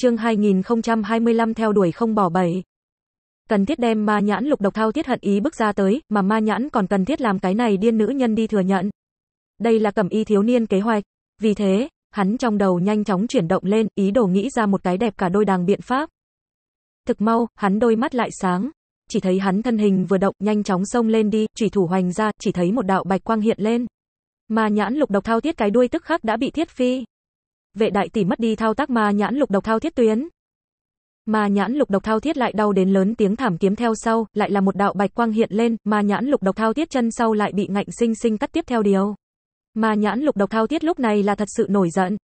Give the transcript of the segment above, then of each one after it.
chương 2025 theo đuổi không bỏ bảy. Cần thiết đem ma nhãn lục độc thao thiết hận ý bước ra tới, mà ma nhãn còn cần thiết làm cái này điên nữ nhân đi thừa nhận. Đây là cẩm y thiếu niên kế hoạch. Vì thế, hắn trong đầu nhanh chóng chuyển động lên, ý đồ nghĩ ra một cái đẹp cả đôi đàng biện pháp. Thực mau, hắn đôi mắt lại sáng. Chỉ thấy hắn thân hình vừa động nhanh chóng xông lên đi, chỉ thủ hoành ra, chỉ thấy một đạo bạch quang hiện lên. ma nhãn lục độc thao thiết cái đuôi tức khắc đã bị thiết phi vệ đại tỷ mất đi thao tác ma nhãn lục độc thao thiết tuyến. Ma nhãn lục độc thao thiết lại đau đến lớn tiếng thảm kiếm theo sau, lại là một đạo bạch quang hiện lên, ma nhãn lục độc thao thiết chân sau lại bị ngạnh sinh sinh cắt tiếp theo điều. Ma nhãn lục độc thao thiết lúc này là thật sự nổi giận.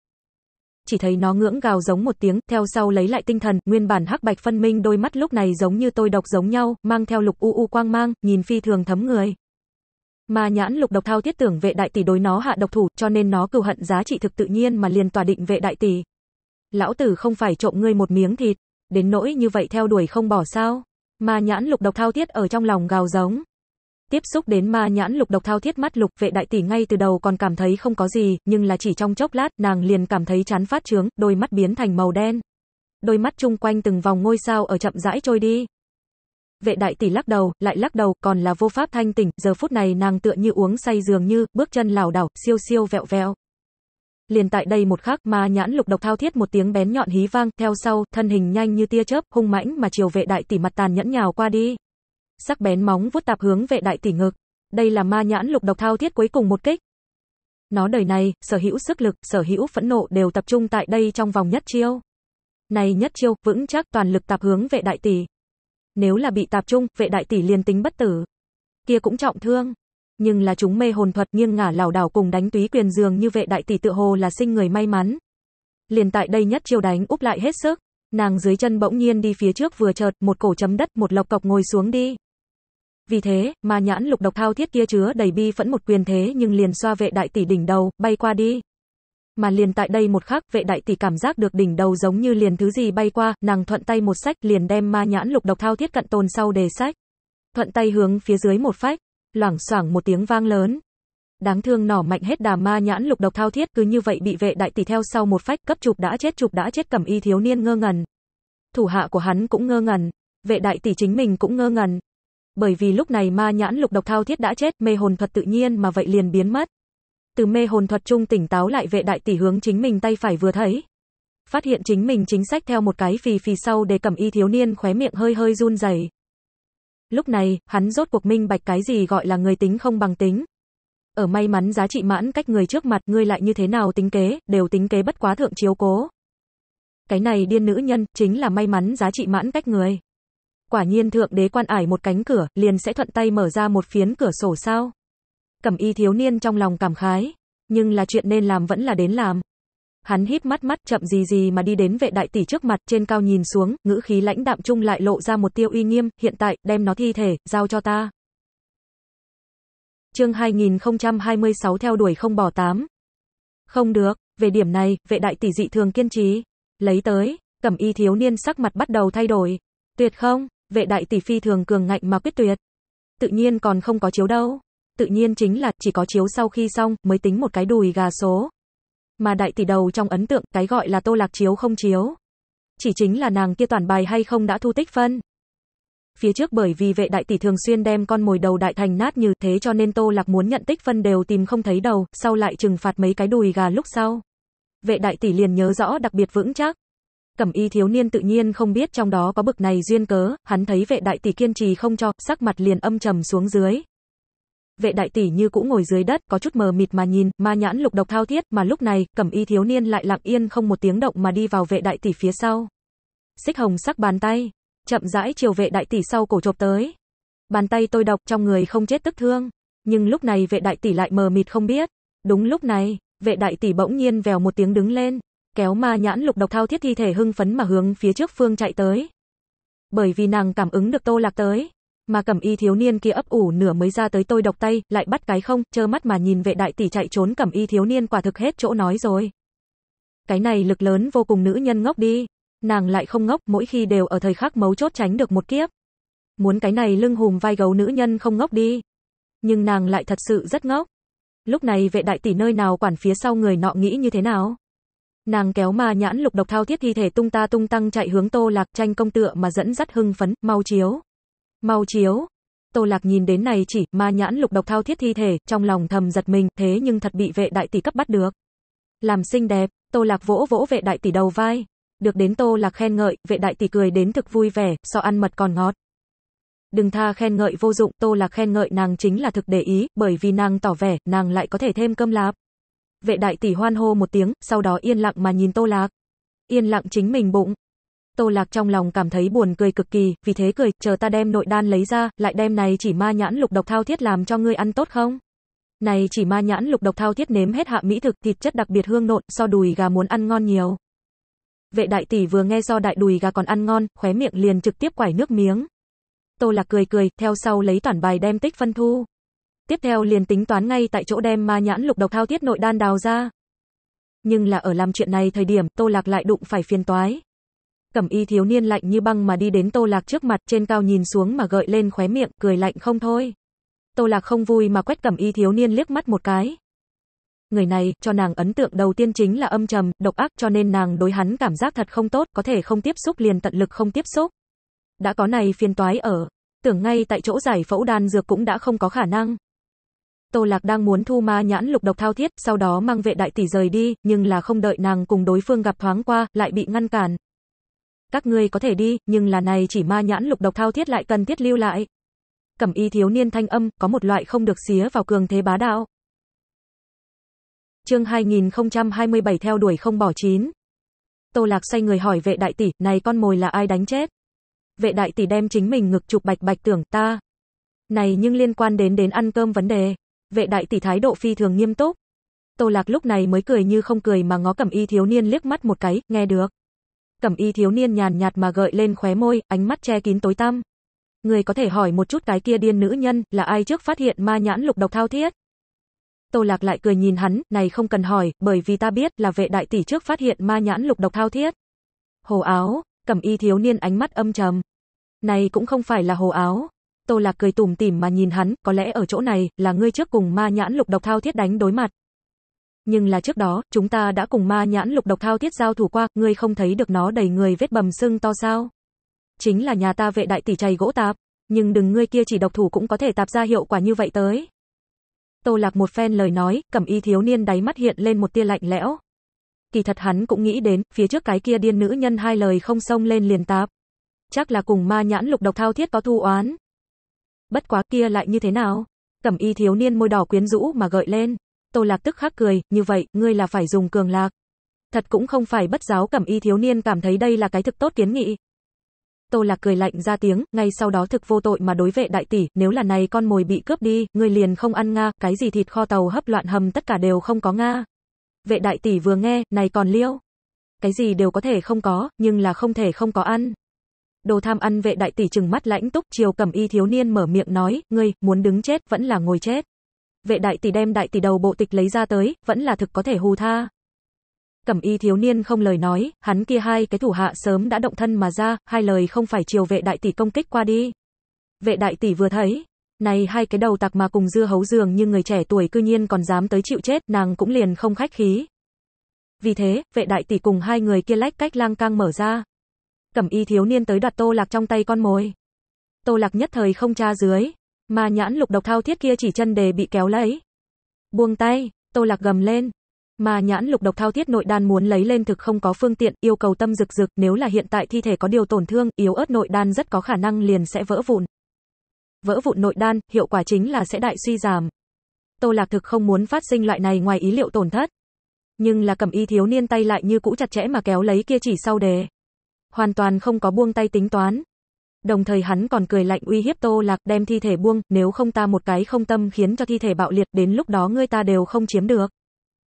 Chỉ thấy nó ngưỡng gào giống một tiếng, theo sau lấy lại tinh thần, nguyên bản hắc bạch phân minh đôi mắt lúc này giống như tôi độc giống nhau, mang theo lục u u quang mang, nhìn phi thường thấm người. Mà nhãn lục độc thao thiết tưởng vệ đại tỷ đối nó hạ độc thủ, cho nên nó cừu hận giá trị thực tự nhiên mà liền tòa định vệ đại tỷ. Lão tử không phải trộm ngươi một miếng thịt, đến nỗi như vậy theo đuổi không bỏ sao? Ma nhãn lục độc thao thiết ở trong lòng gào giống. Tiếp xúc đến ma nhãn lục độc thao thiết mắt lục vệ đại tỷ ngay từ đầu còn cảm thấy không có gì, nhưng là chỉ trong chốc lát nàng liền cảm thấy chán phát trướng, đôi mắt biến thành màu đen. Đôi mắt chung quanh từng vòng ngôi sao ở chậm rãi trôi đi. Vệ đại tỷ lắc đầu, lại lắc đầu, còn là vô pháp thanh tỉnh, giờ phút này nàng tựa như uống say dường như, bước chân lảo đảo, siêu siêu vẹo vẹo. Liền tại đây một khắc mà nhãn lục độc thao thiết một tiếng bén nhọn hí vang, theo sau, thân hình nhanh như tia chớp, hung mãnh mà chiều vệ đại tỷ mặt tàn nhẫn nhào qua đi. Sắc bén móng vuốt tạp hướng vệ đại tỷ ngực. Đây là ma nhãn lục độc thao thiết cuối cùng một kích. Nó đời này, sở hữu sức lực, sở hữu phẫn nộ đều tập trung tại đây trong vòng nhất chiêu. Này nhất chiêu, vững chắc toàn lực tạp hướng vệ đại tỷ. Nếu là bị tạp trung, vệ đại tỷ liền tính bất tử. Kia cũng trọng thương. Nhưng là chúng mê hồn thuật nghiêng ngả lảo đảo cùng đánh túy quyền dường như vệ đại tỷ tự hồ là sinh người may mắn. Liền tại đây nhất chiêu đánh úp lại hết sức. Nàng dưới chân bỗng nhiên đi phía trước vừa chợt, một cổ chấm đất, một lộc cọc ngồi xuống đi. Vì thế, mà nhãn lục độc thao thiết kia chứa đầy bi phẫn một quyền thế nhưng liền xoa vệ đại tỷ đỉnh đầu, bay qua đi. Mà liền tại đây một khắc, vệ đại tỷ cảm giác được đỉnh đầu giống như liền thứ gì bay qua, nàng thuận tay một sách, liền đem ma nhãn lục độc thao thiết cận tồn sau đề sách. Thuận tay hướng phía dưới một phách, loảng xoảng một tiếng vang lớn. Đáng thương nỏ mạnh hết đà ma nhãn lục độc thao thiết cứ như vậy bị vệ đại tỷ theo sau một phách cấp chụp đã chết chụp đã chết cầm y thiếu niên ngơ ngẩn. Thủ hạ của hắn cũng ngơ ngẩn, vệ đại tỷ chính mình cũng ngơ ngẩn. Bởi vì lúc này ma nhãn lục độc thao thiết đã chết, mê hồn thuật tự nhiên mà vậy liền biến mất từ mê hồn thuật trung tỉnh táo lại vệ đại tỷ hướng chính mình tay phải vừa thấy. Phát hiện chính mình chính sách theo một cái phì phì sau để cầm y thiếu niên khóe miệng hơi hơi run rẩy. Lúc này, hắn rốt cuộc minh bạch cái gì gọi là người tính không bằng tính. Ở may mắn giá trị mãn cách người trước mặt ngươi lại như thế nào tính kế, đều tính kế bất quá thượng chiếu cố. Cái này điên nữ nhân, chính là may mắn giá trị mãn cách người. Quả nhiên thượng đế quan ải một cánh cửa, liền sẽ thuận tay mở ra một phiến cửa sổ sao. Cẩm y thiếu niên trong lòng cảm khái, nhưng là chuyện nên làm vẫn là đến làm. Hắn híp mắt mắt chậm gì gì mà đi đến vệ đại tỷ trước mặt trên cao nhìn xuống, ngữ khí lãnh đạm trung lại lộ ra một tiêu uy nghiêm, hiện tại, đem nó thi thể, giao cho ta. Chương 2026 theo đuổi không bỏ tám. Không được, về điểm này, vệ đại tỷ dị thường kiên trì. Lấy tới, cẩm y thiếu niên sắc mặt bắt đầu thay đổi. Tuyệt không, vệ đại tỷ phi thường cường ngạnh mà quyết tuyệt. Tự nhiên còn không có chiếu đâu tự nhiên chính là chỉ có chiếu sau khi xong mới tính một cái đùi gà số. Mà đại tỷ đầu trong ấn tượng, cái gọi là Tô Lạc chiếu không chiếu. Chỉ chính là nàng kia toàn bài hay không đã thu tích phân. Phía trước bởi vì vệ đại tỷ thường xuyên đem con mồi đầu đại thành nát như thế cho nên Tô Lạc muốn nhận tích phân đều tìm không thấy đầu, sau lại trừng phạt mấy cái đùi gà lúc sau. Vệ đại tỷ liền nhớ rõ đặc biệt vững chắc. Cẩm y thiếu niên tự nhiên không biết trong đó có bực này duyên cớ, hắn thấy vệ đại tỷ kiên trì không cho, sắc mặt liền âm trầm xuống dưới vệ đại tỷ như cũ ngồi dưới đất, có chút mờ mịt mà nhìn, ma nhãn lục độc thao thiết, mà lúc này, cẩm y thiếu niên lại lặng yên không một tiếng động mà đi vào vệ đại tỷ phía sau. Xích hồng sắc bàn tay, chậm rãi chiều vệ đại tỷ sau cổ chộp tới. Bàn tay tôi độc trong người không chết tức thương, nhưng lúc này vệ đại tỷ lại mờ mịt không biết. Đúng lúc này, vệ đại tỷ bỗng nhiên vèo một tiếng đứng lên, kéo ma nhãn lục độc thao thiết thi thể hưng phấn mà hướng phía trước phương chạy tới. Bởi vì nàng cảm ứng được Tô Lạc tới, mà cẩm y thiếu niên kia ấp ủ nửa mới ra tới tôi độc tay, lại bắt cái không, chơ mắt mà nhìn vệ đại tỷ chạy trốn cẩm y thiếu niên quả thực hết chỗ nói rồi. Cái này lực lớn vô cùng nữ nhân ngốc đi. Nàng lại không ngốc, mỗi khi đều ở thời khắc mấu chốt tránh được một kiếp. Muốn cái này lưng hùm vai gấu nữ nhân không ngốc đi. Nhưng nàng lại thật sự rất ngốc. Lúc này vệ đại tỷ nơi nào quản phía sau người nọ nghĩ như thế nào? Nàng kéo mà nhãn lục độc thao thiết thi thể tung ta tung tăng chạy hướng tô lạc tranh công tựa mà dẫn dắt hưng phấn, mau chiếu. Mau chiếu. Tô Lạc nhìn đến này chỉ, ma nhãn lục độc thao thiết thi thể, trong lòng thầm giật mình, thế nhưng thật bị vệ đại tỷ cấp bắt được. Làm xinh đẹp, Tô Lạc vỗ vỗ vệ đại tỷ đầu vai. Được đến Tô Lạc khen ngợi, vệ đại tỷ cười đến thực vui vẻ, so ăn mật còn ngọt. Đừng tha khen ngợi vô dụng, Tô Lạc khen ngợi nàng chính là thực để ý, bởi vì nàng tỏ vẻ, nàng lại có thể thêm cơm lạp. Vệ đại tỷ hoan hô một tiếng, sau đó yên lặng mà nhìn Tô Lạc. Yên lặng chính mình bụng, Tô Lạc trong lòng cảm thấy buồn cười cực kỳ, vì thế cười, chờ ta đem nội đan lấy ra, lại đem này chỉ ma nhãn lục độc thao thiết làm cho ngươi ăn tốt không? Này chỉ ma nhãn lục độc thao thiết nếm hết hạ mỹ thực, thịt chất đặc biệt hương nộn, so đùi gà muốn ăn ngon nhiều. Vệ đại tỷ vừa nghe so đại đùi gà còn ăn ngon, khóe miệng liền trực tiếp quải nước miếng. Tô Lạc cười cười, theo sau lấy toàn bài đem tích phân thu. Tiếp theo liền tính toán ngay tại chỗ đem ma nhãn lục độc thao thiết nội đan đào ra. Nhưng là ở làm chuyện này thời điểm, Tô Lạc lại đụng phải phiền toái. Cẩm y thiếu niên lạnh như băng mà đi đến Tô Lạc trước mặt trên cao nhìn xuống mà gợi lên khóe miệng, cười lạnh không thôi. Tô Lạc không vui mà quét cẩm y thiếu niên liếc mắt một cái. Người này, cho nàng ấn tượng đầu tiên chính là âm trầm, độc ác cho nên nàng đối hắn cảm giác thật không tốt, có thể không tiếp xúc liền tận lực không tiếp xúc. Đã có này phiền toái ở, tưởng ngay tại chỗ giải phẫu đan dược cũng đã không có khả năng. Tô Lạc đang muốn thu ma nhãn lục độc thao thiết, sau đó mang vệ đại tỷ rời đi, nhưng là không đợi nàng cùng đối phương gặp thoáng qua, lại bị ngăn cản các ngươi có thể đi, nhưng là này chỉ ma nhãn lục độc thao thiết lại cần thiết lưu lại. Cẩm y thiếu niên thanh âm, có một loại không được xía vào cường thế bá đạo. Chương 2027 theo đuổi không bỏ chín. Tô Lạc xoay người hỏi vệ đại tỷ, này con mồi là ai đánh chết? Vệ đại tỷ đem chính mình ngực chụp bạch bạch tưởng ta. Này nhưng liên quan đến đến ăn cơm vấn đề. Vệ đại tỷ thái độ phi thường nghiêm túc. Tô Lạc lúc này mới cười như không cười mà ngó cẩm y thiếu niên liếc mắt một cái, nghe được cẩm y thiếu niên nhàn nhạt mà gợi lên khóe môi, ánh mắt che kín tối tăm. Người có thể hỏi một chút cái kia điên nữ nhân, là ai trước phát hiện ma nhãn lục độc thao thiết? Tô Lạc lại cười nhìn hắn, này không cần hỏi, bởi vì ta biết là vệ đại tỷ trước phát hiện ma nhãn lục độc thao thiết. Hồ áo, cẩm y thiếu niên ánh mắt âm trầm. Này cũng không phải là hồ áo. Tô Lạc cười tủm tỉm mà nhìn hắn, có lẽ ở chỗ này là ngươi trước cùng ma nhãn lục độc thao thiết đánh đối mặt. Nhưng là trước đó, chúng ta đã cùng ma nhãn lục độc thao thiết giao thủ qua, ngươi không thấy được nó đầy người vết bầm sưng to sao? Chính là nhà ta vệ đại tỷ chày gỗ tạp, nhưng đừng ngươi kia chỉ độc thủ cũng có thể tạp ra hiệu quả như vậy tới. Tô Lạc một phen lời nói, cẩm y thiếu niên đáy mắt hiện lên một tia lạnh lẽo. Kỳ thật hắn cũng nghĩ đến, phía trước cái kia điên nữ nhân hai lời không xông lên liền tạp. Chắc là cùng ma nhãn lục độc thao thiết có thu oán. Bất quá kia lại như thế nào? Cẩm y thiếu niên môi đỏ quyến rũ mà gợi lên. Tô Lạc tức khắc cười, như vậy, ngươi là phải dùng cường lạc. Thật cũng không phải bất giáo cẩm y thiếu niên cảm thấy đây là cái thực tốt kiến nghị. Tô Lạc cười lạnh ra tiếng, ngay sau đó thực vô tội mà đối vệ đại tỷ, nếu là này con mồi bị cướp đi, ngươi liền không ăn nga, cái gì thịt kho tàu hấp loạn hầm tất cả đều không có nga. Vệ đại tỷ vừa nghe, này còn liêu. Cái gì đều có thể không có, nhưng là không thể không có ăn. Đồ tham ăn vệ đại tỷ trừng mắt lãnh túc, chiều cẩm y thiếu niên mở miệng nói, ngươi, muốn đứng chết, vẫn là ngồi chết vệ đại tỷ đem đại tỷ đầu bộ tịch lấy ra tới, vẫn là thực có thể hù tha. Cẩm y thiếu niên không lời nói, hắn kia hai cái thủ hạ sớm đã động thân mà ra, hai lời không phải chiều vệ đại tỷ công kích qua đi. Vệ đại tỷ vừa thấy, này hai cái đầu tặc mà cùng dưa hấu giường như người trẻ tuổi cư nhiên còn dám tới chịu chết, nàng cũng liền không khách khí. Vì thế, vệ đại tỷ cùng hai người kia lách cách lang cang mở ra. Cẩm y thiếu niên tới đoạt tô lạc trong tay con mồi. Tô lạc nhất thời không tra dưới, mà nhãn lục độc thao thiết kia chỉ chân đề bị kéo lấy. Buông tay, Tô Lạc gầm lên. Mà nhãn lục độc thao thiết nội đan muốn lấy lên thực không có phương tiện, yêu cầu tâm rực rực, nếu là hiện tại thi thể có điều tổn thương, yếu ớt nội đan rất có khả năng liền sẽ vỡ vụn. Vỡ vụn nội đan, hiệu quả chính là sẽ đại suy giảm. Tô Lạc thực không muốn phát sinh loại này ngoài ý liệu tổn thất. Nhưng là cầm y thiếu niên tay lại như cũ chặt chẽ mà kéo lấy kia chỉ sau đề. Hoàn toàn không có buông tay tính toán đồng thời hắn còn cười lạnh uy hiếp Tô Lạc đem thi thể buông, nếu không ta một cái không tâm khiến cho thi thể bạo liệt, đến lúc đó ngươi ta đều không chiếm được.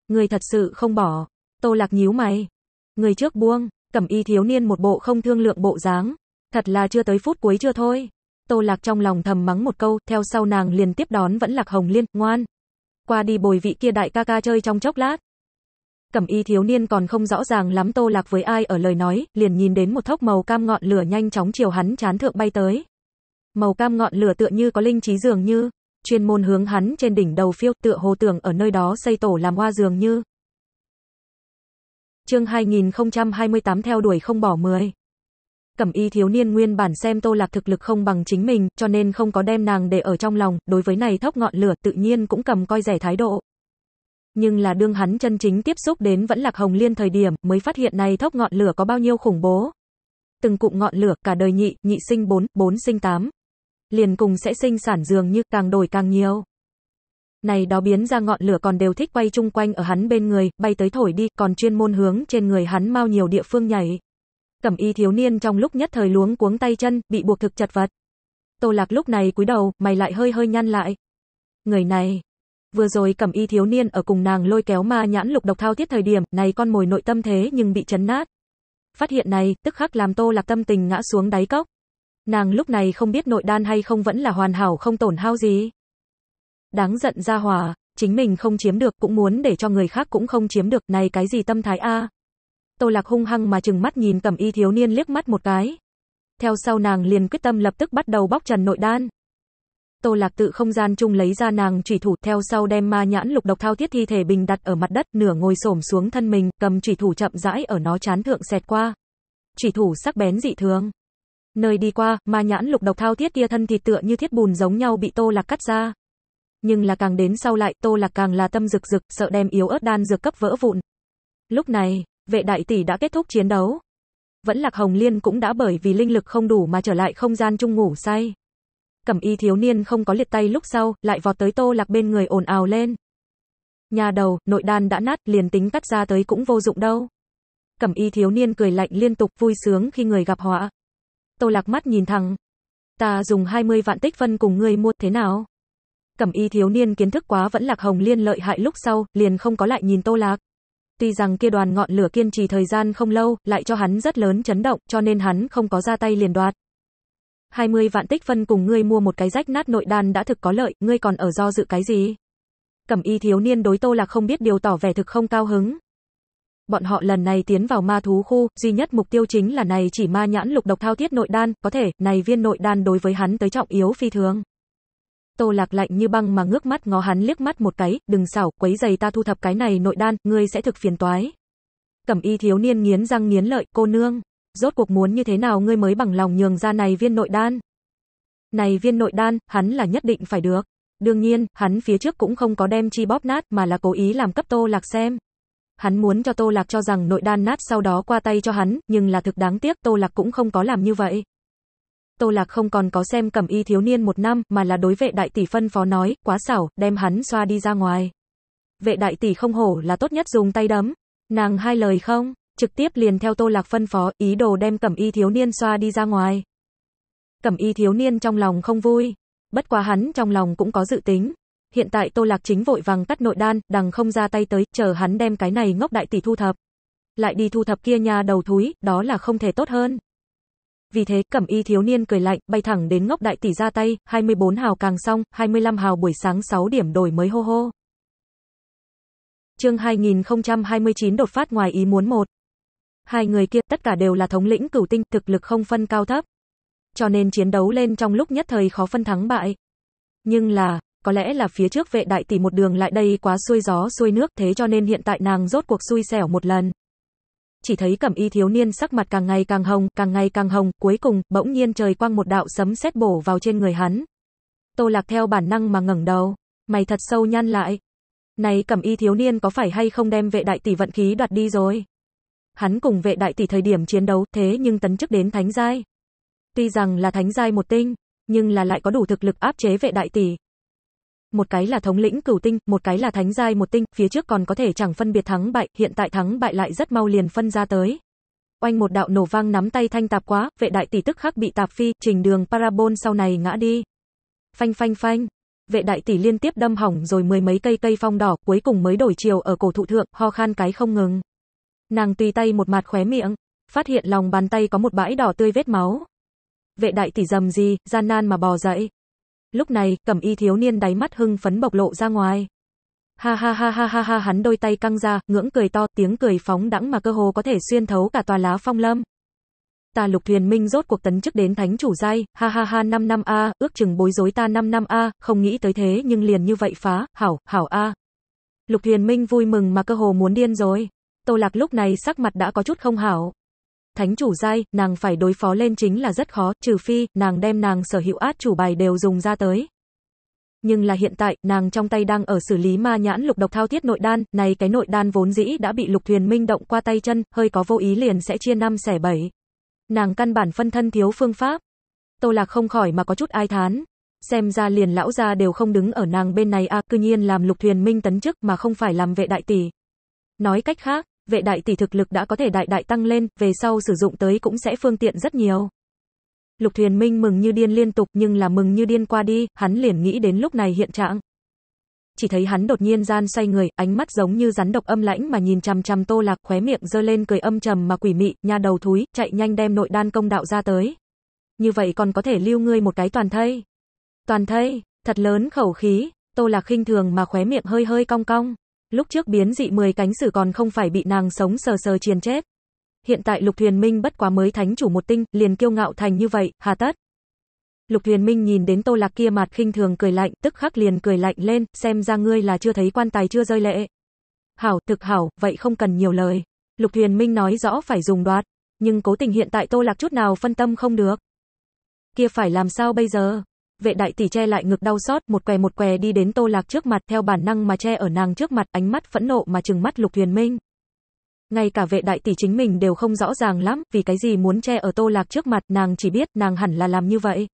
Ngươi thật sự không bỏ. Tô Lạc nhíu mày. Ngươi trước buông, cẩm y thiếu niên một bộ không thương lượng bộ dáng. Thật là chưa tới phút cuối chưa thôi. Tô Lạc trong lòng thầm mắng một câu, theo sau nàng liền tiếp đón vẫn Lạc Hồng Liên, ngoan. Qua đi bồi vị kia đại ca ca chơi trong chốc lát. Cẩm y thiếu niên còn không rõ ràng lắm tô lạc với ai ở lời nói, liền nhìn đến một thốc màu cam ngọn lửa nhanh chóng chiều hắn chán thượng bay tới. Màu cam ngọn lửa tựa như có linh trí dường như, chuyên môn hướng hắn trên đỉnh đầu phiêu tựa hồ tưởng ở nơi đó xây tổ làm hoa dường như. Chương 2028 theo đuổi không bỏ 10 Cẩm y thiếu niên nguyên bản xem tô lạc thực lực không bằng chính mình, cho nên không có đem nàng để ở trong lòng, đối với này thốc ngọn lửa tự nhiên cũng cầm coi rẻ thái độ. Nhưng là đương hắn chân chính tiếp xúc đến vẫn lạc hồng liên thời điểm mới phát hiện này thốc ngọn lửa có bao nhiêu khủng bố. Từng cụm ngọn lửa cả đời nhị, nhị sinh bốn bốn sinh tám Liền cùng sẽ sinh sản dường như càng đổi càng nhiều. Này đó biến ra ngọn lửa còn đều thích quay chung quanh ở hắn bên người, bay tới thổi đi, còn chuyên môn hướng trên người hắn mau nhiều địa phương nhảy. Cẩm y thiếu niên trong lúc nhất thời luống cuống tay chân, bị buộc thực chặt vật. Tô lạc lúc này cúi đầu, mày lại hơi hơi nhăn lại. Người này, Vừa rồi cẩm y thiếu niên ở cùng nàng lôi kéo ma nhãn lục độc thao thiết thời điểm, này con mồi nội tâm thế nhưng bị chấn nát. Phát hiện này, tức khắc làm tô lạc tâm tình ngã xuống đáy cốc. Nàng lúc này không biết nội đan hay không vẫn là hoàn hảo không tổn hao gì. Đáng giận ra hỏa, chính mình không chiếm được cũng muốn để cho người khác cũng không chiếm được, này cái gì tâm thái a? Tô Lạc hung hăng mà chừng mắt nhìn Cẩm Y thiếu niên liếc mắt một cái. Theo sau nàng liền quyết tâm lập tức bắt đầu bóc trần nội đan. Tô Lạc tự không gian chung lấy ra nàng chủy thủ, theo sau đem ma nhãn lục độc thao thiết thi thể bình đặt ở mặt đất, nửa ngồi xổm xuống thân mình, cầm chủy thủ chậm rãi ở nó chán thượng xẹt qua. Chủy thủ sắc bén dị thường. Nơi đi qua, ma nhãn lục độc thao thiết kia thân thịt tựa như thiết bùn giống nhau bị Tô Lạc cắt ra. Nhưng là càng đến sau lại, Tô Lạc càng là tâm rực rực, sợ đem yếu ớt đan dược cấp vỡ vụn. Lúc này, vệ đại tỷ đã kết thúc chiến đấu. Vẫn Lạc Hồng Liên cũng đã bởi vì linh lực không đủ mà trở lại không gian chung ngủ say. Cẩm y thiếu niên không có liệt tay lúc sau, lại vọt tới tô lạc bên người ồn ào lên. Nhà đầu, nội đan đã nát, liền tính cắt ra tới cũng vô dụng đâu. Cẩm y thiếu niên cười lạnh liên tục vui sướng khi người gặp họa. Tô lạc mắt nhìn thẳng. Ta dùng 20 vạn tích phân cùng người mua thế nào? Cẩm y thiếu niên kiến thức quá vẫn lạc hồng liên lợi hại lúc sau, liền không có lại nhìn tô lạc. Tuy rằng kia đoàn ngọn lửa kiên trì thời gian không lâu, lại cho hắn rất lớn chấn động, cho nên hắn không có ra tay liền đoạt. 20 vạn tích phân cùng ngươi mua một cái rách nát nội đan đã thực có lợi, ngươi còn ở do dự cái gì? Cẩm y thiếu niên đối tô lạc không biết điều tỏ vẻ thực không cao hứng. Bọn họ lần này tiến vào ma thú khu, duy nhất mục tiêu chính là này chỉ ma nhãn lục độc thao thiết nội đan, có thể, này viên nội đan đối với hắn tới trọng yếu phi thường. Tô lạc lạnh như băng mà ngước mắt ngó hắn liếc mắt một cái, đừng xảo, quấy giày ta thu thập cái này nội đan, ngươi sẽ thực phiền toái. Cẩm y thiếu niên nghiến răng nghiến lợi, cô nương. Rốt cuộc muốn như thế nào ngươi mới bằng lòng nhường ra này viên nội đan? Này viên nội đan, hắn là nhất định phải được. Đương nhiên, hắn phía trước cũng không có đem chi bóp nát mà là cố ý làm cấp Tô Lạc xem. Hắn muốn cho Tô Lạc cho rằng nội đan nát sau đó qua tay cho hắn, nhưng là thực đáng tiếc Tô Lạc cũng không có làm như vậy. Tô Lạc không còn có xem cầm y thiếu niên một năm mà là đối vệ đại tỷ phân phó nói, quá xảo, đem hắn xoa đi ra ngoài. Vệ đại tỷ không hổ là tốt nhất dùng tay đấm. Nàng hai lời không? trực tiếp liền theo Tô Lạc phân phó, ý đồ đem cẩm y thiếu niên xoa đi ra ngoài. Cẩm y thiếu niên trong lòng không vui, bất quá hắn trong lòng cũng có dự tính. Hiện tại Tô Lạc chính vội vàng cắt nội đan, đằng không ra tay tới, chờ hắn đem cái này ngốc đại tỷ thu thập. Lại đi thu thập kia nhà đầu thúi, đó là không thể tốt hơn. Vì thế, cẩm y thiếu niên cười lạnh, bay thẳng đến ngốc đại tỷ ra tay, 24 hào càng xong, 25 hào buổi sáng 6 điểm đổi mới hô hô. Chương 2029 đột phát ngoài ý muốn một Hai người kia tất cả đều là thống lĩnh cửu tinh, thực lực không phân cao thấp. Cho nên chiến đấu lên trong lúc nhất thời khó phân thắng bại. Nhưng là, có lẽ là phía trước vệ đại tỷ một đường lại đây quá xuôi gió xuôi nước thế cho nên hiện tại nàng rốt cuộc xui xẻo một lần. Chỉ thấy cẩm y thiếu niên sắc mặt càng ngày càng hồng, càng ngày càng hồng, cuối cùng, bỗng nhiên trời quang một đạo sấm sét bổ vào trên người hắn. Tô lạc theo bản năng mà ngẩng đầu, mày thật sâu nhăn lại. Này cẩm y thiếu niên có phải hay không đem vệ đại tỷ vận khí đoạt đi rồi? hắn cùng vệ đại tỷ thời điểm chiến đấu, thế nhưng tấn chức đến thánh giai. Tuy rằng là thánh giai một tinh, nhưng là lại có đủ thực lực áp chế vệ đại tỷ. Một cái là thống lĩnh cửu tinh, một cái là thánh giai một tinh, phía trước còn có thể chẳng phân biệt thắng bại, hiện tại thắng bại lại rất mau liền phân ra tới. Oanh một đạo nổ vang nắm tay thanh tạp quá, vệ đại tỷ tức khắc bị tạp phi, trình đường parabol sau này ngã đi. Phanh phanh phanh, vệ đại tỷ liên tiếp đâm hỏng rồi mười mấy cây cây phong đỏ, cuối cùng mới đổi chiều ở cổ thụ thượng, ho khan cái không ngừng. Nàng tùy tay một mặt khóe miệng, phát hiện lòng bàn tay có một bãi đỏ tươi vết máu. Vệ đại tỷ dầm gì, gian nan mà bò dậy. Lúc này, cẩm y thiếu niên đáy mắt hưng phấn bộc lộ ra ngoài. Ha ha ha ha ha ha hắn đôi tay căng ra, ngưỡng cười to, tiếng cười phóng đẳng mà cơ hồ có thể xuyên thấu cả tòa lá phong lâm. Ta lục thuyền minh rốt cuộc tấn chức đến thánh chủ giai, ha ha ha 5 năm a, ước chừng bối rối ta 5 năm a, không nghĩ tới thế nhưng liền như vậy phá, hảo, hảo a. Lục thuyền minh vui mừng mà cơ hồ muốn điên rồi. Tô Lạc lúc này sắc mặt đã có chút không hảo. Thánh chủ giai, nàng phải đối phó lên chính là rất khó, trừ phi, nàng đem nàng sở hữu át chủ bài đều dùng ra tới. Nhưng là hiện tại, nàng trong tay đang ở xử lý ma nhãn lục độc thao thiết nội đan, này cái nội đan vốn dĩ đã bị lục thuyền minh động qua tay chân, hơi có vô ý liền sẽ chia năm xẻ bảy. Nàng căn bản phân thân thiếu phương pháp. Tô Lạc không khỏi mà có chút ai thán. Xem ra liền lão gia đều không đứng ở nàng bên này a, à, cư nhiên làm lục thuyền minh tấn chức mà không phải làm vệ đại tỷ. Nói cách khác, vệ đại tỷ thực lực đã có thể đại đại tăng lên, về sau sử dụng tới cũng sẽ phương tiện rất nhiều. Lục Thuyền Minh mừng như điên liên tục nhưng là mừng như điên qua đi, hắn liền nghĩ đến lúc này hiện trạng. Chỉ thấy hắn đột nhiên gian xoay người, ánh mắt giống như rắn độc âm lãnh mà nhìn chằm chằm Tô Lạc, khóe miệng giơ lên cười âm trầm mà quỷ mị, nha đầu thúi, chạy nhanh đem nội đan công đạo ra tới. Như vậy còn có thể lưu ngươi một cái toàn thây. Toàn thây, thật lớn khẩu khí, Tô Lạc khinh thường mà khóe miệng hơi hơi cong cong. Lúc trước biến dị 10 cánh sử còn không phải bị nàng sống sờ sờ chiền chết. Hiện tại Lục thuyền Minh bất quá mới thánh chủ một tinh, liền kiêu ngạo thành như vậy, hà tất. Lục thuyền Minh nhìn đến Tô Lạc kia mặt khinh thường cười lạnh, tức khắc liền cười lạnh lên, xem ra ngươi là chưa thấy quan tài chưa rơi lệ. Hảo, thực hảo, vậy không cần nhiều lời. Lục thuyền Minh nói rõ phải dùng đoạt, nhưng cố tình hiện tại Tô Lạc chút nào phân tâm không được. Kia phải làm sao bây giờ? Vệ đại tỷ che lại ngực đau xót, một què một què đi đến Tô Lạc trước mặt, theo bản năng mà che ở nàng trước mặt, ánh mắt phẫn nộ mà trừng mắt Lục Huyền Minh. Ngay cả vệ đại tỷ chính mình đều không rõ ràng lắm, vì cái gì muốn che ở Tô Lạc trước mặt, nàng chỉ biết nàng hẳn là làm như vậy.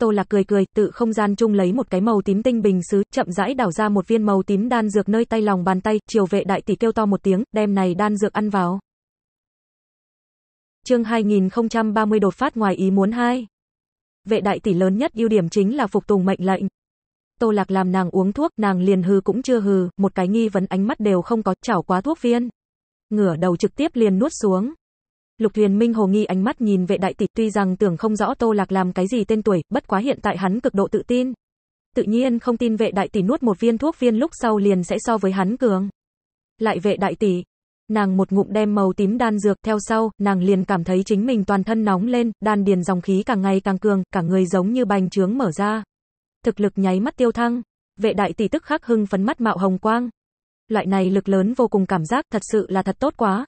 Tô Lạc cười cười, tự không gian chung lấy một cái màu tím tinh bình sứ, chậm rãi đảo ra một viên màu tím đan dược nơi tay lòng bàn tay, chiều vệ đại tỷ kêu to một tiếng, đem này đan dược ăn vào. Chương 2030 đột phát ngoài ý muốn hai Vệ đại tỷ lớn nhất ưu điểm chính là phục tùng mệnh lệnh. Tô Lạc làm nàng uống thuốc, nàng liền hừ cũng chưa hừ, một cái nghi vấn ánh mắt đều không có, chảo quá thuốc viên. Ngửa đầu trực tiếp liền nuốt xuống. Lục Thuyền Minh hồ nghi ánh mắt nhìn vệ đại tỷ, tuy rằng tưởng không rõ Tô Lạc làm cái gì tên tuổi, bất quá hiện tại hắn cực độ tự tin. Tự nhiên không tin vệ đại tỷ nuốt một viên thuốc viên lúc sau liền sẽ so với hắn cường. Lại vệ đại tỷ, Nàng một ngụm đem màu tím đan dược, theo sau, nàng liền cảm thấy chính mình toàn thân nóng lên, đan điền dòng khí càng ngày càng cường, cả người giống như bành trướng mở ra. Thực lực nháy mắt tiêu thăng. Vệ đại tỷ tức khắc hưng phấn mắt mạo hồng quang. Loại này lực lớn vô cùng cảm giác, thật sự là thật tốt quá.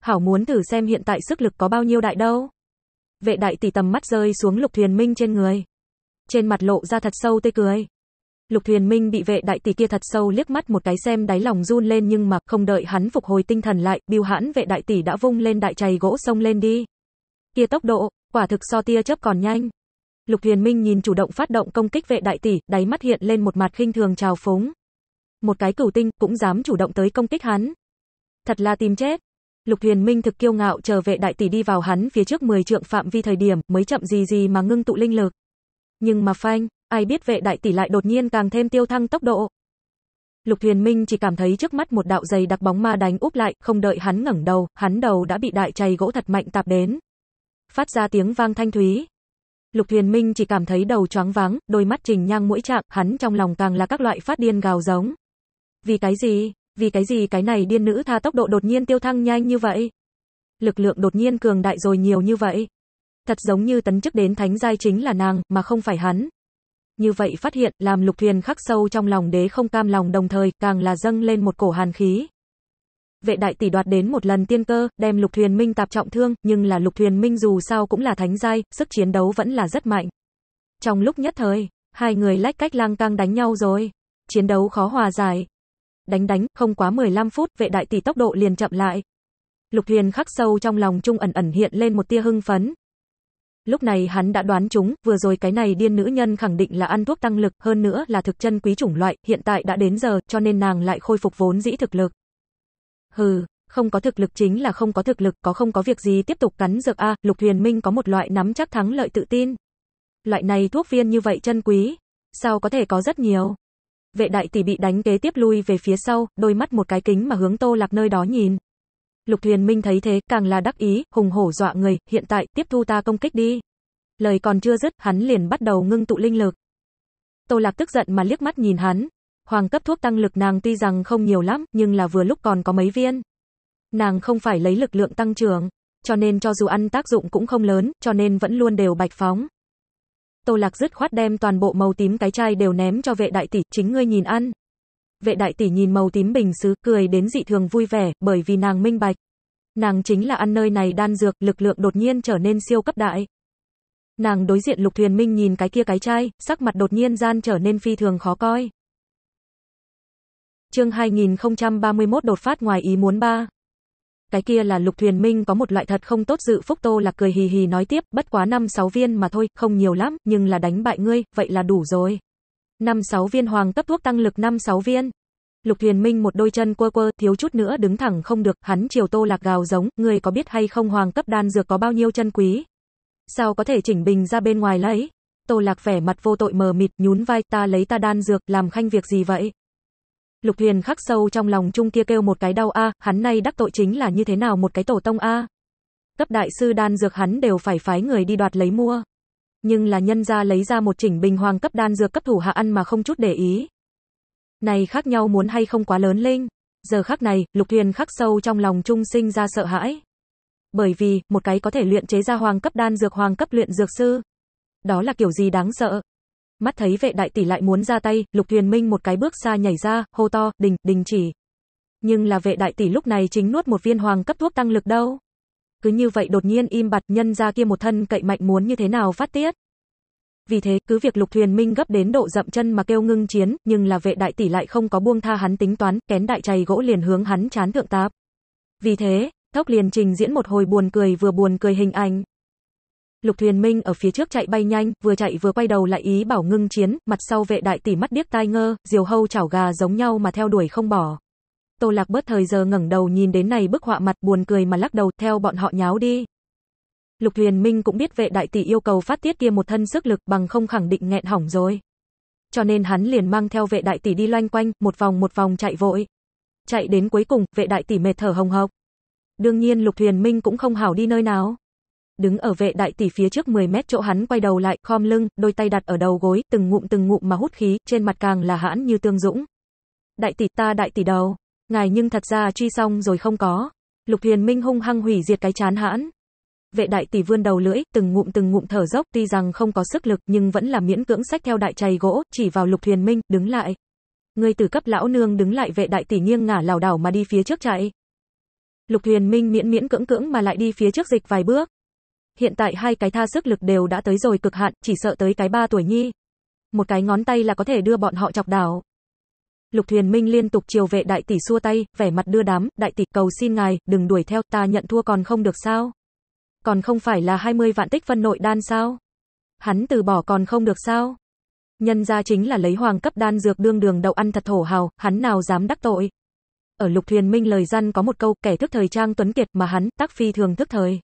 Hảo muốn thử xem hiện tại sức lực có bao nhiêu đại đâu. Vệ đại tỷ tầm mắt rơi xuống Lục Thuyền Minh trên người. Trên mặt lộ ra thật sâu tê cười. Lục Thuyền Minh bị vệ đại tỷ kia thật sâu liếc mắt một cái xem đáy lòng run lên nhưng mà không đợi hắn phục hồi tinh thần lại, Biêu Hãn vệ đại tỷ đã vung lên đại chày gỗ xông lên đi. Kia tốc độ, quả thực so tia chớp còn nhanh. Lục Thuyền Minh nhìn chủ động phát động công kích vệ đại tỷ, đáy mắt hiện lên một mặt khinh thường trào phúng. Một cái cửu tinh cũng dám chủ động tới công kích hắn. Thật là tìm chết. Lục Thuyền Minh thực kiêu ngạo chờ vệ đại tỷ đi vào hắn phía trước 10 trượng phạm vi thời điểm, mới chậm gì gì mà ngưng tụ linh lực. Nhưng mà phanh, Ai biết vệ đại tỷ lại đột nhiên càng thêm tiêu thăng tốc độ. Lục Huyền Minh chỉ cảm thấy trước mắt một đạo dày đặc bóng ma đánh úp lại, không đợi hắn ngẩng đầu, hắn đầu đã bị đại chày gỗ thật mạnh tạp đến. Phát ra tiếng vang thanh thúy. Lục Huyền Minh chỉ cảm thấy đầu choáng váng, đôi mắt trình nhang mũi trạng, hắn trong lòng càng là các loại phát điên gào giống. Vì cái gì? Vì cái gì cái này điên nữ tha tốc độ đột nhiên tiêu thăng nhanh như vậy? Lực lượng đột nhiên cường đại rồi nhiều như vậy. Thật giống như tấn chức đến thánh giai chính là nàng, mà không phải hắn như vậy phát hiện làm lục thuyền khắc sâu trong lòng đế không cam lòng đồng thời càng là dâng lên một cổ hàn khí. Vệ đại tỷ đoạt đến một lần tiên cơ, đem lục thuyền minh tạp trọng thương, nhưng là lục thuyền minh dù sao cũng là thánh giai, sức chiến đấu vẫn là rất mạnh. Trong lúc nhất thời, hai người lách cách lang căng đánh nhau rồi. Chiến đấu khó hòa giải. Đánh đánh, không quá 15 phút, vệ đại tỷ tốc độ liền chậm lại. Lục thuyền khắc sâu trong lòng trung ẩn ẩn hiện lên một tia hưng phấn, lúc này hắn đã đoán chúng, vừa rồi cái này điên nữ nhân khẳng định là ăn thuốc tăng lực, hơn nữa là thực chân quý chủng loại, hiện tại đã đến giờ, cho nên nàng lại khôi phục vốn dĩ thực lực. Hừ, không có thực lực chính là không có thực lực, có không có việc gì tiếp tục cắn dược a, Lục Huyền Minh có một loại nắm chắc thắng lợi tự tin. Loại này thuốc viên như vậy chân quý, sao có thể có rất nhiều. Vệ đại tỷ bị đánh kế tiếp lui về phía sau, đôi mắt một cái kính mà hướng Tô Lạc nơi đó nhìn. Lục Thuyền Minh thấy thế, càng là đắc ý, hùng hổ dọa người, hiện tại, tiếp thu ta công kích đi. Lời còn chưa dứt, hắn liền bắt đầu ngưng tụ linh lực. Tô Lạc tức giận mà liếc mắt nhìn hắn. Hoàng cấp thuốc tăng lực nàng tuy rằng không nhiều lắm, nhưng là vừa lúc còn có mấy viên. Nàng không phải lấy lực lượng tăng trưởng, cho nên cho dù ăn tác dụng cũng không lớn, cho nên vẫn luôn đều bạch phóng. Tô Lạc dứt khoát đem toàn bộ màu tím cái chai đều ném cho vệ đại tỷ, chính ngươi nhìn ăn. Vệ đại tỷ nhìn màu tím bình sứ, cười đến dị thường vui vẻ, bởi vì nàng minh bạch. Nàng chính là ăn nơi này đan dược, lực lượng đột nhiên trở nên siêu cấp đại. Nàng đối diện Lục Thuyền Minh nhìn cái kia cái chai, sắc mặt đột nhiên gian trở nên phi thường khó coi. Chương 2031 đột phát ngoài ý muốn ba. Cái kia là Lục Thuyền Minh có một loại thật không tốt dự phúc tô là cười hì hì nói tiếp, bất quá năm sáu viên mà thôi, không nhiều lắm, nhưng là đánh bại ngươi, vậy là đủ rồi năm sáu viên hoàng cấp thuốc tăng lực năm sáu viên. Lục thuyền Minh một đôi chân quơ quơ, thiếu chút nữa đứng thẳng không được, hắn chiều Tô Lạc gào giống, người có biết hay không hoàng cấp đan dược có bao nhiêu chân quý? Sao có thể chỉnh bình ra bên ngoài lấy? Tô Lạc vẻ mặt vô tội mờ mịt, nhún vai, ta lấy ta đan dược, làm khanh việc gì vậy? Lục thuyền khắc sâu trong lòng chung kia kêu một cái đau a, hắn nay đắc tội chính là như thế nào một cái tổ tông a. Cấp đại sư đan dược hắn đều phải phái người đi đoạt lấy mua nhưng là nhân gia lấy ra một chỉnh bình hoàng cấp đan dược cấp thủ hạ ăn mà không chút để ý. Này khác nhau muốn hay không quá lớn linh. Giờ khắc này, Lục thuyền khắc sâu trong lòng trung sinh ra sợ hãi. Bởi vì, một cái có thể luyện chế ra hoàng cấp đan dược hoàng cấp luyện dược sư. Đó là kiểu gì đáng sợ. Mắt thấy vệ đại tỷ lại muốn ra tay, Lục thuyền Minh một cái bước xa nhảy ra, hô to, đình, đình chỉ. Nhưng là vệ đại tỷ lúc này chính nuốt một viên hoàng cấp thuốc tăng lực đâu cứ như vậy đột nhiên im bặt nhân ra kia một thân cậy mạnh muốn như thế nào phát tiết. Vì thế, cứ việc Lục Thuyền Minh gấp đến độ dậm chân mà kêu ngưng chiến, nhưng là vệ đại tỷ lại không có buông tha hắn tính toán, kén đại chày gỗ liền hướng hắn chán thượng táp. Vì thế, Thốc liền trình diễn một hồi buồn cười vừa buồn cười hình ảnh. Lục Thuyền Minh ở phía trước chạy bay nhanh, vừa chạy vừa quay đầu lại ý bảo ngưng chiến, mặt sau vệ đại tỷ mắt điếc tai ngơ, diều hâu chảo gà giống nhau mà theo đuổi không bỏ. Tô Lạc bớt thời giờ ngẩng đầu nhìn đến này bức họa mặt buồn cười mà lắc đầu theo bọn họ nháo đi. Lục Huyền Minh cũng biết vệ đại tỷ yêu cầu phát tiết kia một thân sức lực bằng không khẳng định nghẹn hỏng rồi. Cho nên hắn liền mang theo vệ đại tỷ đi loanh quanh, một vòng một vòng chạy vội. Chạy đến cuối cùng, vệ đại tỷ mệt thở hồng hộc. Đương nhiên Lục Huyền Minh cũng không hảo đi nơi nào. Đứng ở vệ đại tỷ phía trước 10 mét chỗ hắn quay đầu lại, khom lưng, đôi tay đặt ở đầu gối, từng ngụm từng ngụm mà hút khí, trên mặt càng là hãn như tương dũng. Đại tỷ ta đại tỷ đầu, Ngài nhưng thật ra truy xong rồi không có. Lục Huyền Minh hung hăng hủy diệt cái chán hãn. Vệ đại tỷ vươn đầu lưỡi, từng ngụm từng ngụm thở dốc, tuy rằng không có sức lực nhưng vẫn là miễn cưỡng sách theo đại chày gỗ, chỉ vào Lục Huyền Minh, đứng lại. Người tử cấp lão nương đứng lại vệ đại tỷ nghiêng ngả lảo đảo mà đi phía trước chạy. Lục Huyền Minh miễn miễn cưỡng cưỡng mà lại đi phía trước dịch vài bước. Hiện tại hai cái tha sức lực đều đã tới rồi cực hạn, chỉ sợ tới cái ba tuổi nhi. Một cái ngón tay là có thể đưa bọn họ chọc đảo. Lục Thuyền Minh liên tục chiều vệ đại tỷ xua tay, vẻ mặt đưa đám, đại tỷ cầu xin ngài, đừng đuổi theo, ta nhận thua còn không được sao? Còn không phải là 20 vạn tích phân nội đan sao? Hắn từ bỏ còn không được sao? Nhân ra chính là lấy hoàng cấp đan dược đương đường đậu ăn thật thổ hào, hắn nào dám đắc tội. Ở Lục Thuyền Minh lời dân có một câu, kẻ thức thời trang tuấn kiệt mà hắn, tác phi thường thức thời.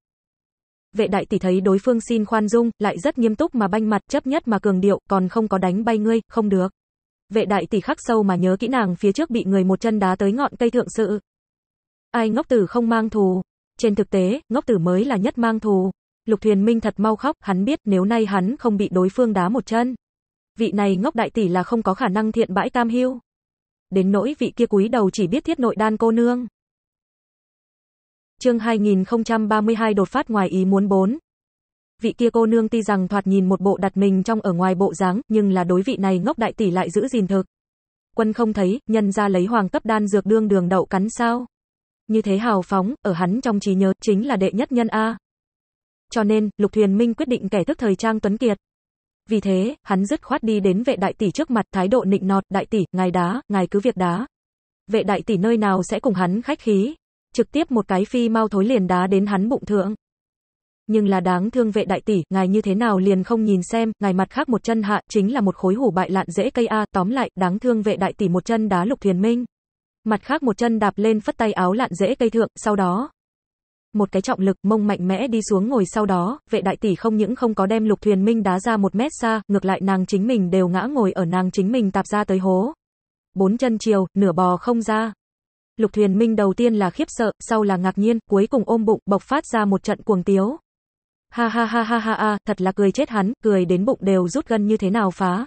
Vệ đại tỷ thấy đối phương xin khoan dung, lại rất nghiêm túc mà banh mặt, chấp nhất mà cường điệu, còn không có đánh bay ngươi, không được. Vệ đại tỷ khắc sâu mà nhớ kỹ nàng phía trước bị người một chân đá tới ngọn cây thượng sự. Ai ngốc tử không mang thù. Trên thực tế, ngốc tử mới là nhất mang thù. Lục Thuyền Minh thật mau khóc, hắn biết nếu nay hắn không bị đối phương đá một chân. Vị này ngốc đại tỷ là không có khả năng thiện bãi tam hưu. Đến nỗi vị kia cúi đầu chỉ biết thiết nội đan cô nương. Chương 2032 đột phát ngoài ý muốn 4, vị kia cô nương ti rằng thoạt nhìn một bộ đặt mình trong ở ngoài bộ dáng, nhưng là đối vị này ngốc đại tỷ lại giữ gìn thực. Quân không thấy, nhân ra lấy hoàng cấp đan dược đương đường đậu cắn sao. Như thế hào phóng, ở hắn trong trí nhớ, chính là đệ nhất nhân A. Cho nên, Lục Thuyền Minh quyết định kẻ thức thời trang Tuấn Kiệt. Vì thế, hắn dứt khoát đi đến vệ đại tỷ trước mặt, thái độ nịnh nọt, đại tỷ, ngài đá, ngài cứ việc đá. Vệ đại tỷ nơi nào sẽ cùng hắn khách khí, trực tiếp một cái phi mau thối liền đá đến hắn bụng thượng nhưng là đáng thương vệ đại tỷ, ngài như thế nào liền không nhìn xem, ngài mặt khác một chân hạ, chính là một khối hủ bại lạn dễ cây a, tóm lại, đáng thương vệ đại tỷ một chân đá Lục Thiền Minh. Mặt khác một chân đạp lên phất tay áo lạn dễ cây thượng, sau đó, một cái trọng lực mông mạnh mẽ đi xuống ngồi sau đó, vệ đại tỷ không những không có đem Lục Thuyền Minh đá ra một mét xa, ngược lại nàng chính mình đều ngã ngồi ở nàng chính mình tạp ra tới hố. Bốn chân chiều, nửa bò không ra. Lục Thuyền Minh đầu tiên là khiếp sợ, sau là ngạc nhiên, cuối cùng ôm bụng, bộc phát ra một trận cuồng tiếu. Ha ha ha ha ha ha, thật là cười chết hắn, cười đến bụng đều rút gân như thế nào phá.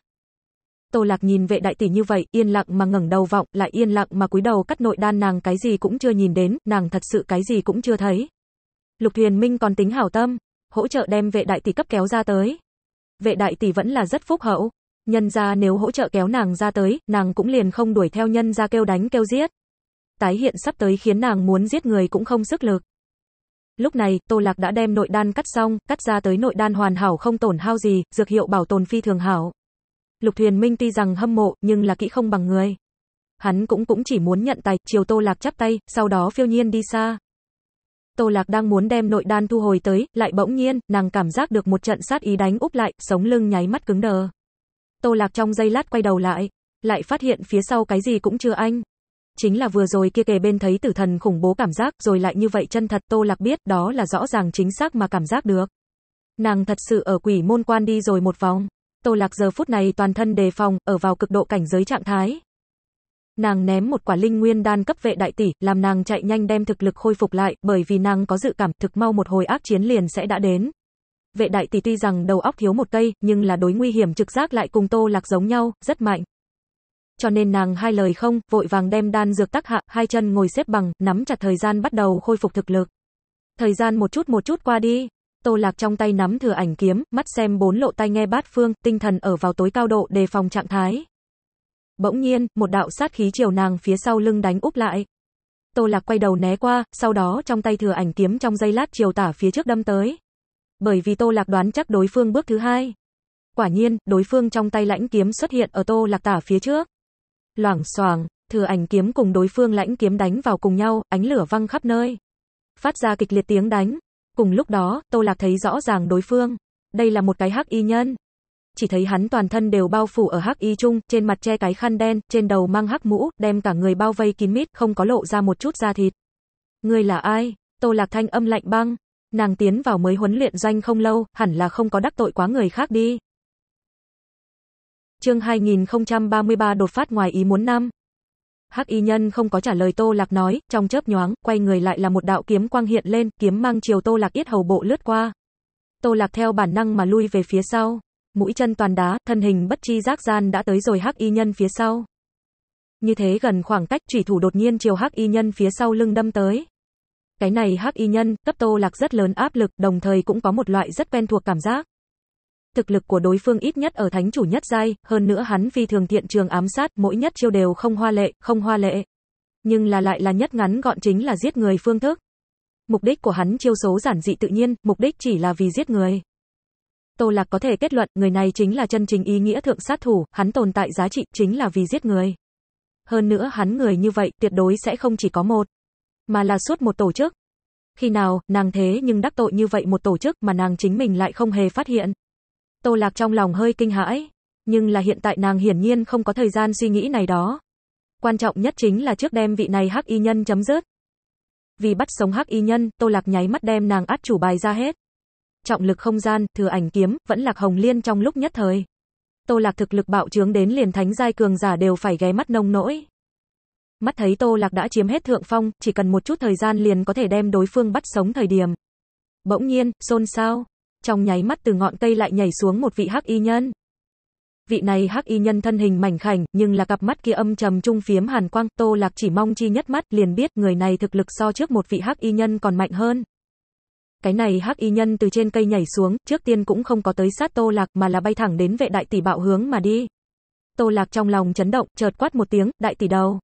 Tô Lạc nhìn vệ đại tỷ như vậy, yên lặng mà ngẩng đầu vọng, lại yên lặng mà cúi đầu cắt nội đan nàng cái gì cũng chưa nhìn đến, nàng thật sự cái gì cũng chưa thấy. Lục thuyền Minh còn tính hảo tâm, hỗ trợ đem vệ đại tỷ cấp kéo ra tới. Vệ đại tỷ vẫn là rất phúc hậu, nhân gia nếu hỗ trợ kéo nàng ra tới, nàng cũng liền không đuổi theo nhân gia kêu đánh kêu giết. Tái hiện sắp tới khiến nàng muốn giết người cũng không sức lực. Lúc này, Tô Lạc đã đem nội đan cắt xong, cắt ra tới nội đan hoàn hảo không tổn hao gì, dược hiệu bảo tồn phi thường hảo. Lục Thuyền Minh tuy rằng hâm mộ, nhưng là kỹ không bằng người. Hắn cũng cũng chỉ muốn nhận tài, chiều Tô Lạc chắp tay, sau đó phiêu nhiên đi xa. Tô Lạc đang muốn đem nội đan thu hồi tới, lại bỗng nhiên, nàng cảm giác được một trận sát ý đánh úp lại, sống lưng nháy mắt cứng đờ. Tô Lạc trong giây lát quay đầu lại, lại phát hiện phía sau cái gì cũng chưa anh chính là vừa rồi kia kề bên thấy tử thần khủng bố cảm giác, rồi lại như vậy chân thật Tô Lạc biết, đó là rõ ràng chính xác mà cảm giác được. Nàng thật sự ở quỷ môn quan đi rồi một vòng. Tô Lạc giờ phút này toàn thân đề phòng, ở vào cực độ cảnh giới trạng thái. Nàng ném một quả linh nguyên đan cấp vệ đại tỷ, làm nàng chạy nhanh đem thực lực khôi phục lại, bởi vì nàng có dự cảm thực mau một hồi ác chiến liền sẽ đã đến. Vệ đại tỷ tuy rằng đầu óc thiếu một cây, nhưng là đối nguy hiểm trực giác lại cùng Tô Lạc giống nhau, rất mạnh cho nên nàng hai lời không, vội vàng đem đan dược tác hạ, hai chân ngồi xếp bằng, nắm chặt thời gian bắt đầu khôi phục thực lực. Thời gian một chút một chút qua đi, Tô Lạc trong tay nắm thừa ảnh kiếm, mắt xem bốn lộ tay nghe bát phương, tinh thần ở vào tối cao độ đề phòng trạng thái. Bỗng nhiên, một đạo sát khí chiều nàng phía sau lưng đánh úp lại. Tô Lạc quay đầu né qua, sau đó trong tay thừa ảnh kiếm trong dây lát chiều tả phía trước đâm tới. Bởi vì Tô Lạc đoán chắc đối phương bước thứ hai. Quả nhiên, đối phương trong tay lãnh kiếm xuất hiện ở Tô Lạc tả phía trước. Loảng xoảng, thừa ảnh kiếm cùng đối phương lãnh kiếm đánh vào cùng nhau, ánh lửa văng khắp nơi. Phát ra kịch liệt tiếng đánh. Cùng lúc đó, Tô Lạc thấy rõ ràng đối phương. Đây là một cái hắc y nhân. Chỉ thấy hắn toàn thân đều bao phủ ở hắc y chung, trên mặt che cái khăn đen, trên đầu mang hắc mũ, đem cả người bao vây kín mít, không có lộ ra một chút da thịt. Ngươi là ai? Tô Lạc Thanh âm lạnh băng. Nàng tiến vào mới huấn luyện danh không lâu, hẳn là không có đắc tội quá người khác đi. Chương 2033 đột phát ngoài ý muốn năm. Hắc Y Nhân không có trả lời Tô Lạc nói, trong chớp nhoáng, quay người lại là một đạo kiếm quang hiện lên, kiếm mang chiều Tô Lạc yết hầu bộ lướt qua. Tô Lạc theo bản năng mà lui về phía sau, mũi chân toàn đá, thân hình bất chi giác gian đã tới rồi Hắc Y Nhân phía sau. Như thế gần khoảng cách chủy thủ đột nhiên chiều Hắc Y Nhân phía sau lưng đâm tới. Cái này Hắc Y Nhân, cấp Tô Lạc rất lớn áp lực, đồng thời cũng có một loại rất quen thuộc cảm giác thực lực của đối phương ít nhất ở thánh chủ nhất giai, hơn nữa hắn phi thường thiện trường ám sát, mỗi nhất chiêu đều không hoa lệ, không hoa lệ. Nhưng là lại là nhất ngắn gọn chính là giết người phương thức. Mục đích của hắn chiêu số giản dị tự nhiên, mục đích chỉ là vì giết người. Tô Lạc có thể kết luận, người này chính là chân chính ý nghĩa thượng sát thủ, hắn tồn tại giá trị chính là vì giết người. Hơn nữa hắn người như vậy tuyệt đối sẽ không chỉ có một, mà là suốt một tổ chức. Khi nào, nàng thế nhưng đắc tội như vậy một tổ chức mà nàng chính mình lại không hề phát hiện. Tô Lạc trong lòng hơi kinh hãi, nhưng là hiện tại nàng hiển nhiên không có thời gian suy nghĩ này đó. Quan trọng nhất chính là trước đem vị này hắc y nhân chấm dứt. Vì bắt sống hắc y nhân, Tô Lạc nháy mắt đem nàng át chủ bài ra hết. Trọng lực không gian, thừa ảnh kiếm, vẫn lạc hồng liên trong lúc nhất thời. Tô Lạc thực lực bạo trướng đến liền thánh giai cường giả đều phải ghé mắt nông nỗi. Mắt thấy Tô Lạc đã chiếm hết thượng phong, chỉ cần một chút thời gian liền có thể đem đối phương bắt sống thời điểm. Bỗng nhiên, xôn xao, trong nháy mắt từ ngọn cây lại nhảy xuống một vị hắc y nhân. Vị này hắc y nhân thân hình mảnh khảnh, nhưng là cặp mắt kia âm trầm trung phiếm hàn quang, Tô Lạc chỉ mong chi nhất mắt liền biết người này thực lực so trước một vị hắc y nhân còn mạnh hơn. Cái này hắc y nhân từ trên cây nhảy xuống, trước tiên cũng không có tới sát Tô Lạc mà là bay thẳng đến vệ đại tỷ bạo hướng mà đi. Tô Lạc trong lòng chấn động, chợt quát một tiếng, đại tỷ đầu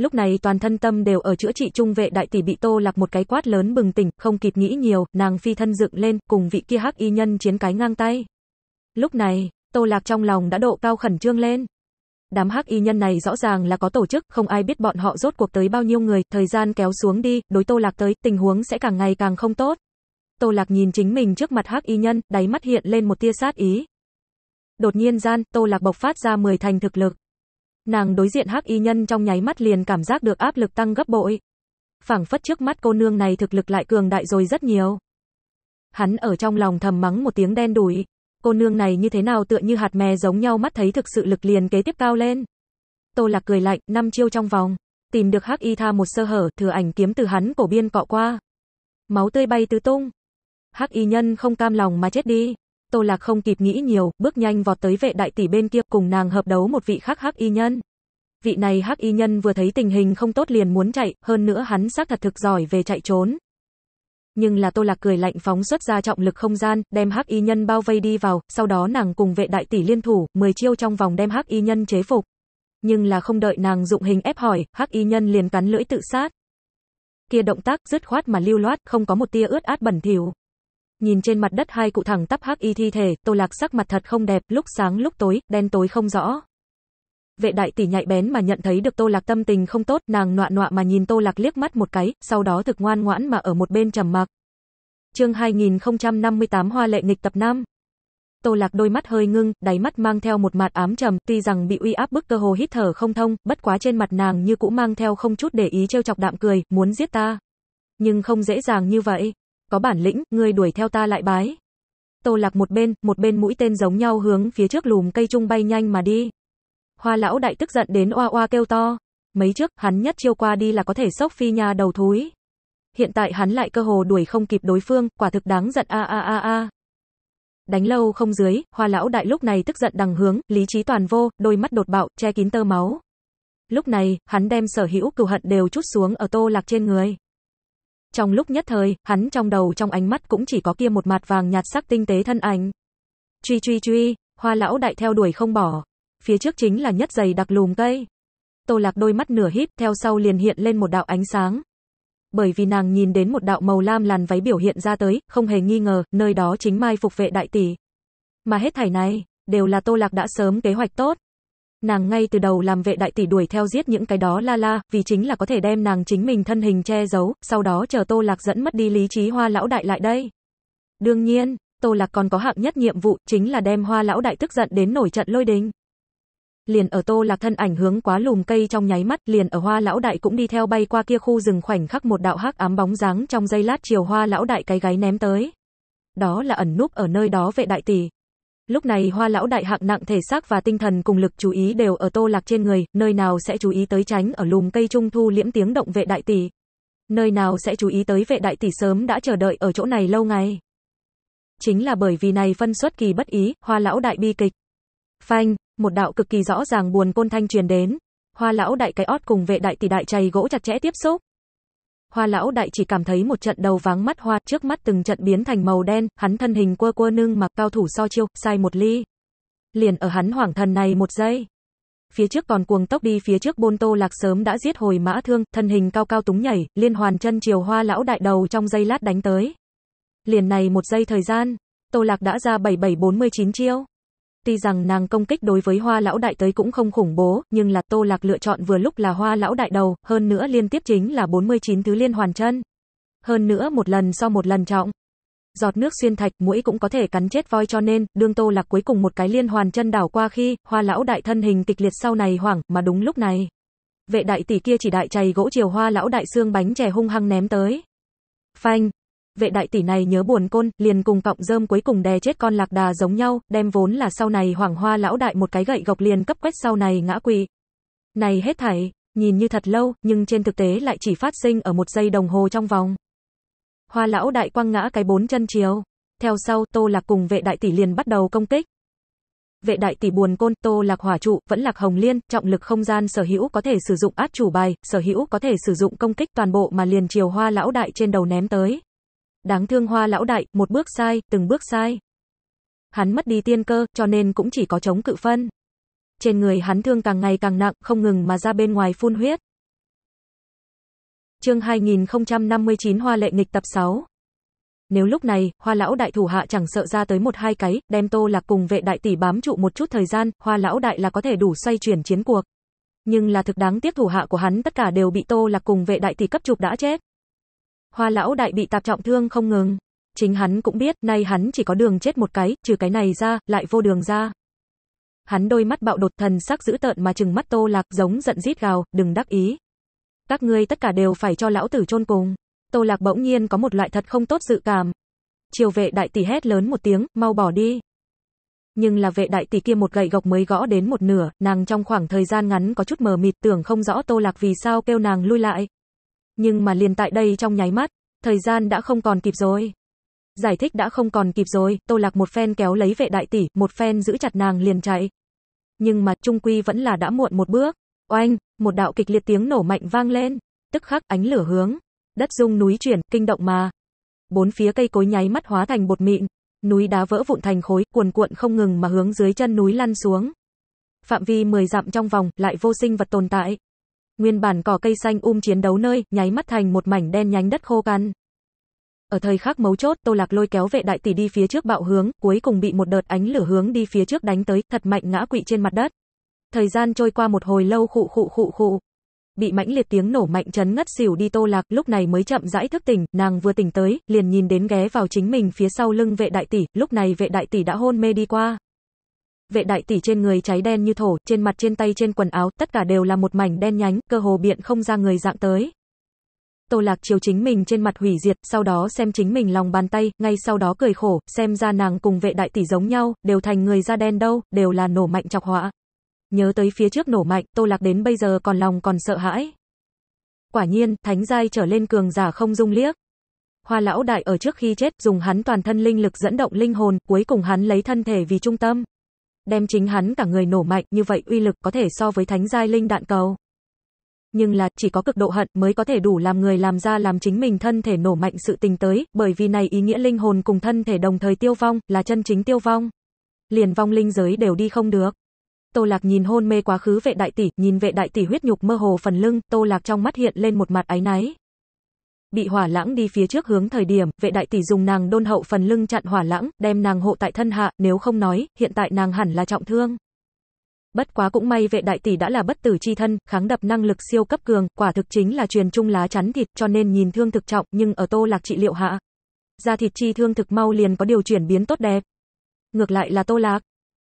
lúc này toàn thân tâm đều ở chữa trị trung vệ đại tỷ bị Tô Lạc một cái quát lớn bừng tỉnh, không kịp nghĩ nhiều, nàng phi thân dựng lên, cùng vị kia hắc y nhân chiến cái ngang tay. Lúc này, Tô Lạc trong lòng đã độ cao khẩn trương lên. Đám hắc y nhân này rõ ràng là có tổ chức, không ai biết bọn họ rốt cuộc tới bao nhiêu người, thời gian kéo xuống đi, đối Tô Lạc tới, tình huống sẽ càng ngày càng không tốt. Tô Lạc nhìn chính mình trước mặt hắc y nhân, đáy mắt hiện lên một tia sát ý. Đột nhiên gian, Tô Lạc bộc phát ra 10 thành thực lực. Nàng đối diện hắc y nhân trong nháy mắt liền cảm giác được áp lực tăng gấp bội. Phảng phất trước mắt cô nương này thực lực lại cường đại rồi rất nhiều. Hắn ở trong lòng thầm mắng một tiếng đen đủi, cô nương này như thế nào tựa như hạt mè giống nhau mắt thấy thực sự lực liền kế tiếp cao lên. Tô Lạc cười lạnh, năm chiêu trong vòng, tìm được Hắc Y Tha một sơ hở, thừa ảnh kiếm từ hắn cổ biên cọ qua. Máu tươi bay tứ tung. Hắc Y nhân không cam lòng mà chết đi. Tô Lạc không kịp nghĩ nhiều, bước nhanh vọt tới vệ đại tỷ bên kia cùng nàng hợp đấu một vị khác hắc y nhân. Vị này hắc y nhân vừa thấy tình hình không tốt liền muốn chạy, hơn nữa hắn xác thật thực giỏi về chạy trốn. Nhưng là Tô Lạc cười lạnh phóng xuất ra trọng lực không gian, đem hắc y nhân bao vây đi vào, sau đó nàng cùng vệ đại tỷ liên thủ, 10 chiêu trong vòng đem hắc y nhân chế phục. Nhưng là không đợi nàng dụng hình ép hỏi, hắc y nhân liền cắn lưỡi tự sát. Kia động tác dứt khoát mà lưu loát, không có một tia ướt át bẩn thỉu. Nhìn trên mặt đất hai cụ thẳng tắp hắc y thi thể, Tô Lạc sắc mặt thật không đẹp, lúc sáng lúc tối, đen tối không rõ. Vệ đại tỷ nhạy bén mà nhận thấy được Tô Lạc tâm tình không tốt, nàng nọa nọa mà nhìn Tô Lạc liếc mắt một cái, sau đó thực ngoan ngoãn mà ở một bên trầm mặc. Chương 2058 Hoa lệ nghịch tập nam. Tô Lạc đôi mắt hơi ngưng, đáy mắt mang theo một mạt ám trầm, tuy rằng bị uy áp bức cơ hồ hít thở không thông, bất quá trên mặt nàng như cũ mang theo không chút để ý trêu chọc đạm cười, muốn giết ta. Nhưng không dễ dàng như vậy có bản lĩnh, ngươi đuổi theo ta lại bái. Tô lạc một bên, một bên mũi tên giống nhau hướng phía trước lùm cây trung bay nhanh mà đi. Hoa lão đại tức giận đến oa oa kêu to. Mấy trước, hắn nhất chiêu qua đi là có thể sốc phi nhà đầu thúi. Hiện tại hắn lại cơ hồ đuổi không kịp đối phương, quả thực đáng giận a a a a. Đánh lâu không dưới, hoa lão đại lúc này tức giận đằng hướng, lý trí toàn vô, đôi mắt đột bạo, che kín tơ máu. Lúc này, hắn đem sở hữu cừu hận đều chút xuống ở tô lạc trên người. Trong lúc nhất thời, hắn trong đầu trong ánh mắt cũng chỉ có kia một mặt vàng nhạt sắc tinh tế thân ảnh. Truy truy truy, hoa lão đại theo đuổi không bỏ. Phía trước chính là nhất dày đặc lùm cây. Tô lạc đôi mắt nửa híp theo sau liền hiện lên một đạo ánh sáng. Bởi vì nàng nhìn đến một đạo màu lam làn váy biểu hiện ra tới, không hề nghi ngờ, nơi đó chính mai phục vệ đại tỷ. Mà hết thảy này, đều là tô lạc đã sớm kế hoạch tốt. Nàng ngay từ đầu làm vệ đại tỷ đuổi theo giết những cái đó la la, vì chính là có thể đem nàng chính mình thân hình che giấu, sau đó chờ Tô Lạc dẫn mất đi lý trí hoa lão đại lại đây. Đương nhiên, Tô Lạc còn có hạng nhất nhiệm vụ, chính là đem hoa lão đại tức giận đến nổi trận lôi đình. Liền ở Tô Lạc thân ảnh hướng quá lùm cây trong nháy mắt, liền ở hoa lão đại cũng đi theo bay qua kia khu rừng khoảnh khắc một đạo hắc ám bóng dáng trong dây lát chiều hoa lão đại cái gáy ném tới. Đó là ẩn núp ở nơi đó vệ đại tỷ, Lúc này hoa lão đại hạng nặng thể xác và tinh thần cùng lực chú ý đều ở tô lạc trên người, nơi nào sẽ chú ý tới tránh ở lùm cây trung thu liễm tiếng động vệ đại tỷ. Nơi nào sẽ chú ý tới vệ đại tỷ sớm đã chờ đợi ở chỗ này lâu ngày. Chính là bởi vì này phân xuất kỳ bất ý, hoa lão đại bi kịch. Phanh, một đạo cực kỳ rõ ràng buồn côn thanh truyền đến. Hoa lão đại cái ót cùng vệ đại tỷ đại chày gỗ chặt chẽ tiếp xúc. Hoa lão đại chỉ cảm thấy một trận đầu váng mắt hoa, trước mắt từng trận biến thành màu đen, hắn thân hình quơ quơ nương mặc cao thủ so chiêu, sai một ly. Liền ở hắn hoảng thần này một giây. Phía trước còn cuồng tốc đi phía trước bôn tô lạc sớm đã giết hồi mã thương, thân hình cao cao túng nhảy, liên hoàn chân chiều hoa lão đại đầu trong giây lát đánh tới. Liền này một giây thời gian, tô lạc đã ra 7749 chiêu. Tuy rằng nàng công kích đối với hoa lão đại tới cũng không khủng bố, nhưng là tô lạc lựa chọn vừa lúc là hoa lão đại đầu, hơn nữa liên tiếp chính là 49 thứ liên hoàn chân. Hơn nữa một lần so một lần trọng. Giọt nước xuyên thạch mũi cũng có thể cắn chết voi cho nên, đương tô lạc cuối cùng một cái liên hoàn chân đảo qua khi, hoa lão đại thân hình kịch liệt sau này hoảng, mà đúng lúc này. Vệ đại tỷ kia chỉ đại chày gỗ chiều hoa lão đại xương bánh chè hung hăng ném tới. Phanh, vệ đại tỷ này nhớ buồn côn, liền cùng cọng rơm cuối cùng đè chết con lạc đà giống nhau, đem vốn là sau này hoàng hoa lão đại một cái gậy gộc liền cấp quét sau này ngã quỳ. Này hết thảy, nhìn như thật lâu, nhưng trên thực tế lại chỉ phát sinh ở một giây đồng hồ trong vòng. Hoa lão đại quăng ngã cái bốn chân chiếu. Theo sau, Tô Lạc cùng vệ đại tỷ liền bắt đầu công kích. Vệ đại tỷ buồn côn, Tô Lạc hỏa trụ, vẫn Lạc Hồng Liên, trọng lực không gian sở hữu có thể sử dụng át chủ bài, sở hữu có thể sử dụng công kích toàn bộ mà liền chiều hoa lão đại trên đầu ném tới. Đáng thương hoa lão đại, một bước sai, từng bước sai. Hắn mất đi tiên cơ, cho nên cũng chỉ có chống cự phân. Trên người hắn thương càng ngày càng nặng, không ngừng mà ra bên ngoài phun huyết. Chương 2059 Hoa lệ nghịch tập 6 Nếu lúc này, hoa lão đại thủ hạ chẳng sợ ra tới một hai cái, đem tô lạc cùng vệ đại tỷ bám trụ một chút thời gian, hoa lão đại là có thể đủ xoay chuyển chiến cuộc. Nhưng là thực đáng tiếc thủ hạ của hắn tất cả đều bị tô lạc cùng vệ đại tỷ cấp chụp đã chết. Hoa lão đại bị tạp trọng thương không ngừng. Chính hắn cũng biết, nay hắn chỉ có đường chết một cái, trừ cái này ra, lại vô đường ra. Hắn đôi mắt bạo đột thần sắc dữ tợn mà chừng mắt Tô Lạc giống giận rít gào, đừng đắc ý. Các ngươi tất cả đều phải cho lão tử chôn cùng. Tô Lạc bỗng nhiên có một loại thật không tốt dự cảm. Triều vệ đại tỷ hét lớn một tiếng, mau bỏ đi. Nhưng là vệ đại tỷ kia một gậy gộc mới gõ đến một nửa, nàng trong khoảng thời gian ngắn có chút mờ mịt tưởng không rõ Tô Lạc vì sao kêu nàng lui lại, nhưng mà liền tại đây trong nháy mắt, thời gian đã không còn kịp rồi. Giải thích đã không còn kịp rồi, Tô Lạc một phen kéo lấy vệ đại tỷ, một phen giữ chặt nàng liền chạy. Nhưng mà trung quy vẫn là đã muộn một bước. Oanh, một đạo kịch liệt tiếng nổ mạnh vang lên, tức khắc ánh lửa hướng, đất rung núi chuyển, kinh động mà. Bốn phía cây cối nháy mắt hóa thành bột mịn, núi đá vỡ vụn thành khối, cuồn cuộn không ngừng mà hướng dưới chân núi lăn xuống. Phạm vi 10 dặm trong vòng lại vô sinh vật tồn tại nguyên bản cỏ cây xanh um chiến đấu nơi, nháy mắt thành một mảnh đen nhánh đất khô cằn. Ở thời khắc mấu chốt, Tô Lạc lôi kéo vệ đại tỷ đi phía trước bạo hướng, cuối cùng bị một đợt ánh lửa hướng đi phía trước đánh tới, thật mạnh ngã quỵ trên mặt đất. Thời gian trôi qua một hồi lâu khụ khụ khụ khụ. Bị mãnh liệt tiếng nổ mạnh chấn ngất xỉu đi Tô Lạc, lúc này mới chậm rãi thức tỉnh, nàng vừa tỉnh tới, liền nhìn đến ghé vào chính mình phía sau lưng vệ đại tỷ, lúc này vệ đại tỷ đã hôn mê đi qua vệ đại tỷ trên người cháy đen như thổ, trên mặt trên tay trên quần áo, tất cả đều là một mảnh đen nhánh, cơ hồ biện không ra người dạng tới. Tô Lạc chiếu chính mình trên mặt hủy diệt, sau đó xem chính mình lòng bàn tay, ngay sau đó cười khổ, xem ra nàng cùng vệ đại tỷ giống nhau, đều thành người da đen đâu, đều là nổ mạnh chọc họa. Nhớ tới phía trước nổ mạnh, Tô Lạc đến bây giờ còn lòng còn sợ hãi. Quả nhiên, thánh giai trở lên cường giả không dung liếc. Hoa lão đại ở trước khi chết, dùng hắn toàn thân linh lực dẫn động linh hồn, cuối cùng hắn lấy thân thể vì trung tâm đem chính hắn cả người nổ mạnh, như vậy uy lực có thể so với thánh giai linh đạn cầu. Nhưng là, chỉ có cực độ hận mới có thể đủ làm người làm ra làm chính mình thân thể nổ mạnh sự tình tới, bởi vì này ý nghĩa linh hồn cùng thân thể đồng thời tiêu vong, là chân chính tiêu vong. Liền vong linh giới đều đi không được. Tô Lạc nhìn hôn mê quá khứ vệ đại tỷ, nhìn vệ đại tỷ huyết nhục mơ hồ phần lưng, Tô Lạc trong mắt hiện lên một mặt áy náy bị hỏa lãng đi phía trước hướng thời điểm, vệ đại tỷ dùng nàng đôn hậu phần lưng chặn hỏa lãng, đem nàng hộ tại thân hạ, nếu không nói, hiện tại nàng hẳn là trọng thương. Bất quá cũng may vệ đại tỷ đã là bất tử chi thân, kháng đập năng lực siêu cấp cường, quả thực chính là truyền trung lá chắn thịt, cho nên nhìn thương thực trọng, nhưng ở Tô Lạc trị liệu hạ, da thịt chi thương thực mau liền có điều chuyển biến tốt đẹp. Ngược lại là Tô Lạc,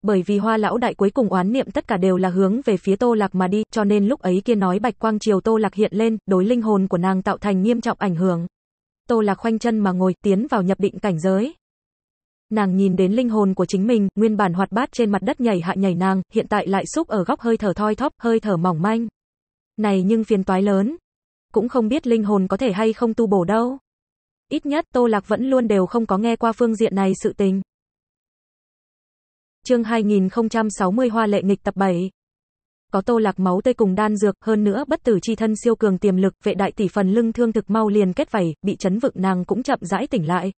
bởi vì hoa lão đại cuối cùng oán niệm tất cả đều là hướng về phía Tô Lạc mà đi, cho nên lúc ấy kia nói bạch quang chiều Tô Lạc hiện lên, đối linh hồn của nàng tạo thành nghiêm trọng ảnh hưởng. Tô Lạc khoanh chân mà ngồi, tiến vào nhập định cảnh giới. Nàng nhìn đến linh hồn của chính mình, nguyên bản hoạt bát trên mặt đất nhảy hạ nhảy nàng, hiện tại lại xúc ở góc hơi thở thoi thóp, hơi thở mỏng manh. Này nhưng phiền toái lớn. Cũng không biết linh hồn có thể hay không tu bổ đâu. Ít nhất Tô Lạc vẫn luôn đều không có nghe qua phương diện này sự tình. Chương 2060 Hoa lệ nghịch tập 7 có tô lạc máu tê cùng đan dược, hơn nữa bất tử chi thân siêu cường tiềm lực, vệ đại tỷ phần lưng thương thực mau liền kết vảy, bị chấn vực nàng cũng chậm rãi tỉnh lại.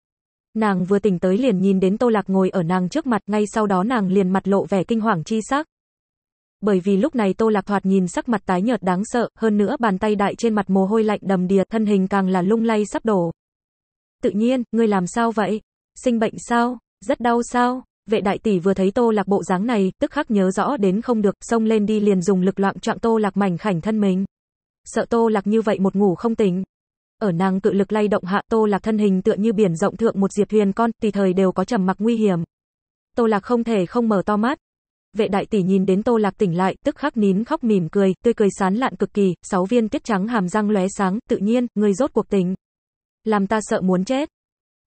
Nàng vừa tỉnh tới liền nhìn đến tô lạc ngồi ở nàng trước mặt, ngay sau đó nàng liền mặt lộ vẻ kinh hoàng chi sắc. Bởi vì lúc này tô lạc thoạt nhìn sắc mặt tái nhợt đáng sợ, hơn nữa bàn tay đại trên mặt mồ hôi lạnh đầm đìa, thân hình càng là lung lay sắp đổ. Tự nhiên, ngươi làm sao vậy? Sinh bệnh sao? Rất đau sao? Vệ đại tỷ vừa thấy Tô Lạc bộ dáng này, tức khắc nhớ rõ đến không được, xông lên đi liền dùng lực loạn trọng Tô Lạc mảnh khảnh thân mình. Sợ Tô Lạc như vậy một ngủ không tỉnh. Ở nàng cự lực lay động hạ, Tô Lạc thân hình tựa như biển rộng thượng một diệp huyền con, tùy thời đều có trầm mặc nguy hiểm. Tô Lạc không thể không mở to mắt. Vệ đại tỷ nhìn đến Tô Lạc tỉnh lại, tức khắc nín khóc mỉm cười, tươi cười sán lạn cực kỳ, sáu viên tiết trắng hàm răng lóe sáng, tự nhiên, người rốt cuộc tỉnh. Làm ta sợ muốn chết.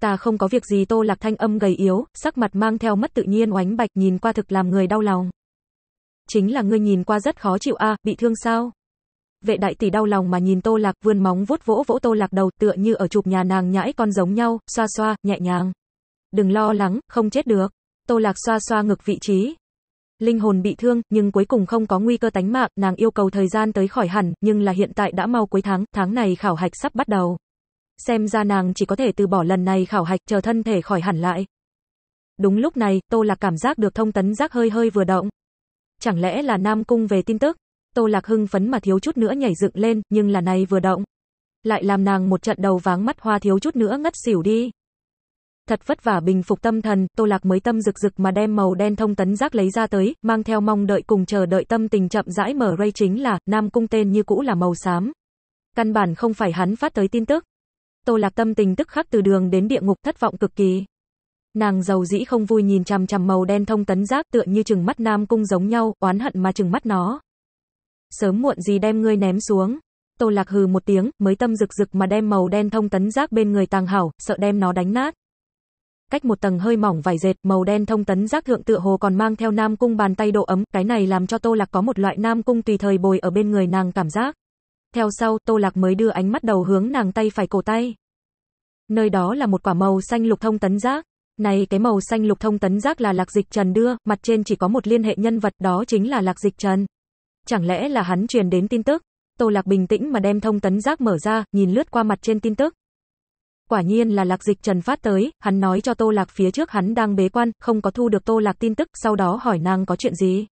Ta không có việc gì Tô Lạc thanh âm gầy yếu, sắc mặt mang theo mất tự nhiên oánh bạch nhìn qua thực làm người đau lòng. Chính là ngươi nhìn qua rất khó chịu a, bị thương sao? Vệ đại tỷ đau lòng mà nhìn Tô Lạc vươn móng vuốt vỗ vỗ Tô Lạc đầu tựa như ở chụp nhà nàng nhãi con giống nhau, xoa xoa, nhẹ nhàng. Đừng lo lắng, không chết được. Tô Lạc xoa xoa ngực vị trí. Linh hồn bị thương, nhưng cuối cùng không có nguy cơ tánh mạng, nàng yêu cầu thời gian tới khỏi hẳn, nhưng là hiện tại đã mau cuối tháng, tháng này khảo hạch sắp bắt đầu xem ra nàng chỉ có thể từ bỏ lần này khảo hạch chờ thân thể khỏi hẳn lại. Đúng lúc này, Tô Lạc cảm giác được thông tấn giác hơi hơi vừa động. Chẳng lẽ là Nam Cung về tin tức? Tô Lạc hưng phấn mà thiếu chút nữa nhảy dựng lên, nhưng là này vừa động. Lại làm nàng một trận đầu váng mắt hoa thiếu chút nữa ngất xỉu đi. Thật vất vả bình phục tâm thần, Tô Lạc mới tâm rực rực mà đem màu đen thông tấn giác lấy ra tới, mang theo mong đợi cùng chờ đợi tâm tình chậm rãi mở ray chính là, Nam Cung tên như cũ là màu xám. Căn bản không phải hắn phát tới tin tức, Tô Lạc tâm tình tức khắc từ đường đến địa ngục thất vọng cực kỳ. Nàng giàu dĩ không vui nhìn chằm chằm màu đen thông tấn giác tựa như chừng mắt nam cung giống nhau, oán hận mà chừng mắt nó. Sớm muộn gì đem ngươi ném xuống. Tô Lạc hừ một tiếng, mới tâm rực rực mà đem màu đen thông tấn giác bên người tàng hảo, sợ đem nó đánh nát. Cách một tầng hơi mỏng vải dệt, màu đen thông tấn giác thượng tựa hồ còn mang theo nam cung bàn tay độ ấm, cái này làm cho Tô Lạc có một loại nam cung tùy thời bồi ở bên người nàng cảm giác. Theo sau, Tô Lạc mới đưa ánh mắt đầu hướng nàng tay phải cổ tay. Nơi đó là một quả màu xanh lục thông tấn giác. Này cái màu xanh lục thông tấn giác là Lạc Dịch Trần đưa, mặt trên chỉ có một liên hệ nhân vật đó chính là Lạc Dịch Trần. Chẳng lẽ là hắn truyền đến tin tức? Tô Lạc bình tĩnh mà đem thông tấn giác mở ra, nhìn lướt qua mặt trên tin tức. Quả nhiên là Lạc Dịch Trần phát tới, hắn nói cho Tô Lạc phía trước hắn đang bế quan, không có thu được Tô Lạc tin tức, sau đó hỏi nàng có chuyện gì.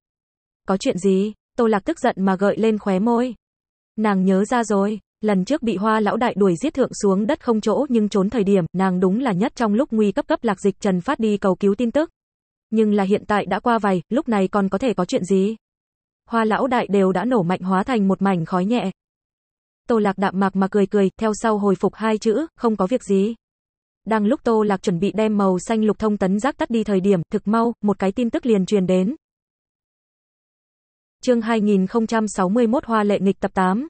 Có chuyện gì? Tô Lạc tức giận mà gợi lên khóe môi. Nàng nhớ ra rồi, lần trước bị hoa lão đại đuổi giết thượng xuống đất không chỗ nhưng trốn thời điểm, nàng đúng là nhất trong lúc nguy cấp cấp lạc dịch Trần Phát đi cầu cứu tin tức. Nhưng là hiện tại đã qua vài, lúc này còn có thể có chuyện gì? Hoa lão đại đều đã nổ mạnh hóa thành một mảnh khói nhẹ. Tô lạc đạm mạc mà cười cười, theo sau hồi phục hai chữ, không có việc gì. Đang lúc Tô Lạc chuẩn bị đem màu xanh lục thông tấn giác tắt đi thời điểm, thực mau, một cái tin tức liền truyền đến chương 2061 Hoa lệ nghịch tập 8.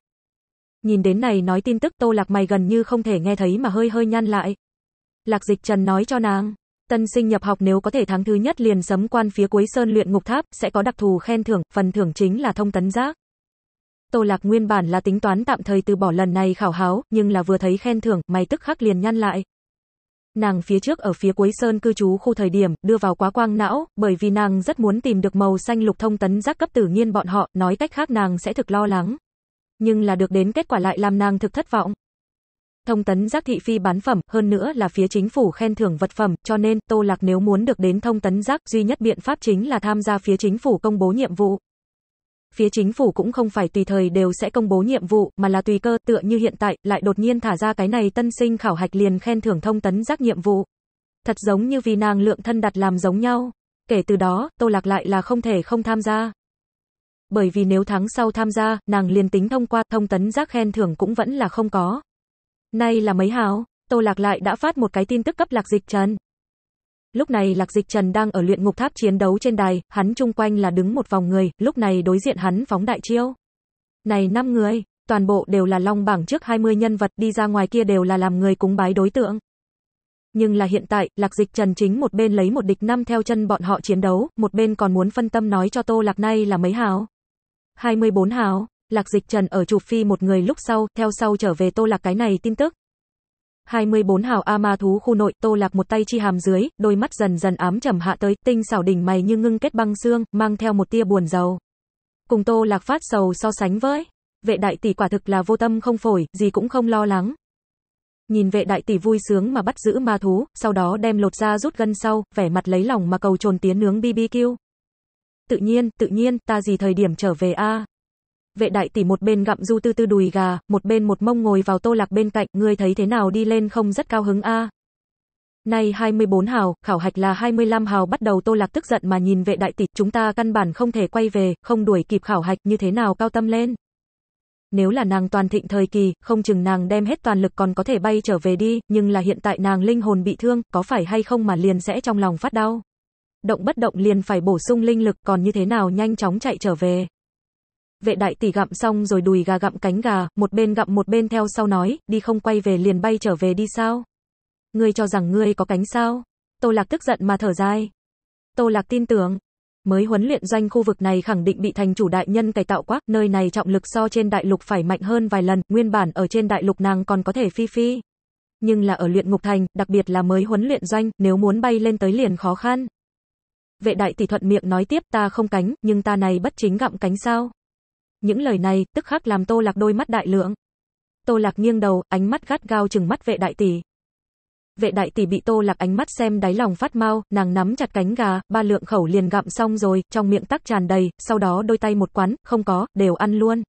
Nhìn đến này nói tin tức Tô Lạc mày gần như không thể nghe thấy mà hơi hơi nhăn lại. Lạc Dịch Trần nói cho nàng, tân sinh nhập học nếu có thể tháng thứ nhất liền sấm quan phía cuối sơn luyện ngục tháp, sẽ có đặc thù khen thưởng, phần thưởng chính là thông tấn giác. Tô Lạc nguyên bản là tính toán tạm thời từ bỏ lần này khảo háo, nhưng là vừa thấy khen thưởng, mày tức khắc liền nhăn lại. Nàng phía trước ở phía cuối sơn cư trú khu thời điểm, đưa vào quá quang não, bởi vì nàng rất muốn tìm được màu xanh lục thông tấn giác cấp tử nhiên bọn họ, nói cách khác nàng sẽ thực lo lắng. Nhưng là được đến kết quả lại làm nàng thực thất vọng. Thông tấn giác thị phi bán phẩm, hơn nữa là phía chính phủ khen thưởng vật phẩm, cho nên Tô Lạc nếu muốn được đến thông tấn giác, duy nhất biện pháp chính là tham gia phía chính phủ công bố nhiệm vụ phía chính phủ cũng không phải tùy thời đều sẽ công bố nhiệm vụ, mà là tùy cơ, tựa như hiện tại, lại đột nhiên thả ra cái này tân sinh khảo hạch liền khen thưởng thông tấn giác nhiệm vụ. Thật giống như vì nàng lượng thân đặt làm giống nhau. Kể từ đó, Tô Lạc lại là không thể không tham gia. Bởi vì nếu tháng sau tham gia, nàng liền tính thông qua thông tấn giác khen thưởng cũng vẫn là không có. Nay là mấy hào, Tô Lạc lại đã phát một cái tin tức cấp Lạc Dịch Trần. Lúc này Lạc Dịch Trần đang ở luyện ngục tháp chiến đấu trên đài, hắn chung quanh là đứng một vòng người, lúc này đối diện hắn phóng đại chiêu. Này năm người, toàn bộ đều là long bảng trước 20 nhân vật đi ra ngoài kia đều là làm người cúng bái đối tượng. Nhưng là hiện tại, Lạc Dịch Trần chính một bên lấy một địch năm theo chân bọn họ chiến đấu, một bên còn muốn phân tâm nói cho Tô Lạc nay là mấy hào. 24 hào, Lạc Dịch Trần ở chụp phi một người lúc sau, theo sau trở về Tô Lạc cái này tin tức, 24 hào A ma thú khu nội, Tô Lạc một tay chi hàm dưới, đôi mắt dần dần ám trầm hạ tới, tinh xảo đỉnh mày như ngưng kết băng xương, mang theo một tia buồn rầu. Cùng Tô Lạc phát sầu so sánh với, vệ đại tỷ quả thực là vô tâm không phổi, gì cũng không lo lắng. Nhìn vệ đại tỷ vui sướng mà bắt giữ ma thú, sau đó đem lột ra rút gân sau, vẻ mặt lấy lòng mà cầu trồn tiến nướng BBQ. Tự nhiên, tự nhiên, ta gì thời điểm trở về a? Vệ đại tỷ một bên gặm du tư tư đùi gà, một bên một mông ngồi vào tô lạc bên cạnh, ngươi thấy thế nào đi lên không rất cao hứng a. À. Nay 24 hào, khảo hạch là 25 hào bắt đầu Tô Lạc tức giận mà nhìn vệ đại tỷ, chúng ta căn bản không thể quay về, không đuổi kịp khảo hạch như thế nào cao tâm lên. Nếu là nàng toàn thịnh thời kỳ, không chừng nàng đem hết toàn lực còn có thể bay trở về đi, nhưng là hiện tại nàng linh hồn bị thương, có phải hay không mà liền sẽ trong lòng phát đau. Động bất động liền phải bổ sung linh lực còn như thế nào nhanh chóng chạy trở về. Vệ đại tỷ gặm xong rồi đùi gà gặm cánh gà, một bên gặm một bên theo sau nói, đi không quay về liền bay trở về đi sao? Ngươi cho rằng ngươi có cánh sao? Tô Lạc tức giận mà thở dài. Tô Lạc tin tưởng, mới huấn luyện doanh khu vực này khẳng định bị thành chủ đại nhân cải tạo quá, nơi này trọng lực so trên đại lục phải mạnh hơn vài lần, nguyên bản ở trên đại lục nàng còn có thể phi phi. Nhưng là ở luyện ngục thành, đặc biệt là mới huấn luyện doanh, nếu muốn bay lên tới liền khó khăn. Vệ đại tỷ thuận miệng nói tiếp ta không cánh, nhưng ta này bất chính gặm cánh sao. Những lời này tức khắc làm Tô Lạc đôi mắt đại lượng. Tô Lạc nghiêng đầu, ánh mắt gắt gao chừng mắt vệ đại tỷ. Vệ đại tỷ bị Tô Lạc ánh mắt xem đáy lòng phát mau, nàng nắm chặt cánh gà, ba lượng khẩu liền gặm xong rồi, trong miệng tắc tràn đầy, sau đó đôi tay một quán, không có, đều ăn luôn.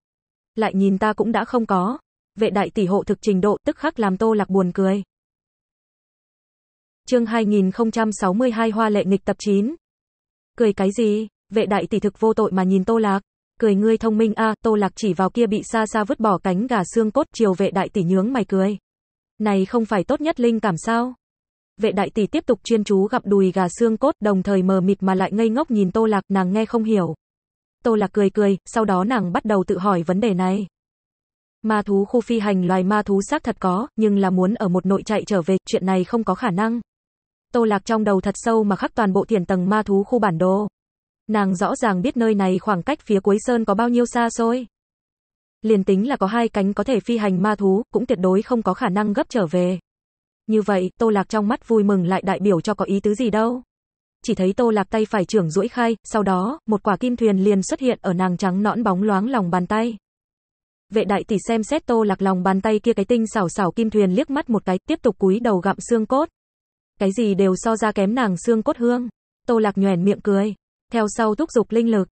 Lại nhìn ta cũng đã không có. Vệ đại tỷ hộ thực trình độ tức khắc làm Tô Lạc buồn cười. Chương 2062 Hoa lệ nghịch tập 9. Cười cái gì? Vệ đại tỷ thực vô tội mà nhìn Tô Lạc cười ngươi thông minh a, Tô Lạc chỉ vào kia bị xa xa vứt bỏ cánh gà xương cốt, chiều vệ đại tỷ nhướng mày cười. Này không phải tốt nhất linh cảm sao? Vệ đại tỷ tiếp tục chuyên chú gặp đùi gà xương cốt, đồng thời mờ mịt mà lại ngây ngốc nhìn Tô Lạc, nàng nghe không hiểu. Tô Lạc cười cười, sau đó nàng bắt đầu tự hỏi vấn đề này. Ma thú khu phi hành loài ma thú xác thật có, nhưng là muốn ở một nội chạy trở về, chuyện này không có khả năng. Tô Lạc trong đầu thật sâu mà khắc toàn bộ tiền tầng ma thú khu bản đồ. Nàng rõ ràng biết nơi này khoảng cách phía cuối sơn có bao nhiêu xa xôi. Liền tính là có hai cánh có thể phi hành ma thú, cũng tuyệt đối không có khả năng gấp trở về. Như vậy, Tô Lạc trong mắt vui mừng lại đại biểu cho có ý tứ gì đâu. Chỉ thấy Tô Lạc tay phải trưởng rũi khai, sau đó, một quả kim thuyền liền xuất hiện ở nàng trắng nõn bóng loáng lòng bàn tay. Vệ đại tỷ xem xét Tô Lạc lòng bàn tay kia cái tinh xảo xảo kim thuyền liếc mắt một cái, tiếp tục cúi đầu gặm xương cốt. Cái gì đều so ra kém nàng xương cốt hương. Tô Lạc nhoẻn miệng cười, theo sau thúc dục linh lực.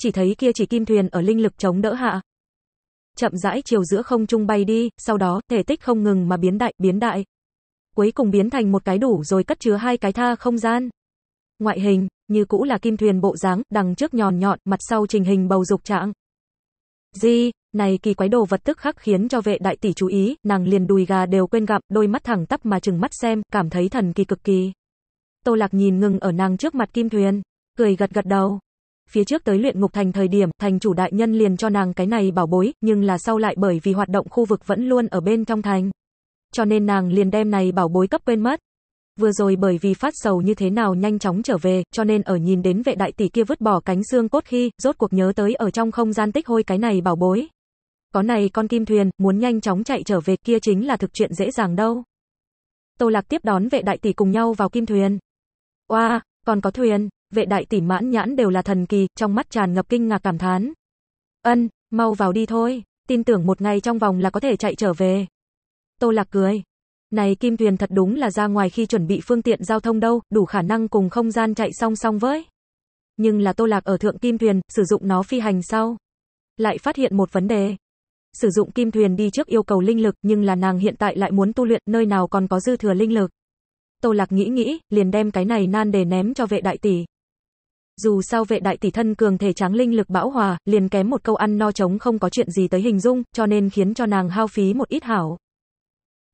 Chỉ thấy kia chỉ kim thuyền ở linh lực chống đỡ hạ. Chậm rãi chiều giữa không trung bay đi, sau đó, thể tích không ngừng mà biến đại, biến đại. Cuối cùng biến thành một cái đủ rồi cất chứa hai cái tha không gian. Ngoại hình, như cũ là kim thuyền bộ dáng, đằng trước nhòn nhọn, mặt sau trình hình bầu dục trạng. di này kỳ quái đồ vật tức khắc khiến cho vệ đại tỷ chú ý, nàng liền đùi gà đều quên gặm, đôi mắt thẳng tắp mà chừng mắt xem, cảm thấy thần kỳ cực kỳ. Tô Lạc nhìn ngừng ở nàng trước mặt kim thuyền, cười gật gật đầu. Phía trước tới luyện ngục thành thời điểm, thành chủ đại nhân liền cho nàng cái này bảo bối, nhưng là sau lại bởi vì hoạt động khu vực vẫn luôn ở bên trong thành. Cho nên nàng liền đem này bảo bối cấp quên mất. Vừa rồi bởi vì phát sầu như thế nào nhanh chóng trở về, cho nên ở nhìn đến vệ đại tỷ kia vứt bỏ cánh xương cốt khi, rốt cuộc nhớ tới ở trong không gian tích hôi cái này bảo bối. Có này con kim thuyền, muốn nhanh chóng chạy trở về kia chính là thực chuyện dễ dàng đâu. Tô Lạc tiếp đón vệ đại tỷ cùng nhau vào kim thuyền. Oa, wow, còn có thuyền vệ đại tỷ mãn nhãn đều là thần kỳ, trong mắt tràn ngập kinh ngạc cảm thán. Ân, mau vào đi thôi, tin tưởng một ngày trong vòng là có thể chạy trở về. Tô Lạc cười. Này Kim thuyền thật đúng là ra ngoài khi chuẩn bị phương tiện giao thông đâu, đủ khả năng cùng không gian chạy song song với. Nhưng là Tô Lạc ở thượng Kim thuyền sử dụng nó phi hành sau. Lại phát hiện một vấn đề. Sử dụng Kim thuyền đi trước yêu cầu linh lực nhưng là nàng hiện tại lại muốn tu luyện nơi nào còn có dư thừa linh lực. Tô Lạc nghĩ nghĩ, liền đem cái này nan để ném cho vệ đại tỷ. Dù sao vệ đại tỷ thân cường thể tráng linh lực bão hòa, liền kém một câu ăn no trống không có chuyện gì tới hình dung, cho nên khiến cho nàng hao phí một ít hảo.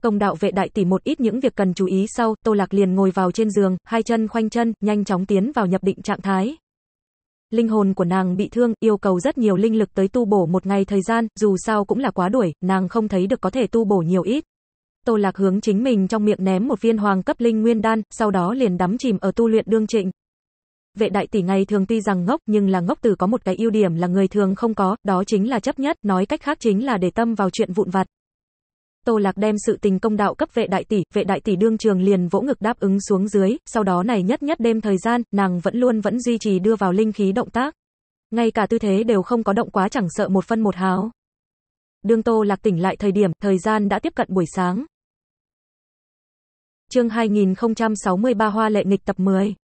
Công đạo vệ đại tỷ một ít những việc cần chú ý sau, Tô Lạc liền ngồi vào trên giường, hai chân khoanh chân, nhanh chóng tiến vào nhập định trạng thái. Linh hồn của nàng bị thương, yêu cầu rất nhiều linh lực tới tu bổ một ngày thời gian, dù sao cũng là quá đuổi, nàng không thấy được có thể tu bổ nhiều ít. Tô Lạc hướng chính mình trong miệng ném một viên hoàng cấp linh nguyên đan, sau đó liền đắm chìm ở tu luyện đương trịnh. Vệ đại tỷ ngày thường tuy rằng ngốc nhưng là ngốc từ có một cái ưu điểm là người thường không có, đó chính là chấp nhất, nói cách khác chính là để tâm vào chuyện vụn vặt. Tô Lạc đem sự tình công đạo cấp vệ đại tỷ, vệ đại tỷ đương trường liền vỗ ngực đáp ứng xuống dưới, sau đó này nhất nhất đêm thời gian, nàng vẫn luôn vẫn duy trì đưa vào linh khí động tác. Ngay cả tư thế đều không có động quá chẳng sợ một phân một háo. Đương Tô Lạc tỉnh lại thời điểm, thời gian đã tiếp cận buổi sáng. Chương 2063 Hoa lệ nghịch tập 10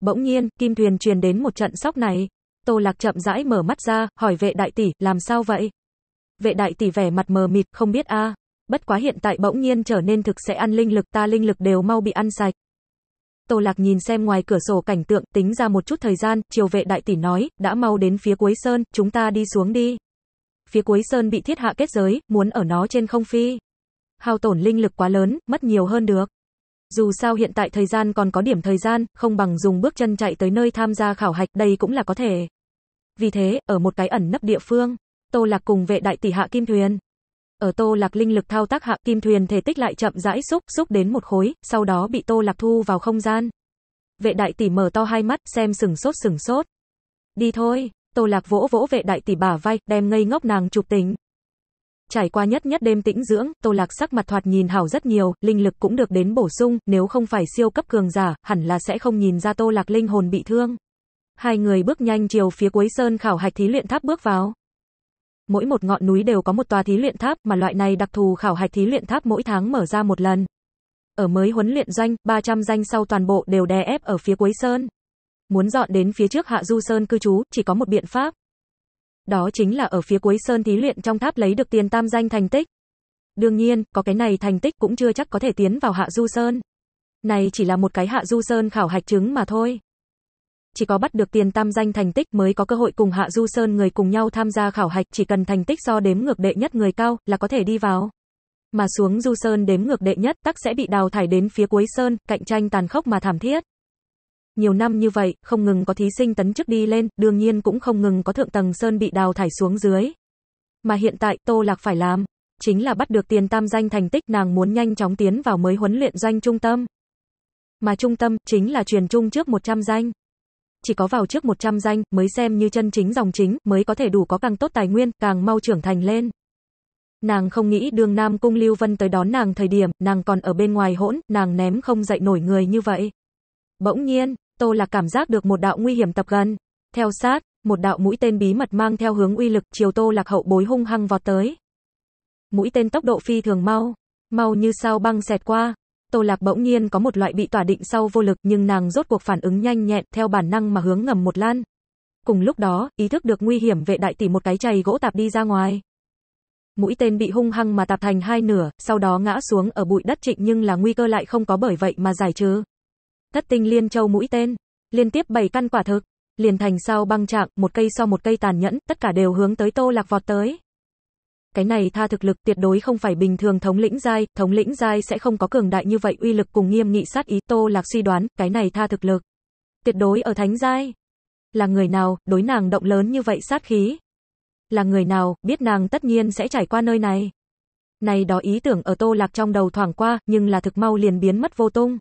Bỗng nhiên, kim thuyền truyền đến một trận sóc này. Tô Lạc chậm rãi mở mắt ra, hỏi vệ đại tỷ, làm sao vậy? Vệ đại tỷ vẻ mặt mờ mịt, không biết a. Bất quá hiện tại bỗng nhiên trở nên thực sẽ ăn linh lực, ta linh lực đều mau bị ăn sạch. Tô Lạc nhìn xem ngoài cửa sổ cảnh tượng, tính ra một chút thời gian, chiều vệ đại tỷ nói, đã mau đến phía cuối sơn, chúng ta đi xuống đi. Phía cuối sơn bị thiết hạ kết giới, muốn ở nó trên không phi. Hao tổn linh lực quá lớn, mất nhiều hơn được. Dù sao hiện tại thời gian còn có điểm thời gian, không bằng dùng bước chân chạy tới nơi tham gia khảo hạch, đây cũng là có thể. Vì thế, ở một cái ẩn nấp địa phương, Tô Lạc cùng vệ đại tỷ hạ kim thuyền. Ở Tô Lạc linh lực thao tác hạ kim thuyền thể tích lại chậm rãi xúc, xúc đến một khối, sau đó bị Tô Lạc thu vào không gian. Vệ đại tỷ mở to hai mắt, xem sừng sốt sừng sốt. Đi thôi, Tô Lạc vỗ vỗ vệ đại tỷ bả vai, đem ngây ngốc nàng chụp tỉnh. Trải qua nhất nhất đêm tĩnh dưỡng, Tô Lạc sắc mặt thoạt nhìn hảo rất nhiều, linh lực cũng được đến bổ sung, nếu không phải siêu cấp cường giả, hẳn là sẽ không nhìn ra Tô Lạc linh hồn bị thương. Hai người bước nhanh chiều phía cuối sơn khảo hạch thí luyện tháp bước vào. Mỗi một ngọn núi đều có một tòa thí luyện tháp, mà loại này đặc thù khảo hạch thí luyện tháp mỗi tháng mở ra một lần. Ở mới huấn luyện doanh, 300 danh sau toàn bộ đều đè ép ở phía cuối sơn. Muốn dọn đến phía trước Hạ Du Sơn cư trú, chỉ có một biện pháp, đó chính là ở phía cuối Sơn thí luyện trong tháp lấy được tiền tam danh thành tích. Đương nhiên, có cái này thành tích cũng chưa chắc có thể tiến vào Hạ Du Sơn. Này chỉ là một cái Hạ Du Sơn khảo hạch chứng mà thôi. Chỉ có bắt được tiền tam danh thành tích mới có cơ hội cùng Hạ Du Sơn người cùng nhau tham gia khảo hạch, chỉ cần thành tích do đếm ngược đệ nhất người cao là có thể đi vào. Mà xuống Du Sơn đếm ngược đệ nhất, tắc sẽ bị đào thải đến phía cuối sơn, cạnh tranh tàn khốc mà thảm thiết. Nhiều năm như vậy, không ngừng có thí sinh tấn chức đi lên, đương nhiên cũng không ngừng có thượng tầng sơn bị đào thải xuống dưới. Mà hiện tại, Tô Lạc phải làm, chính là bắt được tiền tam danh thành tích nàng muốn nhanh chóng tiến vào mới huấn luyện danh trung tâm. Mà trung tâm, chính là truyền trung trước 100 danh. Chỉ có vào trước 100 danh, mới xem như chân chính dòng chính, mới có thể đủ có càng tốt tài nguyên, càng mau trưởng thành lên. Nàng không nghĩ đường Nam Cung Lưu Vân tới đón nàng thời điểm, nàng còn ở bên ngoài hỗn, nàng ném không dậy nổi người như vậy. Bỗng nhiên, Tô Lạc cảm giác được một đạo nguy hiểm tập gần. Theo sát, một đạo mũi tên bí mật mang theo hướng uy lực chiều Tô Lạc hậu bối hung hăng vọt tới. Mũi tên tốc độ phi thường mau, mau như sao băng xẹt qua. Tô Lạc bỗng nhiên có một loại bị tỏa định sau vô lực nhưng nàng rốt cuộc phản ứng nhanh nhẹn theo bản năng mà hướng ngầm một lan. Cùng lúc đó, ý thức được nguy hiểm vệ đại tỷ một cái chày gỗ tạp đi ra ngoài. Mũi tên bị hung hăng mà tạp thành hai nửa, sau đó ngã xuống ở bụi đất trịnh nhưng là nguy cơ lại không có bởi vậy mà giải trừ thất tinh liên châu mũi tên, liên tiếp 7 căn quả thực, liền thành sau băng trạng, một cây sau một cây tàn nhẫn, tất cả đều hướng tới Tô Lạc vọt tới. Cái này tha thực lực tuyệt đối không phải bình thường thống lĩnh giai, thống lĩnh giai sẽ không có cường đại như vậy uy lực cùng nghiêm nghị sát ý, Tô Lạc suy đoán, cái này tha thực lực tuyệt đối ở thánh giai. Là người nào, đối nàng động lớn như vậy sát khí. Là người nào, biết nàng tất nhiên sẽ trải qua nơi này. Này đó ý tưởng ở Tô Lạc trong đầu thoảng qua, nhưng là thực mau liền biến mất vô tung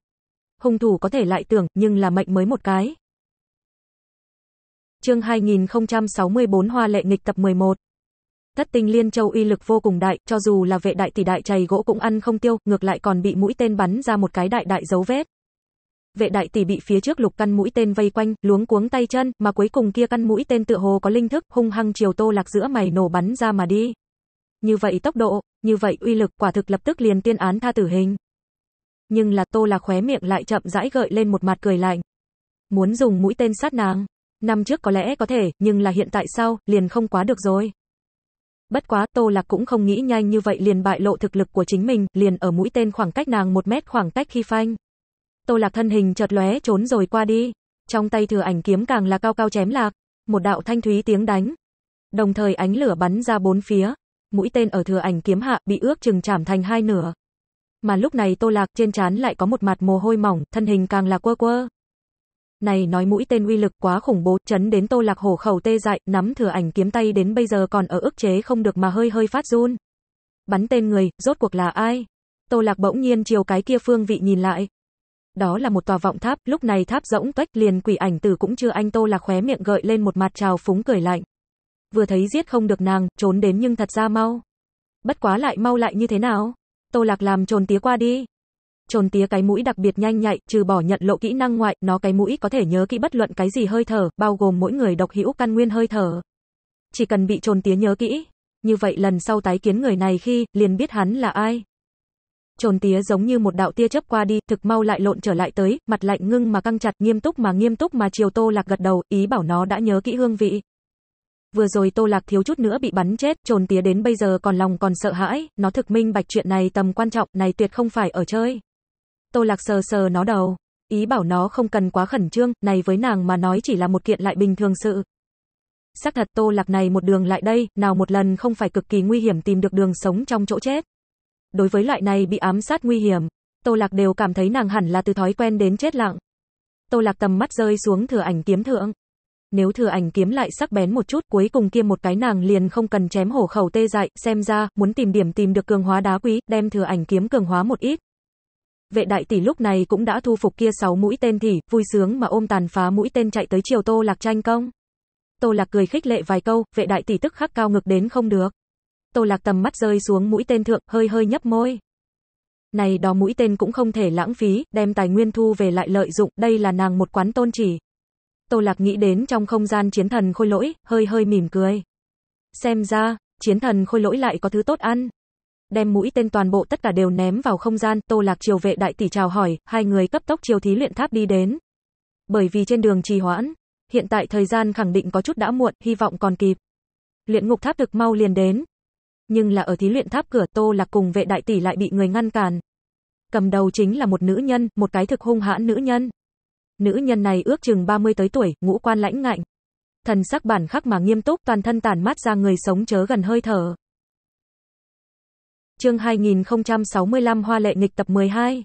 hung thủ có thể lại tưởng, nhưng là mệnh mới một cái. Chương 2064 Hoa lệ nghịch tập 11 Thất tinh liên châu uy lực vô cùng đại, cho dù là vệ đại tỷ đại chày gỗ cũng ăn không tiêu, ngược lại còn bị mũi tên bắn ra một cái đại đại dấu vết. Vệ đại tỷ bị phía trước lục căn mũi tên vây quanh, luống cuống tay chân, mà cuối cùng kia căn mũi tên tựa hồ có linh thức, hung hăng chiều tô lạc giữa mày nổ bắn ra mà đi. Như vậy tốc độ, như vậy uy lực quả thực lập tức liền tiên án tha tử hình nhưng là Tô là khóe miệng lại chậm rãi gợi lên một mặt cười lạnh. Muốn dùng mũi tên sát nàng, năm trước có lẽ có thể, nhưng là hiện tại sao, liền không quá được rồi. Bất quá Tô Lạc cũng không nghĩ nhanh như vậy liền bại lộ thực lực của chính mình, liền ở mũi tên khoảng cách nàng một mét khoảng cách khi phanh. Tô Lạc thân hình chợt lóe trốn rồi qua đi. Trong tay thừa ảnh kiếm càng là cao cao chém lạc, một đạo thanh thúy tiếng đánh. Đồng thời ánh lửa bắn ra bốn phía, mũi tên ở thừa ảnh kiếm hạ bị ước chừng chảm thành hai nửa. Mà lúc này Tô Lạc trên trán lại có một mặt mồ hôi mỏng, thân hình càng là quơ quơ. Này nói mũi tên uy lực quá khủng bố, chấn đến Tô Lạc hổ khẩu tê dại, nắm thừa ảnh kiếm tay đến bây giờ còn ở ức chế không được mà hơi hơi phát run. Bắn tên người, rốt cuộc là ai? Tô Lạc bỗng nhiên chiều cái kia phương vị nhìn lại. Đó là một tòa vọng tháp, lúc này tháp rỗng tuếch liền quỷ ảnh tử cũng chưa anh Tô Lạc khóe miệng gợi lên một mặt trào phúng cười lạnh. Vừa thấy giết không được nàng, trốn đến nhưng thật ra mau. Bất quá lại mau lại như thế nào? Tô Lạc làm trồn tía qua đi. Trồn tía cái mũi đặc biệt nhanh nhạy, trừ bỏ nhận lộ kỹ năng ngoại, nó cái mũi có thể nhớ kỹ bất luận cái gì hơi thở, bao gồm mỗi người độc hữu căn nguyên hơi thở. Chỉ cần bị trồn tía nhớ kỹ, như vậy lần sau tái kiến người này khi, liền biết hắn là ai. Trồn tía giống như một đạo tia chớp qua đi, thực mau lại lộn trở lại tới, mặt lạnh ngưng mà căng chặt, nghiêm túc mà nghiêm túc mà chiều tô lạc gật đầu, ý bảo nó đã nhớ kỹ hương vị vừa rồi Tô Lạc thiếu chút nữa bị bắn chết, trồn tía đến bây giờ còn lòng còn sợ hãi, nó thực minh bạch chuyện này tầm quan trọng, này tuyệt không phải ở chơi. Tô Lạc sờ sờ nó đầu, ý bảo nó không cần quá khẩn trương, này với nàng mà nói chỉ là một kiện lại bình thường sự. Xác thật Tô Lạc này một đường lại đây, nào một lần không phải cực kỳ nguy hiểm tìm được đường sống trong chỗ chết. Đối với loại này bị ám sát nguy hiểm, Tô Lạc đều cảm thấy nàng hẳn là từ thói quen đến chết lặng. Tô Lạc tầm mắt rơi xuống thừa ảnh kiếm thượng, nếu thừa ảnh kiếm lại sắc bén một chút, cuối cùng kia một cái nàng liền không cần chém hổ khẩu tê dại, xem ra, muốn tìm điểm tìm được cường hóa đá quý, đem thừa ảnh kiếm cường hóa một ít. Vệ đại tỷ lúc này cũng đã thu phục kia sáu mũi tên thỉ, vui sướng mà ôm tàn phá mũi tên chạy tới chiều Tô Lạc tranh công. Tô Lạc cười khích lệ vài câu, vệ đại tỷ tức khắc cao ngực đến không được. Tô Lạc tầm mắt rơi xuống mũi tên thượng, hơi hơi nhấp môi. Này đó mũi tên cũng không thể lãng phí, đem tài nguyên thu về lại lợi dụng, đây là nàng một quán tôn chỉ. Tô Lạc nghĩ đến trong không gian chiến thần khôi lỗi, hơi hơi mỉm cười. Xem ra, chiến thần khôi lỗi lại có thứ tốt ăn. Đem mũi tên toàn bộ tất cả đều ném vào không gian, Tô Lạc chiều vệ đại tỷ chào hỏi, hai người cấp tốc chiều thí luyện tháp đi đến. Bởi vì trên đường trì hoãn, hiện tại thời gian khẳng định có chút đã muộn, hy vọng còn kịp. Luyện ngục tháp được mau liền đến. Nhưng là ở thí luyện tháp cửa Tô Lạc cùng vệ đại tỷ lại bị người ngăn cản. Cầm đầu chính là một nữ nhân, một cái thực hung hãn nữ nhân. Nữ nhân này ước chừng 30 tới tuổi, ngũ quan lãnh ngạnh. Thần sắc bản khắc mà nghiêm túc toàn thân tàn mát ra người sống chớ gần hơi thở. Chương 2065 Hoa lệ nghịch tập 12.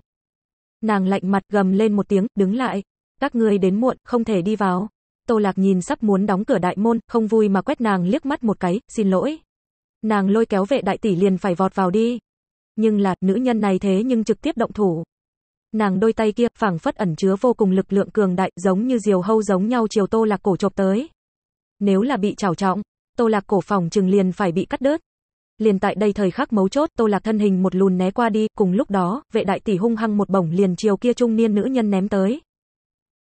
Nàng lạnh mặt gầm lên một tiếng, đứng lại. Các người đến muộn, không thể đi vào. Tô Lạc nhìn sắp muốn đóng cửa đại môn, không vui mà quét nàng liếc mắt một cái, xin lỗi. Nàng lôi kéo vệ đại tỷ liền phải vọt vào đi. Nhưng là, nữ nhân này thế nhưng trực tiếp động thủ. Nàng đôi tay kia phảng phất ẩn chứa vô cùng lực lượng cường đại, giống như diều hâu giống nhau chiều Tô Lạc Cổ chộp tới. Nếu là bị trảo trọng, Tô Lạc Cổ phòng trừng liền phải bị cắt đứt. Liền tại đây thời khắc mấu chốt, Tô Lạc thân hình một lùn né qua đi, cùng lúc đó, vệ đại tỷ hung hăng một bổng liền chiều kia trung niên nữ nhân ném tới.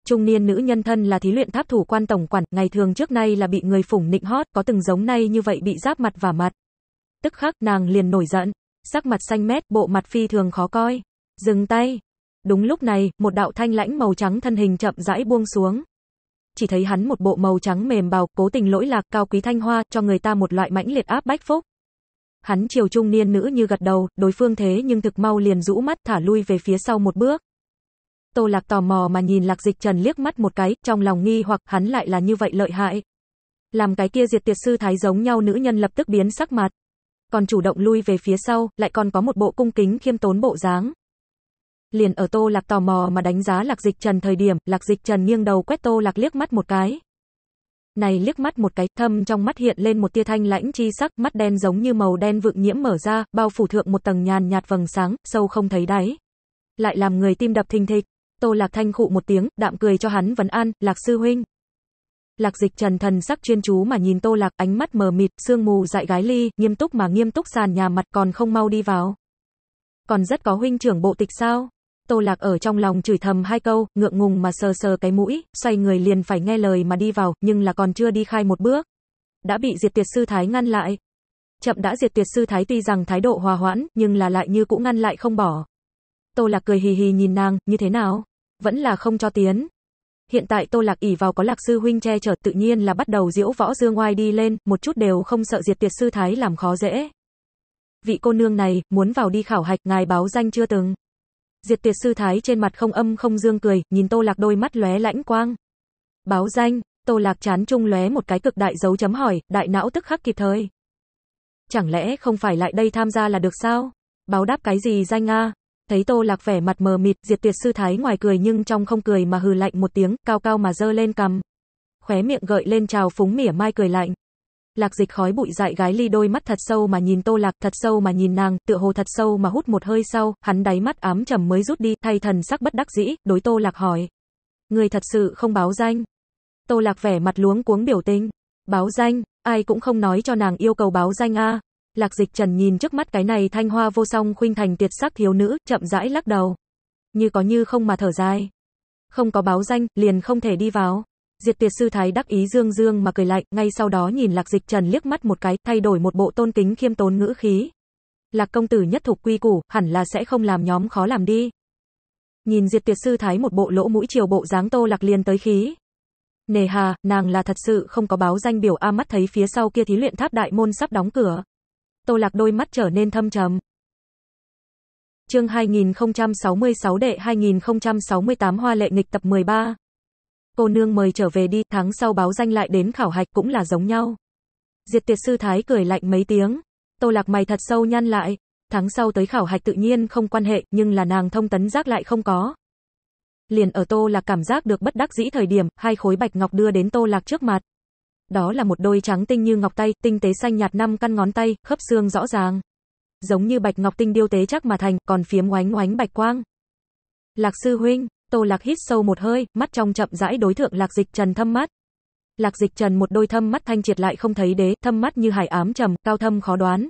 Trung niên nữ nhân thân là thí luyện tháp thủ quan tổng quản, ngày thường trước nay là bị người phủng nịnh hót, có từng giống nay như vậy bị giáp mặt và mặt. Tức khắc, nàng liền nổi giận, sắc mặt xanh mét, bộ mặt phi thường khó coi. Dừng tay, Đúng lúc này, một đạo thanh lãnh màu trắng thân hình chậm rãi buông xuống. Chỉ thấy hắn một bộ màu trắng mềm bào, cố tình lỗi lạc cao quý thanh hoa, cho người ta một loại mãnh liệt áp bách phúc. Hắn chiều trung niên nữ như gật đầu, đối phương thế nhưng thực mau liền rũ mắt thả lui về phía sau một bước. Tô Lạc tò mò mà nhìn Lạc Dịch Trần liếc mắt một cái, trong lòng nghi hoặc hắn lại là như vậy lợi hại. Làm cái kia diệt tiệt sư thái giống nhau nữ nhân lập tức biến sắc mặt. Còn chủ động lui về phía sau, lại còn có một bộ cung kính khiêm tốn bộ dáng. Liền ở Tô Lạc tò mò mà đánh giá Lạc Dịch Trần thời điểm, Lạc Dịch Trần nghiêng đầu quét Tô Lạc liếc mắt một cái. Này liếc mắt một cái, thâm trong mắt hiện lên một tia thanh lãnh chi sắc, mắt đen giống như màu đen vượng nhiễm mở ra, bao phủ thượng một tầng nhàn nhạt vầng sáng, sâu không thấy đáy. Lại làm người tim đập thình thịch. Tô Lạc Thanh khụ một tiếng, đạm cười cho hắn vấn an, "Lạc sư huynh." Lạc Dịch Trần thần sắc chuyên chú mà nhìn Tô Lạc, ánh mắt mờ mịt, sương mù dại gái ly, nghiêm túc mà nghiêm túc sàn nhà mặt còn không mau đi vào. Còn rất có huynh trưởng bộ tịch sao? Tô Lạc ở trong lòng chửi thầm hai câu, ngượng ngùng mà sờ sờ cái mũi, xoay người liền phải nghe lời mà đi vào, nhưng là còn chưa đi khai một bước. Đã bị Diệt Tuyệt Sư Thái ngăn lại. Chậm đã Diệt Tuyệt Sư Thái tuy rằng thái độ hòa hoãn, nhưng là lại như cũng ngăn lại không bỏ. Tô Lạc cười hì hì nhìn nàng, như thế nào? Vẫn là không cho tiến. Hiện tại Tô Lạc ỉ vào có Lạc Sư Huynh che chở tự nhiên là bắt đầu diễu võ dương oai đi lên, một chút đều không sợ Diệt Tuyệt Sư Thái làm khó dễ. Vị cô nương này, muốn vào đi khảo hạch, ngài báo danh chưa từng. Diệt tiệt sư thái trên mặt không âm không dương cười, nhìn Tô Lạc đôi mắt lóe lãnh quang. Báo danh, Tô Lạc chán trung lóe một cái cực đại dấu chấm hỏi, đại não tức khắc kịp thời. Chẳng lẽ không phải lại đây tham gia là được sao? Báo đáp cái gì danh nga Thấy Tô Lạc vẻ mặt mờ mịt, Diệt Tuyệt sư thái ngoài cười nhưng trong không cười mà hừ lạnh một tiếng, cao cao mà dơ lên cầm Khóe miệng gợi lên trào phúng mỉa mai cười lạnh. Lạc dịch khói bụi dại gái ly đôi mắt thật sâu mà nhìn tô lạc, thật sâu mà nhìn nàng, tựa hồ thật sâu mà hút một hơi sau, hắn đáy mắt ám trầm mới rút đi, thay thần sắc bất đắc dĩ, đối tô lạc hỏi. Người thật sự không báo danh. Tô lạc vẻ mặt luống cuống biểu tình. Báo danh, ai cũng không nói cho nàng yêu cầu báo danh a Lạc dịch trần nhìn trước mắt cái này thanh hoa vô song khuynh thành tuyệt sắc thiếu nữ, chậm rãi lắc đầu. Như có như không mà thở dài. Không có báo danh, liền không thể đi vào. Diệt tiệt sư thái đắc ý dương dương mà cười lạnh, ngay sau đó nhìn lạc dịch trần liếc mắt một cái, thay đổi một bộ tôn kính khiêm tốn ngữ khí. Lạc công tử nhất thục quy củ, hẳn là sẽ không làm nhóm khó làm đi. Nhìn diệt tiệt sư thái một bộ lỗ mũi chiều bộ dáng tô lạc liền tới khí. Nề hà, nàng là thật sự không có báo danh biểu A mắt thấy phía sau kia thí luyện tháp đại môn sắp đóng cửa. Tô lạc đôi mắt trở nên thâm trầm. Chương 2066 đệ 2068 Hoa lệ nghịch tập 13 cô nương mời trở về đi, tháng sau báo danh lại đến khảo hạch cũng là giống nhau. Diệt tiệt sư thái cười lạnh mấy tiếng, tô lạc mày thật sâu nhăn lại, tháng sau tới khảo hạch tự nhiên không quan hệ, nhưng là nàng thông tấn giác lại không có. Liền ở tô lạc cảm giác được bất đắc dĩ thời điểm, hai khối bạch ngọc đưa đến tô lạc trước mặt. Đó là một đôi trắng tinh như ngọc tay, tinh tế xanh nhạt năm căn ngón tay, khớp xương rõ ràng. Giống như bạch ngọc tinh điêu tế chắc mà thành, còn phiếm oánh oánh bạch quang. Lạc sư huynh, Tô Lạc hít sâu một hơi, mắt trong chậm rãi đối thượng Lạc Dịch Trần thâm mắt. Lạc Dịch Trần một đôi thâm mắt thanh triệt lại không thấy đế, thâm mắt như hải ám trầm, cao thâm khó đoán.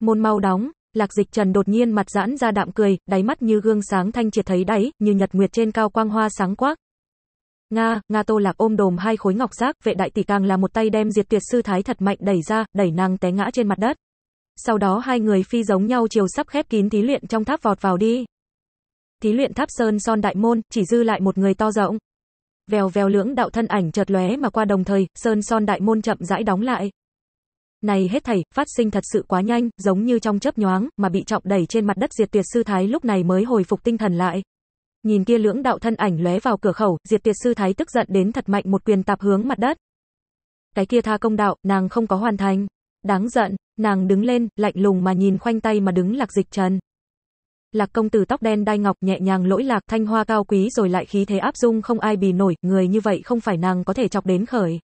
Môn mau đóng, Lạc Dịch Trần đột nhiên mặt giãn ra đạm cười, đáy mắt như gương sáng thanh triệt thấy đáy, như nhật nguyệt trên cao quang hoa sáng quắc. Nga, Nga Tô Lạc ôm đồm hai khối ngọc giác, vệ đại tỷ càng là một tay đem diệt tuyệt sư thái thật mạnh đẩy ra, đẩy nàng té ngã trên mặt đất. Sau đó hai người phi giống nhau chiều sắp khép kín thí luyện trong tháp vọt vào đi thí luyện tháp sơn son đại môn, chỉ dư lại một người to rộng. Vèo vèo lưỡng đạo thân ảnh chợt lóe mà qua đồng thời, sơn son đại môn chậm rãi đóng lại. Này hết thảy, phát sinh thật sự quá nhanh, giống như trong chớp nhoáng, mà bị trọng đẩy trên mặt đất diệt tuyệt sư thái lúc này mới hồi phục tinh thần lại. Nhìn kia lưỡng đạo thân ảnh lóe vào cửa khẩu, diệt tuyệt sư thái tức giận đến thật mạnh một quyền tạp hướng mặt đất. Cái kia tha công đạo, nàng không có hoàn thành. Đáng giận, nàng đứng lên, lạnh lùng mà nhìn khoanh tay mà đứng lạc dịch trần. Lạc công tử tóc đen đai ngọc nhẹ nhàng lỗi lạc thanh hoa cao quý rồi lại khí thế áp dung không ai bì nổi, người như vậy không phải nàng có thể chọc đến khởi.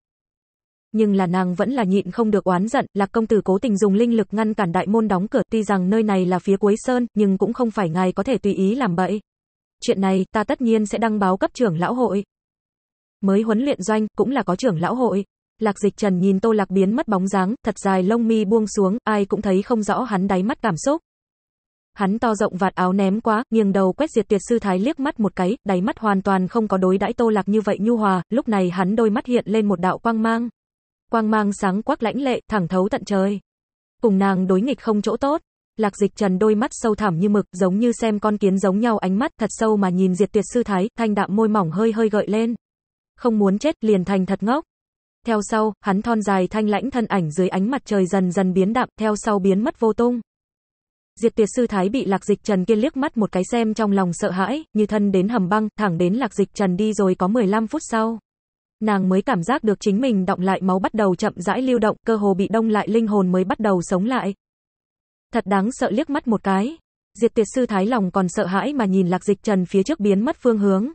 Nhưng là nàng vẫn là nhịn không được oán giận, Lạc công tử cố tình dùng linh lực ngăn cản đại môn đóng cửa, tuy rằng nơi này là phía cuối sơn, nhưng cũng không phải ngài có thể tùy ý làm bậy. Chuyện này, ta tất nhiên sẽ đăng báo cấp trưởng lão hội. Mới huấn luyện doanh, cũng là có trưởng lão hội. Lạc dịch trần nhìn tô lạc biến mất bóng dáng, thật dài lông mi buông xuống, ai cũng thấy không rõ hắn đáy mắt cảm xúc. Hắn to rộng vạt áo ném quá, nghiêng đầu quét Diệt Tuyệt Sư Thái liếc mắt một cái, đáy mắt hoàn toàn không có đối đãi Tô Lạc như vậy nhu hòa, lúc này hắn đôi mắt hiện lên một đạo quang mang. Quang mang sáng quắc lãnh lệ, thẳng thấu tận trời. Cùng nàng đối nghịch không chỗ tốt. Lạc Dịch Trần đôi mắt sâu thẳm như mực, giống như xem con kiến giống nhau ánh mắt thật sâu mà nhìn Diệt Tuyệt Sư Thái, thanh đạm môi mỏng hơi hơi gợi lên. Không muốn chết, liền thành thật ngốc. Theo sau, hắn thon dài thanh lãnh thân ảnh dưới ánh mặt trời dần dần biến đạm, theo sau biến mất vô tung. Diệt Tiệt sư thái bị Lạc Dịch Trần kia liếc mắt một cái xem trong lòng sợ hãi, như thân đến hầm băng, thẳng đến Lạc Dịch Trần đi rồi có 15 phút sau. Nàng mới cảm giác được chính mình động lại máu bắt đầu chậm rãi lưu động, cơ hồ bị đông lại linh hồn mới bắt đầu sống lại. Thật đáng sợ liếc mắt một cái. Diệt Tiệt sư thái lòng còn sợ hãi mà nhìn Lạc Dịch Trần phía trước biến mất phương hướng.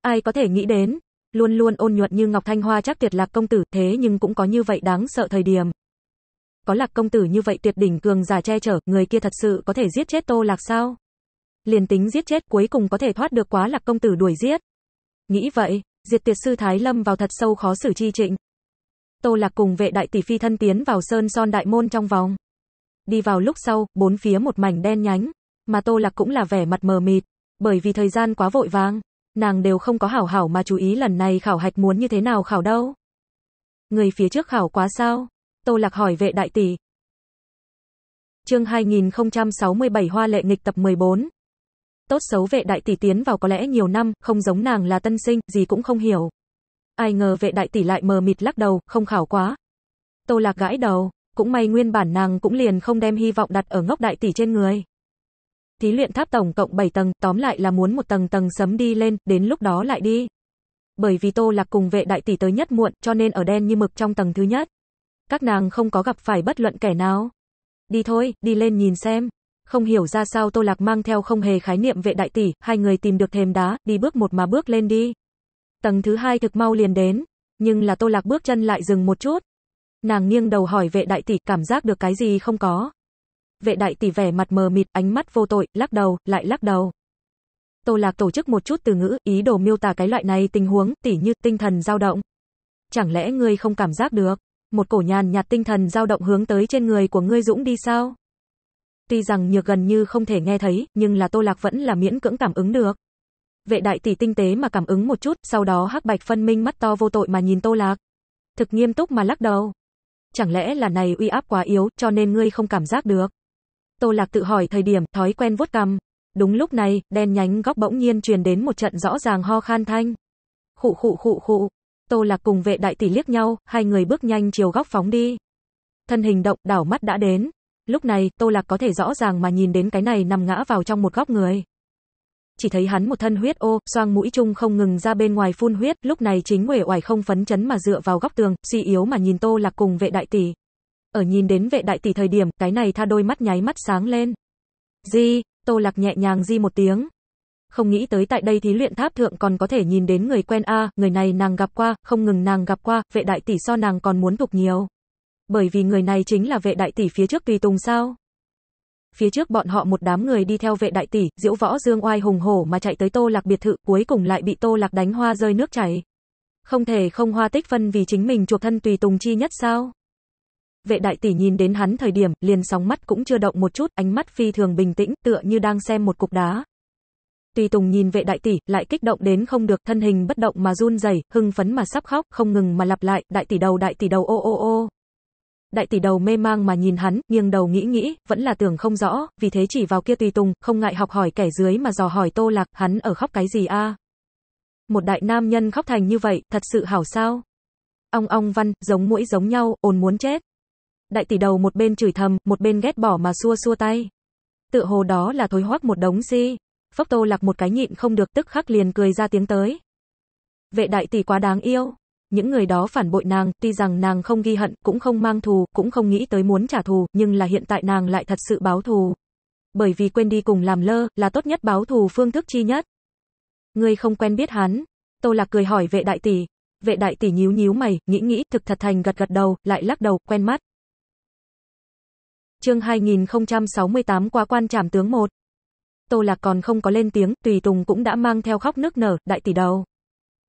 Ai có thể nghĩ đến, luôn luôn ôn nhuận như ngọc thanh hoa chắc Tiệt Lạc công tử, thế nhưng cũng có như vậy đáng sợ thời điểm có lạc công tử như vậy tuyệt đỉnh cường giả che chở, người kia thật sự có thể giết chết tô lạc sao? Liền tính giết chết cuối cùng có thể thoát được quá lạc công tử đuổi giết. Nghĩ vậy, diệt tuyệt sư Thái Lâm vào thật sâu khó xử chi trịnh. Tô lạc cùng vệ đại tỷ phi thân tiến vào sơn son đại môn trong vòng. Đi vào lúc sau, bốn phía một mảnh đen nhánh, mà tô lạc cũng là vẻ mặt mờ mịt, bởi vì thời gian quá vội vàng, nàng đều không có hảo hảo mà chú ý lần này khảo hạch muốn như thế nào khảo đâu. Người phía trước khảo quá sao? Tô Lạc hỏi vệ đại tỷ. Chương 2067 Hoa lệ nghịch tập 14. Tốt xấu vệ đại tỷ tiến vào có lẽ nhiều năm, không giống nàng là tân sinh, gì cũng không hiểu. Ai ngờ vệ đại tỷ lại mờ mịt lắc đầu, không khảo quá. Tô Lạc gãi đầu, cũng may nguyên bản nàng cũng liền không đem hy vọng đặt ở ngốc đại tỷ trên người. Thí luyện tháp tổng cộng 7 tầng, tóm lại là muốn một tầng tầng sấm đi lên, đến lúc đó lại đi. Bởi vì Tô Lạc cùng vệ đại tỷ tới nhất muộn, cho nên ở đen như mực trong tầng thứ nhất. Các nàng không có gặp phải bất luận kẻ nào. Đi thôi, đi lên nhìn xem. Không hiểu ra sao Tô Lạc mang theo không hề khái niệm vệ đại tỷ, hai người tìm được thềm đá, đi bước một mà bước lên đi. Tầng thứ hai thực mau liền đến, nhưng là Tô Lạc bước chân lại dừng một chút. Nàng nghiêng đầu hỏi vệ đại tỷ cảm giác được cái gì không có. Vệ đại tỷ vẻ mặt mờ mịt, ánh mắt vô tội, lắc đầu, lại lắc đầu. Tô Lạc tổ chức một chút từ ngữ, ý đồ miêu tả cái loại này tình huống, tỉ như tinh thần dao động. Chẳng lẽ ngươi không cảm giác được? một cổ nhàn nhạt tinh thần dao động hướng tới trên người của ngươi dũng đi sao? Tuy rằng nhược gần như không thể nghe thấy, nhưng là Tô Lạc vẫn là miễn cưỡng cảm ứng được. Vệ đại tỷ tinh tế mà cảm ứng một chút, sau đó hắc bạch phân minh mắt to vô tội mà nhìn Tô Lạc. Thực nghiêm túc mà lắc đầu. Chẳng lẽ là này uy áp quá yếu, cho nên ngươi không cảm giác được? Tô Lạc tự hỏi thời điểm, thói quen vuốt cằm. Đúng lúc này, đen nhánh góc bỗng nhiên truyền đến một trận rõ ràng ho khan thanh. Khụ khụ khụ khụ, Tô Lạc cùng vệ đại tỷ liếc nhau, hai người bước nhanh chiều góc phóng đi. Thân hình động, đảo mắt đã đến. Lúc này, Tô Lạc có thể rõ ràng mà nhìn đến cái này nằm ngã vào trong một góc người. Chỉ thấy hắn một thân huyết ô, xoang mũi chung không ngừng ra bên ngoài phun huyết, lúc này chính uể oải không phấn chấn mà dựa vào góc tường, suy yếu mà nhìn Tô Lạc cùng vệ đại tỷ. Ở nhìn đến vệ đại tỷ thời điểm, cái này tha đôi mắt nháy mắt sáng lên. Di, Tô Lạc nhẹ nhàng di một tiếng, không nghĩ tới tại đây thí luyện tháp thượng còn có thể nhìn đến người quen a, người này nàng gặp qua, không ngừng nàng gặp qua, vệ đại tỷ so nàng còn muốn thuộc nhiều. Bởi vì người này chính là vệ đại tỷ phía trước tùy tùng sao? Phía trước bọn họ một đám người đi theo vệ đại tỷ, diễu võ dương oai hùng hổ mà chạy tới Tô Lạc biệt thự, cuối cùng lại bị Tô Lạc đánh hoa rơi nước chảy. Không thể không hoa tích phân vì chính mình chuộc thân tùy tùng chi nhất sao? Vệ đại tỷ nhìn đến hắn thời điểm, liền sóng mắt cũng chưa động một chút, ánh mắt phi thường bình tĩnh, tựa như đang xem một cục đá. Tùy Tùng nhìn vệ đại tỷ, lại kích động đến không được, thân hình bất động mà run rẩy, hưng phấn mà sắp khóc, không ngừng mà lặp lại, đại tỷ đầu đại tỷ đầu ô ô ô. Đại tỷ đầu mê mang mà nhìn hắn, nghiêng đầu nghĩ nghĩ, vẫn là tưởng không rõ, vì thế chỉ vào kia Tùy Tùng, không ngại học hỏi kẻ dưới mà dò hỏi Tô Lạc, hắn ở khóc cái gì a? Một đại nam nhân khóc thành như vậy, thật sự hảo sao? Ong ong văn, giống mũi giống nhau, ồn muốn chết. Đại tỷ đầu một bên chửi thầm, một bên ghét bỏ mà xua xua tay. Tự hồ đó là thối hoác một đống si. Phốc Tô Lạc một cái nhịn không được tức khắc liền cười ra tiếng tới. Vệ đại tỷ quá đáng yêu. Những người đó phản bội nàng, tuy rằng nàng không ghi hận, cũng không mang thù, cũng không nghĩ tới muốn trả thù, nhưng là hiện tại nàng lại thật sự báo thù. Bởi vì quên đi cùng làm lơ, là tốt nhất báo thù phương thức chi nhất. Ngươi không quen biết hắn. Tô Lạc cười hỏi vệ đại tỷ. Vệ đại tỷ nhíu nhíu mày, nghĩ nghĩ, thực thật thành gật gật đầu, lại lắc đầu, quen mắt. Chương 2068 quá quan trảm tướng 1 Tô Lạc còn không có lên tiếng, Tùy Tùng cũng đã mang theo khóc nước nở, đại tỷ đầu.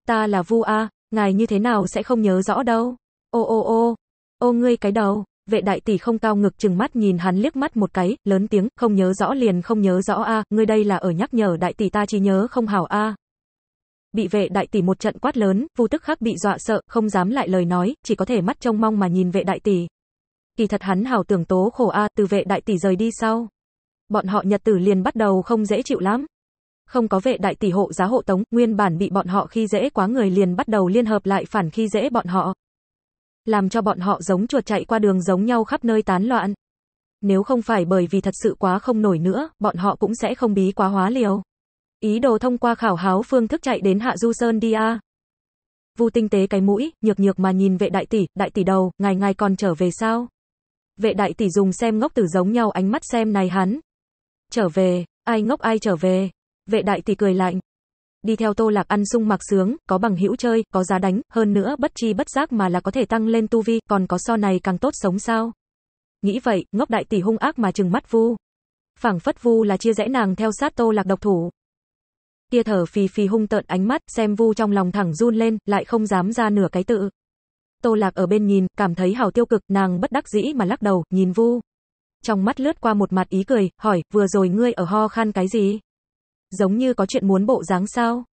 Ta là Vu A, ngài như thế nào sẽ không nhớ rõ đâu. Ô ô ô, ô ngươi cái đầu. Vệ đại tỷ không cao ngực chừng mắt nhìn hắn liếc mắt một cái, lớn tiếng, không nhớ rõ liền không nhớ rõ a, ngươi đây là ở nhắc nhở đại tỷ ta chỉ nhớ không hảo a. Bị vệ đại tỷ một trận quát lớn, Vu Tức Khắc bị dọa sợ, không dám lại lời nói, chỉ có thể mắt trông mong mà nhìn vệ đại tỷ. Kỳ thật hắn hảo tưởng tố khổ a, từ vệ đại tỷ rời đi sau, bọn họ nhật tử liền bắt đầu không dễ chịu lắm. Không có vệ đại tỷ hộ giá hộ tống, nguyên bản bị bọn họ khi dễ quá người liền bắt đầu liên hợp lại phản khi dễ bọn họ. Làm cho bọn họ giống chuột chạy qua đường giống nhau khắp nơi tán loạn. Nếu không phải bởi vì thật sự quá không nổi nữa, bọn họ cũng sẽ không bí quá hóa liều. Ý đồ thông qua khảo háo phương thức chạy đến Hạ Du Sơn đi a. Vu tinh tế cái mũi, nhược nhược mà nhìn vệ đại tỷ, đại tỷ đầu, ngày ngày còn trở về sao? Vệ đại tỷ dùng xem ngốc tử giống nhau ánh mắt xem này hắn, Trở về, ai ngốc ai trở về. Vệ đại tỷ cười lạnh. Đi theo Tô Lạc ăn sung mặc sướng, có bằng hữu chơi, có giá đánh, hơn nữa bất chi bất giác mà là có thể tăng lên tu vi, còn có so này càng tốt sống sao? Nghĩ vậy, ngốc đại tỷ hung ác mà trừng mắt vu. Phảng phất vu là chia rẽ nàng theo sát Tô Lạc độc thủ. Kia thở phì phì hung tợn ánh mắt, xem vu trong lòng thẳng run lên, lại không dám ra nửa cái tự. Tô Lạc ở bên nhìn, cảm thấy hào tiêu cực, nàng bất đắc dĩ mà lắc đầu, nhìn vu trong mắt lướt qua một mặt ý cười, hỏi, vừa rồi ngươi ở ho khan cái gì? Giống như có chuyện muốn bộ dáng sao?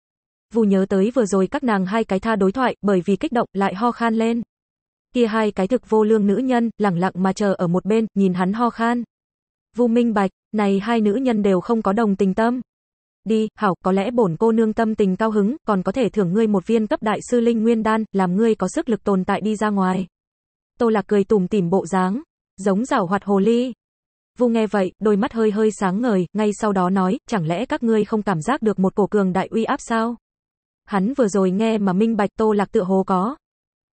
Vù nhớ tới vừa rồi các nàng hai cái tha đối thoại, bởi vì kích động, lại ho khan lên. Kia hai cái thực vô lương nữ nhân, lẳng lặng mà chờ ở một bên, nhìn hắn ho khan. Vu minh bạch, này hai nữ nhân đều không có đồng tình tâm. Đi, hảo, có lẽ bổn cô nương tâm tình cao hứng, còn có thể thưởng ngươi một viên cấp đại sư linh nguyên đan, làm ngươi có sức lực tồn tại đi ra ngoài. Tô Lạc cười tủm tỉm bộ dáng, giống rảo hoạt hồ ly, Vu nghe vậy, đôi mắt hơi hơi sáng ngời, ngay sau đó nói, chẳng lẽ các ngươi không cảm giác được một cổ cường đại uy áp sao? Hắn vừa rồi nghe mà minh bạch Tô Lạc tự hồ có.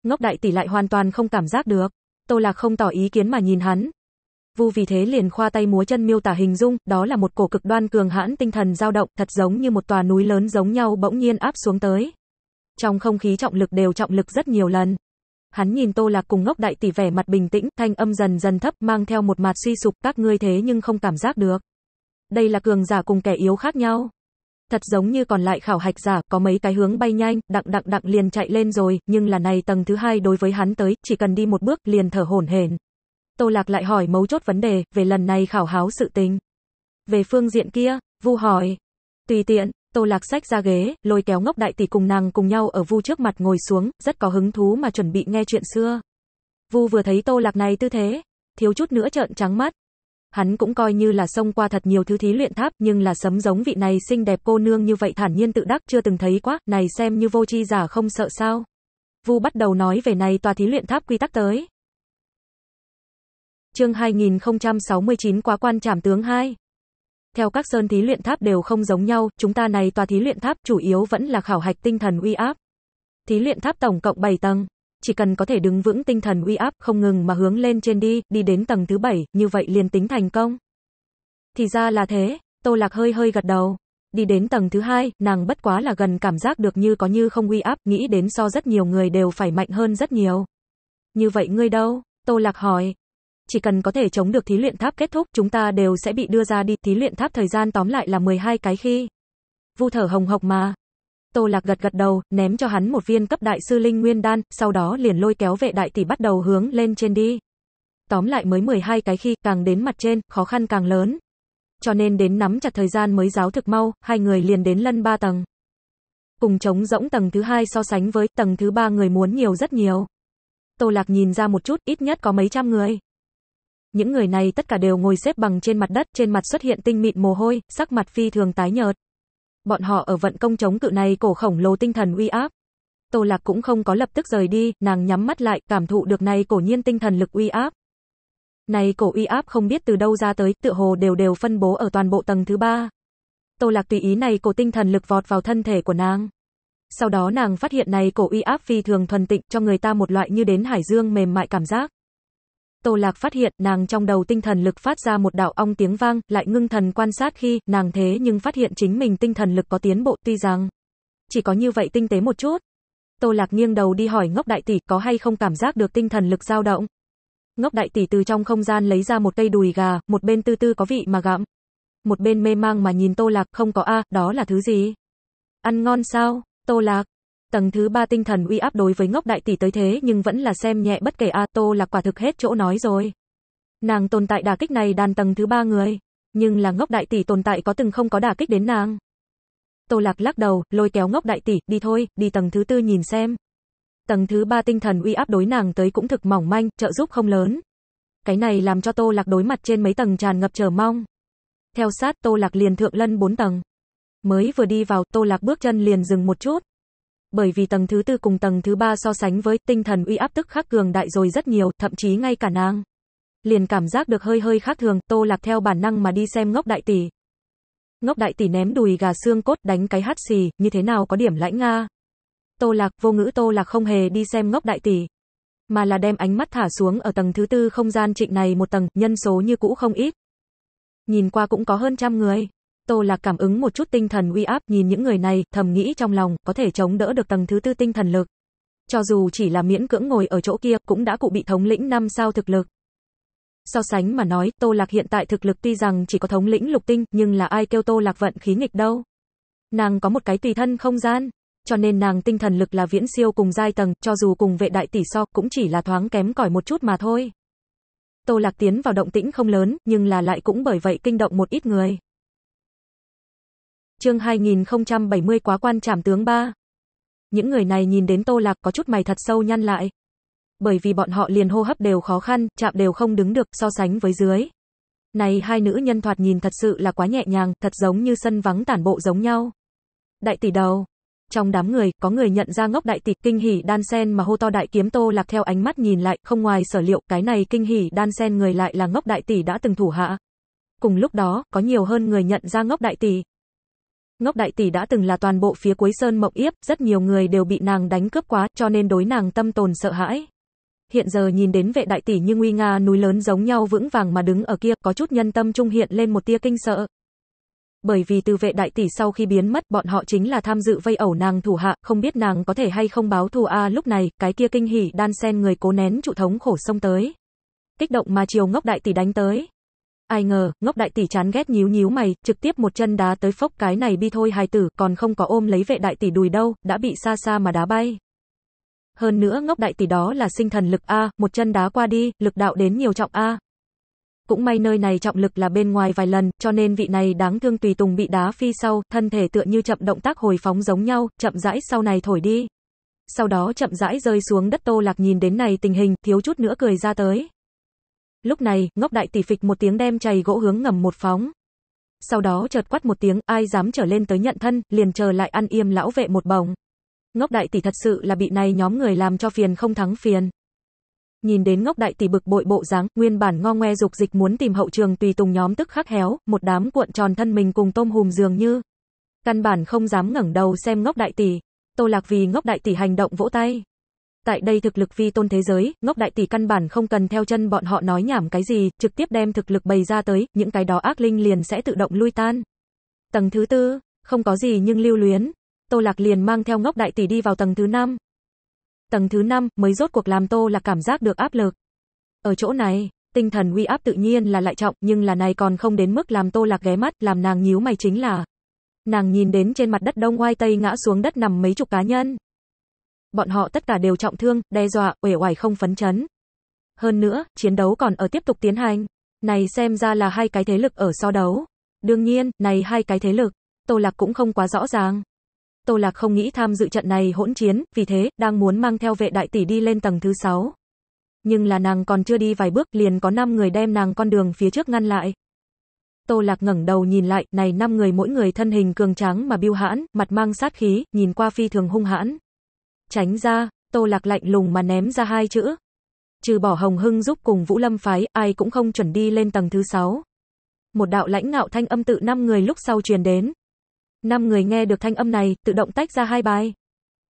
Ngốc đại tỷ lại hoàn toàn không cảm giác được. Tô Lạc không tỏ ý kiến mà nhìn hắn. Vu vì thế liền khoa tay múa chân miêu tả hình dung, đó là một cổ cực đoan cường hãn tinh thần dao động, thật giống như một tòa núi lớn giống nhau bỗng nhiên áp xuống tới. Trong không khí trọng lực đều trọng lực rất nhiều lần. Hắn nhìn Tô Lạc cùng ngốc đại tỷ vẻ mặt bình tĩnh, thanh âm dần dần thấp, mang theo một mặt suy sụp, các ngươi thế nhưng không cảm giác được. Đây là cường giả cùng kẻ yếu khác nhau. Thật giống như còn lại khảo hạch giả, có mấy cái hướng bay nhanh, đặng đặng đặng liền chạy lên rồi, nhưng là này tầng thứ hai đối với hắn tới, chỉ cần đi một bước, liền thở hổn hển. Tô Lạc lại hỏi mấu chốt vấn đề, về lần này khảo háo sự tình. Về phương diện kia, Vu hỏi. Tùy tiện, Tô Lạc xách ra ghế, lôi kéo ngốc đại tỷ cùng nàng cùng nhau ở Vu trước mặt ngồi xuống, rất có hứng thú mà chuẩn bị nghe chuyện xưa. Vu vừa thấy Tô Lạc này tư thế, thiếu chút nữa trợn trắng mắt. Hắn cũng coi như là xông qua thật nhiều thứ thí luyện tháp, nhưng là sấm giống vị này xinh đẹp cô nương như vậy thản nhiên tự đắc chưa từng thấy quá, này xem như vô tri giả không sợ sao. Vu bắt đầu nói về này tòa thí luyện tháp quy tắc tới. Chương 2069 Quá quan trảm tướng 2 theo các sơn thí luyện tháp đều không giống nhau, chúng ta này tòa thí luyện tháp chủ yếu vẫn là khảo hạch tinh thần uy áp. Thí luyện tháp tổng cộng 7 tầng, chỉ cần có thể đứng vững tinh thần uy áp không ngừng mà hướng lên trên đi, đi đến tầng thứ 7, như vậy liền tính thành công. Thì ra là thế, Tô Lạc hơi hơi gật đầu. Đi đến tầng thứ hai, nàng bất quá là gần cảm giác được như có như không uy áp, nghĩ đến so rất nhiều người đều phải mạnh hơn rất nhiều. Như vậy ngươi đâu? Tô Lạc hỏi, chỉ cần có thể chống được thí luyện tháp kết thúc, chúng ta đều sẽ bị đưa ra đi. Thí luyện tháp thời gian tóm lại là 12 cái khi. Vu thở hồng hộc mà. Tô Lạc gật gật đầu, ném cho hắn một viên cấp đại sư linh nguyên đan, sau đó liền lôi kéo vệ đại tỷ bắt đầu hướng lên trên đi. Tóm lại mới 12 cái khi, càng đến mặt trên, khó khăn càng lớn. Cho nên đến nắm chặt thời gian mới giáo thực mau, hai người liền đến lân ba tầng. Cùng chống rỗng tầng thứ hai so sánh với tầng thứ ba người muốn nhiều rất nhiều. Tô Lạc nhìn ra một chút, ít nhất có mấy trăm người những người này tất cả đều ngồi xếp bằng trên mặt đất, trên mặt xuất hiện tinh mịn mồ hôi, sắc mặt phi thường tái nhợt. Bọn họ ở vận công chống cự này cổ khổng lồ tinh thần uy áp. Tô Lạc cũng không có lập tức rời đi, nàng nhắm mắt lại, cảm thụ được này cổ nhiên tinh thần lực uy áp. Này cổ uy áp không biết từ đâu ra tới, tựa hồ đều đều phân bố ở toàn bộ tầng thứ ba. Tô Lạc tùy ý này cổ tinh thần lực vọt vào thân thể của nàng. Sau đó nàng phát hiện này cổ uy áp phi thường thuần tịnh, cho người ta một loại như đến hải dương mềm mại cảm giác. Tô Lạc phát hiện, nàng trong đầu tinh thần lực phát ra một đạo ong tiếng vang, lại ngưng thần quan sát khi, nàng thế nhưng phát hiện chính mình tinh thần lực có tiến bộ, tuy rằng chỉ có như vậy tinh tế một chút. Tô Lạc nghiêng đầu đi hỏi Ngốc Đại Tỷ có hay không cảm giác được tinh thần lực dao động. Ngốc Đại Tỷ từ trong không gian lấy ra một cây đùi gà, một bên tư tư có vị mà gặm. Một bên mê mang mà nhìn Tô Lạc không có a, đó là thứ gì? Ăn ngon sao, Tô Lạc, Tầng thứ ba tinh thần uy áp đối với ngốc đại tỷ tới thế nhưng vẫn là xem nhẹ bất kể A Tô là quả thực hết chỗ nói rồi. Nàng tồn tại đà kích này đàn tầng thứ ba người, nhưng là ngốc đại tỷ tồn tại có từng không có đà kích đến nàng. Tô Lạc lắc đầu, lôi kéo ngốc đại tỷ, đi thôi, đi tầng thứ tư nhìn xem. Tầng thứ ba tinh thần uy áp đối nàng tới cũng thực mỏng manh, trợ giúp không lớn. Cái này làm cho Tô Lạc đối mặt trên mấy tầng tràn ngập chờ mong. Theo sát Tô Lạc liền thượng lân bốn tầng. Mới vừa đi vào, Tô Lạc bước chân liền dừng một chút bởi vì tầng thứ tư cùng tầng thứ ba so sánh với tinh thần uy áp tức khắc cường đại rồi rất nhiều, thậm chí ngay cả nàng. Liền cảm giác được hơi hơi khác thường, tô lạc theo bản năng mà đi xem ngốc đại tỷ. Ngốc đại tỷ ném đùi gà xương cốt đánh cái hắt xì, như thế nào có điểm lãnh nga. Tô lạc vô ngữ tô lạc không hề đi xem ngốc đại tỷ. Mà là đem ánh mắt thả xuống ở tầng thứ tư không gian trịnh này một tầng, nhân số như cũ không ít. Nhìn qua cũng có hơn trăm người. Tô Lạc cảm ứng một chút tinh thần uy áp, nhìn những người này, thầm nghĩ trong lòng, có thể chống đỡ được tầng thứ tư tinh thần lực. Cho dù chỉ là miễn cưỡng ngồi ở chỗ kia, cũng đã cụ bị thống lĩnh năm sao thực lực. So sánh mà nói, Tô Lạc hiện tại thực lực tuy rằng chỉ có thống lĩnh lục tinh, nhưng là ai kêu Tô Lạc vận khí nghịch đâu. Nàng có một cái tùy thân không gian, cho nên nàng tinh thần lực là viễn siêu cùng giai tầng, cho dù cùng vệ đại tỷ so, cũng chỉ là thoáng kém cỏi một chút mà thôi. Tô Lạc tiến vào động tĩnh không lớn, nhưng là lại cũng bởi vậy kinh động một ít người. Chương 2070 quá quan trảm tướng 3. Những người này nhìn đến Tô Lạc có chút mày thật sâu nhăn lại. Bởi vì bọn họ liền hô hấp đều khó khăn, chạm đều không đứng được so sánh với dưới. Này hai nữ nhân thoạt nhìn thật sự là quá nhẹ nhàng, thật giống như sân vắng tản bộ giống nhau. Đại tỷ đầu. Trong đám người, có người nhận ra ngốc đại tỷ kinh hỉ đan sen mà hô to đại kiếm Tô Lạc theo ánh mắt nhìn lại, không ngoài sở liệu, cái này kinh hỉ đan sen người lại là ngốc đại tỷ đã từng thủ hạ. Cùng lúc đó, có nhiều hơn người nhận ra ngốc đại tỷ, Ngốc đại tỷ đã từng là toàn bộ phía cuối sơn mộng yếp, rất nhiều người đều bị nàng đánh cướp quá, cho nên đối nàng tâm tồn sợ hãi. Hiện giờ nhìn đến vệ đại tỷ như nguy nga núi lớn giống nhau vững vàng mà đứng ở kia, có chút nhân tâm trung hiện lên một tia kinh sợ. Bởi vì từ vệ đại tỷ sau khi biến mất, bọn họ chính là tham dự vây ẩu nàng thủ hạ, không biết nàng có thể hay không báo thù a lúc này, cái kia kinh hỉ đan sen người cố nén trụ thống khổ sông tới. Kích động mà chiều ngốc đại tỷ đánh tới. Ai ngờ, ngốc đại tỷ chán ghét nhíu nhíu mày, trực tiếp một chân đá tới phốc cái này bi thôi hài tử, còn không có ôm lấy vệ đại tỷ đùi đâu, đã bị xa xa mà đá bay. Hơn nữa ngốc đại tỷ đó là sinh thần lực A, một chân đá qua đi, lực đạo đến nhiều trọng A. Cũng may nơi này trọng lực là bên ngoài vài lần, cho nên vị này đáng thương tùy tùng bị đá phi sau, thân thể tựa như chậm động tác hồi phóng giống nhau, chậm rãi sau này thổi đi. Sau đó chậm rãi rơi xuống đất tô lạc nhìn đến này tình hình, thiếu chút nữa cười ra tới. Lúc này, ngốc đại tỷ phịch một tiếng đem chày gỗ hướng ngầm một phóng. Sau đó chợt quát một tiếng, ai dám trở lên tới nhận thân, liền chờ lại ăn im lão vệ một bồng. Ngốc đại tỷ thật sự là bị này nhóm người làm cho phiền không thắng phiền. Nhìn đến ngốc đại tỷ bực bội bộ dáng, nguyên bản ngo ngoe dục dịch muốn tìm hậu trường tùy tùng nhóm tức khắc héo, một đám cuộn tròn thân mình cùng tôm hùm dường như. Căn bản không dám ngẩng đầu xem ngốc đại tỷ. Tô Lạc vì ngốc đại tỷ hành động vỗ tay tại đây thực lực phi tôn thế giới, ngốc đại tỷ căn bản không cần theo chân bọn họ nói nhảm cái gì, trực tiếp đem thực lực bày ra tới, những cái đó ác linh liền sẽ tự động lui tan. Tầng thứ tư, không có gì nhưng lưu luyến. Tô Lạc liền mang theo ngốc đại tỷ đi vào tầng thứ năm. Tầng thứ năm mới rốt cuộc làm Tô Lạc cảm giác được áp lực. Ở chỗ này, tinh thần uy áp tự nhiên là lại trọng, nhưng là này còn không đến mức làm Tô Lạc ghé mắt, làm nàng nhíu mày chính là Nàng nhìn đến trên mặt đất đông oai tây ngã xuống đất nằm mấy chục cá nhân bọn họ tất cả đều trọng thương, đe dọa, uể oải không phấn chấn. Hơn nữa, chiến đấu còn ở tiếp tục tiến hành. Này xem ra là hai cái thế lực ở so đấu. Đương nhiên, này hai cái thế lực, Tô Lạc cũng không quá rõ ràng. Tô Lạc không nghĩ tham dự trận này hỗn chiến, vì thế, đang muốn mang theo vệ đại tỷ đi lên tầng thứ 6. Nhưng là nàng còn chưa đi vài bước, liền có 5 người đem nàng con đường phía trước ngăn lại. Tô Lạc ngẩng đầu nhìn lại, này 5 người mỗi người thân hình cường tráng mà biêu hãn, mặt mang sát khí, nhìn qua phi thường hung hãn. Tránh ra, Tô Lạc lạnh lùng mà ném ra hai chữ. Trừ bỏ Hồng Hưng giúp cùng Vũ Lâm phái, ai cũng không chuẩn đi lên tầng thứ sáu. Một đạo lãnh ngạo thanh âm tự năm người lúc sau truyền đến. Năm người nghe được thanh âm này, tự động tách ra hai bài.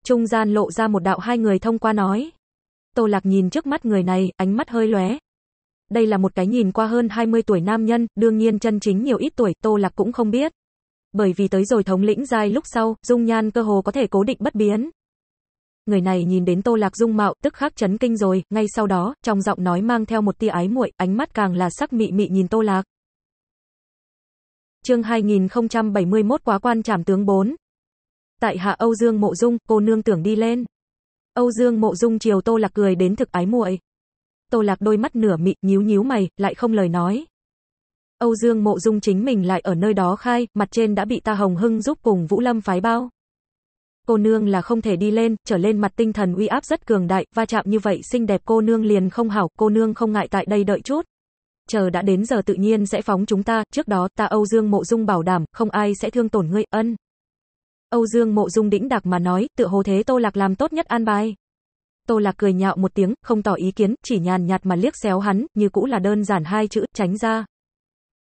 Trung gian lộ ra một đạo hai người thông qua nói. Tô Lạc nhìn trước mắt người này, ánh mắt hơi lóe. Đây là một cái nhìn qua hơn 20 tuổi nam nhân, đương nhiên chân chính nhiều ít tuổi, Tô Lạc cũng không biết. Bởi vì tới rồi thống lĩnh giai lúc sau, dung nhan cơ hồ có thể cố định bất biến. Người này nhìn đến Tô Lạc dung mạo, tức khắc chấn kinh rồi, ngay sau đó, trong giọng nói mang theo một tia ái muội, ánh mắt càng là sắc mị mị nhìn Tô Lạc. Chương 2071 Quá quan trảm tướng 4. Tại hạ Âu Dương Mộ Dung, cô nương tưởng đi lên. Âu Dương Mộ Dung chiều Tô Lạc cười đến thực ái muội. Tô Lạc đôi mắt nửa mị, nhíu nhíu mày, lại không lời nói. Âu Dương Mộ Dung chính mình lại ở nơi đó khai, mặt trên đã bị ta Hồng Hưng giúp cùng Vũ Lâm phái bao cô nương là không thể đi lên, trở lên mặt tinh thần uy áp rất cường đại, va chạm như vậy xinh đẹp cô nương liền không hảo, cô nương không ngại tại đây đợi chút. Chờ đã đến giờ tự nhiên sẽ phóng chúng ta, trước đó ta Âu Dương Mộ Dung bảo đảm, không ai sẽ thương tổn ngươi, ân. Âu Dương Mộ Dung đĩnh đặc mà nói, tự hồ thế Tô Lạc làm tốt nhất an bài. Tô Lạc cười nhạo một tiếng, không tỏ ý kiến, chỉ nhàn nhạt mà liếc xéo hắn, như cũ là đơn giản hai chữ, tránh ra.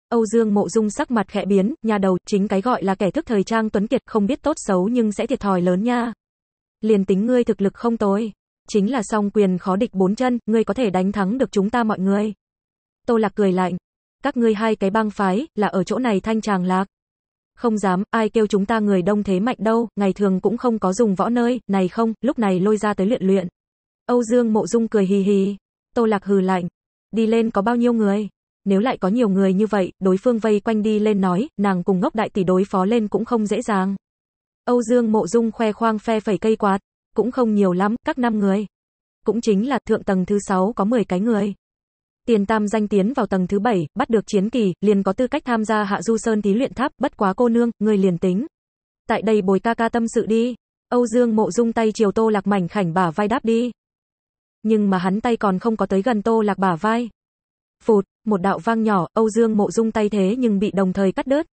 Âu Dương Mộ Dung sắc mặt khẽ biến, nhà đầu, chính cái gọi là kẻ thức thời trang tuấn kiệt, không biết tốt xấu nhưng sẽ thiệt thòi lớn nha. Liền tính ngươi thực lực không tối, chính là song quyền khó địch bốn chân, ngươi có thể đánh thắng được chúng ta mọi người. Tô Lạc cười lạnh, các ngươi hai cái bang phái, là ở chỗ này thanh tràng lạc. Không dám, ai kêu chúng ta người đông thế mạnh đâu, ngày thường cũng không có dùng võ nơi, này không, lúc này lôi ra tới luyện luyện. Âu Dương Mộ Dung cười hì hì, Tô Lạc hừ lạnh, đi lên có bao nhiêu người? nếu lại có nhiều người như vậy, đối phương vây quanh đi lên nói, nàng cùng ngốc đại tỷ đối phó lên cũng không dễ dàng. Âu Dương Mộ Dung khoe khoang phe phẩy cây quạt, cũng không nhiều lắm, các năm người. Cũng chính là thượng tầng thứ 6 có 10 cái người. Tiền Tam danh tiến vào tầng thứ 7, bắt được chiến kỳ, liền có tư cách tham gia Hạ Du Sơn thí luyện tháp, bất quá cô nương, người liền tính. Tại đây bồi ca ca tâm sự đi. Âu Dương Mộ Dung tay chiều Tô Lạc mảnh khảnh bả vai đáp đi. Nhưng mà hắn tay còn không có tới gần Tô Lạc bả vai. Phụt, một đạo vang nhỏ, Âu Dương Mộ Dung tay thế nhưng bị đồng thời cắt đứt.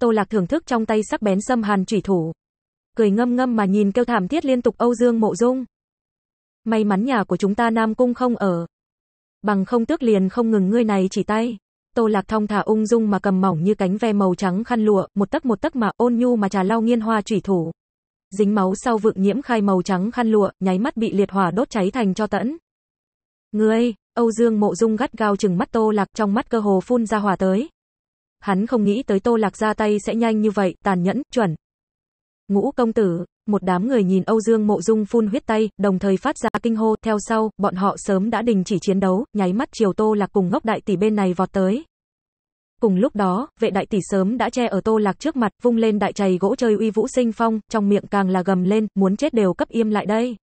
Tô Lạc thưởng thức trong tay sắc bén xâm hàn chủy thủ. Cười ngâm ngâm mà nhìn kêu thảm thiết liên tục Âu Dương Mộ Dung. May mắn nhà của chúng ta Nam Cung không ở. Bằng không tước liền không ngừng ngươi này chỉ tay. Tô Lạc thong thả ung dung mà cầm mỏng như cánh ve màu trắng khăn lụa, một tấc một tấc mà ôn nhu mà trà lau nghiên hoa chủy thủ. Dính máu sau vựng nhiễm khai màu trắng khăn lụa, nháy mắt bị liệt hỏa đốt cháy thành cho tẫn. Ngươi, Âu Dương Mộ Dung gắt gao chừng mắt Tô Lạc trong mắt cơ hồ phun ra hỏa tới. Hắn không nghĩ tới Tô Lạc ra tay sẽ nhanh như vậy, tàn nhẫn, chuẩn. Ngũ công tử, một đám người nhìn Âu Dương Mộ Dung phun huyết tay, đồng thời phát ra kinh hô, theo sau, bọn họ sớm đã đình chỉ chiến đấu, nháy mắt chiều Tô Lạc cùng ngốc đại tỷ bên này vọt tới. Cùng lúc đó, vệ đại tỷ sớm đã che ở Tô Lạc trước mặt, vung lên đại chày gỗ chơi uy vũ sinh phong, trong miệng càng là gầm lên, muốn chết đều cấp im lại đây.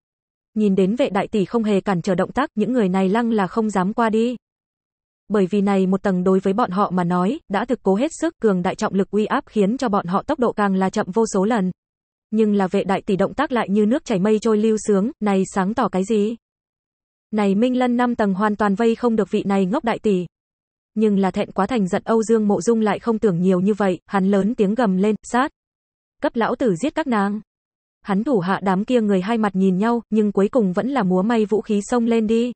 Nhìn đến vệ đại tỷ không hề cản trở động tác, những người này lăng là không dám qua đi. Bởi vì này một tầng đối với bọn họ mà nói, đã thực cố hết sức, cường đại trọng lực uy áp khiến cho bọn họ tốc độ càng là chậm vô số lần. Nhưng là vệ đại tỷ động tác lại như nước chảy mây trôi lưu sướng, này sáng tỏ cái gì? Này Minh Lân năm tầng hoàn toàn vây không được vị này ngốc đại tỷ. Nhưng là thẹn quá thành giận Âu Dương Mộ Dung lại không tưởng nhiều như vậy, hắn lớn tiếng gầm lên, sát. Cấp lão tử giết các nàng hắn thủ hạ đám kia người hai mặt nhìn nhau, nhưng cuối cùng vẫn là múa may vũ khí xông lên đi.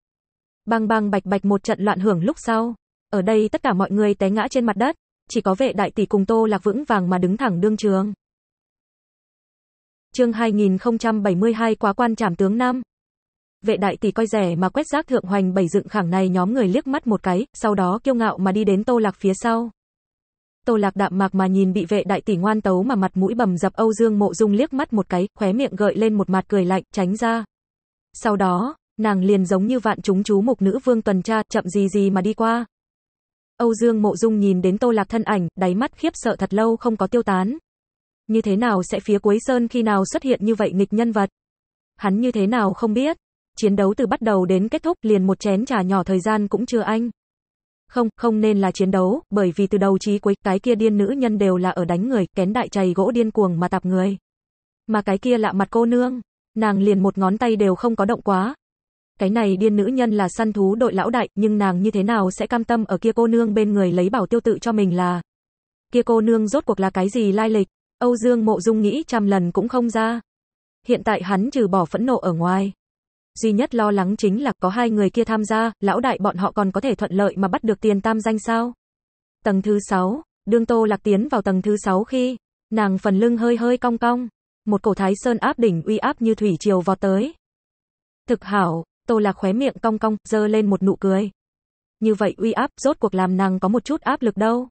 Bang bang bạch bạch một trận loạn hưởng lúc sau. Ở đây tất cả mọi người té ngã trên mặt đất, chỉ có vệ đại tỷ cùng Tô Lạc vững vàng mà đứng thẳng đương trường. Chương 2072 quá quan trảm tướng Nam. Vệ đại tỷ coi rẻ mà quét rác thượng hoành bảy dựng khẳng này nhóm người liếc mắt một cái, sau đó kiêu ngạo mà đi đến Tô Lạc phía sau. Tô Lạc đạm mạc mà nhìn bị vệ đại tỷ ngoan tấu mà mặt mũi bầm dập Âu Dương Mộ Dung liếc mắt một cái, khóe miệng gợi lên một mặt cười lạnh, tránh ra. Sau đó, nàng liền giống như vạn chúng chú mục nữ vương tuần tra, chậm gì gì mà đi qua. Âu Dương Mộ Dung nhìn đến Tô Lạc thân ảnh, đáy mắt khiếp sợ thật lâu không có tiêu tán. Như thế nào sẽ phía cuối sơn khi nào xuất hiện như vậy nghịch nhân vật? Hắn như thế nào không biết. Chiến đấu từ bắt đầu đến kết thúc liền một chén trà nhỏ thời gian cũng chưa anh. Không, không nên là chiến đấu, bởi vì từ đầu chí cuối, cái kia điên nữ nhân đều là ở đánh người, kén đại chày gỗ điên cuồng mà tạp người. Mà cái kia lạ mặt cô nương, nàng liền một ngón tay đều không có động quá. Cái này điên nữ nhân là săn thú đội lão đại, nhưng nàng như thế nào sẽ cam tâm ở kia cô nương bên người lấy bảo tiêu tự cho mình là. Kia cô nương rốt cuộc là cái gì lai lịch, Âu Dương Mộ Dung nghĩ trăm lần cũng không ra. Hiện tại hắn trừ bỏ phẫn nộ ở ngoài, Duy nhất lo lắng chính là có hai người kia tham gia, lão đại bọn họ còn có thể thuận lợi mà bắt được tiền tam danh sao? Tầng thứ 6, đương Tô Lạc tiến vào tầng thứ 6 khi, nàng phần lưng hơi hơi cong cong, một cổ thái sơn áp đỉnh uy áp như thủy triều vọt tới. Thực hảo, Tô Lạc khóe miệng cong cong, dơ lên một nụ cười. Như vậy uy áp, rốt cuộc làm nàng có một chút áp lực đâu.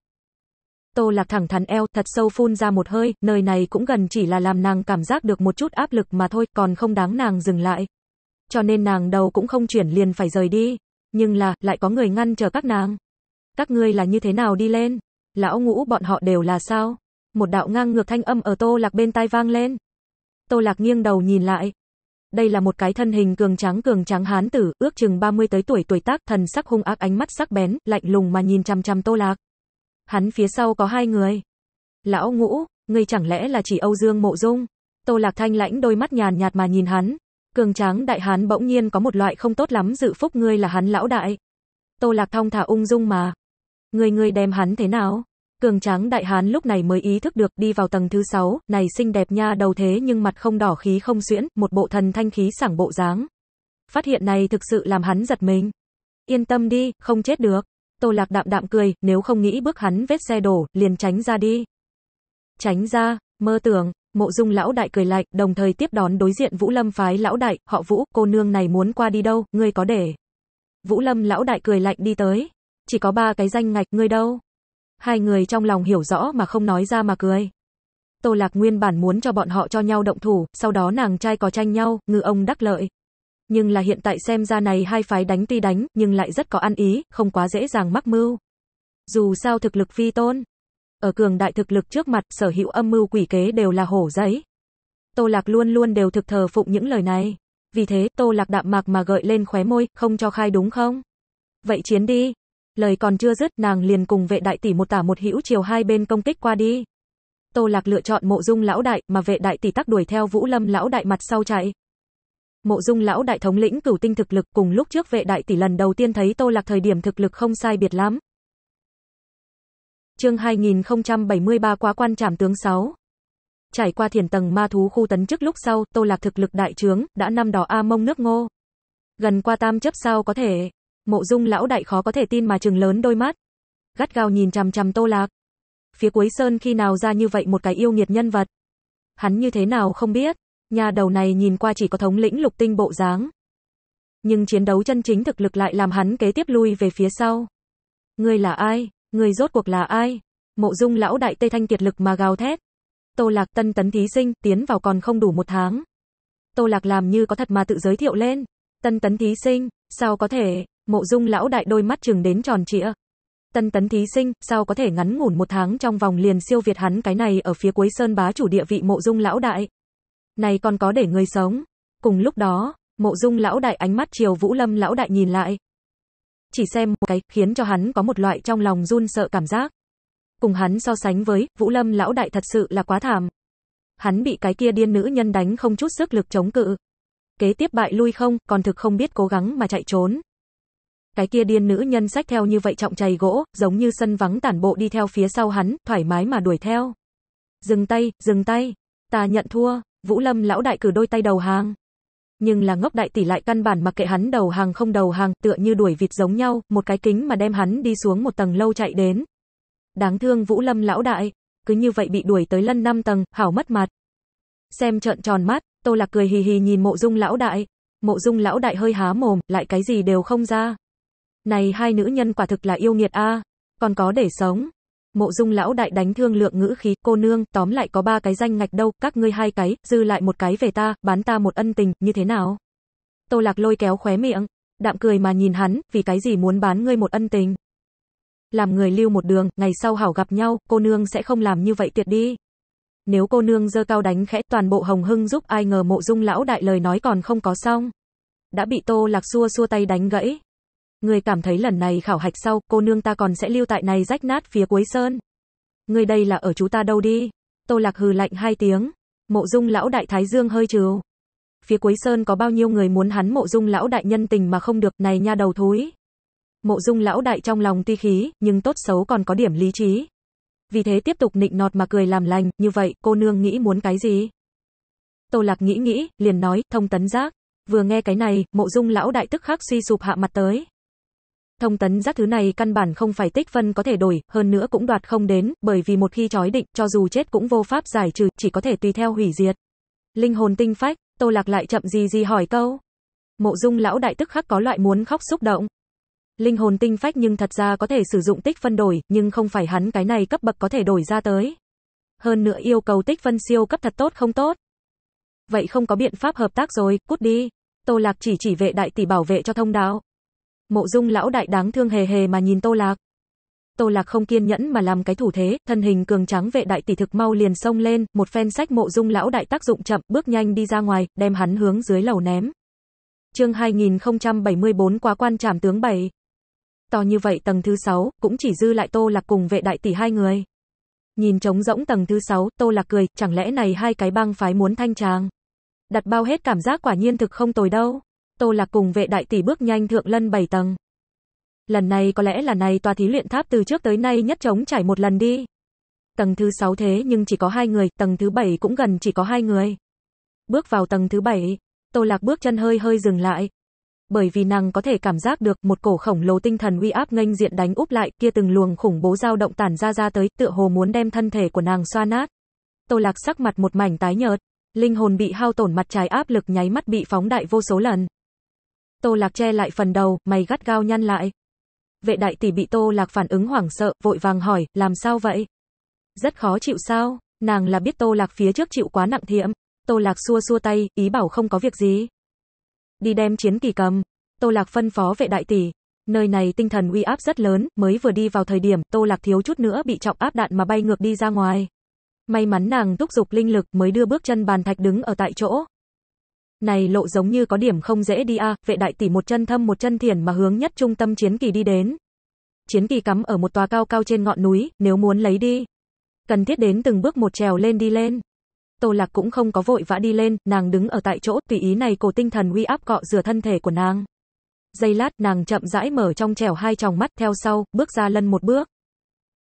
Tô Lạc thẳng thắn eo, thật sâu phun ra một hơi, nơi này cũng gần chỉ là làm nàng cảm giác được một chút áp lực mà thôi, còn không đáng nàng dừng lại cho nên nàng đầu cũng không chuyển liền phải rời đi, nhưng là lại có người ngăn chờ các nàng. Các ngươi là như thế nào đi lên? Lão ngũ bọn họ đều là sao? Một đạo ngang ngược thanh âm ở Tô Lạc bên tai vang lên. Tô Lạc nghiêng đầu nhìn lại. Đây là một cái thân hình cường tráng cường tráng hán tử, ước chừng 30 tới tuổi tuổi tác, thần sắc hung ác ánh mắt sắc bén, lạnh lùng mà nhìn chằm chằm Tô Lạc. Hắn phía sau có hai người. Lão ngũ, ngươi chẳng lẽ là chỉ Âu Dương Mộ Dung? Tô Lạc Thanh lãnh đôi mắt nhàn nhạt mà nhìn hắn, Cường tráng đại hán bỗng nhiên có một loại không tốt lắm dự phúc ngươi là hắn lão đại. Tô Lạc Thông thả ung dung mà. Người người đem hắn thế nào? Cường tráng đại hán lúc này mới ý thức được đi vào tầng thứ 6, này xinh đẹp nha đầu thế nhưng mặt không đỏ khí không xuyễn, một bộ thần thanh khí sảng bộ dáng. Phát hiện này thực sự làm hắn giật mình. Yên tâm đi, không chết được. Tô Lạc đạm đạm cười, nếu không nghĩ bước hắn vết xe đổ, liền tránh ra đi. Tránh ra, mơ tưởng, Mộ Dung lão đại cười lạnh, đồng thời tiếp đón đối diện Vũ Lâm phái lão đại, họ Vũ, cô nương này muốn qua đi đâu, ngươi có để. Vũ Lâm lão đại cười lạnh đi tới. Chỉ có ba cái danh ngạch, ngươi đâu? Hai người trong lòng hiểu rõ mà không nói ra mà cười. Tô Lạc nguyên bản muốn cho bọn họ cho nhau động thủ, sau đó nàng trai có tranh nhau, ngư ông đắc lợi. Nhưng là hiện tại xem ra này hai phái đánh tuy đánh, nhưng lại rất có ăn ý, không quá dễ dàng mắc mưu. Dù sao thực lực phi tôn, ở cường đại thực lực trước mặt, sở hữu âm mưu quỷ kế đều là hổ giấy. Tô Lạc luôn luôn đều thực thờ phụng những lời này. Vì thế, Tô Lạc đạm mạc mà gợi lên khóe môi, không cho khai đúng không? Vậy chiến đi. Lời còn chưa dứt, nàng liền cùng vệ đại tỷ một tả một hữu chiều hai bên công kích qua đi. Tô Lạc lựa chọn mộ dung lão đại, mà vệ đại tỷ tắc đuổi theo Vũ Lâm lão đại mặt sau chạy. Mộ dung lão đại thống lĩnh cửu tinh thực lực cùng lúc trước vệ đại tỷ lần đầu tiên thấy Tô Lạc thời điểm thực lực không sai biệt lắm, Chương 2073 quá quan trảm tướng 6. Trải qua thiền tầng ma thú khu tấn chức lúc sau, Tô Lạc thực lực đại trướng, đã năm đỏ A mông nước ngô. Gần qua tam chấp sao có thể. Mộ dung lão đại khó có thể tin mà trừng lớn đôi mắt. Gắt gao nhìn chằm chằm Tô Lạc. Phía cuối sơn khi nào ra như vậy một cái yêu nghiệt nhân vật. Hắn như thế nào không biết. Nhà đầu này nhìn qua chỉ có thống lĩnh lục tinh bộ dáng. Nhưng chiến đấu chân chính thực lực lại làm hắn kế tiếp lui về phía sau. Ngươi là ai? Người rốt cuộc là ai? Mộ dung lão đại Tây thanh kiệt lực mà gào thét. Tô lạc tân tấn thí sinh, tiến vào còn không đủ một tháng. Tô lạc làm như có thật mà tự giới thiệu lên. Tân tấn thí sinh, sao có thể, mộ dung lão đại đôi mắt trường đến tròn trịa. Tân tấn thí sinh, sao có thể ngắn ngủn một tháng trong vòng liền siêu việt hắn cái này ở phía cuối sơn bá chủ địa vị mộ dung lão đại. Này còn có để người sống. Cùng lúc đó, mộ dung lão đại ánh mắt chiều vũ lâm lão đại nhìn lại, chỉ xem một cái, khiến cho hắn có một loại trong lòng run sợ cảm giác. Cùng hắn so sánh với, Vũ Lâm lão đại thật sự là quá thảm. Hắn bị cái kia điên nữ nhân đánh không chút sức lực chống cự. Kế tiếp bại lui không, còn thực không biết cố gắng mà chạy trốn. Cái kia điên nữ nhân sách theo như vậy trọng chày gỗ, giống như sân vắng tản bộ đi theo phía sau hắn, thoải mái mà đuổi theo. Dừng tay, dừng tay. Ta nhận thua, Vũ Lâm lão đại cử đôi tay đầu hàng nhưng là ngốc đại tỷ lại căn bản mặc kệ hắn đầu hàng không đầu hàng, tựa như đuổi vịt giống nhau, một cái kính mà đem hắn đi xuống một tầng lâu chạy đến. Đáng thương Vũ Lâm lão đại, cứ như vậy bị đuổi tới lân năm tầng, hảo mất mặt. Xem trợn tròn mắt, Tô Lạc cười hì hì nhìn Mộ Dung lão đại. Mộ Dung lão đại hơi há mồm, lại cái gì đều không ra. Này hai nữ nhân quả thực là yêu nghiệt a, còn có để sống. Mộ Dung lão đại đánh thương lượng ngữ khí, cô nương, tóm lại có ba cái danh ngạch đâu, các ngươi hai cái, dư lại một cái về ta, bán ta một ân tình, như thế nào? Tô Lạc lôi kéo khóe miệng, đạm cười mà nhìn hắn, vì cái gì muốn bán ngươi một ân tình? Làm người lưu một đường, ngày sau hảo gặp nhau, cô nương sẽ không làm như vậy tuyệt đi. Nếu cô nương dơ cao đánh khẽ toàn bộ hồng hưng giúp ai ngờ mộ dung lão đại lời nói còn không có xong. Đã bị Tô Lạc xua xua tay đánh gãy. Người cảm thấy lần này khảo hạch sau, cô nương ta còn sẽ lưu tại này rách nát phía cuối sơn. Người đây là ở chú ta đâu đi? Tô Lạc hừ lạnh hai tiếng. Mộ dung lão đại thái dương hơi trừ. Phía cuối sơn có bao nhiêu người muốn hắn mộ dung lão đại nhân tình mà không được, này nha đầu thúi. Mộ dung lão đại trong lòng tuy khí, nhưng tốt xấu còn có điểm lý trí. Vì thế tiếp tục nịnh nọt mà cười làm lành, như vậy, cô nương nghĩ muốn cái gì? Tô Lạc nghĩ nghĩ, liền nói, thông tấn giác. Vừa nghe cái này, mộ dung lão đại tức khắc suy sụp hạ mặt tới thông tấn giác thứ này căn bản không phải tích phân có thể đổi, hơn nữa cũng đoạt không đến, bởi vì một khi trói định, cho dù chết cũng vô pháp giải trừ, chỉ có thể tùy theo hủy diệt. Linh hồn tinh phách, Tô Lạc lại chậm gì gì hỏi câu. Mộ Dung lão đại tức khắc có loại muốn khóc xúc động. Linh hồn tinh phách nhưng thật ra có thể sử dụng tích phân đổi, nhưng không phải hắn cái này cấp bậc có thể đổi ra tới. Hơn nữa yêu cầu tích phân siêu cấp thật tốt không tốt. Vậy không có biện pháp hợp tác rồi, cút đi. Tô Lạc chỉ chỉ vệ đại tỷ bảo vệ cho thông đạo. Mộ Dung lão đại đáng thương hề hề mà nhìn Tô Lạc. Tô Lạc không kiên nhẫn mà làm cái thủ thế, thân hình cường trắng vệ đại tỷ thực mau liền sông lên, một phen sách Mộ Dung lão đại tác dụng chậm, bước nhanh đi ra ngoài, đem hắn hướng dưới lầu ném. Chương 2074 quá quan trảm tướng 7. To như vậy tầng thứ 6, cũng chỉ dư lại Tô Lạc cùng vệ đại tỷ hai người. Nhìn trống rỗng tầng thứ 6, Tô Lạc cười, chẳng lẽ này hai cái băng phái muốn thanh tràng. Đặt bao hết cảm giác quả nhiên thực không tồi đâu. Tô Lạc cùng vệ đại tỷ bước nhanh thượng lân 7 tầng. Lần này có lẽ là này tòa thí luyện tháp từ trước tới nay nhất trống trải một lần đi. Tầng thứ 6 thế nhưng chỉ có hai người, tầng thứ 7 cũng gần chỉ có hai người. Bước vào tầng thứ 7, Tô Lạc bước chân hơi hơi dừng lại. Bởi vì nàng có thể cảm giác được một cổ khổng lồ tinh thần uy áp nghênh diện đánh úp lại, kia từng luồng khủng bố dao động tản ra ra tới, tựa hồ muốn đem thân thể của nàng xoa nát. Tô Lạc sắc mặt một mảnh tái nhợt, linh hồn bị hao tổn mặt trái áp lực nháy mắt bị phóng đại vô số lần. Tô Lạc che lại phần đầu, mày gắt gao nhăn lại. Vệ đại tỷ bị Tô Lạc phản ứng hoảng sợ, vội vàng hỏi, làm sao vậy? Rất khó chịu sao? Nàng là biết Tô Lạc phía trước chịu quá nặng thiệm. Tô Lạc xua xua tay, ý bảo không có việc gì. Đi đem chiến kỳ cầm. Tô Lạc phân phó vệ đại tỷ. Nơi này tinh thần uy áp rất lớn, mới vừa đi vào thời điểm Tô Lạc thiếu chút nữa bị trọng áp đạn mà bay ngược đi ra ngoài. May mắn nàng thúc dục linh lực mới đưa bước chân bàn thạch đứng ở tại chỗ. Này lộ giống như có điểm không dễ đi a, vệ đại tỷ một chân thâm một chân thiền mà hướng nhất trung tâm chiến kỳ đi đến. Chiến kỳ cắm ở một tòa cao cao trên ngọn núi, nếu muốn lấy đi, cần thiết đến từng bước một trèo lên đi lên. Tô Lạc cũng không có vội vã đi lên, nàng đứng ở tại chỗ, tùy ý này cổ tinh thần uy áp cọ rửa thân thể của nàng. Giây lát nàng chậm rãi mở trong trèo hai tròng mắt theo sau, bước ra lân một bước.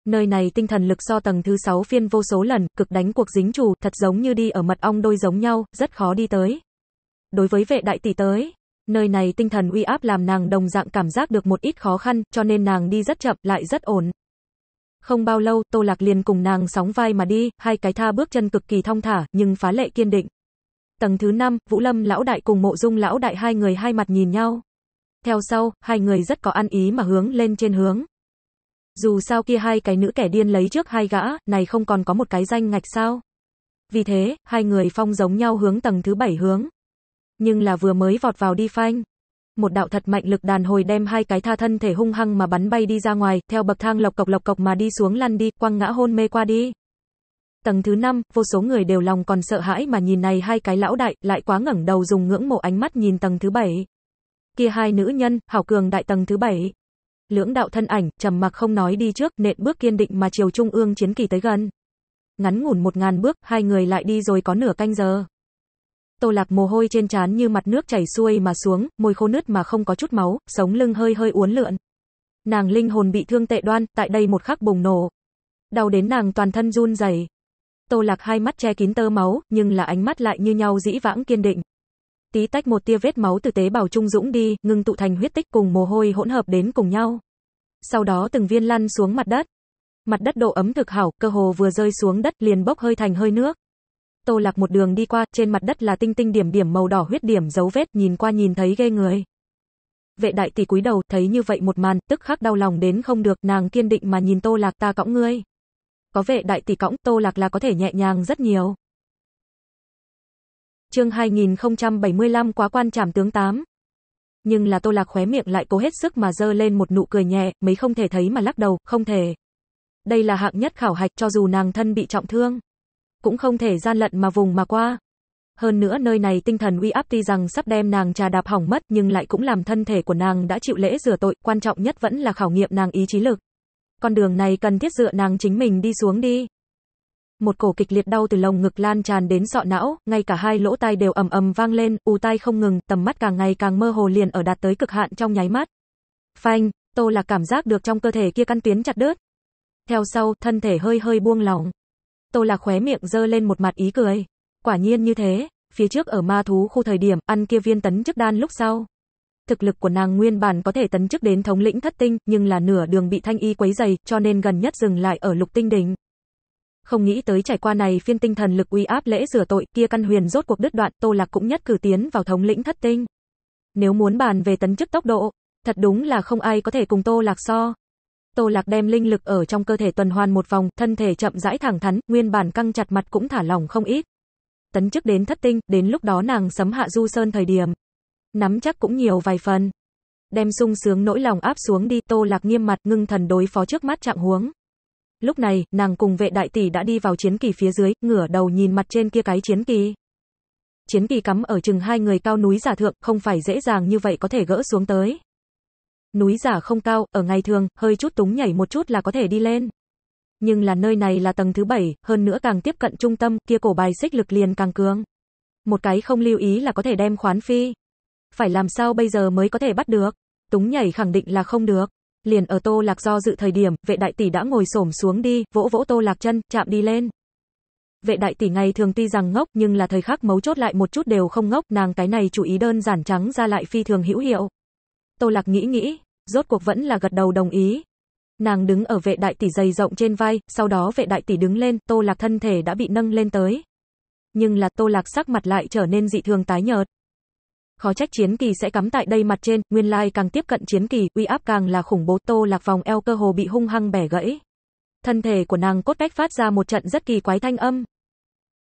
Nơi này tinh thần lực do tầng thứ 6 phiên vô số lần, cực đánh cuộc dính chủ, thật giống như đi ở mật ong đôi giống nhau, rất khó đi tới đối với vệ đại tỷ tới. Nơi này tinh thần uy áp làm nàng đồng dạng cảm giác được một ít khó khăn, cho nên nàng đi rất chậm, lại rất ổn. Không bao lâu, Tô Lạc liền cùng nàng sóng vai mà đi, hai cái tha bước chân cực kỳ thong thả, nhưng phá lệ kiên định. Tầng thứ 5, Vũ Lâm lão đại cùng Mộ Dung lão đại hai người hai mặt nhìn nhau. Theo sau, hai người rất có ăn ý mà hướng lên trên hướng. Dù sao kia hai cái nữ kẻ điên lấy trước hai gã, này không còn có một cái danh ngạch sao? Vì thế, hai người phong giống nhau hướng tầng thứ 7 hướng nhưng là vừa mới vọt vào đi phanh. Một đạo thật mạnh lực đàn hồi đem hai cái tha thân thể hung hăng mà bắn bay đi ra ngoài, theo bậc thang lộc cộc lộc cộc mà đi xuống lăn đi, quăng ngã hôn mê qua đi. Tầng thứ 5, vô số người đều lòng còn sợ hãi mà nhìn này hai cái lão đại, lại quá ngẩng đầu dùng ngưỡng mộ ánh mắt nhìn tầng thứ 7. Kia hai nữ nhân, hảo cường đại tầng thứ 7. Lưỡng đạo thân ảnh, trầm mặc không nói đi trước, nện bước kiên định mà chiều trung ương chiến kỳ tới gần. Ngắn ngủn một ngàn bước, hai người lại đi rồi có nửa canh giờ. Tô Lạp mồ hôi trên trán như mặt nước chảy xuôi mà xuống, môi khô nứt mà không có chút máu, sống lưng hơi hơi uốn lượn. Nàng linh hồn bị thương tệ đoan, tại đây một khắc bùng nổ. Đau đến nàng toàn thân run rẩy. Tô Lạc hai mắt che kín tơ máu, nhưng là ánh mắt lại như nhau dĩ vãng kiên định. Tí tách một tia vết máu từ tế bào trung dũng đi, ngưng tụ thành huyết tích cùng mồ hôi hỗn hợp đến cùng nhau. Sau đó từng viên lăn xuống mặt đất. Mặt đất độ ấm thực hảo, cơ hồ vừa rơi xuống đất liền bốc hơi thành hơi nước. Tô Lạc một đường đi qua, trên mặt đất là tinh tinh điểm điểm màu đỏ huyết điểm dấu vết, nhìn qua nhìn thấy ghê người. Vệ đại tỷ cúi đầu, thấy như vậy một màn, tức khắc đau lòng đến không được, nàng kiên định mà nhìn Tô Lạc ta cõng ngươi. Có vệ đại tỷ cõng, Tô Lạc là có thể nhẹ nhàng rất nhiều. Chương 2075 quá quan trảm tướng 8. Nhưng là Tô Lạc khóe miệng lại cố hết sức mà dơ lên một nụ cười nhẹ, mấy không thể thấy mà lắc đầu, không thể. Đây là hạng nhất khảo hạch cho dù nàng thân bị trọng thương cũng không thể gian lận mà vùng mà qua. Hơn nữa nơi này tinh thần uy áp tuy rằng sắp đem nàng trà đạp hỏng mất nhưng lại cũng làm thân thể của nàng đã chịu lễ rửa tội, quan trọng nhất vẫn là khảo nghiệm nàng ý chí lực. Con đường này cần thiết dựa nàng chính mình đi xuống đi. Một cổ kịch liệt đau từ lồng ngực lan tràn đến sọ não, ngay cả hai lỗ tai đều ầm ầm vang lên, ù tai không ngừng, tầm mắt càng ngày càng mơ hồ liền ở đạt tới cực hạn trong nháy mắt. Phanh, Tô là cảm giác được trong cơ thể kia căn tuyến chặt đứt. Theo sau, thân thể hơi hơi buông lỏng. Tô Lạc khóe miệng dơ lên một mặt ý cười. Quả nhiên như thế, phía trước ở ma thú khu thời điểm ăn kia viên tấn chức đan lúc sau. Thực lực của nàng nguyên bản có thể tấn chức đến thống lĩnh thất tinh, nhưng là nửa đường bị thanh y quấy dày, cho nên gần nhất dừng lại ở lục tinh đỉnh. Không nghĩ tới trải qua này phiên tinh thần lực uy áp lễ rửa tội, kia căn huyền rốt cuộc đứt đoạn, Tô Lạc cũng nhất cử tiến vào thống lĩnh thất tinh. Nếu muốn bàn về tấn chức tốc độ, thật đúng là không ai có thể cùng Tô Lạc so, Tô Lạc đem linh lực ở trong cơ thể tuần hoàn một vòng, thân thể chậm rãi thẳng thắn, nguyên bản căng chặt mặt cũng thả lỏng không ít. Tấn chức đến thất tinh, đến lúc đó nàng sấm hạ du sơn thời điểm. Nắm chắc cũng nhiều vài phần. Đem sung sướng nỗi lòng áp xuống đi, Tô Lạc nghiêm mặt ngưng thần đối phó trước mắt trạng huống. Lúc này, nàng cùng vệ đại tỷ đã đi vào chiến kỳ phía dưới, ngửa đầu nhìn mặt trên kia cái chiến kỳ. Chiến kỳ cắm ở chừng hai người cao núi giả thượng, không phải dễ dàng như vậy có thể gỡ xuống tới. Núi giả không cao, ở ngày thường, hơi chút túng nhảy một chút là có thể đi lên. Nhưng là nơi này là tầng thứ bảy, hơn nữa càng tiếp cận trung tâm, kia cổ bài xích lực liền càng cường. Một cái không lưu ý là có thể đem khoán phi. Phải làm sao bây giờ mới có thể bắt được? Túng nhảy khẳng định là không được. Liền ở Tô Lạc do dự thời điểm, vệ đại tỷ đã ngồi xổm xuống đi, vỗ vỗ Tô Lạc chân, chạm đi lên. Vệ đại tỷ ngày thường tuy rằng ngốc, nhưng là thời khắc mấu chốt lại một chút đều không ngốc, nàng cái này chú ý đơn giản trắng ra lại phi thường hữu hiệu. Tô Lạc nghĩ nghĩ, rốt cuộc vẫn là gật đầu đồng ý. Nàng đứng ở vệ đại tỷ dày rộng trên vai, sau đó vệ đại tỷ đứng lên, Tô Lạc thân thể đã bị nâng lên tới. Nhưng là Tô Lạc sắc mặt lại trở nên dị thường tái nhợt. Khó trách chiến kỳ sẽ cắm tại đây mặt trên, nguyên lai càng tiếp cận chiến kỳ, uy áp càng là khủng bố, Tô Lạc vòng eo cơ hồ bị hung hăng bẻ gãy. Thân thể của nàng cốt cách phát ra một trận rất kỳ quái thanh âm.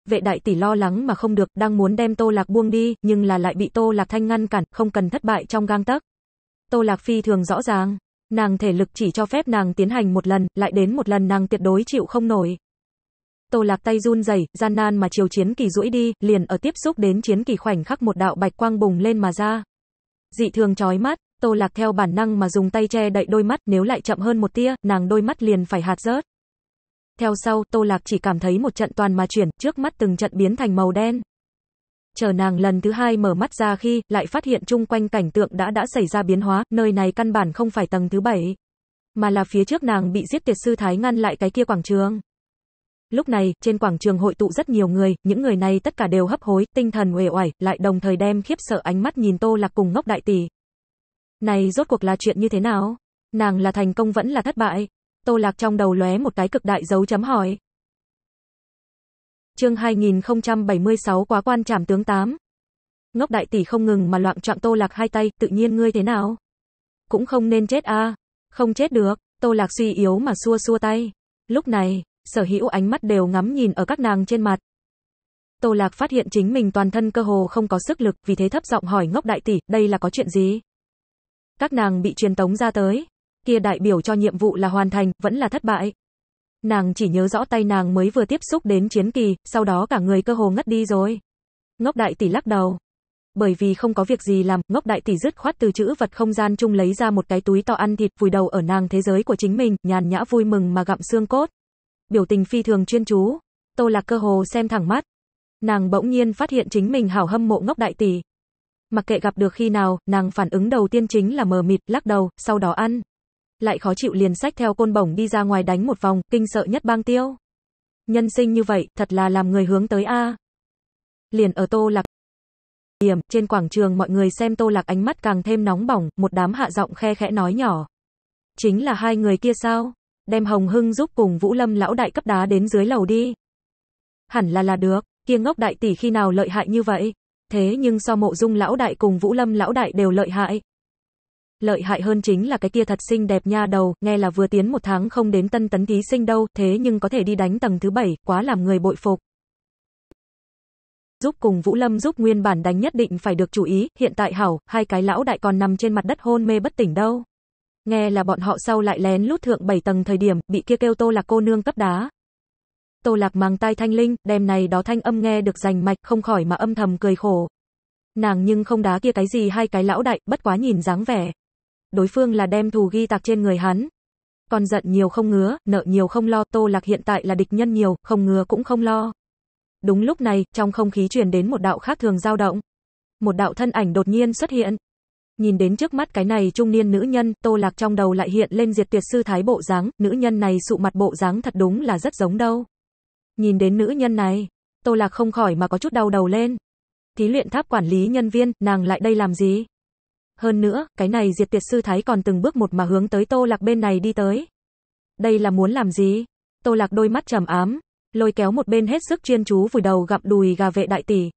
Vệ đại tỷ lo lắng mà không được, đang muốn đem Tô Lạc buông đi, nhưng là lại bị Tô Lạc thanh ngăn cản, không cần thất bại trong gang tấc. Tô Lạc phi thường rõ ràng, nàng thể lực chỉ cho phép nàng tiến hành một lần, lại đến một lần nàng tuyệt đối chịu không nổi. Tô Lạc tay run rẩy, gian nan mà chiều chiến kỳ duỗi đi, liền ở tiếp xúc đến chiến kỳ khoảnh khắc một đạo bạch quang bùng lên mà ra. Dị thường chói mắt, Tô Lạc theo bản năng mà dùng tay che đậy đôi mắt, nếu lại chậm hơn một tia, nàng đôi mắt liền phải hạt rớt. Theo sau, Tô Lạc chỉ cảm thấy một trận toàn mà chuyển, trước mắt từng trận biến thành màu đen, Chờ nàng lần thứ hai mở mắt ra khi lại phát hiện chung quanh cảnh tượng đã đã xảy ra biến hóa, nơi này căn bản không phải tầng thứ bảy, mà là phía trước nàng bị giết tiệt sư thái ngăn lại cái kia quảng trường. Lúc này, trên quảng trường hội tụ rất nhiều người, những người này tất cả đều hấp hối, tinh thần uể oải, lại đồng thời đem khiếp sợ ánh mắt nhìn Tô Lạc cùng ngốc đại tỷ. Này rốt cuộc là chuyện như thế nào? Nàng là thành công vẫn là thất bại? Tô Lạc trong đầu lóe một cái cực đại dấu chấm hỏi. Chương 2076 quá quan trảm tướng 8. Ngốc đại tỷ không ngừng mà loạn trọng Tô Lạc hai tay, tự nhiên ngươi thế nào? Cũng không nên chết a Không chết được, Tô Lạc suy yếu mà xua xua tay. Lúc này, sở hữu ánh mắt đều ngắm nhìn ở các nàng trên mặt. Tô Lạc phát hiện chính mình toàn thân cơ hồ không có sức lực, vì thế thấp giọng hỏi ngốc đại tỷ, đây là có chuyện gì? Các nàng bị truyền tống ra tới. Kia đại biểu cho nhiệm vụ là hoàn thành, vẫn là thất bại. Nàng chỉ nhớ rõ tay nàng mới vừa tiếp xúc đến chiến kỳ, sau đó cả người cơ hồ ngất đi rồi. Ngốc đại tỷ lắc đầu. Bởi vì không có việc gì làm, ngốc đại tỷ dứt khoát từ chữ vật không gian chung lấy ra một cái túi to ăn thịt vùi đầu ở nàng thế giới của chính mình, nhàn nhã vui mừng mà gặm xương cốt. Biểu tình phi thường chuyên chú. Tô lạc cơ hồ xem thẳng mắt. Nàng bỗng nhiên phát hiện chính mình hảo hâm mộ ngốc đại tỷ. Mặc kệ gặp được khi nào, nàng phản ứng đầu tiên chính là mờ mịt, lắc đầu, sau đó ăn lại khó chịu liền sách theo côn bổng đi ra ngoài đánh một vòng, kinh sợ nhất bang tiêu. Nhân sinh như vậy, thật là làm người hướng tới A. Liền ở tô lạc điểm, trên quảng trường mọi người xem tô lạc ánh mắt càng thêm nóng bỏng, một đám hạ giọng khe khẽ nói nhỏ. Chính là hai người kia sao? Đem Hồng Hưng giúp cùng Vũ Lâm lão đại cấp đá đến dưới lầu đi. Hẳn là là được, kia ngốc đại tỷ khi nào lợi hại như vậy? Thế nhưng so mộ dung lão đại cùng Vũ Lâm lão đại đều lợi hại, lợi hại hơn chính là cái kia thật xinh đẹp nha đầu, nghe là vừa tiến một tháng không đến tân tấn thí sinh đâu, thế nhưng có thể đi đánh tầng thứ bảy, quá làm người bội phục. Giúp cùng Vũ Lâm giúp nguyên bản đánh nhất định phải được chú ý, hiện tại hảo, hai cái lão đại còn nằm trên mặt đất hôn mê bất tỉnh đâu. Nghe là bọn họ sau lại lén lút thượng 7 tầng thời điểm, bị kia kêu tô là cô nương cấp đá. Tô lạc mang tai thanh linh, đêm này đó thanh âm nghe được rành mạch, không khỏi mà âm thầm cười khổ. Nàng nhưng không đá kia cái gì hai cái lão đại, bất quá nhìn dáng vẻ, đối phương là đem thù ghi tạc trên người hắn. Còn giận nhiều không ngứa, nợ nhiều không lo, Tô Lạc hiện tại là địch nhân nhiều, không ngứa cũng không lo. Đúng lúc này, trong không khí truyền đến một đạo khác thường dao động. Một đạo thân ảnh đột nhiên xuất hiện. Nhìn đến trước mắt cái này trung niên nữ nhân, Tô Lạc trong đầu lại hiện lên diệt tuyệt sư thái bộ dáng, nữ nhân này sụ mặt bộ dáng thật đúng là rất giống đâu. Nhìn đến nữ nhân này, Tô Lạc không khỏi mà có chút đau đầu lên. Thí luyện tháp quản lý nhân viên, nàng lại đây làm gì? Hơn nữa, cái này diệt tiệt sư thái còn từng bước một mà hướng tới Tô Lạc bên này đi tới. Đây là muốn làm gì? Tô Lạc đôi mắt trầm ám, lôi kéo một bên hết sức chuyên chú vùi đầu gặm đùi gà vệ đại tỷ.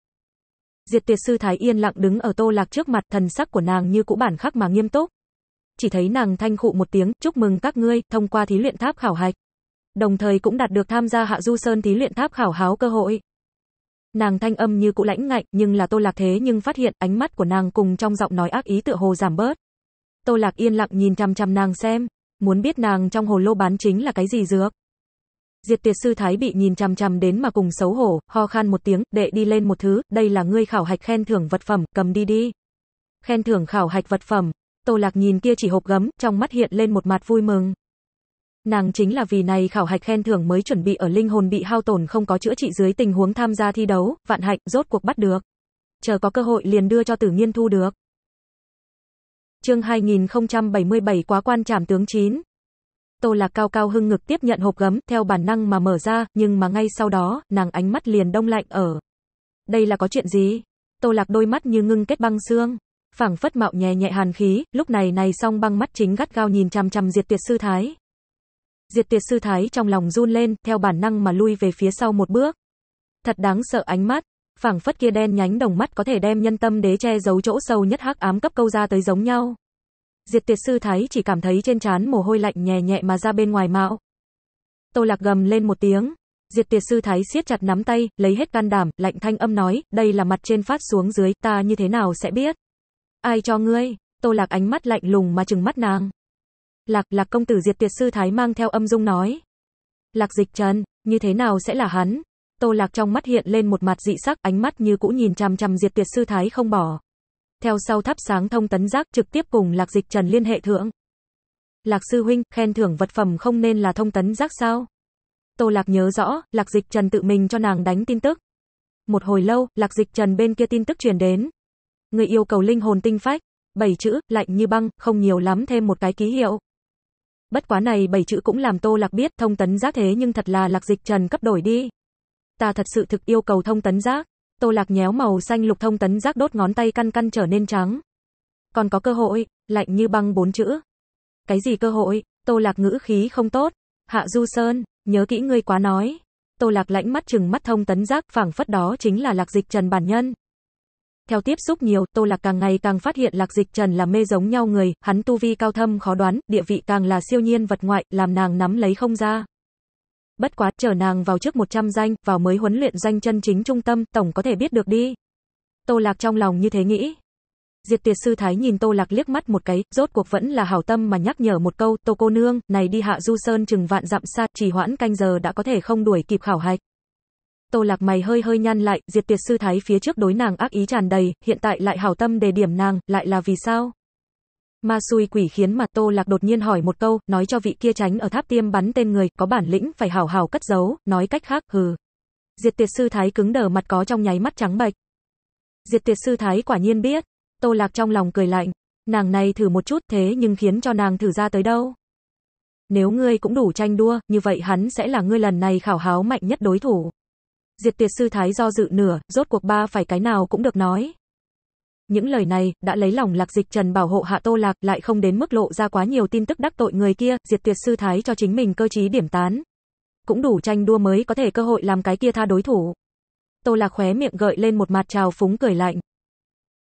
Diệt tiệt sư thái yên lặng đứng ở Tô Lạc trước mặt thần sắc của nàng như cũ bản khắc mà nghiêm túc. Chỉ thấy nàng thanh khụ một tiếng, chúc mừng các ngươi, thông qua thí luyện tháp khảo hạch. Đồng thời cũng đạt được tham gia hạ du sơn thí luyện tháp khảo háo cơ hội. Nàng thanh âm như cũ lãnh ngạnh, nhưng là Tô Lạc thế nhưng phát hiện ánh mắt của nàng cùng trong giọng nói ác ý tựa hồ giảm bớt. Tô Lạc yên lặng nhìn chăm chăm nàng xem, muốn biết nàng trong hồ lô bán chính là cái gì dược. Diệt Tiệt sư thái bị nhìn chằm chằm đến mà cùng xấu hổ, ho khan một tiếng, đệ đi lên một thứ, đây là ngươi khảo hạch khen thưởng vật phẩm, cầm đi đi. Khen thưởng khảo hạch vật phẩm. Tô Lạc nhìn kia chỉ hộp gấm, trong mắt hiện lên một mặt vui mừng. Nàng chính là vì này khảo hạch khen thưởng mới chuẩn bị ở linh hồn bị hao tổn không có chữa trị dưới tình huống tham gia thi đấu, vạn hạnh rốt cuộc bắt được. Chờ có cơ hội liền đưa cho Tử Nghiên thu được. Chương 2077 quá quan trảm tướng 9. Tô Lạc cao cao hưng ngực tiếp nhận hộp gấm, theo bản năng mà mở ra, nhưng mà ngay sau đó, nàng ánh mắt liền đông lạnh ở. Đây là có chuyện gì? Tô Lạc đôi mắt như ngưng kết băng xương, phảng phất mạo nhẹ nhẹ hàn khí, lúc này này song băng mắt chính gắt gao nhìn chằm chằm Diệt Tuyệt sư thái, Diệt tiệt sư thái trong lòng run lên, theo bản năng mà lui về phía sau một bước. Thật đáng sợ ánh mắt, phảng phất kia đen nhánh đồng mắt có thể đem nhân tâm đế che giấu chỗ sâu nhất hắc ám cấp câu ra tới giống nhau. Diệt tiệt sư thái chỉ cảm thấy trên trán mồ hôi lạnh nhẹ nhẹ mà ra bên ngoài mạo. Tô lạc gầm lên một tiếng. Diệt tiệt sư thái siết chặt nắm tay, lấy hết can đảm, lạnh thanh âm nói, đây là mặt trên phát xuống dưới, ta như thế nào sẽ biết. Ai cho ngươi? Tô lạc ánh mắt lạnh lùng mà chừng mắt nàng. Lạc, lạc công tử diệt tuyệt sư thái mang theo âm dung nói. Lạc dịch trần, như thế nào sẽ là hắn? Tô lạc trong mắt hiện lên một mặt dị sắc, ánh mắt như cũ nhìn chằm chằm diệt tuyệt sư thái không bỏ. Theo sau thắp sáng thông tấn giác trực tiếp cùng lạc dịch trần liên hệ thượng. Lạc sư huynh, khen thưởng vật phẩm không nên là thông tấn giác sao? Tô lạc nhớ rõ, lạc dịch trần tự mình cho nàng đánh tin tức. Một hồi lâu, lạc dịch trần bên kia tin tức truyền đến. Người yêu cầu linh hồn tinh phách, bảy chữ, lạnh như băng, không nhiều lắm thêm một cái ký hiệu. Bất quá này bảy chữ cũng làm Tô Lạc biết, thông tấn giác thế nhưng thật là Lạc Dịch Trần cấp đổi đi. Ta thật sự thực yêu cầu thông tấn giác. Tô Lạc nhéo màu xanh lục thông tấn giác đốt ngón tay căn căn trở nên trắng. Còn có cơ hội, lạnh như băng bốn chữ. Cái gì cơ hội? Tô Lạc ngữ khí không tốt. Hạ Du Sơn, nhớ kỹ ngươi quá nói. Tô Lạc lãnh mắt chừng mắt thông tấn giác, phảng phất đó chính là Lạc Dịch Trần bản nhân. Theo tiếp xúc nhiều, Tô Lạc càng ngày càng phát hiện Lạc Dịch Trần là mê giống nhau người, hắn tu vi cao thâm khó đoán, địa vị càng là siêu nhiên vật ngoại, làm nàng nắm lấy không ra. Bất quá, chờ nàng vào trước 100 danh, vào mới huấn luyện danh chân chính trung tâm, tổng có thể biết được đi. Tô Lạc trong lòng như thế nghĩ. Diệt Tiệt sư thái nhìn Tô Lạc liếc mắt một cái, rốt cuộc vẫn là hảo tâm mà nhắc nhở một câu, "Tô cô nương, này đi hạ Du Sơn chừng vạn dặm xa, chỉ hoãn canh giờ đã có thể không đuổi kịp khảo hạch." Tô Lạc mày hơi hơi nhăn lại, diệt tiệt sư thái phía trước đối nàng ác ý tràn đầy, hiện tại lại hảo tâm đề điểm nàng, lại là vì sao? Ma xui quỷ khiến mà Tô Lạc đột nhiên hỏi một câu, nói cho vị kia tránh ở tháp tiêm bắn tên người, có bản lĩnh phải hảo hảo cất giấu, nói cách khác, hừ. Diệt tiệt sư thái cứng đờ mặt có trong nháy mắt trắng bạch. Diệt tiệt sư thái quả nhiên biết, Tô Lạc trong lòng cười lạnh, nàng này thử một chút thế nhưng khiến cho nàng thử ra tới đâu. Nếu ngươi cũng đủ tranh đua, như vậy hắn sẽ là ngươi lần này khảo háo mạnh nhất đối thủ. Diệt tiệt sư thái do dự nửa, rốt cuộc ba phải cái nào cũng được nói. Những lời này, đã lấy lòng lạc dịch trần bảo hộ hạ tô lạc, lại không đến mức lộ ra quá nhiều tin tức đắc tội người kia, diệt Tuyệt sư thái cho chính mình cơ chí điểm tán. Cũng đủ tranh đua mới có thể cơ hội làm cái kia tha đối thủ. Tô lạc khóe miệng gợi lên một mặt trào phúng cười lạnh.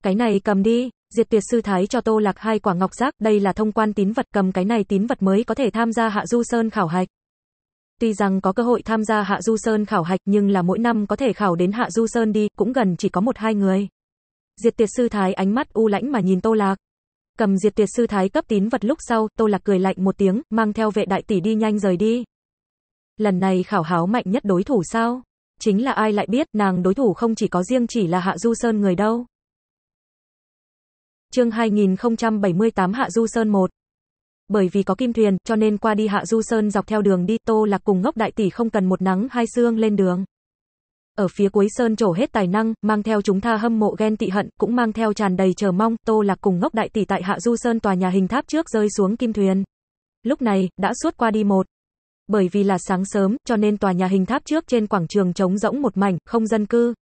Cái này cầm đi, diệt Tuyệt sư thái cho tô lạc hai quả ngọc giác, đây là thông quan tín vật cầm cái này tín vật mới có thể tham gia hạ du sơn khảo hạch tuy rằng có cơ hội tham gia Hạ Du Sơn khảo hạch nhưng là mỗi năm có thể khảo đến Hạ Du Sơn đi, cũng gần chỉ có một hai người. Diệt Tiệt Sư Thái ánh mắt u lãnh mà nhìn Tô Lạc. Cầm Diệt Tiệt Sư Thái cấp tín vật lúc sau, Tô Lạc cười lạnh một tiếng, mang theo vệ đại tỷ đi nhanh rời đi. Lần này khảo háo mạnh nhất đối thủ sao? Chính là ai lại biết, nàng đối thủ không chỉ có riêng chỉ là Hạ Du Sơn người đâu. Chương 2078 Hạ Du Sơn 1 bởi vì có kim thuyền, cho nên qua đi Hạ Du Sơn dọc theo đường đi, Tô Lạc cùng ngốc đại tỷ không cần một nắng hai xương lên đường. Ở phía cuối sơn trổ hết tài năng, mang theo chúng tha hâm mộ ghen tị hận, cũng mang theo tràn đầy chờ mong, Tô Lạc cùng ngốc đại tỷ tại Hạ Du Sơn tòa nhà hình tháp trước rơi xuống kim thuyền. Lúc này, đã suốt qua đi một. Bởi vì là sáng sớm, cho nên tòa nhà hình tháp trước trên quảng trường trống rỗng một mảnh, không dân cư.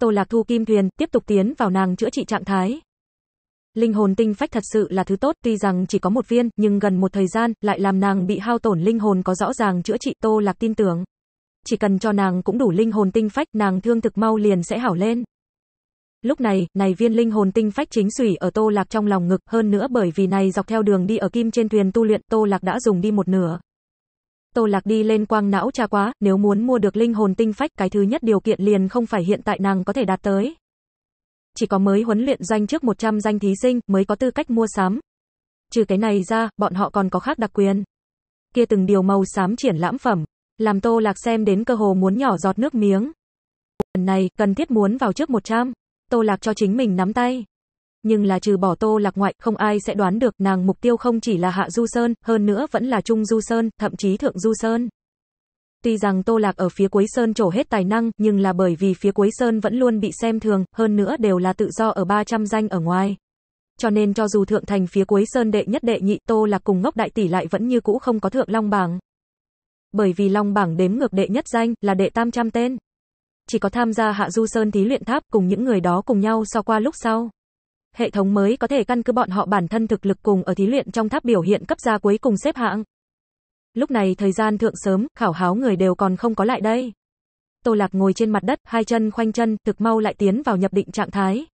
Tô Lạc thu kim thuyền, tiếp tục tiến vào nàng chữa trị trạng thái. Linh hồn tinh phách thật sự là thứ tốt, tuy rằng chỉ có một viên, nhưng gần một thời gian, lại làm nàng bị hao tổn linh hồn có rõ ràng chữa trị, Tô Lạc tin tưởng. Chỉ cần cho nàng cũng đủ linh hồn tinh phách, nàng thương thực mau liền sẽ hảo lên. Lúc này, này viên linh hồn tinh phách chính sủy ở Tô Lạc trong lòng ngực, hơn nữa bởi vì này dọc theo đường đi ở kim trên thuyền tu luyện, Tô Lạc đã dùng đi một nửa. Tô Lạc đi lên quang não tra quá, nếu muốn mua được linh hồn tinh phách, cái thứ nhất điều kiện liền không phải hiện tại nàng có thể đạt tới chỉ có mới huấn luyện danh trước 100 danh thí sinh mới có tư cách mua sắm. Trừ cái này ra, bọn họ còn có khác đặc quyền. Kia từng điều màu xám triển lãm phẩm, làm Tô Lạc xem đến cơ hồ muốn nhỏ giọt nước miếng. Lần này, cần thiết muốn vào trước 100. Tô Lạc cho chính mình nắm tay. Nhưng là trừ bỏ Tô Lạc ngoại, không ai sẽ đoán được nàng mục tiêu không chỉ là Hạ Du Sơn, hơn nữa vẫn là Trung Du Sơn, thậm chí Thượng Du Sơn. Tuy rằng Tô Lạc ở phía cuối Sơn trổ hết tài năng, nhưng là bởi vì phía cuối Sơn vẫn luôn bị xem thường, hơn nữa đều là tự do ở 300 danh ở ngoài. Cho nên cho dù thượng thành phía cuối Sơn đệ nhất đệ nhị Tô Lạc cùng ngốc đại tỷ lại vẫn như cũ không có thượng Long Bảng. Bởi vì Long Bảng đếm ngược đệ nhất danh là đệ tam trăm tên. Chỉ có tham gia Hạ Du Sơn thí luyện tháp cùng những người đó cùng nhau so qua lúc sau hệ thống mới có thể căn cứ bọn họ bản thân thực lực cùng ở thí luyện trong tháp biểu hiện cấp ra cuối cùng xếp hạng lúc này thời gian thượng sớm, khảo háo người đều còn không có lại đây. Tô Lạc ngồi trên mặt đất, hai chân khoanh chân, thực mau lại tiến vào nhập định trạng thái.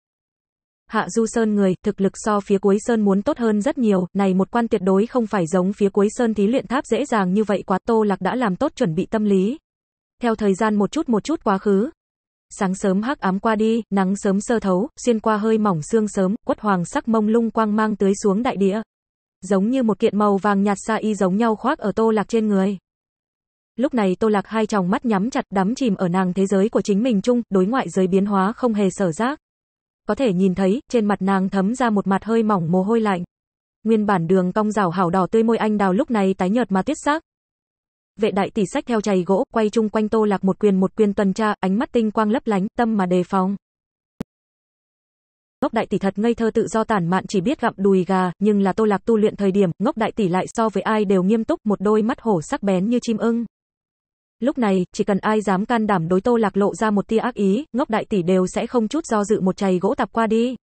Hạ Du Sơn người, thực lực so phía cuối Sơn muốn tốt hơn rất nhiều, này một quan tuyệt đối không phải giống phía cuối Sơn thí luyện tháp dễ dàng như vậy quá Tô Lạc đã làm tốt chuẩn bị tâm lý. Theo thời gian một chút một chút quá khứ. Sáng sớm hắc ám qua đi, nắng sớm sơ thấu, xuyên qua hơi mỏng sương sớm, quất hoàng sắc mông lung quang mang tưới xuống đại địa giống như một kiện màu vàng nhạt xa y giống nhau khoác ở Tô Lạc trên người. Lúc này Tô Lạc hai tròng mắt nhắm chặt đắm chìm ở nàng thế giới của chính mình chung, đối ngoại giới biến hóa không hề sở giác. Có thể nhìn thấy, trên mặt nàng thấm ra một mặt hơi mỏng mồ hôi lạnh. Nguyên bản đường cong rào hảo đỏ tươi môi anh đào lúc này tái nhợt mà tiết sắc. Vệ đại tỷ sách theo chày gỗ, quay chung quanh Tô Lạc một quyền một quyền tuần tra, ánh mắt tinh quang lấp lánh, tâm mà đề phòng. Ngốc đại tỷ thật ngây thơ tự do tản mạn chỉ biết gặm đùi gà, nhưng là Tô Lạc tu luyện thời điểm, ngốc đại tỷ lại so với ai đều nghiêm túc, một đôi mắt hổ sắc bén như chim ưng. Lúc này, chỉ cần ai dám can đảm đối Tô Lạc lộ ra một tia ác ý, ngốc đại tỷ đều sẽ không chút do dự một chày gỗ tạp qua đi.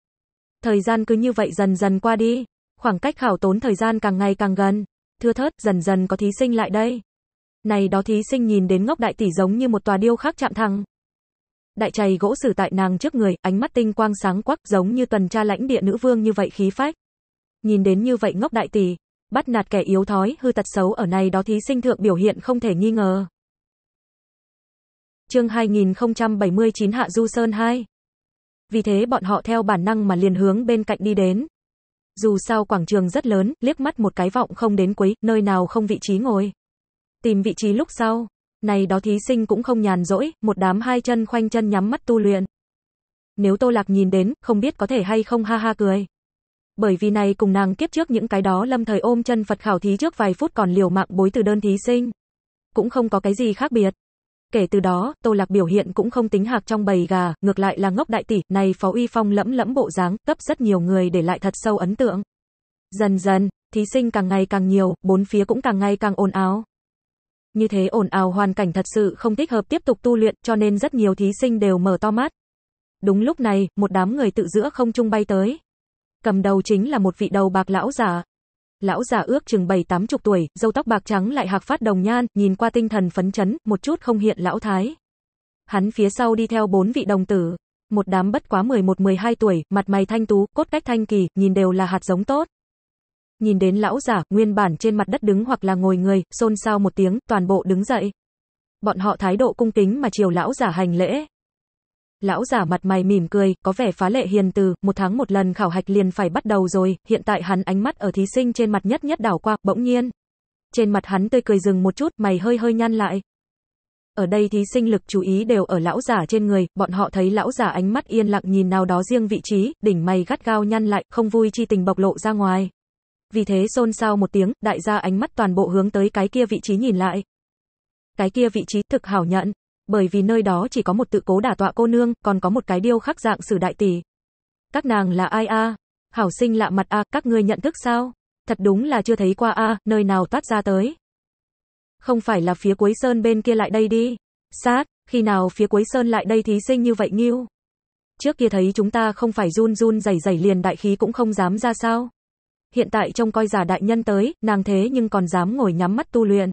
Thời gian cứ như vậy dần dần qua đi, khoảng cách khảo tốn thời gian càng ngày càng gần, thưa thớt dần dần có thí sinh lại đây. Này đó thí sinh nhìn đến ngốc đại tỷ giống như một tòa điêu khắc chạm thẳng, đại chày gỗ sử tại nàng trước người, ánh mắt tinh quang sáng quắc giống như tuần tra lãnh địa nữ vương như vậy khí phách. Nhìn đến như vậy ngốc đại tỷ, bắt nạt kẻ yếu thói hư tật xấu ở này đó thí sinh thượng biểu hiện không thể nghi ngờ. Chương 2079 Hạ Du Sơn 2 Vì thế bọn họ theo bản năng mà liền hướng bên cạnh đi đến. Dù sao quảng trường rất lớn, liếc mắt một cái vọng không đến quấy, nơi nào không vị trí ngồi. Tìm vị trí lúc sau, này đó thí sinh cũng không nhàn rỗi, một đám hai chân khoanh chân nhắm mắt tu luyện. Nếu Tô Lạc nhìn đến, không biết có thể hay không ha ha cười. Bởi vì này cùng nàng kiếp trước những cái đó lâm thời ôm chân Phật khảo thí trước vài phút còn liều mạng bối từ đơn thí sinh. Cũng không có cái gì khác biệt. Kể từ đó, Tô Lạc biểu hiện cũng không tính hạc trong bầy gà, ngược lại là ngốc đại tỷ, này phó uy phong lẫm lẫm bộ dáng, cấp rất nhiều người để lại thật sâu ấn tượng. Dần dần, thí sinh càng ngày càng nhiều, bốn phía cũng càng ngày càng ồn áo. Như thế ồn ào hoàn cảnh thật sự không thích hợp tiếp tục tu luyện, cho nên rất nhiều thí sinh đều mở to mắt. Đúng lúc này, một đám người tự giữa không trung bay tới. Cầm đầu chính là một vị đầu bạc lão giả. Lão giả ước chừng bảy tám chục tuổi, râu tóc bạc trắng lại hạc phát đồng nhan, nhìn qua tinh thần phấn chấn, một chút không hiện lão thái. Hắn phía sau đi theo bốn vị đồng tử, một đám bất quá 11-12 tuổi, mặt mày thanh tú, cốt cách thanh kỳ, nhìn đều là hạt giống tốt. Nhìn đến lão giả, nguyên bản trên mặt đất đứng hoặc là ngồi người, xôn xao một tiếng, toàn bộ đứng dậy. Bọn họ thái độ cung kính mà chiều lão giả hành lễ. Lão giả mặt mày mỉm cười, có vẻ phá lệ hiền từ, một tháng một lần khảo hạch liền phải bắt đầu rồi, hiện tại hắn ánh mắt ở thí sinh trên mặt nhất nhất đảo qua, bỗng nhiên. Trên mặt hắn tươi cười dừng một chút, mày hơi hơi nhăn lại. Ở đây thí sinh lực chú ý đều ở lão giả trên người, bọn họ thấy lão giả ánh mắt yên lặng nhìn nào đó riêng vị trí, đỉnh mày gắt gao nhăn lại, không vui chi tình bộc lộ ra ngoài vì thế xôn xao một tiếng, đại gia ánh mắt toàn bộ hướng tới cái kia vị trí nhìn lại. Cái kia vị trí thực hảo nhận, bởi vì nơi đó chỉ có một tự cố đả tọa cô nương, còn có một cái điêu khắc dạng sử đại tỷ. Các nàng là ai a? Hảo sinh lạ mặt a, các ngươi nhận thức sao? Thật đúng là chưa thấy qua a, nơi nào toát ra tới. Không phải là phía cuối sơn bên kia lại đây đi. Sát, khi nào phía cuối sơn lại đây thí sinh như vậy nghiêu? Trước kia thấy chúng ta không phải run run rẩy rẩy liền đại khí cũng không dám ra sao? hiện tại trông coi giả đại nhân tới, nàng thế nhưng còn dám ngồi nhắm mắt tu luyện.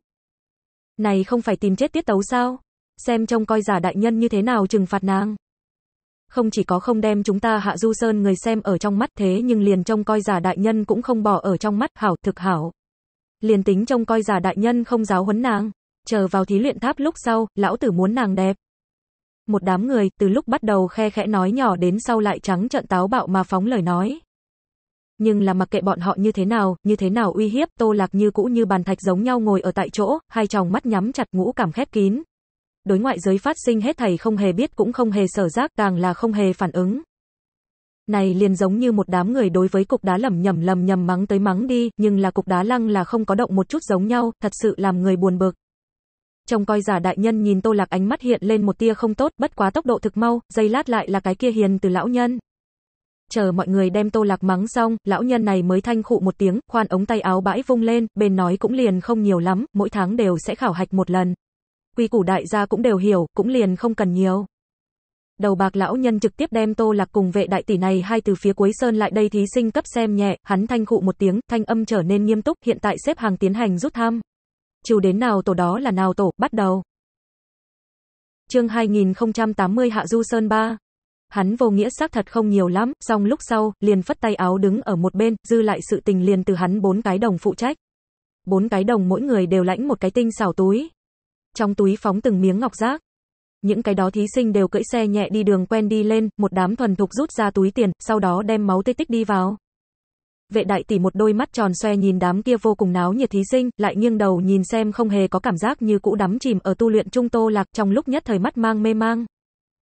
Này không phải tìm chết tiết tấu sao? Xem trông coi giả đại nhân như thế nào trừng phạt nàng. Không chỉ có không đem chúng ta hạ du sơn người xem ở trong mắt thế nhưng liền trông coi giả đại nhân cũng không bỏ ở trong mắt hảo thực hảo. Liền tính trông coi giả đại nhân không giáo huấn nàng. Chờ vào thí luyện tháp lúc sau, lão tử muốn nàng đẹp một đám người từ lúc bắt đầu khe khẽ nói nhỏ đến sau lại trắng trợn táo bạo mà phóng lời nói nhưng là mặc kệ bọn họ như thế nào, như thế nào uy hiếp, Tô Lạc như cũ như bàn thạch giống nhau ngồi ở tại chỗ, hai tròng mắt nhắm chặt ngũ cảm khép kín. Đối ngoại giới phát sinh hết thầy không hề biết cũng không hề sở giác, càng là không hề phản ứng. Này liền giống như một đám người đối với cục đá lầm nhầm lầm nhầm mắng tới mắng đi, nhưng là cục đá lăng là không có động một chút giống nhau, thật sự làm người buồn bực. Trong coi giả đại nhân nhìn Tô Lạc ánh mắt hiện lên một tia không tốt, bất quá tốc độ thực mau, giây lát lại là cái kia hiền từ lão nhân. Chờ mọi người đem Tô Lạc mắng xong, lão nhân này mới thanh khụ một tiếng, khoan ống tay áo bãi vung lên, bên nói cũng liền không nhiều lắm, mỗi tháng đều sẽ khảo hạch một lần. Quy củ đại gia cũng đều hiểu, cũng liền không cần nhiều. Đầu bạc lão nhân trực tiếp đem Tô Lạc cùng vệ đại tỷ này hai từ phía cuối sơn lại đây thí sinh cấp xem nhẹ, hắn thanh khụ một tiếng, thanh âm trở nên nghiêm túc, hiện tại xếp hàng tiến hành rút thăm. Chiều đến nào tổ đó là nào tổ, bắt đầu. Chương 2080 Hạ Du Sơn 3 Hắn vô nghĩa xác thật không nhiều lắm, xong lúc sau, liền phất tay áo đứng ở một bên, dư lại sự tình liền từ hắn bốn cái đồng phụ trách. Bốn cái đồng mỗi người đều lãnh một cái tinh xảo túi. Trong túi phóng từng miếng ngọc giác. Những cái đó thí sinh đều cưỡi xe nhẹ đi đường quen đi lên, một đám thuần thục rút ra túi tiền, sau đó đem máu tê tích đi vào. Vệ đại tỷ một đôi mắt tròn xoe nhìn đám kia vô cùng náo nhiệt thí sinh, lại nghiêng đầu nhìn xem không hề có cảm giác như cũ đắm chìm ở tu luyện trung tô lạc trong lúc nhất thời mắt mang mê mang.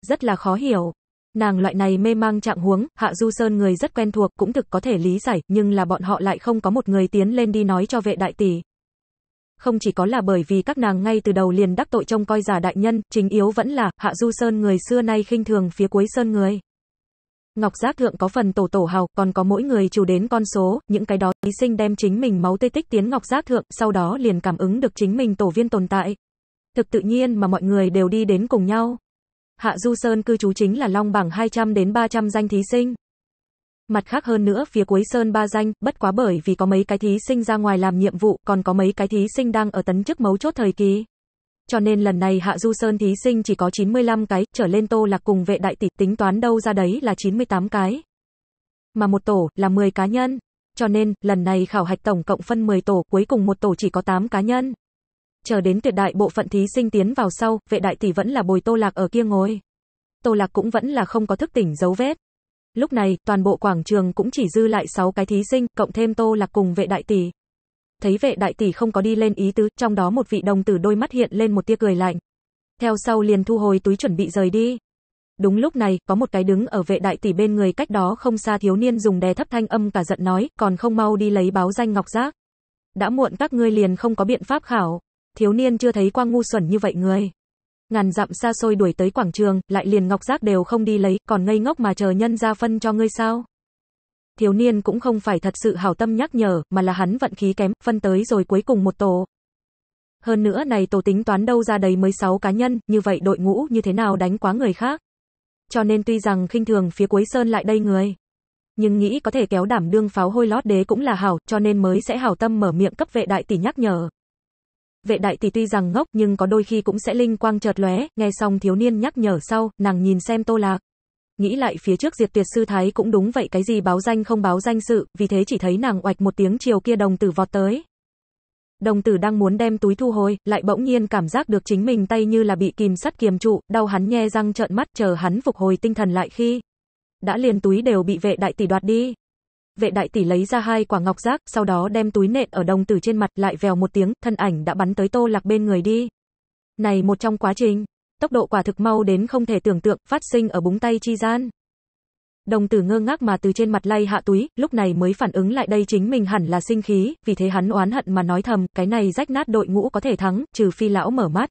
Rất là khó hiểu. Nàng loại này mê mang trạng huống, Hạ Du Sơn người rất quen thuộc cũng thực có thể lý giải, nhưng là bọn họ lại không có một người tiến lên đi nói cho vệ đại tỷ. Không chỉ có là bởi vì các nàng ngay từ đầu liền đắc tội trông coi giả đại nhân, chính yếu vẫn là, Hạ Du Sơn người xưa nay khinh thường phía cuối Sơn người. Ngọc Giác Thượng có phần tổ tổ hào, còn có mỗi người chủ đến con số, những cái đó thí sinh đem chính mình máu tê tích tiến Ngọc Giác Thượng, sau đó liền cảm ứng được chính mình tổ viên tồn tại. Thực tự nhiên mà mọi người đều đi đến cùng nhau. Hạ Du Sơn cư trú chính là long bằng 200 đến 300 danh thí sinh. Mặt khác hơn nữa phía cuối Sơn ba danh, bất quá bởi vì có mấy cái thí sinh ra ngoài làm nhiệm vụ, còn có mấy cái thí sinh đang ở tấn chức mấu chốt thời kỳ. Cho nên lần này Hạ Du Sơn thí sinh chỉ có 95 cái, trở lên tô lạc cùng vệ đại tỷ tính toán đâu ra đấy là 98 cái. Mà một tổ là 10 cá nhân. Cho nên, lần này khảo hạch tổng cộng phân 10 tổ, cuối cùng một tổ chỉ có 8 cá nhân chờ đến tuyệt đại bộ phận thí sinh tiến vào sau, vệ đại tỷ vẫn là bồi Tô Lạc ở kia ngồi. Tô Lạc cũng vẫn là không có thức tỉnh dấu vết. Lúc này, toàn bộ quảng trường cũng chỉ dư lại 6 cái thí sinh, cộng thêm Tô Lạc cùng vệ đại tỷ. Thấy vệ đại tỷ không có đi lên ý tứ, trong đó một vị đồng tử đôi mắt hiện lên một tia cười lạnh. Theo sau liền thu hồi túi chuẩn bị rời đi. Đúng lúc này, có một cái đứng ở vệ đại tỷ bên người cách đó không xa thiếu niên dùng đè thấp thanh âm cả giận nói, còn không mau đi lấy báo danh ngọc giác. Đã muộn các ngươi liền không có biện pháp khảo thiếu niên chưa thấy qua ngu xuẩn như vậy người. Ngàn dặm xa xôi đuổi tới quảng trường, lại liền ngọc giác đều không đi lấy, còn ngây ngốc mà chờ nhân ra phân cho ngươi sao? Thiếu niên cũng không phải thật sự hảo tâm nhắc nhở, mà là hắn vận khí kém, phân tới rồi cuối cùng một tổ. Hơn nữa này tổ tính toán đâu ra đầy mới 6 cá nhân, như vậy đội ngũ như thế nào đánh quá người khác. Cho nên tuy rằng khinh thường phía cuối sơn lại đây người, nhưng nghĩ có thể kéo đảm đương pháo hôi lót đế cũng là hảo, cho nên mới sẽ hảo tâm mở miệng cấp vệ đại tỷ nhắc nhở. Vệ đại tỷ tuy rằng ngốc nhưng có đôi khi cũng sẽ linh quang chợt lóe, nghe xong thiếu niên nhắc nhở sau, nàng nhìn xem Tô Lạc. Nghĩ lại phía trước diệt tuyệt sư thái cũng đúng vậy cái gì báo danh không báo danh sự, vì thế chỉ thấy nàng oạch một tiếng chiều kia đồng tử vọt tới. Đồng tử đang muốn đem túi thu hồi, lại bỗng nhiên cảm giác được chính mình tay như là bị kìm sắt kiềm trụ, đau hắn nhe răng trợn mắt chờ hắn phục hồi tinh thần lại khi. Đã liền túi đều bị vệ đại tỷ đoạt đi. Vệ đại tỷ lấy ra hai quả ngọc giác, sau đó đem túi nện ở đồng tử trên mặt lại vèo một tiếng, thân ảnh đã bắn tới tô lạc bên người đi. Này một trong quá trình, tốc độ quả thực mau đến không thể tưởng tượng, phát sinh ở búng tay chi gian. Đồng tử ngơ ngác mà từ trên mặt lay hạ túi, lúc này mới phản ứng lại đây chính mình hẳn là sinh khí, vì thế hắn oán hận mà nói thầm, cái này rách nát đội ngũ có thể thắng, trừ phi lão mở mắt.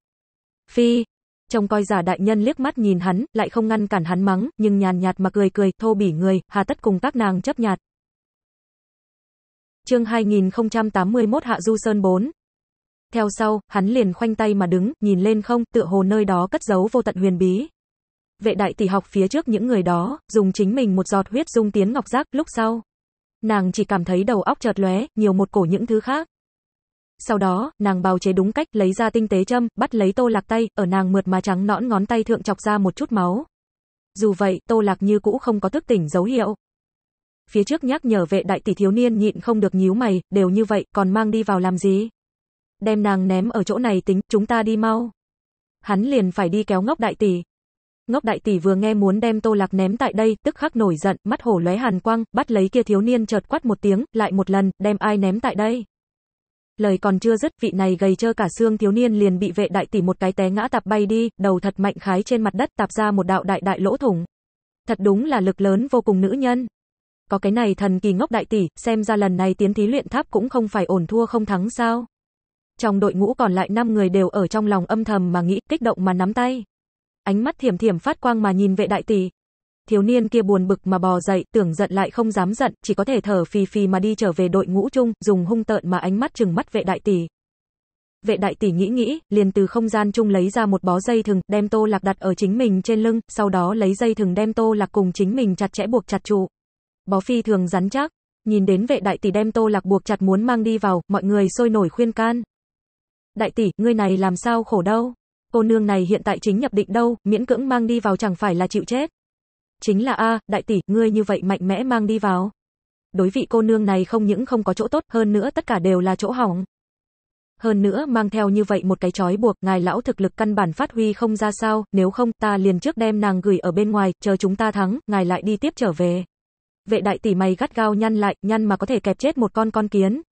Phi, trông coi giả đại nhân liếc mắt nhìn hắn, lại không ngăn cản hắn mắng, nhưng nhàn nhạt mà cười cười, thô bỉ người, hà tất cùng các nàng chấp nhạt. Chương 2081 Hạ Du Sơn 4 Theo sau, hắn liền khoanh tay mà đứng, nhìn lên không, tựa hồ nơi đó cất giấu vô tận huyền bí. Vệ đại tỷ học phía trước những người đó, dùng chính mình một giọt huyết dung tiến ngọc giác, lúc sau. Nàng chỉ cảm thấy đầu óc chợt lóe, nhiều một cổ những thứ khác. Sau đó, nàng bào chế đúng cách, lấy ra tinh tế châm, bắt lấy tô lạc tay, ở nàng mượt mà trắng nõn ngón tay thượng chọc ra một chút máu. Dù vậy, tô lạc như cũ không có thức tỉnh dấu hiệu phía trước nhắc nhở vệ đại tỷ thiếu niên nhịn không được nhíu mày, đều như vậy, còn mang đi vào làm gì? Đem nàng ném ở chỗ này tính, chúng ta đi mau. Hắn liền phải đi kéo ngốc đại tỷ. Ngốc đại tỷ vừa nghe muốn đem Tô Lạc ném tại đây, tức khắc nổi giận, mắt hổ lóe hàn quang, bắt lấy kia thiếu niên chợt quát một tiếng, lại một lần, đem ai ném tại đây. Lời còn chưa dứt, vị này gầy trơ cả xương thiếu niên liền bị vệ đại tỷ một cái té ngã tạp bay đi, đầu thật mạnh khái trên mặt đất tạp ra một đạo đại đại lỗ thủng. Thật đúng là lực lớn vô cùng nữ nhân có cái này thần kỳ ngốc đại tỷ, xem ra lần này tiến thí luyện tháp cũng không phải ổn thua không thắng sao. Trong đội ngũ còn lại 5 người đều ở trong lòng âm thầm mà nghĩ, kích động mà nắm tay. Ánh mắt thiểm thiểm phát quang mà nhìn vệ đại tỷ. Thiếu niên kia buồn bực mà bò dậy, tưởng giận lại không dám giận, chỉ có thể thở phì phì mà đi trở về đội ngũ chung, dùng hung tợn mà ánh mắt chừng mắt vệ đại tỷ. Vệ đại tỷ nghĩ nghĩ, liền từ không gian chung lấy ra một bó dây thừng, đem Tô Lạc đặt ở chính mình trên lưng, sau đó lấy dây thừng đem Tô Lạc cùng chính mình chặt chẽ buộc chặt trụ bó phi thường rắn chắc. Nhìn đến vệ đại tỷ đem tô lạc buộc chặt muốn mang đi vào, mọi người sôi nổi khuyên can. Đại tỷ, ngươi này làm sao khổ đâu? Cô nương này hiện tại chính nhập định đâu, miễn cưỡng mang đi vào chẳng phải là chịu chết. Chính là a, đại tỷ, ngươi như vậy mạnh mẽ mang đi vào. Đối vị cô nương này không những không có chỗ tốt, hơn nữa tất cả đều là chỗ hỏng. Hơn nữa mang theo như vậy một cái chói buộc, ngài lão thực lực căn bản phát huy không ra sao, nếu không ta liền trước đem nàng gửi ở bên ngoài, chờ chúng ta thắng, ngài lại đi tiếp trở về. Vệ đại tỷ mày gắt gao nhăn lại, nhăn mà có thể kẹp chết một con con kiến.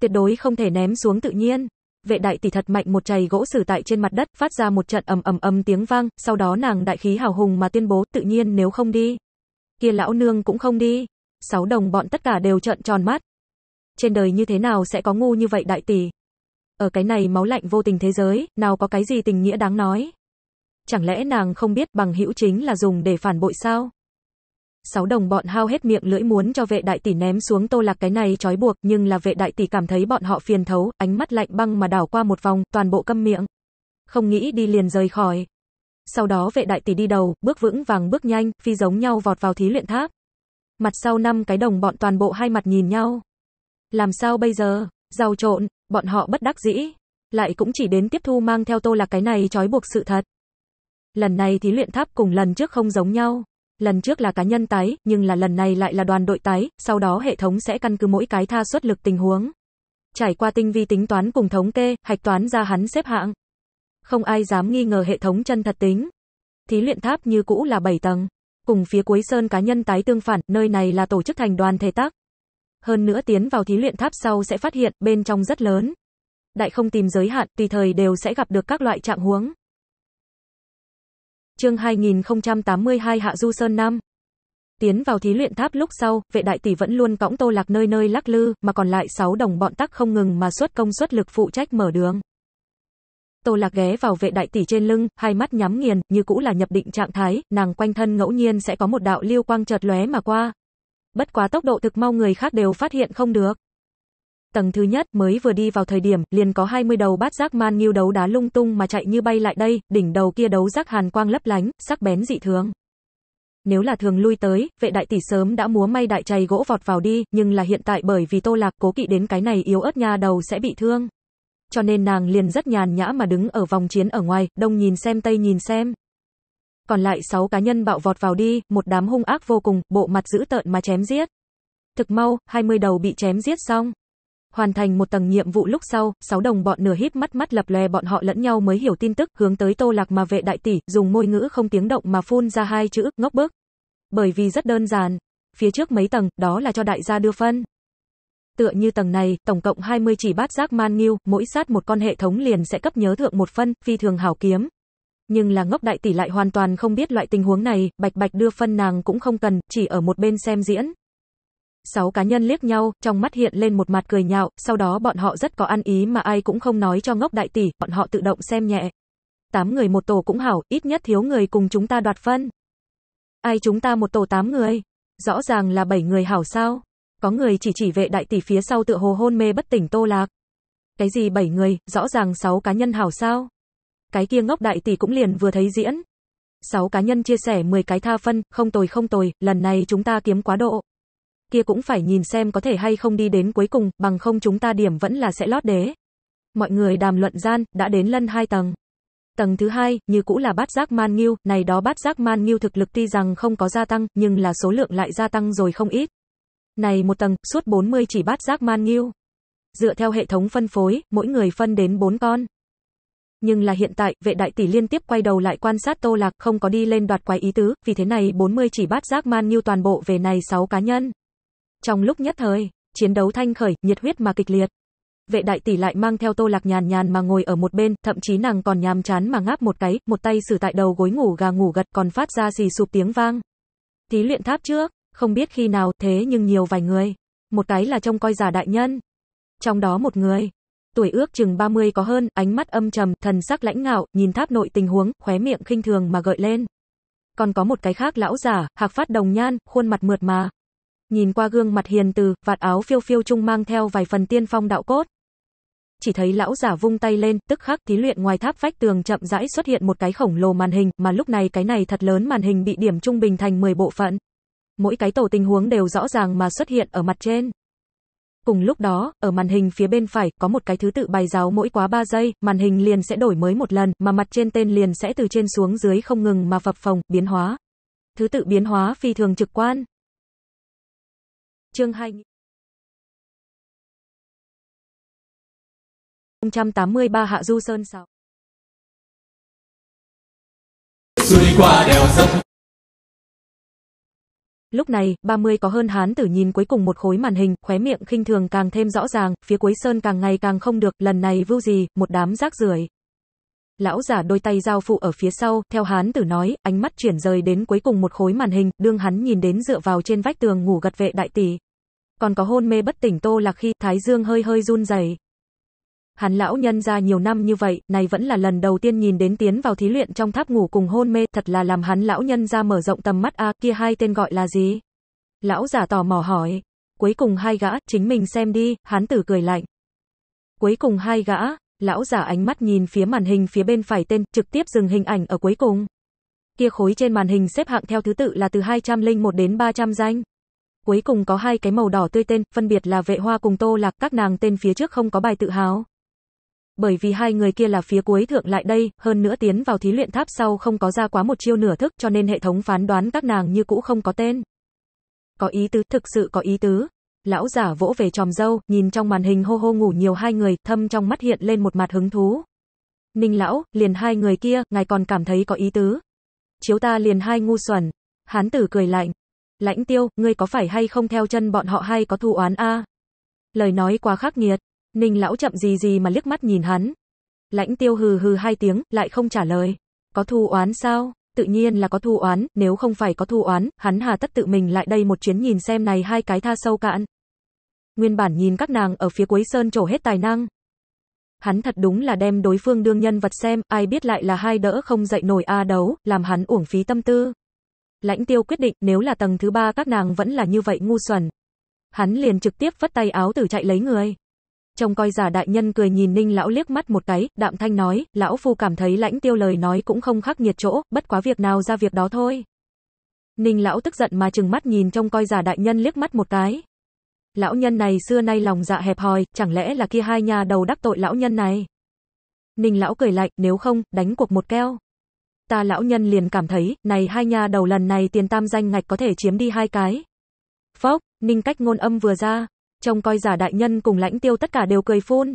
Tuyệt đối không thể ném xuống tự nhiên. Vệ đại tỷ thật mạnh một chày gỗ sử tại trên mặt đất, phát ra một trận ầm ầm ầm tiếng vang, sau đó nàng đại khí hào hùng mà tuyên bố, tự nhiên nếu không đi, kia lão nương cũng không đi. Sáu đồng bọn tất cả đều trợn tròn mắt. Trên đời như thế nào sẽ có ngu như vậy đại tỷ? Ở cái này máu lạnh vô tình thế giới, nào có cái gì tình nghĩa đáng nói? Chẳng lẽ nàng không biết bằng hữu chính là dùng để phản bội sao? sáu đồng bọn hao hết miệng lưỡi muốn cho vệ đại tỷ ném xuống tô lạc cái này trói buộc, nhưng là vệ đại tỷ cảm thấy bọn họ phiền thấu, ánh mắt lạnh băng mà đảo qua một vòng, toàn bộ câm miệng. Không nghĩ đi liền rời khỏi. Sau đó vệ đại tỷ đi đầu, bước vững vàng bước nhanh, phi giống nhau vọt vào thí luyện tháp. Mặt sau năm cái đồng bọn toàn bộ hai mặt nhìn nhau. Làm sao bây giờ? Giao trộn, bọn họ bất đắc dĩ. Lại cũng chỉ đến tiếp thu mang theo tô là cái này trói buộc sự thật. Lần này thí luyện tháp cùng lần trước không giống nhau lần trước là cá nhân tái, nhưng là lần này lại là đoàn đội tái, sau đó hệ thống sẽ căn cứ mỗi cái tha suất lực tình huống. Trải qua tinh vi tính toán cùng thống kê, hạch toán ra hắn xếp hạng. Không ai dám nghi ngờ hệ thống chân thật tính. Thí luyện tháp như cũ là 7 tầng. Cùng phía cuối sơn cá nhân tái tương phản, nơi này là tổ chức thành đoàn thể tác. Hơn nữa tiến vào thí luyện tháp sau sẽ phát hiện bên trong rất lớn. Đại không tìm giới hạn, tùy thời đều sẽ gặp được các loại trạng huống. Chương 2082 Hạ Du Sơn Nam Tiến vào thí luyện tháp lúc sau, vệ đại tỷ vẫn luôn cõng Tô Lạc nơi nơi lắc lư, mà còn lại 6 đồng bọn tắc không ngừng mà xuất công suất lực phụ trách mở đường. Tô Lạc ghé vào vệ đại tỷ trên lưng, hai mắt nhắm nghiền, như cũ là nhập định trạng thái, nàng quanh thân ngẫu nhiên sẽ có một đạo lưu quang chợt lóe mà qua. Bất quá tốc độ thực mau người khác đều phát hiện không được tầng thứ nhất mới vừa đi vào thời điểm, liền có 20 đầu bát giác man nghiêu đấu đá lung tung mà chạy như bay lại đây, đỉnh đầu kia đấu giác hàn quang lấp lánh, sắc bén dị thường. Nếu là thường lui tới, vệ đại tỷ sớm đã múa may đại chày gỗ vọt vào đi, nhưng là hiện tại bởi vì Tô Lạc cố kỵ đến cái này yếu ớt nha đầu sẽ bị thương. Cho nên nàng liền rất nhàn nhã mà đứng ở vòng chiến ở ngoài, đông nhìn xem tây nhìn xem. Còn lại 6 cá nhân bạo vọt vào đi, một đám hung ác vô cùng, bộ mặt dữ tợn mà chém giết. Thực mau, 20 đầu bị chém giết xong. Hoàn thành một tầng nhiệm vụ lúc sau, sáu đồng bọn nửa híp mắt mắt lập lè bọn họ lẫn nhau mới hiểu tin tức, hướng tới Tô Lạc mà vệ đại tỷ, dùng môi ngữ không tiếng động mà phun ra hai chữ, ngốc bức. Bởi vì rất đơn giản, phía trước mấy tầng, đó là cho đại gia đưa phân. Tựa như tầng này, tổng cộng 20 chỉ bát giác man nghiêu, mỗi sát một con hệ thống liền sẽ cấp nhớ thượng một phân, phi thường hảo kiếm. Nhưng là ngốc đại tỷ lại hoàn toàn không biết loại tình huống này, bạch bạch đưa phân nàng cũng không cần, chỉ ở một bên xem diễn sáu cá nhân liếc nhau, trong mắt hiện lên một mặt cười nhạo, sau đó bọn họ rất có ăn ý mà ai cũng không nói cho ngốc đại tỷ, bọn họ tự động xem nhẹ. Tám người một tổ cũng hảo, ít nhất thiếu người cùng chúng ta đoạt phân. Ai chúng ta một tổ tám người? Rõ ràng là bảy người hảo sao? Có người chỉ chỉ vệ đại tỷ phía sau tựa hồ hôn mê bất tỉnh Tô Lạc. Cái gì bảy người, rõ ràng sáu cá nhân hảo sao? Cái kia ngốc đại tỷ cũng liền vừa thấy diễn, sáu cá nhân chia sẻ 10 cái tha phân, không tồi không tồi, lần này chúng ta kiếm quá độ kia cũng phải nhìn xem có thể hay không đi đến cuối cùng, bằng không chúng ta điểm vẫn là sẽ lót đế. Mọi người đàm luận gian, đã đến lân hai tầng. Tầng thứ hai, như cũ là bát giác man nghiêu, này đó bát giác man nghiêu thực lực tuy rằng không có gia tăng, nhưng là số lượng lại gia tăng rồi không ít. Này một tầng, suốt 40 chỉ bát giác man nghiêu. Dựa theo hệ thống phân phối, mỗi người phân đến 4 con. Nhưng là hiện tại, vệ đại tỷ liên tiếp quay đầu lại quan sát Tô Lạc, không có đi lên đoạt quái ý tứ, vì thế này 40 chỉ bát giác man nghiêu toàn bộ về này 6 cá nhân. Trong lúc nhất thời, chiến đấu thanh khởi, nhiệt huyết mà kịch liệt. Vệ đại tỷ lại mang theo Tô Lạc nhàn nhàn mà ngồi ở một bên, thậm chí nàng còn nhàm chán mà ngáp một cái, một tay sử tại đầu gối ngủ gà ngủ gật còn phát ra xì sụp tiếng vang. Thí luyện tháp trước, không biết khi nào, thế nhưng nhiều vài người. Một cái là trông coi già đại nhân. Trong đó một người, tuổi ước chừng 30 có hơn, ánh mắt âm trầm, thần sắc lãnh ngạo, nhìn tháp nội tình huống, khóe miệng khinh thường mà gợi lên. Còn có một cái khác lão giả, hạc phát đồng nhan, khuôn mặt mượt mà, Nhìn qua gương mặt hiền từ, vạt áo phiêu phiêu trung mang theo vài phần tiên phong đạo cốt. Chỉ thấy lão giả vung tay lên, tức khắc thí luyện ngoài tháp vách tường chậm rãi xuất hiện một cái khổng lồ màn hình, mà lúc này cái này thật lớn màn hình bị điểm trung bình thành 10 bộ phận. Mỗi cái tổ tình huống đều rõ ràng mà xuất hiện ở mặt trên. Cùng lúc đó, ở màn hình phía bên phải, có một cái thứ tự bài giáo mỗi quá 3 giây, màn hình liền sẽ đổi mới một lần, mà mặt trên tên liền sẽ từ trên xuống dưới không ngừng mà phập phòng biến hóa. Thứ tự biến hóa phi thường trực quan. Chương 2 183 Hạ Du Sơn 6 Lúc này, 30 có hơn hán tử nhìn cuối cùng một khối màn hình, khóe miệng khinh thường càng thêm rõ ràng, phía cuối sơn càng ngày càng không được, lần này vưu gì, một đám rác rưởi. Lão giả đôi tay giao phụ ở phía sau, theo hán tử nói, ánh mắt chuyển rời đến cuối cùng một khối màn hình, đương hắn nhìn đến dựa vào trên vách tường ngủ gật vệ đại tỷ còn có hôn mê bất tỉnh Tô Lạc khi Thái Dương hơi hơi run rẩy. Hắn lão nhân ra nhiều năm như vậy, này vẫn là lần đầu tiên nhìn đến tiến vào thí luyện trong tháp ngủ cùng hôn mê, thật là làm hắn lão nhân ra mở rộng tầm mắt a, kia hai tên gọi là gì? Lão giả tò mò hỏi. Cuối cùng hai gã, chính mình xem đi, hắn tử cười lạnh. Cuối cùng hai gã, lão giả ánh mắt nhìn phía màn hình phía bên phải tên, trực tiếp dừng hình ảnh ở cuối cùng. Kia khối trên màn hình xếp hạng theo thứ tự là từ 201 đến 300 danh cuối cùng có hai cái màu đỏ tươi tên, phân biệt là Vệ Hoa cùng Tô Lạc, các nàng tên phía trước không có bài tự hào. Bởi vì hai người kia là phía cuối thượng lại đây, hơn nữa tiến vào thí luyện tháp sau không có ra quá một chiêu nửa thức cho nên hệ thống phán đoán các nàng như cũ không có tên. Có ý tứ, thực sự có ý tứ. Lão giả vỗ về tròm dâu, nhìn trong màn hình hô hô ngủ nhiều hai người, thâm trong mắt hiện lên một mặt hứng thú. Ninh lão, liền hai người kia, ngài còn cảm thấy có ý tứ. Chiếu ta liền hai ngu xuẩn. Hán tử cười lạnh, Lãnh tiêu, ngươi có phải hay không theo chân bọn họ hay có thu oán a? Lời nói quá khắc nghiệt, Ninh lão chậm gì gì mà liếc mắt nhìn hắn. Lãnh tiêu hừ hừ hai tiếng, lại không trả lời. Có thu oán sao? Tự nhiên là có thu oán, nếu không phải có thu oán, hắn hà tất tự mình lại đây một chuyến nhìn xem này hai cái tha sâu cạn. Nguyên bản nhìn các nàng ở phía cuối sơn trổ hết tài năng. Hắn thật đúng là đem đối phương đương nhân vật xem, ai biết lại là hai đỡ không dậy nổi a đấu, làm hắn uổng phí tâm tư. Lãnh tiêu quyết định nếu là tầng thứ ba các nàng vẫn là như vậy ngu xuẩn. Hắn liền trực tiếp vất tay áo tử chạy lấy người. Trong coi giả đại nhân cười nhìn ninh lão liếc mắt một cái, đạm thanh nói, lão phu cảm thấy lãnh tiêu lời nói cũng không khắc nghiệt chỗ, bất quá việc nào ra việc đó thôi. Ninh lão tức giận mà chừng mắt nhìn trong coi giả đại nhân liếc mắt một cái. Lão nhân này xưa nay lòng dạ hẹp hòi, chẳng lẽ là kia hai nhà đầu đắc tội lão nhân này. Ninh lão cười lạnh, nếu không, đánh cuộc một keo ta lão nhân liền cảm thấy, này hai nhà đầu lần này tiền tam danh ngạch có thể chiếm đi hai cái. Phốc, ninh cách ngôn âm vừa ra, trông coi giả đại nhân cùng lãnh tiêu tất cả đều cười phun.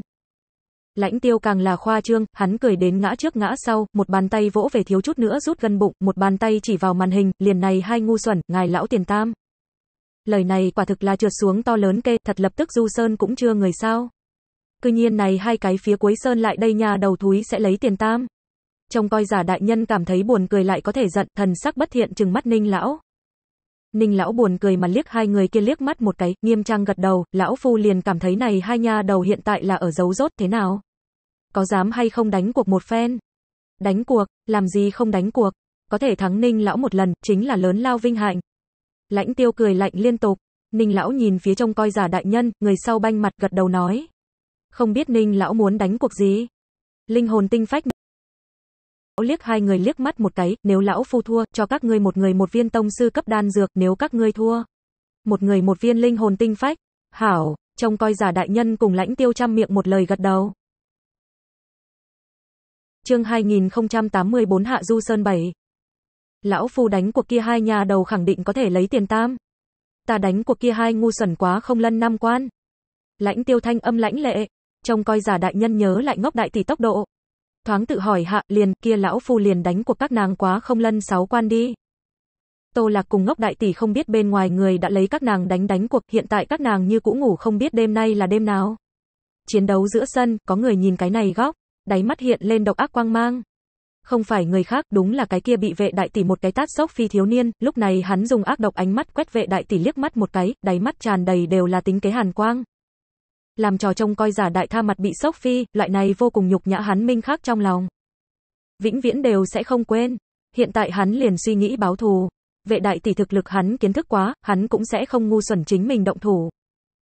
Lãnh tiêu càng là khoa trương, hắn cười đến ngã trước ngã sau, một bàn tay vỗ về thiếu chút nữa rút gần bụng, một bàn tay chỉ vào màn hình, liền này hai ngu xuẩn, ngài lão tiền tam. Lời này quả thực là trượt xuống to lớn kê, thật lập tức du sơn cũng chưa người sao. Cứ nhiên này hai cái phía cuối sơn lại đây nhà đầu thúi sẽ lấy tiền tam trông coi giả đại nhân cảm thấy buồn cười lại có thể giận, thần sắc bất thiện chừng mắt ninh lão. Ninh lão buồn cười mà liếc hai người kia liếc mắt một cái, nghiêm trang gật đầu, lão phu liền cảm thấy này hai nha đầu hiện tại là ở dấu rốt thế nào? Có dám hay không đánh cuộc một phen? Đánh cuộc, làm gì không đánh cuộc? Có thể thắng Ninh lão một lần, chính là lớn lao vinh hạnh. Lãnh tiêu cười lạnh liên tục, Ninh lão nhìn phía trông coi giả đại nhân, người sau banh mặt gật đầu nói. Không biết Ninh lão muốn đánh cuộc gì? Linh hồn tinh phách liếc hai người liếc mắt một cái, nếu lão phu thua, cho các ngươi một người một viên tông sư cấp đan dược, nếu các ngươi thua, một người một viên linh hồn tinh phách. Hảo, trông coi giả đại nhân cùng lãnh tiêu trăm miệng một lời gật đầu. Chương 2084 Hạ Du Sơn 7 Lão phu đánh cuộc kia hai nhà đầu khẳng định có thể lấy tiền tam. Ta đánh cuộc kia hai ngu xuẩn quá không lân năm quan. Lãnh tiêu thanh âm lãnh lệ, trông coi giả đại nhân nhớ lại ngốc đại tỷ tốc độ thoáng tự hỏi hạ, liền, kia lão phu liền đánh cuộc các nàng quá không lân sáu quan đi. Tô Lạc cùng ngốc đại tỷ không biết bên ngoài người đã lấy các nàng đánh đánh cuộc, hiện tại các nàng như cũ ngủ không biết đêm nay là đêm nào. Chiến đấu giữa sân, có người nhìn cái này góc, đáy mắt hiện lên độc ác quang mang. Không phải người khác, đúng là cái kia bị vệ đại tỷ một cái tát sốc phi thiếu niên, lúc này hắn dùng ác độc ánh mắt quét vệ đại tỷ liếc mắt một cái, đáy mắt tràn đầy đều là tính kế hàn quang làm trò trông coi giả đại tha mặt bị sốc phi, loại này vô cùng nhục nhã hắn minh khắc trong lòng. Vĩnh viễn đều sẽ không quên. Hiện tại hắn liền suy nghĩ báo thù. Vệ đại tỷ thực lực hắn kiến thức quá, hắn cũng sẽ không ngu xuẩn chính mình động thủ.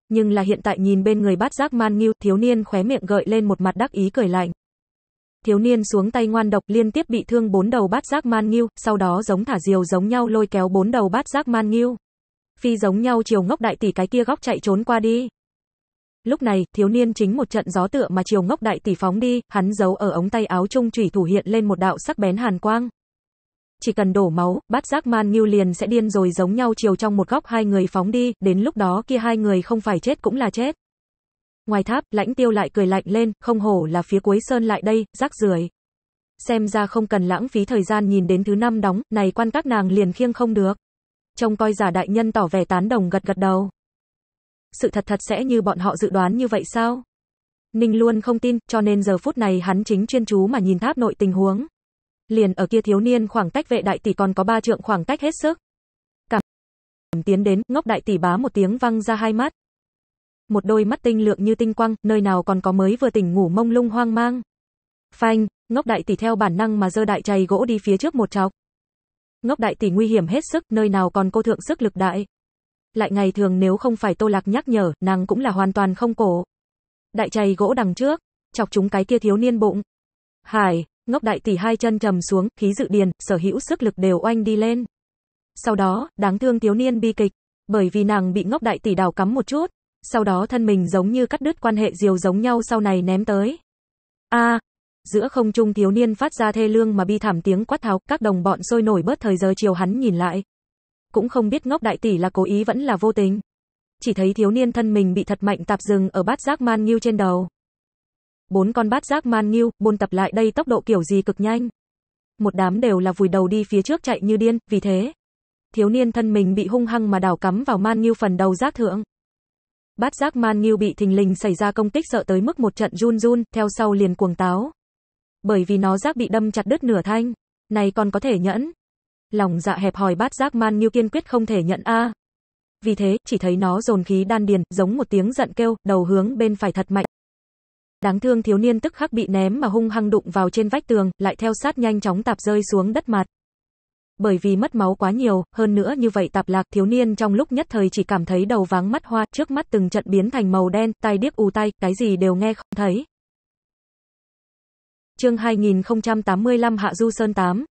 Nhưng là hiện tại nhìn bên người bát giác man nghiêu, thiếu niên khóe miệng gợi lên một mặt đắc ý cười lạnh. Thiếu niên xuống tay ngoan độc liên tiếp bị thương bốn đầu bát giác man nghiêu, sau đó giống thả diều giống nhau lôi kéo bốn đầu bát giác man nghiêu. Phi giống nhau chiều ngốc đại tỷ cái kia góc chạy trốn qua đi. Lúc này, thiếu niên chính một trận gió tựa mà chiều ngốc đại tỷ phóng đi, hắn giấu ở ống tay áo trung chủy thủ hiện lên một đạo sắc bén hàn quang. Chỉ cần đổ máu, bát giác man nghiêu liền sẽ điên rồi giống nhau chiều trong một góc hai người phóng đi, đến lúc đó kia hai người không phải chết cũng là chết. Ngoài tháp, lãnh tiêu lại cười lạnh lên, không hổ là phía cuối sơn lại đây, rác rưởi. Xem ra không cần lãng phí thời gian nhìn đến thứ năm đóng, này quan các nàng liền khiêng không được. Trông coi giả đại nhân tỏ vẻ tán đồng gật gật đầu sự thật thật sẽ như bọn họ dự đoán như vậy sao? Ninh luôn không tin, cho nên giờ phút này hắn chính chuyên chú mà nhìn tháp nội tình huống. Liền ở kia thiếu niên khoảng cách vệ đại tỷ còn có ba trượng khoảng cách hết sức. Cảm tiến đến, ngốc đại tỷ bá một tiếng văng ra hai mắt. Một đôi mắt tinh lượng như tinh quang, nơi nào còn có mới vừa tỉnh ngủ mông lung hoang mang. Phanh, ngốc đại tỷ theo bản năng mà dơ đại chày gỗ đi phía trước một chọc. Ngốc đại tỷ nguy hiểm hết sức, nơi nào còn cô thượng sức lực đại lại ngày thường nếu không phải Tô Lạc nhắc nhở, nàng cũng là hoàn toàn không cổ. Đại chày gỗ đằng trước, chọc chúng cái kia thiếu niên bụng. Hải, ngốc đại tỷ hai chân trầm xuống, khí dự điền, sở hữu sức lực đều oanh đi lên. Sau đó, đáng thương thiếu niên bi kịch, bởi vì nàng bị ngốc đại tỷ đào cắm một chút, sau đó thân mình giống như cắt đứt quan hệ diều giống nhau sau này ném tới. A, giữa không trung thiếu niên phát ra thê lương mà bi thảm tiếng quát tháo, các đồng bọn sôi nổi bớt thời giờ chiều hắn nhìn lại cũng không biết ngốc đại tỷ là cố ý vẫn là vô tình. Chỉ thấy thiếu niên thân mình bị thật mạnh tạp dừng ở bát giác man nghiêu trên đầu. Bốn con bát giác man nghiêu, buôn tập lại đây tốc độ kiểu gì cực nhanh. Một đám đều là vùi đầu đi phía trước chạy như điên, vì thế. Thiếu niên thân mình bị hung hăng mà đào cắm vào man nghiêu phần đầu giác thượng. Bát giác man nghiêu bị thình lình xảy ra công kích sợ tới mức một trận run run, theo sau liền cuồng táo. Bởi vì nó giác bị đâm chặt đứt nửa thanh. Này còn có thể nhẫn, Lòng dạ hẹp hòi bát giác man như kiên quyết không thể nhận a. Vì thế, chỉ thấy nó dồn khí đan điền, giống một tiếng giận kêu, đầu hướng bên phải thật mạnh. Đáng thương thiếu niên tức khắc bị ném mà hung hăng đụng vào trên vách tường, lại theo sát nhanh chóng tạp rơi xuống đất mặt. Bởi vì mất máu quá nhiều, hơn nữa như vậy tạp lạc thiếu niên trong lúc nhất thời chỉ cảm thấy đầu váng mắt hoa, trước mắt từng trận biến thành màu đen, tai điếc ù tai, cái gì đều nghe không thấy. Chương 2085 Hạ Du Sơn 8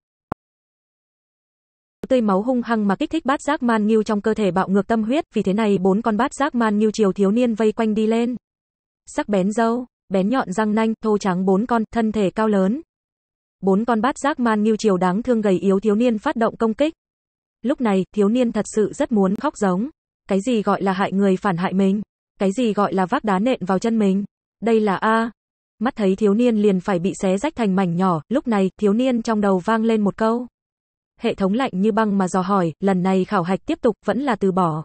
tươi máu hung hăng mà kích thích bát giác man nghiêu trong cơ thể bạo ngược tâm huyết, vì thế này bốn con bát giác man nghiêu chiều thiếu niên vây quanh đi lên. Sắc bén dâu, bén nhọn răng nanh, thô trắng bốn con, thân thể cao lớn. Bốn con bát giác man nghiêu chiều đáng thương gầy yếu thiếu niên phát động công kích. Lúc này, thiếu niên thật sự rất muốn khóc giống. Cái gì gọi là hại người phản hại mình? Cái gì gọi là vác đá nện vào chân mình? Đây là A. Mắt thấy thiếu niên liền phải bị xé rách thành mảnh nhỏ, lúc này, thiếu niên trong đầu vang lên một câu hệ thống lạnh như băng mà dò hỏi, lần này khảo hạch tiếp tục vẫn là từ bỏ.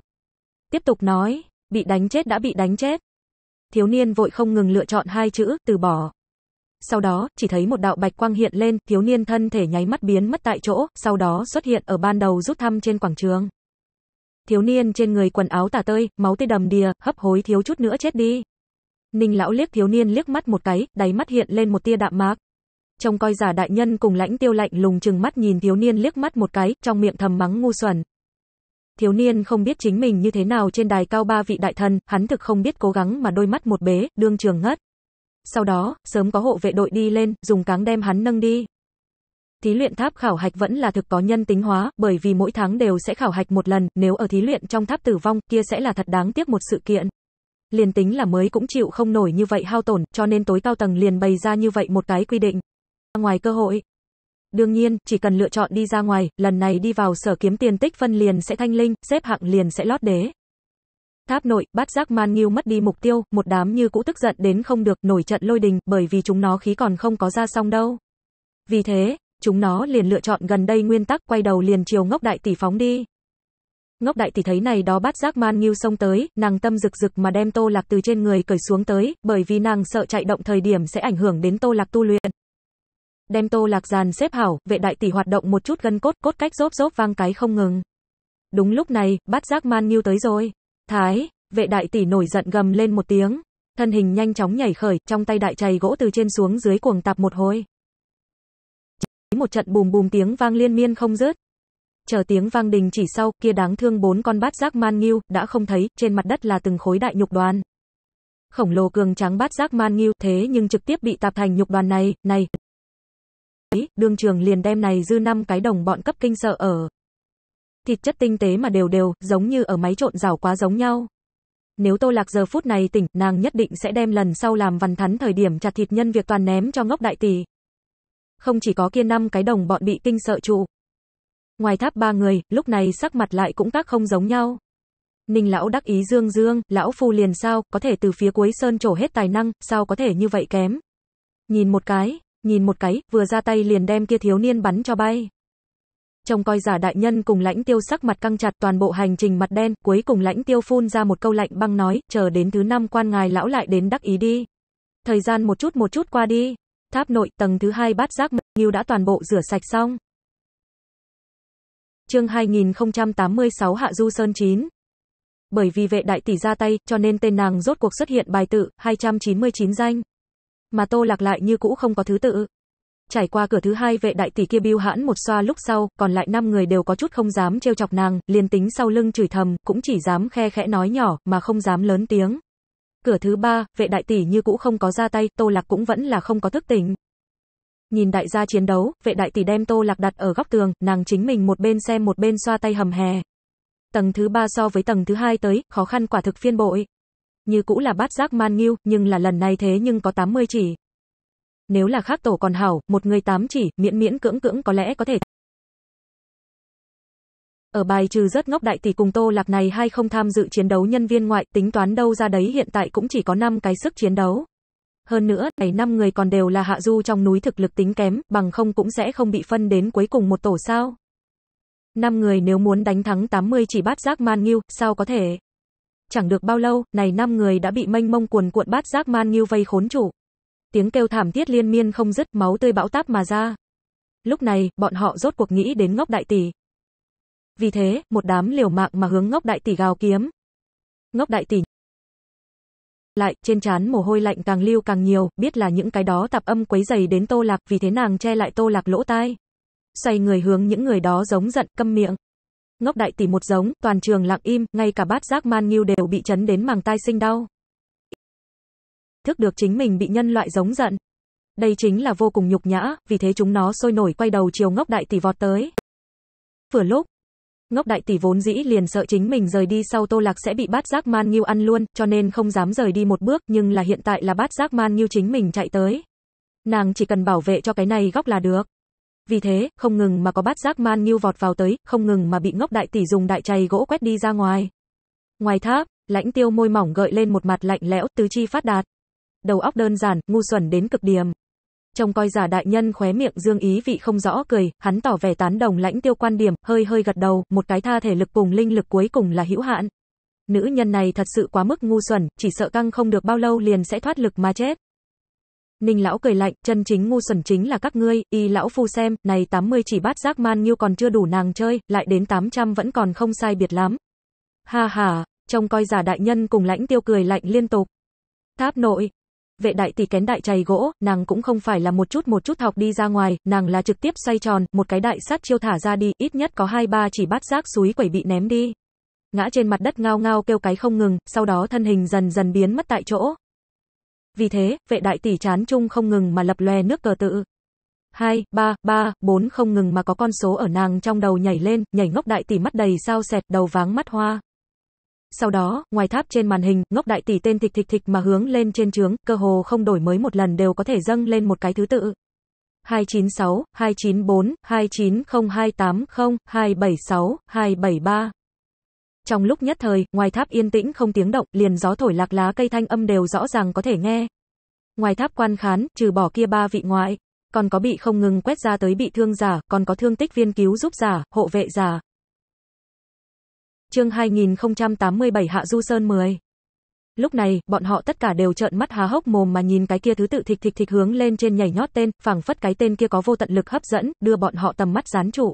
Tiếp tục nói, bị đánh chết đã bị đánh chết. Thiếu niên vội không ngừng lựa chọn hai chữ, từ bỏ. Sau đó, chỉ thấy một đạo bạch quang hiện lên, thiếu niên thân thể nháy mắt biến mất tại chỗ, sau đó xuất hiện ở ban đầu rút thăm trên quảng trường. Thiếu niên trên người quần áo tả tơi, máu tê đầm đìa, hấp hối thiếu chút nữa chết đi. Ninh lão liếc thiếu niên liếc mắt một cái, đáy mắt hiện lên một tia đạm mạc, Trông coi giả đại nhân cùng lãnh tiêu lạnh lùng chừng mắt nhìn thiếu niên liếc mắt một cái, trong miệng thầm mắng ngu xuẩn. Thiếu niên không biết chính mình như thế nào trên đài cao ba vị đại thần, hắn thực không biết cố gắng mà đôi mắt một bế, đương trường ngất. Sau đó, sớm có hộ vệ đội đi lên, dùng cáng đem hắn nâng đi. Thí luyện tháp khảo hạch vẫn là thực có nhân tính hóa, bởi vì mỗi tháng đều sẽ khảo hạch một lần, nếu ở thí luyện trong tháp tử vong, kia sẽ là thật đáng tiếc một sự kiện. Liền tính là mới cũng chịu không nổi như vậy hao tổn, cho nên tối cao tầng liền bày ra như vậy một cái quy định ngoài cơ hội. Đương nhiên, chỉ cần lựa chọn đi ra ngoài, lần này đi vào sở kiếm tiền tích phân liền sẽ thanh linh, xếp hạng liền sẽ lót đế. Tháp nội, bát giác man nghiêu mất đi mục tiêu, một đám như cũ tức giận đến không được nổi trận lôi đình, bởi vì chúng nó khí còn không có ra xong đâu. Vì thế, chúng nó liền lựa chọn gần đây nguyên tắc quay đầu liền chiều ngốc đại tỷ phóng đi. Ngốc đại tỷ thấy này đó bát giác man nghiêu xông tới, nàng tâm rực rực mà đem tô lạc từ trên người cởi xuống tới, bởi vì nàng sợ chạy động thời điểm sẽ ảnh hưởng đến tô lạc tu luyện đem tô lạc giàn xếp hảo, vệ đại tỷ hoạt động một chút gân cốt, cốt cách rốp rốp vang cái không ngừng. Đúng lúc này, bắt giác man nghiêu tới rồi. Thái, vệ đại tỷ nổi giận gầm lên một tiếng. Thân hình nhanh chóng nhảy khởi, trong tay đại chày gỗ từ trên xuống dưới cuồng tạp một hồi. Một trận bùm bùm tiếng vang liên miên không dứt. Chờ tiếng vang đình chỉ sau, kia đáng thương bốn con bát giác man nghiêu, đã không thấy, trên mặt đất là từng khối đại nhục đoàn. Khổng lồ cường trắng bát giác man nghiêu, thế nhưng trực tiếp bị tạp thành nhục đoàn này, này, ấy, đương trường liền đem này dư năm cái đồng bọn cấp kinh sợ ở. Thịt chất tinh tế mà đều đều, giống như ở máy trộn rào quá giống nhau. Nếu Tô Lạc giờ phút này tỉnh, nàng nhất định sẽ đem lần sau làm văn thắn thời điểm chặt thịt nhân việc toàn ném cho ngốc đại tỷ. Không chỉ có kia năm cái đồng bọn bị kinh sợ trụ. Ngoài tháp ba người, lúc này sắc mặt lại cũng tác không giống nhau. Ninh lão đắc ý dương dương, lão phu liền sao, có thể từ phía cuối sơn trổ hết tài năng, sao có thể như vậy kém. Nhìn một cái, nhìn một cái, vừa ra tay liền đem kia thiếu niên bắn cho bay. trong coi giả đại nhân cùng lãnh tiêu sắc mặt căng chặt toàn bộ hành trình mặt đen, cuối cùng lãnh tiêu phun ra một câu lạnh băng nói, chờ đến thứ năm quan ngài lão lại đến đắc ý đi. Thời gian một chút một chút qua đi, tháp nội tầng thứ hai bát giác nghiêu đã toàn bộ rửa sạch xong. Chương 2086 Hạ Du Sơn 9 Bởi vì vệ đại tỷ ra tay, cho nên tên nàng rốt cuộc xuất hiện bài tự, 299 danh mà Tô Lạc lại như cũ không có thứ tự. Trải qua cửa thứ hai vệ đại tỷ kia biêu hãn một xoa lúc sau, còn lại năm người đều có chút không dám trêu chọc nàng, liền tính sau lưng chửi thầm, cũng chỉ dám khe khẽ nói nhỏ, mà không dám lớn tiếng. Cửa thứ ba, vệ đại tỷ như cũ không có ra tay, Tô Lạc cũng vẫn là không có thức tỉnh. Nhìn đại gia chiến đấu, vệ đại tỷ đem Tô Lạc đặt ở góc tường, nàng chính mình một bên xem một bên xoa tay hầm hè. Tầng thứ ba so với tầng thứ hai tới, khó khăn quả thực phiên bội như cũ là bát giác man nghiêu, nhưng là lần này thế nhưng có 80 chỉ. Nếu là khác tổ còn hảo, một người 8 chỉ, miễn miễn cưỡng cưỡng có lẽ có thể. Ở bài trừ rất ngốc đại tỷ cùng Tô Lạc này hay không tham dự chiến đấu nhân viên ngoại, tính toán đâu ra đấy hiện tại cũng chỉ có 5 cái sức chiến đấu. Hơn nữa, này 5 người còn đều là hạ du trong núi thực lực tính kém, bằng không cũng sẽ không bị phân đến cuối cùng một tổ sao. 5 người nếu muốn đánh thắng 80 chỉ bát giác man nghiêu, sao có thể? Chẳng được bao lâu, này năm người đã bị mênh mông cuồn cuộn bát giác man nghiêu vây khốn chủ. Tiếng kêu thảm thiết liên miên không dứt, máu tươi bão táp mà ra. Lúc này, bọn họ rốt cuộc nghĩ đến ngốc đại tỷ. Vì thế, một đám liều mạng mà hướng ngốc đại tỷ gào kiếm. Ngốc đại tỷ lại, trên trán mồ hôi lạnh càng lưu càng nhiều, biết là những cái đó tạp âm quấy dày đến tô lạc, vì thế nàng che lại tô lạc lỗ tai. Xoay người hướng những người đó giống giận, câm miệng ngốc đại tỷ một giống, toàn trường lặng im, ngay cả bát giác man nghiêu đều bị chấn đến màng tai sinh đau. Thức được chính mình bị nhân loại giống giận. Đây chính là vô cùng nhục nhã, vì thế chúng nó sôi nổi quay đầu chiều ngốc đại tỷ vọt tới. Vừa lúc, ngốc đại tỷ vốn dĩ liền sợ chính mình rời đi sau tô lạc sẽ bị bát giác man nghiêu ăn luôn, cho nên không dám rời đi một bước, nhưng là hiện tại là bát giác man nghiêu chính mình chạy tới. Nàng chỉ cần bảo vệ cho cái này góc là được. Vì thế, không ngừng mà có bát giác man nghiêu vọt vào tới, không ngừng mà bị ngốc đại tỷ dùng đại chày gỗ quét đi ra ngoài. Ngoài tháp, lãnh tiêu môi mỏng gợi lên một mặt lạnh lẽo, tứ chi phát đạt. Đầu óc đơn giản, ngu xuẩn đến cực điểm. trong coi giả đại nhân khóe miệng dương ý vị không rõ cười, hắn tỏ vẻ tán đồng lãnh tiêu quan điểm, hơi hơi gật đầu, một cái tha thể lực cùng linh lực cuối cùng là hữu hạn. Nữ nhân này thật sự quá mức ngu xuẩn, chỉ sợ căng không được bao lâu liền sẽ thoát lực mà chết. Ninh lão cười lạnh, chân chính ngu xuẩn chính là các ngươi, y lão phu xem, này 80 chỉ bát giác man nhiêu còn chưa đủ nàng chơi, lại đến 800 vẫn còn không sai biệt lắm. Ha ha, trông coi giả đại nhân cùng lãnh tiêu cười lạnh liên tục. Tháp nội, vệ đại tỷ kén đại chày gỗ, nàng cũng không phải là một chút một chút học đi ra ngoài, nàng là trực tiếp xoay tròn, một cái đại sát chiêu thả ra đi, ít nhất có hai ba chỉ bát giác suối quẩy bị ném đi. Ngã trên mặt đất ngao ngao kêu cái không ngừng, sau đó thân hình dần dần biến mất tại chỗ, vì thế, vệ đại tỷ chán chung không ngừng mà lập lòe nước cờ tự. 2, 3, 3, 4 không ngừng mà có con số ở nàng trong đầu nhảy lên, nhảy ngốc đại tỷ mắt đầy sao sẹt, đầu váng mắt hoa. Sau đó, ngoài tháp trên màn hình, ngốc đại tỷ tên thịch thịch thịch mà hướng lên trên trướng, cơ hồ không đổi mới một lần đều có thể dâng lên một cái thứ tự. 296, 294, 290, 280, 276, 273. Trong lúc nhất thời, ngoài tháp yên tĩnh không tiếng động, liền gió thổi lạc lá cây thanh âm đều rõ ràng có thể nghe. Ngoài tháp quan khán, trừ bỏ kia ba vị ngoại, còn có bị không ngừng quét ra tới bị thương giả, còn có thương tích viên cứu giúp giả, hộ vệ giả. Chương 2087 Hạ Du Sơn 10 Lúc này, bọn họ tất cả đều trợn mắt há hốc mồm mà nhìn cái kia thứ tự thịch thịch thịch hướng lên trên nhảy nhót tên, phảng phất cái tên kia có vô tận lực hấp dẫn, đưa bọn họ tầm mắt dán trụ.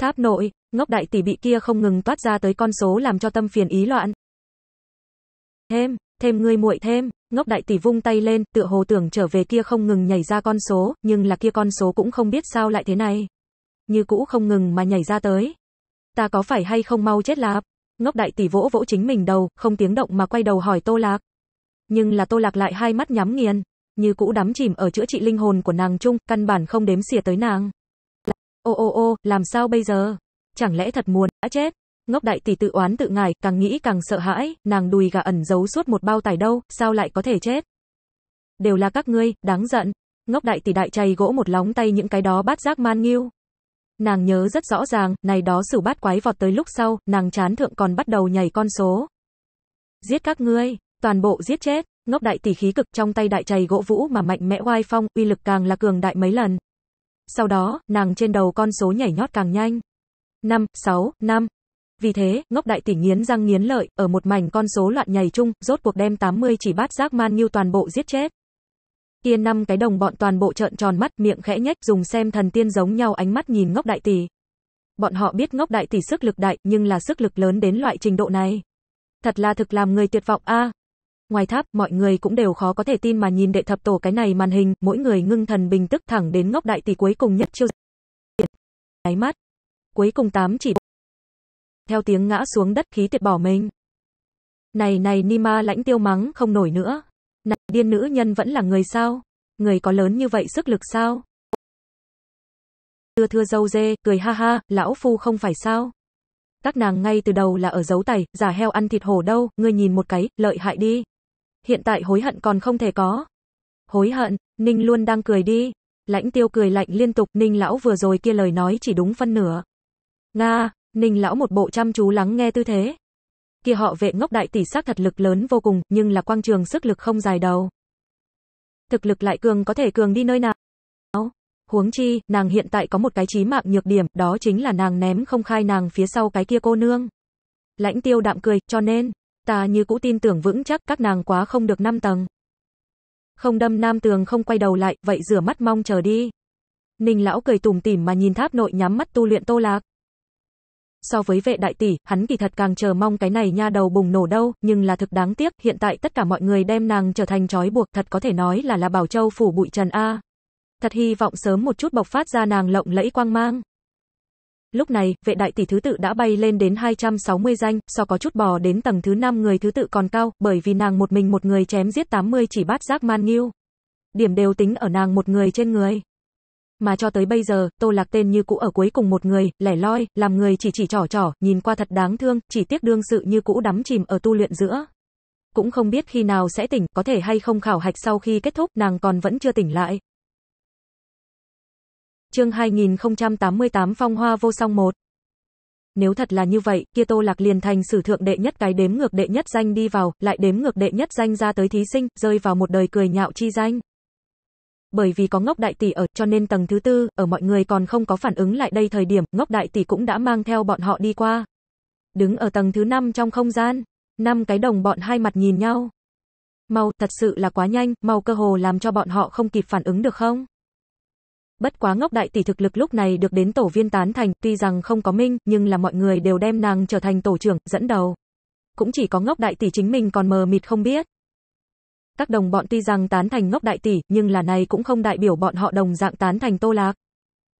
Tháp nội, ngốc đại tỷ bị kia không ngừng toát ra tới con số làm cho tâm phiền ý loạn. Thêm, thêm ngươi muội thêm, ngốc đại tỷ vung tay lên, tựa hồ tưởng trở về kia không ngừng nhảy ra con số, nhưng là kia con số cũng không biết sao lại thế này. Như cũ không ngừng mà nhảy ra tới. Ta có phải hay không mau chết lạp? Ngốc đại tỷ vỗ vỗ chính mình đầu, không tiếng động mà quay đầu hỏi Tô Lạc. Nhưng là Tô Lạc lại hai mắt nhắm nghiền, như cũ đắm chìm ở chữa trị linh hồn của nàng chung, căn bản không đếm xỉa tới nàng. Ô ô ô, làm sao bây giờ? Chẳng lẽ thật muốn đã chết? Ngốc đại tỷ tự oán tự ngải, càng nghĩ càng sợ hãi, nàng đùi gà ẩn giấu suốt một bao tải đâu, sao lại có thể chết? Đều là các ngươi, đáng giận. Ngốc đại tỷ đại chày gỗ một lóng tay những cái đó bát giác man nghiêu. Nàng nhớ rất rõ ràng, này đó xử bát quái vọt tới lúc sau, nàng chán thượng còn bắt đầu nhảy con số. Giết các ngươi, toàn bộ giết chết, ngốc đại tỷ khí cực trong tay đại chày gỗ vũ mà mạnh mẽ hoai phong, uy lực càng là cường đại mấy lần. Sau đó, nàng trên đầu con số nhảy nhót càng nhanh. 5, 6, 5. Vì thế, ngốc đại tỷ nghiến răng nghiến lợi, ở một mảnh con số loạn nhảy chung, rốt cuộc đem 80 chỉ bát giác man như toàn bộ giết chết. Kia năm cái đồng bọn toàn bộ trợn tròn mắt, miệng khẽ nhếch, dùng xem thần tiên giống nhau ánh mắt nhìn ngốc đại tỷ. Bọn họ biết ngốc đại tỷ sức lực đại, nhưng là sức lực lớn đến loại trình độ này. Thật là thực làm người tuyệt vọng a. Ngoài tháp, mọi người cũng đều khó có thể tin mà nhìn đệ thập tổ cái này màn hình, mỗi người ngưng thần bình tức thẳng đến ngốc đại tỷ cuối cùng nhất chiêu. Đáy mắt. Cuối cùng tám chỉ. Theo tiếng ngã xuống đất khí tuyệt bỏ mình. Này này Nima lãnh tiêu mắng không nổi nữa. Này điên nữ nhân vẫn là người sao? Người có lớn như vậy sức lực sao? Thưa thưa dâu dê, cười ha ha, lão phu không phải sao? Các nàng ngay từ đầu là ở dấu tẩy, giả heo ăn thịt hổ đâu, ngươi nhìn một cái, lợi hại đi hiện tại hối hận còn không thể có. Hối hận, Ninh luôn đang cười đi. Lãnh tiêu cười lạnh liên tục, Ninh lão vừa rồi kia lời nói chỉ đúng phân nửa. Nga, Ninh lão một bộ chăm chú lắng nghe tư thế. Kia họ vệ ngốc đại tỷ sắc thật lực lớn vô cùng, nhưng là quang trường sức lực không dài đầu. Thực lực lại cường có thể cường đi nơi nào? Huống chi, nàng hiện tại có một cái chí mạng nhược điểm, đó chính là nàng ném không khai nàng phía sau cái kia cô nương. Lãnh tiêu đạm cười, cho nên, ta như cũ tin tưởng vững chắc các nàng quá không được năm tầng. Không đâm nam tường không quay đầu lại, vậy rửa mắt mong chờ đi. Ninh lão cười tủm tỉm mà nhìn tháp nội nhắm mắt tu luyện tô lạc. So với vệ đại tỷ, hắn kỳ thật càng chờ mong cái này nha đầu bùng nổ đâu, nhưng là thực đáng tiếc, hiện tại tất cả mọi người đem nàng trở thành trói buộc, thật có thể nói là là bảo châu phủ bụi trần A. Thật hy vọng sớm một chút bộc phát ra nàng lộng lẫy quang mang. Lúc này, vệ đại tỷ thứ tự đã bay lên đến 260 danh, so có chút bò đến tầng thứ 5 người thứ tự còn cao, bởi vì nàng một mình một người chém giết 80 chỉ bát giác man nghiêu. Điểm đều tính ở nàng một người trên người. Mà cho tới bây giờ, Tô Lạc tên như cũ ở cuối cùng một người, lẻ loi, làm người chỉ chỉ trỏ trỏ, nhìn qua thật đáng thương, chỉ tiếc đương sự như cũ đắm chìm ở tu luyện giữa. Cũng không biết khi nào sẽ tỉnh, có thể hay không khảo hạch sau khi kết thúc, nàng còn vẫn chưa tỉnh lại. Chương 2088 Phong Hoa vô song một. Nếu thật là như vậy, kia Tô Lạc liền thành sử thượng đệ nhất cái đếm ngược đệ nhất danh đi vào, lại đếm ngược đệ nhất danh ra tới thí sinh, rơi vào một đời cười nhạo chi danh. Bởi vì có ngốc đại tỷ ở, cho nên tầng thứ tư, ở mọi người còn không có phản ứng lại đây thời điểm, ngốc đại tỷ cũng đã mang theo bọn họ đi qua. Đứng ở tầng thứ năm trong không gian, năm cái đồng bọn hai mặt nhìn nhau. Mau, thật sự là quá nhanh, mau cơ hồ làm cho bọn họ không kịp phản ứng được không? Bất quá ngốc đại tỷ thực lực lúc này được đến tổ viên tán thành, tuy rằng không có minh, nhưng là mọi người đều đem nàng trở thành tổ trưởng, dẫn đầu. Cũng chỉ có ngốc đại tỷ chính mình còn mờ mịt không biết. Các đồng bọn tuy rằng tán thành ngốc đại tỷ, nhưng là này cũng không đại biểu bọn họ đồng dạng tán thành tô lạc.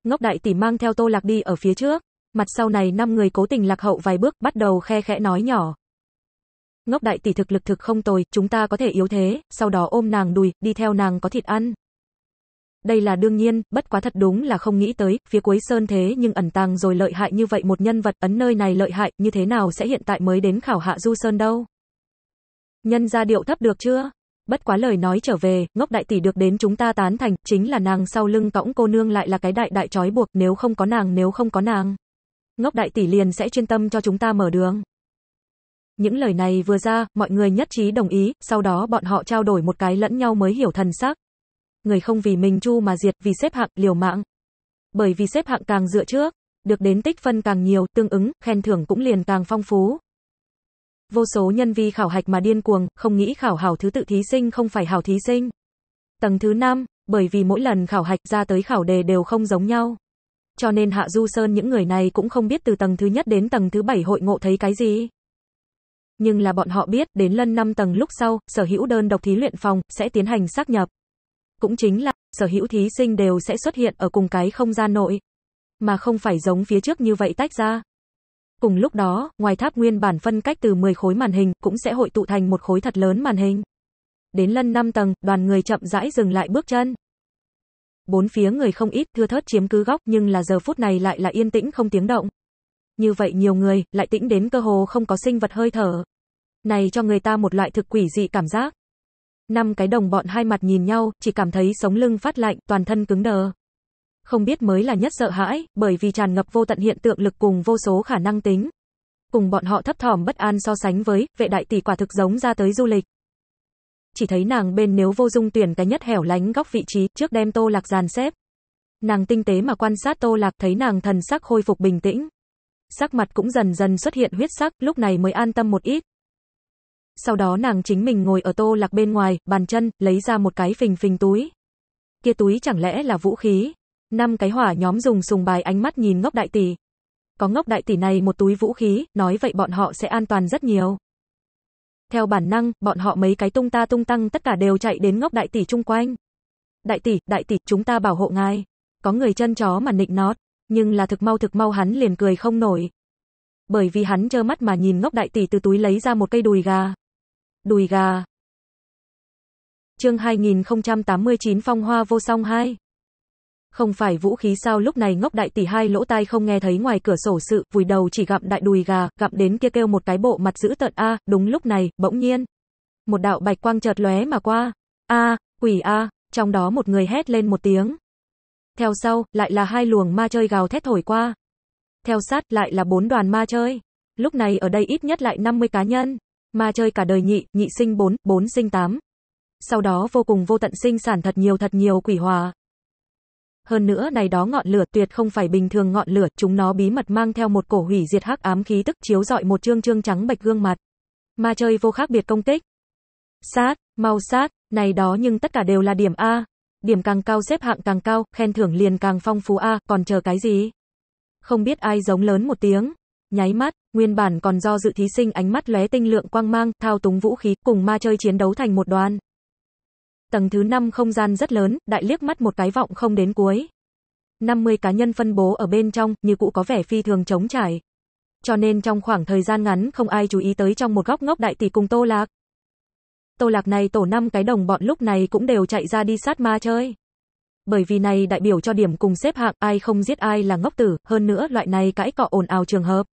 Ngốc đại tỷ mang theo tô lạc đi ở phía trước, mặt sau này năm người cố tình lạc hậu vài bước, bắt đầu khe khẽ nói nhỏ. Ngốc đại tỷ thực lực thực không tồi, chúng ta có thể yếu thế, sau đó ôm nàng đùi, đi theo nàng có thịt ăn đây là đương nhiên, bất quá thật đúng là không nghĩ tới, phía cuối sơn thế nhưng ẩn tàng rồi lợi hại như vậy một nhân vật ấn nơi này lợi hại, như thế nào sẽ hiện tại mới đến khảo hạ du sơn đâu. Nhân ra điệu thấp được chưa? Bất quá lời nói trở về, ngốc đại tỷ được đến chúng ta tán thành, chính là nàng sau lưng cõng cô nương lại là cái đại đại trói buộc, nếu không có nàng nếu không có nàng. Ngốc đại tỷ liền sẽ chuyên tâm cho chúng ta mở đường. Những lời này vừa ra, mọi người nhất trí đồng ý, sau đó bọn họ trao đổi một cái lẫn nhau mới hiểu thần sắc, người không vì mình chu mà diệt, vì xếp hạng, liều mạng. Bởi vì xếp hạng càng dựa trước, được đến tích phân càng nhiều, tương ứng, khen thưởng cũng liền càng phong phú. Vô số nhân vi khảo hạch mà điên cuồng, không nghĩ khảo hảo thứ tự thí sinh không phải hảo thí sinh. Tầng thứ 5, bởi vì mỗi lần khảo hạch ra tới khảo đề đều không giống nhau. Cho nên Hạ Du Sơn những người này cũng không biết từ tầng thứ nhất đến tầng thứ bảy hội ngộ thấy cái gì. Nhưng là bọn họ biết, đến lân 5 tầng lúc sau, sở hữu đơn độc thí luyện phòng, sẽ tiến hành xác nhập cũng chính là sở hữu thí sinh đều sẽ xuất hiện ở cùng cái không gian nội, mà không phải giống phía trước như vậy tách ra. Cùng lúc đó, ngoài tháp nguyên bản phân cách từ 10 khối màn hình cũng sẽ hội tụ thành một khối thật lớn màn hình. Đến lân 5 tầng, đoàn người chậm rãi dừng lại bước chân. Bốn phía người không ít, thưa thớt chiếm cứ góc, nhưng là giờ phút này lại là yên tĩnh không tiếng động. Như vậy nhiều người, lại tĩnh đến cơ hồ không có sinh vật hơi thở. Này cho người ta một loại thực quỷ dị cảm giác. Năm cái đồng bọn hai mặt nhìn nhau, chỉ cảm thấy sống lưng phát lạnh, toàn thân cứng đờ. Không biết mới là nhất sợ hãi, bởi vì tràn ngập vô tận hiện tượng lực cùng vô số khả năng tính. Cùng bọn họ thấp thỏm bất an so sánh với, vệ đại tỷ quả thực giống ra tới du lịch. Chỉ thấy nàng bên nếu vô dung tuyển cái nhất hẻo lánh góc vị trí, trước đem tô lạc dàn xếp. Nàng tinh tế mà quan sát tô lạc thấy nàng thần sắc khôi phục bình tĩnh. Sắc mặt cũng dần dần xuất hiện huyết sắc, lúc này mới an tâm một ít. Sau đó nàng chính mình ngồi ở tô lạc bên ngoài, bàn chân, lấy ra một cái phình phình túi. Kia túi chẳng lẽ là vũ khí? Năm cái hỏa nhóm dùng sùng bài ánh mắt nhìn ngốc đại tỷ. Có ngốc đại tỷ này một túi vũ khí, nói vậy bọn họ sẽ an toàn rất nhiều. Theo bản năng, bọn họ mấy cái tung ta tung tăng tất cả đều chạy đến ngốc đại tỷ chung quanh. Đại tỷ, đại tỷ, chúng ta bảo hộ ngài. Có người chân chó mà nịnh nót, nhưng là thực mau thực mau hắn liền cười không nổi. Bởi vì hắn chơ mắt mà nhìn ngốc đại tỷ từ túi lấy ra một cây đùi gà đùi gà. Chương 2089 Phong Hoa vô song 2. Không phải vũ khí sao lúc này ngốc đại tỷ hai lỗ tai không nghe thấy ngoài cửa sổ sự, vùi đầu chỉ gặm đại đùi gà, gặm đến kia kêu một cái bộ mặt giữ tợn a, đúng lúc này, bỗng nhiên, một đạo bạch quang chợt lóe mà qua. A, quỷ a, trong đó một người hét lên một tiếng. Theo sau, lại là hai luồng ma chơi gào thét thổi qua. Theo sát lại là bốn đoàn ma chơi. Lúc này ở đây ít nhất lại 50 cá nhân mà chơi cả đời nhị, nhị sinh 4, 4 sinh 8. Sau đó vô cùng vô tận sinh sản thật nhiều thật nhiều quỷ hòa. Hơn nữa này đó ngọn lửa tuyệt không phải bình thường ngọn lửa, chúng nó bí mật mang theo một cổ hủy diệt hắc ám khí tức chiếu dọi một trương trương trắng bạch gương mặt. Ma chơi vô khác biệt công kích. Sát, mau sát, này đó nhưng tất cả đều là điểm A. Điểm càng cao xếp hạng càng cao, khen thưởng liền càng phong phú A, còn chờ cái gì? Không biết ai giống lớn một tiếng. Nháy mắt, nguyên bản còn do dự thí sinh ánh mắt lóe tinh lượng quang mang, thao túng vũ khí, cùng ma chơi chiến đấu thành một đoàn. Tầng thứ 5 không gian rất lớn, đại liếc mắt một cái vọng không đến cuối. 50 cá nhân phân bố ở bên trong, như cũ có vẻ phi thường trống trải. Cho nên trong khoảng thời gian ngắn không ai chú ý tới trong một góc ngóc đại tỷ cùng Tô Lạc. Tô Lạc này tổ năm cái đồng bọn lúc này cũng đều chạy ra đi sát ma chơi. Bởi vì này đại biểu cho điểm cùng xếp hạng ai không giết ai là ngốc tử, hơn nữa loại này cãi cọ ồn ào trường hợp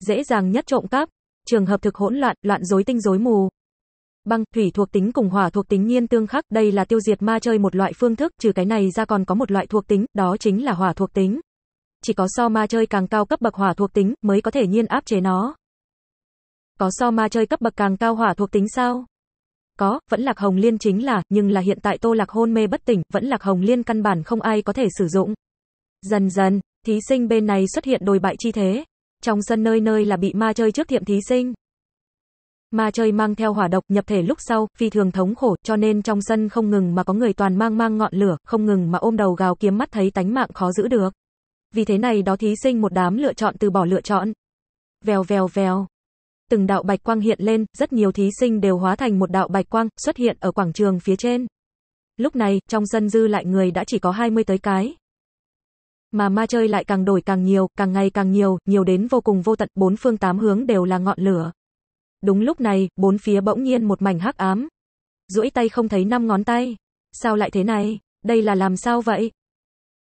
dễ dàng nhất trộm cắp. Trường hợp thực hỗn loạn, loạn rối tinh rối mù. Băng, thủy thuộc tính cùng hỏa thuộc tính nhiên tương khắc, đây là tiêu diệt ma chơi một loại phương thức, trừ cái này ra còn có một loại thuộc tính, đó chính là hỏa thuộc tính. Chỉ có so ma chơi càng cao cấp bậc hỏa thuộc tính mới có thể nhiên áp chế nó. Có so ma chơi cấp bậc càng cao hỏa thuộc tính sao? Có, vẫn lạc hồng liên chính là, nhưng là hiện tại tô lạc hôn mê bất tỉnh, vẫn lạc hồng liên căn bản không ai có thể sử dụng. Dần dần, thí sinh bên này xuất hiện đồi bại chi thế trong sân nơi nơi là bị ma chơi trước thiệm thí sinh. Ma chơi mang theo hỏa độc nhập thể lúc sau, phi thường thống khổ, cho nên trong sân không ngừng mà có người toàn mang mang ngọn lửa, không ngừng mà ôm đầu gào kiếm mắt thấy tánh mạng khó giữ được. Vì thế này đó thí sinh một đám lựa chọn từ bỏ lựa chọn. Vèo vèo vèo. Từng đạo bạch quang hiện lên, rất nhiều thí sinh đều hóa thành một đạo bạch quang, xuất hiện ở quảng trường phía trên. Lúc này, trong sân dư lại người đã chỉ có 20 tới cái mà ma chơi lại càng đổi càng nhiều, càng ngày càng nhiều, nhiều đến vô cùng vô tận, bốn phương tám hướng đều là ngọn lửa. Đúng lúc này, bốn phía bỗng nhiên một mảnh hắc ám. Duỗi tay không thấy năm ngón tay. Sao lại thế này? Đây là làm sao vậy?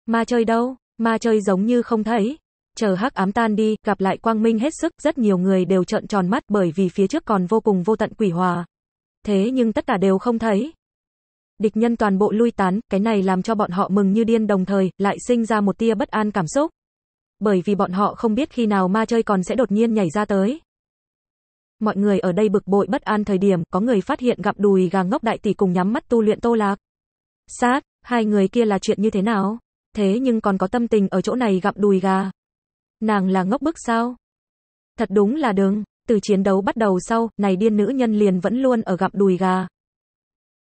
Ma chơi đâu? Ma chơi giống như không thấy. Chờ hắc ám tan đi, gặp lại quang minh hết sức, rất nhiều người đều trợn tròn mắt bởi vì phía trước còn vô cùng vô tận quỷ hòa. Thế nhưng tất cả đều không thấy địch nhân toàn bộ lui tán, cái này làm cho bọn họ mừng như điên đồng thời, lại sinh ra một tia bất an cảm xúc. Bởi vì bọn họ không biết khi nào ma chơi còn sẽ đột nhiên nhảy ra tới. Mọi người ở đây bực bội bất an thời điểm, có người phát hiện gặp đùi gà ngốc đại tỷ cùng nhắm mắt tu luyện tô lạc. Sát, hai người kia là chuyện như thế nào? Thế nhưng còn có tâm tình ở chỗ này gặp đùi gà. Nàng là ngốc bức sao? Thật đúng là đừng, từ chiến đấu bắt đầu sau, này điên nữ nhân liền vẫn luôn ở gặp đùi gà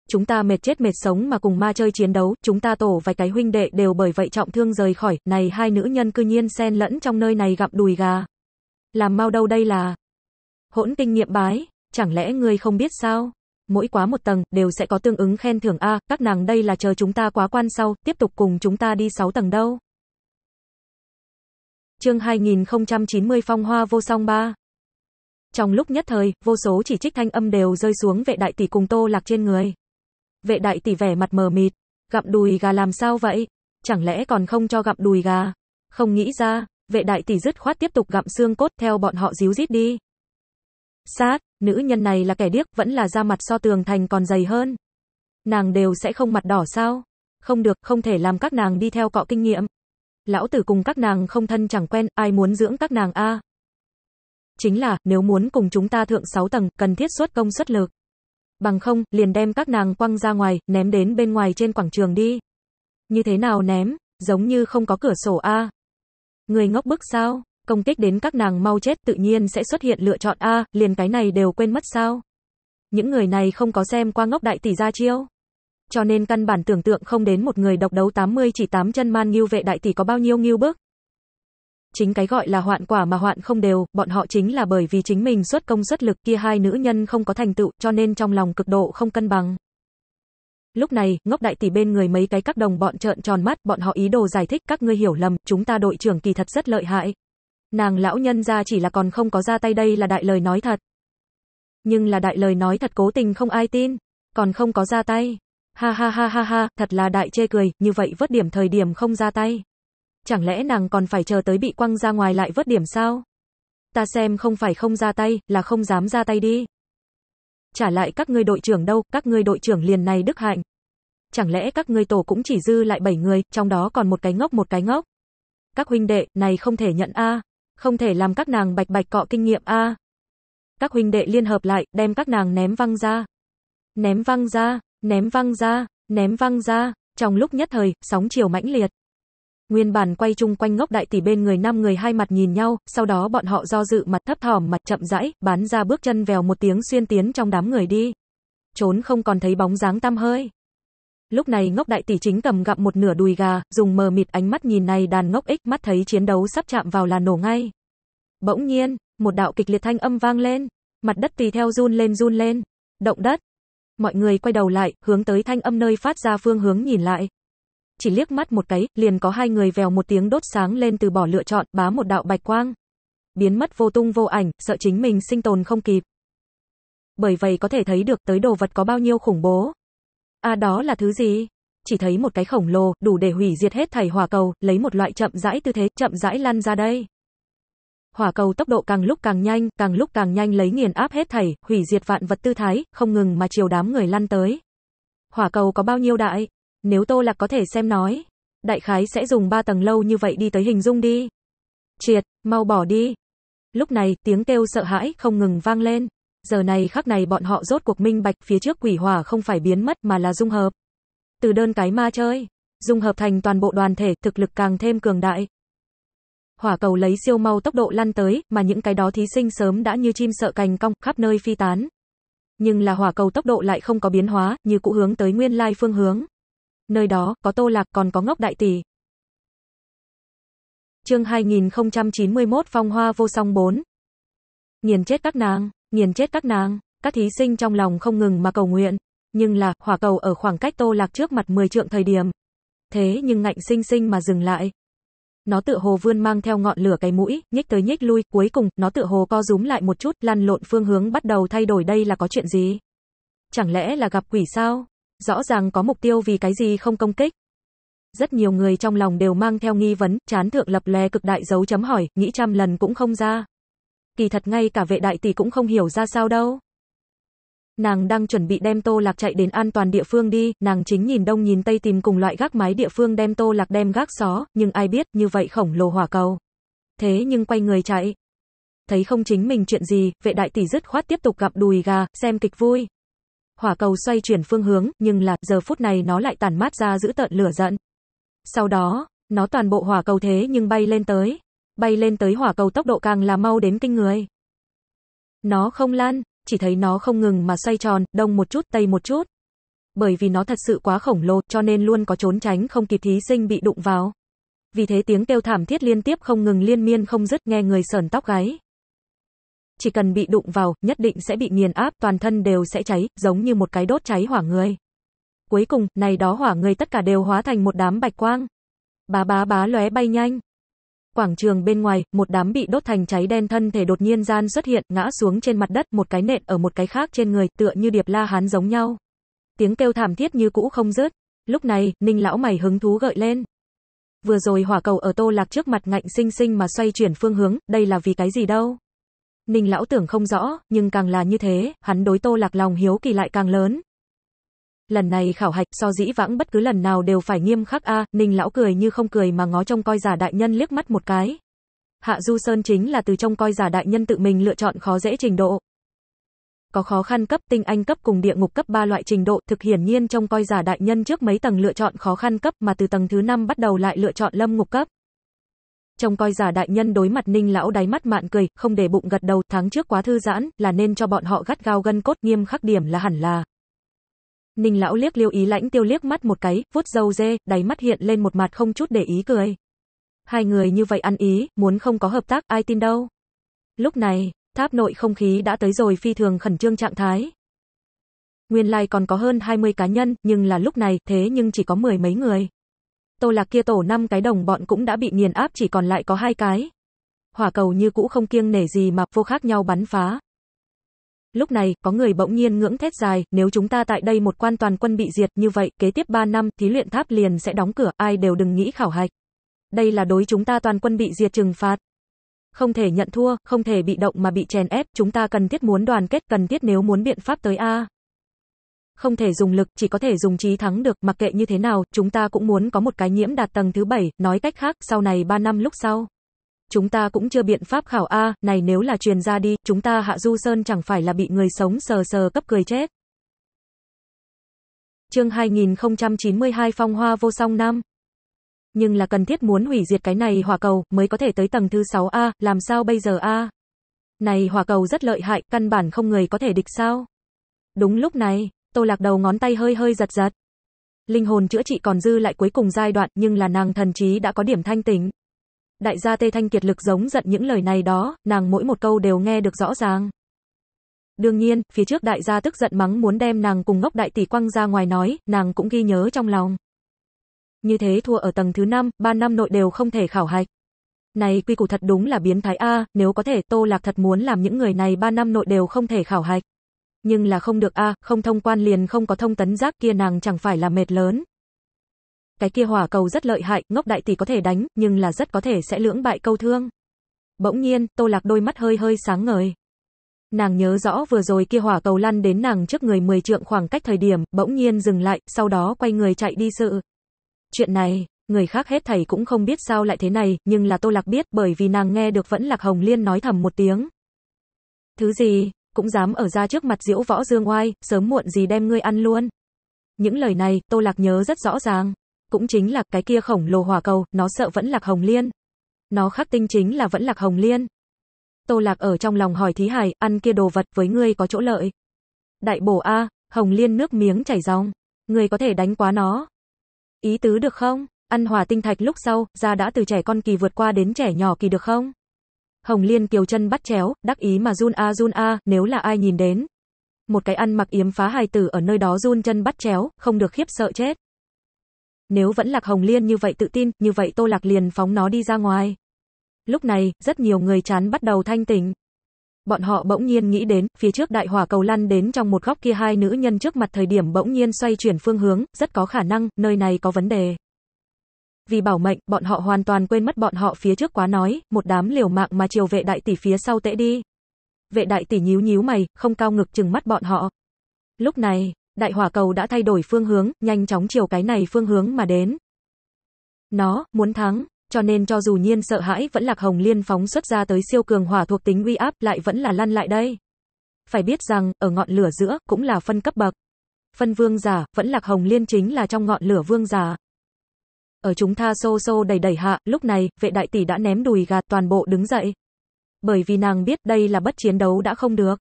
chúng ta mệt chết mệt sống mà cùng ma chơi chiến đấu, chúng ta tổ vài cái huynh đệ đều bởi vậy trọng thương rời khỏi, này hai nữ nhân cư nhiên xen lẫn trong nơi này gặp đùi gà. Làm mau đâu đây là... Hỗn kinh nghiệm bái, chẳng lẽ ngươi không biết sao? Mỗi quá một tầng, đều sẽ có tương ứng khen thưởng A, các nàng đây là chờ chúng ta quá quan sau, tiếp tục cùng chúng ta đi 6 tầng đâu. Chương 2090 Phong Hoa Vô Song 3 Trong lúc nhất thời, vô số chỉ trích thanh âm đều rơi xuống vệ đại tỷ cùng tô lạc trên người. Vệ đại tỷ vẻ mặt mờ mịt, gặm đùi gà làm sao vậy? Chẳng lẽ còn không cho gặm đùi gà? Không nghĩ ra, vệ đại tỷ dứt khoát tiếp tục gặm xương cốt theo bọn họ díu dít đi. Sát, nữ nhân này là kẻ điếc, vẫn là da mặt so tường thành còn dày hơn. Nàng đều sẽ không mặt đỏ sao? Không được, không thể làm các nàng đi theo cọ kinh nghiệm. Lão tử cùng các nàng không thân chẳng quen, ai muốn dưỡng các nàng a? Chính là, nếu muốn cùng chúng ta thượng 6 tầng, cần thiết suất công suất lực bằng không, liền đem các nàng quăng ra ngoài, ném đến bên ngoài trên quảng trường đi. Như thế nào ném, giống như không có cửa sổ A. Người ngốc bức sao, công kích đến các nàng mau chết tự nhiên sẽ xuất hiện lựa chọn A, liền cái này đều quên mất sao. Những người này không có xem qua ngốc đại tỷ ra chiêu. Cho nên căn bản tưởng tượng không đến một người độc đấu 80 chỉ 8 chân man nghiêu vệ đại tỷ có bao nhiêu nghiêu bước. Chính cái gọi là hoạn quả mà hoạn không đều, bọn họ chính là bởi vì chính mình xuất công xuất lực kia hai nữ nhân không có thành tựu cho nên trong lòng cực độ không cân bằng. Lúc này, ngốc đại tỷ bên người mấy cái các đồng bọn trợn tròn mắt, bọn họ ý đồ giải thích các ngươi hiểu lầm, chúng ta đội trưởng kỳ thật rất lợi hại. Nàng lão nhân ra chỉ là còn không có ra tay đây là đại lời nói thật. Nhưng là đại lời nói thật cố tình không ai tin, còn không có ra tay. Ha ha ha ha ha, thật là đại chê cười, như vậy vớt điểm thời điểm không ra tay. Chẳng lẽ nàng còn phải chờ tới bị quăng ra ngoài lại vớt điểm sao? Ta xem không phải không ra tay, là không dám ra tay đi. Trả lại các ngươi đội trưởng đâu, các ngươi đội trưởng liền này đức hạnh. Chẳng lẽ các ngươi tổ cũng chỉ dư lại 7 người, trong đó còn một cái ngốc một cái ngốc. Các huynh đệ, này không thể nhận a, không thể làm các nàng bạch bạch cọ kinh nghiệm a. Các huynh đệ liên hợp lại, đem các nàng ném văng ra. Ném văng ra, ném văng ra, ném văng ra, trong lúc nhất thời, sóng chiều mãnh liệt. Nguyên bản quay chung quanh ngốc đại tỷ bên người năm người hai mặt nhìn nhau, sau đó bọn họ do dự mặt thấp thỏm mặt chậm rãi, bán ra bước chân vèo một tiếng xuyên tiến trong đám người đi. Trốn không còn thấy bóng dáng tăm hơi. Lúc này ngốc đại tỷ chính cầm gặp một nửa đùi gà, dùng mờ mịt ánh mắt nhìn này đàn ngốc ích, mắt thấy chiến đấu sắp chạm vào là nổ ngay. Bỗng nhiên, một đạo kịch liệt thanh âm vang lên, mặt đất tùy theo run lên run lên, động đất. Mọi người quay đầu lại, hướng tới thanh âm nơi phát ra phương hướng nhìn lại chỉ liếc mắt một cái, liền có hai người vèo một tiếng đốt sáng lên từ bỏ lựa chọn, bá một đạo bạch quang. Biến mất vô tung vô ảnh, sợ chính mình sinh tồn không kịp. Bởi vậy có thể thấy được tới đồ vật có bao nhiêu khủng bố. À đó là thứ gì? Chỉ thấy một cái khổng lồ, đủ để hủy diệt hết thảy hỏa cầu, lấy một loại chậm rãi tư thế, chậm rãi lăn ra đây. Hỏa cầu tốc độ càng lúc càng nhanh, càng lúc càng nhanh lấy nghiền áp hết thảy, hủy diệt vạn vật tư thái, không ngừng mà chiều đám người lăn tới. Hỏa cầu có bao nhiêu đại? Nếu Tô Lạc có thể xem nói, đại khái sẽ dùng ba tầng lâu như vậy đi tới hình dung đi. Triệt, mau bỏ đi. Lúc này, tiếng kêu sợ hãi không ngừng vang lên. Giờ này khắc này bọn họ rốt cuộc minh bạch phía trước quỷ hỏa không phải biến mất mà là dung hợp. Từ đơn cái ma chơi, dung hợp thành toàn bộ đoàn thể thực lực càng thêm cường đại. Hỏa cầu lấy siêu mau tốc độ lăn tới, mà những cái đó thí sinh sớm đã như chim sợ cành cong, khắp nơi phi tán. Nhưng là hỏa cầu tốc độ lại không có biến hóa, như cũ hướng tới nguyên lai phương hướng. Nơi đó, có Tô Lạc còn có ngốc đại tỷ. chương 2091 Phong Hoa Vô Song 4 Nghiền chết các nàng, nghiền chết các nàng, các thí sinh trong lòng không ngừng mà cầu nguyện. Nhưng là, hỏa cầu ở khoảng cách Tô Lạc trước mặt 10 trượng thời điểm. Thế nhưng ngạnh sinh sinh mà dừng lại. Nó tự hồ vươn mang theo ngọn lửa cái mũi, nhích tới nhích lui, cuối cùng, nó tự hồ co rúm lại một chút, lăn lộn phương hướng bắt đầu thay đổi đây là có chuyện gì? Chẳng lẽ là gặp quỷ sao? Rõ ràng có mục tiêu vì cái gì không công kích. Rất nhiều người trong lòng đều mang theo nghi vấn, chán thượng lập lè cực đại dấu chấm hỏi, nghĩ trăm lần cũng không ra. Kỳ thật ngay cả vệ đại tỷ cũng không hiểu ra sao đâu. Nàng đang chuẩn bị đem Tô Lạc chạy đến an toàn địa phương đi, nàng chính nhìn đông nhìn tây tìm cùng loại gác mái địa phương đem Tô Lạc đem gác xó, nhưng ai biết như vậy khổng lồ hỏa cầu. Thế nhưng quay người chạy. Thấy không chính mình chuyện gì, vệ đại tỷ dứt khoát tiếp tục gặp đùi gà, xem kịch vui hỏa cầu xoay chuyển phương hướng, nhưng là, giờ phút này nó lại tản mát ra giữ tợn lửa giận. Sau đó, nó toàn bộ hỏa cầu thế nhưng bay lên tới. Bay lên tới hỏa cầu tốc độ càng là mau đến kinh người. Nó không lan, chỉ thấy nó không ngừng mà xoay tròn, đông một chút, tây một chút. Bởi vì nó thật sự quá khổng lồ, cho nên luôn có trốn tránh không kịp thí sinh bị đụng vào. Vì thế tiếng kêu thảm thiết liên tiếp không ngừng liên miên không dứt nghe người sờn tóc gáy chỉ cần bị đụng vào, nhất định sẽ bị nghiền áp, toàn thân đều sẽ cháy, giống như một cái đốt cháy hỏa người. Cuối cùng, này đó hỏa người tất cả đều hóa thành một đám bạch quang. Bá bá bá lóe bay nhanh. Quảng trường bên ngoài, một đám bị đốt thành cháy đen thân thể đột nhiên gian xuất hiện, ngã xuống trên mặt đất, một cái nện ở một cái khác trên người, tựa như điệp la hán giống nhau. Tiếng kêu thảm thiết như cũ không dứt. Lúc này, Ninh lão mày hứng thú gợi lên. Vừa rồi hỏa cầu ở Tô Lạc trước mặt ngạnh sinh sinh mà xoay chuyển phương hướng, đây là vì cái gì đâu? Ninh lão tưởng không rõ, nhưng càng là như thế, hắn đối Tô Lạc lòng hiếu kỳ lại càng lớn. Lần này khảo hạch so dĩ vãng bất cứ lần nào đều phải nghiêm khắc a, Ninh lão cười như không cười mà ngó trông coi giả đại nhân liếc mắt một cái. Hạ Du Sơn chính là từ trong coi giả đại nhân tự mình lựa chọn khó dễ trình độ. Có khó khăn cấp, tinh anh cấp cùng địa ngục cấp ba loại trình độ, thực hiển nhiên trong coi giả đại nhân trước mấy tầng lựa chọn khó khăn cấp mà từ tầng thứ năm bắt đầu lại lựa chọn lâm ngục cấp. Trông coi giả đại nhân đối mặt ninh lão đáy mắt mạn cười, không để bụng gật đầu, tháng trước quá thư giãn, là nên cho bọn họ gắt gao gân cốt nghiêm khắc điểm là hẳn là. Ninh lão liếc liêu ý lãnh tiêu liếc mắt một cái, vuốt râu dê, đáy mắt hiện lên một mặt không chút để ý cười. Hai người như vậy ăn ý, muốn không có hợp tác ai tin đâu. Lúc này, tháp nội không khí đã tới rồi phi thường khẩn trương trạng thái. Nguyên lai like còn có hơn 20 cá nhân, nhưng là lúc này thế nhưng chỉ có mười mấy người. Tô Lạc kia tổ năm cái đồng bọn cũng đã bị nghiền áp chỉ còn lại có hai cái. Hỏa cầu như cũ không kiêng nể gì mà vô khác nhau bắn phá. Lúc này, có người bỗng nhiên ngưỡng thét dài, nếu chúng ta tại đây một quan toàn quân bị diệt như vậy, kế tiếp 3 năm, thí luyện tháp liền sẽ đóng cửa, ai đều đừng nghĩ khảo hạch. Đây là đối chúng ta toàn quân bị diệt trừng phạt. Không thể nhận thua, không thể bị động mà bị chèn ép, chúng ta cần thiết muốn đoàn kết, cần thiết nếu muốn biện pháp tới A không thể dùng lực, chỉ có thể dùng trí thắng được, mặc kệ như thế nào, chúng ta cũng muốn có một cái nhiễm đạt tầng thứ 7, nói cách khác, sau này 3 năm lúc sau. Chúng ta cũng chưa biện pháp khảo A, này nếu là truyền ra đi, chúng ta hạ du sơn chẳng phải là bị người sống sờ sờ cấp cười chết. Chương 2092 Phong Hoa Vô Song Nam Nhưng là cần thiết muốn hủy diệt cái này hỏa cầu, mới có thể tới tầng thứ 6A, làm sao bây giờ A? Này hỏa cầu rất lợi hại, căn bản không người có thể địch sao? Đúng lúc này, Tô Lạc đầu ngón tay hơi hơi giật giật. Linh hồn chữa trị còn dư lại cuối cùng giai đoạn, nhưng là nàng thần trí đã có điểm thanh tỉnh. Đại gia Tê Thanh Kiệt lực giống giận những lời này đó, nàng mỗi một câu đều nghe được rõ ràng. Đương nhiên, phía trước đại gia tức giận mắng muốn đem nàng cùng ngốc đại tỷ quăng ra ngoài nói, nàng cũng ghi nhớ trong lòng. Như thế thua ở tầng thứ 5, 3 năm nội đều không thể khảo hạch. Này quy củ thật đúng là biến thái A, nếu có thể Tô Lạc thật muốn làm những người này 3 năm nội đều không thể khảo hạch nhưng là không được a, không thông quan liền không có thông tấn giác kia nàng chẳng phải là mệt lớn. Cái kia hỏa cầu rất lợi hại, ngốc đại tỷ có thể đánh, nhưng là rất có thể sẽ lưỡng bại câu thương. Bỗng nhiên, Tô Lạc đôi mắt hơi hơi sáng ngời. Nàng nhớ rõ vừa rồi kia hỏa cầu lăn đến nàng trước người 10 trượng khoảng cách thời điểm, bỗng nhiên dừng lại, sau đó quay người chạy đi sự. Chuyện này, người khác hết thầy cũng không biết sao lại thế này, nhưng là Tô Lạc biết bởi vì nàng nghe được vẫn Lạc Hồng Liên nói thầm một tiếng. Thứ gì? cũng dám ở ra trước mặt diễu võ dương oai, sớm muộn gì đem ngươi ăn luôn. Những lời này, Tô Lạc nhớ rất rõ ràng. Cũng chính là cái kia khổng lồ hỏa cầu, nó sợ vẫn lạc hồng liên. Nó khắc tinh chính là vẫn lạc hồng liên. Tô Lạc ở trong lòng hỏi Thí Hải, ăn kia đồ vật với ngươi có chỗ lợi. Đại bổ A, hồng liên nước miếng chảy ròng. Ngươi có thể đánh quá nó. Ý tứ được không? Ăn hỏa tinh thạch lúc sau, ra đã từ trẻ con kỳ vượt qua đến trẻ nhỏ kỳ được không? Hồng Liên kiều chân bắt chéo, đắc ý mà run a run a, nếu là ai nhìn đến. Một cái ăn mặc yếm phá hài tử ở nơi đó run chân bắt chéo, không được khiếp sợ chết. Nếu vẫn Lạc Hồng Liên như vậy tự tin, như vậy Tô Lạc liền phóng nó đi ra ngoài. Lúc này, rất nhiều người chán bắt đầu thanh tỉnh. Bọn họ bỗng nhiên nghĩ đến, phía trước đại hỏa cầu lăn đến trong một góc kia hai nữ nhân trước mặt thời điểm bỗng nhiên xoay chuyển phương hướng, rất có khả năng, nơi này có vấn đề vì bảo mệnh, bọn họ hoàn toàn quên mất bọn họ phía trước quá nói, một đám liều mạng mà chiều vệ đại tỷ phía sau tễ đi. Vệ đại tỷ nhíu nhíu mày, không cao ngực chừng mắt bọn họ. Lúc này, đại hỏa cầu đã thay đổi phương hướng, nhanh chóng chiều cái này phương hướng mà đến. Nó, muốn thắng, cho nên cho dù nhiên sợ hãi vẫn lạc hồng liên phóng xuất ra tới siêu cường hỏa thuộc tính uy áp lại vẫn là lăn lại đây. Phải biết rằng, ở ngọn lửa giữa, cũng là phân cấp bậc. Phân vương giả, vẫn lạc hồng liên chính là trong ngọn lửa vương giả. Ở chúng tha xô xô đầy đẩy hạ, lúc này, vệ đại tỷ đã ném đùi gạt toàn bộ đứng dậy. Bởi vì nàng biết đây là bất chiến đấu đã không được.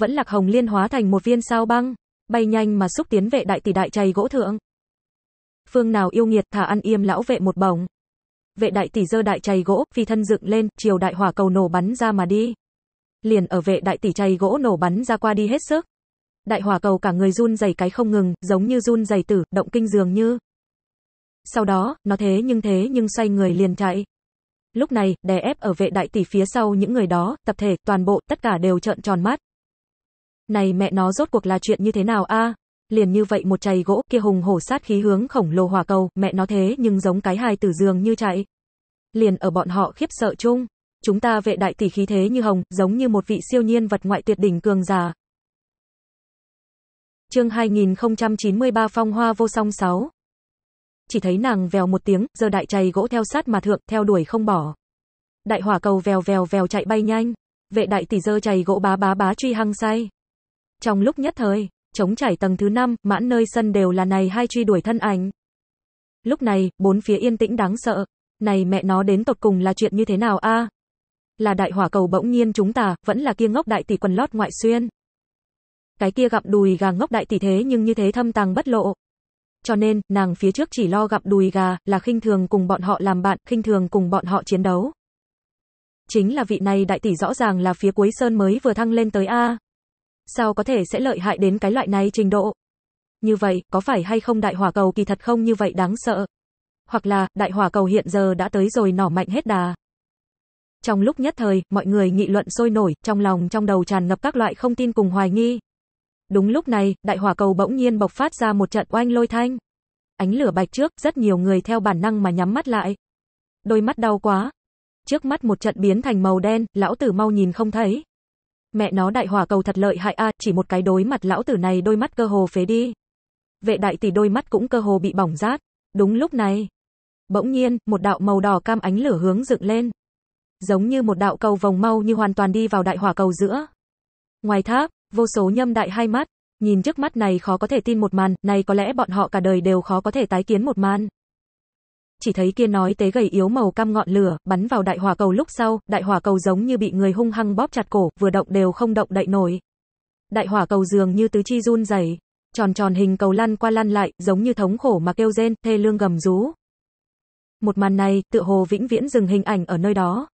Vẫn lạc hồng liên hóa thành một viên sao băng, bay nhanh mà xúc tiến vệ đại tỷ đại chày gỗ thượng. Phương nào yêu nghiệt thả ăn im lão vệ một bổng. Vệ đại tỷ dơ đại chày gỗ, phi thân dựng lên, chiều đại hỏa cầu nổ bắn ra mà đi. Liền ở vệ đại tỷ chày gỗ nổ bắn ra qua đi hết sức. Đại hỏa cầu cả người run rẩy cái không ngừng, giống như run rẩy tử, động kinh dường như sau đó, nó thế nhưng thế nhưng xoay người liền chạy. Lúc này, đè ép ở vệ đại tỷ phía sau những người đó, tập thể, toàn bộ, tất cả đều trợn tròn mắt. Này mẹ nó rốt cuộc là chuyện như thế nào a? Liền như vậy một chày gỗ kia hùng hổ sát khí hướng khổng lồ hỏa cầu, mẹ nó thế nhưng giống cái hài tử giường như chạy. Liền ở bọn họ khiếp sợ chung. Chúng ta vệ đại tỷ khí thế như hồng, giống như một vị siêu nhiên vật ngoại tuyệt đỉnh cường giả. Chương 2093 Phong Hoa Vô Song 6 chỉ thấy nàng vèo một tiếng, giờ đại chày gỗ theo sát mà thượng, theo đuổi không bỏ. Đại hỏa cầu vèo vèo vèo chạy bay nhanh, vệ đại tỷ giơ chày gỗ bá bá bá truy hăng say. Trong lúc nhất thời, chống trải tầng thứ 5, mãn nơi sân đều là này hai truy đuổi thân ảnh. Lúc này, bốn phía yên tĩnh đáng sợ. Này mẹ nó đến tột cùng là chuyện như thế nào a? Là đại hỏa cầu bỗng nhiên chúng ta, vẫn là kia ngốc đại tỷ quần lót ngoại xuyên. Cái kia gặm đùi gà ngốc đại tỷ thế nhưng như thế thâm tàng bất lộ, cho nên nàng phía trước chỉ lo gặp đùi gà, là khinh thường cùng bọn họ làm bạn, khinh thường cùng bọn họ chiến đấu. Chính là vị này đại tỷ rõ ràng là phía cuối sơn mới vừa thăng lên tới A. Sao có thể sẽ lợi hại đến cái loại này trình độ? Như vậy, có phải hay không đại hỏa cầu kỳ thật không như vậy đáng sợ? Hoặc là, đại hỏa cầu hiện giờ đã tới rồi nỏ mạnh hết đà. Trong lúc nhất thời, mọi người nghị luận sôi nổi, trong lòng trong đầu tràn ngập các loại không tin cùng hoài nghi. Đúng lúc này, đại hỏa cầu bỗng nhiên bộc phát ra một trận oanh lôi thanh. Ánh lửa bạch trước, rất nhiều người theo bản năng mà nhắm mắt lại. Đôi mắt đau quá. Trước mắt một trận biến thành màu đen, lão tử mau nhìn không thấy. Mẹ nó đại hỏa cầu thật lợi hại a, chỉ một cái đối mặt lão tử này đôi mắt cơ hồ phế đi. Vệ đại tỷ đôi mắt cũng cơ hồ bị bỏng rát. Đúng lúc này, bỗng nhiên, một đạo màu đỏ cam ánh lửa hướng dựng lên. Giống như một đạo cầu vòng mau như hoàn toàn đi vào đại hỏa cầu giữa. Ngoài tháp, Vô số nhâm đại hai mắt, nhìn trước mắt này khó có thể tin một màn, này có lẽ bọn họ cả đời đều khó có thể tái kiến một màn. Chỉ thấy kia nói tế gầy yếu màu cam ngọn lửa, bắn vào đại hỏa cầu lúc sau, đại hỏa cầu giống như bị người hung hăng bóp chặt cổ, vừa động đều không động đậy nổi. Đại hỏa cầu dường như tứ chi run rẩy, tròn tròn hình cầu lăn qua lăn lại, giống như thống khổ mà kêu rên, thê lương gầm rú. Một màn này, tựa hồ vĩnh viễn dừng hình ảnh ở nơi đó.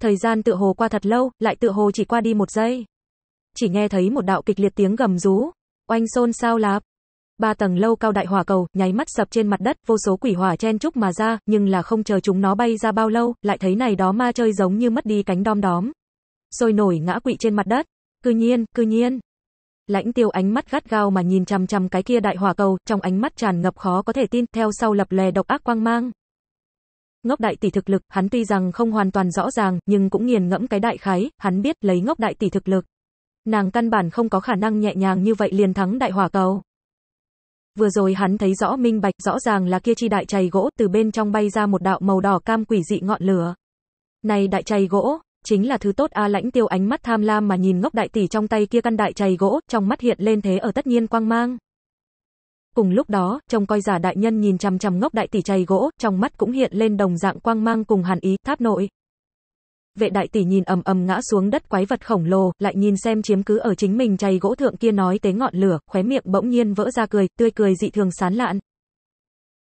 Thời gian tựa hồ qua thật lâu, lại tựa hồ chỉ qua đi một giây chỉ nghe thấy một đạo kịch liệt tiếng gầm rú, oanh xôn sao lạp. Ba tầng lâu cao đại hỏa cầu, nháy mắt sập trên mặt đất, vô số quỷ hỏa chen chúc mà ra, nhưng là không chờ chúng nó bay ra bao lâu, lại thấy này đó ma chơi giống như mất đi cánh đom đóm. Rồi nổi ngã quỵ trên mặt đất. Cư nhiên, cư nhiên. Lãnh tiêu ánh mắt gắt gao mà nhìn chằm chằm cái kia đại hỏa cầu, trong ánh mắt tràn ngập khó có thể tin, theo sau lập lè độc ác quang mang. Ngốc đại tỷ thực lực, hắn tuy rằng không hoàn toàn rõ ràng, nhưng cũng nghiền ngẫm cái đại khái, hắn biết lấy ngốc đại tỷ thực lực, Nàng căn bản không có khả năng nhẹ nhàng như vậy liền thắng đại hỏa cầu. Vừa rồi hắn thấy rõ minh bạch, rõ ràng là kia chi đại chày gỗ từ bên trong bay ra một đạo màu đỏ cam quỷ dị ngọn lửa. Này đại chày gỗ, chính là thứ tốt a lãnh tiêu ánh mắt tham lam mà nhìn ngốc đại tỷ trong tay kia căn đại chày gỗ, trong mắt hiện lên thế ở tất nhiên quang mang. Cùng lúc đó, trông coi giả đại nhân nhìn chằm chằm ngốc đại tỷ chày gỗ, trong mắt cũng hiện lên đồng dạng quang mang cùng hàn ý, tháp nội vệ đại tỷ nhìn ầm ầm ngã xuống đất quái vật khổng lồ, lại nhìn xem chiếm cứ ở chính mình chày gỗ thượng kia nói tế ngọn lửa, khóe miệng bỗng nhiên vỡ ra cười, tươi cười dị thường sán lạn.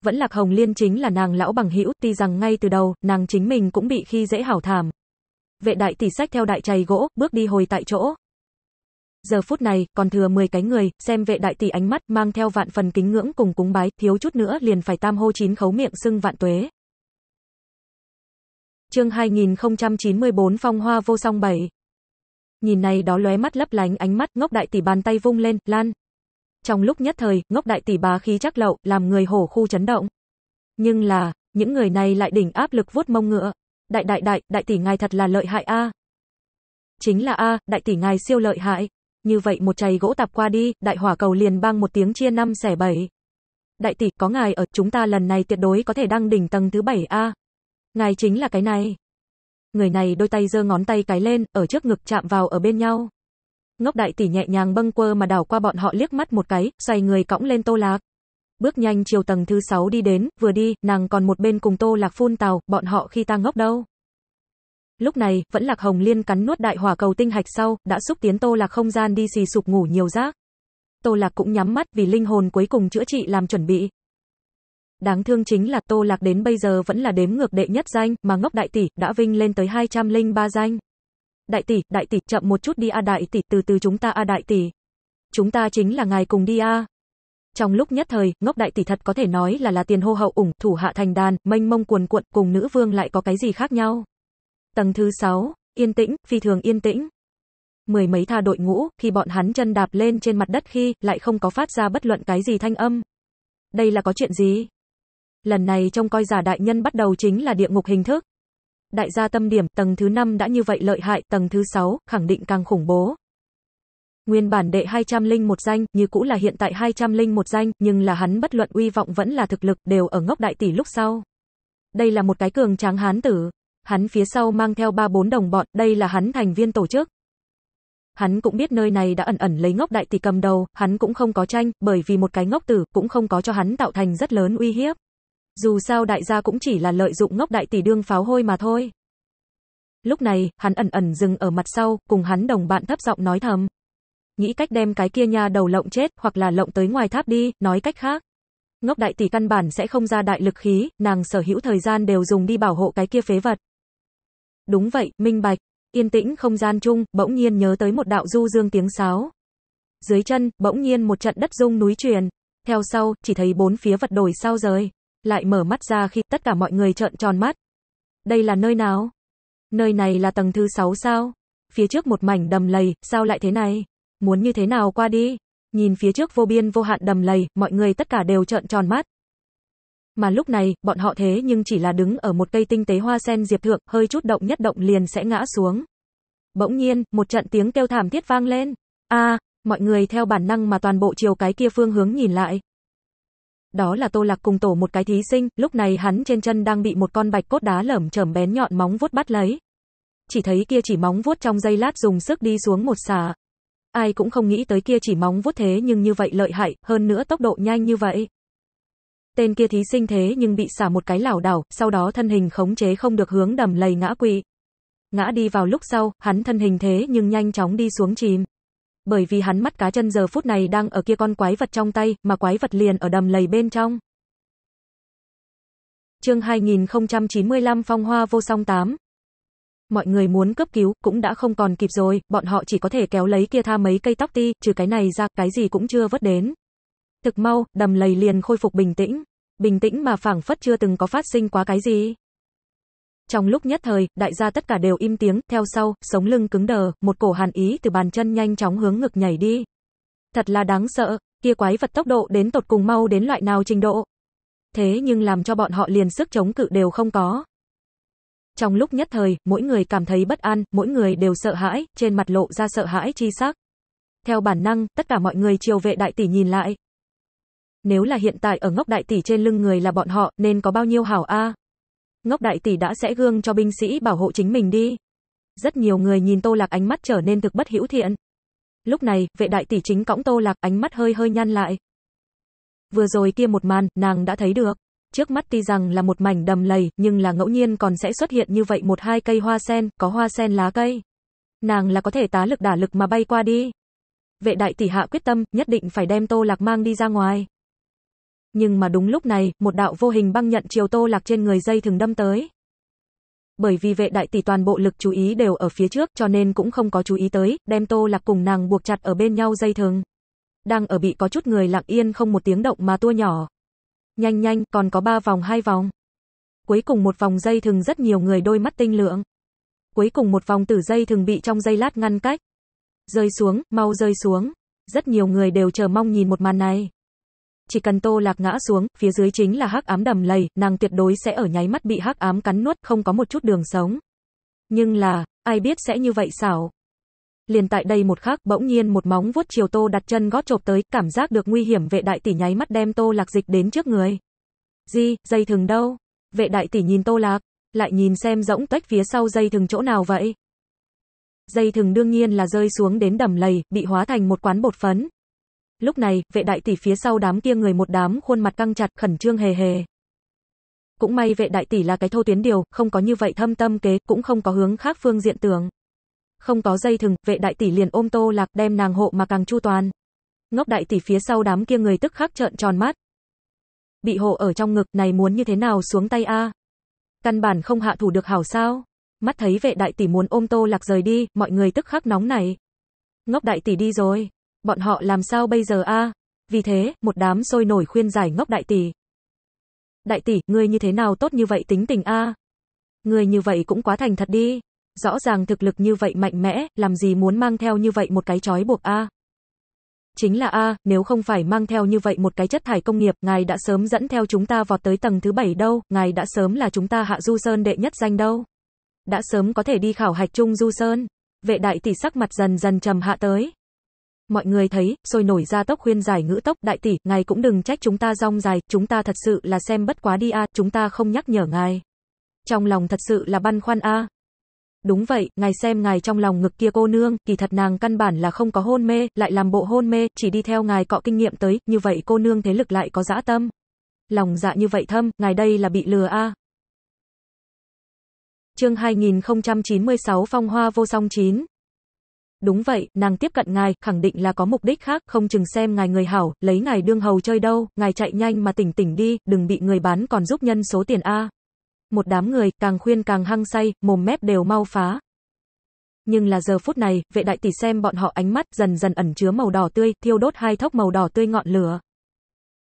Vẫn Lạc Hồng Liên chính là nàng lão bằng hữu, tuy rằng ngay từ đầu, nàng chính mình cũng bị khi dễ hảo thảm. Vệ đại tỷ sách theo đại chày gỗ, bước đi hồi tại chỗ. Giờ phút này, còn thừa 10 cái người, xem vệ đại tỷ ánh mắt mang theo vạn phần kính ngưỡng cùng cúng bái, thiếu chút nữa liền phải tam hô chín khấu miệng xưng vạn tuế. Chương 2094 Phong Hoa vô song 7. Nhìn này đó lóe mắt lấp lánh ánh mắt, Ngốc đại tỷ bàn tay vung lên, "Lan." Trong lúc nhất thời, Ngốc đại tỷ bá khí chắc lậu, làm người hổ khu chấn động. Nhưng là, những người này lại đỉnh áp lực vuốt mông ngựa. "Đại đại đại, đại tỷ ngài thật là lợi hại a." "Chính là a, đại tỷ ngài siêu lợi hại." Như vậy một chày gỗ tạp qua đi, đại hỏa cầu liền bang một tiếng chia năm xẻ bảy. Đại tỷ, có ngài ở, chúng ta lần này tuyệt đối có thể đăng đỉnh tầng thứ bảy a. Ngài chính là cái này. Người này đôi tay giơ ngón tay cái lên, ở trước ngực chạm vào ở bên nhau. Ngốc đại tỷ nhẹ nhàng bâng quơ mà đảo qua bọn họ liếc mắt một cái, xoay người cõng lên Tô Lạc. Bước nhanh chiều tầng thứ sáu đi đến, vừa đi, nàng còn một bên cùng Tô Lạc phun tàu bọn họ khi ta ngốc đâu. Lúc này, vẫn Lạc Hồng Liên cắn nuốt đại hỏa cầu tinh hạch sau, đã xúc tiến Tô Lạc không gian đi xì sụp ngủ nhiều giác Tô Lạc cũng nhắm mắt vì linh hồn cuối cùng chữa trị làm chuẩn bị, Đáng thương chính là Tô Lạc đến bây giờ vẫn là đếm ngược đệ nhất danh, mà ngốc đại tỷ đã vinh lên tới 203 danh. Đại tỷ, đại tỷ, chậm một chút đi a đại tỷ, từ từ chúng ta a đại tỷ. Chúng ta chính là ngài cùng đi a. Trong lúc nhất thời, ngốc đại tỷ thật có thể nói là là tiền hô hậu ủng, thủ hạ thành đàn, mênh mông cuồn cuộn, cùng nữ vương lại có cái gì khác nhau. Tầng thứ 6, yên tĩnh, phi thường yên tĩnh. Mười mấy tha đội ngũ, khi bọn hắn chân đạp lên trên mặt đất khi, lại không có phát ra bất luận cái gì thanh âm. Đây là có chuyện gì? Lần này trong coi giả đại nhân bắt đầu chính là địa ngục hình thức. Đại gia tâm điểm, tầng thứ 5 đã như vậy lợi hại, tầng thứ 6, khẳng định càng khủng bố. Nguyên bản đệ 201 danh, như cũ là hiện tại 201 danh, nhưng là hắn bất luận uy vọng vẫn là thực lực, đều ở ngốc đại tỷ lúc sau. Đây là một cái cường tráng hán tử. Hắn phía sau mang theo 3-4 đồng bọn, đây là hắn thành viên tổ chức. Hắn cũng biết nơi này đã ẩn ẩn lấy ngốc đại tỷ cầm đầu, hắn cũng không có tranh, bởi vì một cái ngốc tử cũng không có cho hắn tạo thành rất lớn uy hiếp. Dù sao đại gia cũng chỉ là lợi dụng ngốc đại tỷ đương pháo hôi mà thôi. Lúc này, hắn ẩn ẩn dừng ở mặt sau, cùng hắn đồng bạn thấp giọng nói thầm. Nghĩ cách đem cái kia nha đầu lộng chết, hoặc là lộng tới ngoài tháp đi, nói cách khác. Ngốc đại tỷ căn bản sẽ không ra đại lực khí, nàng sở hữu thời gian đều dùng đi bảo hộ cái kia phế vật. Đúng vậy, minh bạch. Yên tĩnh không gian chung, bỗng nhiên nhớ tới một đạo du dương tiếng sáo. Dưới chân, bỗng nhiên một trận đất rung núi truyền. Theo sau, chỉ thấy bốn phía vật đổi sao rời lại mở mắt ra khi tất cả mọi người trợn tròn mắt. Đây là nơi nào? Nơi này là tầng thứ 6 sao? Phía trước một mảnh đầm lầy, sao lại thế này? Muốn như thế nào qua đi? Nhìn phía trước vô biên vô hạn đầm lầy, mọi người tất cả đều trợn tròn mắt. Mà lúc này, bọn họ thế nhưng chỉ là đứng ở một cây tinh tế hoa sen diệp thượng, hơi chút động nhất động liền sẽ ngã xuống. Bỗng nhiên, một trận tiếng kêu thảm thiết vang lên. a mọi người theo bản năng mà toàn bộ chiều cái kia phương hướng nhìn lại, đó là Tô Lạc cùng tổ một cái thí sinh, lúc này hắn trên chân đang bị một con bạch cốt đá lởm chởm bén nhọn móng vuốt bắt lấy. Chỉ thấy kia chỉ móng vuốt trong dây lát dùng sức đi xuống một xà. Ai cũng không nghĩ tới kia chỉ móng vuốt thế nhưng như vậy lợi hại, hơn nữa tốc độ nhanh như vậy. Tên kia thí sinh thế nhưng bị xả một cái lảo đảo, sau đó thân hình khống chế không được hướng đầm lầy ngã quỵ. Ngã đi vào lúc sau, hắn thân hình thế nhưng nhanh chóng đi xuống chìm bởi vì hắn mắt cá chân giờ phút này đang ở kia con quái vật trong tay, mà quái vật liền ở đầm lầy bên trong. Chương 2095 Phong Hoa Vô Song 8 Mọi người muốn cấp cứu, cũng đã không còn kịp rồi, bọn họ chỉ có thể kéo lấy kia tha mấy cây tóc ti, trừ cái này ra, cái gì cũng chưa vớt đến. Thực mau, đầm lầy liền khôi phục bình tĩnh. Bình tĩnh mà phảng phất chưa từng có phát sinh quá cái gì. Trong lúc nhất thời, đại gia tất cả đều im tiếng, theo sau, sống lưng cứng đờ, một cổ hàn ý từ bàn chân nhanh chóng hướng ngực nhảy đi. Thật là đáng sợ, kia quái vật tốc độ đến tột cùng mau đến loại nào trình độ. Thế nhưng làm cho bọn họ liền sức chống cự đều không có. Trong lúc nhất thời, mỗi người cảm thấy bất an, mỗi người đều sợ hãi, trên mặt lộ ra sợ hãi chi sắc. Theo bản năng, tất cả mọi người chiều vệ đại tỷ nhìn lại. Nếu là hiện tại ở ngốc đại tỷ trên lưng người là bọn họ, nên có bao nhiêu hảo a? Ngốc đại tỷ đã sẽ gương cho binh sĩ bảo hộ chính mình đi. Rất nhiều người nhìn Tô Lạc ánh mắt trở nên thực bất hữu thiện. Lúc này, vệ đại tỷ chính cõng Tô Lạc ánh mắt hơi hơi nhăn lại. Vừa rồi kia một màn, nàng đã thấy được. Trước mắt ti rằng là một mảnh đầm lầy, nhưng là ngẫu nhiên còn sẽ xuất hiện như vậy một hai cây hoa sen, có hoa sen lá cây. Nàng là có thể tá lực đả lực mà bay qua đi. Vệ đại tỷ hạ quyết tâm, nhất định phải đem Tô Lạc mang đi ra ngoài. Nhưng mà đúng lúc này, một đạo vô hình băng nhận chiều Tô Lạc trên người dây thường đâm tới. Bởi vì vệ đại tỷ toàn bộ lực chú ý đều ở phía trước cho nên cũng không có chú ý tới, đem Tô Lạc cùng nàng buộc chặt ở bên nhau dây thường. Đang ở bị có chút người lặng yên không một tiếng động mà tua nhỏ. Nhanh nhanh, còn có ba vòng hai vòng. Cuối cùng một vòng dây thường rất nhiều người đôi mắt tinh lượng. Cuối cùng một vòng tử dây thường bị trong dây lát ngăn cách. Rơi xuống, mau rơi xuống. Rất nhiều người đều chờ mong nhìn một màn này. Chỉ cần Tô Lạc ngã xuống, phía dưới chính là hắc ám đầm lầy, nàng tuyệt đối sẽ ở nháy mắt bị hắc ám cắn nuốt, không có một chút đường sống. Nhưng là, ai biết sẽ như vậy sao? Liền tại đây một khắc, bỗng nhiên một móng vuốt chiều Tô đặt chân gót chộp tới, cảm giác được nguy hiểm vệ đại tỷ nháy mắt đem Tô Lạc dịch đến trước người. "Gì, dây thừng đâu?" Vệ đại tỷ nhìn Tô Lạc, lại nhìn xem rỗng tách phía sau dây thừng chỗ nào vậy. Dây thừng đương nhiên là rơi xuống đến đầm lầy, bị hóa thành một quán bột phấn. Lúc này, vệ đại tỷ phía sau đám kia người một đám khuôn mặt căng chặt, khẩn trương hề hề. Cũng may vệ đại tỷ là cái thô tuyến điều, không có như vậy thâm tâm kế, cũng không có hướng khác phương diện tưởng. Không có dây thừng, vệ đại tỷ liền ôm Tô Lạc đem nàng hộ mà càng chu toàn. Ngốc đại tỷ phía sau đám kia người tức khắc trợn tròn mắt. Bị hộ ở trong ngực này muốn như thế nào xuống tay a? Căn bản không hạ thủ được hảo sao? Mắt thấy vệ đại tỷ muốn ôm Tô Lạc rời đi, mọi người tức khắc nóng này. Ngốc đại tỷ đi rồi, Bọn họ làm sao bây giờ a? Vì thế, một đám sôi nổi khuyên giải ngốc đại tỷ. Đại tỷ, ngươi như thế nào tốt như vậy tính tình a? Ngươi như vậy cũng quá thành thật đi. Rõ ràng thực lực như vậy mạnh mẽ, làm gì muốn mang theo như vậy một cái chói buộc a? Chính là a, nếu không phải mang theo như vậy một cái chất thải công nghiệp, ngài đã sớm dẫn theo chúng ta vọt tới tầng thứ bảy đâu, ngài đã sớm là chúng ta hạ du sơn đệ nhất danh đâu. Đã sớm có thể đi khảo hạch chung du sơn. Vệ đại tỷ sắc mặt dần dần trầm hạ tới, mọi người thấy, rồi nổi ra tốc khuyên giải ngữ tốc, đại tỷ, ngài cũng đừng trách chúng ta rong dài, chúng ta thật sự là xem bất quá đi a, chúng ta không nhắc nhở ngài. Trong lòng thật sự là băn khoăn a. Đúng vậy, ngài xem ngài trong lòng ngực kia cô nương, kỳ thật nàng căn bản là không có hôn mê, lại làm bộ hôn mê, chỉ đi theo ngài cọ kinh nghiệm tới, như vậy cô nương thế lực lại có dã tâm. Lòng dạ như vậy thâm, ngài đây là bị lừa a. À. Chương 2096 Phong Hoa vô song 9 Đúng vậy, nàng tiếp cận ngài, khẳng định là có mục đích khác, không chừng xem ngài người hảo, lấy ngài đương hầu chơi đâu, ngài chạy nhanh mà tỉnh tỉnh đi, đừng bị người bán còn giúp nhân số tiền A. Một đám người, càng khuyên càng hăng say, mồm mép đều mau phá. Nhưng là giờ phút này, vệ đại tỷ xem bọn họ ánh mắt dần dần ẩn chứa màu đỏ tươi, thiêu đốt hai thốc màu đỏ tươi ngọn lửa.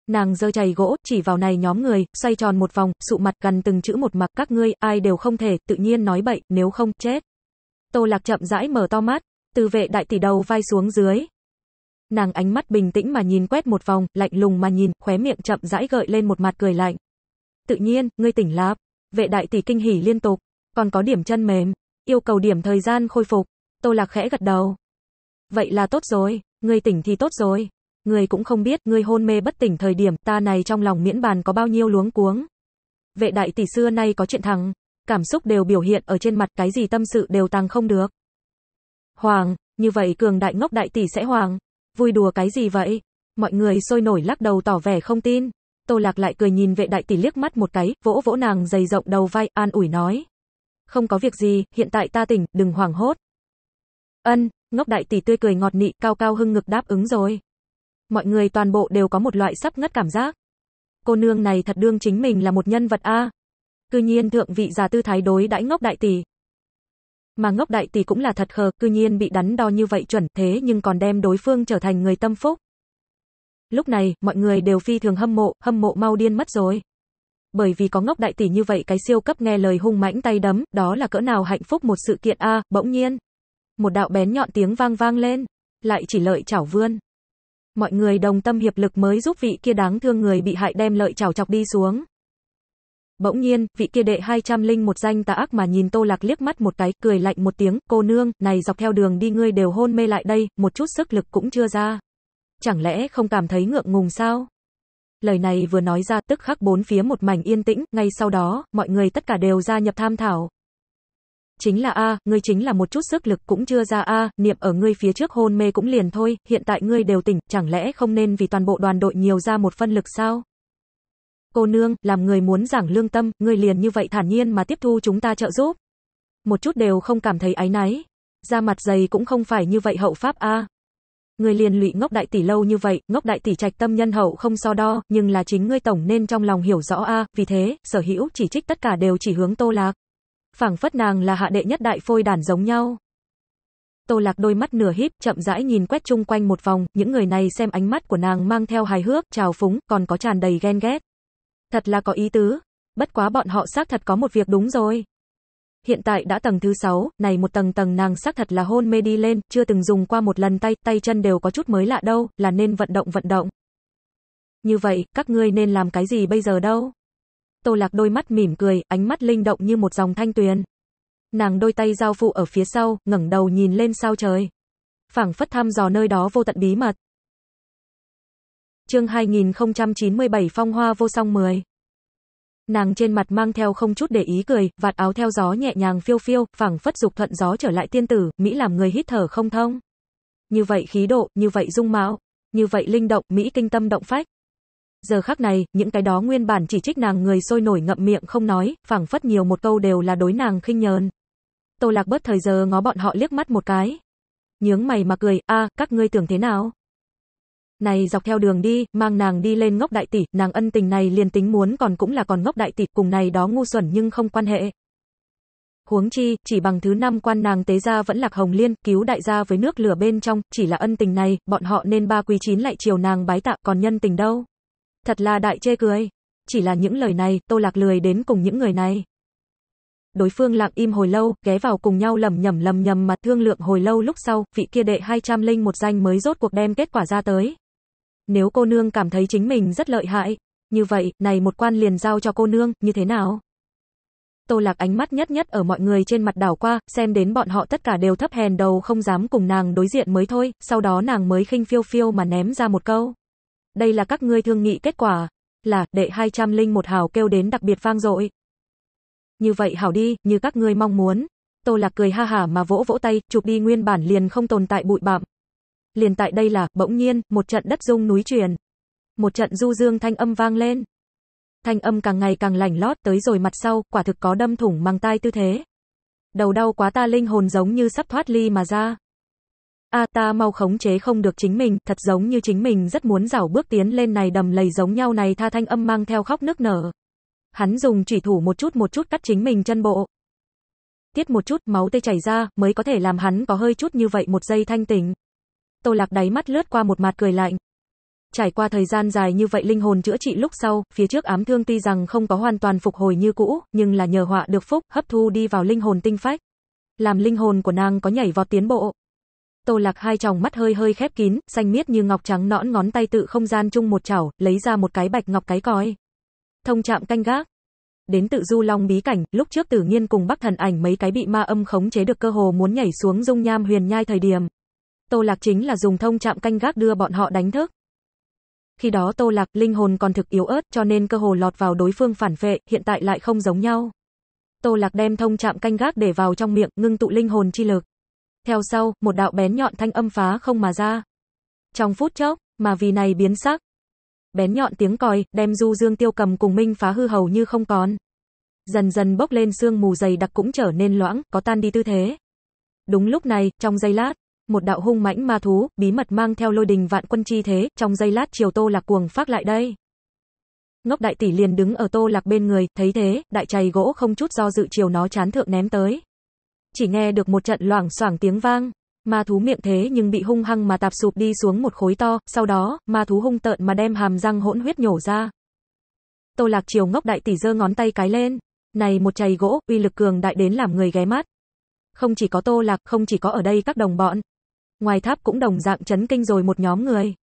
Nàng giơ chày gỗ, chỉ vào này nhóm người, xoay tròn một vòng, sụ mặt gần từng chữ một mặc các ngươi, ai đều không thể, tự nhiên nói bậy, nếu không, chết. Tô Lạc chậm rãi mở to mắt, từ vệ đại tỷ đầu vai xuống dưới. Nàng ánh mắt bình tĩnh mà nhìn quét một vòng, lạnh lùng mà nhìn, khóe miệng chậm rãi gợi lên một mặt cười lạnh. Tự nhiên, ngươi tỉnh lạp. Vệ đại tỷ kinh hỉ liên tục, còn có điểm chân mềm, yêu cầu điểm thời gian khôi phục. Tô Lạc khẽ gật đầu. Vậy là tốt rồi, ngươi tỉnh thì tốt rồi. Ngươi cũng không biết, ngươi hôn mê bất tỉnh thời điểm, ta này trong lòng miễn bàn có bao nhiêu luống cuống. Vệ đại tỷ xưa nay có chuyện thẳng, cảm xúc đều biểu hiện ở trên mặt, cái gì tâm sự đều tăng không được. Hoàng, như vậy cường đại ngốc đại tỷ sẽ hoàng. Vui đùa cái gì vậy? Mọi người sôi nổi lắc đầu tỏ vẻ không tin. Tô Lạc lại cười nhìn vệ đại tỷ liếc mắt một cái, vỗ vỗ nàng dày rộng đầu vai, an ủi nói. Không có việc gì, hiện tại ta tỉnh, đừng hoảng hốt. Ân, ngốc đại tỷ tươi cười ngọt nị, cao cao hưng ngực đáp ứng rồi. Mọi người toàn bộ đều có một loại sắp ngất cảm giác. Cô nương này thật đương chính mình là một nhân vật a. À. Cư nhiên thượng vị già tư thái đối đãi ngốc đại tỷ. Mà ngốc đại tỷ cũng là thật khờ, cư nhiên bị đắn đo như vậy chuẩn, thế nhưng còn đem đối phương trở thành người tâm phúc. Lúc này, mọi người đều phi thường hâm mộ, hâm mộ mau điên mất rồi. Bởi vì có ngốc đại tỷ như vậy cái siêu cấp nghe lời hung mãnh tay đấm, đó là cỡ nào hạnh phúc một sự kiện a, à, bỗng nhiên. Một đạo bén nhọn tiếng vang vang lên, lại chỉ lợi chảo vươn. Mọi người đồng tâm hiệp lực mới giúp vị kia đáng thương người bị hại đem lợi chảo chọc đi xuống. Bỗng nhiên, vị kia đệ linh một danh tà ác mà nhìn Tô Lạc liếc mắt một cái, cười lạnh một tiếng, cô nương, này dọc theo đường đi ngươi đều hôn mê lại đây, một chút sức lực cũng chưa ra. Chẳng lẽ không cảm thấy ngượng ngùng sao? Lời này vừa nói ra tức khắc bốn phía một mảnh yên tĩnh, ngay sau đó, mọi người tất cả đều ra nhập tham thảo. Chính là A, ngươi chính là một chút sức lực cũng chưa ra A, niệm ở ngươi phía trước hôn mê cũng liền thôi, hiện tại ngươi đều tỉnh, chẳng lẽ không nên vì toàn bộ đoàn đội nhiều ra một phân lực sao? Cô nương, làm người muốn giảng lương tâm, người liền như vậy thản nhiên mà tiếp thu chúng ta trợ giúp. Một chút đều không cảm thấy áy náy. Da mặt dày cũng không phải như vậy hậu pháp a. Người liền lụy ngốc đại tỷ lâu như vậy, ngốc đại tỷ trạch tâm nhân hậu không so đo, nhưng là chính ngươi tổng nên trong lòng hiểu rõ a, vì thế, sở hữu chỉ trích tất cả đều chỉ hướng Tô Lạc. Phảng phất nàng là hạ đệ nhất đại phôi đàn giống nhau. Tô Lạc đôi mắt nửa híp, chậm rãi nhìn quét chung quanh một vòng, những người này xem ánh mắt của nàng mang theo hài hước, trào phúng, còn có tràn đầy ghen ghét. Thật là có ý tứ. Bất quá bọn họ xác thật có một việc đúng rồi. Hiện tại đã tầng thứ 6, này một tầng tầng nàng xác thật là hôn mê đi lên, chưa từng dùng qua một lần tay, tay chân đều có chút mới lạ đâu, là nên vận động vận động. Như vậy, các ngươi nên làm cái gì bây giờ đâu? Tô Lạc đôi mắt mỉm cười, ánh mắt linh động như một dòng thanh tuyền. Nàng đôi tay giao phụ ở phía sau, ngẩng đầu nhìn lên sao trời. Phảng phất thăm dò nơi đó vô tận bí mật. Chương 2097 Phong hoa vô song 10 Nàng trên mặt mang theo không chút để ý cười, vạt áo theo gió nhẹ nhàng phiêu phiêu, phẳng phất dục thuận gió trở lại tiên tử, Mỹ làm người hít thở không thông. Như vậy khí độ, như vậy dung mạo, như vậy linh động, Mỹ kinh tâm động phách. Giờ khắc này, những cái đó nguyên bản chỉ trích nàng người sôi nổi ngậm miệng không nói, phẳng phất nhiều một câu đều là đối nàng khinh nhờn. Tô lạc bớt thời giờ ngó bọn họ liếc mắt một cái. Nhướng mày mà cười, a các ngươi tưởng thế nào? này dọc theo đường đi, mang nàng đi lên ngốc đại tỷ, nàng ân tình này liền tính muốn còn cũng là còn ngốc đại tỷ, cùng này đó ngu xuẩn nhưng không quan hệ. Huống chi, chỉ bằng thứ năm quan nàng tế ra vẫn lạc hồng liên, cứu đại gia với nước lửa bên trong, chỉ là ân tình này, bọn họ nên ba quý chín lại chiều nàng bái tạ, còn nhân tình đâu. Thật là đại chê cười. Chỉ là những lời này, tô lạc lười đến cùng những người này. Đối phương lặng im hồi lâu, ghé vào cùng nhau lầm nhầm lầm nhầm mặt thương lượng hồi lâu lúc sau, vị kia đệ linh một danh mới rốt cuộc đem kết quả ra tới. Nếu cô nương cảm thấy chính mình rất lợi hại, như vậy, này một quan liền giao cho cô nương, như thế nào? Tô Lạc ánh mắt nhất nhất ở mọi người trên mặt đảo qua, xem đến bọn họ tất cả đều thấp hèn đầu không dám cùng nàng đối diện mới thôi, sau đó nàng mới khinh phiêu phiêu mà ném ra một câu. Đây là các ngươi thương nghị kết quả, là, đệ linh một hào kêu đến đặc biệt vang dội. Như vậy hảo đi, như các ngươi mong muốn. Tô Lạc cười ha hả mà vỗ vỗ tay, chụp đi nguyên bản liền không tồn tại bụi bặm, Liền tại đây là, bỗng nhiên, một trận đất rung núi truyền. Một trận du dương thanh âm vang lên. Thanh âm càng ngày càng lành lót, tới rồi mặt sau, quả thực có đâm thủng mang tai tư thế. Đầu đau quá ta linh hồn giống như sắp thoát ly mà ra. A ta mau khống chế không được chính mình, thật giống như chính mình rất muốn rảo bước tiến lên này đầm lầy giống nhau này tha thanh âm mang theo khóc nước nở. Hắn dùng chỉ thủ một chút một chút cắt chính mình chân bộ. Tiết một chút, máu tê chảy ra, mới có thể làm hắn có hơi chút như vậy một giây thanh tỉnh. Tô Lạc đáy mắt lướt qua một mặt cười lạnh. Trải qua thời gian dài như vậy linh hồn chữa trị lúc sau, phía trước ám thương tuy rằng không có hoàn toàn phục hồi như cũ, nhưng là nhờ họa được phúc, hấp thu đi vào linh hồn tinh phách. Làm linh hồn của nàng có nhảy vọt tiến bộ. Tô Lạc hai tròng mắt hơi hơi khép kín, xanh miết như ngọc trắng nõn ngón tay tự không gian chung một chảo, lấy ra một cái bạch ngọc cái còi. Thông chạm canh gác. Đến tự du long bí cảnh, lúc trước tử nhiên cùng bắc thần ảnh mấy cái bị ma âm khống chế được cơ hồ muốn nhảy xuống dung nham huyền nhai thời điểm, Tô Lạc chính là dùng thông chạm canh gác đưa bọn họ đánh thức. Khi đó Tô Lạc linh hồn còn thực yếu ớt cho nên cơ hồ lọt vào đối phương phản phệ, hiện tại lại không giống nhau. Tô Lạc đem thông chạm canh gác để vào trong miệng, ngưng tụ linh hồn chi lực. Theo sau, một đạo bén nhọn thanh âm phá không mà ra. Trong phút chốc, mà vì này biến sắc. Bén nhọn tiếng còi, đem Du Dương Tiêu Cầm cùng Minh phá hư hầu như không còn. Dần dần bốc lên xương mù dày đặc cũng trở nên loãng, có tan đi tư thế. Đúng lúc này, trong giây lát, một đạo hung mãnh ma thú, bí mật mang theo lôi đình vạn quân chi thế, trong giây lát chiều Tô Lạc cuồng phát lại đây. Ngốc đại tỷ liền đứng ở Tô Lạc bên người, thấy thế, đại chày gỗ không chút do dự chiều nó chán thượng ném tới. Chỉ nghe được một trận loảng xoảng tiếng vang, ma thú miệng thế nhưng bị hung hăng mà tạp sụp đi xuống một khối to, sau đó, ma thú hung tợn mà đem hàm răng hỗn huyết nhổ ra. Tô Lạc chiều ngốc đại tỷ giơ ngón tay cái lên, này một chày gỗ, uy lực cường đại đến làm người ghé mắt. Không chỉ có Tô Lạc, không chỉ có ở đây các đồng bọn, ngoài tháp cũng đồng dạng chấn kinh rồi một nhóm người.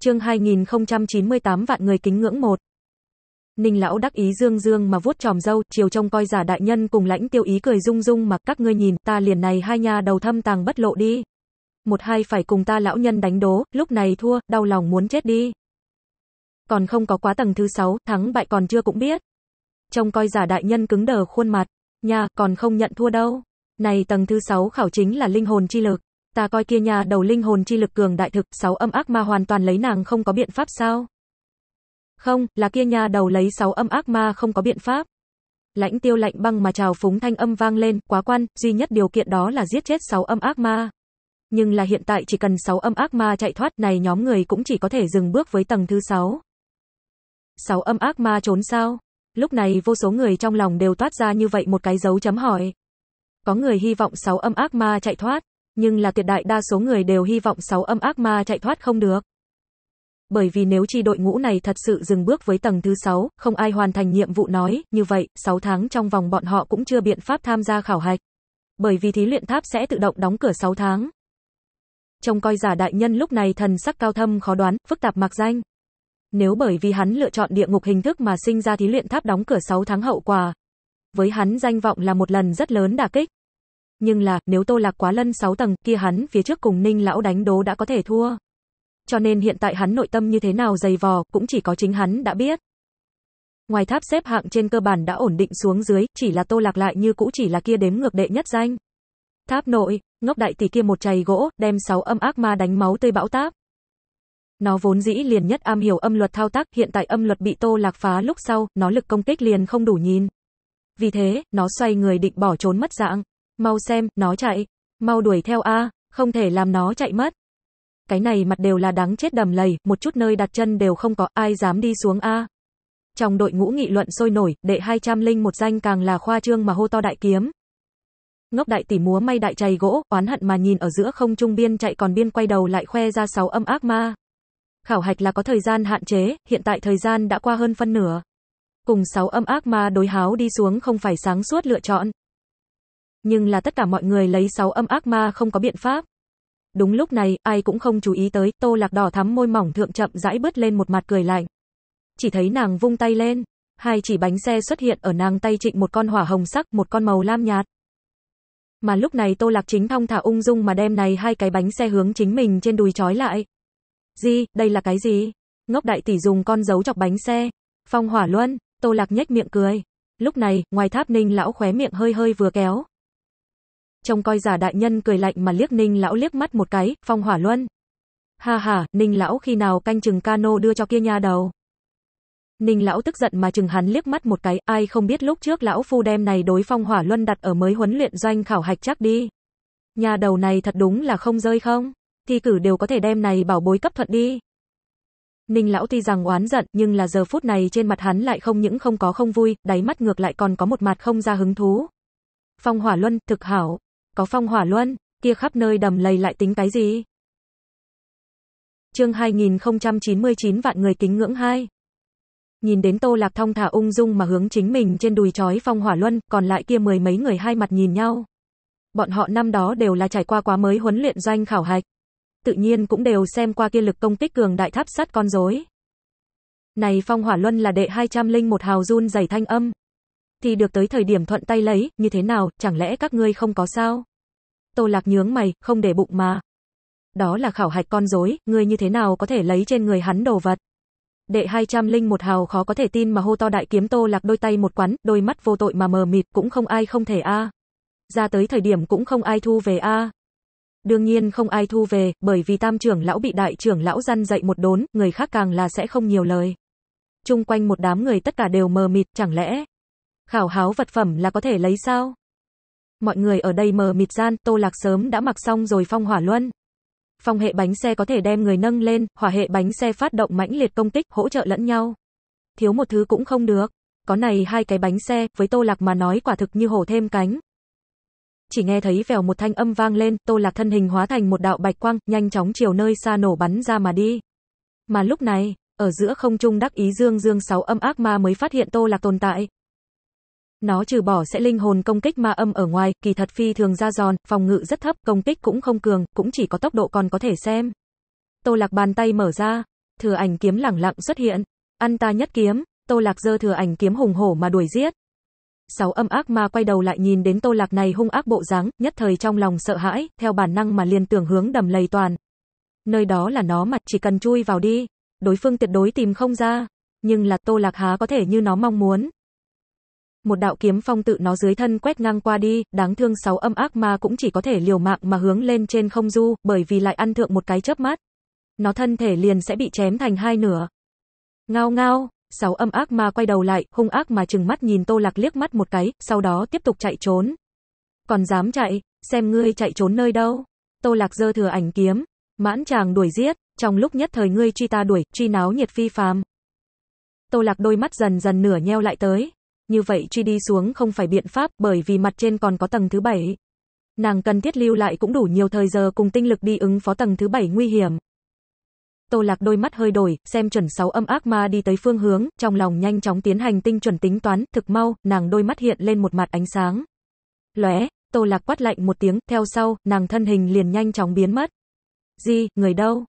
Chương 2098 vạn người kính ngưỡng một. Ninh lão đắc ý dương dương mà vuốt tròm dâu, chiều trông coi giả đại nhân cùng lãnh tiêu ý cười rung rung mà các ngươi nhìn, ta liền này hai nhà đầu thâm tàng bất lộ đi. Một hai phải cùng ta lão nhân đánh đố, lúc này thua, đau lòng muốn chết đi. Còn không có quá tầng thứ sáu, thắng bại còn chưa cũng biết. Trông coi giả đại nhân cứng đờ khuôn mặt, nhà còn không nhận thua đâu. Này tầng thứ 6 khảo chính là linh hồn chi lực. Ta coi kia nhà đầu linh hồn chi lực cường đại thực, sáu âm ác ma hoàn toàn lấy nàng không có biện pháp sao? Không, là kia nhà đầu lấy sáu âm ác ma không có biện pháp. Lãnh tiêu lạnh băng mà trào phúng thanh âm vang lên, quá quan, duy nhất điều kiện đó là giết chết sáu âm ác ma. Nhưng là hiện tại chỉ cần sáu âm ác ma chạy thoát này nhóm người cũng chỉ có thể dừng bước với tầng thứ 6. Sáu âm ác ma trốn sao? Lúc này vô số người trong lòng đều toát ra như vậy một cái dấu chấm hỏi có người hy vọng sáu âm ác ma chạy thoát, nhưng là tuyệt đại đa số người đều hy vọng sáu âm ác ma chạy thoát không được. Bởi vì nếu chi đội ngũ này thật sự dừng bước với tầng thứ 6, không ai hoàn thành nhiệm vụ nói, như vậy, 6 tháng trong vòng bọn họ cũng chưa biện pháp tham gia khảo hạch. Bởi vì thí luyện tháp sẽ tự động đóng cửa 6 tháng. trong coi giả đại nhân lúc này thần sắc cao thâm khó đoán, phức tạp mặc danh. Nếu bởi vì hắn lựa chọn địa ngục hình thức mà sinh ra thí luyện tháp đóng cửa 6 tháng hậu quả, với hắn danh vọng là một lần rất lớn đả kích nhưng là, nếu Tô Lạc quá lân 6 tầng, kia hắn phía trước cùng Ninh lão đánh đố đã có thể thua. Cho nên hiện tại hắn nội tâm như thế nào dày vò, cũng chỉ có chính hắn đã biết. Ngoài tháp xếp hạng trên cơ bản đã ổn định xuống dưới, chỉ là Tô Lạc lại như cũ chỉ là kia đếm ngược đệ nhất danh. Tháp nội, ngốc đại tỷ kia một chày gỗ, đem 6 âm ác ma đánh máu tươi bão táp. Nó vốn dĩ liền nhất am hiểu âm luật thao tác, hiện tại âm luật bị Tô Lạc phá lúc sau, nó lực công kích liền không đủ nhìn. Vì thế, nó xoay người định bỏ trốn mất dạng. Mau xem, nó chạy. Mau đuổi theo a, không thể làm nó chạy mất. Cái này mặt đều là đáng chết đầm lầy, một chút nơi đặt chân đều không có, ai dám đi xuống a. Trong đội ngũ nghị luận sôi nổi, đệ linh một danh càng là khoa trương mà hô to đại kiếm. Ngốc đại tỷ múa may đại chày gỗ, oán hận mà nhìn ở giữa không trung biên chạy còn biên quay đầu lại khoe ra sáu âm ác ma. Khảo hạch là có thời gian hạn chế, hiện tại thời gian đã qua hơn phân nửa. Cùng sáu âm ác ma đối háo đi xuống không phải sáng suốt lựa chọn nhưng là tất cả mọi người lấy sáu âm ác ma không có biện pháp. Đúng lúc này, ai cũng không chú ý tới, tô lạc đỏ thắm môi mỏng thượng chậm rãi bứt lên một mặt cười lạnh. Chỉ thấy nàng vung tay lên, hai chỉ bánh xe xuất hiện ở nàng tay trịnh một con hỏa hồng sắc, một con màu lam nhạt. Mà lúc này tô lạc chính thong thả ung dung mà đem này hai cái bánh xe hướng chính mình trên đùi trói lại. Gì, đây là cái gì? Ngốc đại tỷ dùng con dấu chọc bánh xe. Phong hỏa luân, tô lạc nhếch miệng cười. Lúc này, ngoài tháp ninh lão khóe miệng hơi hơi vừa kéo trông coi giả đại nhân cười lạnh mà liếc ninh lão liếc mắt một cái, phong hỏa luân. Ha ha, ninh lão khi nào canh chừng cano đưa cho kia nha đầu. Ninh lão tức giận mà chừng hắn liếc mắt một cái, ai không biết lúc trước lão phu đem này đối phong hỏa luân đặt ở mới huấn luyện doanh khảo hạch chắc đi. Nhà đầu này thật đúng là không rơi không, thi cử đều có thể đem này bảo bối cấp thuận đi. Ninh lão tuy rằng oán giận, nhưng là giờ phút này trên mặt hắn lại không những không có không vui, đáy mắt ngược lại còn có một mặt không ra hứng thú. Phong hỏa luân, thực hảo, có phong hỏa luân, kia khắp nơi đầm lầy lại tính cái gì? Chương 2099 vạn người kính ngưỡng 2 Nhìn đến Tô Lạc Thông thả ung dung mà hướng chính mình trên đùi chói phong hỏa luân, còn lại kia mười mấy người hai mặt nhìn nhau. Bọn họ năm đó đều là trải qua quá mới huấn luyện doanh khảo hạch. Tự nhiên cũng đều xem qua kia lực công kích cường đại tháp sắt con rối. Này phong hỏa luân là đệ 201 hào run dày thanh âm thì được tới thời điểm thuận tay lấy, như thế nào, chẳng lẽ các ngươi không có sao? Tô Lạc nhướng mày, không để bụng mà. Đó là khảo hạch con rối, ngươi như thế nào có thể lấy trên người hắn đồ vật? Đệ linh một hào khó có thể tin mà hô to đại kiếm Tô Lạc đôi tay một quắn, đôi mắt vô tội mà mờ mịt, cũng không ai không thể a. Ra tới thời điểm cũng không ai thu về a. Đương nhiên không ai thu về, bởi vì tam trưởng lão bị đại trưởng lão răn dậy một đốn, người khác càng là sẽ không nhiều lời. Trung quanh một đám người tất cả đều mờ mịt, chẳng lẽ khảo háo vật phẩm là có thể lấy sao? Mọi người ở đây mờ mịt gian, Tô Lạc sớm đã mặc xong rồi phong hỏa luân. Phong hệ bánh xe có thể đem người nâng lên, hỏa hệ bánh xe phát động mãnh liệt công kích, hỗ trợ lẫn nhau. Thiếu một thứ cũng không được. Có này hai cái bánh xe, với Tô Lạc mà nói quả thực như hổ thêm cánh. Chỉ nghe thấy vèo một thanh âm vang lên, Tô Lạc thân hình hóa thành một đạo bạch quang, nhanh chóng chiều nơi xa nổ bắn ra mà đi. Mà lúc này, ở giữa không trung đắc ý dương dương sáu âm ác ma mới phát hiện Tô Lạc tồn tại, nó trừ bỏ sẽ linh hồn công kích ma âm ở ngoài, kỳ thật phi thường ra giòn, phòng ngự rất thấp, công kích cũng không cường, cũng chỉ có tốc độ còn có thể xem. Tô Lạc bàn tay mở ra, thừa ảnh kiếm lẳng lặng xuất hiện. Ăn ta nhất kiếm, Tô Lạc dơ thừa ảnh kiếm hùng hổ mà đuổi giết. Sáu âm ác ma quay đầu lại nhìn đến Tô Lạc này hung ác bộ dáng, nhất thời trong lòng sợ hãi, theo bản năng mà liền tưởng hướng đầm lầy toàn. Nơi đó là nó mà, chỉ cần chui vào đi, đối phương tuyệt đối tìm không ra. Nhưng là Tô Lạc há có thể như nó mong muốn một đạo kiếm phong tự nó dưới thân quét ngang qua đi, đáng thương sáu âm ác ma cũng chỉ có thể liều mạng mà hướng lên trên không du, bởi vì lại ăn thượng một cái chớp mắt. Nó thân thể liền sẽ bị chém thành hai nửa. Ngao ngao, sáu âm ác ma quay đầu lại, hung ác mà chừng mắt nhìn Tô Lạc liếc mắt một cái, sau đó tiếp tục chạy trốn. Còn dám chạy, xem ngươi chạy trốn nơi đâu. Tô Lạc giơ thừa ảnh kiếm, mãn chàng đuổi giết, trong lúc nhất thời ngươi truy ta đuổi, truy náo nhiệt phi phàm. Tô Lạc đôi mắt dần dần nửa nheo lại tới. Như vậy truy đi xuống không phải biện pháp bởi vì mặt trên còn có tầng thứ bảy. Nàng cần thiết lưu lại cũng đủ nhiều thời giờ cùng tinh lực đi ứng phó tầng thứ bảy nguy hiểm. Tô Lạc đôi mắt hơi đổi, xem chuẩn 6 âm ác ma đi tới phương hướng, trong lòng nhanh chóng tiến hành tinh chuẩn tính toán, thực mau, nàng đôi mắt hiện lên một mặt ánh sáng. Lóe, Tô Lạc quát lạnh một tiếng, theo sau, nàng thân hình liền nhanh chóng biến mất. Gì, người đâu?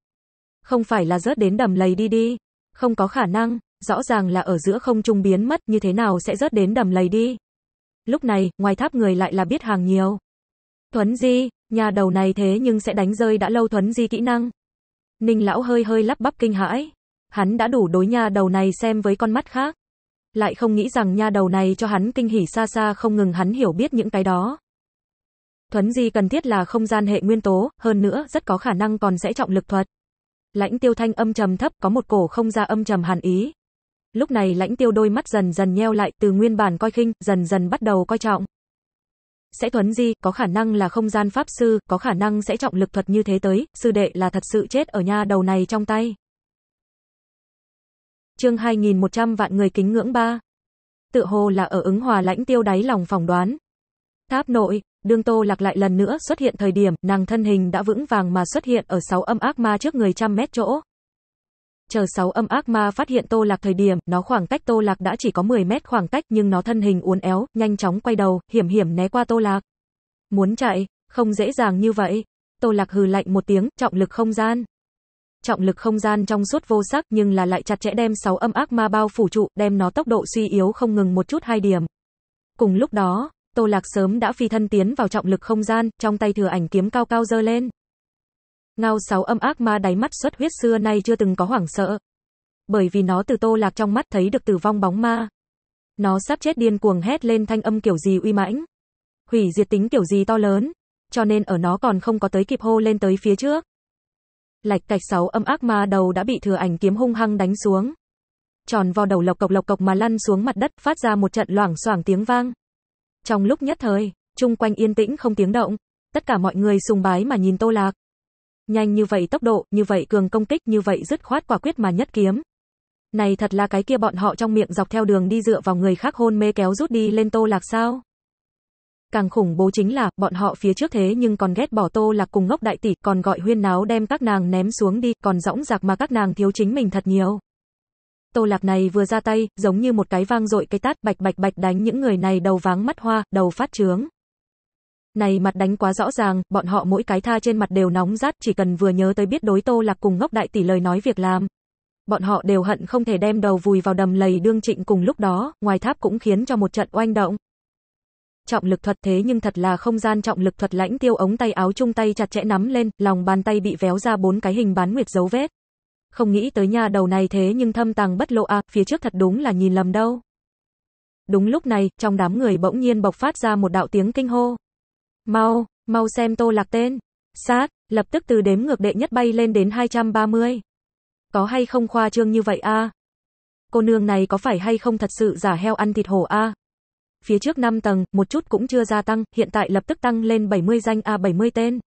Không phải là rớt đến đầm lầy đi đi. Không có khả năng, rõ ràng là ở giữa không trung biến mất như thế nào sẽ rớt đến đầm lầy đi. Lúc này, ngoài tháp người lại là biết hàng nhiều. Thuấn Di, nhà đầu này thế nhưng sẽ đánh rơi đã lâu Thuấn Di kỹ năng. Ninh lão hơi hơi lắp bắp kinh hãi. Hắn đã đủ đối nhà đầu này xem với con mắt khác. Lại không nghĩ rằng nha đầu này cho hắn kinh hỉ xa xa không ngừng hắn hiểu biết những cái đó. Thuấn Di cần thiết là không gian hệ nguyên tố, hơn nữa rất có khả năng còn sẽ trọng lực thuật. Lãnh tiêu thanh âm trầm thấp có một cổ không ra âm trầm hàn ý. Lúc này lãnh tiêu đôi mắt dần dần nheo lại, từ nguyên bản coi khinh, dần dần bắt đầu coi trọng. Sẽ thuấn di, có khả năng là không gian pháp sư, có khả năng sẽ trọng lực thuật như thế tới, sư đệ là thật sự chết ở nha đầu này trong tay. chương 2100 vạn người kính ngưỡng ba Tự hồ là ở ứng hòa lãnh tiêu đáy lòng phỏng đoán. Tháp nội, Đương Tô Lạc lại lần nữa xuất hiện thời điểm, nàng thân hình đã vững vàng mà xuất hiện ở sáu âm ác ma trước người trăm mét chỗ chờ sáu âm ác ma phát hiện Tô Lạc thời điểm, nó khoảng cách Tô Lạc đã chỉ có 10 mét khoảng cách nhưng nó thân hình uốn éo, nhanh chóng quay đầu, hiểm hiểm né qua Tô Lạc. Muốn chạy, không dễ dàng như vậy. Tô Lạc hừ lạnh một tiếng, trọng lực không gian. Trọng lực không gian trong suốt vô sắc nhưng là lại chặt chẽ đem sáu âm ác ma bao phủ trụ, đem nó tốc độ suy yếu không ngừng một chút hai điểm. Cùng lúc đó, Tô Lạc sớm đã phi thân tiến vào trọng lực không gian, trong tay thừa ảnh kiếm cao cao dơ lên. Ngao sáu âm ác ma đáy mắt xuất huyết xưa nay chưa từng có hoảng sợ. Bởi vì nó từ tô lạc trong mắt thấy được tử vong bóng ma. Nó sắp chết điên cuồng hét lên thanh âm kiểu gì uy mãnh. Hủy diệt tính kiểu gì to lớn. Cho nên ở nó còn không có tới kịp hô lên tới phía trước. Lạch cạch sáu âm ác ma đầu đã bị thừa ảnh kiếm hung hăng đánh xuống. Tròn vào đầu lộc cộc lộc cộc mà lăn xuống mặt đất phát ra một trận loảng xoảng tiếng vang. Trong lúc nhất thời, chung quanh yên tĩnh không tiếng động, tất cả mọi người sùng bái mà nhìn Tô Lạc. Nhanh như vậy tốc độ, như vậy cường công kích, như vậy dứt khoát quả quyết mà nhất kiếm. Này thật là cái kia bọn họ trong miệng dọc theo đường đi dựa vào người khác hôn mê kéo rút đi lên tô lạc sao. Càng khủng bố chính là, bọn họ phía trước thế nhưng còn ghét bỏ tô lạc cùng ngốc đại tỷ, còn gọi huyên náo đem các nàng ném xuống đi, còn rõng rạc mà các nàng thiếu chính mình thật nhiều. Tô lạc này vừa ra tay, giống như một cái vang dội cái tát bạch bạch bạch đánh những người này đầu váng mắt hoa, đầu phát trướng. Này mặt đánh quá rõ ràng, bọn họ mỗi cái tha trên mặt đều nóng rát, chỉ cần vừa nhớ tới biết đối Tô Lạc cùng ngốc đại tỷ lời nói việc làm. Bọn họ đều hận không thể đem đầu vùi vào đầm lầy đương trịnh cùng lúc đó, ngoài tháp cũng khiến cho một trận oanh động. Trọng lực thuật thế nhưng thật là không gian trọng lực thuật lãnh tiêu ống tay áo chung tay chặt chẽ nắm lên, lòng bàn tay bị véo ra bốn cái hình bán nguyệt dấu vết. Không nghĩ tới nhà đầu này thế nhưng thâm tàng bất lộ à, phía trước thật đúng là nhìn lầm đâu. Đúng lúc này, trong đám người bỗng nhiên bộc phát ra một đạo tiếng kinh hô. Mau, mau xem Tô Lạc tên. Sát, lập tức từ đếm ngược đệ nhất bay lên đến 230. Có hay không khoa trương như vậy a? Cô nương này có phải hay không thật sự giả heo ăn thịt hổ a? Phía trước 5 tầng, một chút cũng chưa gia tăng, hiện tại lập tức tăng lên 70 danh a à 70 tên.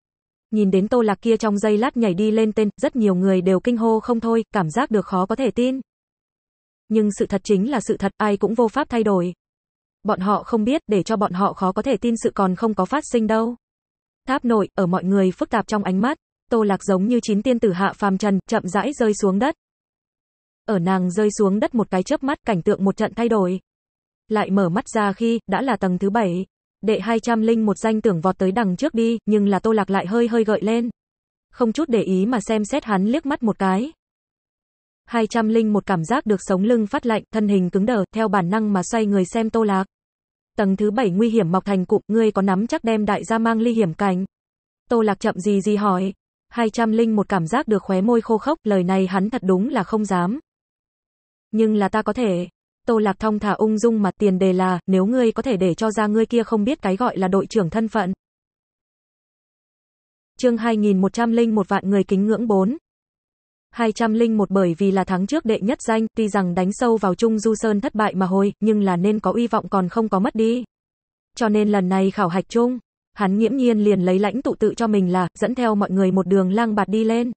Nhìn đến Tô Lạc kia trong giây lát nhảy đi lên tên, rất nhiều người đều kinh hô không thôi, cảm giác được khó có thể tin. Nhưng sự thật chính là sự thật, ai cũng vô pháp thay đổi bọn họ không biết để cho bọn họ khó có thể tin sự còn không có phát sinh đâu. Tháp nội, ở mọi người phức tạp trong ánh mắt, Tô Lạc giống như chín tiên tử hạ phàm trần, chậm rãi rơi xuống đất. Ở nàng rơi xuống đất một cái chớp mắt, cảnh tượng một trận thay đổi. Lại mở mắt ra khi, đã là tầng thứ bảy. Đệ linh một danh tưởng vọt tới đằng trước đi, nhưng là Tô Lạc lại hơi hơi gợi lên. Không chút để ý mà xem xét hắn liếc mắt một cái. 201 cảm giác được sống lưng phát lạnh, thân hình cứng đờ, theo bản năng mà xoay người xem Tô Lạc. Tầng thứ 7 nguy hiểm mọc thành cụm, ngươi có nắm chắc đem đại gia mang ly hiểm cảnh. Tô Lạc chậm gì gì hỏi. 201 cảm giác được khóe môi khô khốc, lời này hắn thật đúng là không dám. Nhưng là ta có thể. Tô Lạc thong thả ung dung mặt tiền đề là, nếu ngươi có thể để cho ra ngươi kia không biết cái gọi là đội trưởng thân phận. Chương 2101 vạn người kính ngưỡng 4 201 bởi vì là tháng trước đệ nhất danh, tuy rằng đánh sâu vào Trung Du Sơn thất bại mà hồi, nhưng là nên có uy vọng còn không có mất đi. Cho nên lần này khảo hạch trung, hắn nghiễm nhiên liền lấy lãnh tụ tự cho mình là, dẫn theo mọi người một đường lang bạt đi lên.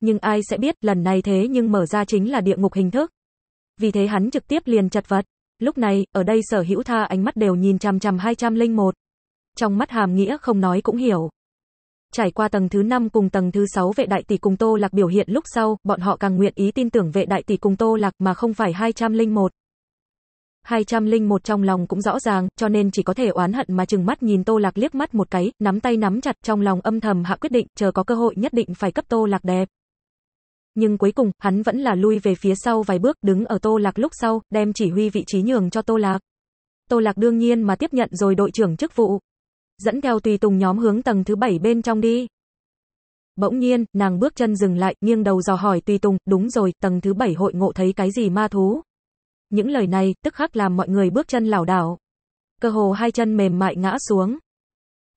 Nhưng ai sẽ biết, lần này thế nhưng mở ra chính là địa ngục hình thức. Vì thế hắn trực tiếp liền chặt vật. Lúc này, ở đây sở hữu tha ánh mắt đều nhìn chằm chằm 201. Trong mắt hàm nghĩa không nói cũng hiểu. Trải qua tầng thứ 5 cùng tầng thứ 6 vệ đại tỷ cùng Tô Lạc biểu hiện lúc sau, bọn họ càng nguyện ý tin tưởng vệ đại tỷ cùng Tô Lạc mà không phải 201. 201 trong lòng cũng rõ ràng, cho nên chỉ có thể oán hận mà chừng mắt nhìn Tô Lạc liếc mắt một cái, nắm tay nắm chặt trong lòng âm thầm hạ quyết định, chờ có cơ hội nhất định phải cấp Tô Lạc đẹp. Nhưng cuối cùng, hắn vẫn là lui về phía sau vài bước, đứng ở Tô Lạc lúc sau, đem chỉ huy vị trí nhường cho Tô Lạc. Tô Lạc đương nhiên mà tiếp nhận rồi đội trưởng chức vụ dẫn theo tùy tùng nhóm hướng tầng thứ bảy bên trong đi. Bỗng nhiên, nàng bước chân dừng lại, nghiêng đầu dò hỏi tùy tùng, đúng rồi, tầng thứ bảy hội ngộ thấy cái gì ma thú. Những lời này, tức khắc làm mọi người bước chân lảo đảo. Cơ hồ hai chân mềm mại ngã xuống.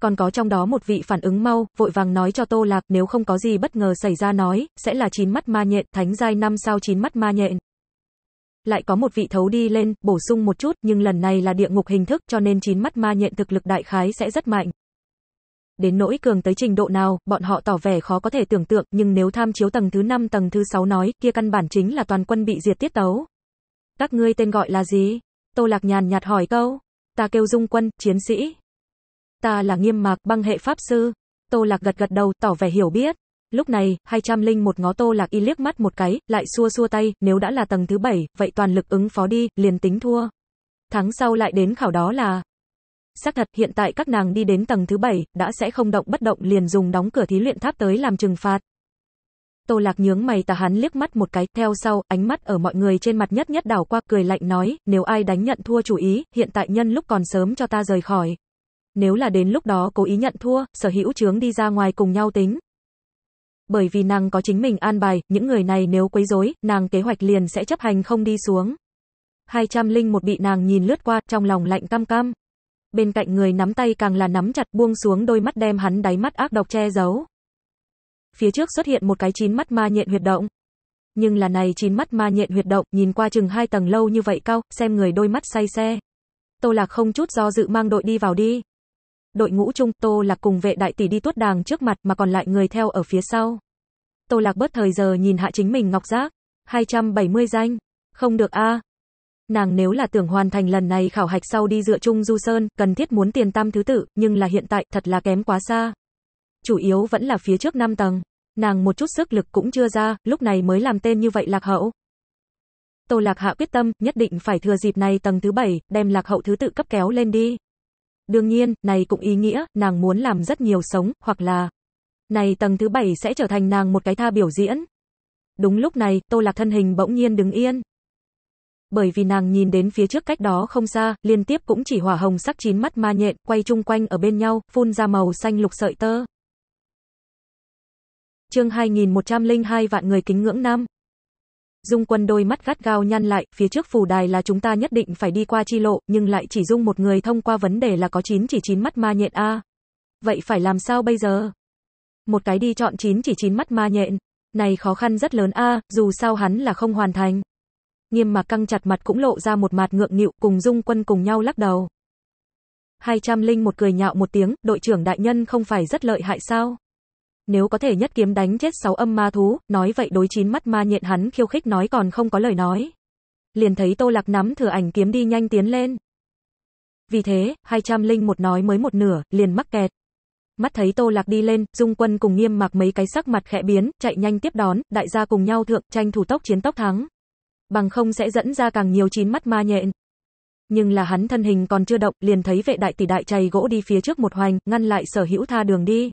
Còn có trong đó một vị phản ứng mau, vội vàng nói cho Tô Lạc nếu không có gì bất ngờ xảy ra nói, sẽ là chín mắt ma nhện, thánh giai năm sao chín mắt ma nhện lại có một vị thấu đi lên, bổ sung một chút, nhưng lần này là địa ngục hình thức cho nên chín mắt ma nhện thực lực đại khái sẽ rất mạnh. Đến nỗi cường tới trình độ nào, bọn họ tỏ vẻ khó có thể tưởng tượng, nhưng nếu tham chiếu tầng thứ 5 tầng thứ 6 nói, kia căn bản chính là toàn quân bị diệt tiết tấu. Các ngươi tên gọi là gì? Tô Lạc nhàn nhạt hỏi câu. Ta kêu dung quân, chiến sĩ. Ta là nghiêm mạc, băng hệ pháp sư. Tô Lạc gật gật đầu, tỏ vẻ hiểu biết. Lúc này, 201 ngó Tô Lạc Y liếc mắt một cái, lại xua xua tay, nếu đã là tầng thứ 7, vậy toàn lực ứng phó đi, liền tính thua. Tháng sau lại đến khảo đó là Xác thật, hiện tại các nàng đi đến tầng thứ 7, đã sẽ không động bất động liền dùng đóng cửa thí luyện tháp tới làm trừng phạt. Tô Lạc nhướng mày tà hắn liếc mắt một cái, theo sau, ánh mắt ở mọi người trên mặt nhất nhất đảo qua, cười lạnh nói, nếu ai đánh nhận thua chủ ý, hiện tại nhân lúc còn sớm cho ta rời khỏi. Nếu là đến lúc đó cố ý nhận thua, sở hữu chướng đi ra ngoài cùng nhau tính, bởi vì nàng có chính mình an bài, những người này nếu quấy rối, nàng kế hoạch liền sẽ chấp hành không đi xuống. 201 bị nàng nhìn lướt qua, trong lòng lạnh cam cam. Bên cạnh người nắm tay càng là nắm chặt buông xuống đôi mắt đem hắn đáy mắt ác độc che giấu. Phía trước xuất hiện một cái chín mắt ma nhện huyệt động. Nhưng là này chín mắt ma nhện huyệt động, nhìn qua chừng hai tầng lâu như vậy cao, xem người đôi mắt say xe. Tô Lạc không chút do dự mang đội đi vào đi đội ngũ chung Tô Lạc cùng vệ đại tỷ đi tuốt đàng trước mặt mà còn lại người theo ở phía sau. Tô Lạc bớt thời giờ nhìn hạ chính mình ngọc giác, 270 danh, không được a. Nàng nếu là tưởng hoàn thành lần này khảo hạch sau đi dựa chung Du Sơn, cần thiết muốn tiền tam thứ tự, nhưng là hiện tại thật là kém quá xa. Chủ yếu vẫn là phía trước 5 tầng, nàng một chút sức lực cũng chưa ra, lúc này mới làm tên như vậy lạc hậu. Tô Lạc Hạ quyết tâm, nhất định phải thừa dịp này tầng thứ 7, đem lạc hậu thứ tự cấp kéo lên đi. Đương nhiên, này cũng ý nghĩa, nàng muốn làm rất nhiều sống, hoặc là này tầng thứ bảy sẽ trở thành nàng một cái tha biểu diễn. Đúng lúc này, Tô Lạc thân hình bỗng nhiên đứng yên. Bởi vì nàng nhìn đến phía trước cách đó không xa, liên tiếp cũng chỉ hỏa hồng sắc chín mắt ma nhện, quay chung quanh ở bên nhau, phun ra màu xanh lục sợi tơ. Chương 2102 vạn người kính ngưỡng năm. Dung Quân đôi mắt gắt gao nhăn lại, phía trước phù đài là chúng ta nhất định phải đi qua chi lộ, nhưng lại chỉ dung một người thông qua vấn đề là có 9 chỉ 9 mắt ma nhện a. Vậy phải làm sao bây giờ? Một cái đi chọn 9 chỉ 9 mắt ma nhện. Này khó khăn rất lớn a, dù sao hắn là không hoàn thành. Nghiêm mà căng chặt mặt cũng lộ ra một mặt ngượng nghịu, cùng Dung Quân cùng nhau lắc đầu. Hai trăm linh một cười nhạo một tiếng, đội trưởng đại nhân không phải rất lợi hại sao? Nếu có thể nhất kiếm đánh chết sáu âm ma thú, nói vậy đối chín mắt ma nhện hắn khiêu khích nói còn không có lời nói. Liền thấy Tô Lạc nắm thừa ảnh kiếm đi nhanh tiến lên. Vì thế, linh một nói mới một nửa, liền mắc kẹt. Mắt thấy Tô Lạc đi lên, Dung Quân cùng Nghiêm Mặc mấy cái sắc mặt khẽ biến, chạy nhanh tiếp đón, đại gia cùng nhau thượng tranh thủ tốc chiến tốc thắng. Bằng không sẽ dẫn ra càng nhiều chín mắt ma nhện. Nhưng là hắn thân hình còn chưa động, liền thấy vệ đại tỷ đại chày gỗ đi phía trước một hoành, ngăn lại sở hữu tha đường đi.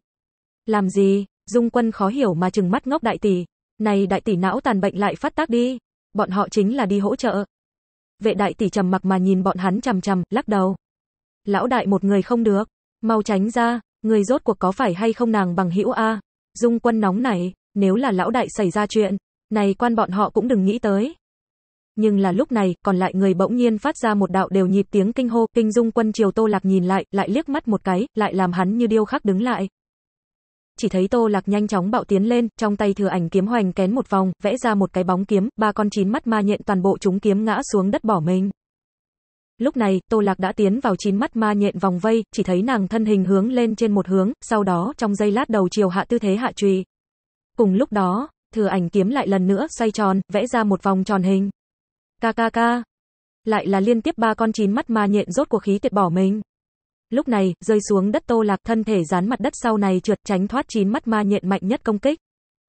Làm gì? Dung quân khó hiểu mà chừng mắt ngốc đại tỷ. Này đại tỷ não tàn bệnh lại phát tác đi. Bọn họ chính là đi hỗ trợ. Vệ đại tỷ trầm mặc mà nhìn bọn hắn chằm chằm, lắc đầu. Lão đại một người không được. Mau tránh ra, người rốt cuộc có phải hay không nàng bằng hữu a Dung quân nóng này, nếu là lão đại xảy ra chuyện, này quan bọn họ cũng đừng nghĩ tới. Nhưng là lúc này, còn lại người bỗng nhiên phát ra một đạo đều nhịp tiếng kinh hô, kinh dung quân triều tô lạc nhìn lại, lại liếc mắt một cái, lại làm hắn như điêu khắc đứng lại, chỉ thấy Tô Lạc nhanh chóng bạo tiến lên, trong tay thừa ảnh kiếm hoành kén một vòng, vẽ ra một cái bóng kiếm, ba con chín mắt ma nhện toàn bộ chúng kiếm ngã xuống đất bỏ mình. Lúc này, Tô Lạc đã tiến vào chín mắt ma nhện vòng vây, chỉ thấy nàng thân hình hướng lên trên một hướng, sau đó trong giây lát đầu chiều hạ tư thế hạ trùy. Cùng lúc đó, thừa ảnh kiếm lại lần nữa xoay tròn, vẽ ra một vòng tròn hình. Ca ca ca. Lại là liên tiếp ba con chín mắt ma nhện rốt cuộc khí tuyệt bỏ mình lúc này, rơi xuống đất Tô Lạc thân thể dán mặt đất sau này trượt tránh thoát chín mắt ma nhện mạnh nhất công kích.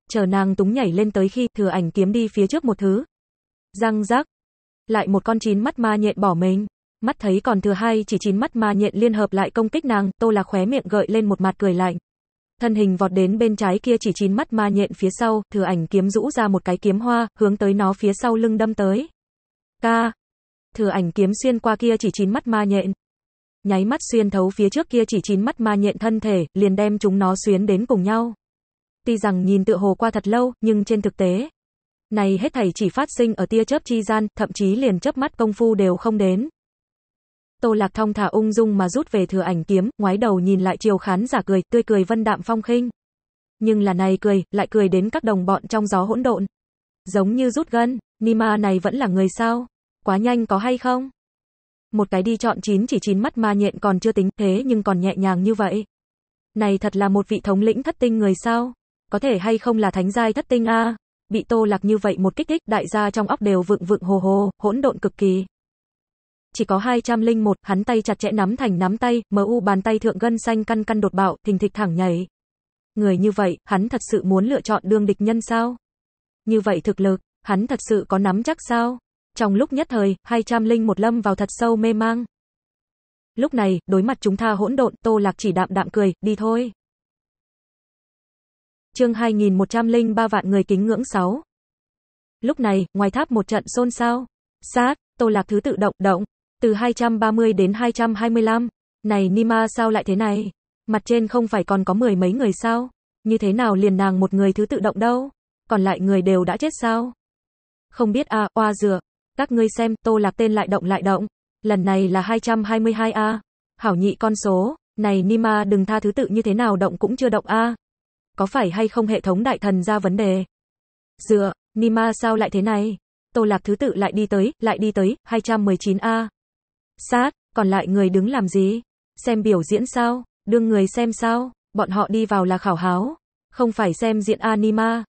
Chờ nàng túng nhảy lên tới khi thừa ảnh kiếm đi phía trước một thứ. Răng rác. Lại một con chín mắt ma nhện bỏ mình. Mắt thấy còn thừa hai chỉ chín mắt ma nhện liên hợp lại công kích nàng, Tô Lạc khóe miệng gợi lên một mặt cười lạnh. Thân hình vọt đến bên trái kia chỉ chín mắt ma nhện phía sau, thừa ảnh kiếm rũ ra một cái kiếm hoa, hướng tới nó phía sau lưng đâm tới. Ca. Thừa ảnh kiếm xuyên qua kia chỉ chín mắt ma nhện, nháy mắt xuyên thấu phía trước kia chỉ chín mắt ma nhện thân thể, liền đem chúng nó xuyến đến cùng nhau. Tuy rằng nhìn tựa hồ qua thật lâu, nhưng trên thực tế, này hết thảy chỉ phát sinh ở tia chớp chi gian, thậm chí liền chớp mắt công phu đều không đến. Tô Lạc Thông thả ung dung mà rút về thừa ảnh kiếm, ngoái đầu nhìn lại chiều khán giả cười, tươi cười vân đạm phong khinh. Nhưng là này cười, lại cười đến các đồng bọn trong gió hỗn độn. Giống như rút gân, Nima này vẫn là người sao? Quá nhanh có hay không? một cái đi chọn chín chỉ chín mắt ma nhện còn chưa tính thế nhưng còn nhẹ nhàng như vậy. Này thật là một vị thống lĩnh thất tinh người sao? Có thể hay không là thánh giai thất tinh a? Bị Tô Lạc như vậy một kích thích, đại gia trong óc đều vượng vượng hồ hồ, hỗn độn cực kỳ. Chỉ có 201, hắn tay chặt chẽ nắm thành nắm tay, mờ u bàn tay thượng gân xanh căn căn đột bạo, thình thịch thẳng nhảy. Người như vậy, hắn thật sự muốn lựa chọn đương địch nhân sao? Như vậy thực lực, hắn thật sự có nắm chắc sao? Trong lúc nhất thời, hai trăm linh một lâm vào thật sâu mê mang. Lúc này, đối mặt chúng tha hỗn độn, Tô Lạc chỉ đạm đạm cười, đi thôi. Chương 2103 vạn người kính ngưỡng 6. Lúc này, ngoài tháp một trận xôn xao. Sát, Tô Lạc thứ tự động động, từ 230 đến 225. Này Nima sao lại thế này? Mặt trên không phải còn có mười mấy người sao? Như thế nào liền nàng một người thứ tự động đâu? Còn lại người đều đã chết sao? Không biết a à, oa dừa, các ngươi xem, Tô Lạc tên lại động lại động. Lần này là 222A. Hảo nhị con số, này Nima đừng tha thứ tự như thế nào động cũng chưa động A. Có phải hay không hệ thống đại thần ra vấn đề? Dựa, Nima sao lại thế này? Tô Lạc thứ tự lại đi tới, lại đi tới, 219A. Sát, còn lại người đứng làm gì? Xem biểu diễn sao? Đương người xem sao? Bọn họ đi vào là khảo háo. Không phải xem diễn diện anima.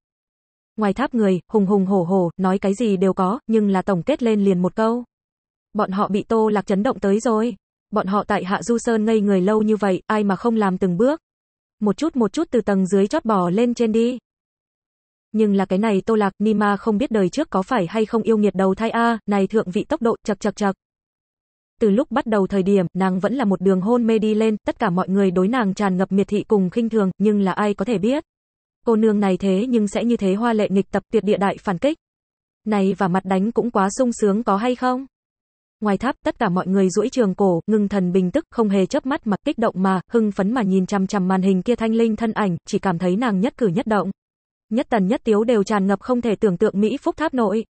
Ngoài tháp người, hùng hùng hổ hổ, nói cái gì đều có, nhưng là tổng kết lên liền một câu. Bọn họ bị Tô Lạc chấn động tới rồi. Bọn họ tại Hạ Du Sơn ngây người lâu như vậy, ai mà không làm từng bước. Một chút một chút từ tầng dưới chót bò lên trên đi. Nhưng là cái này Tô Lạc Nima không biết đời trước có phải hay không yêu nghiệt đầu thai A, này thượng vị tốc độ chật chật chật. Từ lúc bắt đầu thời điểm, nàng vẫn là một đường hôn mê đi lên, tất cả mọi người đối nàng tràn ngập miệt thị cùng khinh thường, nhưng là ai có thể biết. Cô nương này thế nhưng sẽ như thế hoa lệ nghịch tập tuyệt địa đại phản kích. Này và mặt đánh cũng quá sung sướng có hay không? Ngoài tháp, tất cả mọi người duỗi trường cổ, ngưng thần bình tức, không hề chớp mắt mà kích động mà, hưng phấn mà nhìn chằm chằm màn hình kia thanh linh thân ảnh, chỉ cảm thấy nàng nhất cử nhất động. Nhất tần nhất tiếu đều tràn ngập không thể tưởng tượng mỹ phúc tháp nội.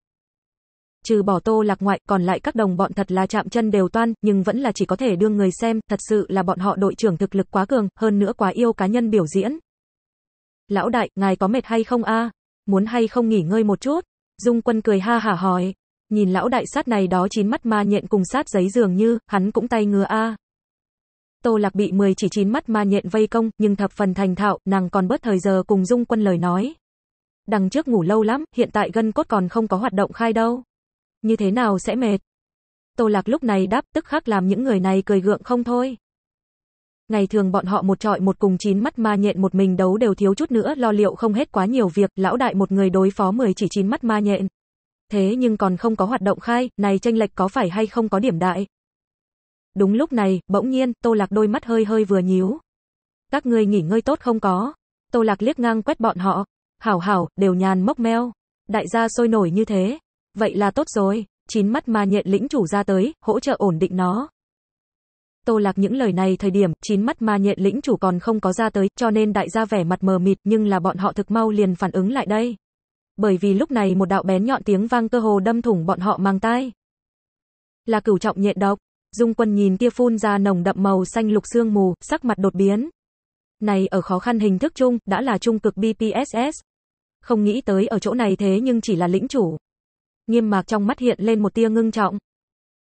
Trừ bỏ tô lạc ngoại, còn lại các đồng bọn thật là chạm chân đều toan, nhưng vẫn là chỉ có thể đưa người xem, thật sự là bọn họ đội trưởng thực lực quá cường, hơn nữa quá yêu cá nhân biểu diễn, Lão đại, ngài có mệt hay không a? Muốn hay không nghỉ ngơi một chút? Dung quân cười ha hả hỏi. Nhìn lão đại sát này đó chín mắt ma nhện cùng sát giấy dường như, hắn cũng tay ngừa a. Tô Lạc bị 10 chỉ chín mắt ma nhện vây công, nhưng thập phần thành thạo, nàng còn bớt thời giờ cùng Dung Quân lời nói. Đằng trước ngủ lâu lắm, hiện tại gân cốt còn không có hoạt động khai đâu. Như thế nào sẽ mệt? Tô Lạc lúc này đáp tức khắc làm những người này cười gượng không thôi. Ngày thường bọn họ một trọi một cùng chín mắt ma nhện một mình đấu đều thiếu chút nữa lo liệu không hết quá nhiều việc, lão đại một người đối phó 10 chỉ chín mắt ma nhện. Thế nhưng còn không có hoạt động khai, này tranh lệch có phải hay không có điểm đại? Đúng lúc này, bỗng nhiên, Tô Lạc đôi mắt hơi hơi vừa nhíu. Các người nghỉ ngơi tốt không có? Tô Lạc liếc ngang quét bọn họ. Hảo hảo, đều nhàn mốc meo. Đại gia sôi nổi như thế. Vậy là tốt rồi, chín mắt ma nhện lĩnh chủ ra tới, hỗ trợ ổn định nó. Tô Lạc những lời này thời điểm, chín mắt ma nhện lĩnh chủ còn không có ra tới, cho nên đại gia vẻ mặt mờ mịt, nhưng là bọn họ thực mau liền phản ứng lại đây. Bởi vì lúc này một đạo bén nhọn tiếng vang cơ hồ đâm thủng bọn họ mang tai. Là cửu trọng nhện độc. Dung Quân nhìn kia phun ra nồng đậm màu xanh lục xương mù, sắc mặt đột biến. Này ở khó khăn hình thức chung, đã là trung cực BPSS. Không nghĩ tới ở chỗ này thế nhưng chỉ là lĩnh chủ. Nghiêm mạc trong mắt hiện lên một tia ngưng trọng.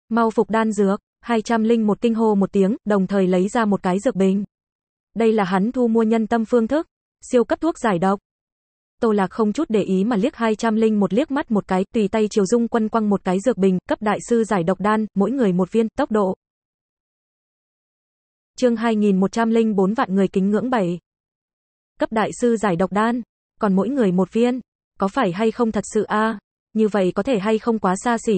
Mau phục đan dược, 201 kinh hô một tiếng, đồng thời lấy ra một cái dược bình. Đây là hắn thu mua nhân tâm phương thức, siêu cấp thuốc giải độc. Tô Lạc không chút để ý mà liếc một liếc mắt một cái, tùy tay chiều Dung quân quăng một cái dược bình, cấp đại sư giải độc đan, mỗi người một viên, tốc độ. Chương 2104 vạn người kính ngưỡng 7. Cấp đại sư giải độc đan, còn mỗi người một viên, có phải hay không thật sự a? Như vậy có thể hay không quá xa xỉ?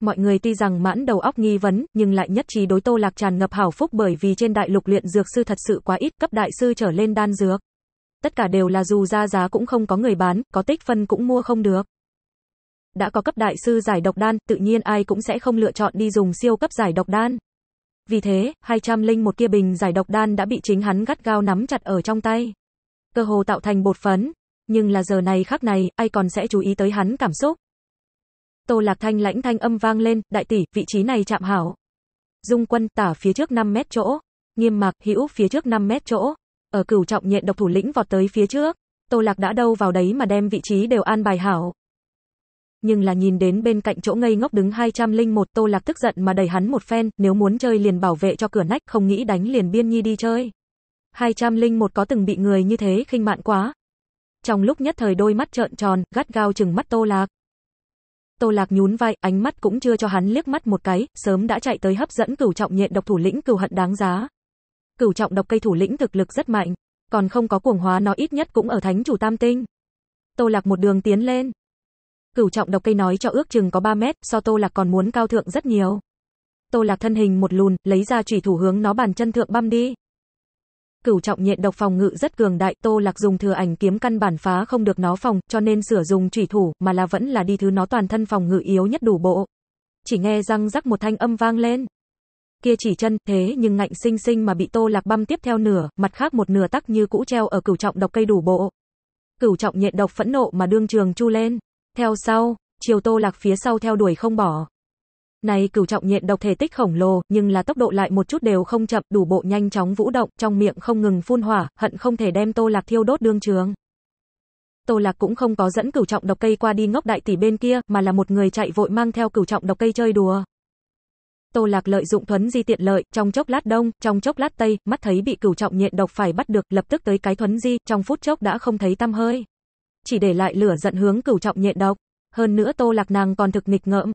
Mọi người tuy rằng mãn đầu óc nghi vấn, nhưng lại nhất trí đối Tô Lạc tràn ngập hảo phúc bởi vì trên đại lục luyện dược sư thật sự quá ít, cấp đại sư trở lên đan dược. Tất cả đều là dù ra giá cũng không có người bán, có tích phân cũng mua không được. Đã có cấp đại sư giải độc đan, tự nhiên ai cũng sẽ không lựa chọn đi dùng siêu cấp giải độc đan. Vì thế, linh một kia bình giải độc đan đã bị chính hắn gắt gao nắm chặt ở trong tay. Cơ hồ tạo thành bột phấn. Nhưng là giờ này khác này, ai còn sẽ chú ý tới hắn cảm xúc. Tô Lạc Thanh lãnh thanh âm vang lên, đại tỷ, vị trí này chạm hảo. Dung quân tả phía trước 5 mét chỗ, nghiêm mạc hữu phía trước 5 mét chỗ. Ở cửu trọng nhện độc thủ lĩnh vọt tới phía trước, Tô Lạc đã đâu vào đấy mà đem vị trí đều an bài hảo. Nhưng là nhìn đến bên cạnh chỗ ngây ngốc đứng 201 Tô Lạc tức giận mà đẩy hắn một phen, nếu muốn chơi liền bảo vệ cho cửa nách, không nghĩ đánh liền biên nhi đi chơi. 201 có từng bị người như thế khinh mạn quá. Trong lúc nhất thời đôi mắt trợn tròn, gắt gao chừng mắt Tô Lạc. Tô Lạc nhún vai, ánh mắt cũng chưa cho hắn liếc mắt một cái, sớm đã chạy tới hấp dẫn cửu trọng nhện độc thủ lĩnh cửu hận đáng giá. Cửu trọng độc cây thủ lĩnh thực lực rất mạnh, còn không có cuồng hóa nó ít nhất cũng ở thánh chủ tam tinh. Tô Lạc một đường tiến lên. Cửu trọng độc cây nói cho ước chừng có 3 mét, so Tô Lạc còn muốn cao thượng rất nhiều. Tô Lạc thân hình một lùn, lấy ra chủy thủ hướng nó bàn chân thượng băm đi cửu trọng nhện độc phòng ngự rất cường đại, Tô Lạc dùng thừa ảnh kiếm căn bản phá không được nó phòng, cho nên sửa dùng chủy thủ, mà là vẫn là đi thứ nó toàn thân phòng ngự yếu nhất đủ bộ. Chỉ nghe răng rắc một thanh âm vang lên. Kia chỉ chân, thế nhưng ngạnh sinh sinh mà bị Tô Lạc băm tiếp theo nửa, mặt khác một nửa tắc như cũ treo ở cửu trọng độc cây đủ bộ. Cửu trọng nhện độc phẫn nộ mà đương trường chu lên. Theo sau, chiều Tô Lạc phía sau theo đuổi không bỏ, này cửu trọng nhện độc thể tích khổng lồ, nhưng là tốc độ lại một chút đều không chậm, đủ bộ nhanh chóng vũ động, trong miệng không ngừng phun hỏa, hận không thể đem Tô Lạc thiêu đốt đương trường. Tô Lạc cũng không có dẫn cửu trọng độc cây qua đi ngốc đại tỷ bên kia, mà là một người chạy vội mang theo cửu trọng độc cây chơi đùa. Tô Lạc lợi dụng thuấn di tiện lợi, trong chốc lát đông, trong chốc lát tây, mắt thấy bị cửu trọng nhện độc phải bắt được, lập tức tới cái thuấn di, trong phút chốc đã không thấy tăm hơi. Chỉ để lại lửa giận hướng cửu trọng nhện độc. Hơn nữa Tô Lạc nàng còn thực nghịch ngợm,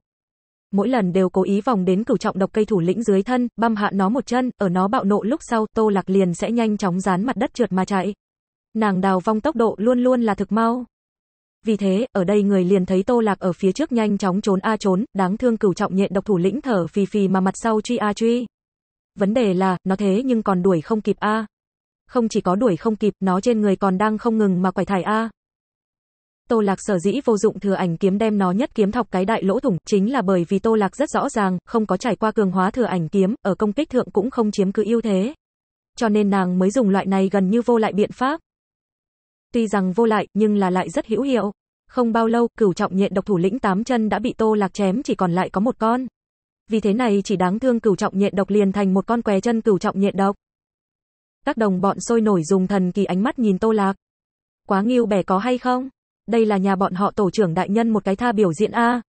mỗi lần đều cố ý vòng đến cửu trọng độc cây thủ lĩnh dưới thân, băm hạ nó một chân, ở nó bạo nộ lúc sau, Tô Lạc liền sẽ nhanh chóng dán mặt đất trượt mà chạy. Nàng đào vong tốc độ luôn luôn là thực mau. Vì thế, ở đây người liền thấy Tô Lạc ở phía trước nhanh chóng trốn a trốn, đáng thương cửu trọng nhện độc thủ lĩnh thở phì phì mà mặt sau truy a truy. Vấn đề là, nó thế nhưng còn đuổi không kịp a. Không chỉ có đuổi không kịp, nó trên người còn đang không ngừng mà quải thải a. Tô Lạc sở dĩ vô dụng thừa ảnh kiếm đem nó nhất kiếm thọc cái đại lỗ thủng, chính là bởi vì Tô Lạc rất rõ ràng, không có trải qua cường hóa thừa ảnh kiếm, ở công kích thượng cũng không chiếm cứ ưu thế. Cho nên nàng mới dùng loại này gần như vô lại biện pháp. Tuy rằng vô lại, nhưng là lại rất hữu hiệu. Không bao lâu, cửu trọng nhện độc thủ lĩnh tám chân đã bị Tô Lạc chém chỉ còn lại có một con. Vì thế này chỉ đáng thương cửu trọng nhện độc liền thành một con què chân cửu trọng nhện độc. Các đồng bọn sôi nổi dùng thần kỳ ánh mắt nhìn Tô Lạc. Quá nghiêu bẻ có hay không? đây là nhà bọn họ tổ trưởng đại nhân một cái tha biểu diễn A.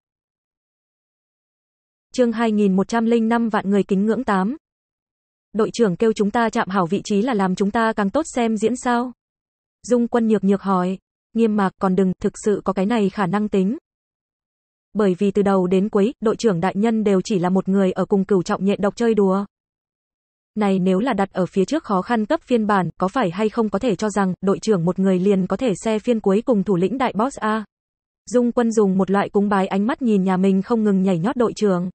chương 2105 vạn người kính ngưỡng 8. Đội trưởng kêu chúng ta chạm hảo vị trí là làm chúng ta càng tốt xem diễn sao. Dung quân nhược nhược hỏi, nghiêm mạc còn đừng, thực sự có cái này khả năng tính. Bởi vì từ đầu đến cuối, đội trưởng đại nhân đều chỉ là một người ở cùng cửu trọng nhện độc chơi đùa. Này nếu là đặt ở phía trước khó khăn cấp phiên bản, có phải hay không có thể cho rằng, đội trưởng một người liền có thể xe phiên cuối cùng thủ lĩnh đại boss A. Dung quân dùng một loại cúng bái ánh mắt nhìn nhà mình không ngừng nhảy nhót đội trưởng.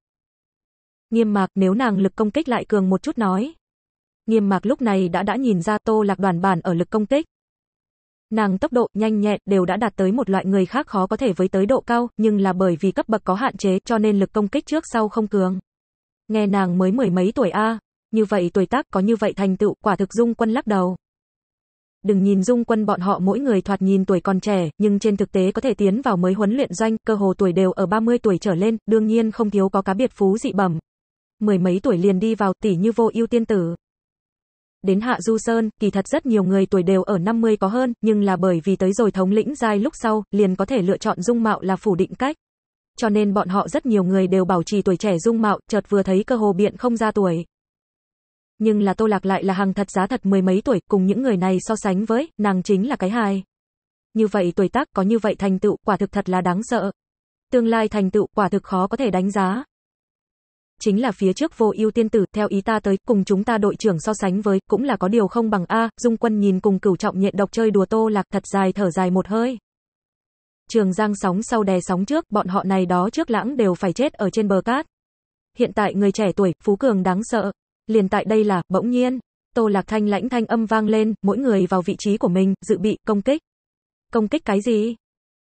Nghiêm mạc nếu nàng lực công kích lại cường một chút nói. Nghiêm mạc lúc này đã đã nhìn ra tô lạc đoàn bản ở lực công kích. Nàng tốc độ, nhanh nhẹn đều đã đạt tới một loại người khác khó có thể với tới độ cao, nhưng là bởi vì cấp bậc có hạn chế cho nên lực công kích trước sau không cường. Nghe nàng mới mười mấy tuổi A, như vậy tuổi tác có như vậy thành tựu, quả thực Dung Quân lắc đầu. Đừng nhìn Dung Quân bọn họ mỗi người thoạt nhìn tuổi còn trẻ, nhưng trên thực tế có thể tiến vào mới huấn luyện doanh, cơ hồ tuổi đều ở 30 tuổi trở lên, đương nhiên không thiếu có cá biệt phú dị bẩm. Mười mấy tuổi liền đi vào, tỷ như vô ưu tiên tử. Đến Hạ Du Sơn, kỳ thật rất nhiều người tuổi đều ở 50 có hơn, nhưng là bởi vì tới rồi thống lĩnh giai lúc sau, liền có thể lựa chọn dung mạo là phủ định cách. Cho nên bọn họ rất nhiều người đều bảo trì tuổi trẻ dung mạo, chợt vừa thấy cơ hồ biện không ra tuổi nhưng là Tô Lạc lại là hàng thật giá thật mười mấy tuổi, cùng những người này so sánh với, nàng chính là cái hai Như vậy tuổi tác có như vậy thành tựu, quả thực thật là đáng sợ. Tương lai thành tựu, quả thực khó có thể đánh giá. Chính là phía trước vô ưu tiên tử, theo ý ta tới, cùng chúng ta đội trưởng so sánh với, cũng là có điều không bằng A, dung quân nhìn cùng cửu trọng nhện độc chơi đùa Tô Lạc thật dài thở dài một hơi. Trường Giang sóng sau đè sóng trước, bọn họ này đó trước lãng đều phải chết ở trên bờ cát. Hiện tại người trẻ tuổi, phú cường đáng sợ, Liền tại đây là, bỗng nhiên, Tô Lạc Thanh lãnh thanh âm vang lên, mỗi người vào vị trí của mình, dự bị, công kích. Công kích cái gì?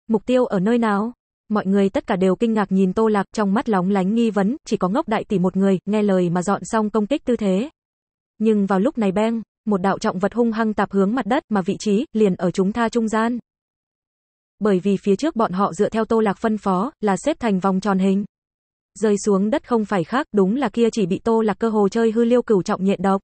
Mục tiêu ở nơi nào? Mọi người tất cả đều kinh ngạc nhìn Tô Lạc trong mắt lóng lánh nghi vấn, chỉ có ngốc đại tỷ một người, nghe lời mà dọn xong công kích tư thế. Nhưng vào lúc này beng, một đạo trọng vật hung hăng tạp hướng mặt đất mà vị trí, liền ở chúng tha trung gian. Bởi vì phía trước bọn họ dựa theo Tô Lạc phân phó, là xếp thành vòng tròn hình rơi xuống đất không phải khác, đúng là kia chỉ bị Tô Lạc cơ hồ chơi hư liêu cửu trọng nhện độc.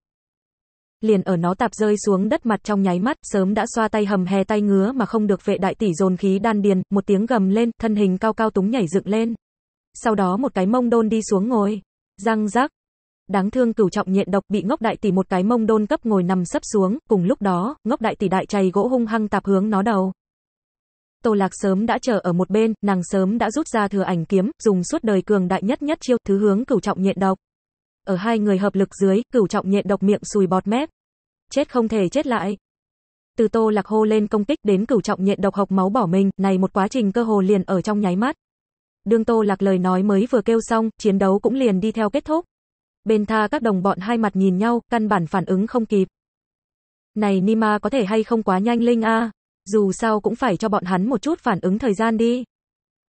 Liền ở nó tạp rơi xuống đất mặt trong nháy mắt, sớm đã xoa tay hầm hè tay ngứa mà không được vệ đại tỷ dồn khí đan điền, một tiếng gầm lên, thân hình cao cao túng nhảy dựng lên. Sau đó một cái mông đôn đi xuống ngồi, răng rắc. Đáng thương cửu trọng nhện độc bị ngốc đại tỷ một cái mông đôn cấp ngồi nằm sấp xuống, cùng lúc đó, ngốc đại tỷ đại chày gỗ hung hăng tạp hướng nó đầu. Tô Lạc sớm đã chờ ở một bên, nàng sớm đã rút ra thừa ảnh kiếm, dùng suốt đời cường đại nhất nhất chiêu thứ hướng cửu trọng nhện độc. Ở hai người hợp lực dưới, cửu trọng nhện độc miệng sùi bọt mép. Chết không thể chết lại. Từ Tô Lạc hô lên công kích đến cửu trọng nhện độc hộc máu bỏ mình, này một quá trình cơ hồ liền ở trong nháy mắt. Đương Tô Lạc lời nói mới vừa kêu xong, chiến đấu cũng liền đi theo kết thúc. Bên tha các đồng bọn hai mặt nhìn nhau, căn bản phản ứng không kịp. Này Nima có thể hay không quá nhanh linh a, dù sao cũng phải cho bọn hắn một chút phản ứng thời gian đi.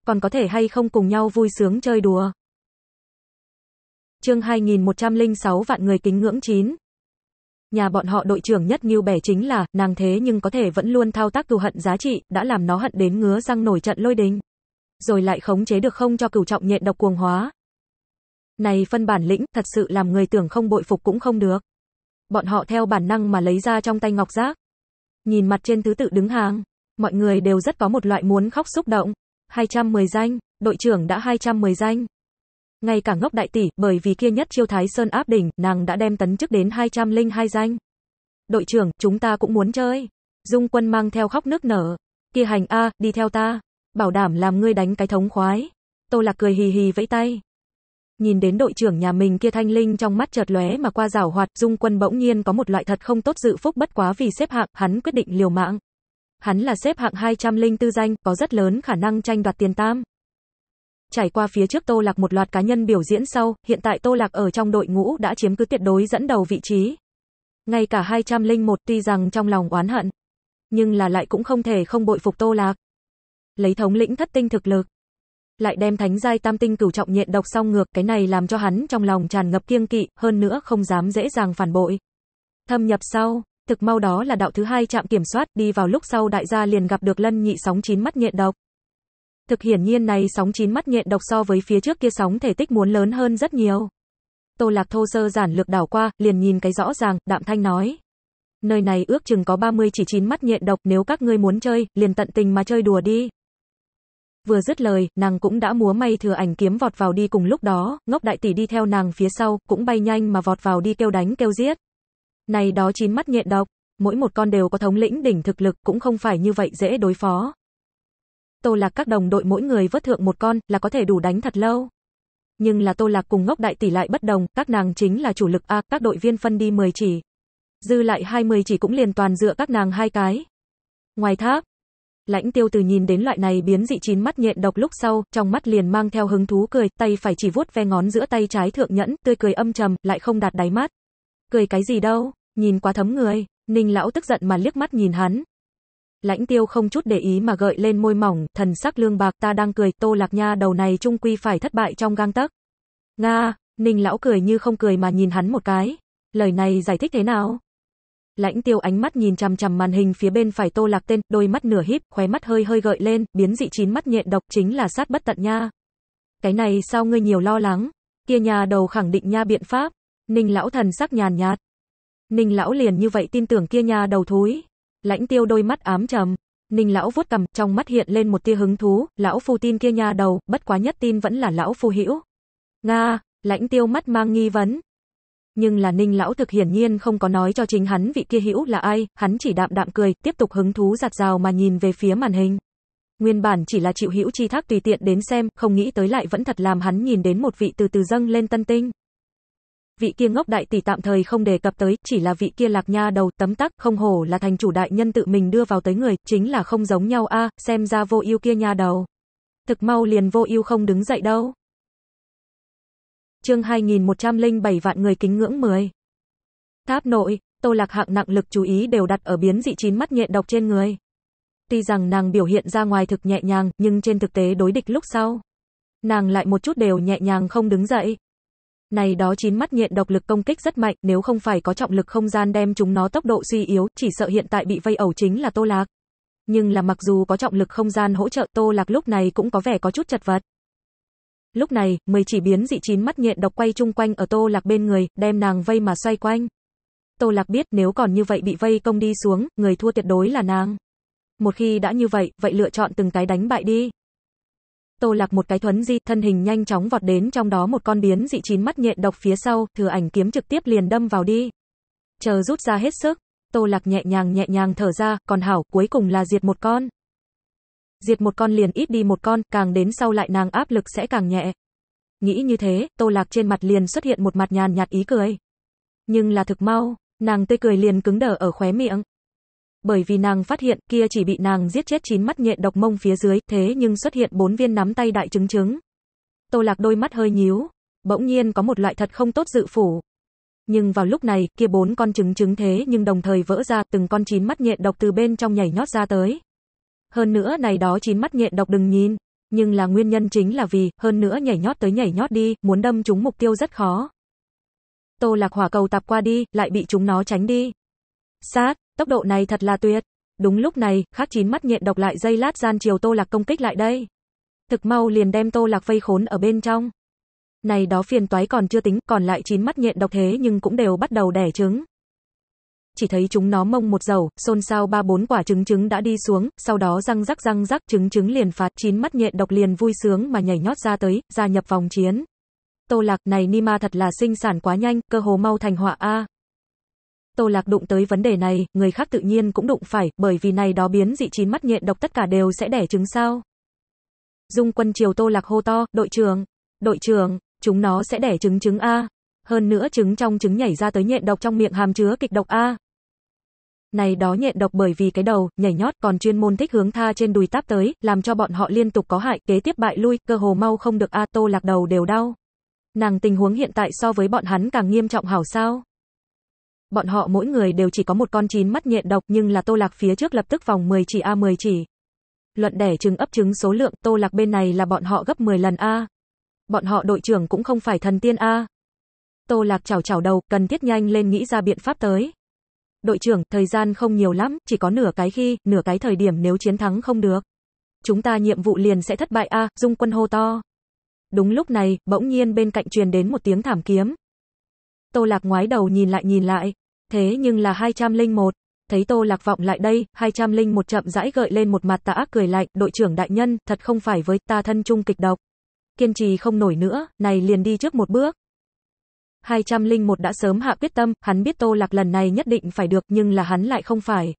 Còn có thể hay không cùng nhau vui sướng chơi đùa. Chương 2106 vạn người kính ngưỡng 9. Nhà bọn họ đội trưởng nhất nghiêu bẻ chính là, nàng thế nhưng có thể vẫn luôn thao tác cừu hận giá trị, đã làm nó hận đến ngứa răng nổi trận lôi đình. Rồi lại khống chế được không cho cửu trọng nhện độc cuồng hóa. Này phân bản lĩnh, thật sự làm người tưởng không bội phục cũng không được. Bọn họ theo bản năng mà lấy ra trong tay ngọc giác. Nhìn mặt trên thứ tự đứng hàng, mọi người đều rất có một loại muốn khóc xúc động. 210 danh, đội trưởng đã 210 danh. Ngay cả ngốc đại tỷ, bởi vì kia nhất chiêu Thái Sơn áp đỉnh, nàng đã đem tấn chức đến 202 danh. Đội trưởng, chúng ta cũng muốn chơi. Dung quân mang theo khóc nước nở. Kia hành A, đi theo ta. Bảo đảm làm ngươi đánh cái thống khoái. Tô Lạc cười hì hì vẫy tay. Nhìn đến đội trưởng nhà mình kia thanh linh trong mắt chợt lóe mà qua rào hoạt, Dung Quân bỗng nhiên có một loại thật không tốt dự phúc bất quá vì xếp hạng, hắn quyết định liều mạng. Hắn là xếp hạng 204 danh, có rất lớn khả năng tranh đoạt tiền tam. Trải qua phía trước Tô Lạc một loạt cá nhân biểu diễn sau, hiện tại Tô Lạc ở trong đội ngũ đã chiếm cứ tuyệt đối dẫn đầu vị trí. Ngay cả 201 tuy rằng trong lòng oán hận, nhưng là lại cũng không thể không bội phục Tô Lạc. Lấy thống lĩnh thất tinh thực lực, lại đem thánh giai tam tinh cửu trọng nhện độc xong ngược, cái này làm cho hắn trong lòng tràn ngập kiêng kỵ, hơn nữa không dám dễ dàng phản bội. Thâm nhập sau, thực mau đó là đạo thứ hai chạm kiểm soát, đi vào lúc sau đại gia liền gặp được lân nhị sóng chín mắt nhện độc. Thực hiển nhiên này sóng chín mắt nhện độc so với phía trước kia sóng thể tích muốn lớn hơn rất nhiều. Tô Lạc thô sơ giản lược đảo qua, liền nhìn cái rõ ràng, đạm thanh nói. Nơi này ước chừng có 30 chỉ chín mắt nhện độc, nếu các ngươi muốn chơi, liền tận tình mà chơi đùa đi. Vừa dứt lời, nàng cũng đã múa may thừa ảnh kiếm vọt vào đi cùng lúc đó, ngốc đại tỷ đi theo nàng phía sau, cũng bay nhanh mà vọt vào đi kêu đánh kêu giết. Này đó chín mắt nhện độc, mỗi một con đều có thống lĩnh đỉnh thực lực cũng không phải như vậy dễ đối phó. Tô Lạc các đồng đội mỗi người vớt thượng một con là có thể đủ đánh thật lâu. Nhưng là Tô Lạc cùng ngốc đại tỷ lại bất đồng, các nàng chính là chủ lực A, các đội viên phân đi 10 chỉ. Dư lại 20 chỉ cũng liền toàn dựa các nàng hai cái. Ngoài tháp, Lãnh tiêu từ nhìn đến loại này biến dị chín mắt nhện độc lúc sau, trong mắt liền mang theo hứng thú cười, tay phải chỉ vuốt ve ngón giữa tay trái thượng nhẫn, tươi cười âm trầm, lại không đạt đáy mắt. Cười cái gì đâu, nhìn quá thấm người, ninh lão tức giận mà liếc mắt nhìn hắn. Lãnh tiêu không chút để ý mà gợi lên môi mỏng, thần sắc lương bạc ta đang cười, tô lạc nha đầu này trung quy phải thất bại trong gang tấc. Nga, ninh lão cười như không cười mà nhìn hắn một cái. Lời này giải thích thế nào? Lãnh tiêu ánh mắt nhìn chằm chằm màn hình phía bên phải tô lạc tên, đôi mắt nửa híp, khóe mắt hơi hơi gợi lên, biến dị chín mắt nhện độc chính là sát bất tận nha. Cái này sao ngươi nhiều lo lắng? Kia nhà đầu khẳng định nha biện pháp. Ninh lão thần sắc nhàn nhạt. Ninh lão liền như vậy tin tưởng kia nhà đầu thối Lãnh tiêu đôi mắt ám trầm. Ninh lão vuốt cầm, trong mắt hiện lên một tia hứng thú, lão phu tin kia nhà đầu, bất quá nhất tin vẫn là lão phu hữu. Nga, lãnh tiêu mắt mang nghi vấn, nhưng là Ninh lão thực hiển nhiên không có nói cho chính hắn vị kia hữu là ai, hắn chỉ đạm đạm cười, tiếp tục hứng thú giặt rào mà nhìn về phía màn hình. Nguyên bản chỉ là chịu hữu chi thác tùy tiện đến xem, không nghĩ tới lại vẫn thật làm hắn nhìn đến một vị từ từ dâng lên tân tinh. Vị kia ngốc đại tỷ tạm thời không đề cập tới, chỉ là vị kia lạc nha đầu, tấm tắc, không hổ là thành chủ đại nhân tự mình đưa vào tới người, chính là không giống nhau a, xem ra vô ưu kia nha đầu. Thực mau liền vô ưu không đứng dậy đâu chương 2107 vạn người kính ngưỡng 10. Tháp nội, Tô Lạc hạng nặng lực chú ý đều đặt ở biến dị chín mắt nhện độc trên người. Tuy rằng nàng biểu hiện ra ngoài thực nhẹ nhàng, nhưng trên thực tế đối địch lúc sau, nàng lại một chút đều nhẹ nhàng không đứng dậy. Này đó chín mắt nhện độc lực công kích rất mạnh, nếu không phải có trọng lực không gian đem chúng nó tốc độ suy yếu, chỉ sợ hiện tại bị vây ẩu chính là Tô Lạc. Nhưng là mặc dù có trọng lực không gian hỗ trợ Tô Lạc lúc này cũng có vẻ có chút chật vật. Lúc này, mười chỉ biến dị chín mắt nhện độc quay chung quanh ở Tô Lạc bên người, đem nàng vây mà xoay quanh. Tô Lạc biết nếu còn như vậy bị vây công đi xuống, người thua tuyệt đối là nàng. Một khi đã như vậy, vậy lựa chọn từng cái đánh bại đi. Tô Lạc một cái thuấn di, thân hình nhanh chóng vọt đến trong đó một con biến dị chín mắt nhện độc phía sau, thừa ảnh kiếm trực tiếp liền đâm vào đi. Chờ rút ra hết sức, Tô Lạc nhẹ nhàng nhẹ nhàng thở ra, còn hảo, cuối cùng là diệt một con. Diệt một con liền ít đi một con, càng đến sau lại nàng áp lực sẽ càng nhẹ. Nghĩ như thế, Tô Lạc trên mặt liền xuất hiện một mặt nhàn nhạt ý cười. Nhưng là thực mau, nàng tươi cười liền cứng đờ ở khóe miệng. Bởi vì nàng phát hiện kia chỉ bị nàng giết chết chín mắt nhện độc mông phía dưới, thế nhưng xuất hiện bốn viên nắm tay đại trứng trứng. Tô Lạc đôi mắt hơi nhíu, bỗng nhiên có một loại thật không tốt dự phủ. Nhưng vào lúc này, kia bốn con trứng trứng thế nhưng đồng thời vỡ ra, từng con chín mắt nhện độc từ bên trong nhảy nhót ra tới. Hơn nữa này đó chín mắt nhện độc đừng nhìn. Nhưng là nguyên nhân chính là vì, hơn nữa nhảy nhót tới nhảy nhót đi, muốn đâm chúng mục tiêu rất khó. Tô lạc hỏa cầu tạp qua đi, lại bị chúng nó tránh đi. Sát, tốc độ này thật là tuyệt. Đúng lúc này, khác chín mắt nhện độc lại dây lát gian chiều tô lạc công kích lại đây. Thực mau liền đem tô lạc vây khốn ở bên trong. Này đó phiền toái còn chưa tính, còn lại chín mắt nhện độc thế nhưng cũng đều bắt đầu đẻ trứng chỉ thấy chúng nó mông một dầu, xôn xao ba bốn quả trứng trứng đã đi xuống, sau đó răng rắc răng rắc trứng trứng liền phạt, chín mắt nhện độc liền vui sướng mà nhảy nhót ra tới, gia nhập vòng chiến. Tô Lạc này Nima thật là sinh sản quá nhanh, cơ hồ mau thành họa a. Tô Lạc đụng tới vấn đề này, người khác tự nhiên cũng đụng phải, bởi vì này đó biến dị chín mắt nhện độc tất cả đều sẽ đẻ trứng sao. Dung quân triều Tô Lạc hô to, đội trưởng, đội trưởng, chúng nó sẽ đẻ trứng trứng A. Hơn nữa trứng trong trứng nhảy ra tới nhện độc trong miệng hàm chứa kịch độc A. Này đó nhện độc bởi vì cái đầu, nhảy nhót còn chuyên môn thích hướng tha trên đùi táp tới, làm cho bọn họ liên tục có hại, kế tiếp bại lui, cơ hồ mau không được A Tô lạc đầu đều đau. Nàng tình huống hiện tại so với bọn hắn càng nghiêm trọng hảo sao. Bọn họ mỗi người đều chỉ có một con chín mắt nhện độc nhưng là Tô Lạc phía trước lập tức vòng 10 chỉ A10 chỉ. Luận đẻ trứng ấp trứng số lượng Tô Lạc bên này là bọn họ gấp 10 lần A. Bọn họ đội trưởng cũng không phải thần tiên A. Tô Lạc chảo chảo đầu, cần thiết nhanh lên nghĩ ra biện pháp tới đội trưởng, thời gian không nhiều lắm, chỉ có nửa cái khi, nửa cái thời điểm nếu chiến thắng không được. Chúng ta nhiệm vụ liền sẽ thất bại a dung quân hô to. Đúng lúc này, bỗng nhiên bên cạnh truyền đến một tiếng thảm kiếm. Tô Lạc ngoái đầu nhìn lại nhìn lại. Thế nhưng là 201. Thấy Tô Lạc vọng lại đây, 201 chậm rãi gợi lên một mặt tà ác cười lạnh, đội trưởng đại nhân, thật không phải với ta thân chung kịch độc. Kiên trì không nổi nữa, này liền đi trước một bước. 201 đã sớm hạ quyết tâm, hắn biết Tô Lạc lần này nhất định phải được nhưng là hắn lại không phải.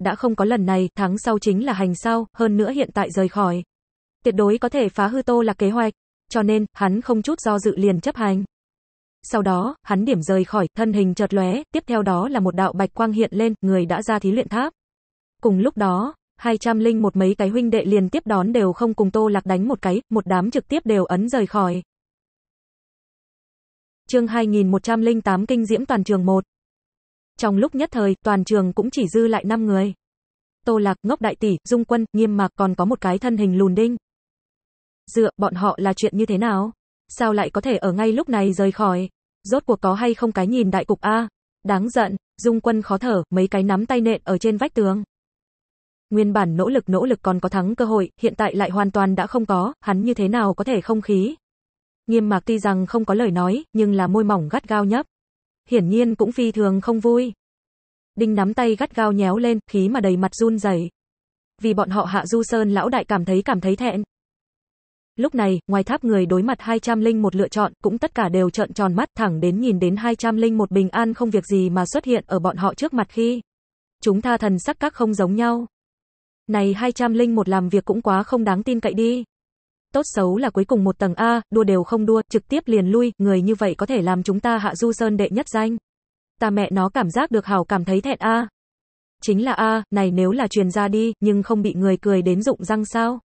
Đã không có lần này, tháng sau chính là hành sau, hơn nữa hiện tại rời khỏi. Tuyệt đối có thể phá hư Tô Lạc kế hoạch, cho nên, hắn không chút do dự liền chấp hành. Sau đó, hắn điểm rời khỏi, thân hình chợt lóe, tiếp theo đó là một đạo bạch quang hiện lên, người đã ra thí luyện tháp. Cùng lúc đó, 201 mấy cái huynh đệ liền tiếp đón đều không cùng Tô Lạc đánh một cái, một đám trực tiếp đều ấn rời khỏi chương 2108 kinh diễm toàn trường 1. Trong lúc nhất thời, toàn trường cũng chỉ dư lại 5 người. Tô Lạc, Ngốc Đại Tỷ, Dung Quân, Nghiêm Mạc còn có một cái thân hình lùn đinh. Dựa, bọn họ là chuyện như thế nào? Sao lại có thể ở ngay lúc này rời khỏi? Rốt cuộc có hay không cái nhìn đại cục A? Đáng giận, Dung Quân khó thở, mấy cái nắm tay nện ở trên vách tường. Nguyên bản nỗ lực nỗ lực còn có thắng cơ hội, hiện tại lại hoàn toàn đã không có, hắn như thế nào có thể không khí? Nghiêm mạc tuy rằng không có lời nói, nhưng là môi mỏng gắt gao nhấp. Hiển nhiên cũng phi thường không vui. Đinh nắm tay gắt gao nhéo lên, khí mà đầy mặt run rẩy. Vì bọn họ hạ du sơn lão đại cảm thấy cảm thấy thẹn. Lúc này, ngoài tháp người đối mặt linh một lựa chọn, cũng tất cả đều trợn tròn mắt thẳng đến nhìn đến linh một bình an không việc gì mà xuất hiện ở bọn họ trước mặt khi. Chúng tha thần sắc các không giống nhau. Này linh một làm việc cũng quá không đáng tin cậy đi tốt xấu là cuối cùng một tầng A, đua đều không đua, trực tiếp liền lui, người như vậy có thể làm chúng ta hạ du sơn đệ nhất danh. Ta mẹ nó cảm giác được hào cảm thấy thẹn A. Chính là A, này nếu là truyền ra đi, nhưng không bị người cười đến rụng răng sao.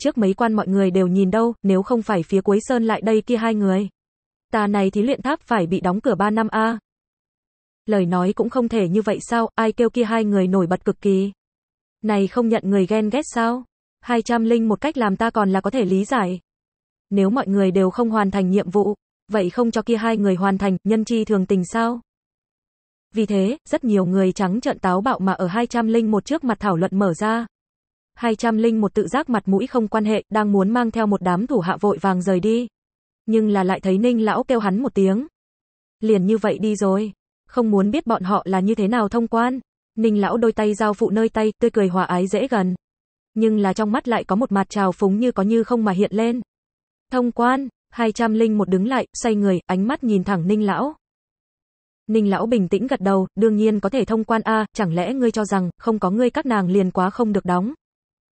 Trước mấy quan mọi người đều nhìn đâu, nếu không phải phía cuối sơn lại đây kia hai người. Ta này thí luyện tháp phải bị đóng cửa 3 năm A. Lời nói cũng không thể như vậy sao, ai kêu kia hai người nổi bật cực kỳ. Này không nhận người ghen ghét sao? 200 linh một cách làm ta còn là có thể lý giải. Nếu mọi người đều không hoàn thành nhiệm vụ, vậy không cho kia hai người hoàn thành, nhân chi thường tình sao? Vì thế, rất nhiều người trắng trợn táo bạo mà ở 200 linh một trước mặt thảo luận mở ra. 200 linh một tự giác mặt mũi không quan hệ, đang muốn mang theo một đám thủ hạ vội vàng rời đi. Nhưng là lại thấy Ninh lão kêu hắn một tiếng. Liền như vậy đi rồi. Không muốn biết bọn họ là như thế nào thông quan. Ninh lão đôi tay giao phụ nơi tay, tươi cười hòa ái dễ gần nhưng là trong mắt lại có một mặt trào phúng như có như không mà hiện lên. Thông quan, 201 đứng lại, xoay người, ánh mắt nhìn thẳng Ninh Lão. Ninh Lão bình tĩnh gật đầu, đương nhiên có thể thông quan A, chẳng lẽ ngươi cho rằng, không có ngươi các nàng liền quá không được đóng.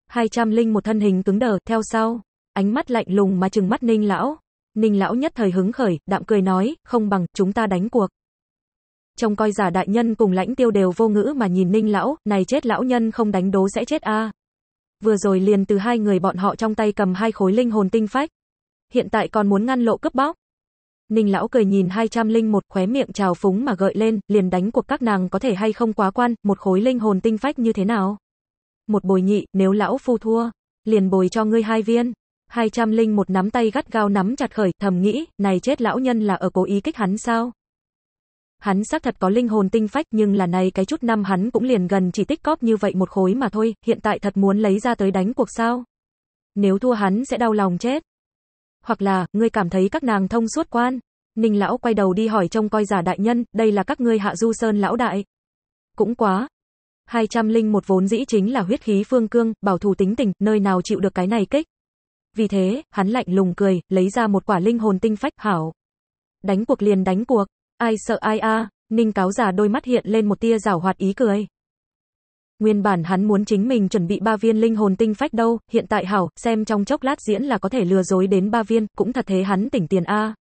201 thân hình cứng đờ, theo sau, ánh mắt lạnh lùng mà trừng mắt Ninh Lão. Ninh Lão nhất thời hứng khởi, đạm cười nói, không bằng, chúng ta đánh cuộc. trong coi giả đại nhân cùng lãnh tiêu đều vô ngữ mà nhìn ninh lão, này chết lão nhân không đánh đố sẽ chết a vừa rồi liền từ hai người bọn họ trong tay cầm hai khối linh hồn tinh phách. Hiện tại còn muốn ngăn lộ cướp bóc. Ninh lão cười nhìn 201 khóe miệng trào phúng mà gợi lên, liền đánh cuộc các nàng có thể hay không quá quan, một khối linh hồn tinh phách như thế nào. Một bồi nhị, nếu lão phu thua, liền bồi cho ngươi hai viên. 201 nắm tay gắt gao nắm chặt khởi, thầm nghĩ, này chết lão nhân là ở cố ý kích hắn sao? Hắn xác thật có linh hồn tinh phách nhưng là này cái chút năm hắn cũng liền gần chỉ tích cóp như vậy một khối mà thôi, hiện tại thật muốn lấy ra tới đánh cuộc sao. Nếu thua hắn sẽ đau lòng chết. Hoặc là, ngươi cảm thấy các nàng thông suốt quan. Ninh lão quay đầu đi hỏi trông coi giả đại nhân, đây là các ngươi hạ du sơn lão đại. Cũng quá. linh một vốn dĩ chính là huyết khí phương cương, bảo thủ tính tình, nơi nào chịu được cái này kích. Vì thế, hắn lạnh lùng cười, lấy ra một quả linh hồn tinh phách hảo. Đánh cuộc liền đánh cuộc. Ai sợ ai a, Ninh cáo già đôi mắt hiện lên một tia rảo hoạt ý cười. Nguyên bản hắn muốn chính mình chuẩn bị ba viên linh hồn tinh phách đâu, hiện tại hảo, xem trong chốc lát diễn là có thể lừa dối đến ba viên, cũng thật thế hắn tỉnh tiền a.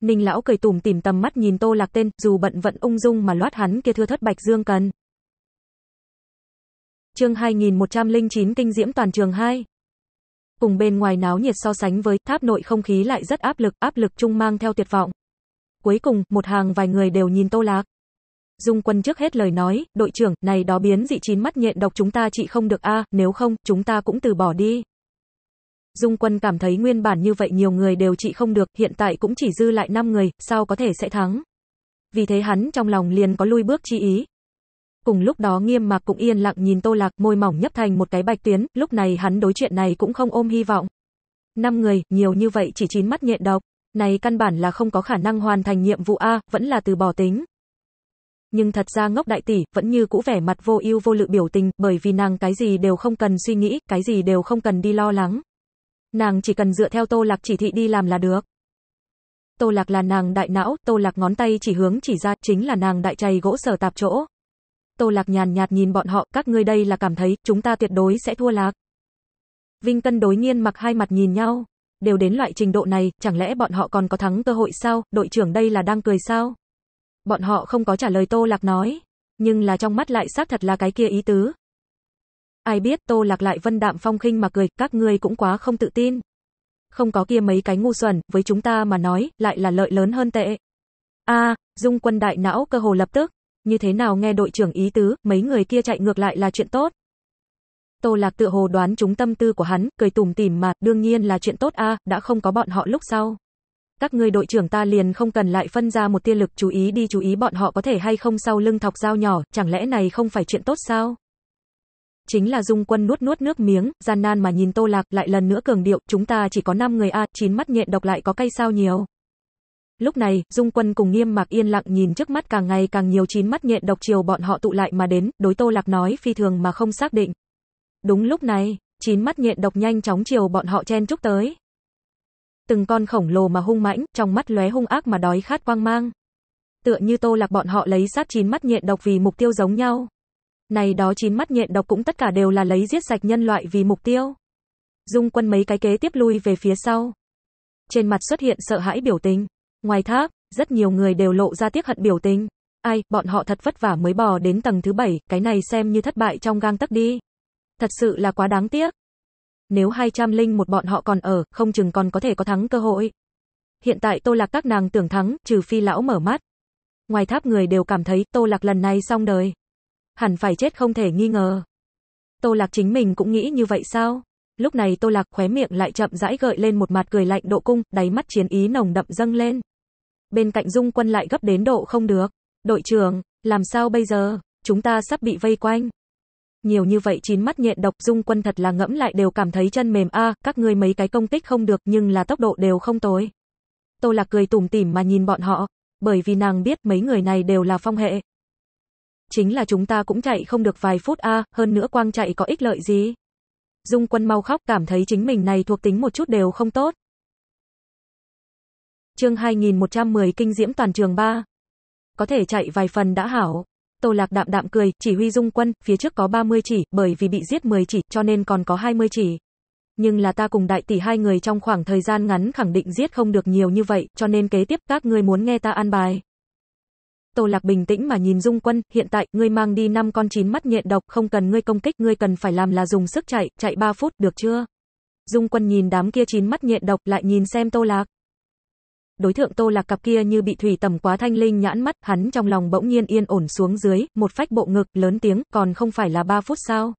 Ninh lão cười tủm tỉm tầm mắt nhìn Tô Lạc Tên, dù bận vận ung dung mà loát hắn kia thưa thất bạch dương cần. Chương 2109 kinh diễm toàn trường 2. Cùng bên ngoài náo nhiệt so sánh với, tháp nội không khí lại rất áp lực, áp lực chung mang theo tuyệt vọng. Cuối cùng, một hàng vài người đều nhìn Tô Lạc. Dung quân trước hết lời nói, đội trưởng, này đó biến dị chín mắt nhện độc chúng ta trị không được a nếu không, chúng ta cũng từ bỏ đi. Dung quân cảm thấy nguyên bản như vậy nhiều người đều trị không được, hiện tại cũng chỉ dư lại 5 người, sao có thể sẽ thắng. Vì thế hắn trong lòng liền có lui bước chi ý. Cùng lúc đó nghiêm mạc cũng yên lặng nhìn tô lạc môi mỏng nhấp thành một cái bạch tuyến, lúc này hắn đối chuyện này cũng không ôm hy vọng. 5 người, nhiều như vậy chỉ chín mắt nhện độc. Này căn bản là không có khả năng hoàn thành nhiệm vụ A, vẫn là từ bỏ tính. Nhưng thật ra ngốc đại tỷ, vẫn như cũ vẻ mặt vô ưu vô lự biểu tình, bởi vì nàng cái gì đều không cần suy nghĩ, cái gì đều không cần đi lo lắng. Nàng chỉ cần dựa theo tô lạc chỉ thị đi làm là được. Tô lạc là nàng đại não, tô lạc ngón tay chỉ hướng chỉ ra, chính là nàng đại chày gỗ sở tạp chỗ. Tô lạc nhàn nhạt nhìn bọn họ, các ngươi đây là cảm thấy, chúng ta tuyệt đối sẽ thua lạc. Vinh Tân đối nhiên mặc hai mặt nhìn nhau đều đến loại trình độ này, chẳng lẽ bọn họ còn có thắng cơ hội sao, đội trưởng đây là đang cười sao? Bọn họ không có trả lời Tô Lạc nói, nhưng là trong mắt lại xác thật là cái kia ý tứ. Ai biết Tô Lạc lại vân đạm phong khinh mà cười, các ngươi cũng quá không tự tin. Không có kia mấy cái ngu xuẩn, với chúng ta mà nói, lại là lợi lớn hơn tệ. a dung quân đại não cơ hồ lập tức. Như thế nào nghe đội trưởng ý tứ, mấy người kia chạy ngược lại là chuyện tốt. Tô Lạc tự hồ đoán chúng tâm tư của hắn, cười tùm tìm mà, đương nhiên là chuyện tốt a, đã không có bọn họ lúc sau. Các người đội trưởng ta liền không cần lại phân ra một tia lực chú ý đi chú ý bọn họ có thể hay không sau lưng thọc dao nhỏ, chẳng lẽ này không phải chuyện tốt sao? Chính là Dung Quân nuốt nuốt nước miếng, gian nan mà nhìn Tô Lạc lại lần nữa cường điệu, chúng ta chỉ có 5 người a, chín mắt nhện độc lại có cay sao nhiều. Lúc này, Dung Quân cùng Nghiêm Mạc yên lặng nhìn trước mắt càng ngày càng nhiều chín mắt nhện độc chiều bọn họ tụ lại mà đến, đối Tô Lạc nói phi thường mà không xác định. Đúng lúc này, chín mắt nhện độc nhanh chóng chiều bọn họ chen chúc tới. Từng con khổng lồ mà hung mãnh, trong mắt lóe hung ác mà đói khát quang mang. Tựa như Tô Lạc bọn họ lấy sát chín mắt nhện độc vì mục tiêu giống nhau. Này đó chín mắt nhện độc cũng tất cả đều là lấy giết sạch nhân loại vì mục tiêu. Dung quân mấy cái kế tiếp lui về phía sau. Trên mặt xuất hiện sợ hãi biểu tình. Ngoài tháp, rất nhiều người đều lộ ra tiếc hận biểu tình. Ai, bọn họ thật vất vả mới bò đến tầng thứ bảy, cái này xem như thất bại trong gang tấc đi. Thật sự là quá đáng tiếc. Nếu linh một bọn họ còn ở, không chừng còn có thể có thắng cơ hội. Hiện tại Tô Lạc các nàng tưởng thắng, trừ phi lão mở mắt. Ngoài tháp người đều cảm thấy Tô Lạc lần này xong đời. Hẳn phải chết không thể nghi ngờ. Tô Lạc chính mình cũng nghĩ như vậy sao? Lúc này Tô Lạc khóe miệng lại chậm rãi gợi lên một mặt cười lạnh độ cung, đáy mắt chiến ý nồng đậm dâng lên. Bên cạnh Dung Quân lại gấp đến độ không được. Đội trưởng, làm sao bây giờ? Chúng ta sắp bị vây quanh nhiều như vậy chín mắt nhện độc, Dung Quân thật là ngẫm lại đều cảm thấy chân mềm a, các ngươi mấy cái công kích không được, nhưng là tốc độ đều không tối. Tô Lạc cười tủm tỉm mà nhìn bọn họ, bởi vì nàng biết mấy người này đều là phong hệ. Chính là chúng ta cũng chạy không được vài phút a, hơn nữa quang chạy có ích lợi gì? Dung Quân mau khóc, cảm thấy chính mình này thuộc tính một chút đều không tốt. Chương 2110 kinh diễm toàn trường 3. Có thể chạy vài phần đã hảo, Tô Lạc đạm đạm cười, chỉ huy dung quân, phía trước có 30 chỉ, bởi vì bị giết 10 chỉ, cho nên còn có 20 chỉ. Nhưng là ta cùng đại tỷ hai người trong khoảng thời gian ngắn khẳng định giết không được nhiều như vậy, cho nên kế tiếp các ngươi muốn nghe ta an bài. Tô Lạc bình tĩnh mà nhìn Dung Quân, hiện tại, ngươi mang đi 5 con chín mắt nhện độc, không cần ngươi công kích, ngươi cần phải làm là dùng sức chạy, chạy 3 phút, được chưa? Dung Quân nhìn đám kia chín mắt nhện độc, lại nhìn xem Tô Lạc đối thượng Tô Lạc cặp kia như bị thủy tầm quá thanh linh nhãn mắt, hắn trong lòng bỗng nhiên yên ổn xuống dưới, một phách bộ ngực, lớn tiếng, còn không phải là ba phút sao?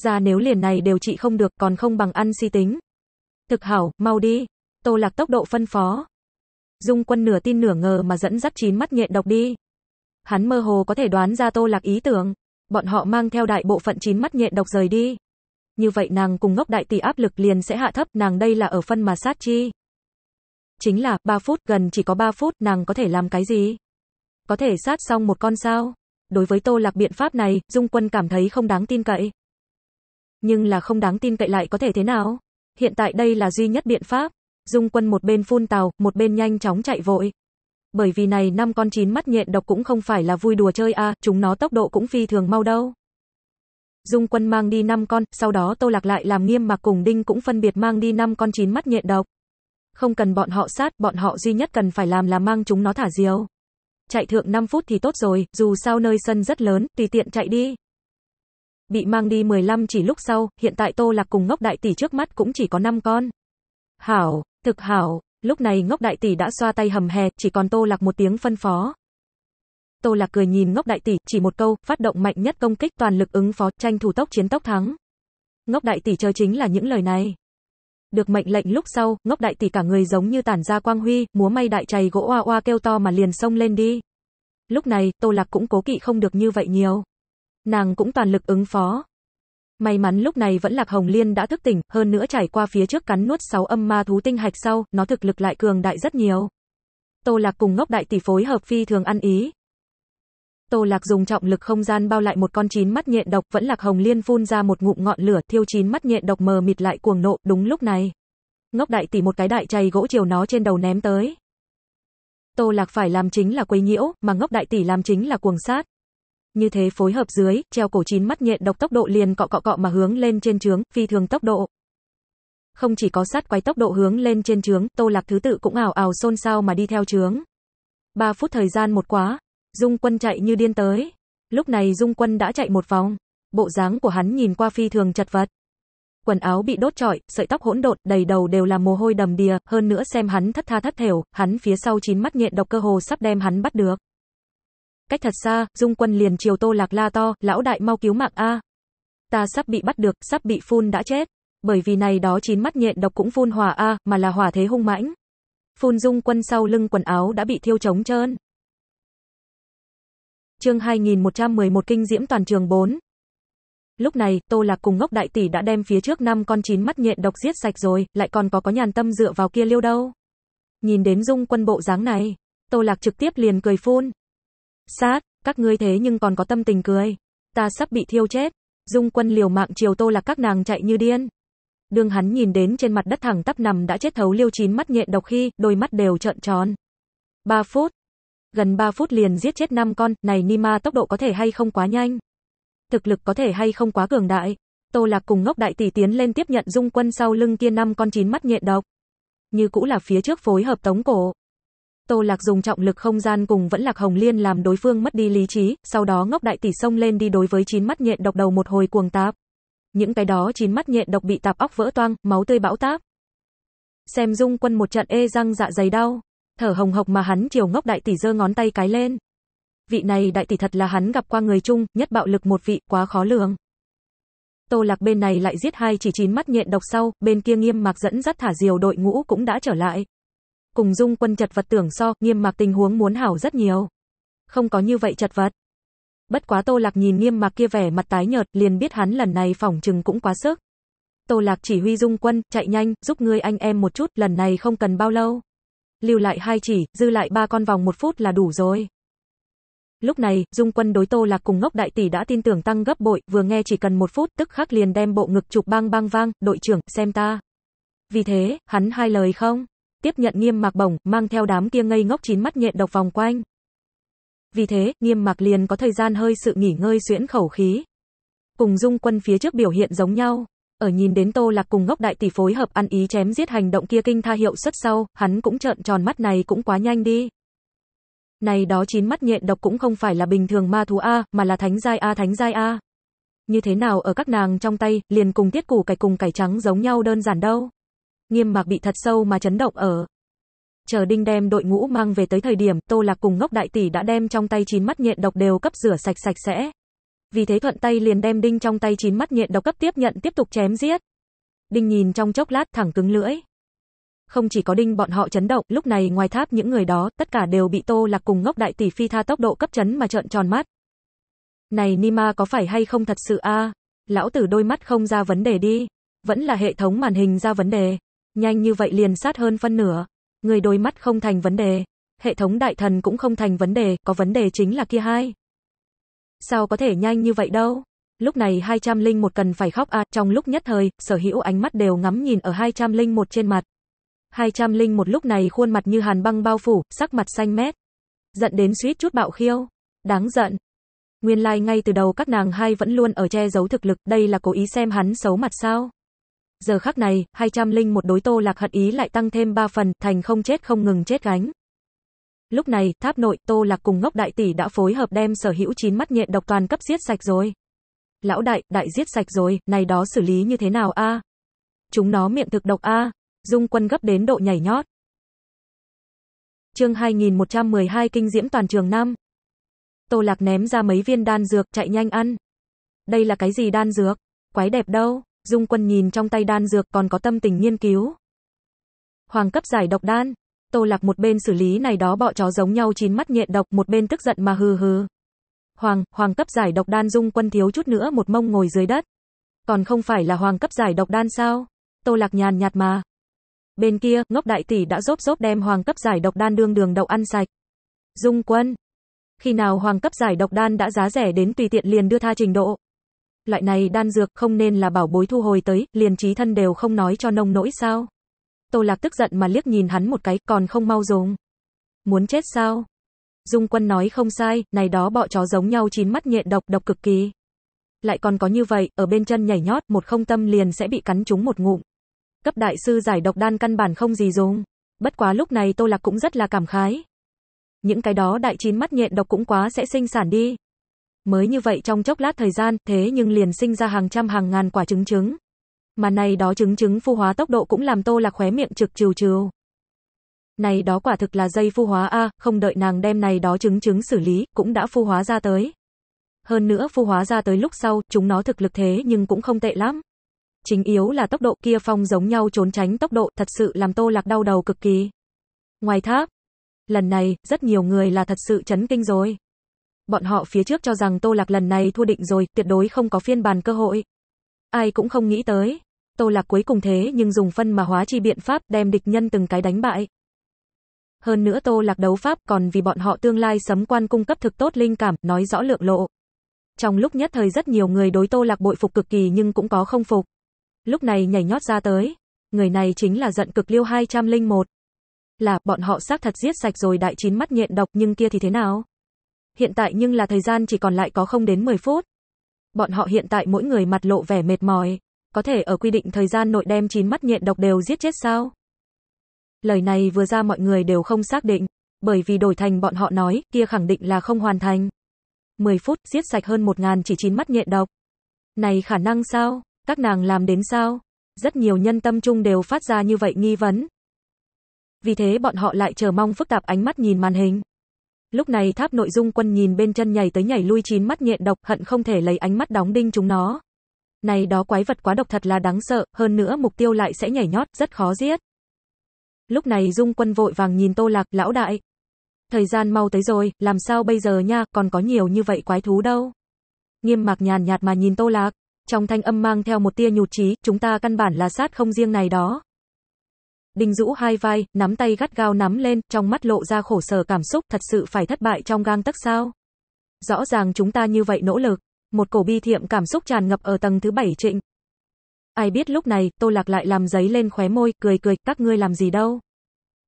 Ra nếu liền này đều trị không được, còn không bằng ăn si tính. Thực hảo, mau đi. Tô Lạc tốc độ phân phó. Dung quân nửa tin nửa ngờ mà dẫn dắt chín mắt nhện độc đi. Hắn mơ hồ có thể đoán ra Tô Lạc ý tưởng. Bọn họ mang theo đại bộ phận chín mắt nhện độc rời đi. Như vậy nàng cùng ngốc đại tỷ áp lực liền sẽ hạ thấp, nàng đây là ở phân mà sát chi. Chính là, 3 phút, gần chỉ có 3 phút, nàng có thể làm cái gì? Có thể sát xong một con sao? Đối với Tô Lạc biện pháp này, Dung Quân cảm thấy không đáng tin cậy. Nhưng là không đáng tin cậy lại có thể thế nào? Hiện tại đây là duy nhất biện pháp. Dung Quân một bên phun tàu, một bên nhanh chóng chạy vội. Bởi vì này năm con chín mắt nhện độc cũng không phải là vui đùa chơi a, chúng nó tốc độ cũng phi thường mau đâu. Dung Quân mang đi năm con, sau đó Tô Lạc lại làm Nghiêm mà cùng Đinh cũng phân biệt mang đi năm con chín mắt nhện độc. Không cần bọn họ sát, bọn họ duy nhất cần phải làm là mang chúng nó thả diều. Chạy thượng 5 phút thì tốt rồi, dù sao nơi sân rất lớn, tùy tiện chạy đi. Bị mang đi 15 chỉ lúc sau, hiện tại Tô Lạc cùng ngốc đại tỷ trước mắt cũng chỉ có 5 con. Hảo, thực hảo, lúc này ngốc đại tỷ đã xoa tay hầm hè, chỉ còn Tô Lạc một tiếng phân phó. Tô Lạc cười nhìn ngốc đại tỷ, chỉ một câu, phát động mạnh nhất công kích toàn lực ứng phó, tranh thủ tốc chiến tốc thắng. Ngốc đại tỷ chờ chính là những lời này. Được mệnh lệnh lúc sau, ngốc đại tỷ cả người giống như tản ra quang huy, múa may đại chày gỗ oa oa kêu to mà liền xông lên đi. Lúc này, Tô Lạc cũng cố kỵ không được như vậy nhiều. Nàng cũng toàn lực ứng phó. May mắn lúc này vẫn Lạc Hồng Liên đã thức tỉnh, hơn nữa trải qua phía trước cắn nuốt sáu âm ma thú tinh hạch sau, nó thực lực lại cường đại rất nhiều. Tô Lạc cùng ngốc đại tỷ phối hợp phi thường ăn ý, Tô Lạc dùng trọng lực không gian bao lại một con chín mắt nhện độc, vẫn Lạc Hồng Liên phun ra một ngụm ngọn lửa, thiêu chín mắt nhện độc mờ mịt lại cuồng nộ, đúng lúc này. Ngốc đại tỷ một cái đại chày gỗ chiều nó trên đầu ném tới. Tô Lạc phải làm chính là quấy nhiễu, mà ngốc đại tỷ làm chính là cuồng sát. Như thế phối hợp dưới, treo cổ chín mắt nhện độc tốc độ liền cọ cọ cọ mà hướng lên trên trướng, phi thường tốc độ. Không chỉ có sát quay tốc độ hướng lên trên trướng, Tô Lạc thứ tự cũng ảo ảo xôn xao mà đi theo trướng. 3 phút thời gian một quá, Dung quân chạy như điên tới. Lúc này Dung quân đã chạy một vòng. Bộ dáng của hắn nhìn qua phi thường chật vật. Quần áo bị đốt trọi, sợi tóc hỗn độn, đầy đầu đều là mồ hôi đầm đìa, hơn nữa xem hắn thất tha thất thểu, hắn phía sau chín mắt nhện độc cơ hồ sắp đem hắn bắt được. Cách thật xa, Dung quân liền chiều Tô Lạc la to, lão đại mau cứu mạng A. Ta sắp bị bắt được, sắp bị phun đã chết. Bởi vì này đó chín mắt nhện độc cũng phun hỏa A, mà là hỏa thế hung mãnh. Phun Dung quân sau lưng quần áo đã bị thiêu trống trơn. Chương 2111 kinh diễm toàn trường 4. Lúc này, Tô Lạc cùng ngốc đại tỷ đã đem phía trước năm con chín mắt nhện độc giết sạch rồi, lại còn có có nhàn tâm dựa vào kia liêu đâu. Nhìn đến dung quân bộ dáng này, Tô Lạc trực tiếp liền cười phun. Sát, các ngươi thế nhưng còn có tâm tình cười. Ta sắp bị thiêu chết. Dung quân liều mạng chiều Tô Lạc các nàng chạy như điên. Đường hắn nhìn đến trên mặt đất thẳng tắp nằm đã chết thấu liêu chín mắt nhện độc khi, đôi mắt đều trợn tròn. 3 phút, gần 3 phút liền giết chết 5 con, này Nima tốc độ có thể hay không quá nhanh? Thực lực có thể hay không quá cường đại? Tô Lạc cùng ngốc đại tỷ tiến lên tiếp nhận dung quân sau lưng kia năm con chín mắt nhện độc. Như cũ là phía trước phối hợp tống cổ. Tô Lạc dùng trọng lực không gian cùng vẫn Lạc Hồng Liên làm đối phương mất đi lý trí, sau đó ngốc đại tỷ xông lên đi đối với chín mắt nhện độc đầu một hồi cuồng táp. Những cái đó chín mắt nhện độc bị tạp óc vỡ toang, máu tươi bão táp. Xem dung quân một trận ê răng dạ dày đau thở hồng hộc mà hắn chiều ngốc đại tỷ giơ ngón tay cái lên. Vị này đại tỷ thật là hắn gặp qua người chung, nhất bạo lực một vị, quá khó lường. Tô Lạc bên này lại giết hai chỉ chín mắt nhện độc sau, bên kia Nghiêm Mạc dẫn dắt thả diều đội ngũ cũng đã trở lại. Cùng Dung Quân chật vật tưởng so, Nghiêm Mạc tình huống muốn hảo rất nhiều. Không có như vậy chật vật. Bất quá Tô Lạc nhìn Nghiêm Mạc kia vẻ mặt tái nhợt, liền biết hắn lần này phỏng chừng cũng quá sức. Tô Lạc chỉ huy Dung Quân, chạy nhanh, giúp người anh em một chút, lần này không cần bao lâu lưu lại hai chỉ, dư lại ba con vòng một phút là đủ rồi. Lúc này, Dung Quân đối Tô Lạc cùng ngốc đại tỷ đã tin tưởng tăng gấp bội, vừa nghe chỉ cần một phút tức khắc liền đem bộ ngực chụp bang bang vang, đội trưởng, xem ta. Vì thế, hắn hai lời không, tiếp nhận nghiêm mạc bổng, mang theo đám kia ngây ngốc chín mắt nhện độc vòng quanh. Vì thế, nghiêm mạc liền có thời gian hơi sự nghỉ ngơi xuyễn khẩu khí. Cùng Dung Quân phía trước biểu hiện giống nhau. Ở nhìn đến Tô Lạc cùng ngốc đại tỷ phối hợp ăn ý chém giết hành động kia kinh tha hiệu xuất sau, hắn cũng trợn tròn mắt này cũng quá nhanh đi. Này đó chín mắt nhện độc cũng không phải là bình thường ma thú A, mà là thánh giai A thánh giai A. Như thế nào ở các nàng trong tay, liền cùng tiết củ cải cùng cải trắng giống nhau đơn giản đâu. Nghiêm mạc bị thật sâu mà chấn động ở. Chờ đinh đem đội ngũ mang về tới thời điểm, Tô Lạc cùng ngốc đại tỷ đã đem trong tay chín mắt nhện độc đều cấp rửa sạch sạch sẽ vì thế thuận tay liền đem đinh trong tay chín mắt nhện độc cấp tiếp nhận tiếp tục chém giết. Đinh nhìn trong chốc lát thẳng cứng lưỡi. Không chỉ có đinh bọn họ chấn động, lúc này ngoài tháp những người đó, tất cả đều bị Tô Lạc cùng ngốc đại tỷ phi tha tốc độ cấp chấn mà trợn tròn mắt. Này Nima có phải hay không thật sự a? À, lão tử đôi mắt không ra vấn đề đi, vẫn là hệ thống màn hình ra vấn đề. Nhanh như vậy liền sát hơn phân nửa, người đôi mắt không thành vấn đề, hệ thống đại thần cũng không thành vấn đề, có vấn đề chính là kia hai. Sao có thể nhanh như vậy đâu? Lúc này 201 cần phải khóc à, trong lúc nhất thời, sở hữu ánh mắt đều ngắm nhìn ở 201 trên mặt. 201 lúc này khuôn mặt như hàn băng bao phủ, sắc mặt xanh mét. Giận đến suýt chút bạo khiêu. Đáng giận. Nguyên lai like ngay từ đầu các nàng hai vẫn luôn ở che giấu thực lực, đây là cố ý xem hắn xấu mặt sao. Giờ khắc này, 201 đối tô lạc hận ý lại tăng thêm 3 phần, thành không chết không ngừng chết gánh. Lúc này, tháp nội, Tô Lạc cùng ngốc đại tỷ đã phối hợp đem sở hữu chín mắt nhện độc toàn cấp giết sạch rồi. Lão đại, đại giết sạch rồi, này đó xử lý như thế nào a? Chúng nó miệng thực độc a. Dung quân gấp đến độ nhảy nhót. Chương 2112 kinh diễm toàn trường năm. Tô Lạc ném ra mấy viên đan dược, chạy nhanh ăn. Đây là cái gì đan dược? Quái đẹp đâu? Dung Quân nhìn trong tay đan dược còn có tâm tình nghiên cứu. Hoàng cấp giải độc đan, Tô Lạc một bên xử lý này đó bọ chó giống nhau chín mắt nhện độc, một bên tức giận mà hừ hừ. Hoàng, hoàng cấp giải độc đan dung quân thiếu chút nữa một mông ngồi dưới đất. Còn không phải là hoàng cấp giải độc đan sao? Tô Lạc nhàn nhạt mà. Bên kia, ngốc đại tỷ đã rốp rốp đem hoàng cấp giải độc đan đương đường đậu ăn sạch. Dung quân. Khi nào hoàng cấp giải độc đan đã giá rẻ đến tùy tiện liền đưa tha trình độ. Loại này đan dược không nên là bảo bối thu hồi tới, liền trí thân đều không nói cho nông nỗi sao. Tô Lạc tức giận mà liếc nhìn hắn một cái, còn không mau dùng. Muốn chết sao? Dung quân nói không sai, này đó bọ chó giống nhau chín mắt nhện độc độc cực kỳ. Lại còn có như vậy, ở bên chân nhảy nhót, một không tâm liền sẽ bị cắn trúng một ngụm. Cấp đại sư giải độc đan căn bản không gì dùng. Bất quá lúc này Tô Lạc cũng rất là cảm khái. Những cái đó đại chín mắt nhện độc cũng quá sẽ sinh sản đi. Mới như vậy trong chốc lát thời gian, thế nhưng liền sinh ra hàng trăm hàng ngàn quả trứng trứng. Mà này đó chứng chứng phu hóa tốc độ cũng làm Tô Lạc khóe miệng trực trừ trừ. Này đó quả thực là dây phu hóa a, không đợi nàng đem này đó chứng chứng xử lý, cũng đã phu hóa ra tới. Hơn nữa phu hóa ra tới lúc sau, chúng nó thực lực thế nhưng cũng không tệ lắm. Chính yếu là tốc độ kia phong giống nhau trốn tránh tốc độ, thật sự làm Tô Lạc đau đầu cực kỳ. Ngoài tháp, lần này, rất nhiều người là thật sự chấn kinh rồi. Bọn họ phía trước cho rằng Tô Lạc lần này thua định rồi, tuyệt đối không có phiên bàn cơ hội. Ai cũng không nghĩ tới. Tô Lạc cuối cùng thế nhưng dùng phân mà hóa chi biện pháp đem địch nhân từng cái đánh bại. Hơn nữa Tô Lạc đấu pháp còn vì bọn họ tương lai sấm quan cung cấp thực tốt linh cảm, nói rõ lượng lộ. Trong lúc nhất thời rất nhiều người đối Tô Lạc bội phục cực kỳ nhưng cũng có không phục. Lúc này nhảy nhót ra tới. Người này chính là giận cực liêu 201. Là, bọn họ xác thật giết sạch rồi đại chín mắt nhện độc nhưng kia thì thế nào? Hiện tại nhưng là thời gian chỉ còn lại có không đến 10 phút. Bọn họ hiện tại mỗi người mặt lộ vẻ mệt mỏi, có thể ở quy định thời gian nội đem chín mắt nhện độc đều giết chết sao? Lời này vừa ra mọi người đều không xác định, bởi vì đổi thành bọn họ nói, kia khẳng định là không hoàn thành. 10 phút giết sạch hơn 1000 chỉ chín mắt nhện độc. Này khả năng sao? Các nàng làm đến sao? Rất nhiều nhân tâm trung đều phát ra như vậy nghi vấn. Vì thế bọn họ lại chờ mong phức tạp ánh mắt nhìn màn hình. Lúc này tháp nội dung quân nhìn bên chân nhảy tới nhảy lui chín mắt nhện độc, hận không thể lấy ánh mắt đóng đinh chúng nó. Này đó quái vật quá độc thật là đáng sợ, hơn nữa mục tiêu lại sẽ nhảy nhót, rất khó giết. Lúc này dung quân vội vàng nhìn tô lạc, lão đại. Thời gian mau tới rồi, làm sao bây giờ nha, còn có nhiều như vậy quái thú đâu. Nghiêm mạc nhàn nhạt mà nhìn tô lạc, trong thanh âm mang theo một tia nhụt chí, chúng ta căn bản là sát không riêng này đó. Đinh Dũ hai vai, nắm tay gắt gao nắm lên, trong mắt lộ ra khổ sở cảm xúc, thật sự phải thất bại trong gang tấc sao? Rõ ràng chúng ta như vậy nỗ lực. Một cổ bi thiệm cảm xúc tràn ngập ở tầng thứ bảy trịnh. Ai biết lúc này, Tô Lạc lại làm giấy lên khóe môi, cười cười, các ngươi làm gì đâu?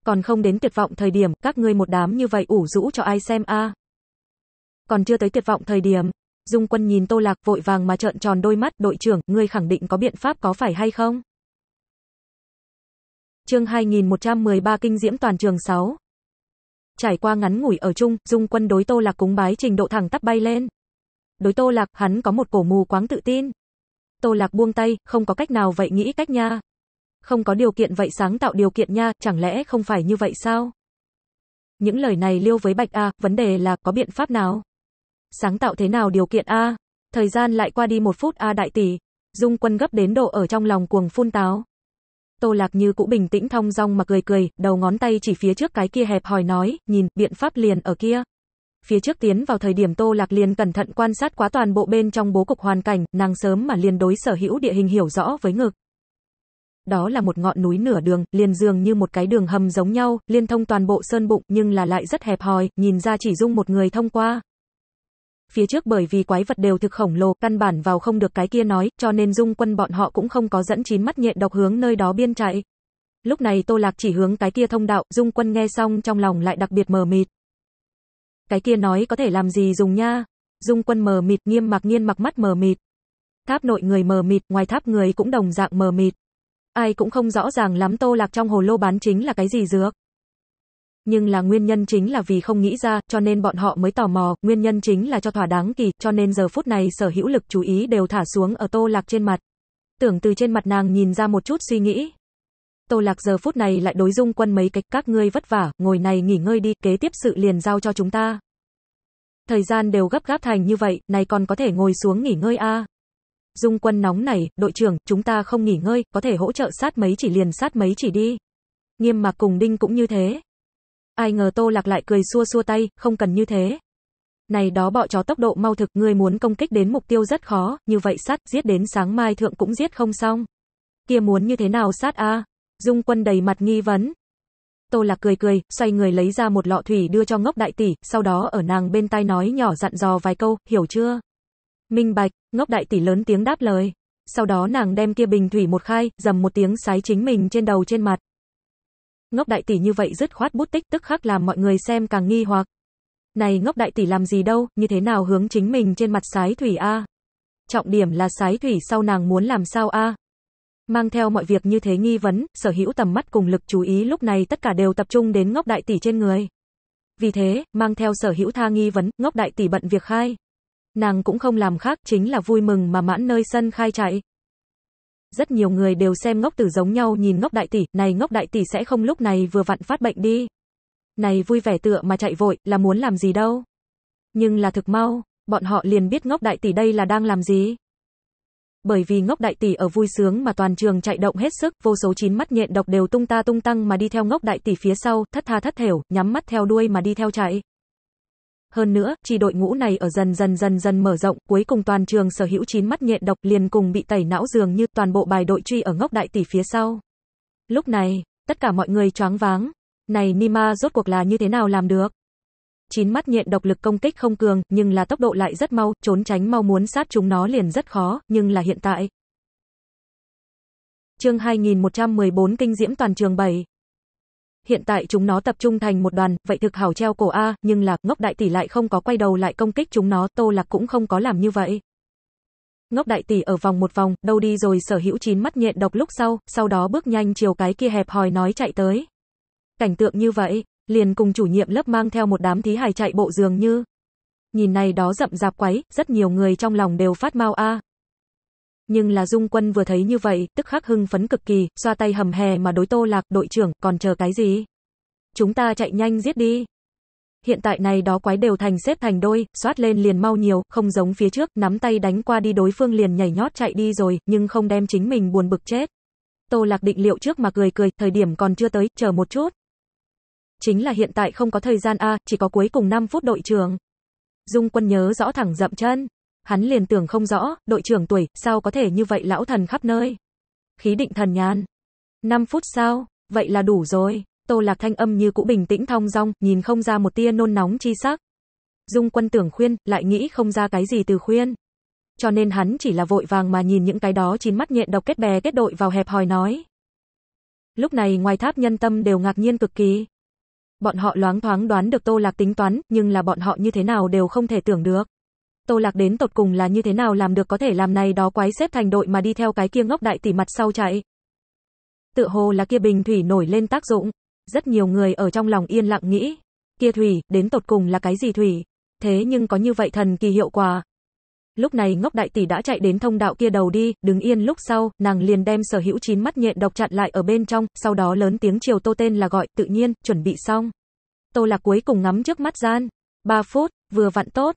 Còn không đến tuyệt vọng thời điểm, các ngươi một đám như vậy ủ rũ cho ai xem a? Còn chưa tới tuyệt vọng thời điểm, Dung Quân nhìn Tô Lạc vội vàng mà trợn tròn đôi mắt, "Đội trưởng, ngươi khẳng định có biện pháp có phải hay không?" Chương 2113 kinh diễm toàn trường 6. Trải qua ngắn ngủi ở chung, Dung Quân đối Tô Lạc cúng bái trình độ thẳng tắp bay lên. Đối Tô Lạc, hắn có một cổ mù quáng tự tin. Tô Lạc buông tay, không có cách nào vậy nghĩ cách nha. Không có điều kiện vậy sáng tạo điều kiện nha, chẳng lẽ không phải như vậy sao? Những lời này liêu với Bạch A, vấn đề là có biện pháp nào? Sáng tạo thế nào điều kiện A? Thời gian lại qua đi một phút A đại tỷ. Dung quân gấp đến độ ở trong lòng cuồng phun táo. Tô Lạc Như cũ bình tĩnh thong dong mà cười cười, đầu ngón tay chỉ phía trước cái kia hẹp hòi nói, nhìn, biện pháp liền ở kia. Phía trước tiến vào thời điểm Tô Lạc liền cẩn thận quan sát quá toàn bộ bên trong bố cục hoàn cảnh, nàng sớm mà liền đối sở hữu địa hình hiểu rõ với ngực. Đó là một ngọn núi nửa đường, liền dường như một cái đường hầm giống nhau, liên thông toàn bộ sơn bụng nhưng là lại rất hẹp hòi, nhìn ra chỉ dung một người thông qua, phía trước bởi vì quái vật đều thực khổng lồ, căn bản vào không được cái kia nói, cho nên dung quân bọn họ cũng không có dẫn chín mắt nhện độc hướng nơi đó biên chạy. Lúc này Tô Lạc chỉ hướng cái kia thông đạo, dung quân nghe xong trong lòng lại đặc biệt mờ mịt. Cái kia nói có thể làm gì dùng nha? Dung quân mờ mịt, nghiêm mặc nghiên mặc mắt mờ mịt. Tháp nội người mờ mịt, ngoài tháp người cũng đồng dạng mờ mịt. Ai cũng không rõ ràng lắm Tô Lạc trong hồ lô bán chính là cái gì dược nhưng là nguyên nhân chính là vì không nghĩ ra, cho nên bọn họ mới tò mò, nguyên nhân chính là cho thỏa đáng kỳ, cho nên giờ phút này sở hữu lực chú ý đều thả xuống ở Tô Lạc trên mặt. Tưởng từ trên mặt nàng nhìn ra một chút suy nghĩ. Tô Lạc giờ phút này lại đối dung quân mấy cách các ngươi vất vả, ngồi này nghỉ ngơi đi, kế tiếp sự liền giao cho chúng ta. Thời gian đều gấp gáp thành như vậy, này còn có thể ngồi xuống nghỉ ngơi a à. Dung quân nóng này, đội trưởng, chúng ta không nghỉ ngơi, có thể hỗ trợ sát mấy chỉ liền sát mấy chỉ đi. Nghiêm mà cùng đinh cũng như thế. Ai ngờ Tô Lạc lại cười xua xua tay, không cần như thế. Này đó bọ chó tốc độ mau thực, ngươi muốn công kích đến mục tiêu rất khó, như vậy sát, giết đến sáng mai thượng cũng giết không xong. Kia muốn như thế nào sát a? Dung Quân đầy mặt nghi vấn. Tô Lạc cười cười, xoay người lấy ra một lọ thủy đưa cho Ngốc đại tỷ, sau đó ở nàng bên tai nói nhỏ dặn dò vài câu, hiểu chưa? Minh bạch, Ngốc đại tỷ lớn tiếng đáp lời. Sau đó nàng đem kia bình thủy một khai, dầm một tiếng sái chính mình trên đầu trên mặt ngốc đại tỷ như vậy dứt khoát bút tích tức khắc làm mọi người xem càng nghi hoặc. Này ngốc đại tỷ làm gì đâu, như thế nào hướng chính mình trên mặt sái thủy a? Trọng điểm là sái thủy sau nàng muốn làm sao a? Mang theo mọi việc như thế nghi vấn, sở hữu tầm mắt cùng lực chú ý lúc này tất cả đều tập trung đến ngốc đại tỷ trên người. Vì thế, mang theo sở hữu tha nghi vấn, ngốc đại tỷ bận việc khai. Nàng cũng không làm khác, chính là vui mừng mà mãn nơi sân khai chạy rất nhiều người đều xem ngốc tử giống nhau nhìn ngốc đại tỷ, này ngốc đại tỷ sẽ không lúc này vừa vặn phát bệnh đi. Này vui vẻ tựa mà chạy vội, là muốn làm gì đâu. Nhưng là thực mau, bọn họ liền biết ngốc đại tỷ đây là đang làm gì. Bởi vì ngốc đại tỷ ở vui sướng mà toàn trường chạy động hết sức, vô số chín mắt nhện độc đều tung ta tung tăng mà đi theo ngốc đại tỷ phía sau, thất tha thất thểu, nhắm mắt theo đuôi mà đi theo chạy. Hơn nữa, chỉ đội ngũ này ở dần dần dần dần mở rộng, cuối cùng toàn trường sở hữu chín mắt nhện độc liền cùng bị tẩy não dường như toàn bộ bài đội truy ở ngốc đại tỷ phía sau. Lúc này, tất cả mọi người choáng váng. Này Nima rốt cuộc là như thế nào làm được? Chín mắt nhện độc lực công kích không cường, nhưng là tốc độ lại rất mau, trốn tránh mau muốn sát chúng nó liền rất khó, nhưng là hiện tại. Chương 2114 kinh diễm toàn trường 7 hiện tại chúng nó tập trung thành một đoàn, vậy thực hảo treo cổ A, nhưng là, ngốc đại tỷ lại không có quay đầu lại công kích chúng nó, tô lạc cũng không có làm như vậy. Ngốc đại tỷ ở vòng một vòng, đâu đi rồi sở hữu chín mắt nhện độc lúc sau, sau đó bước nhanh chiều cái kia hẹp hòi nói chạy tới. Cảnh tượng như vậy, liền cùng chủ nhiệm lớp mang theo một đám thí hài chạy bộ dường như. Nhìn này đó rậm rạp quấy, rất nhiều người trong lòng đều phát mau a. Nhưng là Dung Quân vừa thấy như vậy, tức khắc hưng phấn cực kỳ, xoa tay hầm hè mà đối Tô Lạc, đội trưởng, còn chờ cái gì? Chúng ta chạy nhanh giết đi. Hiện tại này đó quái đều thành xếp thành đôi, xoát lên liền mau nhiều, không giống phía trước, nắm tay đánh qua đi đối phương liền nhảy nhót chạy đi rồi, nhưng không đem chính mình buồn bực chết. Tô Lạc định liệu trước mà cười cười, thời điểm còn chưa tới, chờ một chút. Chính là hiện tại không có thời gian a, chỉ có cuối cùng 5 phút đội trưởng. Dung Quân nhớ rõ thẳng dậm chân. Hắn liền tưởng không rõ, đội trưởng tuổi, sao có thể như vậy lão thần khắp nơi. Khí định thần nhàn. 5 phút sau, vậy là đủ rồi. Tô Lạc thanh âm như cũ bình tĩnh thong dong, nhìn không ra một tia nôn nóng chi sắc. Dung Quân tưởng khuyên, lại nghĩ không ra cái gì từ khuyên. Cho nên hắn chỉ là vội vàng mà nhìn những cái đó chín mắt nhện độc kết bè kết đội vào hẹp hòi nói. Lúc này ngoài tháp nhân tâm đều ngạc nhiên cực kỳ. Bọn họ loáng thoáng đoán được Tô Lạc tính toán, nhưng là bọn họ như thế nào đều không thể tưởng được. Tô Lạc đến tột cùng là như thế nào làm được có thể làm này đó quái xếp thành đội mà đi theo cái kia ngốc đại tỷ mặt sau chạy. Tựa hồ là kia bình thủy nổi lên tác dụng, rất nhiều người ở trong lòng yên lặng nghĩ, kia thủy, đến tột cùng là cái gì thủy? Thế nhưng có như vậy thần kỳ hiệu quả. Lúc này ngốc đại tỷ đã chạy đến thông đạo kia đầu đi, đứng yên lúc sau, nàng liền đem sở hữu chín mắt nhện độc chặn lại ở bên trong, sau đó lớn tiếng chiều tô tên là gọi, tự nhiên, chuẩn bị xong. Tô lạc cuối cùng ngắm trước mắt gian. 3 phút, vừa vặn tốt,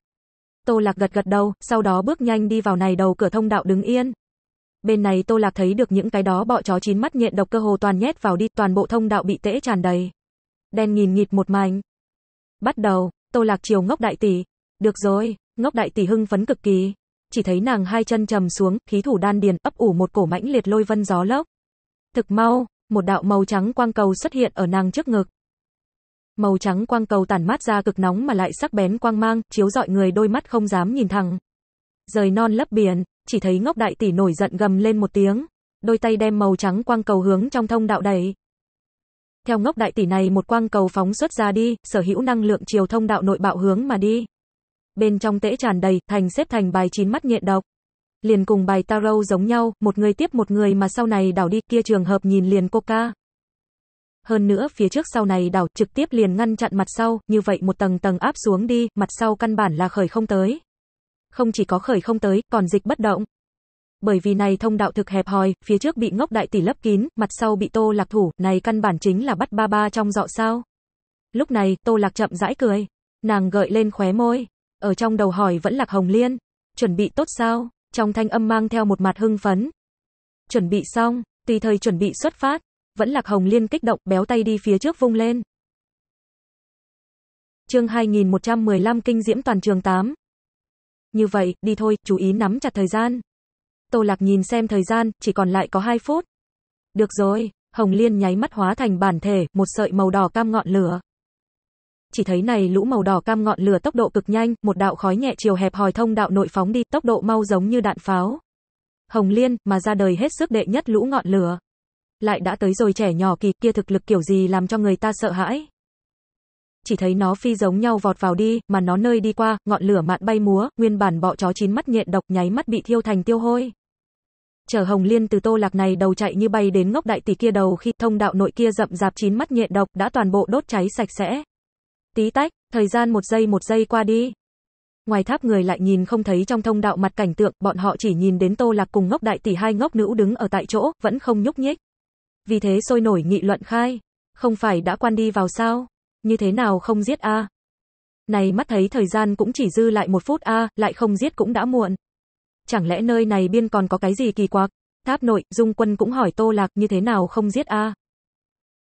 Tô Lạc gật gật đầu, sau đó bước nhanh đi vào này đầu cửa thông đạo đứng yên. Bên này Tô Lạc thấy được những cái đó bọ chó chín mắt nhện độc cơ hồ toàn nhét vào đi, toàn bộ thông đạo bị tễ tràn đầy. Đen nghìn nhịt một mảnh. Bắt đầu, Tô Lạc chiều ngốc đại tỷ. Được rồi, ngốc đại tỷ hưng phấn cực kỳ. Chỉ thấy nàng hai chân trầm xuống, khí thủ đan điền ấp ủ một cổ mãnh liệt lôi vân gió lốc. Thực mau, một đạo màu trắng quang cầu xuất hiện ở nàng trước ngực màu trắng quang cầu tản mát ra cực nóng mà lại sắc bén quang mang, chiếu dọi người đôi mắt không dám nhìn thẳng. Rời non lấp biển, chỉ thấy ngốc đại tỷ nổi giận gầm lên một tiếng, đôi tay đem màu trắng quang cầu hướng trong thông đạo đẩy. Theo ngốc đại tỷ này một quang cầu phóng xuất ra đi, sở hữu năng lượng chiều thông đạo nội bạo hướng mà đi. Bên trong tễ tràn đầy, thành xếp thành bài chín mắt nhện độc. Liền cùng bài tarot giống nhau, một người tiếp một người mà sau này đảo đi, kia trường hợp nhìn liền coca hơn nữa phía trước sau này đảo trực tiếp liền ngăn chặn mặt sau, như vậy một tầng tầng áp xuống đi, mặt sau căn bản là khởi không tới. Không chỉ có khởi không tới, còn dịch bất động. Bởi vì này thông đạo thực hẹp hòi, phía trước bị ngốc đại tỷ lấp kín, mặt sau bị tô lạc thủ, này căn bản chính là bắt ba ba trong dọ sao. Lúc này, tô lạc chậm rãi cười. Nàng gợi lên khóe môi. Ở trong đầu hỏi vẫn lạc hồng liên. Chuẩn bị tốt sao? Trong thanh âm mang theo một mặt hưng phấn. Chuẩn bị xong, tùy thời chuẩn bị xuất phát vẫn lạc hồng liên kích động, béo tay đi phía trước vung lên. Chương 2115 kinh diễm toàn trường 8. Như vậy, đi thôi, chú ý nắm chặt thời gian. Tô Lạc nhìn xem thời gian, chỉ còn lại có 2 phút. Được rồi, Hồng Liên nháy mắt hóa thành bản thể, một sợi màu đỏ cam ngọn lửa. Chỉ thấy này lũ màu đỏ cam ngọn lửa tốc độ cực nhanh, một đạo khói nhẹ chiều hẹp hòi thông đạo nội phóng đi, tốc độ mau giống như đạn pháo. Hồng Liên, mà ra đời hết sức đệ nhất lũ ngọn lửa lại đã tới rồi trẻ nhỏ kỳ kia thực lực kiểu gì làm cho người ta sợ hãi. Chỉ thấy nó phi giống nhau vọt vào đi, mà nó nơi đi qua, ngọn lửa mạn bay múa, nguyên bản bọ chó chín mắt nhện độc nháy mắt bị thiêu thành tiêu hôi. chờ Hồng Liên từ tô lạc này đầu chạy như bay đến ngốc đại tỷ kia đầu khi thông đạo nội kia rậm rạp chín mắt nhện độc đã toàn bộ đốt cháy sạch sẽ. Tí tách, thời gian một giây một giây qua đi. Ngoài tháp người lại nhìn không thấy trong thông đạo mặt cảnh tượng, bọn họ chỉ nhìn đến tô lạc cùng ngốc đại tỷ hai ngốc nữ đứng ở tại chỗ, vẫn không nhúc nhích vì thế sôi nổi nghị luận khai, không phải đã quan đi vào sao, như thế nào không giết a. Này mắt thấy thời gian cũng chỉ dư lại một phút a, lại không giết cũng đã muộn. Chẳng lẽ nơi này biên còn có cái gì kỳ quặc? Tháp nội, Dung Quân cũng hỏi Tô Lạc như thế nào không giết a.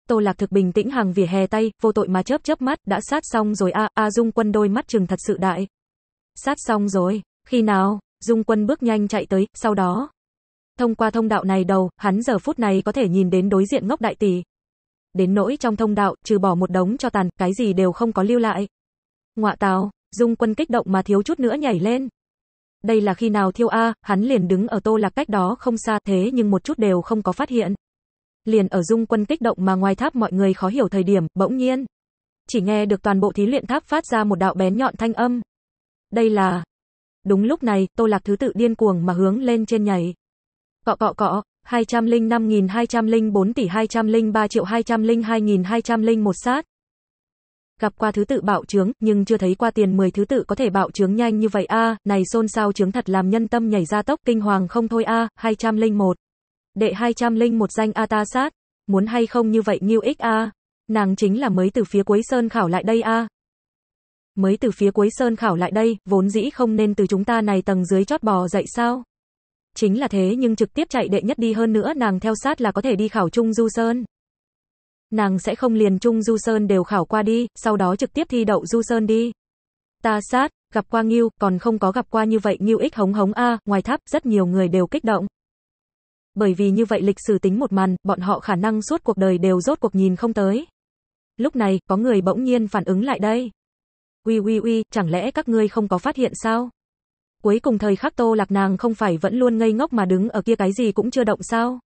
Tô Lạc thực bình tĩnh hàng vỉa hè tay, vô tội mà chớp chớp mắt, đã sát xong rồi a, a Dung Quân đôi mắt trừng thật sự đại. Sát xong rồi, khi nào? Dung Quân bước nhanh chạy tới, sau đó, Thông qua thông đạo này đầu, hắn giờ phút này có thể nhìn đến đối diện ngốc đại tỷ. Đến nỗi trong thông đạo, trừ bỏ một đống cho tàn, cái gì đều không có lưu lại. Ngọa tào, Dung Quân kích động mà thiếu chút nữa nhảy lên. Đây là khi nào thiêu A, hắn liền đứng ở tô lạc cách đó không xa thế nhưng một chút đều không có phát hiện. Liền ở Dung Quân kích động mà ngoài tháp mọi người khó hiểu thời điểm, bỗng nhiên. Chỉ nghe được toàn bộ thí luyện tháp phát ra một đạo bén nhọn thanh âm. Đây là... Đúng lúc này, tô lạc thứ tự điên cuồng mà hướng lên trên nhảy. Cọ cọ cọ, 205.204 tỷ 203 triệu 202.201 sát. Gặp qua thứ tự bạo trướng, nhưng chưa thấy qua tiền 10 thứ tự có thể bạo trướng nhanh như vậy a, này xôn xao trướng thật làm nhân tâm nhảy ra tốc kinh hoàng không thôi a, à, 201. Đệ 201 danh a ta sát, muốn hay không như vậy Nghiêu X a. Nàng chính là mới từ phía cuối sơn khảo lại đây a. Mới từ phía cuối sơn khảo lại đây, vốn dĩ không nên từ chúng ta này tầng dưới chót bò dậy sao? Chính là thế nhưng trực tiếp chạy đệ nhất đi hơn nữa nàng theo sát là có thể đi khảo Trung Du Sơn. Nàng sẽ không liền Trung Du Sơn đều khảo qua đi, sau đó trực tiếp thi đậu Du Sơn đi. Ta sát, gặp qua Ngưu, còn không có gặp qua như vậy Ngưu ích hống hống A, ngoài tháp rất nhiều người đều kích động. Bởi vì như vậy lịch sử tính một màn, bọn họ khả năng suốt cuộc đời đều rốt cuộc nhìn không tới. Lúc này, có người bỗng nhiên phản ứng lại đây. Ui ui ui, chẳng lẽ các ngươi không có phát hiện sao? Cuối cùng thời khắc Tô Lạc nàng không phải vẫn luôn ngây ngốc mà đứng ở kia cái gì cũng chưa động sao?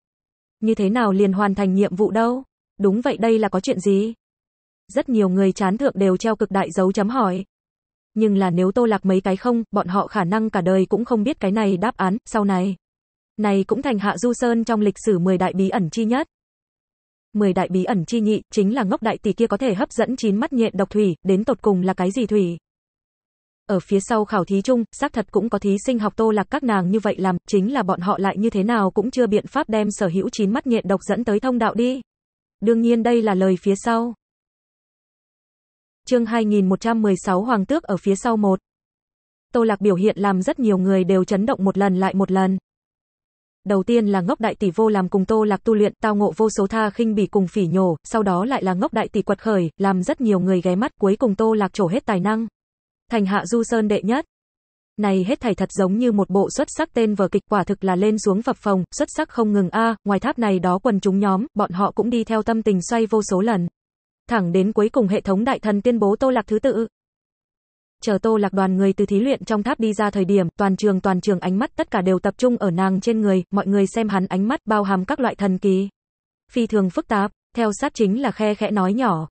Như thế nào liền hoàn thành nhiệm vụ đâu? Đúng vậy đây là có chuyện gì? Rất nhiều người chán thượng đều treo cực đại dấu chấm hỏi. Nhưng là nếu Tô Lạc mấy cái không, bọn họ khả năng cả đời cũng không biết cái này đáp án, sau này. Này cũng thành Hạ Du Sơn trong lịch sử 10 đại bí ẩn chi nhất. 10 đại bí ẩn chi nhị, chính là ngốc đại tỷ kia có thể hấp dẫn chín mắt nhện độc thủy, đến tột cùng là cái gì thủy? Ở phía sau khảo thí chung, xác thật cũng có thí sinh học Tô Lạc các nàng như vậy làm, chính là bọn họ lại như thế nào cũng chưa biện pháp đem sở hữu chín mắt nhện độc dẫn tới thông đạo đi. Đương nhiên đây là lời phía sau. Chương 2116 Hoàng tước ở phía sau một. Tô Lạc biểu hiện làm rất nhiều người đều chấn động một lần lại một lần. Đầu tiên là ngốc đại tỷ vô làm cùng Tô Lạc tu luyện, tao ngộ vô số tha khinh bỉ cùng phỉ nhổ, sau đó lại là ngốc đại tỷ quật khởi, làm rất nhiều người ghé mắt, cuối cùng Tô Lạc trổ hết tài năng thành hạ du sơn đệ nhất. Này hết thảy thật giống như một bộ xuất sắc tên vở kịch quả thực là lên xuống phập phòng xuất sắc không ngừng a, ngoài tháp này đó quần chúng nhóm, bọn họ cũng đi theo tâm tình xoay vô số lần. Thẳng đến cuối cùng hệ thống đại thần tuyên bố Tô Lạc thứ tự. Chờ Tô Lạc đoàn người từ thí luyện trong tháp đi ra thời điểm, toàn trường toàn trường ánh mắt tất cả đều tập trung ở nàng trên người, mọi người xem hắn ánh mắt bao hàm các loại thần kỳ. Phi thường phức tạp, theo sát chính là khe khẽ nói nhỏ,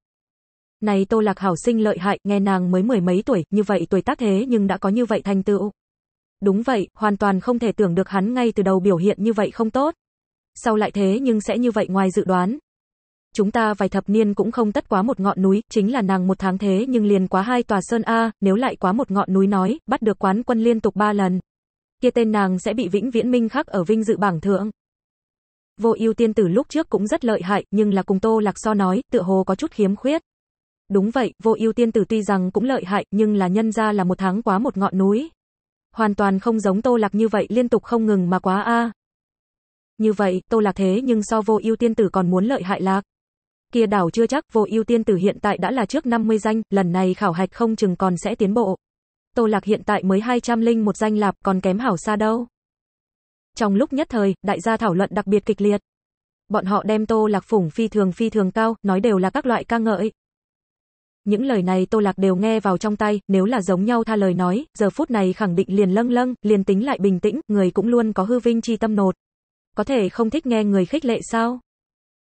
này Tô Lạc Hảo sinh lợi hại, nghe nàng mới mười mấy tuổi, như vậy tuổi tác thế nhưng đã có như vậy thành tựu. Đúng vậy, hoàn toàn không thể tưởng được hắn ngay từ đầu biểu hiện như vậy không tốt. Sau lại thế nhưng sẽ như vậy ngoài dự đoán. Chúng ta vài thập niên cũng không tất quá một ngọn núi, chính là nàng một tháng thế nhưng liền quá hai tòa sơn A, nếu lại quá một ngọn núi nói, bắt được quán quân liên tục ba lần. Kia tên nàng sẽ bị vĩnh viễn minh khắc ở vinh dự bảng thượng. Vô ưu tiên tử lúc trước cũng rất lợi hại, nhưng là cùng Tô Lạc So nói, tựa hồ có chút khiếm khuyết. Đúng vậy, vô ưu tiên tử tuy rằng cũng lợi hại, nhưng là nhân ra là một tháng quá một ngọn núi. Hoàn toàn không giống Tô Lạc như vậy liên tục không ngừng mà quá a. Như vậy, Tô Lạc thế nhưng so vô ưu tiên tử còn muốn lợi hại lạc. Kia đảo chưa chắc vô ưu tiên tử hiện tại đã là trước 50 danh, lần này khảo hạch không chừng còn sẽ tiến bộ. Tô Lạc hiện tại mới linh một danh lạp còn kém hảo xa đâu. Trong lúc nhất thời, đại gia thảo luận đặc biệt kịch liệt. Bọn họ đem Tô Lạc Phủng phi thường phi thường cao, nói đều là các loại ca ngợi, những lời này Tô Lạc đều nghe vào trong tay, nếu là giống nhau tha lời nói, giờ phút này khẳng định liền lâng lâng, liền tính lại bình tĩnh, người cũng luôn có hư vinh chi tâm nột. Có thể không thích nghe người khích lệ sao?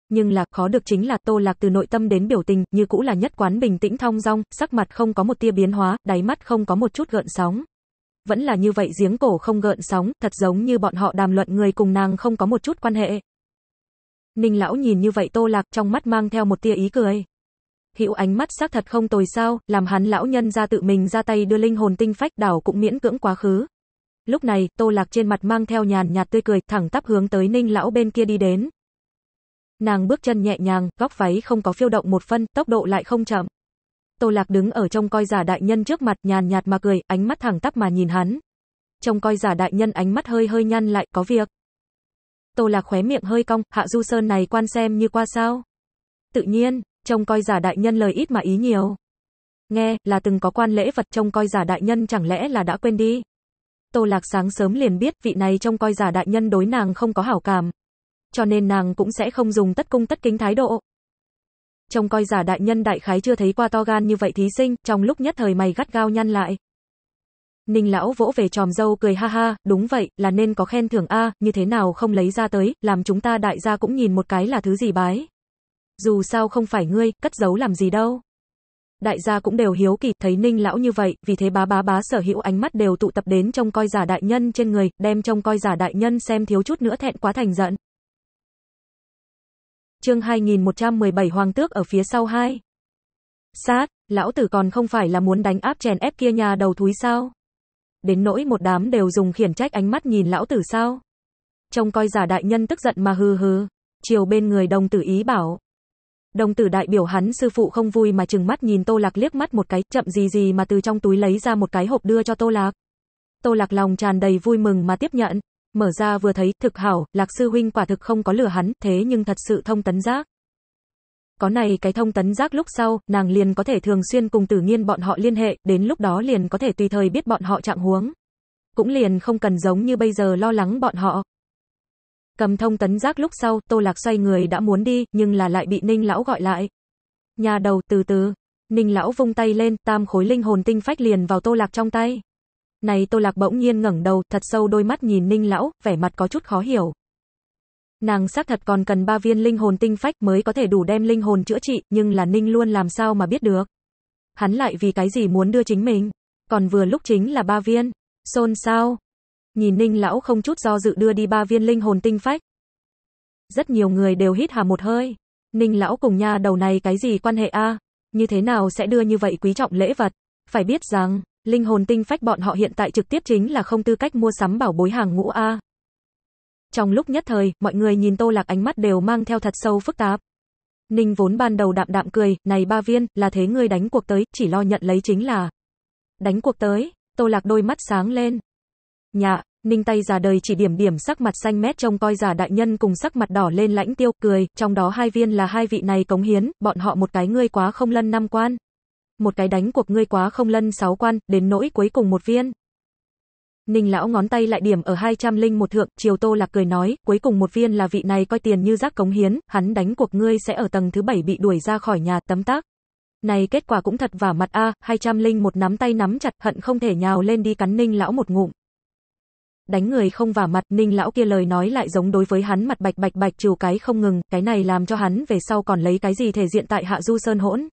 Nhưng là khó được chính là Tô Lạc từ nội tâm đến biểu tình, như cũ là nhất quán bình tĩnh thong dong, sắc mặt không có một tia biến hóa, đáy mắt không có một chút gợn sóng. Vẫn là như vậy giếng cổ không gợn sóng, thật giống như bọn họ đàm luận người cùng nàng không có một chút quan hệ. Ninh lão nhìn như vậy Tô Lạc trong mắt mang theo một tia ý cười hữu ánh mắt xác thật không tồi sao, làm hắn lão nhân ra tự mình ra tay đưa linh hồn tinh phách đảo cũng miễn cưỡng quá khứ. Lúc này, Tô Lạc trên mặt mang theo nhàn nhạt tươi cười, thẳng tắp hướng tới Ninh lão bên kia đi đến. Nàng bước chân nhẹ nhàng, góc váy không có phiêu động một phân, tốc độ lại không chậm. Tô Lạc đứng ở trong coi giả đại nhân trước mặt, nhàn nhạt mà cười, ánh mắt thẳng tắp mà nhìn hắn. Trong coi giả đại nhân ánh mắt hơi hơi nhăn lại, có việc. Tô Lạc khóe miệng hơi cong, Hạ Du Sơn này quan xem như qua sao? Tự nhiên, trông coi giả đại nhân lời ít mà ý nhiều. Nghe, là từng có quan lễ vật trông coi giả đại nhân chẳng lẽ là đã quên đi. Tô Lạc sáng sớm liền biết vị này trông coi giả đại nhân đối nàng không có hảo cảm. Cho nên nàng cũng sẽ không dùng tất cung tất kính thái độ. Trông coi giả đại nhân đại khái chưa thấy qua to gan như vậy thí sinh, trong lúc nhất thời mày gắt gao nhăn lại. Ninh lão vỗ về tròm dâu cười ha ha, đúng vậy, là nên có khen thưởng A, như thế nào không lấy ra tới, làm chúng ta đại gia cũng nhìn một cái là thứ gì bái. Dù sao không phải ngươi, cất giấu làm gì đâu. Đại gia cũng đều hiếu kỳ, thấy ninh lão như vậy, vì thế bá bá bá sở hữu ánh mắt đều tụ tập đến trong coi giả đại nhân trên người, đem trong coi giả đại nhân xem thiếu chút nữa thẹn quá thành giận. chương 2117 Hoàng tước ở phía sau hai. Sát, lão tử còn không phải là muốn đánh áp chèn ép kia nhà đầu thúi sao? Đến nỗi một đám đều dùng khiển trách ánh mắt nhìn lão tử sao? Trông coi giả đại nhân tức giận mà hừ hừ. Chiều bên người đồng tử ý bảo, Đồng tử đại biểu hắn sư phụ không vui mà chừng mắt nhìn Tô Lạc liếc mắt một cái, chậm gì gì mà từ trong túi lấy ra một cái hộp đưa cho Tô Lạc. Tô Lạc lòng tràn đầy vui mừng mà tiếp nhận, mở ra vừa thấy, thực hảo, Lạc sư huynh quả thực không có lừa hắn, thế nhưng thật sự thông tấn giác. Có này cái thông tấn giác lúc sau, nàng liền có thể thường xuyên cùng tử nghiên bọn họ liên hệ, đến lúc đó liền có thể tùy thời biết bọn họ trạng huống. Cũng liền không cần giống như bây giờ lo lắng bọn họ. Cầm thông tấn giác lúc sau, Tô Lạc xoay người đã muốn đi, nhưng là lại bị Ninh lão gọi lại. Nhà đầu từ từ. Ninh lão vung tay lên, tam khối linh hồn tinh phách liền vào Tô Lạc trong tay. Này Tô Lạc bỗng nhiên ngẩng đầu, thật sâu đôi mắt nhìn Ninh lão, vẻ mặt có chút khó hiểu. Nàng xác thật còn cần 3 viên linh hồn tinh phách mới có thể đủ đem linh hồn chữa trị, nhưng là Ninh luôn làm sao mà biết được. Hắn lại vì cái gì muốn đưa chính mình, còn vừa lúc chính là 3 viên. Xôn sao, Nhìn Ninh lão không chút do dự đưa đi ba viên linh hồn tinh phách. Rất nhiều người đều hít hà một hơi. Ninh lão cùng nha đầu này cái gì quan hệ a? Như thế nào sẽ đưa như vậy quý trọng lễ vật? Phải biết rằng, linh hồn tinh phách bọn họ hiện tại trực tiếp chính là không tư cách mua sắm bảo bối hàng ngũ a. Trong lúc nhất thời, mọi người nhìn Tô Lạc ánh mắt đều mang theo thật sâu phức tạp. Ninh vốn ban đầu đạm đạm cười, này ba viên, là thế ngươi đánh cuộc tới, chỉ lo nhận lấy chính là. Đánh cuộc tới, Tô Lạc đôi mắt sáng lên, Nhạ, ninh tay già đời chỉ điểm điểm sắc mặt xanh mét trông coi già đại nhân cùng sắc mặt đỏ lên lãnh tiêu cười, trong đó hai viên là hai vị này cống hiến, bọn họ một cái ngươi quá không lân năm quan. Một cái đánh cuộc ngươi quá không lân sáu quan, đến nỗi cuối cùng một viên. Ninh lão ngón tay lại điểm ở linh một thượng, Triều Tô Lạc cười nói, cuối cùng một viên là vị này coi tiền như rác cống hiến, hắn đánh cuộc ngươi sẽ ở tầng thứ bảy bị đuổi ra khỏi nhà, tấm tác. Này kết quả cũng thật vả mặt a, linh một nắm tay nắm chặt, hận không thể nhào lên đi cắn Ninh lão một ngụm đánh người không vả mặt, Ninh lão kia lời nói lại giống đối với hắn mặt bạch bạch bạch trừ cái không ngừng, cái này làm cho hắn về sau còn lấy cái gì thể diện tại Hạ Du Sơn hỗn.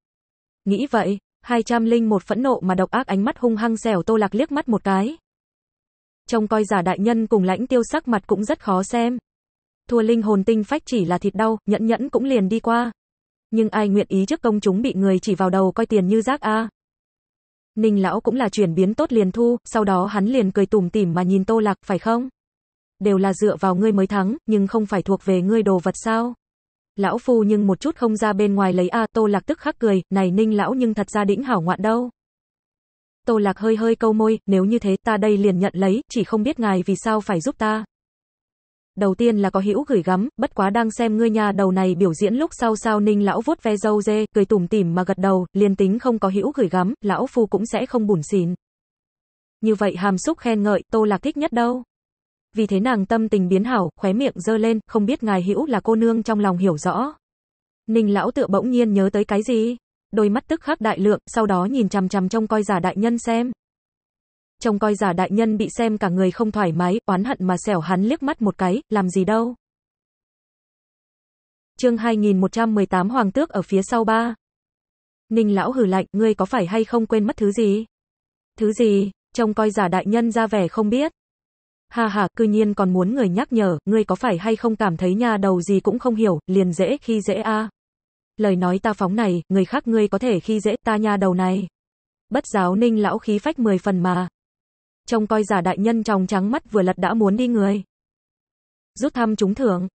Nghĩ vậy, hai trăm linh một phẫn nộ mà độc ác ánh mắt hung hăng xẻo Tô Lạc liếc mắt một cái. Trông coi giả đại nhân cùng lãnh tiêu sắc mặt cũng rất khó xem. Thua linh hồn tinh phách chỉ là thịt đau, nhẫn nhẫn cũng liền đi qua. Nhưng ai nguyện ý trước công chúng bị người chỉ vào đầu coi tiền như rác a? Ninh lão cũng là chuyển biến tốt liền thu, sau đó hắn liền cười tủm tỉm mà nhìn Tô Lạc, phải không? Đều là dựa vào ngươi mới thắng, nhưng không phải thuộc về ngươi đồ vật sao? Lão phu nhưng một chút không ra bên ngoài lấy a, Tô Lạc tức khắc cười, này Ninh lão nhưng thật ra đỉnh hảo ngoạn đâu. Tô Lạc hơi hơi câu môi, nếu như thế ta đây liền nhận lấy, chỉ không biết ngài vì sao phải giúp ta đầu tiên là có hữu gửi gắm, bất quá đang xem ngươi nhà đầu này biểu diễn lúc sau sao Ninh lão vuốt ve dâu dê, cười tủm tỉm mà gật đầu, liền tính không có hữu gửi gắm, lão phu cũng sẽ không bùn xỉn. Như vậy hàm xúc khen ngợi, Tô Lạc thích nhất đâu. Vì thế nàng tâm tình biến hảo, khóe miệng giơ lên, không biết ngài hữu là cô nương trong lòng hiểu rõ. Ninh lão tựa bỗng nhiên nhớ tới cái gì? Đôi mắt tức khắc đại lượng, sau đó nhìn chằm chằm trông coi giả đại nhân xem trông coi giả đại nhân bị xem cả người không thoải mái, oán hận mà xẻo hắn liếc mắt một cái, làm gì đâu. Chương 2118 Hoàng tước ở phía sau ba. Ninh lão hử lạnh, ngươi có phải hay không quên mất thứ gì? Thứ gì? Trông coi giả đại nhân ra vẻ không biết. Ha ha, cư nhiên còn muốn người nhắc nhở, ngươi có phải hay không cảm thấy nhà đầu gì cũng không hiểu, liền dễ khi dễ a. Lời nói ta phóng này, người khác ngươi có thể khi dễ ta nha đầu này. Bất giáo ninh lão khí phách mười phần mà, trông coi giả đại nhân tròng trắng mắt vừa lật đã muốn đi người. Rút thăm trúng thưởng.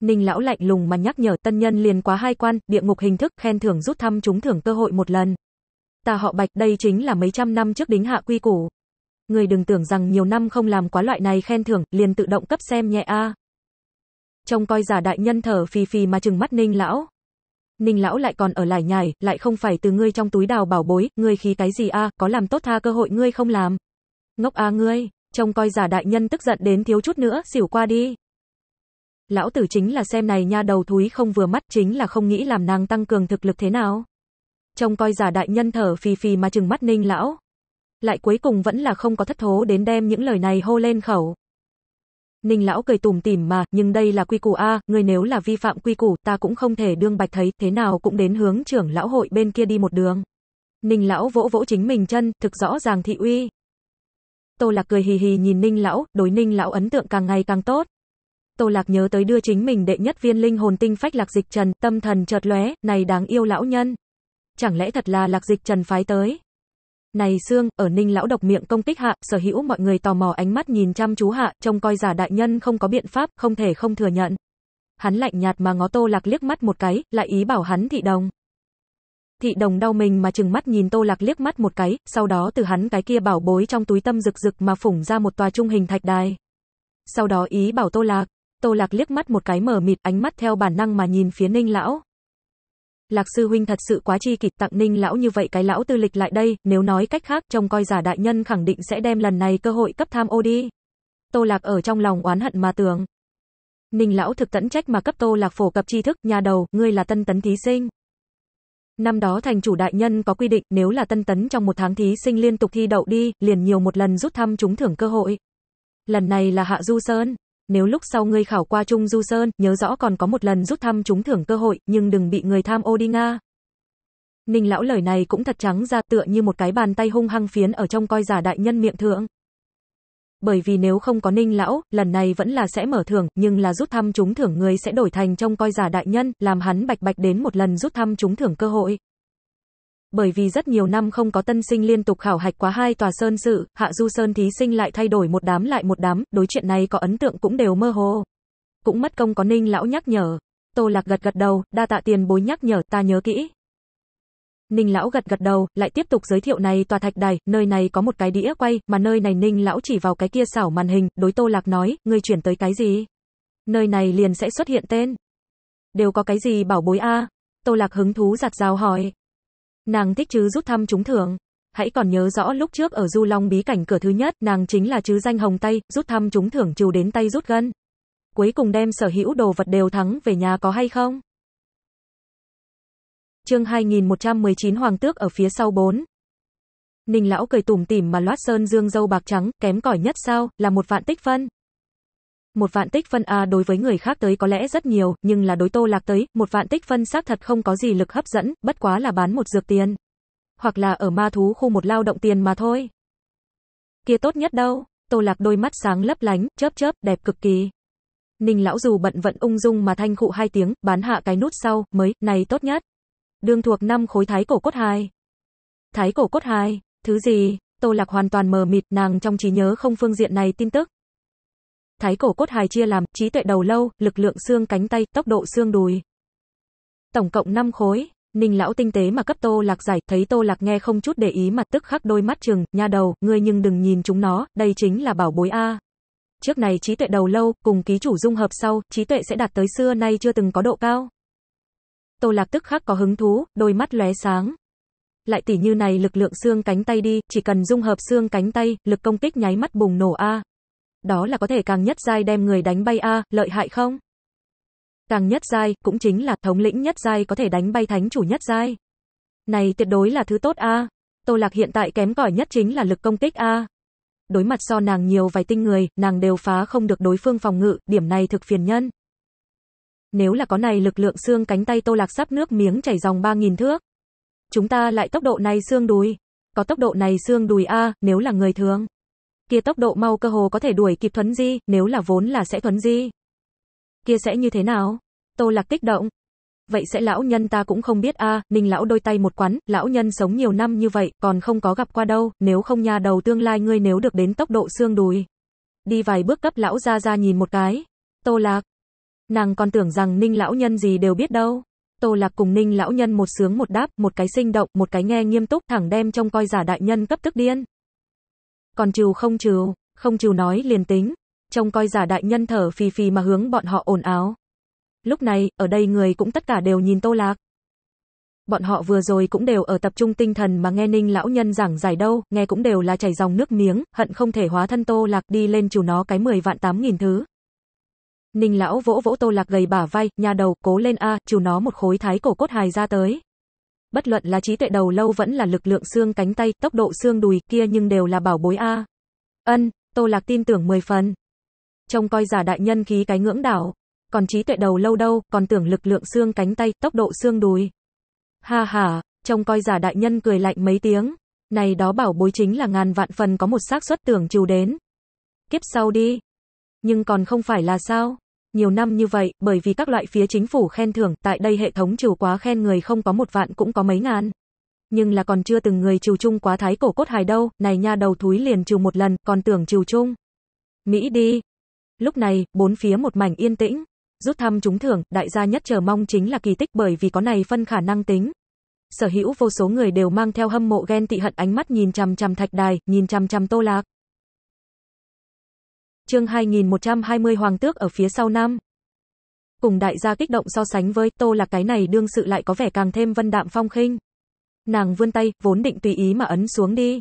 Ninh lão lạnh lùng mà nhắc nhở tân nhân liền quá hai quan, địa ngục hình thức khen thưởng rút thăm trúng thưởng cơ hội một lần. Ta họ Bạch đây chính là mấy trăm năm trước đính hạ quy củ. Người đừng tưởng rằng nhiều năm không làm quá loại này khen thưởng, liền tự động cấp xem nhẹ a. Trông coi giả đại nhân thở phì phì mà trừng mắt Ninh lão. Ninh lão lại còn ở lại nhảy, lại không phải từ ngươi trong túi đào bảo bối, ngươi khí cái gì a, có làm tốt tha cơ hội ngươi không làm. Ngốc à ngươi, trông coi giả đại nhân tức giận đến thiếu chút nữa, xỉu qua đi. Lão tử chính là xem này nha đầu thúi không vừa mắt chính là không nghĩ làm nàng tăng cường thực lực thế nào. Trông coi giả đại nhân thở phì phì mà chừng mắt ninh lão. Lại cuối cùng vẫn là không có thất thố đến đem những lời này hô lên khẩu. Ninh lão cười tủm tỉm mà, nhưng đây là quy củ a, ngươi nếu là vi phạm quy củ, ta cũng không thể đương bạch thấy, thế nào cũng đến hướng trưởng lão hội bên kia đi một đường. Ninh lão vỗ vỗ chính mình chân, thực rõ ràng thị uy. Tô Lạc cười hì hì nhìn Ninh lão, đối Ninh lão ấn tượng càng ngày càng tốt. Tô Lạc nhớ tới đưa chính mình đệ nhất viên linh hồn tinh phách Lạc Dịch Trần, tâm thần chợt lóe, này đáng yêu lão nhân. Chẳng lẽ thật là Lạc Dịch Trần phái tới? Này xương ở Ninh lão độc miệng công kích hạ, sở hữu mọi người tò mò ánh mắt nhìn chăm chú hạ, trông coi giả đại nhân không có biện pháp, không thể không thừa nhận. Hắn lạnh nhạt mà ngó Tô Lạc liếc mắt một cái, lại ý bảo hắn thị đồng. Thị đồng đau mình mà chừng mắt nhìn Tô Lạc liếc mắt một cái, sau đó từ hắn cái kia bảo bối trong túi tâm rực rực mà phủng ra một tòa trung hình thạch đài. Sau đó ý bảo Tô Lạc, Tô Lạc liếc mắt một cái mở mịt ánh mắt theo bản năng mà nhìn phía Ninh lão. Lạc sư huynh thật sự quá chi kịch tặng Ninh lão như vậy cái lão tư lịch lại đây, nếu nói cách khác trông coi giả đại nhân khẳng định sẽ đem lần này cơ hội cấp tham ô đi. Tô Lạc ở trong lòng oán hận mà tưởng. Ninh lão thực tẫn trách mà cấp Tô Lạc phổ cập tri thức, nhà đầu, ngươi là tân tấn thí sinh. Năm đó thành chủ đại nhân có quy định nếu là tân tấn trong một tháng thí sinh liên tục thi đậu đi, liền nhiều một lần rút thăm trúng thưởng cơ hội. Lần này là Hạ Du Sơn. Nếu lúc sau ngươi khảo qua Trung Du Sơn, nhớ rõ còn có một lần rút thăm trúng thưởng cơ hội, nhưng đừng bị người tham ô đi Nga. Ninh lão lời này cũng thật trắng ra tựa như một cái bàn tay hung hăng phiến ở trong coi giả đại nhân miệng thượng bởi vì nếu không có Ninh lão, lần này vẫn là sẽ mở thưởng, nhưng là rút thăm trúng thưởng người sẽ đổi thành trông coi giả đại nhân, làm hắn bạch bạch đến một lần rút thăm trúng thưởng cơ hội. Bởi vì rất nhiều năm không có tân sinh liên tục khảo hạch quá hai tòa sơn sự, Hạ Du Sơn thí sinh lại thay đổi một đám lại một đám, đối chuyện này có ấn tượng cũng đều mơ hồ. Cũng mất công có Ninh lão nhắc nhở. Tô Lạc gật gật đầu, đa tạ tiền bối nhắc nhở, ta nhớ kỹ. Ninh lão gật gật đầu, lại tiếp tục giới thiệu này tòa thạch đài, nơi này có một cái đĩa quay, mà nơi này Ninh lão chỉ vào cái kia xảo màn hình, đối Tô Lạc nói, ngươi chuyển tới cái gì? Nơi này liền sẽ xuất hiện tên. Đều có cái gì bảo bối a? Tô Lạc hứng thú giặt rào hỏi. Nàng thích chứ rút thăm trúng thưởng. Hãy còn nhớ rõ lúc trước ở Du Long bí cảnh cửa thứ nhất, nàng chính là chứ danh hồng tay, rút thăm trúng thưởng trừ đến tay rút gân. Cuối cùng đem sở hữu đồ vật đều thắng về nhà có hay không? chương 2119 Hoàng Tước ở phía sau 4. Ninh lão cười tủm tỉm mà loát sơn dương dâu bạc trắng, kém cỏi nhất sao, là một vạn tích phân. Một vạn tích phân a à, đối với người khác tới có lẽ rất nhiều, nhưng là đối tô lạc tới, một vạn tích phân xác thật không có gì lực hấp dẫn, bất quá là bán một dược tiền. Hoặc là ở ma thú khu một lao động tiền mà thôi. Kia tốt nhất đâu, tô lạc đôi mắt sáng lấp lánh, chớp chớp, đẹp cực kỳ. Ninh lão dù bận vận ung dung mà thanh khụ hai tiếng, bán hạ cái nút sau, mới, này tốt nhất đương thuộc năm khối thái cổ cốt 2. Thái cổ cốt 2, thứ gì? Tô Lạc hoàn toàn mờ mịt, nàng trong trí nhớ không phương diện này tin tức. Thái cổ cốt hài chia làm trí tuệ đầu lâu, lực lượng xương cánh tay, tốc độ xương đùi. Tổng cộng 5 khối, Ninh lão tinh tế mà cấp Tô Lạc giải, thấy Tô Lạc nghe không chút để ý mà tức khắc đôi mắt trừng, nha đầu, ngươi nhưng đừng nhìn chúng nó, đây chính là bảo bối a. Trước này trí tuệ đầu lâu, cùng ký chủ dung hợp sau, trí tuệ sẽ đạt tới xưa nay chưa từng có độ cao. Tô Lạc tức khắc có hứng thú, đôi mắt lóe sáng. Lại tỉ như này lực lượng xương cánh tay đi, chỉ cần dung hợp xương cánh tay, lực công kích nháy mắt bùng nổ a. Đó là có thể càng nhất giai đem người đánh bay a, lợi hại không? Càng nhất giai cũng chính là thống lĩnh nhất giai có thể đánh bay thánh chủ nhất giai. Này tuyệt đối là thứ tốt a. Tô Lạc hiện tại kém cỏi nhất chính là lực công kích a. Đối mặt so nàng nhiều vài tinh người, nàng đều phá không được đối phương phòng ngự, điểm này thực phiền nhân nếu là có này lực lượng xương cánh tay Tô Lạc sắp nước miếng chảy dòng 3000 thước. Chúng ta lại tốc độ này xương đùi, có tốc độ này xương đùi a, nếu là người thường. Kia tốc độ mau cơ hồ có thể đuổi kịp Thuấn Di, nếu là vốn là sẽ Thuấn Di. Kia sẽ như thế nào? Tô Lạc kích động. Vậy sẽ lão nhân ta cũng không biết a, Ninh lão đôi tay một quán, lão nhân sống nhiều năm như vậy, còn không có gặp qua đâu, nếu không nhà đầu tương lai ngươi nếu được đến tốc độ xương đùi. Đi vài bước cấp lão ra ra nhìn một cái. Tô Lạc, Nàng còn tưởng rằng ninh lão nhân gì đều biết đâu. Tô Lạc cùng Ninh lão nhân một sướng một đáp, một cái sinh động, một cái nghe nghiêm túc, thẳng đem trong coi giả đại nhân cấp tức điên. Còn trừ không trừ, không trừ nói liền tính, trong coi giả đại nhân thở phì phì mà hướng bọn họ ồn áo. Lúc này, ở đây người cũng tất cả đều nhìn Tô Lạc. Bọn họ vừa rồi cũng đều ở tập trung tinh thần mà nghe Ninh lão nhân giảng giải đâu, nghe cũng đều là chảy dòng nước miếng, hận không thể hóa thân Tô Lạc đi lên chủ nó cái 10 vạn 8000 thứ. Ninh lão vỗ vỗ Tô Lạc gầy bả vai, nhà đầu, cố lên a, chủ nó một khối thái cổ cốt hài ra tới. Bất luận là trí tuệ đầu lâu vẫn là lực lượng xương cánh tay, tốc độ xương đùi kia nhưng đều là bảo bối a. Ân, Tô Lạc tin tưởng 10 phần. Trông coi giả đại nhân khí cái ngưỡng đảo, còn trí tuệ đầu lâu đâu, còn tưởng lực lượng xương cánh tay, tốc độ xương đùi. Ha ha, trông coi giả đại nhân cười lạnh mấy tiếng. Này đó bảo bối chính là ngàn vạn phần có một xác suất tưởng chiều đến. Kiếp sau đi. Nhưng còn không phải là sao? nhiều năm như vậy, bởi vì các loại phía chính phủ khen thưởng, tại đây hệ thống trừ quá khen người không có một vạn cũng có mấy ngàn. Nhưng là còn chưa từng người trừ chung quá thái cổ cốt hài đâu, này nha đầu thúi liền trừ một lần, còn tưởng trừ chung. Mỹ đi. Lúc này, bốn phía một mảnh yên tĩnh. Rút thăm trúng thưởng, đại gia nhất chờ mong chính là kỳ tích bởi vì có này phân khả năng tính. Sở hữu vô số người đều mang theo hâm mộ ghen tị hận ánh mắt nhìn chằm chằm thạch đài, nhìn chằm chằm tô lạc chương 2120 Hoàng tước ở phía sau nam. Cùng đại gia kích động so sánh với Tô lạc cái này đương sự lại có vẻ càng thêm vân đạm phong khinh. Nàng vươn tay, vốn định tùy ý mà ấn xuống đi.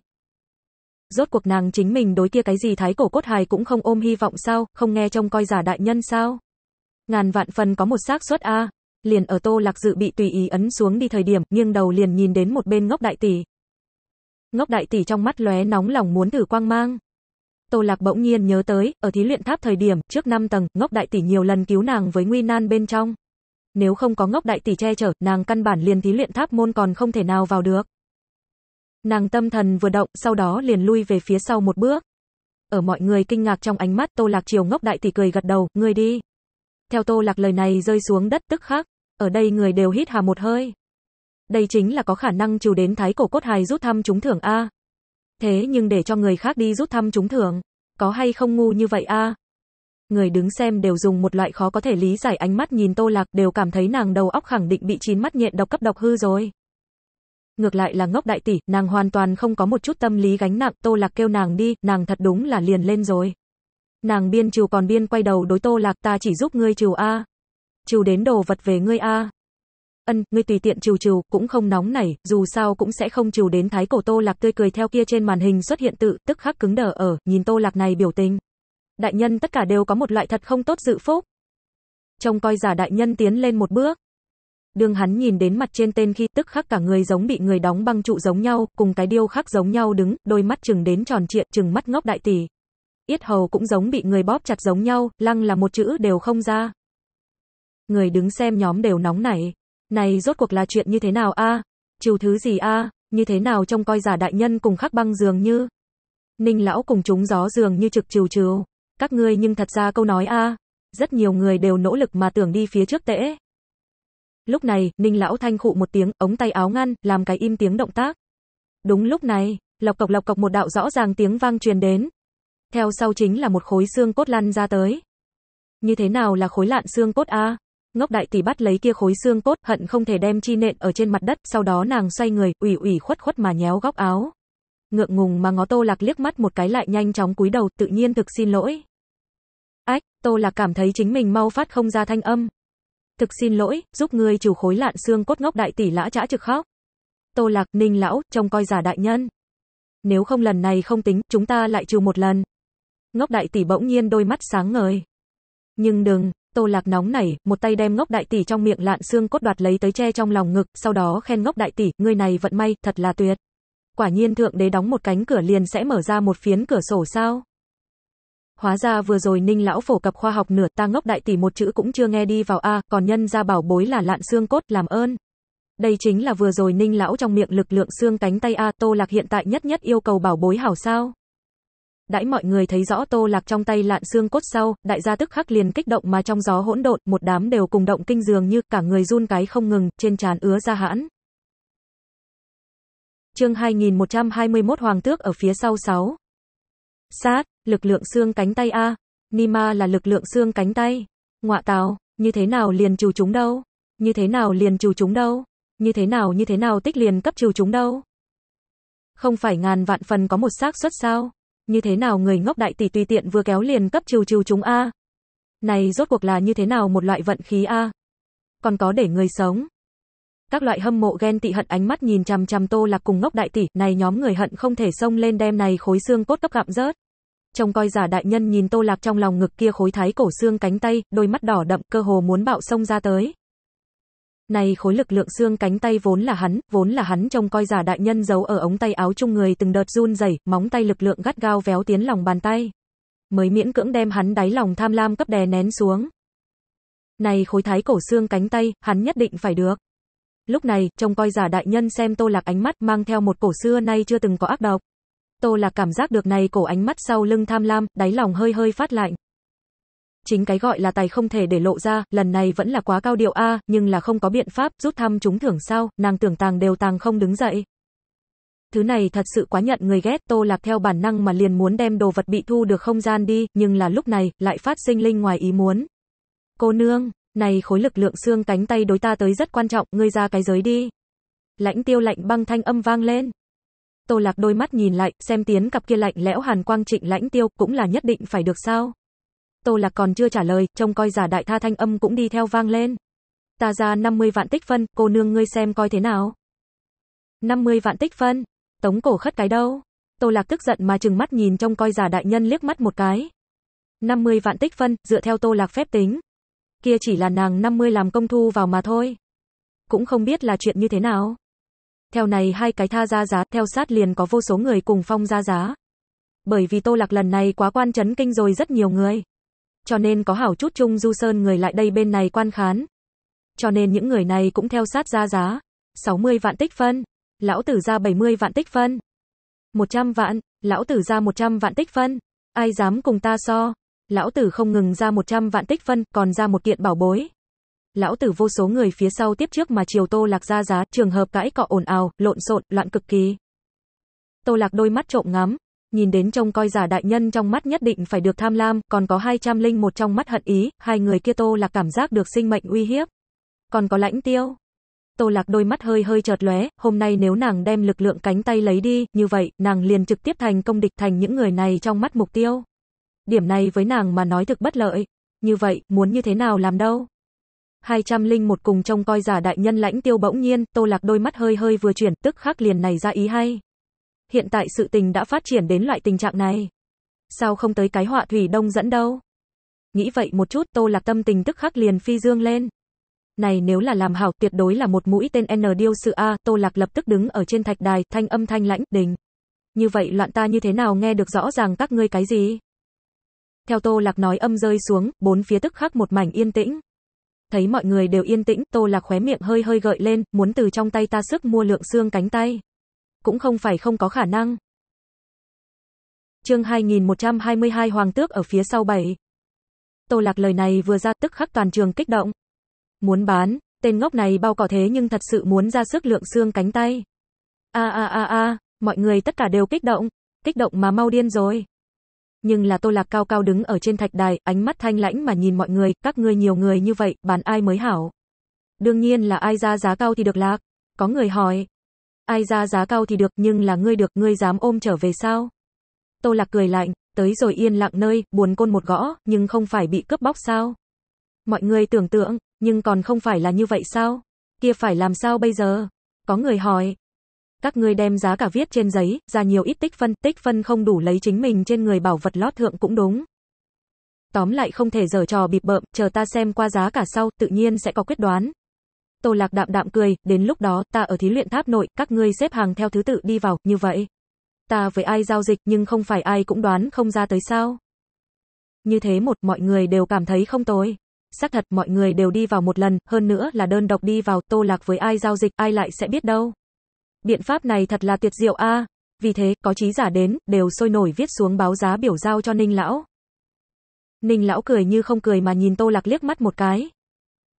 Rốt cuộc nàng chính mình đối kia cái gì thái cổ cốt hài cũng không ôm hy vọng sao, không nghe trông coi giả đại nhân sao. Ngàn vạn phần có một xác suất a Liền ở Tô Lạc Dự bị tùy ý ấn xuống đi thời điểm, nghiêng đầu liền nhìn đến một bên ngốc đại tỷ. Ngốc đại tỷ trong mắt lóe nóng lòng muốn thử quang mang. Tô Lạc bỗng nhiên nhớ tới, ở thí luyện tháp thời điểm, trước 5 tầng, ngốc đại tỷ nhiều lần cứu nàng với nguy nan bên trong. Nếu không có ngốc đại tỷ che chở, nàng căn bản liền thí luyện tháp môn còn không thể nào vào được. Nàng tâm thần vừa động, sau đó liền lui về phía sau một bước. Ở mọi người kinh ngạc trong ánh mắt, Tô Lạc chiều ngốc đại tỷ cười gật đầu, người đi." Theo Tô Lạc lời này rơi xuống đất tức khắc, ở đây người đều hít hà một hơi. Đây chính là có khả năng trừ đến thái cổ cốt hài rút thăm chúng thưởng a thế nhưng để cho người khác đi rút thăm trúng thưởng, có hay không ngu như vậy a? Người đứng xem đều dùng một loại khó có thể lý giải ánh mắt nhìn Tô Lạc, đều cảm thấy nàng đầu óc khẳng định bị chín mắt nhện độc cấp độc hư rồi. Ngược lại là ngốc đại tỷ, nàng hoàn toàn không có một chút tâm lý gánh nặng, Tô Lạc kêu nàng đi, nàng thật đúng là liền lên rồi. Nàng biên trừ còn biên quay đầu đối Tô Lạc, ta chỉ giúp ngươi trừ a. Trừ đến đồ vật về ngươi a. Ân, ngươi tùy tiện chiều chiều cũng không nóng nảy, dù sao cũng sẽ không chiều đến thái cổ Tô Lạc tươi cười theo kia trên màn hình xuất hiện tự, tức khắc cứng đờ ở, nhìn Tô Lạc này biểu tình. Đại nhân tất cả đều có một loại thật không tốt dự phúc. Trông coi giả đại nhân tiến lên một bước. Đường hắn nhìn đến mặt trên tên khi tức khắc cả người giống bị người đóng băng trụ giống nhau, cùng cái điêu khắc giống nhau đứng, đôi mắt chừng đến tròn trịa, chừng mắt ngốc đại tỷ. Yết hầu cũng giống bị người bóp chặt giống nhau, lăng là một chữ đều không ra. Người đứng xem nhóm đều nóng nảy. Này rốt cuộc là chuyện như thế nào a? Chiều thứ gì a? Như thế nào trong coi giả đại nhân cùng khắc băng dường như? Ninh lão cùng chúng gió dường như trực chiều chiều. Các ngươi nhưng thật ra câu nói a, rất nhiều người đều nỗ lực mà tưởng đi phía trước tễ. Lúc này, Ninh lão thanh khụ một tiếng, ống tay áo ngăn, làm cái im tiếng động tác. Đúng lúc này, lọc cọc lọc cọc một đạo rõ ràng tiếng vang truyền đến. Theo sau chính là một khối xương cốt lăn ra tới. Như thế nào là khối lạn xương cốt a? Ngốc đại tỷ bắt lấy kia khối xương cốt, hận không thể đem chi nện ở trên mặt đất, sau đó nàng xoay người, ủy ủy khuất khuất mà nhéo góc áo. Ngượng ngùng mà ngó Tô Lạc liếc mắt một cái lại nhanh chóng cúi đầu, tự nhiên thực xin lỗi. Ách, Tô Lạc cảm thấy chính mình mau phát không ra thanh âm. Thực xin lỗi, giúp người trừ khối lạn xương cốt ngốc đại tỷ lã chã trực khóc. Tô Lạc, Ninh lão, trông coi giả đại nhân. Nếu không lần này không tính, chúng ta lại trừ một lần. Ngốc đại tỷ bỗng nhiên đôi mắt sáng ngời. Nhưng đừng, Tô Lạc nóng nảy, một tay đem ngốc đại tỷ trong miệng lạn xương cốt đoạt lấy tới che trong lòng ngực, sau đó khen ngốc đại tỷ, người này vận may, thật là tuyệt. Quả nhiên thượng đế đóng một cánh cửa liền sẽ mở ra một phiến cửa sổ sao? Hóa ra vừa rồi Ninh lão phổ cập khoa học nửa, ta ngốc đại tỷ một chữ cũng chưa nghe đi vào a, còn nhân ra bảo bối là lạn xương cốt, làm ơn. Đây chính là vừa rồi Ninh lão trong miệng lực lượng xương cánh tay a, à, Tô Lạc hiện tại nhất nhất yêu cầu bảo bối hảo sao? Đãi mọi người thấy rõ Tô Lạc trong tay lạn xương cốt sau, đại gia tức khắc liền kích động mà trong gió hỗn độn, một đám đều cùng động kinh dường như cả người run cái không ngừng, trên trán ứa ra hãn. Chương 2121 Hoàng tước ở phía sau 6. Sát, lực lượng xương cánh tay a, Nima là lực lượng xương cánh tay. Ngọa tào, như thế nào liền trừ chúng đâu? Như thế nào liền trừ chúng đâu? Như thế nào như thế nào tích liền cấp trừ chúng đâu? Không phải ngàn vạn phần có một xác suất sao? Như thế nào người ngốc đại tỷ tùy tiện vừa kéo liền cấp trừ trừ chúng a? Này rốt cuộc là như thế nào một loại vận khí a? Còn có để người sống. Các loại hâm mộ ghen tị hận ánh mắt nhìn chằm chằm Tô Lạc cùng ngốc đại tỷ, này nhóm người hận không thể xông lên đem này khối xương cốt cấp gặm rớt. Trông coi giả đại nhân nhìn Tô Lạc trong lòng ngực kia khối thái cổ xương cánh tay, đôi mắt đỏ đậm cơ hồ muốn bạo xông ra tới. Này khối lực lượng xương cánh tay vốn là hắn, vốn là hắn trông coi giả đại nhân giấu ở ống tay áo chung người từng đợt run rẩy, móng tay lực lượng gắt gao véo tiến lòng bàn tay. Mới miễn cưỡng đem hắn đáy lòng tham lam cấp đè nén xuống. Này khối thái cổ xương cánh tay, hắn nhất định phải được. Lúc này, trông coi giả đại nhân xem Tô Lạc ánh mắt mang theo một cổ xưa nay chưa từng có ác độc. Tô Lạc cảm giác được này cổ ánh mắt sau lưng tham lam, đáy lòng hơi hơi phát lạnh chính cái gọi là tài không thể để lộ ra, lần này vẫn là quá cao điệu a, nhưng là không có biện pháp, rút thăm chúng thưởng sao, nàng tưởng tàng đều tàng không đứng dậy. Thứ này thật sự quá nhận người ghét, Tô Lạc theo bản năng mà liền muốn đem đồ vật bị thu được không gian đi, nhưng là lúc này, lại phát sinh linh ngoài ý muốn. Cô nương, này khối lực lượng xương cánh tay đối ta tới rất quan trọng, ngươi ra cái giới đi. Lãnh tiêu lạnh băng thanh âm vang lên. Tô Lạc đôi mắt nhìn lại, xem tiến cặp kia lạnh lẽo hàn quang trịnh lãnh tiêu, cũng là nhất định phải được sao. Tô Lạc còn chưa trả lời, trông coi giả đại tha thanh âm cũng đi theo vang lên. Ta ra 50 vạn tích phân, cô nương ngươi xem coi thế nào. 50 vạn tích phân, tống cổ khất cái đâu. Tô Lạc tức giận mà chừng mắt nhìn trông coi giả đại nhân liếc mắt một cái. 50 vạn tích phân, dựa theo Tô Lạc phép tính. Kia chỉ là nàng 50 làm công thu vào mà thôi. Cũng không biết là chuyện như thế nào. Theo này hai cái tha ra giá, theo sát liền có vô số người cùng phong ra giá. Bởi vì Tô Lạc lần này quá quan chấn kinh rồi rất nhiều người cho nên có hảo chút chung du sơn người lại đây bên này quan khán. Cho nên những người này cũng theo sát ra giá. 60 vạn tích phân, lão tử ra 70 vạn tích phân. 100 vạn, lão tử ra 100 vạn tích phân. Ai dám cùng ta so? Lão tử không ngừng ra 100 vạn tích phân, còn ra một kiện bảo bối. Lão tử vô số người phía sau tiếp trước mà chiều Tô Lạc ra giá, trường hợp cãi cọ ồn ào, lộn xộn, loạn cực kỳ. Tô Lạc đôi mắt trộm ngắm, nhìn đến trông coi giả đại nhân trong mắt nhất định phải được tham lam, còn có linh một trong mắt hận ý, hai người kia Tô Lạc cảm giác được sinh mệnh uy hiếp. Còn có lãnh tiêu. Tô Lạc đôi mắt hơi hơi chợt lóe, hôm nay nếu nàng đem lực lượng cánh tay lấy đi, như vậy, nàng liền trực tiếp thành công địch thành những người này trong mắt mục tiêu. Điểm này với nàng mà nói thực bất lợi. Như vậy, muốn như thế nào làm đâu? linh một cùng trông coi giả đại nhân lãnh tiêu bỗng nhiên, Tô Lạc đôi mắt hơi hơi vừa chuyển, tức khắc liền này ra ý hay hiện tại sự tình đã phát triển đến loại tình trạng này. Sao không tới cái họa thủy đông dẫn đâu? Nghĩ vậy một chút Tô Lạc tâm tình tức khắc liền phi dương lên. Này nếu là làm hảo tuyệt đối là một mũi tên N điêu sự A, Tô Lạc lập tức đứng ở trên thạch đài, thanh âm thanh lãnh, đình. Như vậy loạn ta như thế nào nghe được rõ ràng các ngươi cái gì? Theo Tô Lạc nói âm rơi xuống, bốn phía tức khắc một mảnh yên tĩnh. Thấy mọi người đều yên tĩnh, Tô Lạc khóe miệng hơi hơi gợi lên, muốn từ trong tay ta sức mua lượng xương cánh tay cũng không phải không có khả năng. Chương 2122 Hoàng tước ở phía sau bảy. Tô Lạc lời này vừa ra tức khắc toàn trường kích động. Muốn bán, tên ngốc này bao cỏ thế nhưng thật sự muốn ra sức lượng xương cánh tay. A a a a, mọi người tất cả đều kích động, kích động mà mau điên rồi. Nhưng là Tô Lạc cao cao đứng ở trên thạch đài, ánh mắt thanh lãnh mà nhìn mọi người, các ngươi nhiều người như vậy, bán ai mới hảo. Đương nhiên là ai ra giá cao thì được lạc. Có người hỏi, Ai ra giá cao thì được nhưng là ngươi được, ngươi dám ôm trở về sao? Tô Lạc cười lạnh, tới rồi yên lặng nơi, buồn côn một gõ, nhưng không phải bị cướp bóc sao? Mọi người tưởng tượng, nhưng còn không phải là như vậy sao? Kia phải làm sao bây giờ? Có người hỏi. Các người đem giá cả viết trên giấy, ra nhiều ít tích phân, tích phân không đủ lấy chính mình trên người bảo vật lót thượng cũng đúng. Tóm lại không thể giở trò bịp bợm, chờ ta xem qua giá cả sau, tự nhiên sẽ có quyết đoán, Tô Lạc đạm đạm cười, đến lúc đó, ta ở thí luyện tháp nội, các ngươi xếp hàng theo thứ tự đi vào, như vậy. Ta với ai giao dịch nhưng không phải ai cũng đoán không ra tới sao. Như thế một, mọi người đều cảm thấy không tối. Xác thật mọi người đều đi vào một lần, hơn nữa là đơn độc đi vào, Tô Lạc với ai giao dịch, ai lại sẽ biết đâu. Biện pháp này thật là tuyệt diệu a. Vì thế, có trí giả đến, đều sôi nổi viết xuống báo giá biểu giao cho Ninh Lão. Ninh Lão cười như không cười mà nhìn Tô Lạc liếc mắt một cái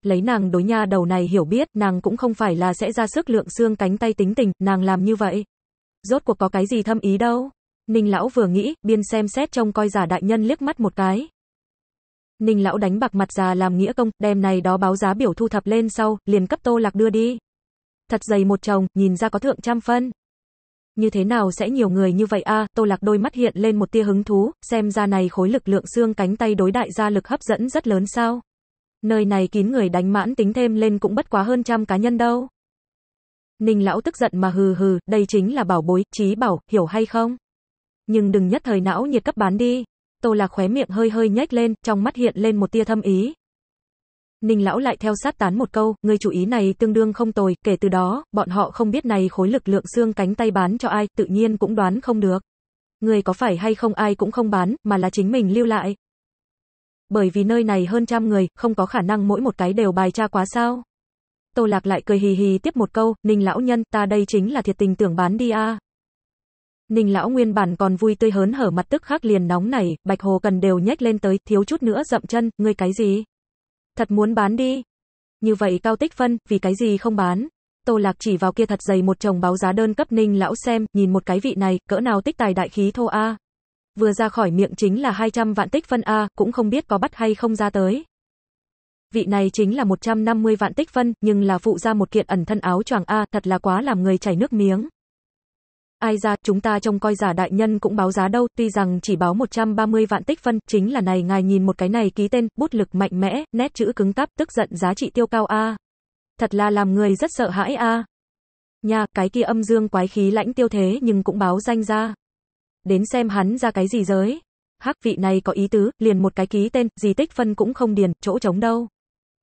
lấy nàng đối nha đầu này hiểu biết, nàng cũng không phải là sẽ ra sức lượng xương cánh tay tính tình, nàng làm như vậy. Rốt cuộc có cái gì thâm ý đâu. Ninh lão vừa nghĩ, biên xem xét trông coi giả đại nhân liếc mắt một cái. Ninh lão đánh bạc mặt già làm nghĩa công, đem này đó báo giá biểu thu thập lên sau, liền cấp tô lạc đưa đi. Thật dày một chồng, nhìn ra có thượng trăm phân. Như thế nào sẽ nhiều người như vậy a? tô lạc đôi mắt hiện lên một tia hứng thú, xem ra này khối lực lượng xương cánh tay đối đại gia lực hấp dẫn rất lớn sao. Nơi này kín người đánh mãn tính thêm lên cũng bất quá hơn trăm cá nhân đâu. Ninh lão tức giận mà hừ hừ, đây chính là bảo bối, trí bảo, hiểu hay không? Nhưng đừng nhất thời não nhiệt cấp bán đi. Tô Lạc khóe miệng hơi hơi nhếch lên, trong mắt hiện lên một tia thâm ý. Ninh lão lại theo sát tán một câu, người chủ ý này tương đương không tồi, kể từ đó, bọn họ không biết này khối lực lượng xương cánh tay bán cho ai, tự nhiên cũng đoán không được. Người có phải hay không ai cũng không bán, mà là chính mình lưu lại bởi vì nơi này hơn trăm người, không có khả năng mỗi một cái đều bài tra quá sao. Tô Lạc lại cười hì hì tiếp một câu, Ninh lão nhân, ta đây chính là thiệt tình tưởng bán đi a. À. Ninh lão nguyên bản còn vui tươi hớn hở mặt tức khắc liền nóng nảy, Bạch Hồ cần đều nhếch lên tới, thiếu chút nữa dậm chân, ngươi cái gì? Thật muốn bán đi. Như vậy cao tích phân, vì cái gì không bán? Tô Lạc chỉ vào kia thật dày một chồng báo giá đơn cấp Ninh lão xem, nhìn một cái vị này, cỡ nào tích tài đại khí thô a vừa ra khỏi miệng chính là 200 vạn tích phân A, cũng không biết có bắt hay không ra tới. Vị này chính là 150 vạn tích phân, nhưng là phụ ra một kiện ẩn thân áo choàng A, thật là quá làm người chảy nước miếng. Ai ra, chúng ta trông coi giả đại nhân cũng báo giá đâu, tuy rằng chỉ báo 130 vạn tích phân, chính là này ngài nhìn một cái này ký tên, bút lực mạnh mẽ, nét chữ cứng tắp, tức giận giá trị tiêu cao A. Thật là làm người rất sợ hãi A. nhà cái kia âm dương quái khí lãnh tiêu thế nhưng cũng báo danh ra đến xem hắn ra cái gì giới. Hắc vị này có ý tứ, liền một cái ký tên, gì tích phân cũng không điền, chỗ trống đâu.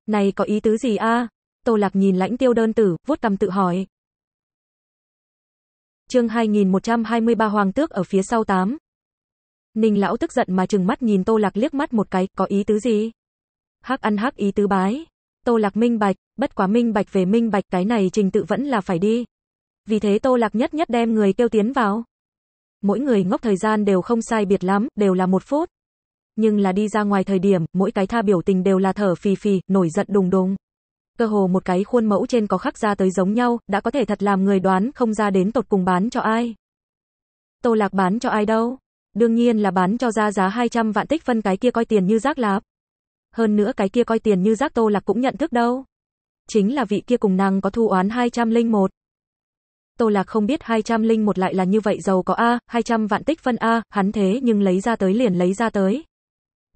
Này có ý tứ gì a? Tô Lạc nhìn lãnh tiêu đơn tử, vuốt cầm tự hỏi. Chương 2123 Hoàng tước ở phía sau 8. Ninh lão tức giận mà trừng mắt nhìn Tô Lạc liếc mắt một cái, có ý tứ gì? Hắc ăn hắc ý tứ bái. Tô Lạc minh bạch, bất quá minh bạch về minh bạch cái này trình tự vẫn là phải đi. Vì thế Tô Lạc nhất nhất đem người kêu tiến vào mỗi người ngốc thời gian đều không sai biệt lắm, đều là một phút. Nhưng là đi ra ngoài thời điểm, mỗi cái tha biểu tình đều là thở phì phì, nổi giận đùng đùng. Cơ hồ một cái khuôn mẫu trên có khắc ra tới giống nhau, đã có thể thật làm người đoán không ra đến tột cùng bán cho ai. Tô Lạc bán cho ai đâu? Đương nhiên là bán cho ra giá 200 vạn tích phân cái kia coi tiền như rác lạp. Hơn nữa cái kia coi tiền như rác Tô Lạc cũng nhận thức đâu. Chính là vị kia cùng nàng có thu oán 201. Tô Lạc không biết linh một lại là như vậy giàu có A, 200 vạn tích phân A, hắn thế nhưng lấy ra tới liền lấy ra tới.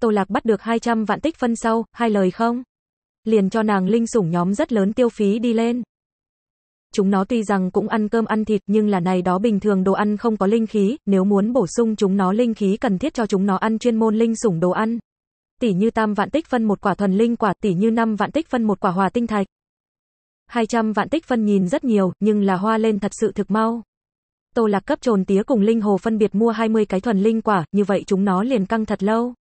Tô Lạc bắt được 200 vạn tích phân sau, hai lời không. Liền cho nàng linh sủng nhóm rất lớn tiêu phí đi lên. Chúng nó tuy rằng cũng ăn cơm ăn thịt nhưng là này đó bình thường đồ ăn không có linh khí, nếu muốn bổ sung chúng nó linh khí cần thiết cho chúng nó ăn chuyên môn linh sủng đồ ăn. Tỷ như tam vạn tích phân một quả thuần linh quả, tỷ như năm vạn tích phân một quả hòa tinh thạch. 200 vạn tích phân nhìn rất nhiều, nhưng là hoa lên thật sự thực mau. Tô Lạc cấp trồn tía cùng linh hồ phân biệt mua 20 cái thuần linh quả, như vậy chúng nó liền căng thật lâu.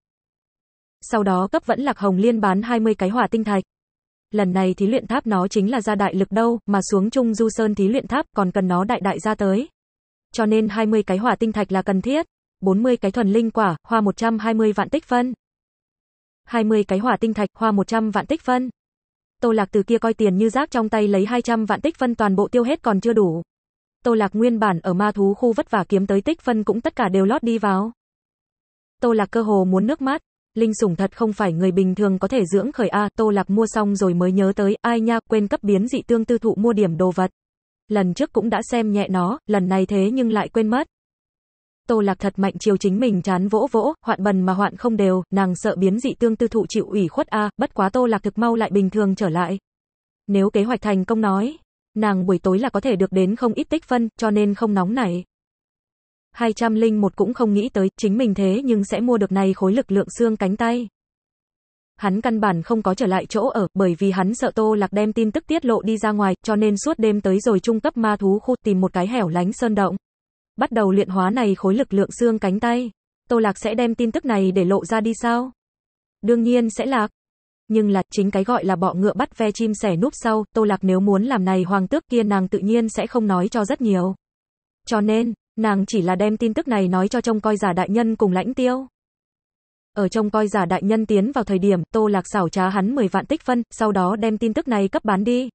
Sau đó cấp vẫn Lạc Hồng Liên bán 20 cái hỏa tinh thạch. Lần này thí luyện tháp nó chính là ra đại lực đâu, mà xuống Trung Du Sơn thí luyện tháp còn cần nó đại đại ra tới. Cho nên 20 cái hỏa tinh thạch là cần thiết, 40 cái thuần linh quả, hoa 120 vạn tích phân. 20 cái hỏa tinh thạch, hoa 100 vạn tích phân. Tô Lạc từ kia coi tiền như rác trong tay lấy 200 vạn tích phân toàn bộ tiêu hết còn chưa đủ. Tô Lạc nguyên bản ở ma thú khu vất vả kiếm tới tích phân cũng tất cả đều lót đi vào. Tô Lạc cơ hồ muốn nước mắt, linh sủng thật không phải người bình thường có thể dưỡng khởi a, à, Tô Lạc mua xong rồi mới nhớ tới, ai nha, quên cấp biến dị tương tư thụ mua điểm đồ vật. Lần trước cũng đã xem nhẹ nó, lần này thế nhưng lại quên mất. Tô Lạc thật mạnh chiều chính mình chán vỗ vỗ, hoạn bần mà hoạn không đều, nàng sợ biến dị tương tư thụ chịu ủy khuất a, bất quá Tô Lạc thực mau lại bình thường trở lại. Nếu kế hoạch thành công nói, nàng buổi tối là có thể được đến không ít tích phân, cho nên không nóng nảy. 201 cũng không nghĩ tới, chính mình thế nhưng sẽ mua được này khối lực lượng xương cánh tay. Hắn căn bản không có trở lại chỗ ở, bởi vì hắn sợ Tô Lạc đem tin tức tiết lộ đi ra ngoài, cho nên suốt đêm tới rồi trung cấp ma thú khu tìm một cái hẻo lánh sơn động bắt đầu luyện hóa này khối lực lượng xương cánh tay. Tô Lạc sẽ đem tin tức này để lộ ra đi sao? Đương nhiên sẽ lạc. Nhưng là, chính cái gọi là bọ ngựa bắt ve chim sẻ núp sau, Tô Lạc nếu muốn làm này hoàng tước kia nàng tự nhiên sẽ không nói cho rất nhiều. Cho nên, nàng chỉ là đem tin tức này nói cho trông coi giả đại nhân cùng lãnh tiêu. Ở trong coi giả đại nhân tiến vào thời điểm, Tô Lạc xảo trá hắn 10 vạn tích phân, sau đó đem tin tức này cấp bán đi.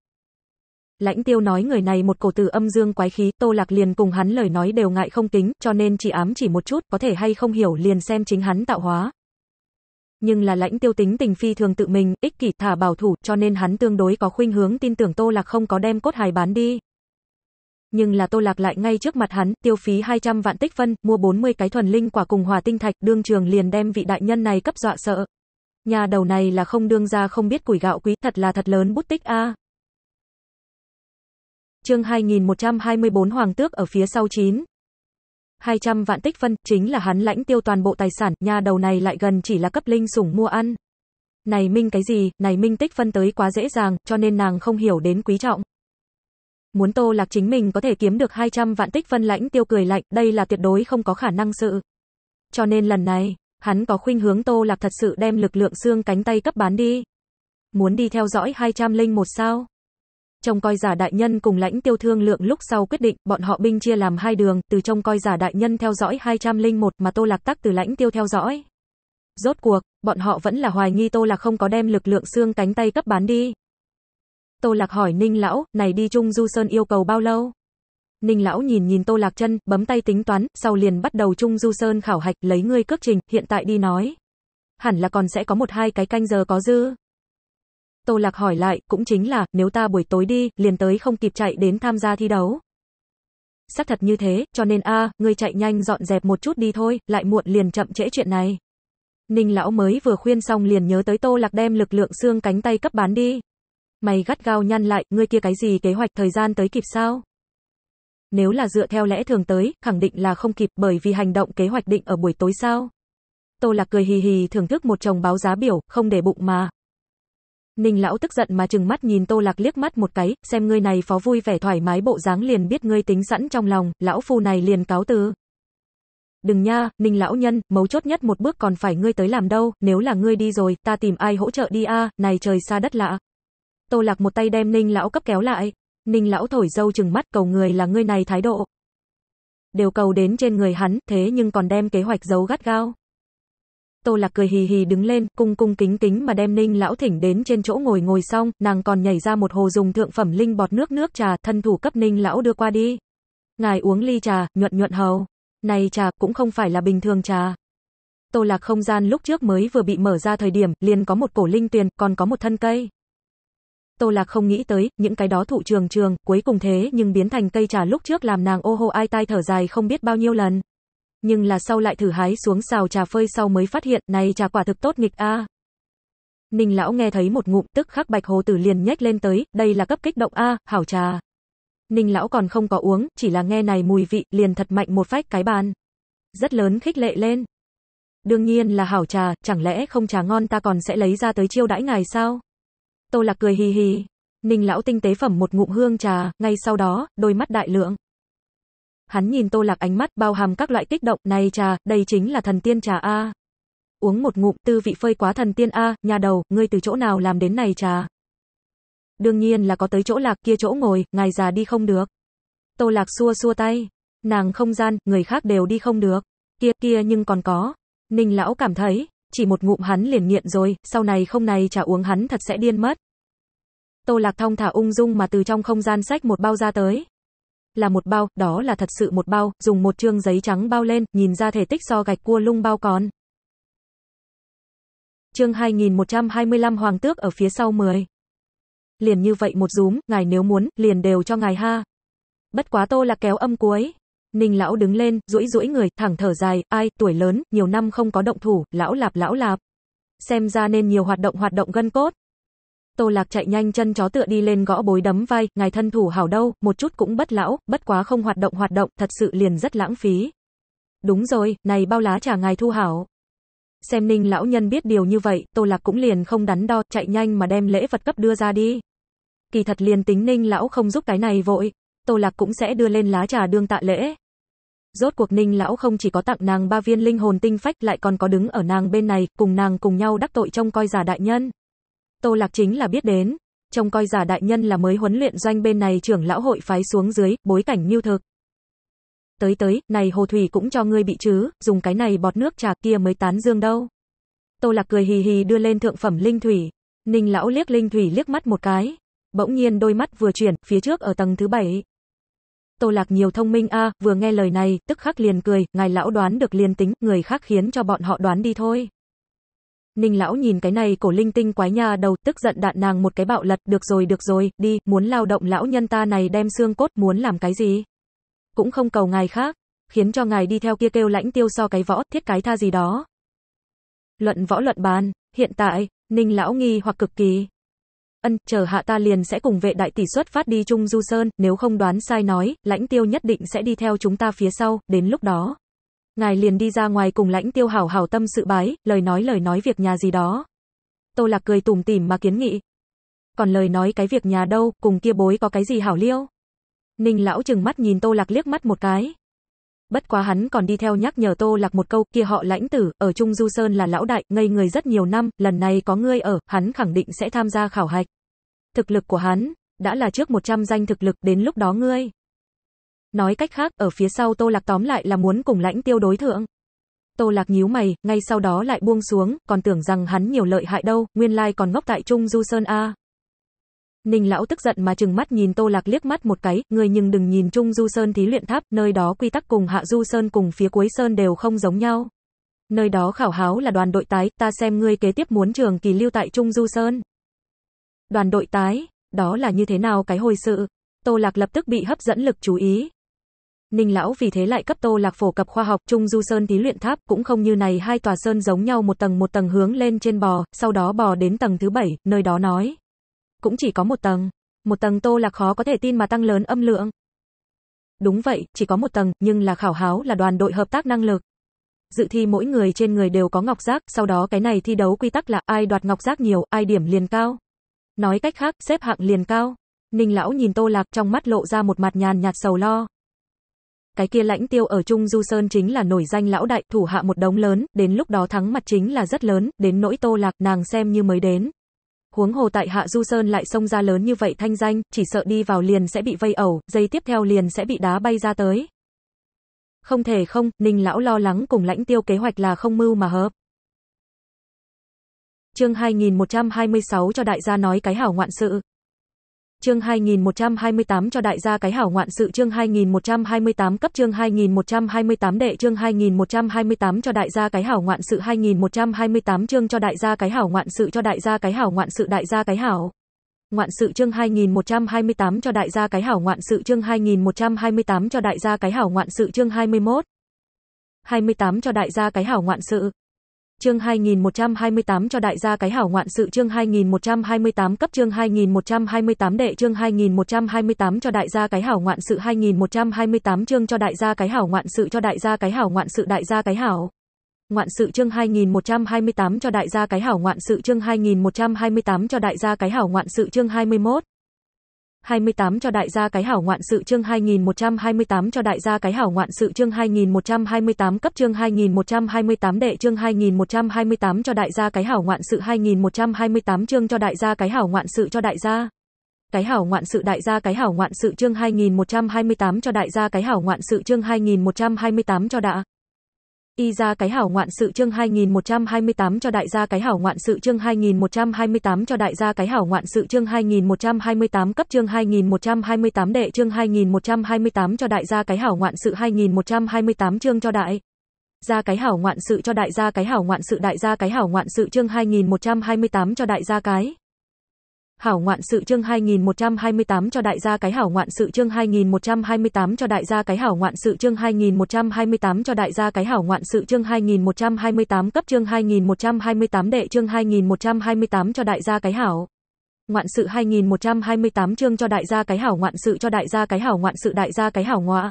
Lãnh tiêu nói người này một cổ tử âm dương quái khí, tô lạc liền cùng hắn lời nói đều ngại không kính, cho nên chỉ ám chỉ một chút, có thể hay không hiểu liền xem chính hắn tạo hóa. Nhưng là lãnh tiêu tính tình phi thường tự mình, ích kỷ thả bảo thủ, cho nên hắn tương đối có khuynh hướng tin tưởng tô lạc không có đem cốt hài bán đi. Nhưng là tô lạc lại ngay trước mặt hắn, tiêu phí 200 vạn tích phân, mua 40 cái thuần linh quả cùng hòa tinh thạch, đương trường liền đem vị đại nhân này cấp dọa sợ. Nhà đầu này là không đương ra không biết củi gạo quý, thật là thật lớn bút tích a. Chương 2124 Hoàng tước ở phía sau 9. 200 vạn tích phân chính là hắn lãnh tiêu toàn bộ tài sản, nhà đầu này lại gần chỉ là cấp linh sủng mua ăn. Này minh cái gì, này minh tích phân tới quá dễ dàng, cho nên nàng không hiểu đến quý trọng. Muốn Tô Lạc chính mình có thể kiếm được 200 vạn tích phân lãnh tiêu cười lạnh, đây là tuyệt đối không có khả năng sự. Cho nên lần này, hắn có khuynh hướng Tô Lạc thật sự đem lực lượng xương cánh tay cấp bán đi. Muốn đi theo dõi linh một sao? Trong coi giả đại nhân cùng lãnh tiêu thương lượng lúc sau quyết định, bọn họ binh chia làm hai đường, từ trong coi giả đại nhân theo dõi 201 mà Tô Lạc Tắc từ lãnh tiêu theo dõi. Rốt cuộc, bọn họ vẫn là hoài nghi Tô Lạc không có đem lực lượng xương cánh tay cấp bán đi. Tô Lạc hỏi Ninh Lão, này đi chung Du Sơn yêu cầu bao lâu? Ninh Lão nhìn nhìn Tô Lạc chân, bấm tay tính toán, sau liền bắt đầu chung Du Sơn khảo hạch, lấy ngươi cước trình, hiện tại đi nói. Hẳn là còn sẽ có một hai cái canh giờ có dư. Tô Lạc hỏi lại, cũng chính là, nếu ta buổi tối đi, liền tới không kịp chạy đến tham gia thi đấu. Sắc thật như thế, cho nên a, ngươi chạy nhanh dọn dẹp một chút đi thôi, lại muộn liền chậm trễ chuyện này. Ninh lão mới vừa khuyên xong liền nhớ tới Tô Lạc đem lực lượng xương cánh tay cấp bán đi. Mày gắt gao nhăn lại, ngươi kia cái gì kế hoạch thời gian tới kịp sao? Nếu là dựa theo lẽ thường tới, khẳng định là không kịp bởi vì hành động kế hoạch định ở buổi tối sao? Tô Lạc cười hì hì thưởng thức một chồng báo giá biểu, không để bụng mà, Ninh lão tức giận mà chừng mắt nhìn Tô Lạc liếc mắt một cái, xem ngươi này phó vui vẻ thoải mái bộ dáng liền biết ngươi tính sẵn trong lòng, lão phu này liền cáo từ. Đừng nha, Ninh lão nhân, mấu chốt nhất một bước còn phải ngươi tới làm đâu, nếu là ngươi đi rồi, ta tìm ai hỗ trợ đi a, này trời xa đất lạ. Tô Lạc một tay đem Ninh lão cấp kéo lại. Ninh lão thổi dâu chừng mắt cầu người là ngươi này thái độ. Đều cầu đến trên người hắn, thế nhưng còn đem kế hoạch giấu gắt gao. Tô Lạc cười hì hì đứng lên, cung cung kính kính mà đem Ninh lão thỉnh đến trên chỗ ngồi ngồi xong, nàng còn nhảy ra một hồ dùng thượng phẩm linh bọt nước nước trà, thân thủ cấp Ninh lão đưa qua đi. Ngài uống ly trà, nhuận nhuận hầu. Này trà cũng không phải là bình thường trà. Tô Lạc không gian lúc trước mới vừa bị mở ra thời điểm, liền có một cổ linh tuyền, còn có một thân cây. Tô Lạc không nghĩ tới, những cái đó thụ trường trường, cuối cùng thế nhưng biến thành cây trà lúc trước làm nàng ô hô ai tai thở dài không biết bao nhiêu lần nhưng là sau lại thử hái xuống xào trà phơi sau mới phát hiện, này trà quả thực tốt nghịch a. À. Ninh lão nghe thấy một ngụm, tức khắc Bạch Hồ Tử liền nhếch lên tới, đây là cấp kích động a, à, hảo trà. Ninh lão còn không có uống, chỉ là nghe này mùi vị, liền thật mạnh một phách cái bàn. Rất lớn khích lệ lên. Đương nhiên là hảo trà, chẳng lẽ không trà ngon ta còn sẽ lấy ra tới chiêu đãi ngài sao? Tô Lạc cười hì hì. Ninh lão tinh tế phẩm một ngụm hương trà, ngay sau đó, đôi mắt đại lượng hắn nhìn Tô Lạc ánh mắt bao hàm các loại kích động, này trà, đây chính là thần tiên trà a. Uống một ngụm, tư vị phơi quá thần tiên a, nhà đầu, ngươi từ chỗ nào làm đến này trà? Đương nhiên là có tới chỗ Lạc kia chỗ ngồi, ngài già đi không được. Tô Lạc xua xua tay, nàng không gian, người khác đều đi không được. Kia kia nhưng còn có. Ninh lão cảm thấy, chỉ một ngụm hắn liền nghiện rồi, sau này không này trà uống hắn thật sẽ điên mất. Tô Lạc thong thả ung dung mà từ trong không gian sách một bao ra tới là một bao, đó là thật sự một bao, dùng một chương giấy trắng bao lên, nhìn ra thể tích so gạch cua lung bao còn. Chương 2125 Hoàng tước ở phía sau 10. Liền như vậy một rúm, ngài nếu muốn, liền đều cho ngài ha. Bất quá Tô là kéo âm cuối. Ninh lão đứng lên, duỗi duỗi người, thẳng thở dài, ai, tuổi lớn, nhiều năm không có động thủ, lão lạp lão lạp. Xem ra nên nhiều hoạt động hoạt động gân cốt. Tô Lạc chạy nhanh chân chó tựa đi lên gõ bối đấm vai, ngài thân thủ hảo đâu, một chút cũng bất lão, bất quá không hoạt động hoạt động, thật sự liền rất lãng phí. Đúng rồi, này bao lá trà ngài thu hảo. Xem ninh lão nhân biết điều như vậy, Tô Lạc cũng liền không đắn đo, chạy nhanh mà đem lễ vật cấp đưa ra đi. Kỳ thật liền tính ninh lão không giúp cái này vội, Tô Lạc cũng sẽ đưa lên lá trà đương tạ lễ. Rốt cuộc ninh lão không chỉ có tặng nàng ba viên linh hồn tinh phách lại còn có đứng ở nàng bên này, cùng nàng cùng nhau đắc tội trong coi giả đại nhân. Tô Lạc chính là biết đến. Trông coi giả đại nhân là mới huấn luyện doanh bên này trưởng lão hội phái xuống dưới, bối cảnh mưu thực. Tới tới, này hồ thủy cũng cho ngươi bị chứ, dùng cái này bọt nước trà kia mới tán dương đâu. Tô Lạc cười hì hì đưa lên thượng phẩm linh thủy. Ninh lão liếc linh thủy liếc mắt một cái. Bỗng nhiên đôi mắt vừa chuyển, phía trước ở tầng thứ bảy. Tô Lạc nhiều thông minh a, vừa nghe lời này, tức khắc liền cười, ngài lão đoán được liền tính, người khác khiến cho bọn họ đoán đi thôi. Ninh lão nhìn cái này cổ linh tinh quái nhà đầu, tức giận đạn nàng một cái bạo lật, được rồi được rồi, đi, muốn lao động lão nhân ta này đem xương cốt, muốn làm cái gì? Cũng không cầu ngài khác, khiến cho ngài đi theo kia kêu lãnh tiêu so cái võ, thiết cái tha gì đó. Luận võ luận bàn, hiện tại, Ninh lão nghi hoặc cực kỳ. Ân, chờ hạ ta liền sẽ cùng vệ đại tỷ xuất phát đi chung du sơn, nếu không đoán sai nói, lãnh tiêu nhất định sẽ đi theo chúng ta phía sau, đến lúc đó. Ngài liền đi ra ngoài cùng lãnh tiêu hảo hảo tâm sự bái, lời nói lời nói việc nhà gì đó. Tô Lạc cười tủm tỉm mà kiến nghị. Còn lời nói cái việc nhà đâu, cùng kia bối có cái gì hảo liêu. Ninh lão chừng mắt nhìn Tô Lạc liếc mắt một cái. Bất quá hắn còn đi theo nhắc nhở Tô Lạc một câu, kia họ lãnh tử, ở Trung Du Sơn là lão đại, ngây người rất nhiều năm, lần này có ngươi ở, hắn khẳng định sẽ tham gia khảo hạch. Thực lực của hắn, đã là trước 100 danh thực lực, đến lúc đó ngươi, Nói cách khác, ở phía sau Tô Lạc tóm lại là muốn cùng lãnh tiêu đối thượng. Tô Lạc nhíu mày, ngay sau đó lại buông xuống, còn tưởng rằng hắn nhiều lợi hại đâu, nguyên lai còn ngốc tại Trung Du Sơn A. Ninh lão tức giận mà chừng mắt nhìn Tô Lạc liếc mắt một cái, người nhưng đừng nhìn Trung Du Sơn thí luyện tháp, nơi đó quy tắc cùng Hạ Du Sơn cùng phía cuối Sơn đều không giống nhau. Nơi đó khảo háo là đoàn đội tái, ta xem ngươi kế tiếp muốn trường kỳ lưu tại Trung Du Sơn. Đoàn đội tái, đó là như thế nào cái hồi sự? Tô Lạc lập tức bị hấp dẫn lực chú ý, Ninh lão vì thế lại cấp Tô Lạc phổ cập khoa học, Trung Du Sơn thí luyện tháp cũng không như này hai tòa sơn giống nhau một tầng một tầng hướng lên trên bò, sau đó bò đến tầng thứ bảy, nơi đó nói. Cũng chỉ có một tầng. Một tầng Tô Lạc khó có thể tin mà tăng lớn âm lượng. Đúng vậy, chỉ có một tầng, nhưng là khảo háo là đoàn đội hợp tác năng lực. Dự thi mỗi người trên người đều có ngọc giác, sau đó cái này thi đấu quy tắc là ai đoạt ngọc giác nhiều, ai điểm liền cao. Nói cách khác, xếp hạng liền cao. Ninh lão nhìn Tô Lạc trong mắt lộ ra một mặt nhàn nhạt sầu lo cái kia lãnh tiêu ở Trung Du Sơn chính là nổi danh lão đại, thủ hạ một đống lớn, đến lúc đó thắng mặt chính là rất lớn, đến nỗi tô lạc, nàng xem như mới đến. Huống hồ tại hạ Du Sơn lại xông ra lớn như vậy thanh danh, chỉ sợ đi vào liền sẽ bị vây ẩu, dây tiếp theo liền sẽ bị đá bay ra tới. Không thể không, Ninh lão lo lắng cùng lãnh tiêu kế hoạch là không mưu mà hợp. Chương 2126 cho đại gia nói cái hảo ngoạn sự chương 2128 cho đại gia cái hảo ngoạn sự chương 2128 cấp chương 2128 đệ chương 2128 cho đại gia cái hảo ngoạn sự 2128 chương cho đại gia cái hảo ngoạn sự cho đại gia cái hảo ngoạn sự đại gia cái hảo ngoạn sự chương 2128 cho đại gia cái hảo ngoạn sự chương 2128 cho đại gia cái hảo ngoạn sự chương 21 28 cho đại gia cái hảo ngoạn sự chương 2128 cho đại gia cái hảo ngoạn sự chương 2128 cấp chương 2128 đệ chương 2128 cho đại gia cái hảo ngoạn sự 2128 chương cho đại gia cái hảo ngoạn sự cho đại gia cái hảo ngoạn sự đại gia cái hảo ngoạn sự chương 2128 cho đại gia cái hảo ngoạn sự chương 2128 cho đại gia cái hảo ngoạn sự chương 21 28 cho đại gia cái hảo ngoạn sự chương 2128 cho đại gia cái hảo ngoạn sự chương 2128 cấp chương 2128 đệ chương 2128 cho đại gia cái hảo ngoạn sự 2128 chương cho đại gia cái hảo ngoạn sự cho đại gia cái hảo ngoạn sự đại gia cái hảo ngoạn sự chương 2128 cho đại gia cái hảo ngoạn sự chương 2128 cho đã y ra cái hảo ngoạn sự chương 2128 cho đại gia cái hảo ngoạn sự chương 2128 cho đại gia cái hảo ngoạn sự chương 2128 cấp chương 2128 đệ chương 2128 cho đại gia cái hảo ngoạn sự 2128 chương cho đại gia cái hảo ngoạn sự cho đại gia cái hảo ngoạn sự đại gia cái hảo ngoạn sự chương 2128 cho đại gia cái Hảo ngoạn sự chương 2128 cho đại gia cái hảo ngoạn sự chương 2128 cho đại gia cái hảo ngoạn sự chương 2128 cho đại gia cái hảo ngoạn sự chương 2128 cấp chương 2128 đệ chương 2128 cho đại gia cái hảo ngoạn sự 2128 chương cho đại gia cái hảo ngoạn sự cho đại gia cái hảo ngoạn sự đại gia cái hảo ngoạn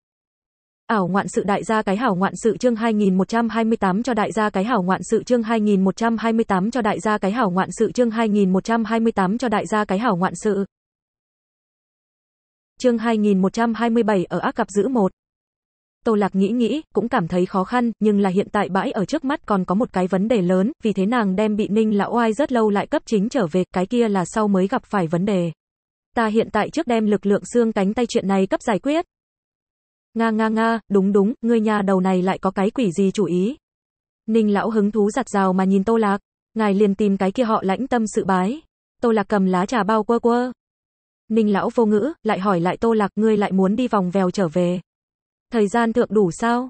Ảo ngoạn sự đại gia cái hảo ngoạn sự chương 2128 cho đại gia cái hảo ngoạn sự chương 2128 cho đại gia cái hảo ngoạn sự chương 2128 cho đại gia cái hảo ngoạn sự. Chương 2127 ở ác gặp giữ một. Tô Lạc nghĩ nghĩ, cũng cảm thấy khó khăn, nhưng là hiện tại bãi ở trước mắt còn có một cái vấn đề lớn, vì thế nàng đem bị Ninh lão oai rất lâu lại cấp chính trở về, cái kia là sau mới gặp phải vấn đề. Ta hiện tại trước đem lực lượng xương cánh tay chuyện này cấp giải quyết, Nga nga nga, đúng đúng, người nhà đầu này lại có cái quỷ gì chủ ý. Ninh lão hứng thú giặt rào mà nhìn Tô Lạc, ngài liền tìm cái kia họ lãnh tâm sự bái. Tô Lạc cầm lá trà bao quơ quơ. Ninh lão vô ngữ, lại hỏi lại Tô Lạc ngươi lại muốn đi vòng vèo trở về. Thời gian thượng đủ sao?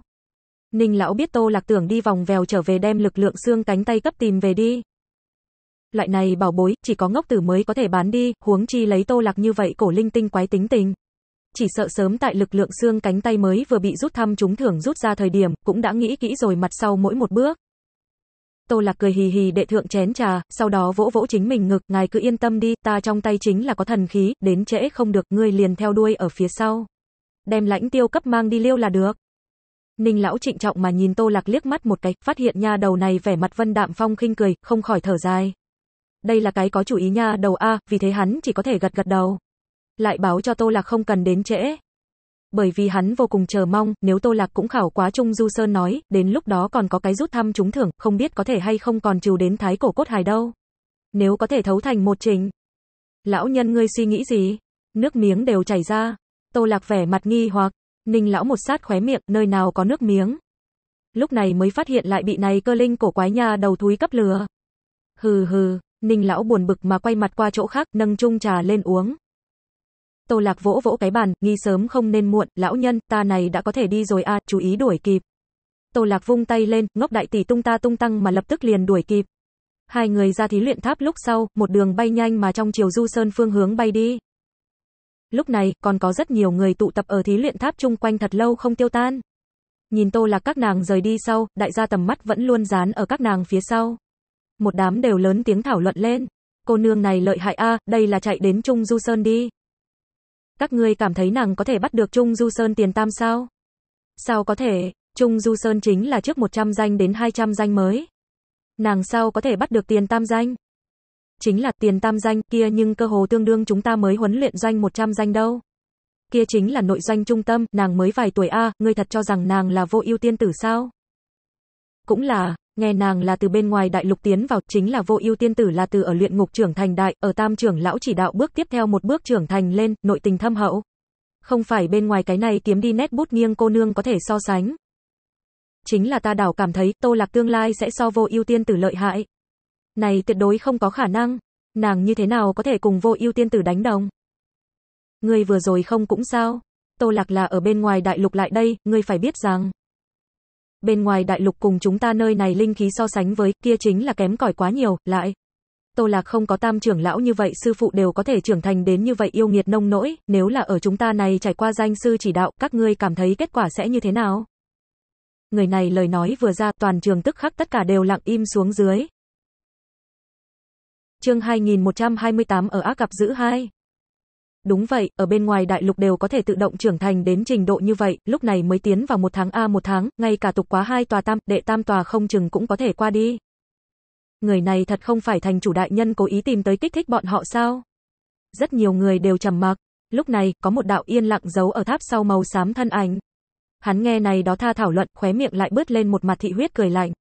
Ninh lão biết Tô Lạc tưởng đi vòng vèo trở về đem lực lượng xương cánh tay cấp tìm về đi. Loại này bảo bối, chỉ có ngốc tử mới có thể bán đi, huống chi lấy Tô Lạc như vậy cổ linh tinh quái tính tình. Chỉ sợ sớm tại lực lượng xương cánh tay mới vừa bị rút thăm trúng thưởng rút ra thời điểm, cũng đã nghĩ kỹ rồi mặt sau mỗi một bước. Tô Lạc cười hì hì đệ thượng chén trà, sau đó vỗ vỗ chính mình ngực, ngài cứ yên tâm đi, ta trong tay chính là có thần khí, đến trễ không được, ngươi liền theo đuôi ở phía sau. Đem lãnh tiêu cấp mang đi liêu là được. Ninh lão trịnh trọng mà nhìn Tô Lạc liếc mắt một cái, phát hiện nha đầu này vẻ mặt vân đạm phong khinh cười, không khỏi thở dài. Đây là cái có chủ ý nha đầu a, vì thế hắn chỉ có thể gật gật đầu lại báo cho Tô Lạc không cần đến trễ. Bởi vì hắn vô cùng chờ mong, nếu Tô Lạc cũng khảo quá Trung Du Sơn nói, đến lúc đó còn có cái rút thăm trúng thưởng, không biết có thể hay không còn trừ đến thái cổ cốt hài đâu. Nếu có thể thấu thành một trình. Lão nhân ngươi suy nghĩ gì? Nước miếng đều chảy ra. Tô Lạc vẻ mặt nghi hoặc, Ninh lão một sát khóe miệng, nơi nào có nước miếng. Lúc này mới phát hiện lại bị này cơ linh cổ quái nhà đầu thúi cấp lừa. Hừ hừ, Ninh lão buồn bực mà quay mặt qua chỗ khác, nâng chung trà lên uống. Tô Lạc vỗ vỗ cái bàn, nghi sớm không nên muộn, lão nhân, ta này đã có thể đi rồi a, à, chú ý đuổi kịp. Tô Lạc vung tay lên, ngốc đại tỷ tung ta tung tăng mà lập tức liền đuổi kịp. Hai người ra thí luyện tháp lúc sau, một đường bay nhanh mà trong chiều du sơn phương hướng bay đi. Lúc này, còn có rất nhiều người tụ tập ở thí luyện tháp chung quanh thật lâu không tiêu tan. Nhìn Tô Lạc các nàng rời đi sau, đại gia tầm mắt vẫn luôn dán ở các nàng phía sau. Một đám đều lớn tiếng thảo luận lên. Cô nương này lợi hại a, đây là chạy đến Chung Du Sơn đi. Các ngươi cảm thấy nàng có thể bắt được Trung Du Sơn tiền tam sao? Sao có thể, Trung Du Sơn chính là trước 100 danh đến 200 danh mới. Nàng sao có thể bắt được tiền tam danh? Chính là tiền tam danh kia nhưng cơ hồ tương đương chúng ta mới huấn luyện doanh 100 danh đâu. Kia chính là nội danh trung tâm, nàng mới vài tuổi a, ngươi thật cho rằng nàng là vô ưu tiên tử sao? cũng là, nghe nàng là từ bên ngoài đại lục tiến vào, chính là vô ưu tiên tử là từ ở luyện ngục trưởng thành đại, ở tam trưởng lão chỉ đạo bước tiếp theo một bước trưởng thành lên, nội tình thâm hậu. Không phải bên ngoài cái này kiếm đi nét bút nghiêng cô nương có thể so sánh. Chính là ta đảo cảm thấy tô lạc tương lai sẽ so vô ưu tiên tử lợi hại. Này tuyệt đối không có khả năng, nàng như thế nào có thể cùng vô ưu tiên tử đánh đồng. Ngươi vừa rồi không cũng sao, tô lạc là ở bên ngoài đại lục lại đây, ngươi phải biết rằng bên ngoài đại lục cùng chúng ta nơi này linh khí so sánh với, kia chính là kém cỏi quá nhiều, lại. Tô Lạc không có tam trưởng lão như vậy sư phụ đều có thể trưởng thành đến như vậy yêu nghiệt nông nỗi, nếu là ở chúng ta này trải qua danh sư chỉ đạo, các ngươi cảm thấy kết quả sẽ như thế nào? Người này lời nói vừa ra, toàn trường tức khắc tất cả đều lặng im xuống dưới. Chương 2128 ở Ác gặp giữ 2 Đúng vậy, ở bên ngoài đại lục đều có thể tự động trưởng thành đến trình độ như vậy, lúc này mới tiến vào một tháng A một tháng, ngay cả tục quá hai tòa tam, đệ tam tòa không chừng cũng có thể qua đi. Người này thật không phải thành chủ đại nhân cố ý tìm tới kích thích bọn họ sao? Rất nhiều người đều trầm mặc. Lúc này, có một đạo yên lặng giấu ở tháp sau màu xám thân ảnh. Hắn nghe này đó tha thảo luận, khóe miệng lại bước lên một mặt thị huyết cười lạnh.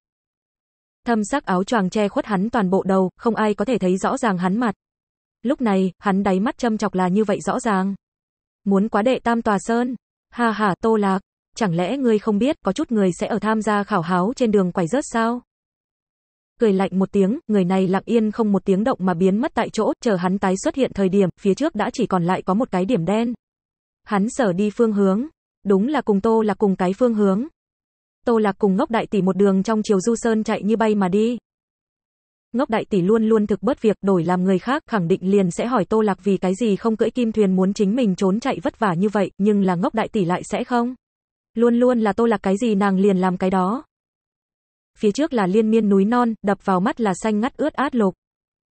Thâm sắc áo choàng che khuất hắn toàn bộ đầu, không ai có thể thấy rõ ràng hắn mặt. Lúc này, hắn đáy mắt châm chọc là như vậy rõ ràng. Muốn quá đệ tam tòa sơn. Ha ha tô lạc. Chẳng lẽ ngươi không biết có chút người sẽ ở tham gia khảo háo trên đường quải rớt sao? Cười lạnh một tiếng, người này lặng yên không một tiếng động mà biến mất tại chỗ, chờ hắn tái xuất hiện thời điểm, phía trước đã chỉ còn lại có một cái điểm đen. Hắn sở đi phương hướng. Đúng là cùng tô là cùng cái phương hướng. Tô lạc cùng ngốc đại tỷ một đường trong chiều du sơn chạy như bay mà đi. Ngốc đại tỷ luôn luôn thực bớt việc, đổi làm người khác, khẳng định liền sẽ hỏi Tô Lạc vì cái gì không cưỡi kim thuyền muốn chính mình trốn chạy vất vả như vậy, nhưng là ngốc đại tỷ lại sẽ không. Luôn luôn là Tô Lạc cái gì nàng liền làm cái đó. Phía trước là liên miên núi non, đập vào mắt là xanh ngắt ướt át lục.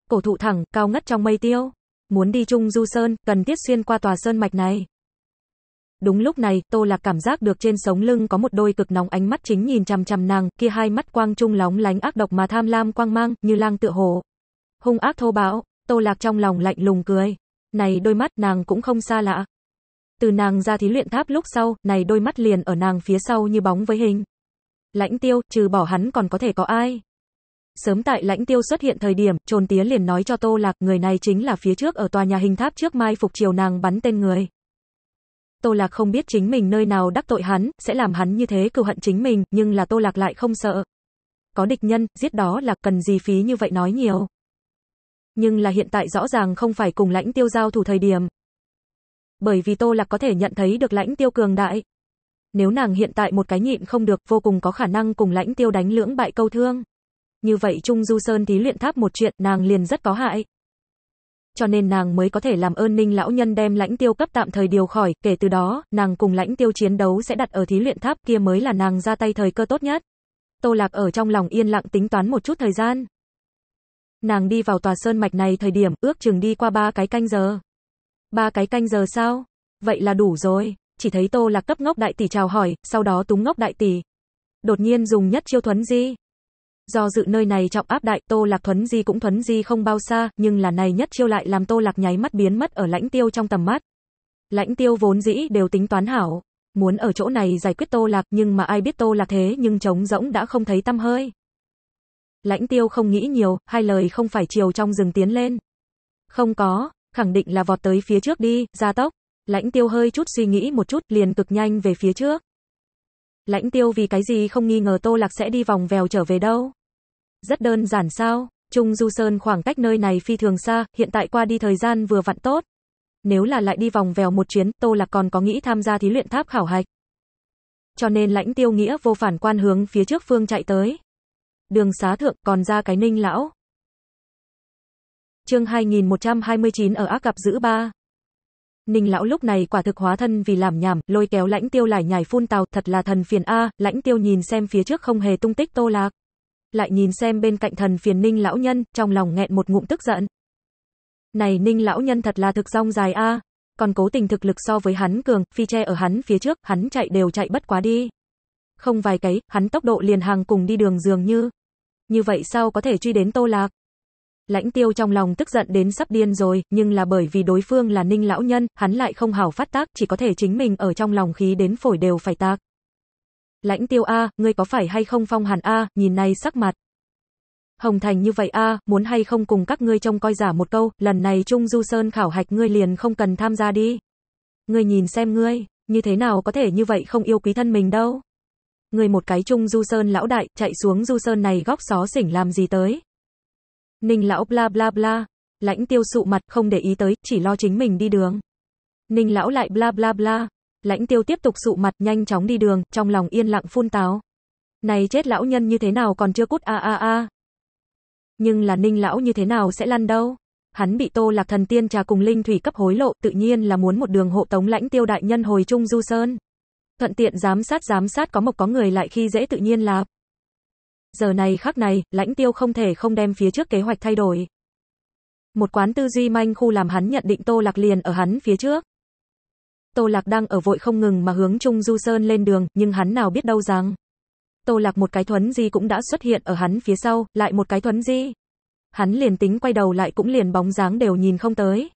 Cổ thụ thẳng, cao ngất trong mây tiêu. Muốn đi chung du sơn, cần thiết xuyên qua tòa sơn mạch này. Đúng lúc này, Tô Lạc cảm giác được trên sống lưng có một đôi cực nóng ánh mắt chính nhìn chằm chằm nàng, kia hai mắt quang trung lóng lánh ác độc mà tham lam quang mang, như lang tựa hổ. Hung ác thô bạo, Tô Lạc trong lòng lạnh lùng cười. Này đôi mắt nàng cũng không xa lạ. Từ nàng ra thí luyện tháp lúc sau, này đôi mắt liền ở nàng phía sau như bóng với hình. Lãnh tiêu, trừ bỏ hắn còn có thể có ai. Sớm tại lãnh tiêu xuất hiện thời điểm, trồn tía liền nói cho Tô Lạc người này chính là phía trước ở tòa nhà hình tháp trước mai phục chiều nàng bắn tên người. Tô Lạc không biết chính mình nơi nào đắc tội hắn, sẽ làm hắn như thế cựu hận chính mình, nhưng là Tô Lạc lại không sợ. Có địch nhân, giết đó là cần gì phí như vậy nói nhiều. Nhưng là hiện tại rõ ràng không phải cùng lãnh tiêu giao thủ thời điểm. Bởi vì Tô Lạc có thể nhận thấy được lãnh tiêu cường đại. Nếu nàng hiện tại một cái nhịn không được, vô cùng có khả năng cùng lãnh tiêu đánh lưỡng bại câu thương. Như vậy Trung Du Sơn thí luyện tháp một chuyện, nàng liền rất có hại cho nên nàng mới có thể làm ơn ninh lão nhân đem lãnh tiêu cấp tạm thời điều khỏi, kể từ đó, nàng cùng lãnh tiêu chiến đấu sẽ đặt ở thí luyện tháp kia mới là nàng ra tay thời cơ tốt nhất. Tô Lạc ở trong lòng yên lặng tính toán một chút thời gian. Nàng đi vào tòa sơn mạch này thời điểm ước chừng đi qua ba cái canh giờ. Ba cái canh giờ sao? Vậy là đủ rồi. Chỉ thấy Tô Lạc cấp ngốc đại tỷ chào hỏi, sau đó túng ngốc đại tỷ. Đột nhiên dùng nhất chiêu thuấn di, Do dự nơi này trọng áp đại, Tô Lạc thuấn di cũng thuấn di không bao xa, nhưng là này nhất chiêu lại làm Tô Lạc nháy mắt biến mất ở lãnh tiêu trong tầm mắt. Lãnh tiêu vốn dĩ đều tính toán hảo, muốn ở chỗ này giải quyết Tô Lạc, nhưng mà ai biết Tô Lạc thế nhưng trống rỗng đã không thấy tâm hơi. Lãnh tiêu không nghĩ nhiều, hai lời không phải chiều trong rừng tiến lên. Không có, khẳng định là vọt tới phía trước đi, ra tốc. Lãnh tiêu hơi chút suy nghĩ một chút liền cực nhanh về phía trước. Lãnh tiêu vì cái gì không nghi ngờ Tô Lạc sẽ đi vòng vèo trở về đâu. Rất đơn giản sao, Trung Du Sơn khoảng cách nơi này phi thường xa, hiện tại qua đi thời gian vừa vặn tốt. Nếu là lại đi vòng vèo một chuyến, Tô Lạc còn có nghĩ tham gia thí luyện tháp khảo hạch. Cho nên lãnh tiêu nghĩa vô phản quan hướng phía trước phương chạy tới. Đường xá thượng còn ra cái ninh lão. Chương 2129 ở ác gặp giữ ba Ninh lão lúc này quả thực hóa thân vì làm nhảm, lôi kéo lãnh tiêu lải nhải phun tào, thật là thần phiền a, lãnh tiêu nhìn xem phía trước không hề tung tích Tô Lạc. Lại nhìn xem bên cạnh thần phiền Ninh lão nhân, trong lòng nghẹn một ngụm tức giận. Này Ninh lão nhân thật là thực rong dài a, còn cố tình thực lực so với hắn cường, phi che ở hắn phía trước, hắn chạy đều chạy bất quá đi. Không vài cái, hắn tốc độ liền hàng cùng đi đường dường như. Như vậy sao có thể truy đến Tô Lạc? Lãnh tiêu trong lòng tức giận đến sắp điên rồi, nhưng là bởi vì đối phương là ninh lão nhân, hắn lại không hảo phát tác, chỉ có thể chính mình ở trong lòng khí đến phổi đều phải tạc. Lãnh tiêu A, ngươi có phải hay không phong hàn A, nhìn này sắc mặt. Hồng Thành như vậy A, muốn hay không cùng các ngươi trông coi giả một câu, lần này Trung Du Sơn khảo hạch ngươi liền không cần tham gia đi. Ngươi nhìn xem ngươi, như thế nào có thể như vậy không yêu quý thân mình đâu. Ngươi một cái Trung Du Sơn lão đại, chạy xuống Du Sơn này góc xó xỉnh làm gì tới. Ninh lão bla bla bla, lãnh tiêu sụ mặt không để ý tới, chỉ lo chính mình đi đường. Ninh lão lại bla bla bla, lãnh tiêu tiếp tục sụ mặt nhanh chóng đi đường, trong lòng yên lặng phun táo. Này chết lão nhân như thế nào còn chưa cút a a a. Nhưng là ninh lão như thế nào sẽ lăn đâu. Hắn bị tô lạc thần tiên trà cùng linh thủy cấp hối lộ tự nhiên là muốn một đường hộ tống lãnh tiêu đại nhân hồi trung du sơn. Thuận tiện giám sát giám sát có một có người lại khi dễ tự nhiên là giờ này khắc này, lãnh tiêu không thể không đem phía trước kế hoạch thay đổi. Một quán tư duy manh khu làm hắn nhận định Tô Lạc liền ở hắn phía trước. Tô Lạc đang ở vội không ngừng mà hướng Trung Du Sơn lên đường, nhưng hắn nào biết đâu rằng. Tô Lạc một cái thuấn di cũng đã xuất hiện ở hắn phía sau, lại một cái thuấn di. Hắn liền tính quay đầu lại cũng liền bóng dáng đều nhìn không tới.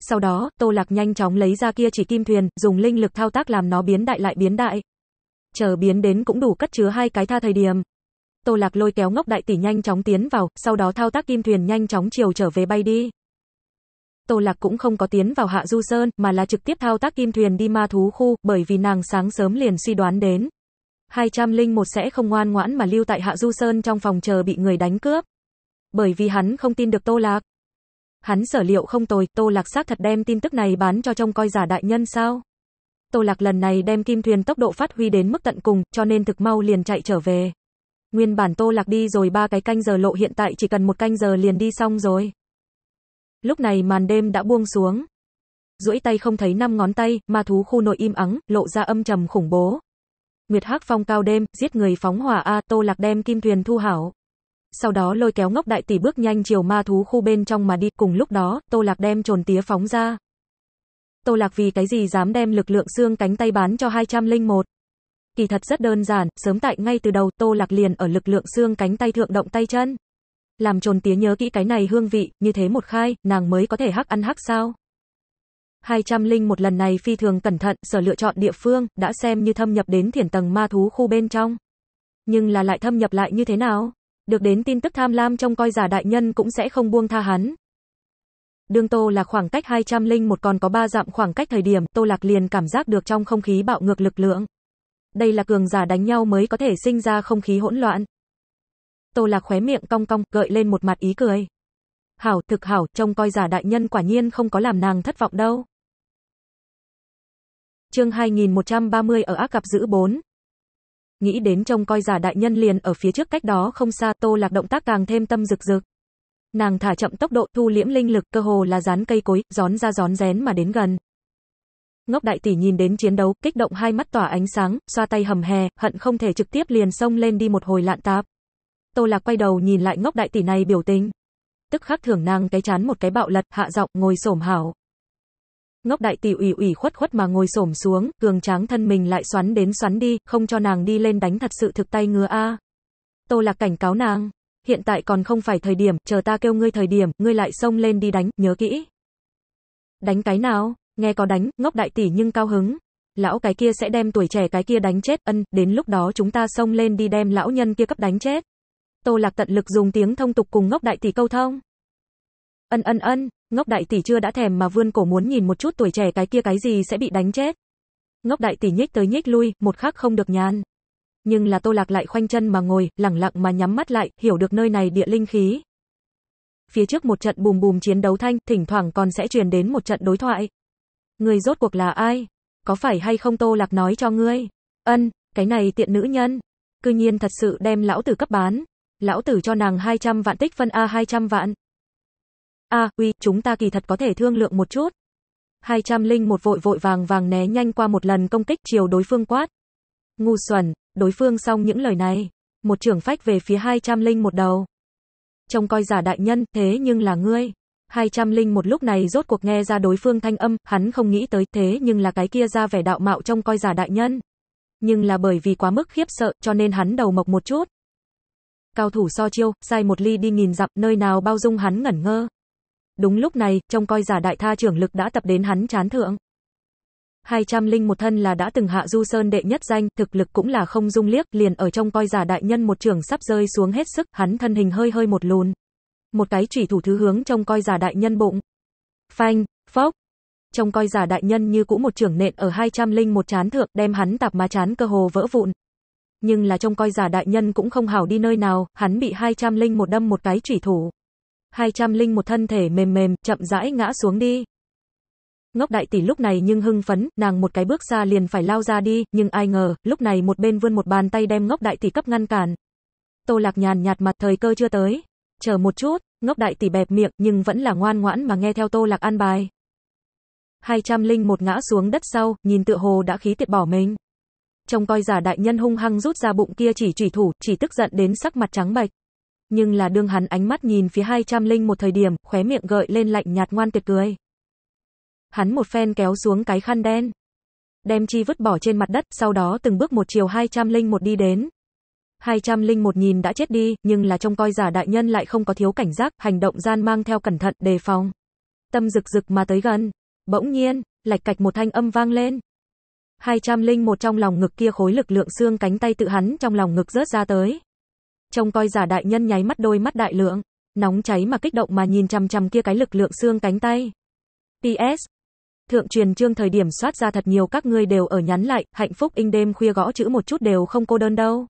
Sau đó, Tô Lạc nhanh chóng lấy ra kia chỉ kim thuyền, dùng linh lực thao tác làm nó biến đại lại biến đại. Chờ biến đến cũng đủ cất chứa hai cái tha thời điểm, Tô Lạc lôi kéo ngốc đại tỷ nhanh chóng tiến vào, sau đó thao tác kim thuyền nhanh chóng chiều trở về bay đi. Tô Lạc cũng không có tiến vào Hạ Du Sơn, mà là trực tiếp thao tác kim thuyền đi ma thú khu, bởi vì nàng sáng sớm liền suy đoán đến. 201 sẽ không ngoan ngoãn mà lưu tại Hạ Du Sơn trong phòng chờ bị người đánh cướp. Bởi vì hắn không tin được Tô Lạc. Hắn sở liệu không tồi, Tô Lạc xác thật đem tin tức này bán cho trông coi giả đại nhân sao? Tô Lạc lần này đem kim thuyền tốc độ phát huy đến mức tận cùng, cho nên thực mau liền chạy trở về. Nguyên bản Tô Lạc đi rồi ba cái canh giờ lộ hiện tại chỉ cần một canh giờ liền đi xong rồi. Lúc này màn đêm đã buông xuống. Duỗi tay không thấy năm ngón tay, ma thú khu nội im ắng, lộ ra âm trầm khủng bố. Nguyệt Hắc Phong cao đêm, giết người phóng hỏa a, Tô Lạc đem kim thuyền thu hảo. Sau đó lôi kéo ngốc đại tỷ bước nhanh chiều ma thú khu bên trong mà đi, cùng lúc đó, Tô Lạc đem trồn tía phóng ra. Tô Lạc vì cái gì dám đem lực lượng xương cánh tay bán cho 201? kỳ thật rất đơn giản, sớm tại ngay từ đầu Tô Lạc liền ở lực lượng xương cánh tay thượng động tay chân. Làm trồn tía nhớ kỹ cái này hương vị, như thế một khai, nàng mới có thể hắc ăn hắc sao. linh một lần này phi thường cẩn thận, sở lựa chọn địa phương, đã xem như thâm nhập đến thiền tầng ma thú khu bên trong. Nhưng là lại thâm nhập lại như thế nào? Được đến tin tức tham lam trong coi giả đại nhân cũng sẽ không buông tha hắn. Đương Tô là khoảng cách linh một còn có 3 dặm khoảng cách thời điểm, Tô Lạc liền cảm giác được trong không khí bạo ngược lực lượng. Đây là cường giả đánh nhau mới có thể sinh ra không khí hỗn loạn. Tô Lạc khóe miệng cong cong, gợi lên một mặt ý cười. Hảo, thực hảo, trông coi giả đại nhân quả nhiên không có làm nàng thất vọng đâu. Chương 2130 ở ác gặp giữ 4. Nghĩ đến trông coi giả đại nhân liền ở phía trước cách đó không xa, Tô Lạc động tác càng thêm tâm rực rực. Nàng thả chậm tốc độ, thu liễm linh lực, cơ hồ là dán cây cối, gión ra gión rén mà đến gần. Ngốc đại tỷ nhìn đến chiến đấu, kích động hai mắt tỏa ánh sáng, xoa tay hầm hè, hận không thể trực tiếp liền xông lên đi một hồi lạn táp. Tô Lạc quay đầu nhìn lại ngốc đại tỷ này biểu tình. Tức khắc thưởng nàng cái chán một cái bạo lật, hạ giọng ngồi xổm hảo. Ngốc đại tỷ ủy ủy khuất khuất mà ngồi xổm xuống, cường tráng thân mình lại xoắn đến xoắn đi, không cho nàng đi lên đánh thật sự thực tay ngứa a. Tô Lạc cảnh cáo nàng, hiện tại còn không phải thời điểm, chờ ta kêu ngươi thời điểm, ngươi lại xông lên đi đánh, nhớ kỹ. Đánh cái nào? Nghe có đánh, ngốc đại tỷ nhưng cao hứng. Lão cái kia sẽ đem tuổi trẻ cái kia đánh chết, ân, đến lúc đó chúng ta xông lên đi đem lão nhân kia cấp đánh chết. Tô Lạc tận lực dùng tiếng thông tục cùng ngốc đại tỷ câu thông. Ân ân ân, ngốc đại tỷ chưa đã thèm mà vươn cổ muốn nhìn một chút tuổi trẻ cái kia cái gì sẽ bị đánh chết. Ngốc đại tỷ nhích tới nhích lui, một khắc không được nhàn. Nhưng là Tô Lạc lại khoanh chân mà ngồi, lẳng lặng mà nhắm mắt lại, hiểu được nơi này địa linh khí. Phía trước một trận bùm bùm chiến đấu thanh, thỉnh thoảng còn sẽ truyền đến một trận đối thoại. Người rốt cuộc là ai? Có phải hay không Tô Lạc nói cho ngươi? Ân, cái này tiện nữ nhân. Cư nhiên thật sự đem lão tử cấp bán. Lão tử cho nàng 200 vạn tích phân A 200 vạn. A, uy, chúng ta kỳ thật có thể thương lượng một chút. linh một vội vội vàng vàng né nhanh qua một lần công kích chiều đối phương quát. Ngu xuẩn, đối phương xong những lời này. Một trưởng phách về phía linh một đầu. Trông coi giả đại nhân, thế nhưng là ngươi hai trăm linh một lúc này rốt cuộc nghe ra đối phương thanh âm, hắn không nghĩ tới thế nhưng là cái kia ra vẻ đạo mạo trong coi giả đại nhân. Nhưng là bởi vì quá mức khiếp sợ, cho nên hắn đầu mộc một chút. Cao thủ so chiêu, sai một ly đi nghìn dặm, nơi nào bao dung hắn ngẩn ngơ. Đúng lúc này, trong coi giả đại tha trưởng lực đã tập đến hắn chán thượng. một thân là đã từng hạ du sơn đệ nhất danh, thực lực cũng là không dung liếc, liền ở trong coi giả đại nhân một trường sắp rơi xuống hết sức, hắn thân hình hơi hơi một lùn, một cái chủy thủ thứ hướng trông coi giả đại nhân bụng. Phanh, phốc. Trông coi giả đại nhân như cũ một trưởng nện ở linh một chán thượng, đem hắn tạp má chán cơ hồ vỡ vụn. Nhưng là trông coi giả đại nhân cũng không hảo đi nơi nào, hắn bị linh một đâm một cái chủy thủ. linh một thân thể mềm mềm, chậm rãi ngã xuống đi. Ngốc đại tỷ lúc này nhưng hưng phấn, nàng một cái bước xa liền phải lao ra đi, nhưng ai ngờ, lúc này một bên vươn một bàn tay đem ngốc đại tỷ cấp ngăn cản. Tô Lạc nhàn nhạt mặt thời cơ chưa tới chờ một chút, ngốc đại tỷ bẹp miệng nhưng vẫn là ngoan ngoãn mà nghe theo Tô Lạc an bài. 201 ngã xuống đất sau, nhìn tựa hồ đã khí tiệt bỏ mình. trong coi giả đại nhân hung hăng rút ra bụng kia chỉ chỉ thủ, chỉ tức giận đến sắc mặt trắng bệch. Nhưng là đương hắn ánh mắt nhìn phía 201 thời điểm, khóe miệng gợi lên lạnh nhạt ngoan tuyệt cười. Hắn một phen kéo xuống cái khăn đen. Đem chi vứt bỏ trên mặt đất, sau đó từng bước một chiều 201 đi đến, 201.000 đã chết đi, nhưng là trông coi giả đại nhân lại không có thiếu cảnh giác, hành động gian mang theo cẩn thận, đề phòng. Tâm rực rực mà tới gần. Bỗng nhiên, lạch cạch một thanh âm vang lên. 201 trong lòng ngực kia khối lực lượng xương cánh tay tự hắn trong lòng ngực rớt ra tới. Trông coi giả đại nhân nháy mắt đôi mắt đại lượng, nóng cháy mà kích động mà nhìn chằm chằm kia cái lực lượng xương cánh tay. PS. Thượng truyền trương thời điểm soát ra thật nhiều các ngươi đều ở nhắn lại, hạnh phúc in đêm khuya gõ chữ một chút đều không cô đơn đâu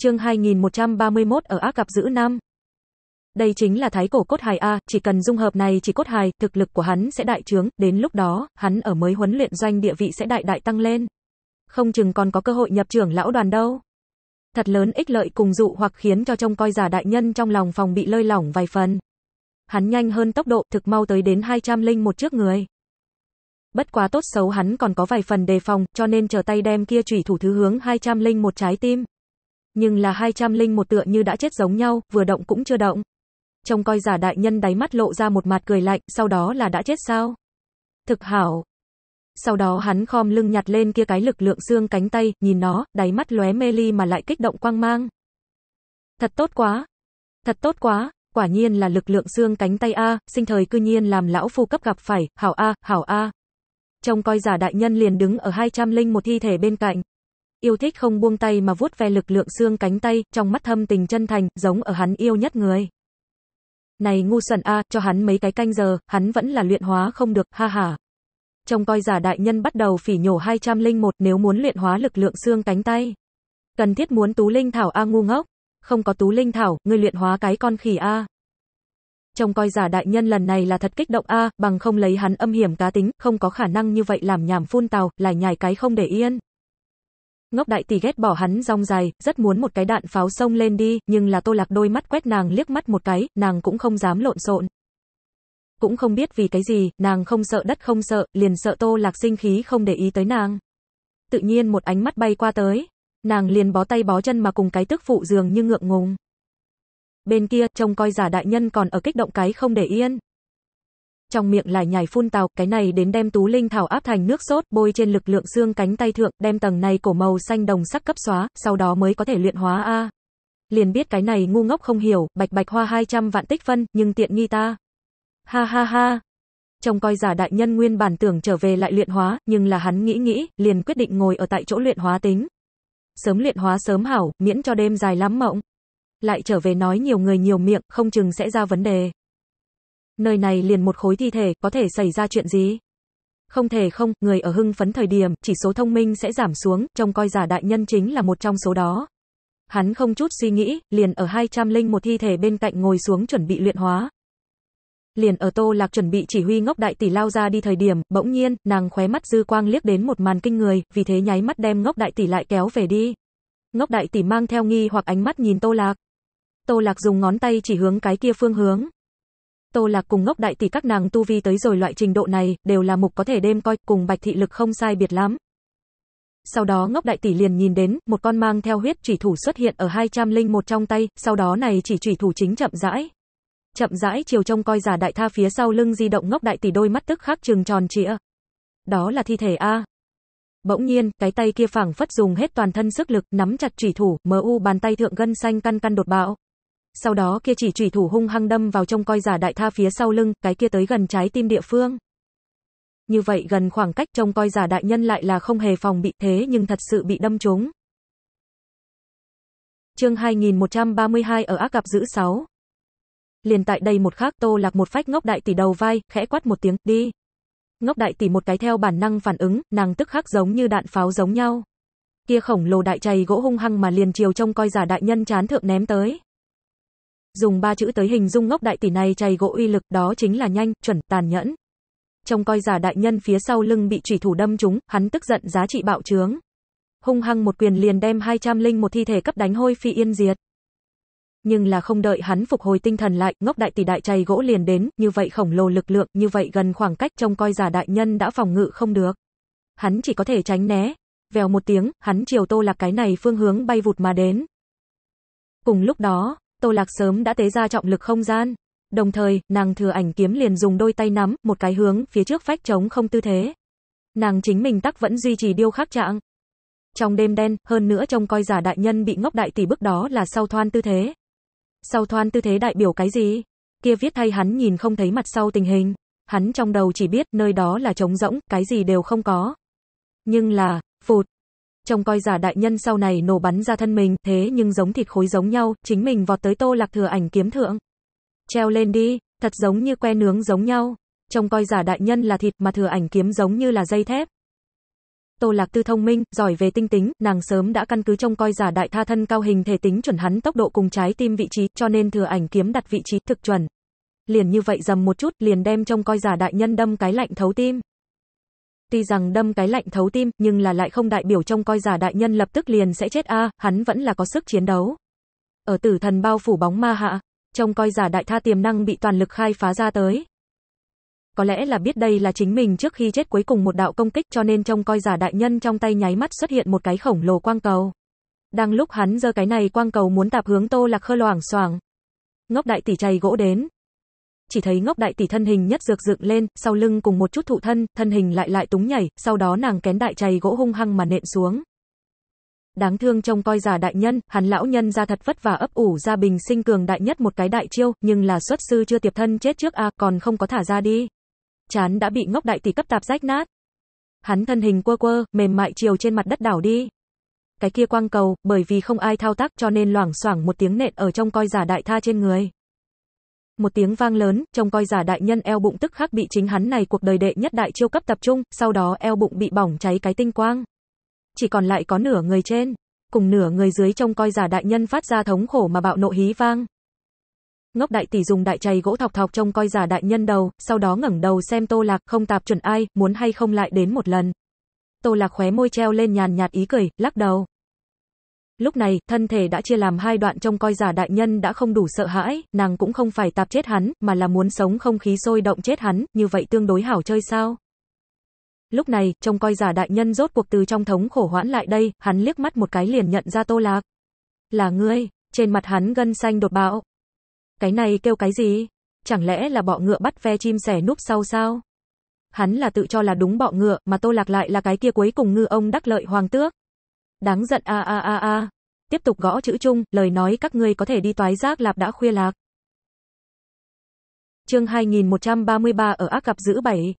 chương 2131 ở ác gặp giữ Nam. Đây chính là thái cổ cốt hài A, chỉ cần dung hợp này chỉ cốt hài, thực lực của hắn sẽ đại trướng, đến lúc đó, hắn ở mới huấn luyện doanh địa vị sẽ đại đại tăng lên. Không chừng còn có cơ hội nhập trưởng lão đoàn đâu. Thật lớn ích lợi cùng dụ hoặc khiến cho trong coi giả đại nhân trong lòng phòng bị lơi lỏng vài phần. Hắn nhanh hơn tốc độ thực mau tới đến 200 linh một trước người. Bất quá tốt xấu hắn còn có vài phần đề phòng, cho nên chờ tay đem kia chủy thủ thứ hướng 200 linh một trái tim nhưng là linh một tựa như đã chết giống nhau, vừa động cũng chưa động. trong coi giả đại nhân đáy mắt lộ ra một mặt cười lạnh, sau đó là đã chết sao? Thực hảo. Sau đó hắn khom lưng nhặt lên kia cái lực lượng xương cánh tay, nhìn nó, đáy mắt lóe mê ly mà lại kích động quang mang. Thật tốt quá. Thật tốt quá, quả nhiên là lực lượng xương cánh tay A, sinh thời cư nhiên làm lão phu cấp gặp phải, hảo A, hảo A. trong coi giả đại nhân liền đứng ở linh một thi thể bên cạnh yêu thích không buông tay mà vuốt ve lực lượng xương cánh tay, trong mắt thâm tình chân thành, giống ở hắn yêu nhất người. Này ngu xuẩn a, cho hắn mấy cái canh giờ, hắn vẫn là luyện hóa không được, ha ha. trong coi giả đại nhân bắt đầu phỉ nhổ 201 nếu muốn luyện hóa lực lượng xương cánh tay. Cần thiết muốn tú linh thảo a ngu ngốc. Không có tú linh thảo, ngươi luyện hóa cái con khỉ a. trong coi giả đại nhân lần này là thật kích động a, bằng không lấy hắn âm hiểm cá tính, không có khả năng như vậy làm nhảm phun tàu lại nhảy cái không để yên. Ngốc đại tỷ ghét bỏ hắn rong dài, rất muốn một cái đạn pháo sông lên đi, nhưng là Tô Lạc đôi mắt quét nàng liếc mắt một cái, nàng cũng không dám lộn xộn. Cũng không biết vì cái gì, nàng không sợ đất không sợ, liền sợ Tô Lạc sinh khí không để ý tới nàng. Tự nhiên một ánh mắt bay qua tới, nàng liền bó tay bó chân mà cùng cái tức phụ dường như ngượng ngùng. Bên kia, trông coi giả đại nhân còn ở kích động cái không để yên, trong miệng lại nhảy phun tàu cái này đến đem tú linh thảo áp thành nước sốt, bôi trên lực lượng xương cánh tay thượng, đem tầng này cổ màu xanh đồng sắc cấp xóa, sau đó mới có thể luyện hóa a. Liền biết cái này ngu ngốc không hiểu, bạch bạch hoa 200 vạn tích phân, nhưng tiện nghi ta. Ha ha ha. Trong coi giả đại nhân nguyên bản tưởng trở về lại luyện hóa, nhưng là hắn nghĩ nghĩ, liền quyết định ngồi ở tại chỗ luyện hóa tính. Sớm luyện hóa sớm hảo, miễn cho đêm dài lắm mộng. Lại trở về nói nhiều người nhiều miệng, không chừng sẽ ra vấn đề. Nơi này liền một khối thi thể, có thể xảy ra chuyện gì? Không thể không, người ở hưng phấn thời điểm, chỉ số thông minh sẽ giảm xuống, trông coi giả đại nhân chính là một trong số đó. Hắn không chút suy nghĩ, liền ở linh một thi thể bên cạnh ngồi xuống chuẩn bị luyện hóa. Liền ở Tô Lạc chuẩn bị chỉ huy ngốc đại tỷ lao ra đi thời điểm, bỗng nhiên, nàng khóe mắt dư quang liếc đến một màn kinh người, vì thế nháy mắt đem ngốc đại tỷ lại kéo về đi. Ngốc đại tỷ mang theo nghi hoặc ánh mắt nhìn Tô Lạc. Tô Lạc dùng ngón tay chỉ hướng cái kia phương hướng, Tô Lạc cùng ngốc đại tỷ các nàng tu vi tới rồi loại trình độ này, đều là mục có thể đêm coi, cùng bạch thị lực không sai biệt lắm. Sau đó ngốc đại tỷ liền nhìn đến, một con mang theo huyết chủy thủ xuất hiện ở 201 trong tay, sau đó này chỉ chủy thủ chính chậm rãi. Chậm rãi chiều trông coi giả đại tha phía sau lưng di động ngốc đại tỷ đôi mắt tức khắc trừng tròn trịa. Đó là thi thể A. Bỗng nhiên, cái tay kia phẳng phất dùng hết toàn thân sức lực, nắm chặt chủy thủ, mờ u bàn tay thượng gân xanh căn căn đột bạo, sau đó kia chỉ chủy thủ hung hăng đâm vào trong coi giả đại tha phía sau lưng, cái kia tới gần trái tim địa phương. Như vậy gần khoảng cách trông coi giả đại nhân lại là không hề phòng bị thế nhưng thật sự bị đâm trúng. Chương 2132 ở ác gặp giữ 6. Liền tại đây một khắc Tô Lạc một phách ngốc đại tỷ đầu vai, khẽ quát một tiếng, "Đi." Ngốc đại tỷ một cái theo bản năng phản ứng, nàng tức khắc giống như đạn pháo giống nhau. Kia khổng lồ đại chày gỗ hung hăng mà liền chiều trông coi giả đại nhân chán thượng ném tới. Dùng ba chữ tới hình dung ngốc đại tỷ này chày gỗ uy lực đó chính là nhanh, chuẩn, tàn nhẫn. Trong coi giả đại nhân phía sau lưng bị chủy thủ đâm trúng, hắn tức giận giá trị bạo trướng. Hung hăng một quyền liền đem linh một thi thể cấp đánh hôi phi yên diệt. Nhưng là không đợi hắn phục hồi tinh thần lại, ngốc đại tỷ đại chày gỗ liền đến, như vậy khổng lồ lực lượng, như vậy gần khoảng cách trong coi giả đại nhân đã phòng ngự không được. Hắn chỉ có thể tránh né. Vèo một tiếng, hắn chiều tô là cái này phương hướng bay vụt mà đến. Cùng lúc đó, Tô Lạc sớm đã tế ra trọng lực không gian. Đồng thời, nàng thừa ảnh kiếm liền dùng đôi tay nắm, một cái hướng phía trước phách chống không tư thế. Nàng chính mình tắc vẫn duy trì điêu khắc trạng. Trong đêm đen, hơn nữa trông coi giả đại nhân bị ngốc đại tỷ bức đó là sau thoan tư thế. Sau thoan tư thế đại biểu cái gì? Kia viết thay hắn nhìn không thấy mặt sau tình hình. Hắn trong đầu chỉ biết nơi đó là trống rỗng, cái gì đều không có. Nhưng là, phụt, trông coi giả đại nhân sau này nổ bắn ra thân mình, thế nhưng giống thịt khối giống nhau, chính mình vọt tới Tô Lạc thừa ảnh kiếm thượng. Treo lên đi, thật giống như que nướng giống nhau. Trông coi giả đại nhân là thịt mà thừa ảnh kiếm giống như là dây thép. Tô Lạc Tư thông minh, giỏi về tinh tính, nàng sớm đã căn cứ trông coi giả đại tha thân cao hình thể tính chuẩn hắn tốc độ cùng trái tim vị trí, cho nên thừa ảnh kiếm đặt vị trí thực chuẩn. Liền như vậy dầm một chút, liền đem trông coi giả đại nhân đâm cái lạnh thấu tim tuy rằng đâm cái lạnh thấu tim, nhưng là lại không đại biểu trông coi giả đại nhân lập tức liền sẽ chết a, hắn vẫn là có sức chiến đấu. Ở tử thần bao phủ bóng ma hạ, trông coi giả đại tha tiềm năng bị toàn lực khai phá ra tới. Có lẽ là biết đây là chính mình trước khi chết cuối cùng một đạo công kích cho nên trông coi giả đại nhân trong tay nháy mắt xuất hiện một cái khổng lồ quang cầu. Đang lúc hắn giơ cái này quang cầu muốn tạp hướng Tô Lạc Khơ loảng xoảng. Ngốc đại tỷ chày gỗ đến, chỉ thấy ngốc đại tỷ thân hình nhất dược dựng lên, sau lưng cùng một chút thụ thân, thân hình lại lại túng nhảy, sau đó nàng kén đại chày gỗ hung hăng mà nện xuống. Đáng thương trông coi già đại nhân, hắn lão nhân ra thật vất vả ấp ủ ra bình sinh cường đại nhất một cái đại chiêu, nhưng là xuất sư chưa tiệp thân chết trước a, còn không có thả ra đi. Chán đã bị ngốc đại tỷ cấp tạp rách nát. Hắn thân hình quơ quơ, mềm mại chiều trên mặt đất đảo đi. Cái kia quang cầu, bởi vì không ai thao tác cho nên loảng xoảng một tiếng nện ở trong coi giả đại tha trên người một tiếng vang lớn, trông coi giả đại nhân eo bụng tức khắc bị chính hắn này cuộc đời đệ nhất đại chiêu cấp tập trung, sau đó eo bụng bị bỏng cháy cái tinh quang. Chỉ còn lại có nửa người trên, cùng nửa người dưới trông coi giả đại nhân phát ra thống khổ mà bạo nộ hí vang. Ngốc đại tỷ dùng đại chày gỗ thọc thọc trông coi giả đại nhân đầu, sau đó ngẩng đầu xem Tô Lạc không tạp chuẩn ai, muốn hay không lại đến một lần. Tô Lạc khóe môi treo lên nhàn nhạt ý cười, lắc đầu. Lúc này, thân thể đã chia làm hai đoạn trông coi giả đại nhân đã không đủ sợ hãi, nàng cũng không phải tạp chết hắn, mà là muốn sống không khí sôi động chết hắn, như vậy tương đối hảo chơi sao? Lúc này, trông coi giả đại nhân rốt cuộc từ trong thống khổ hoãn lại đây, hắn liếc mắt một cái liền nhận ra Tô Lạc. Là ngươi, trên mặt hắn gân xanh đột bạo. Cái này kêu cái gì? Chẳng lẽ là bọ ngựa bắt ve chim sẻ núp sau sao? Hắn là tự cho là đúng bọ ngựa, mà Tô Lạc lại là cái kia cuối cùng ngư ông đắc lợi hoàng tước. Đáng giận a a a a. Tiếp tục gõ chữ chung, lời nói các ngươi có thể đi toái giác lạp đã khuya lạc. Chương 2133 ở ác gặp giữ bảy.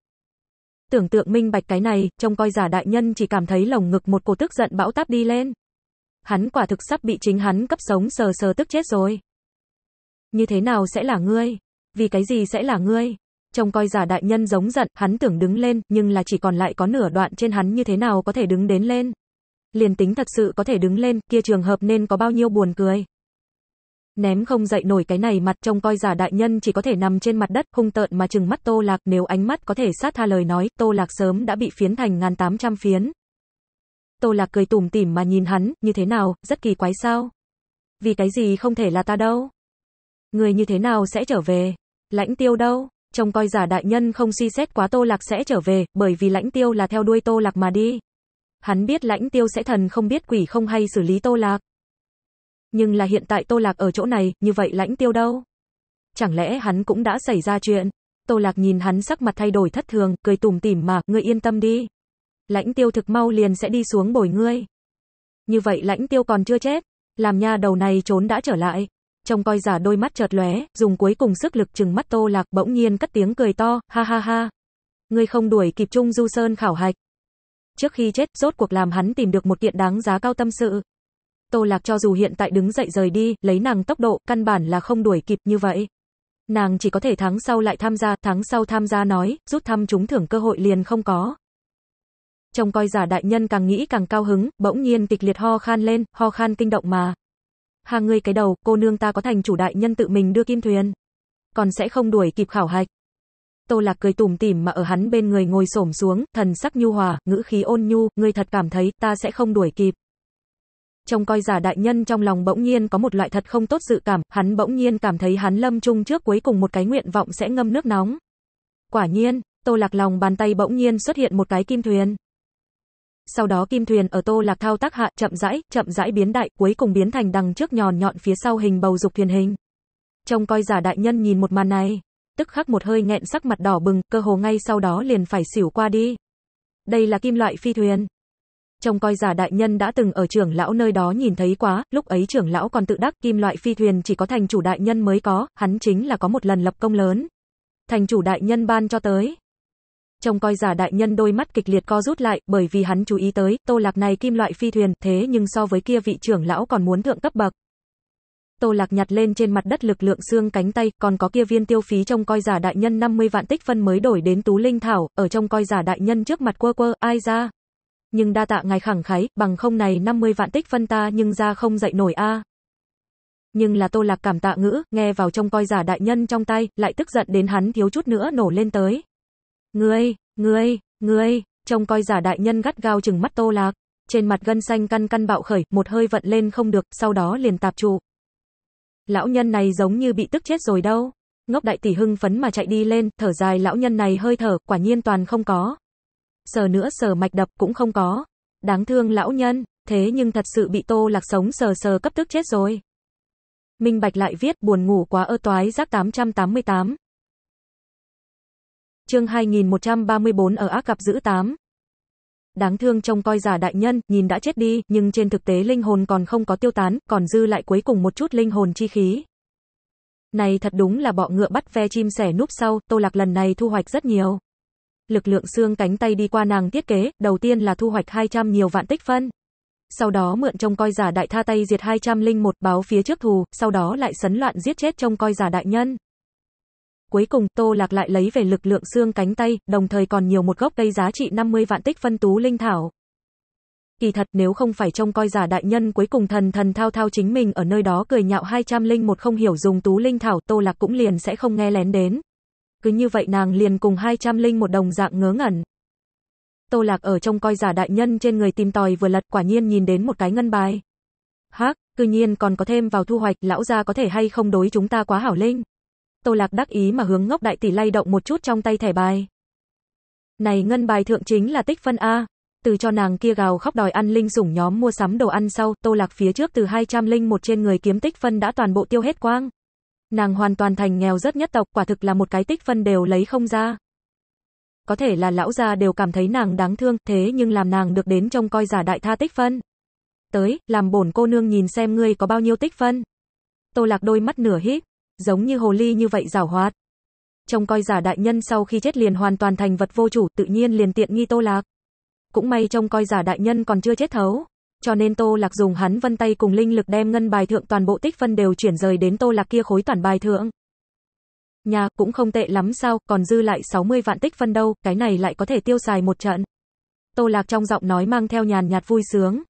Tưởng tượng minh bạch cái này, trông coi giả đại nhân chỉ cảm thấy lồng ngực một cổ tức giận bão táp đi lên. Hắn quả thực sắp bị chính hắn cấp sống sờ sờ tức chết rồi. Như thế nào sẽ là ngươi? Vì cái gì sẽ là ngươi? Trông coi giả đại nhân giống giận, hắn tưởng đứng lên, nhưng là chỉ còn lại có nửa đoạn trên hắn như thế nào có thể đứng đến lên liền tính thật sự có thể đứng lên, kia trường hợp nên có bao nhiêu buồn cười. Ném không dậy nổi cái này mặt trông coi giả đại nhân chỉ có thể nằm trên mặt đất hung tợn mà chừng mắt Tô Lạc nếu ánh mắt có thể sát tha lời nói, Tô Lạc sớm đã bị phiến thành ngàn tám trăm phiến. Tô Lạc cười tủm tỉm mà nhìn hắn, như thế nào, rất kỳ quái sao? Vì cái gì không thể là ta đâu? Người như thế nào sẽ trở về? Lãnh tiêu đâu? Trông coi giả đại nhân không suy xét quá Tô Lạc sẽ trở về, bởi vì lãnh tiêu là theo đuôi Tô Lạc mà đi. Hắn biết lãnh tiêu sẽ thần không biết quỷ không hay xử lý tô lạc. Nhưng là hiện tại tô lạc ở chỗ này, như vậy lãnh tiêu đâu? Chẳng lẽ hắn cũng đã xảy ra chuyện? Tô lạc nhìn hắn sắc mặt thay đổi thất thường, cười tủm tỉm mà, ngươi yên tâm đi. Lãnh tiêu thực mau liền sẽ đi xuống bồi ngươi. Như vậy lãnh tiêu còn chưa chết. Làm nha đầu này trốn đã trở lại. trong coi giả đôi mắt chợt lóe, dùng cuối cùng sức lực chừng mắt tô lạc bỗng nhiên cất tiếng cười to, ha ha ha. Ngươi không đuổi kịp Trung Du Sơn khảo hạch. Trước khi chết, rốt cuộc làm hắn tìm được một kiện đáng giá cao tâm sự. Tô Lạc cho dù hiện tại đứng dậy rời đi, lấy nàng tốc độ, căn bản là không đuổi kịp như vậy. Nàng chỉ có thể tháng sau lại tham gia, tháng sau tham gia nói, rút thăm trúng thưởng cơ hội liền không có. trong coi giả đại nhân càng nghĩ càng cao hứng, bỗng nhiên kịch liệt ho khan lên, ho khan kinh động mà. Hàng người cái đầu, cô nương ta có thành chủ đại nhân tự mình đưa kim thuyền. Còn sẽ không đuổi kịp khảo hạch. Tô Lạc cười tủm tỉm mà ở hắn bên người ngồi xổm xuống, thần sắc nhu hòa, ngữ khí ôn nhu, ngươi thật cảm thấy ta sẽ không đuổi kịp. Trong coi giả đại nhân trong lòng bỗng nhiên có một loại thật không tốt dự cảm, hắn bỗng nhiên cảm thấy hắn lâm chung trước cuối cùng một cái nguyện vọng sẽ ngâm nước nóng. Quả nhiên, Tô Lạc lòng bàn tay bỗng nhiên xuất hiện một cái kim thuyền. Sau đó kim thuyền ở Tô Lạc thao tác hạ, chậm rãi, chậm rãi biến đại, cuối cùng biến thành đằng trước nhòn nhọn phía sau hình bầu dục thuyền hình. Trong coi giả đại nhân nhìn một màn này, tức khắc một hơi nghẹn sắc mặt đỏ bừng, cơ hồ ngay sau đó liền phải xỉu qua đi. Đây là kim loại phi thuyền. trong coi giả đại nhân đã từng ở trưởng lão nơi đó nhìn thấy quá, lúc ấy trưởng lão còn tự đắc kim loại phi thuyền chỉ có thành chủ đại nhân mới có, hắn chính là có một lần lập công lớn. Thành chủ đại nhân ban cho tới. trong coi giả đại nhân đôi mắt kịch liệt co rút lại, bởi vì hắn chú ý tới, tô lạc này kim loại phi thuyền, thế nhưng so với kia vị trưởng lão còn muốn thượng cấp bậc. Tô Lạc nhặt lên trên mặt đất lực lượng xương cánh tay, còn có kia viên tiêu phí trong coi giả đại nhân 50 vạn tích phân mới đổi đến Tú Linh Thảo, ở trong coi giả đại nhân trước mặt quơ quơ, ai ra. Nhưng đa tạ ngài khẳng khái, bằng không này 50 vạn tích phân ta nhưng ra không dậy nổi a. Nhưng là Tô Lạc cảm tạ ngữ, nghe vào trong coi giả đại nhân trong tay, lại tức giận đến hắn thiếu chút nữa nổ lên tới. Ngươi, ngươi, ngươi, trong coi giả đại nhân gắt gao chừng mắt Tô Lạc. Trên mặt gân xanh căn căn bạo khởi, một hơi vận lên không được, sau đó liền tạp trụ. Lão nhân này giống như bị tức chết rồi đâu. Ngốc đại tỷ hưng phấn mà chạy đi lên, thở dài lão nhân này hơi thở, quả nhiên toàn không có. Sờ nữa sờ mạch đập cũng không có. Đáng thương lão nhân, thế nhưng thật sự bị tô lạc sống sờ sờ cấp tức chết rồi. Minh Bạch lại viết buồn ngủ quá ơ toái giác 888. Chương 2134 ở ác gặp giữ 8. Đáng thương trông coi giả đại nhân, nhìn đã chết đi, nhưng trên thực tế linh hồn còn không có tiêu tán, còn dư lại cuối cùng một chút linh hồn chi khí. Này thật đúng là bọ ngựa bắt ve chim sẻ núp sau, tô lạc lần này thu hoạch rất nhiều. Lực lượng xương cánh tay đi qua nàng thiết kế, đầu tiên là thu hoạch 200 nhiều vạn tích phân. Sau đó mượn trông coi giả đại tha tay diệt linh một báo phía trước thù, sau đó lại sấn loạn giết chết trông coi giả đại nhân. Cuối cùng, Tô Lạc lại lấy về lực lượng xương cánh tay, đồng thời còn nhiều một gốc cây giá trị 50 vạn tích phân tú linh thảo. Kỳ thật nếu không phải trông coi giả đại nhân cuối cùng thần thần thao thao chính mình ở nơi đó cười nhạo linh một không hiểu dùng tú linh thảo, Tô Lạc cũng liền sẽ không nghe lén đến. Cứ như vậy nàng liền cùng linh một đồng dạng ngớ ngẩn. Tô Lạc ở trong coi giả đại nhân trên người tìm tòi vừa lật quả nhiên nhìn đến một cái ngân bài. Hắc, cư nhiên còn có thêm vào thu hoạch, lão gia có thể hay không đối chúng ta quá hảo linh. Tô Lạc đắc ý mà hướng ngốc đại tỷ lay động một chút trong tay thẻ bài. Này ngân bài thượng chính là tích phân A. Từ cho nàng kia gào khóc đòi ăn linh sủng nhóm mua sắm đồ ăn sau, Tô Lạc phía trước từ linh một trên người kiếm tích phân đã toàn bộ tiêu hết quang. Nàng hoàn toàn thành nghèo rất nhất tộc, quả thực là một cái tích phân đều lấy không ra. Có thể là lão gia đều cảm thấy nàng đáng thương, thế nhưng làm nàng được đến trông coi giả đại tha tích phân. Tới, làm bổn cô nương nhìn xem ngươi có bao nhiêu tích phân. Tô Lạc đôi mắt nửa hít, giống như hồ ly như vậy giảo hoạt. Trông coi giả đại nhân sau khi chết liền hoàn toàn thành vật vô chủ, tự nhiên liền tiện nghi Tô Lạc. Cũng may trông coi giả đại nhân còn chưa chết thấu, cho nên Tô Lạc dùng hắn vân tay cùng linh lực đem ngân bài thượng toàn bộ tích phân đều chuyển rời đến Tô Lạc kia khối toàn bài thượng. Nhà cũng không tệ lắm sao, còn dư lại 60 vạn tích phân đâu, cái này lại có thể tiêu xài một trận. Tô Lạc trong giọng nói mang theo nhàn nhạt vui sướng,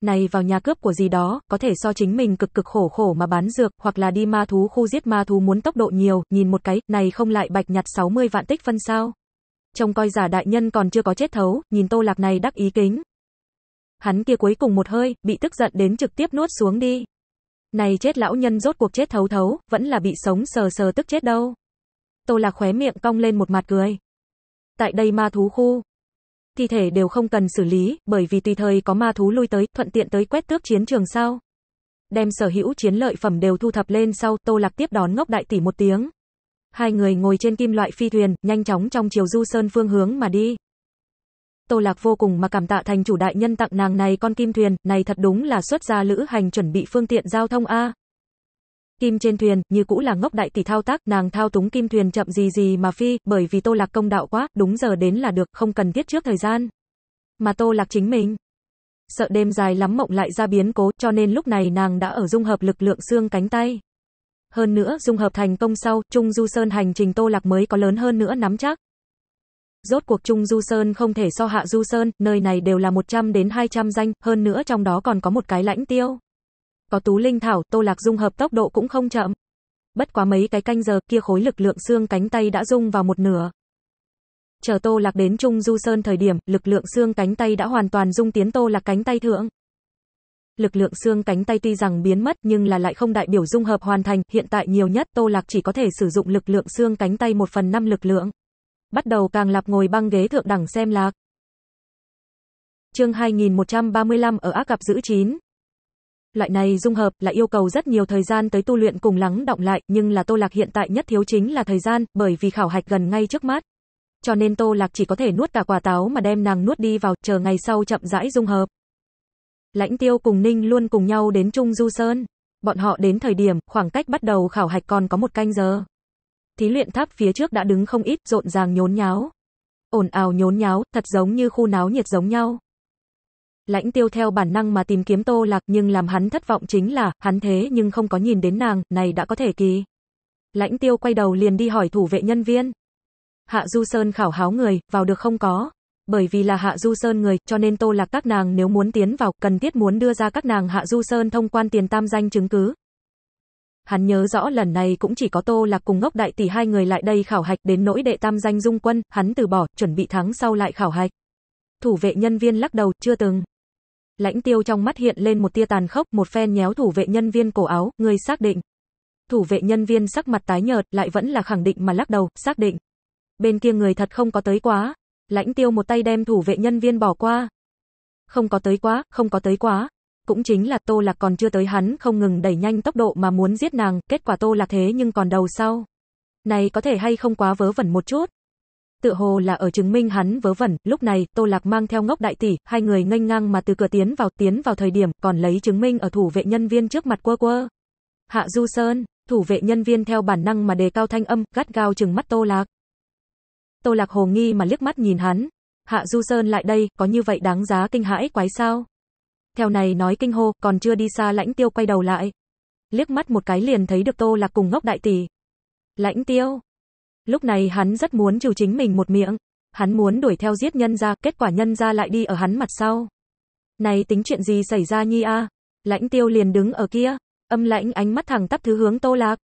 này vào nhà cướp của gì đó, có thể so chính mình cực cực khổ khổ mà bán dược, hoặc là đi ma thú khu giết ma thú muốn tốc độ nhiều, nhìn một cái, này không lại bạch nhặt 60 vạn tích phân sao. Trông coi giả đại nhân còn chưa có chết thấu, nhìn tô lạc này đắc ý kính. Hắn kia cuối cùng một hơi, bị tức giận đến trực tiếp nuốt xuống đi. Này chết lão nhân rốt cuộc chết thấu thấu, vẫn là bị sống sờ sờ tức chết đâu. Tô lạc khóe miệng cong lên một mặt cười. Tại đây ma thú khu, thi thể đều không cần xử lý, bởi vì tùy thời có ma thú lui tới, thuận tiện tới quét tước chiến trường sao. Đem sở hữu chiến lợi phẩm đều thu thập lên sau, Tô Lạc tiếp đón ngốc đại tỷ một tiếng. Hai người ngồi trên kim loại phi thuyền, nhanh chóng trong chiều du sơn phương hướng mà đi. Tô Lạc vô cùng mà cảm tạ thành chủ đại nhân tặng nàng này con kim thuyền, này thật đúng là xuất gia lữ hành chuẩn bị phương tiện giao thông A. Kim trên thuyền, như cũ là ngốc đại tỷ thao tác, nàng thao túng kim thuyền chậm gì gì mà phi, bởi vì Tô Lạc công đạo quá, đúng giờ đến là được, không cần thiết trước thời gian. Mà Tô Lạc chính mình. Sợ đêm dài lắm mộng lại ra biến cố, cho nên lúc này nàng đã ở dung hợp lực lượng xương cánh tay. Hơn nữa, dung hợp thành công sau, Trung Du Sơn hành trình Tô Lạc mới có lớn hơn nữa nắm chắc. Rốt cuộc Trung Du Sơn không thể so hạ Du Sơn, nơi này đều là 100 đến 200 danh, hơn nữa trong đó còn có một cái lãnh tiêu. Có Tú Linh Thảo, Tô Lạc Dung hợp tốc độ cũng không chậm. Bất quá mấy cái canh giờ kia khối lực lượng xương cánh tay đã dung vào một nửa. Chờ Tô Lạc đến Trung Du Sơn thời điểm, lực lượng xương cánh tay đã hoàn toàn dung tiến Tô Lạc cánh tay thượng. Lực lượng xương cánh tay tuy rằng biến mất nhưng là lại không đại biểu dung hợp hoàn thành, hiện tại nhiều nhất Tô Lạc chỉ có thể sử dụng lực lượng xương cánh tay một phần năm lực lượng. Bắt đầu càng lạp ngồi băng ghế thượng đẳng xem lạc. Chương 2135 ở ác gặp giữ chín. Loại này dung hợp là yêu cầu rất nhiều thời gian tới tu luyện cùng lắng động lại, nhưng là Tô Lạc hiện tại nhất thiếu chính là thời gian, bởi vì khảo hạch gần ngay trước mắt. Cho nên Tô Lạc chỉ có thể nuốt cả quả táo mà đem nàng nuốt đi vào, chờ ngày sau chậm rãi dung hợp. Lãnh Tiêu cùng Ninh luôn cùng nhau đến Trung Du Sơn. Bọn họ đến thời điểm, khoảng cách bắt đầu khảo hạch còn có một canh giờ. Thí luyện tháp phía trước đã đứng không ít, rộn ràng nhốn nháo. Ồn ào nhốn nháo, thật giống như khu náo nhiệt giống nhau. Lãnh tiêu theo bản năng mà tìm kiếm Tô Lạc nhưng làm hắn thất vọng chính là, hắn thế nhưng không có nhìn đến nàng, này đã có thể kỳ. Lãnh tiêu quay đầu liền đi hỏi thủ vệ nhân viên. Hạ Du Sơn khảo háo người, vào được không có. Bởi vì là Hạ Du Sơn người, cho nên Tô Lạc các nàng nếu muốn tiến vào, cần thiết muốn đưa ra các nàng Hạ Du Sơn thông quan tiền tam danh chứng cứ. Hắn nhớ rõ lần này cũng chỉ có Tô Lạc cùng ngốc đại tỷ hai người lại đây khảo hạch đến nỗi đệ tam danh dung quân, hắn từ bỏ, chuẩn bị thắng sau lại khảo hạch. Thủ vệ nhân viên lắc đầu, chưa từng. Lãnh tiêu trong mắt hiện lên một tia tàn khốc, một phen nhéo thủ vệ nhân viên cổ áo, người xác định. Thủ vệ nhân viên sắc mặt tái nhợt, lại vẫn là khẳng định mà lắc đầu, xác định. Bên kia người thật không có tới quá. Lãnh tiêu một tay đem thủ vệ nhân viên bỏ qua. Không có tới quá, không có tới quá. Cũng chính là tô lạc còn chưa tới hắn không ngừng đẩy nhanh tốc độ mà muốn giết nàng, kết quả tô lạc thế nhưng còn đầu sau. Này có thể hay không quá vớ vẩn một chút tựa hồ là ở chứng minh hắn vớ vẩn, lúc này, Tô Lạc mang theo ngốc đại tỷ, hai người nganh ngang mà từ cửa tiến vào, tiến vào thời điểm, còn lấy chứng minh ở thủ vệ nhân viên trước mặt quơ quơ. Hạ Du Sơn, thủ vệ nhân viên theo bản năng mà đề cao thanh âm, gắt gao chừng mắt Tô Lạc. Tô Lạc hồ nghi mà liếc mắt nhìn hắn. Hạ Du Sơn lại đây, có như vậy đáng giá kinh hãi quái sao? Theo này nói kinh hô, còn chưa đi xa lãnh tiêu quay đầu lại. Liếc mắt một cái liền thấy được Tô Lạc cùng ngốc đại tỷ. Lãnh tiêu, Lúc này hắn rất muốn trừ chính mình một miệng. Hắn muốn đuổi theo giết nhân ra, kết quả nhân ra lại đi ở hắn mặt sau. Này tính chuyện gì xảy ra nhi a? Lãnh tiêu liền đứng ở kia, âm lãnh ánh mắt thẳng tắp thứ hướng tô lạc.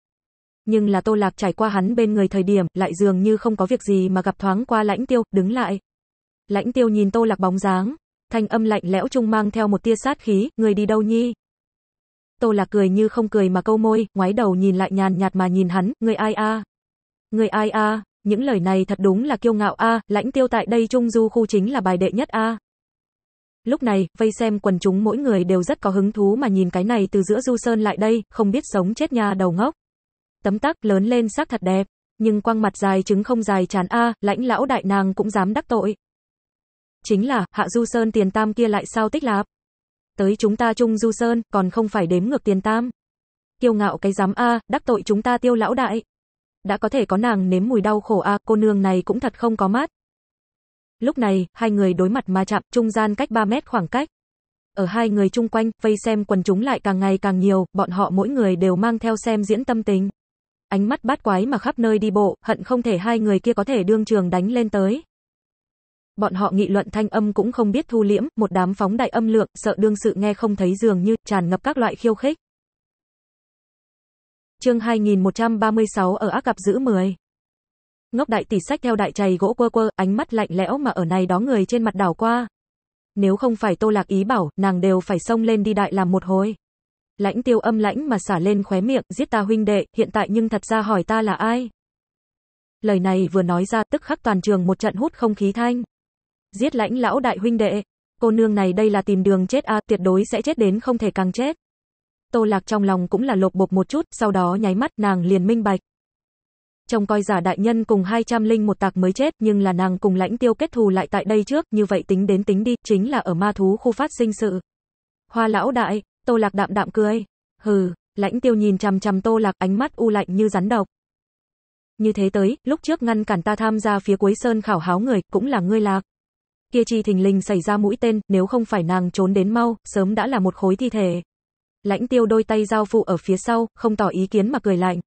Nhưng là tô lạc trải qua hắn bên người thời điểm, lại dường như không có việc gì mà gặp thoáng qua lãnh tiêu, đứng lại. Lãnh tiêu nhìn tô lạc bóng dáng, thanh âm lạnh lẽo trung mang theo một tia sát khí, người đi đâu nhi? Tô lạc cười như không cười mà câu môi, ngoái đầu nhìn lại nhàn nhạt mà nhìn hắn, người ai a? Người ai a, những lời này thật đúng là kiêu ngạo a, lãnh tiêu tại đây trung du khu chính là bài đệ nhất a. Lúc này, vây xem quần chúng mỗi người đều rất có hứng thú mà nhìn cái này từ giữa du sơn lại đây, không biết sống chết nha đầu ngốc. Tấm tắc lớn lên sắc thật đẹp, nhưng quang mặt dài chứng không dài chán a, lãnh lão đại nàng cũng dám đắc tội. Chính là, hạ du sơn tiền tam kia lại sao tích lạp. Tới chúng ta trung du sơn, còn không phải đếm ngược tiền tam. Kiêu ngạo cái dám a, đắc tội chúng ta tiêu lão đại đã có thể có nàng nếm mùi đau khổ a, à, cô nương này cũng thật không có mát. Lúc này, hai người đối mặt ma chạm, trung gian cách 3 mét khoảng cách. Ở hai người chung quanh, vây xem quần chúng lại càng ngày càng nhiều, bọn họ mỗi người đều mang theo xem diễn tâm tính. Ánh mắt bát quái mà khắp nơi đi bộ, hận không thể hai người kia có thể đương trường đánh lên tới. Bọn họ nghị luận thanh âm cũng không biết thu liễm, một đám phóng đại âm lượng, sợ đương sự nghe không thấy dường như, tràn ngập các loại khiêu khích chương 2136 ở ác gặp giữ 10. Ngốc đại tỷ sách theo đại chày gỗ quơ quơ, ánh mắt lạnh lẽo mà ở này đó người trên mặt đảo qua. Nếu không phải tô lạc ý bảo, nàng đều phải xông lên đi đại làm một hồi. Lãnh tiêu âm lãnh mà xả lên khóe miệng, giết ta huynh đệ, hiện tại nhưng thật ra hỏi ta là ai. Lời này vừa nói ra tức khắc toàn trường một trận hút không khí thanh. Giết lãnh lão đại huynh đệ, cô nương này đây là tìm đường chết a à, tuyệt đối sẽ chết đến không thể càng chết. Tô Lạc trong lòng cũng là lột bột một chút, sau đó nháy mắt nàng liền minh bạch. Trông coi giả đại nhân cùng linh một tạc mới chết nhưng là nàng cùng lãnh tiêu kết thù lại tại đây trước, như vậy tính đến tính đi, chính là ở ma thú khu phát sinh sự. Hoa lão đại, Tô Lạc đạm đạm cười. Hừ, lãnh tiêu nhìn chằm chằm Tô Lạc ánh mắt u lạnh như rắn độc. Như thế tới, lúc trước ngăn cản ta tham gia phía cuối sơn khảo háo người, cũng là ngươi lạc. Kia chi thình lình xảy ra mũi tên, nếu không phải nàng trốn đến mau, sớm đã là một khối thi thể. Lãnh tiêu đôi tay giao phụ ở phía sau, không tỏ ý kiến mà cười lạnh.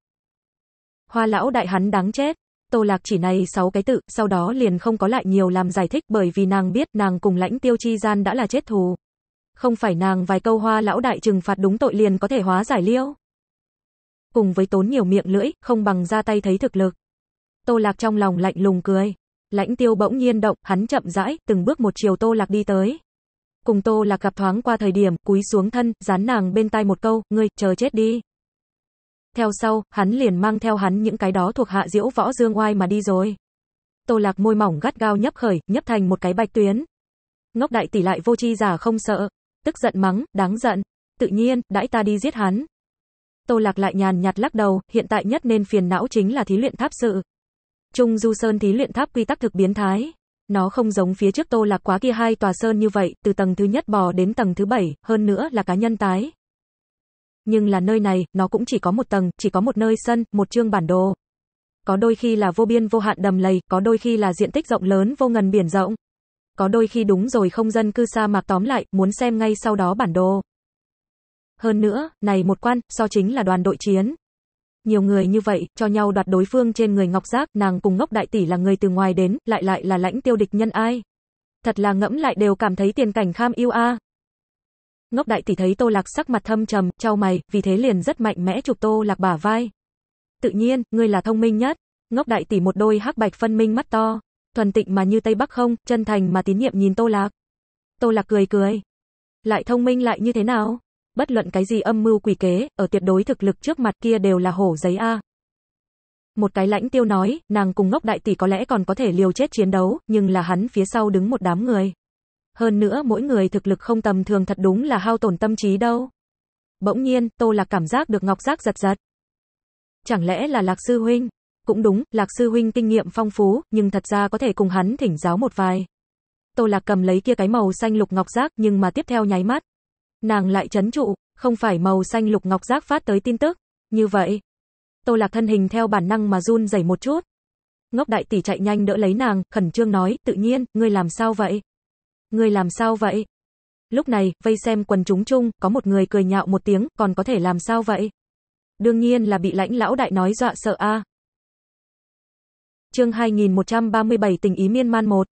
Hoa lão đại hắn đáng chết. Tô Lạc chỉ này 6 cái tự, sau đó liền không có lại nhiều làm giải thích bởi vì nàng biết nàng cùng lãnh tiêu chi gian đã là chết thù. Không phải nàng vài câu hoa lão đại trừng phạt đúng tội liền có thể hóa giải liêu. Cùng với tốn nhiều miệng lưỡi, không bằng ra tay thấy thực lực. Tô Lạc trong lòng lạnh lùng cười. Lãnh tiêu bỗng nhiên động, hắn chậm rãi, từng bước một chiều Tô Lạc đi tới cùng Tô Lạc gặp thoáng qua thời điểm, cúi xuống thân, dán nàng bên tai một câu, ngươi, chờ chết đi. Theo sau, hắn liền mang theo hắn những cái đó thuộc hạ diễu võ dương oai mà đi rồi. Tô Lạc môi mỏng gắt gao nhấp khởi, nhấp thành một cái bạch tuyến. Ngốc đại tỷ lại vô chi giả không sợ, tức giận mắng, đáng giận. Tự nhiên, đãi ta đi giết hắn. Tô Lạc lại nhàn nhạt lắc đầu, hiện tại nhất nên phiền não chính là thí luyện tháp sự. Trung Du Sơn thí luyện tháp quy tắc thực biến thái. Nó không giống phía trước Tô Lạc quá kia hai tòa sơn như vậy, từ tầng thứ nhất bò đến tầng thứ bảy, hơn nữa là cá nhân tái. Nhưng là nơi này, nó cũng chỉ có một tầng, chỉ có một nơi sân, một chương bản đồ. Có đôi khi là vô biên vô hạn đầm lầy, có đôi khi là diện tích rộng lớn vô ngần biển rộng. Có đôi khi đúng rồi không dân cư sa mạc tóm lại, muốn xem ngay sau đó bản đồ. Hơn nữa, này một quan, so chính là đoàn đội chiến, nhiều người như vậy, cho nhau đoạt đối phương trên người Ngọc Giác, nàng cùng Ngốc Đại Tỷ là người từ ngoài đến, lại lại là lãnh tiêu địch nhân ai. Thật là ngẫm lại đều cảm thấy tiền cảnh kham yêu a. Ngốc Đại Tỷ thấy Tô Lạc sắc mặt thâm trầm, trao mày, vì thế liền rất mạnh mẽ chụp Tô Lạc bả vai. Tự nhiên, ngươi là thông minh nhất. Ngốc Đại Tỷ một đôi hắc bạch phân minh mắt to, thuần tịnh mà như Tây Bắc không, chân thành mà tín nhiệm nhìn Tô Lạc. Tô Lạc cười cười. Lại thông minh lại như thế nào? bất luận cái gì âm mưu quỷ kế, ở tuyệt đối thực lực trước mặt kia đều là hổ giấy A. Một cái lãnh tiêu nói, nàng cùng ngốc đại tỷ có lẽ còn có thể liều chết chiến đấu, nhưng là hắn phía sau đứng một đám người. Hơn nữa mỗi người thực lực không tầm thường thật đúng là hao tổn tâm trí đâu. Bỗng nhiên, tô là cảm giác được ngọc giác giật giật. Chẳng lẽ là lạc sư huynh? Cũng đúng, lạc sư huynh kinh nghiệm phong phú, nhưng thật ra có thể cùng hắn thỉnh giáo một vài. Tô Lạc cầm lấy kia cái màu xanh lục ngọc giác, nhưng mà tiếp theo nháy mắt, nàng lại chấn trụ, không phải màu xanh lục ngọc giác phát tới tin tức. Như vậy, Tô Lạc thân hình theo bản năng mà run rẩy một chút. Ngốc đại tỷ chạy nhanh đỡ lấy nàng, khẩn trương nói, tự nhiên, ngươi làm sao vậy? Ngươi làm sao vậy? Lúc này, vây xem quần chúng chung, có một người cười nhạo một tiếng, còn có thể làm sao vậy? Đương nhiên là bị lãnh lão đại nói dọa sợ a. À. Chương 2137 tình ý miên man một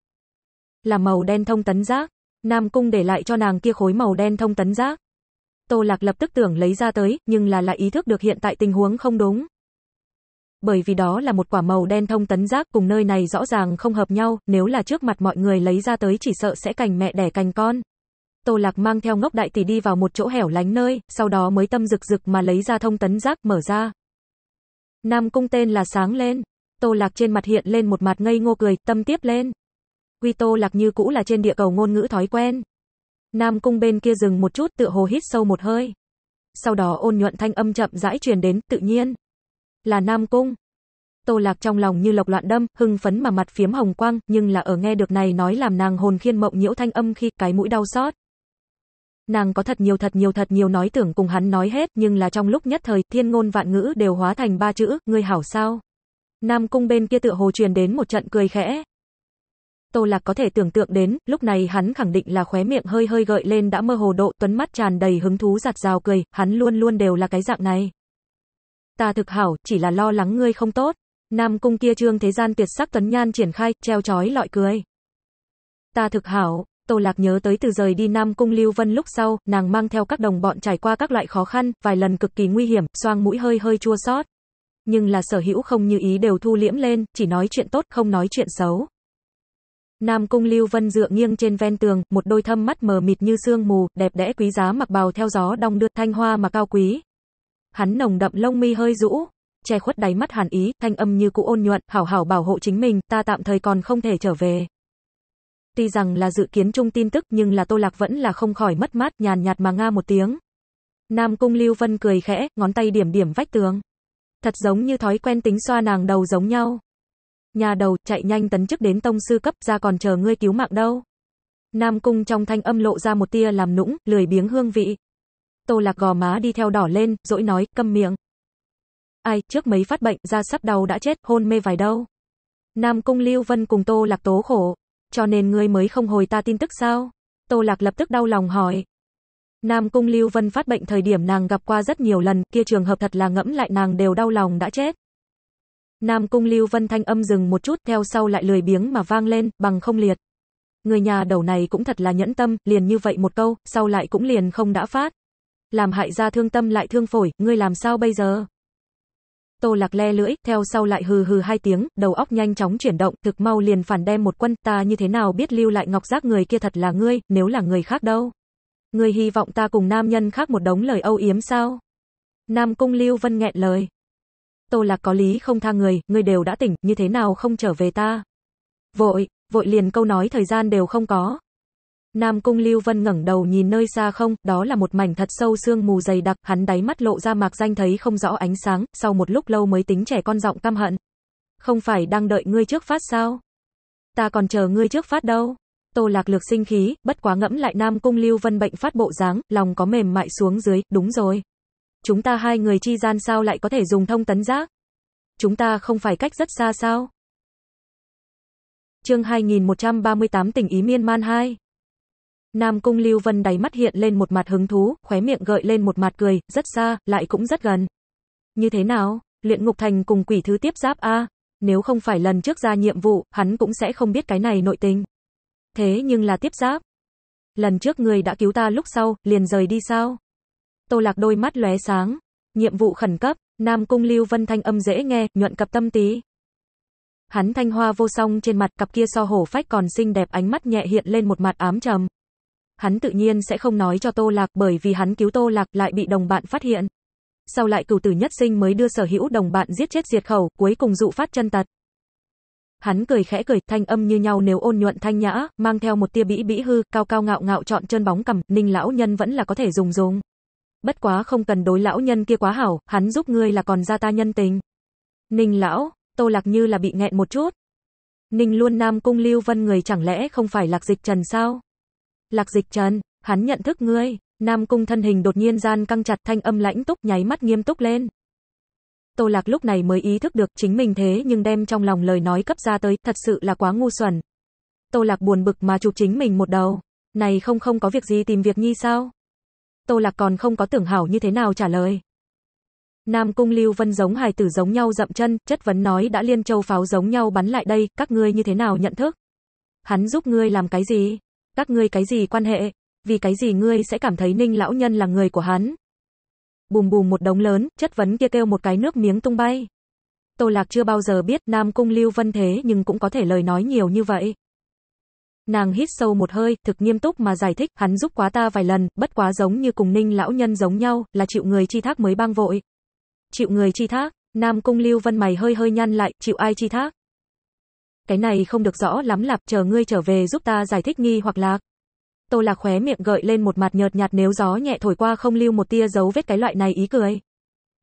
Là màu đen thông tấn giác. Nam Cung để lại cho nàng kia khối màu đen thông tấn giác. Tô Lạc lập tức tưởng lấy ra tới, nhưng là lại ý thức được hiện tại tình huống không đúng. Bởi vì đó là một quả màu đen thông tấn giác cùng nơi này rõ ràng không hợp nhau, nếu là trước mặt mọi người lấy ra tới chỉ sợ sẽ cành mẹ đẻ cành con. Tô Lạc mang theo ngốc đại tỷ đi vào một chỗ hẻo lánh nơi, sau đó mới tâm rực rực mà lấy ra thông tấn giác mở ra. Nam Cung tên là sáng lên. Tô Lạc trên mặt hiện lên một mặt ngây ngô cười, tâm tiếp lên. Quy Tô Lạc như cũ là trên địa cầu ngôn ngữ thói quen. Nam Cung bên kia dừng một chút tựa hồ hít sâu một hơi. Sau đó ôn nhuận thanh âm chậm rãi truyền đến, tự nhiên. Là Nam Cung. Tô Lạc trong lòng như lộc loạn đâm, hưng phấn mà mặt phiếm hồng quang, nhưng là ở nghe được này nói làm nàng hồn khiên mộng nhiễu thanh âm khi cái mũi đau xót. Nàng có thật nhiều thật nhiều thật nhiều nói tưởng cùng hắn nói hết, nhưng là trong lúc nhất thời, thiên ngôn vạn ngữ đều hóa thành ba chữ, ngươi hảo sao. Nam cung bên kia tựa hồ truyền đến một trận cười khẽ, Tô Lạc có thể tưởng tượng đến, lúc này hắn khẳng định là khóe miệng hơi hơi gợi lên đã mơ hồ độ, tuấn mắt tràn đầy hứng thú giặt rào cười, hắn luôn luôn đều là cái dạng này. Ta thực hảo, chỉ là lo lắng ngươi không tốt. Nam cung kia trương thế gian tuyệt sắc tuấn nhan triển khai, treo chói lọi cười. Ta thực hảo, Tô Lạc nhớ tới từ rời đi Nam Cung Lưu Vân lúc sau, nàng mang theo các đồng bọn trải qua các loại khó khăn, vài lần cực kỳ nguy hiểm, xoang mũi hơi hơi chua xót. Nhưng là sở hữu không như ý đều thu liễm lên, chỉ nói chuyện tốt, không nói chuyện xấu. Nam Cung Lưu Vân dựa nghiêng trên ven tường, một đôi thâm mắt mờ mịt như sương mù, đẹp đẽ quý giá mặc bào theo gió đong đưa thanh hoa mà cao quý. Hắn nồng đậm lông mi hơi rũ, che khuất đáy mắt hàn ý, thanh âm như cũ ôn nhuận, hảo hảo bảo hộ chính mình, ta tạm thời còn không thể trở về. Tuy rằng là dự kiến chung tin tức nhưng là Tô Lạc vẫn là không khỏi mất mát, nhàn nhạt mà nga một tiếng. Nam Cung Lưu Vân cười khẽ, ngón tay điểm điểm vách tường. Thật giống như thói quen tính xoa nàng đầu giống nhau. Nhà đầu, chạy nhanh tấn chức đến tông sư cấp, ra còn chờ ngươi cứu mạng đâu. Nam cung trong thanh âm lộ ra một tia làm nũng, lười biếng hương vị. Tô lạc gò má đi theo đỏ lên, dỗi nói, câm miệng. Ai, trước mấy phát bệnh, ra sắp đầu đã chết, hôn mê vài đâu. Nam cung lưu vân cùng tô lạc tố khổ. Cho nên ngươi mới không hồi ta tin tức sao? Tô lạc lập tức đau lòng hỏi. Nam cung lưu vân phát bệnh thời điểm nàng gặp qua rất nhiều lần, kia trường hợp thật là ngẫm lại nàng đều đau lòng đã chết. Nam Cung Lưu Vân thanh âm dừng một chút, theo sau lại lười biếng mà vang lên, bằng không liệt. Người nhà đầu này cũng thật là nhẫn tâm, liền như vậy một câu, sau lại cũng liền không đã phát. Làm hại ra thương tâm lại thương phổi, ngươi làm sao bây giờ? Tô lạc le lưỡi, theo sau lại hừ hừ hai tiếng, đầu óc nhanh chóng chuyển động, thực mau liền phản đem một quân, ta như thế nào biết lưu lại ngọc giác người kia thật là ngươi, nếu là người khác đâu. Ngươi hy vọng ta cùng nam nhân khác một đống lời âu yếm sao? Nam cung lưu vân nghẹn lời, Tô Lạc có lý không tha người, ngươi đều đã tỉnh, như thế nào không trở về ta? Vội, vội liền câu nói thời gian đều không có. Nam Cung Lưu Vân ngẩng đầu nhìn nơi xa không, đó là một mảnh thật sâu sương mù dày đặc, hắn đáy mắt lộ ra mạc danh thấy không rõ ánh sáng, sau một lúc lâu mới tính trẻ con giọng căm hận. Không phải đang đợi ngươi trước phát sao? Ta còn chờ ngươi trước phát đâu. Tô Lạc Lược sinh khí, bất quá ngẫm lại Nam Cung Lưu Vân bệnh phát bộ dáng, lòng có mềm mại xuống dưới, đúng rồi, Chúng ta hai người chi gian sao lại có thể dùng thông tấn giác? Chúng ta không phải cách rất xa sao? Chương 2138 tình ý miên man 2 Nam Cung Lưu Vân đáy mắt hiện lên một mặt hứng thú, khóe miệng gợi lên một mặt cười, rất xa, lại cũng rất gần. Như thế nào? Luyện Ngục Thành cùng quỷ thứ tiếp giáp a, nếu không phải lần trước ra nhiệm vụ, hắn cũng sẽ không biết cái này nội tình. Thế nhưng là tiếp giáp. Lần trước người đã cứu ta lúc sau, liền rời đi sao? Tô Lạc đôi mắt lóe sáng. Nhiệm vụ khẩn cấp, Nam Cung Lưu Vân thanh âm dễ nghe, nhuận cập tâm tí. Hắn thanh hoa vô song trên mặt cặp kia so hổ phách còn xinh đẹp ánh mắt nhẹ hiện lên một mặt ám trầm. Hắn tự nhiên sẽ không nói cho Tô Lạc bởi vì hắn cứu Tô Lạc lại bị đồng bạn phát hiện. Sau lại cửu tử nhất sinh mới đưa sở hữu đồng bạn giết chết diệt khẩu, cuối cùng dụ phát chân tật. Hắn cười khẽ cười, thanh âm như nhau nếu ôn nhuận thanh nhã, mang theo một tia bĩ bĩ hư, cao cao ngạo ngạo chọn chân bóng cầm, ninh lão nhân vẫn là có thể dùng dùng. Bất quá không cần đối lão nhân kia quá hảo, hắn giúp ngươi là còn ra ta nhân tình. Ninh lão, Tô Lạc như là bị nghẹn một chút. Ninh luôn nam cung lưu vân người chẳng lẽ không phải Lạc Dịch Trần sao? Lạc Dịch Trần, hắn nhận thức ngươi. Nam cung thân hình đột nhiên gian căng chặt thanh âm lãnh túc nháy mắt nghiêm túc lên. Tô Lạc lúc này mới ý thức được chính mình thế nhưng đem trong lòng lời nói cấp ra tới, thật sự là quá ngu xuẩn. Tô Lạc buồn bực mà chụp chính mình một đầu. Này không không có việc gì tìm việc nhi sao? Tô Lạc còn không có tưởng hảo như thế nào trả lời. Nam Cung Lưu Vân giống hài tử giống nhau dậm chân, chất vấn nói đã liên châu pháo giống nhau bắn lại đây, các ngươi như thế nào nhận thức? Hắn giúp ngươi làm cái gì? Các ngươi cái gì quan hệ? Vì cái gì ngươi sẽ cảm thấy Ninh lão nhân là người của hắn? Bùm bùm một đống lớn, chất vấn kia kêu một cái nước miếng tung bay. Tô Lạc chưa bao giờ biết Nam Cung Lưu Vân thế nhưng cũng có thể lời nói nhiều như vậy. Nàng hít sâu một hơi, thực nghiêm túc mà giải thích, hắn giúp quá ta vài lần, bất quá giống như cùng ninh lão nhân giống nhau, là chịu người chi thác mới bang vội. Chịu người chi thác, Nam Cung Lưu Vân mày hơi hơi nhăn lại, chịu ai chi thác? Cái này không được rõ lắm lạp, chờ ngươi trở về giúp ta giải thích nghi hoặc lạc. Tô Lạc khóe miệng gợi lên một mặt nhợt nhạt nếu gió nhẹ thổi qua không lưu một tia dấu vết cái loại này ý cười.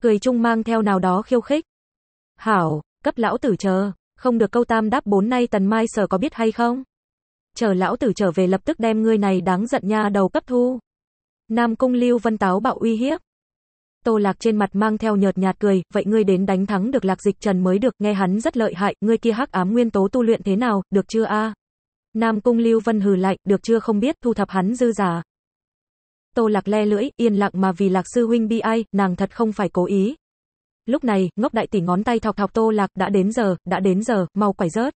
Cười chung mang theo nào đó khiêu khích. Hảo, cấp lão tử chờ, không được câu tam đáp bốn nay tần mai sở có biết hay không? chờ lão tử trở về lập tức đem ngươi này đáng giận nha đầu cấp thu. Nam Cung Lưu Vân táo bạo uy hiếp. Tô Lạc trên mặt mang theo nhợt nhạt cười, vậy ngươi đến đánh thắng được Lạc Dịch Trần mới được, nghe hắn rất lợi hại, ngươi kia hắc ám nguyên tố tu luyện thế nào, được chưa a? Nam Cung Lưu Vân hừ lạnh, được chưa không biết, thu thập hắn dư giả. Tô Lạc le lưỡi, yên lặng mà vì Lạc sư huynh bi ai, nàng thật không phải cố ý. Lúc này, ngốc đại tỷ ngón tay thọc thọc Tô Lạc, đã đến giờ, đã đến giờ, mau quẩy rớt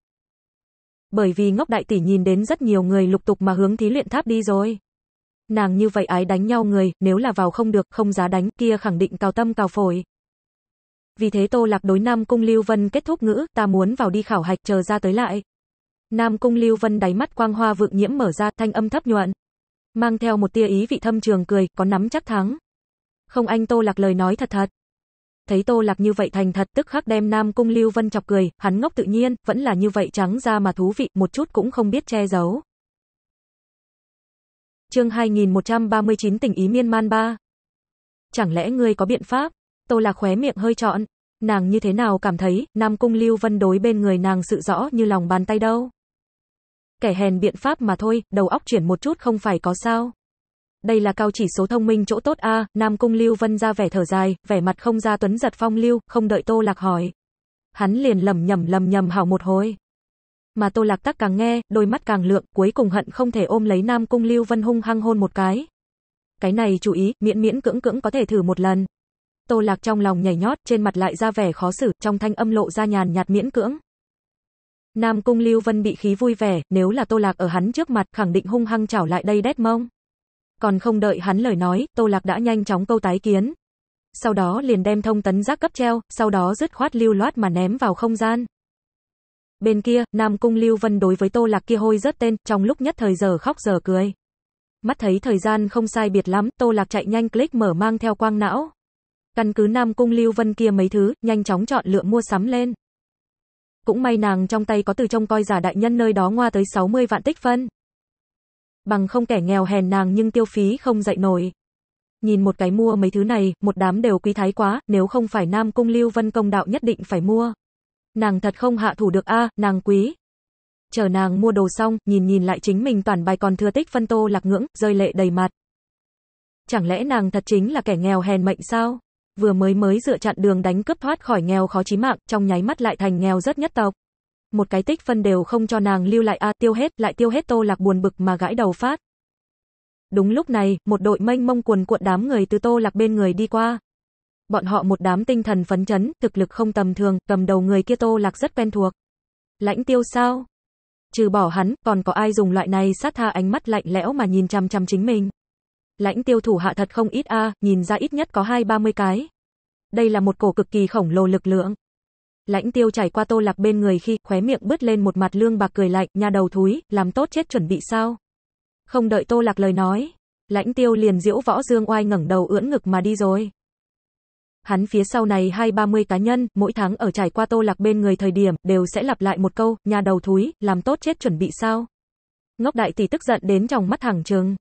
bởi vì ngốc đại tỷ nhìn đến rất nhiều người lục tục mà hướng thí luyện tháp đi rồi. Nàng như vậy ái đánh nhau người, nếu là vào không được, không giá đánh, kia khẳng định cao tâm cao phổi. Vì thế Tô Lạc đối Nam Cung Lưu Vân kết thúc ngữ, ta muốn vào đi khảo hạch chờ ra tới lại. Nam Cung Lưu Vân đáy mắt quang hoa vượng nhiễm mở ra, thanh âm thấp nhuận. Mang theo một tia ý vị thâm trường cười, có nắm chắc thắng. Không anh Tô Lạc lời nói thật thật, thấy Tô Lạc như vậy thành thật tức khắc đem Nam Cung Lưu Vân chọc cười, hắn ngốc tự nhiên, vẫn là như vậy trắng ra mà thú vị, một chút cũng không biết che giấu. Chương 2139 tình ý miên man ba. Chẳng lẽ ngươi có biện pháp? Tô Lạc khóe miệng hơi trọn, nàng như thế nào cảm thấy, Nam Cung Lưu Vân đối bên người nàng sự rõ như lòng bàn tay đâu. Kẻ hèn biện pháp mà thôi, đầu óc chuyển một chút không phải có sao đây là cao chỉ số thông minh chỗ tốt a, Nam Cung Lưu Vân ra vẻ thở dài, vẻ mặt không ra tuấn giật phong lưu, không đợi Tô Lạc hỏi. Hắn liền lầm nhầm lầm nhầm hảo một hồi. Mà Tô Lạc Tắc càng nghe, đôi mắt càng lượng, cuối cùng hận không thể ôm lấy Nam Cung Lưu Vân hung hăng hôn một cái. Cái này chú ý, miễn miễn cưỡng cưỡng có thể thử một lần. Tô Lạc trong lòng nhảy nhót, trên mặt lại ra vẻ khó xử, trong thanh âm lộ ra nhàn nhạt miễn cưỡng. Nam Cung Lưu Vân bị khí vui vẻ, nếu là Tô Lạc ở hắn trước mặt, khẳng định hung hăng chảo lại đây đét mông. Còn không đợi hắn lời nói, Tô Lạc đã nhanh chóng câu tái kiến. Sau đó liền đem thông tấn giác cấp treo, sau đó dứt khoát lưu loát mà ném vào không gian. Bên kia, Nam Cung Lưu Vân đối với Tô Lạc kia hôi rớt tên, trong lúc nhất thời giờ khóc giờ cười. Mắt thấy thời gian không sai biệt lắm, Tô Lạc chạy nhanh click mở mang theo quang não. Căn cứ Nam Cung Lưu Vân kia mấy thứ, nhanh chóng chọn lựa mua sắm lên. Cũng may nàng trong tay có từ trông coi giả đại nhân nơi đó ngoa tới 60 vạn tích phân bằng không kẻ nghèo hèn nàng nhưng tiêu phí không dậy nổi. Nhìn một cái mua mấy thứ này, một đám đều quý thái quá, nếu không phải Nam Cung Lưu Vân công đạo nhất định phải mua. Nàng thật không hạ thủ được a, nàng quý. Chờ nàng mua đồ xong, nhìn nhìn lại chính mình toàn bài còn thừa tích phân tô lạc ngưỡng, rơi lệ đầy mặt. Chẳng lẽ nàng thật chính là kẻ nghèo hèn mệnh sao? Vừa mới mới dựa chặn đường đánh cướp thoát khỏi nghèo khó chí mạng, trong nháy mắt lại thành nghèo rất nhất tộc một cái tích phân đều không cho nàng lưu lại a à, tiêu hết, lại tiêu hết Tô Lạc buồn bực mà gãi đầu phát. Đúng lúc này, một đội mênh mông cuồn cuộn đám người từ Tô Lạc bên người đi qua. Bọn họ một đám tinh thần phấn chấn, thực lực không tầm thường, cầm đầu người kia Tô Lạc rất quen thuộc. Lãnh tiêu sao? Trừ bỏ hắn, còn có ai dùng loại này sát tha ánh mắt lạnh lẽo mà nhìn chăm chăm chính mình. Lãnh tiêu thủ hạ thật không ít a à, nhìn ra ít nhất có hai ba mươi cái. Đây là một cổ cực kỳ khổng lồ lực lượng. Lãnh tiêu trải qua tô lạc bên người khi khóe miệng bứt lên một mặt lương bạc cười lạnh, nhà đầu thúi, làm tốt chết chuẩn bị sao. Không đợi tô lạc lời nói, lãnh tiêu liền diễu võ dương oai ngẩng đầu ưỡn ngực mà đi rồi. Hắn phía sau này hai ba mươi cá nhân, mỗi tháng ở trải qua tô lạc bên người thời điểm, đều sẽ lặp lại một câu, nhà đầu thúi, làm tốt chết chuẩn bị sao. Ngốc đại tỷ tức giận đến trong mắt hàng trường.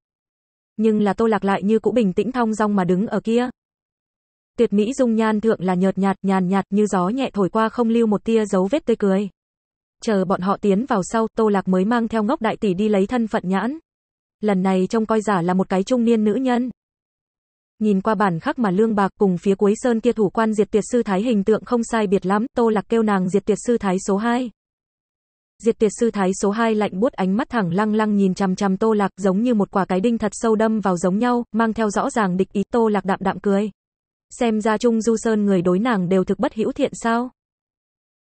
Nhưng là tô lạc lại như cũ bình tĩnh thong rong mà đứng ở kia, tuyệt mỹ dung nhan thượng là nhợt nhạt, nhàn nhạt như gió nhẹ thổi qua không lưu một tia dấu vết tươi cười. Chờ bọn họ tiến vào sau, Tô Lạc mới mang theo ngốc đại tỷ đi lấy thân phận nhãn. Lần này trông coi giả là một cái trung niên nữ nhân. Nhìn qua bản khắc mà lương bạc cùng phía cuối sơn kia thủ quan diệt tuyệt sư thái hình tượng không sai biệt lắm, Tô Lạc kêu nàng diệt tuyệt sư thái số 2. Diệt tuyệt sư thái số 2 lạnh buốt ánh mắt thẳng lăng lăng nhìn chằm chằm Tô Lạc giống như một quả cái đinh thật sâu đâm vào giống nhau, mang theo rõ ràng địch ý Tô Lạc đạm đạm cười xem ra Trung Du Sơn người đối nàng đều thực bất hữu thiện sao?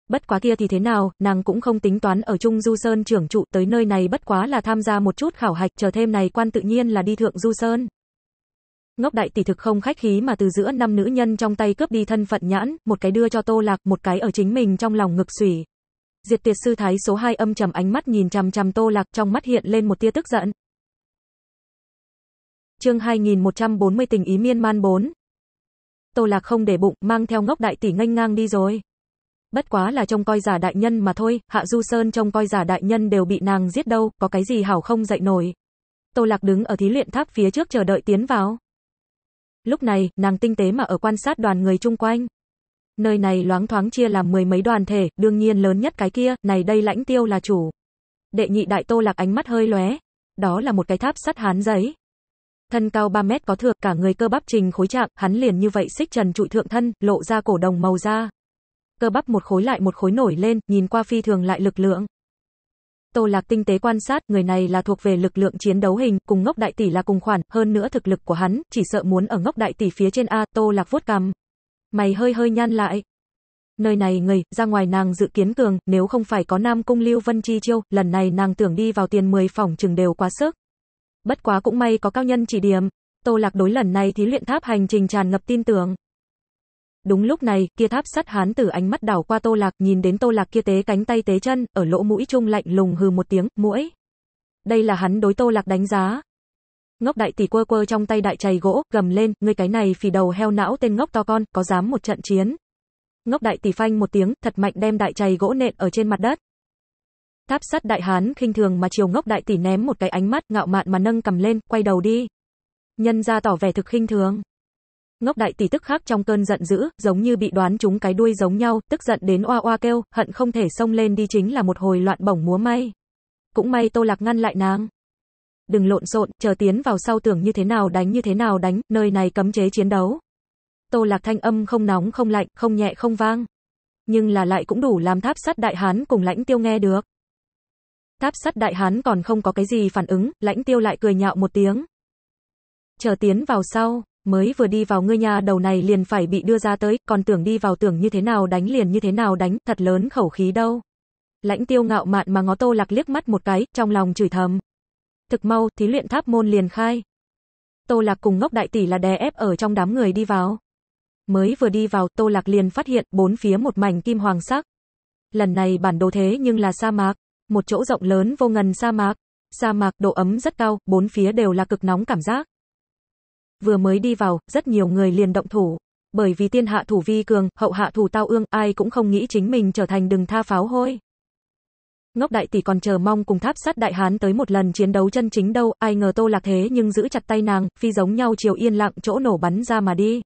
Bất quá kia thì thế nào, nàng cũng không tính toán ở Trung Du Sơn trưởng trụ tới nơi này bất quá là tham gia một chút khảo hạch, chờ thêm này quan tự nhiên là đi thượng Du Sơn. Ngốc đại tỷ thực không khách khí mà từ giữa năm nữ nhân trong tay cướp đi thân phận nhãn, một cái đưa cho Tô Lạc, một cái ở chính mình trong lòng ngực sủy. Diệt tiệt sư thái số 2 âm trầm ánh mắt nhìn chằm chằm Tô Lạc trong mắt hiện lên một tia tức giận. Chương 2140 tình ý miên man 4, Tô Lạc không để bụng, mang theo ngốc đại tỷ nghênh ngang đi rồi. Bất quá là trông coi giả đại nhân mà thôi, Hạ Du Sơn trông coi giả đại nhân đều bị nàng giết đâu, có cái gì hảo không dậy nổi. Tô Lạc đứng ở thí luyện tháp phía trước chờ đợi tiến vào. Lúc này, nàng tinh tế mà ở quan sát đoàn người chung quanh. Nơi này loáng thoáng chia làm mười mấy đoàn thể, đương nhiên lớn nhất cái kia, này đây lãnh tiêu là chủ. Đệ nhị đại Tô Lạc ánh mắt hơi lóe. Đó là một cái tháp sắt hán giấy thân cao 3 mét có thừa cả người cơ bắp trình khối trạng, hắn liền như vậy xích trần trụi thượng thân, lộ ra cổ đồng màu da. Cơ bắp một khối lại một khối nổi lên, nhìn qua phi thường lại lực lượng. Tô Lạc tinh tế quan sát, người này là thuộc về lực lượng chiến đấu hình, cùng ngốc đại tỷ là cùng khoản, hơn nữa thực lực của hắn, chỉ sợ muốn ở ngốc đại tỷ phía trên A, Tô Lạc vuốt cằm. Mày hơi hơi nhăn lại. Nơi này người, ra ngoài nàng dự kiến cường, nếu không phải có Nam Cung Lưu Vân Chi chiêu, lần này nàng tưởng đi vào tiền 10 phòng chừng đều quá sức. Bất quá cũng may có cao nhân chỉ điểm, Tô Lạc đối lần này thí luyện tháp hành trình tràn ngập tin tưởng. Đúng lúc này, kia tháp sắt hán tử ánh mắt đảo qua Tô Lạc, nhìn đến Tô Lạc kia tế cánh tay tế chân, ở lỗ mũi trung lạnh lùng hừ một tiếng, mũi Đây là hắn đối Tô Lạc đánh giá. Ngốc đại tỷ quơ quơ trong tay đại chày gỗ, gầm lên, "Ngươi cái này phì đầu heo não tên ngốc to con, có dám một trận chiến?" Ngốc đại tỷ phanh một tiếng, thật mạnh đem đại chày gỗ nện ở trên mặt đất. Tháp sắt đại hán khinh thường mà chiều ngốc đại tỷ ném một cái ánh mắt ngạo mạn mà nâng cầm lên, quay đầu đi. Nhân ra tỏ vẻ thực khinh thường. Ngốc đại tỷ tức khắc trong cơn giận dữ, giống như bị đoán chúng cái đuôi giống nhau, tức giận đến oa oa kêu, hận không thể xông lên đi chính là một hồi loạn bổng múa may. Cũng may Tô Lạc ngăn lại nàng. Đừng lộn xộn, chờ tiến vào sau tưởng như thế nào đánh như thế nào đánh, nơi này cấm chế chiến đấu. Tô Lạc thanh âm không nóng không lạnh, không nhẹ không vang. Nhưng là lại cũng đủ làm tháp sắt đại hán cùng lãnh tiêu nghe được. Tháp sắt đại hán còn không có cái gì phản ứng, lãnh tiêu lại cười nhạo một tiếng. Chờ tiến vào sau, mới vừa đi vào ngươi nhà đầu này liền phải bị đưa ra tới, còn tưởng đi vào tưởng như thế nào đánh liền như thế nào đánh, thật lớn khẩu khí đâu. Lãnh tiêu ngạo mạn mà ngó tô lạc liếc mắt một cái, trong lòng chửi thầm. Thực mau, thí luyện tháp môn liền khai. Tô lạc cùng ngốc đại tỷ là đè ép ở trong đám người đi vào. Mới vừa đi vào, tô lạc liền phát hiện bốn phía một mảnh kim hoàng sắc. Lần này bản đồ thế nhưng là sa mạc, một chỗ rộng lớn vô ngần sa mạc. Sa mạc độ ấm rất cao, bốn phía đều là cực nóng cảm giác. Vừa mới đi vào, rất nhiều người liền động thủ. Bởi vì tiên hạ thủ vi cường, hậu hạ thủ tao ương, ai cũng không nghĩ chính mình trở thành đừng tha pháo hôi. Ngốc đại tỷ còn chờ mong cùng tháp sắt đại hán tới một lần chiến đấu chân chính đâu, ai ngờ tô lạc thế nhưng giữ chặt tay nàng, phi giống nhau chiều yên lặng chỗ nổ bắn ra mà đi.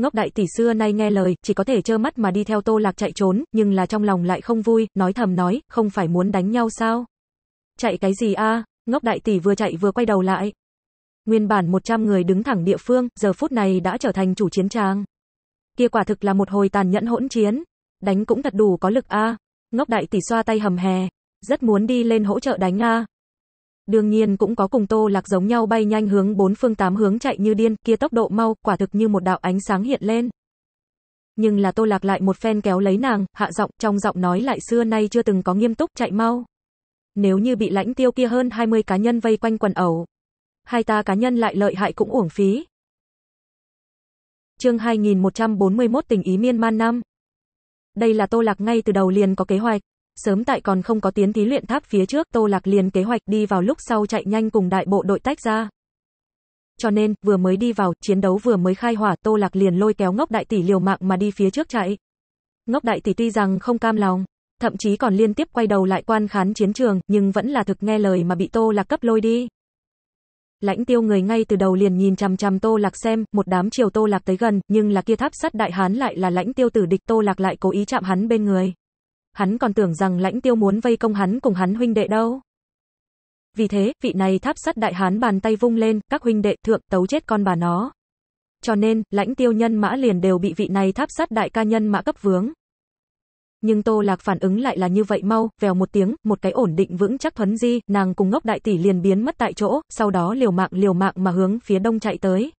Ngốc đại tỷ xưa nay nghe lời, chỉ có thể trơ mắt mà đi theo Tô Lạc chạy trốn, nhưng là trong lòng lại không vui, nói thầm nói, không phải muốn đánh nhau sao? Chạy cái gì a? Ngốc đại tỷ vừa chạy vừa quay đầu lại. Nguyên bản 100 người đứng thẳng địa phương, giờ phút này đã trở thành chủ chiến trang Kia quả thực là một hồi tàn nhẫn hỗn chiến. Đánh cũng thật đủ có lực a. Ngốc đại tỷ xoa tay hầm hè, rất muốn đi lên hỗ trợ đánh a đương nhiên cũng có cùng Tô Lạc giống nhau bay nhanh hướng bốn phương tám hướng chạy như điên, kia tốc độ mau, quả thực như một đạo ánh sáng hiện lên. Nhưng là Tô Lạc lại một phen kéo lấy nàng, hạ giọng, trong giọng nói lại xưa nay chưa từng có nghiêm túc chạy mau. Nếu như bị lãnh tiêu kia hơn 20 cá nhân vây quanh quần ẩu, hai ta cá nhân lại lợi hại cũng uổng phí. Chương 2141 tình ý miên man năm. Đây là Tô Lạc ngay từ đầu liền có kế hoạch. Sớm tại còn không có tiến thí luyện tháp phía trước, Tô Lạc liền kế hoạch đi vào lúc sau chạy nhanh cùng đại bộ đội tách ra. Cho nên, vừa mới đi vào, chiến đấu vừa mới khai hỏa, Tô Lạc liền lôi kéo ngốc đại tỷ liều mạng mà đi phía trước chạy. Ngốc đại tỷ tuy rằng không cam lòng, thậm chí còn liên tiếp quay đầu lại quan khán chiến trường, nhưng vẫn là thực nghe lời mà bị Tô Lạc cấp lôi đi. Lãnh tiêu người ngay từ đầu liền nhìn chằm chằm Tô Lạc xem, một đám chiều Tô Lạc tới gần, nhưng là kia tháp sắt đại hán lại là lãnh tiêu tử địch Tô Lạc lại cố ý chạm hắn bên người hắn còn tưởng rằng lãnh tiêu muốn vây công hắn cùng hắn huynh đệ đâu. Vì thế, vị này tháp sắt đại hán bàn tay vung lên, các huynh đệ thượng tấu chết con bà nó. Cho nên, lãnh tiêu nhân mã liền đều bị vị này tháp sắt đại ca nhân mã cấp vướng. Nhưng Tô Lạc phản ứng lại là như vậy mau, vèo một tiếng, một cái ổn định vững chắc thuấn di, nàng cùng ngốc đại tỷ liền biến mất tại chỗ, sau đó liều mạng liều mạng mà hướng phía đông chạy tới.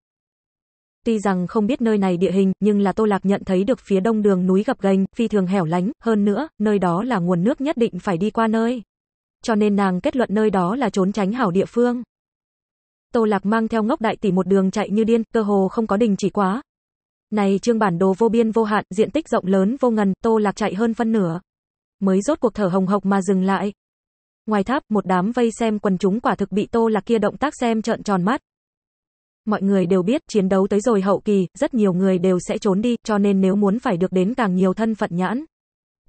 Tuy rằng không biết nơi này địa hình, nhưng là Tô Lạc nhận thấy được phía đông đường núi gập ghềnh, phi thường hẻo lánh, hơn nữa, nơi đó là nguồn nước nhất định phải đi qua nơi. Cho nên nàng kết luận nơi đó là trốn tránh hảo địa phương. Tô Lạc mang theo ngốc đại tỷ một đường chạy như điên, cơ hồ không có đình chỉ quá. Này trương bản đồ vô biên vô hạn, diện tích rộng lớn vô ngần, Tô Lạc chạy hơn phân nửa. Mới rốt cuộc thở hồng hộc mà dừng lại. Ngoài tháp, một đám vây xem quần chúng quả thực bị Tô Lạc kia động tác xem trợn tròn mắt. Mọi người đều biết chiến đấu tới rồi hậu kỳ, rất nhiều người đều sẽ trốn đi, cho nên nếu muốn phải được đến càng nhiều thân phận nhãn.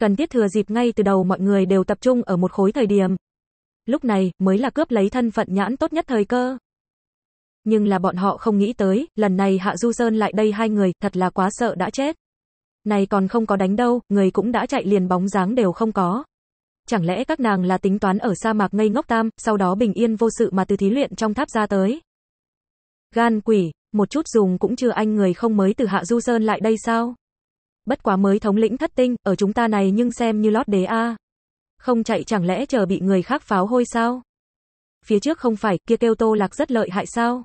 Cần thiết thừa dịp ngay từ đầu mọi người đều tập trung ở một khối thời điểm. Lúc này, mới là cướp lấy thân phận nhãn tốt nhất thời cơ. Nhưng là bọn họ không nghĩ tới, lần này Hạ Du Sơn lại đây hai người, thật là quá sợ đã chết. Này còn không có đánh đâu, người cũng đã chạy liền bóng dáng đều không có. Chẳng lẽ các nàng là tính toán ở sa mạc ngây ngốc tam, sau đó bình yên vô sự mà từ thí luyện trong tháp ra tới. Gan quỷ, một chút dùng cũng chưa anh người không mới từ Hạ Du Sơn lại đây sao? Bất quá mới thống lĩnh thất tinh, ở chúng ta này nhưng xem như lót đế a. Không chạy chẳng lẽ chờ bị người khác pháo hôi sao? Phía trước không phải, kia kêu tô lạc rất lợi hại sao?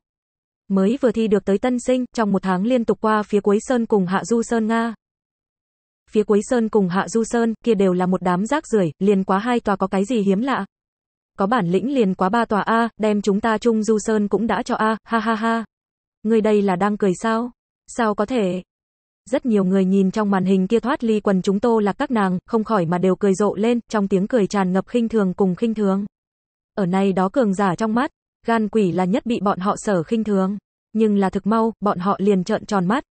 Mới vừa thi được tới tân sinh, trong một tháng liên tục qua phía cuối sơn cùng Hạ Du Sơn Nga. Phía cuối sơn cùng Hạ Du Sơn, kia đều là một đám rác rưởi liền quá hai tòa có cái gì hiếm lạ, có bản lĩnh liền quá ba tòa A, đem chúng ta chung Du Sơn cũng đã cho A, ha ha ha. Người đây là đang cười sao? Sao có thể? Rất nhiều người nhìn trong màn hình kia thoát ly quần chúng tô là các nàng, không khỏi mà đều cười rộ lên, trong tiếng cười tràn ngập khinh thường cùng khinh thường. Ở này đó cường giả trong mắt, gan quỷ là nhất bị bọn họ sở khinh thường. Nhưng là thực mau, bọn họ liền trợn tròn mắt.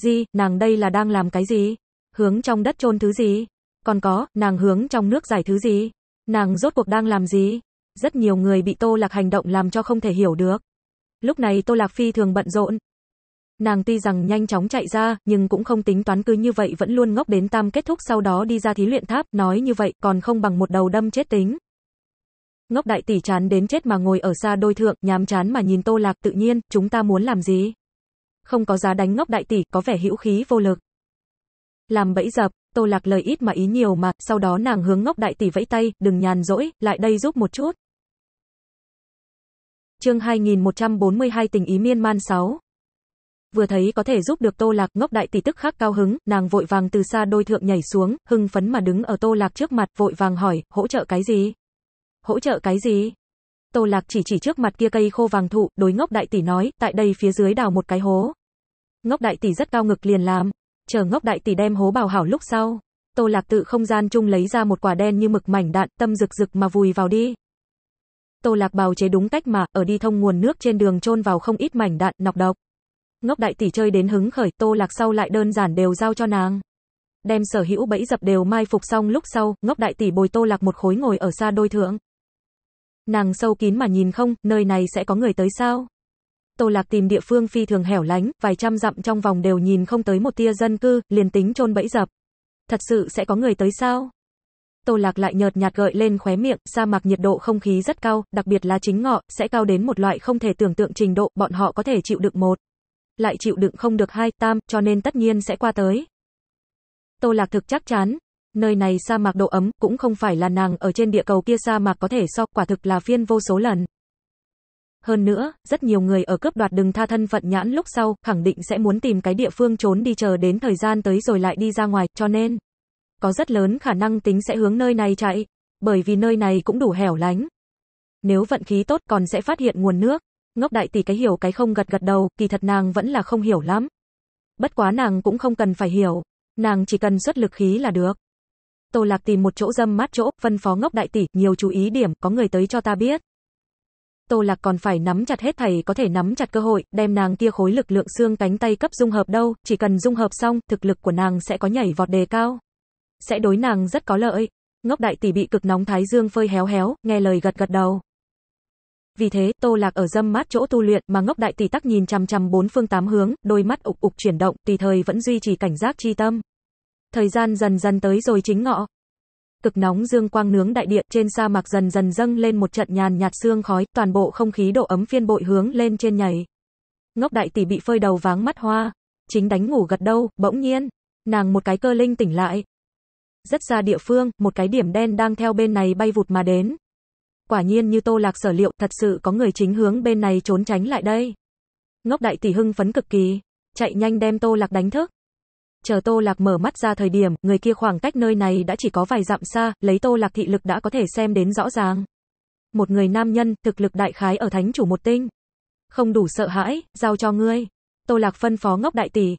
Gì, nàng đây là đang làm cái gì? Hướng trong đất chôn thứ gì? Còn có, nàng hướng trong nước giải thứ gì? Nàng rốt cuộc đang làm gì? Rất nhiều người bị Tô Lạc hành động làm cho không thể hiểu được. Lúc này Tô Lạc phi thường bận rộn. Nàng tuy rằng nhanh chóng chạy ra, nhưng cũng không tính toán cứ như vậy vẫn luôn ngốc đến tam kết thúc sau đó đi ra thí luyện tháp, nói như vậy còn không bằng một đầu đâm chết tính. Ngốc đại tỷ chán đến chết mà ngồi ở xa đôi thượng, nhám chán mà nhìn Tô Lạc tự nhiên, chúng ta muốn làm gì? Không có giá đánh ngốc đại tỷ, có vẻ hữu khí vô lực. Làm bẫy dập, Tô Lạc lời ít mà ý nhiều mà, sau đó nàng hướng ngốc đại tỷ vẫy tay, đừng nhàn rỗi, lại đây giúp một chút. Chương 2142 tình ý miên man 6 Vừa thấy có thể giúp được Tô Lạc, ngốc đại tỷ tức khắc cao hứng, nàng vội vàng từ xa đôi thượng nhảy xuống, hưng phấn mà đứng ở Tô Lạc trước mặt, vội vàng hỏi, hỗ trợ cái gì? Hỗ trợ cái gì? Tô Lạc chỉ chỉ trước mặt kia cây khô vàng thụ, đối ngốc đại tỷ nói, tại đây phía dưới đào một cái hố. Ngốc đại tỷ rất cao ngực liền làm, chờ ngốc đại tỷ đem hố bào hảo lúc sau. Tô Lạc tự không gian chung lấy ra một quả đen như mực mảnh đạn, tâm rực rực mà vùi vào đi. Tô Lạc bào chế đúng cách mà, ở đi thông nguồn nước trên đường chôn vào không ít mảnh đạn nọc độc. Ngốc đại tỷ chơi đến hứng khởi, Tô Lạc sau lại đơn giản đều giao cho nàng. Đem sở hữu bẫy dập đều mai phục xong lúc sau, ngốc đại tỷ bồi Tô Lạc một khối ngồi ở xa đôi thượng. Nàng sâu kín mà nhìn không, nơi này sẽ có người tới sao? Tô Lạc tìm địa phương phi thường hẻo lánh, vài trăm dặm trong vòng đều nhìn không tới một tia dân cư, liền tính chôn bẫy dập. Thật sự sẽ có người tới sao? Tô Lạc lại nhợt nhạt gợi lên khóe miệng, sa mạc nhiệt độ không khí rất cao, đặc biệt là chính ngọ, sẽ cao đến một loại không thể tưởng tượng trình độ, bọn họ có thể chịu đựng một, lại chịu đựng không được hai, tam, cho nên tất nhiên sẽ qua tới. Tô Lạc thực chắc chắn, nơi này sa mạc độ ấm cũng không phải là nàng ở trên địa cầu kia sa mạc có thể so, quả thực là phiên vô số lần. Hơn nữa, rất nhiều người ở cướp đoạt đừng tha thân phận nhãn lúc sau, khẳng định sẽ muốn tìm cái địa phương trốn đi chờ đến thời gian tới rồi lại đi ra ngoài, cho nên có rất lớn khả năng tính sẽ hướng nơi này chạy, bởi vì nơi này cũng đủ hẻo lánh. Nếu vận khí tốt còn sẽ phát hiện nguồn nước. Ngốc đại tỷ cái hiểu cái không gật gật đầu, kỳ thật nàng vẫn là không hiểu lắm. Bất quá nàng cũng không cần phải hiểu, nàng chỉ cần xuất lực khí là được. Tô Lạc tìm một chỗ dâm mát chỗ, phân phó ngốc đại tỷ, nhiều chú ý điểm, có người tới cho ta biết. Tô Lạc còn phải nắm chặt hết thầy có thể nắm chặt cơ hội, đem nàng kia khối lực lượng xương cánh tay cấp dung hợp đâu, chỉ cần dung hợp xong, thực lực của nàng sẽ có nhảy vọt đề cao. Sẽ đối nàng rất có lợi. Ngốc đại tỷ bị cực nóng thái dương phơi héo héo, nghe lời gật gật đầu. Vì thế, Tô Lạc ở dâm mát chỗ tu luyện mà ngốc đại tỷ tắc nhìn chằm chằm bốn phương tám hướng, đôi mắt ục ục chuyển động, tùy thời vẫn duy trì cảnh giác chi tâm. Thời gian dần dần tới rồi chính ngọ, Cực nóng dương quang nướng đại địa, trên sa mạc dần dần dâng lên một trận nhàn nhạt xương khói, toàn bộ không khí độ ấm phiên bội hướng lên trên nhảy. Ngốc đại tỷ bị phơi đầu váng mắt hoa, chính đánh ngủ gật đâu, bỗng nhiên, nàng một cái cơ linh tỉnh lại. Rất xa địa phương, một cái điểm đen đang theo bên này bay vụt mà đến. Quả nhiên như Tô Lạc sở liệu, thật sự có người chính hướng bên này trốn tránh lại đây. Ngốc đại tỷ hưng phấn cực kỳ, chạy nhanh đem Tô Lạc đánh thức chờ Tô Lạc mở mắt ra thời điểm, người kia khoảng cách nơi này đã chỉ có vài dặm xa, lấy Tô Lạc thị lực đã có thể xem đến rõ ràng. Một người nam nhân, thực lực đại khái ở thánh chủ một tinh. Không đủ sợ hãi, giao cho ngươi. Tô Lạc phân phó ngốc đại tỷ.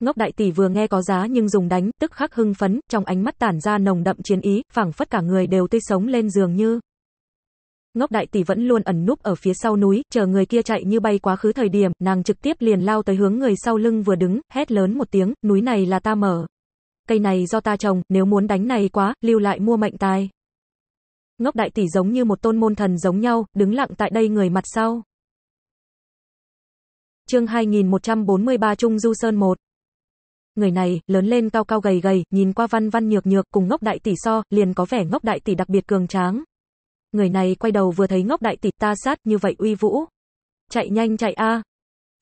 Ngốc đại tỷ vừa nghe có giá nhưng dùng đánh, tức khắc hưng phấn, trong ánh mắt tản ra nồng đậm chiến ý, phảng phất cả người đều tươi sống lên giường như ngốc đại tỷ vẫn luôn ẩn núp ở phía sau núi, chờ người kia chạy như bay quá khứ thời điểm, nàng trực tiếp liền lao tới hướng người sau lưng vừa đứng, hét lớn một tiếng, núi này là ta mở. Cây này do ta trồng, nếu muốn đánh này quá, lưu lại mua mệnh tài. Ngốc đại tỷ giống như một tôn môn thần giống nhau, đứng lặng tại đây người mặt sau. Chương 2143 Trung Du Sơn 1 người này, lớn lên cao cao gầy gầy, nhìn qua văn văn nhược nhược, cùng ngốc đại tỷ so, liền có vẻ ngốc đại tỷ đặc biệt cường tráng. Người này quay đầu vừa thấy ngốc đại tịt ta sát như vậy uy vũ. Chạy nhanh chạy a.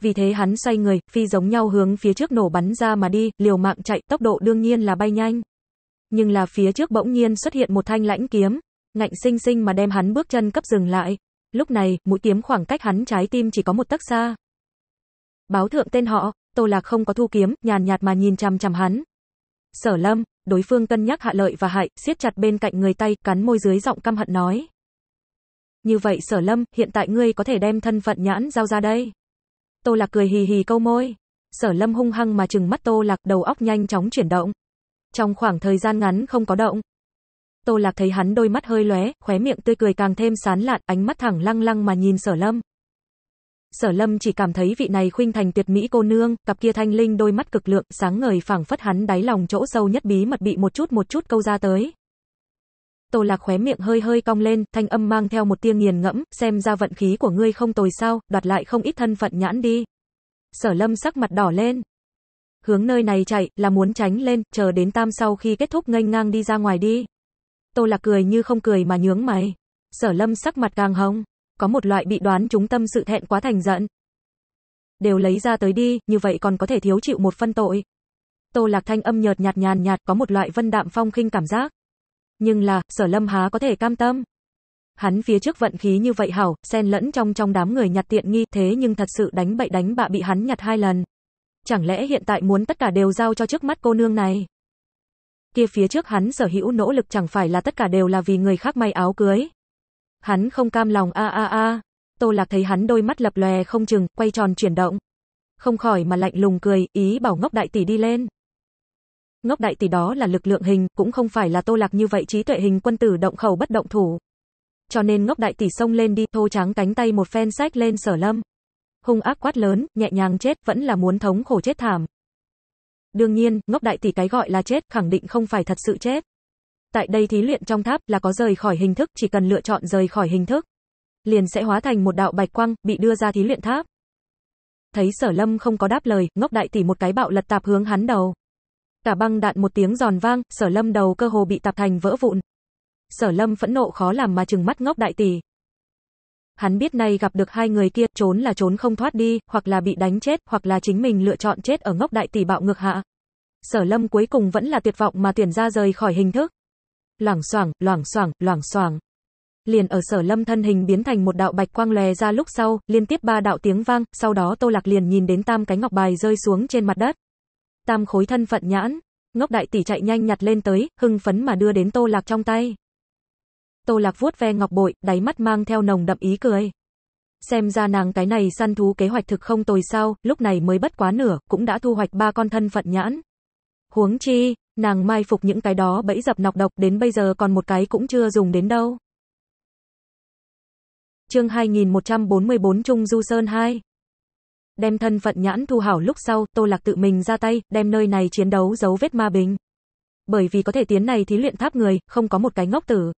Vì thế hắn xoay người, phi giống nhau hướng phía trước nổ bắn ra mà đi, liều mạng chạy, tốc độ đương nhiên là bay nhanh. Nhưng là phía trước bỗng nhiên xuất hiện một thanh lãnh kiếm, ngạnh sinh sinh mà đem hắn bước chân cấp dừng lại. Lúc này, mũi kiếm khoảng cách hắn trái tim chỉ có một tấc xa. Báo thượng tên họ, Tô Lạc không có thu kiếm, nhàn nhạt mà nhìn chằm chằm hắn. Sở Lâm, đối phương cân nhắc hạ lợi và hại, siết chặt bên cạnh người tay, cắn môi dưới giọng căm hận nói. Như vậy sở lâm, hiện tại ngươi có thể đem thân phận nhãn giao ra đây. Tô lạc cười hì hì câu môi. Sở lâm hung hăng mà chừng mắt tô lạc đầu óc nhanh chóng chuyển động. Trong khoảng thời gian ngắn không có động. Tô lạc thấy hắn đôi mắt hơi lóe, khóe miệng tươi cười càng thêm sán lạn, ánh mắt thẳng lăng lăng mà nhìn sở lâm. Sở lâm chỉ cảm thấy vị này khuynh thành tuyệt mỹ cô nương, cặp kia thanh linh đôi mắt cực lượng, sáng ngời phảng phất hắn đáy lòng chỗ sâu nhất bí mật bị một chút một chút câu ra tới. Tô Lạc khóe miệng hơi hơi cong lên, thanh âm mang theo một tiếng nghiền ngẫm, xem ra vận khí của ngươi không tồi sao, đoạt lại không ít thân phận nhãn đi. Sở Lâm sắc mặt đỏ lên. Hướng nơi này chạy, là muốn tránh lên, chờ đến tam sau khi kết thúc nghênh ngang đi ra ngoài đi. Tô Lạc cười như không cười mà nhướng mày. Sở Lâm sắc mặt càng hồng, có một loại bị đoán chúng tâm sự thẹn quá thành giận. Đều lấy ra tới đi, như vậy còn có thể thiếu chịu một phân tội. Tô Lạc thanh âm nhợt nhạt nhàn nhạt, có một loại vân đạm phong khinh cảm giác. Nhưng là, sở lâm há có thể cam tâm. Hắn phía trước vận khí như vậy hảo, xen lẫn trong trong đám người nhặt tiện nghi thế nhưng thật sự đánh bậy đánh bạ bị hắn nhặt hai lần. Chẳng lẽ hiện tại muốn tất cả đều giao cho trước mắt cô nương này? Kia phía trước hắn sở hữu nỗ lực chẳng phải là tất cả đều là vì người khác may áo cưới. Hắn không cam lòng a a a. Tô Lạc thấy hắn đôi mắt lập lòe không chừng, quay tròn chuyển động. Không khỏi mà lạnh lùng cười, ý bảo ngốc đại tỷ đi lên ngốc đại tỷ đó là lực lượng hình, cũng không phải là Tô Lạc như vậy trí tuệ hình quân tử động khẩu bất động thủ. Cho nên ngốc đại tỷ xông lên đi, thô trắng cánh tay một phen sách lên Sở Lâm. Hung ác quát lớn, nhẹ nhàng chết, vẫn là muốn thống khổ chết thảm. Đương nhiên, ngốc đại tỷ cái gọi là chết khẳng định không phải thật sự chết. Tại đây thí luyện trong tháp là có rời khỏi hình thức, chỉ cần lựa chọn rời khỏi hình thức, liền sẽ hóa thành một đạo bạch quang, bị đưa ra thí luyện tháp. Thấy Sở Lâm không có đáp lời, ngốc đại tỷ một cái bạo lật tạp hướng hắn đầu cả băng đạn một tiếng giòn vang, sở lâm đầu cơ hồ bị tạp thành vỡ vụn. Sở lâm phẫn nộ khó làm mà chừng mắt ngốc đại tỷ. Hắn biết nay gặp được hai người kia, trốn là trốn không thoát đi, hoặc là bị đánh chết, hoặc là chính mình lựa chọn chết ở ngốc đại tỷ bạo ngược hạ. Sở lâm cuối cùng vẫn là tuyệt vọng mà tuyển ra rời khỏi hình thức. Loảng xoảng, loảng xoảng, loảng xoảng. Liền ở sở lâm thân hình biến thành một đạo bạch quang lè ra lúc sau, liên tiếp ba đạo tiếng vang, sau đó tô lạc liền nhìn đến tam cái ngọc bài rơi xuống trên mặt đất tam khối thân phận nhãn. Ngốc đại tỷ chạy nhanh nhặt lên tới, hưng phấn mà đưa đến Tô Lạc trong tay. Tô Lạc vuốt ve ngọc bội, đáy mắt mang theo nồng đậm ý cười. Xem ra nàng cái này săn thú kế hoạch thực không tồi sao, lúc này mới bất quá nửa, cũng đã thu hoạch ba con thân phận nhãn. Huống chi, nàng mai phục những cái đó bẫy dập nọc độc đến bây giờ còn một cái cũng chưa dùng đến đâu. Chương 2144 Trung Du Sơn 2 đem thân phận nhãn thu hảo lúc sau, Tô Lạc tự mình ra tay, đem nơi này chiến đấu giấu vết ma bình. Bởi vì có thể tiến này thí luyện tháp người, không có một cái ngốc tử.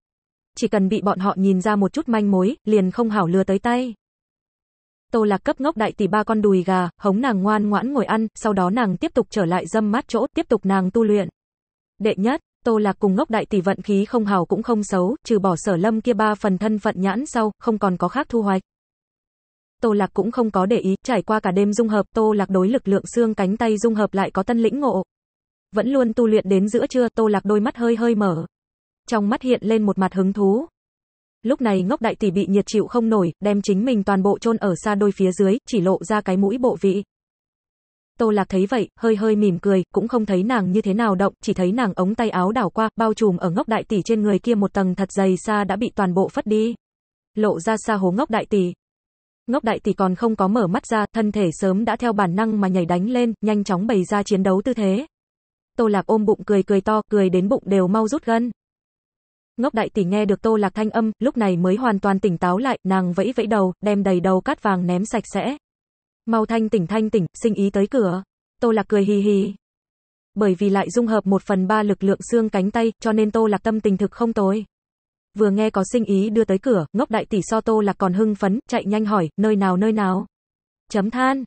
Chỉ cần bị bọn họ nhìn ra một chút manh mối, liền không hảo lừa tới tay. Tô Lạc cấp ngốc đại tỷ ba con đùi gà, hống nàng ngoan ngoãn ngồi ăn, sau đó nàng tiếp tục trở lại dâm mát chỗ, tiếp tục nàng tu luyện. Đệ nhất, Tô Lạc cùng ngốc đại tỷ vận khí không hảo cũng không xấu, trừ bỏ sở lâm kia ba phần thân phận nhãn sau, không còn có khác thu hoạch. Tô Lạc cũng không có để ý, trải qua cả đêm dung hợp, Tô Lạc đối lực lượng xương cánh tay dung hợp lại có tân lĩnh ngộ. Vẫn luôn tu luyện đến giữa trưa, Tô Lạc đôi mắt hơi hơi mở. Trong mắt hiện lên một mặt hứng thú. Lúc này ngốc đại tỷ bị nhiệt chịu không nổi, đem chính mình toàn bộ chôn ở xa đôi phía dưới, chỉ lộ ra cái mũi bộ vị. Tô Lạc thấy vậy, hơi hơi mỉm cười, cũng không thấy nàng như thế nào động, chỉ thấy nàng ống tay áo đảo qua, bao trùm ở ngốc đại tỷ trên người kia một tầng thật dày xa đã bị toàn bộ phất đi. Lộ ra xa hố ngốc đại tỷ, Ngốc đại tỷ còn không có mở mắt ra, thân thể sớm đã theo bản năng mà nhảy đánh lên, nhanh chóng bày ra chiến đấu tư thế. Tô Lạc ôm bụng cười cười to, cười đến bụng đều mau rút gân. Ngốc đại tỷ nghe được Tô Lạc thanh âm, lúc này mới hoàn toàn tỉnh táo lại, nàng vẫy vẫy đầu, đem đầy đầu cát vàng ném sạch sẽ. Mau thanh tỉnh thanh tỉnh, sinh ý tới cửa. Tô Lạc cười hì hì. Bởi vì lại dung hợp một phần ba lực lượng xương cánh tay, cho nên Tô Lạc tâm tình thực không tối vừa nghe có sinh ý đưa tới cửa, ngốc đại tỷ so Tô Lạc còn hưng phấn, chạy nhanh hỏi, nơi nào nơi nào? Chấm than.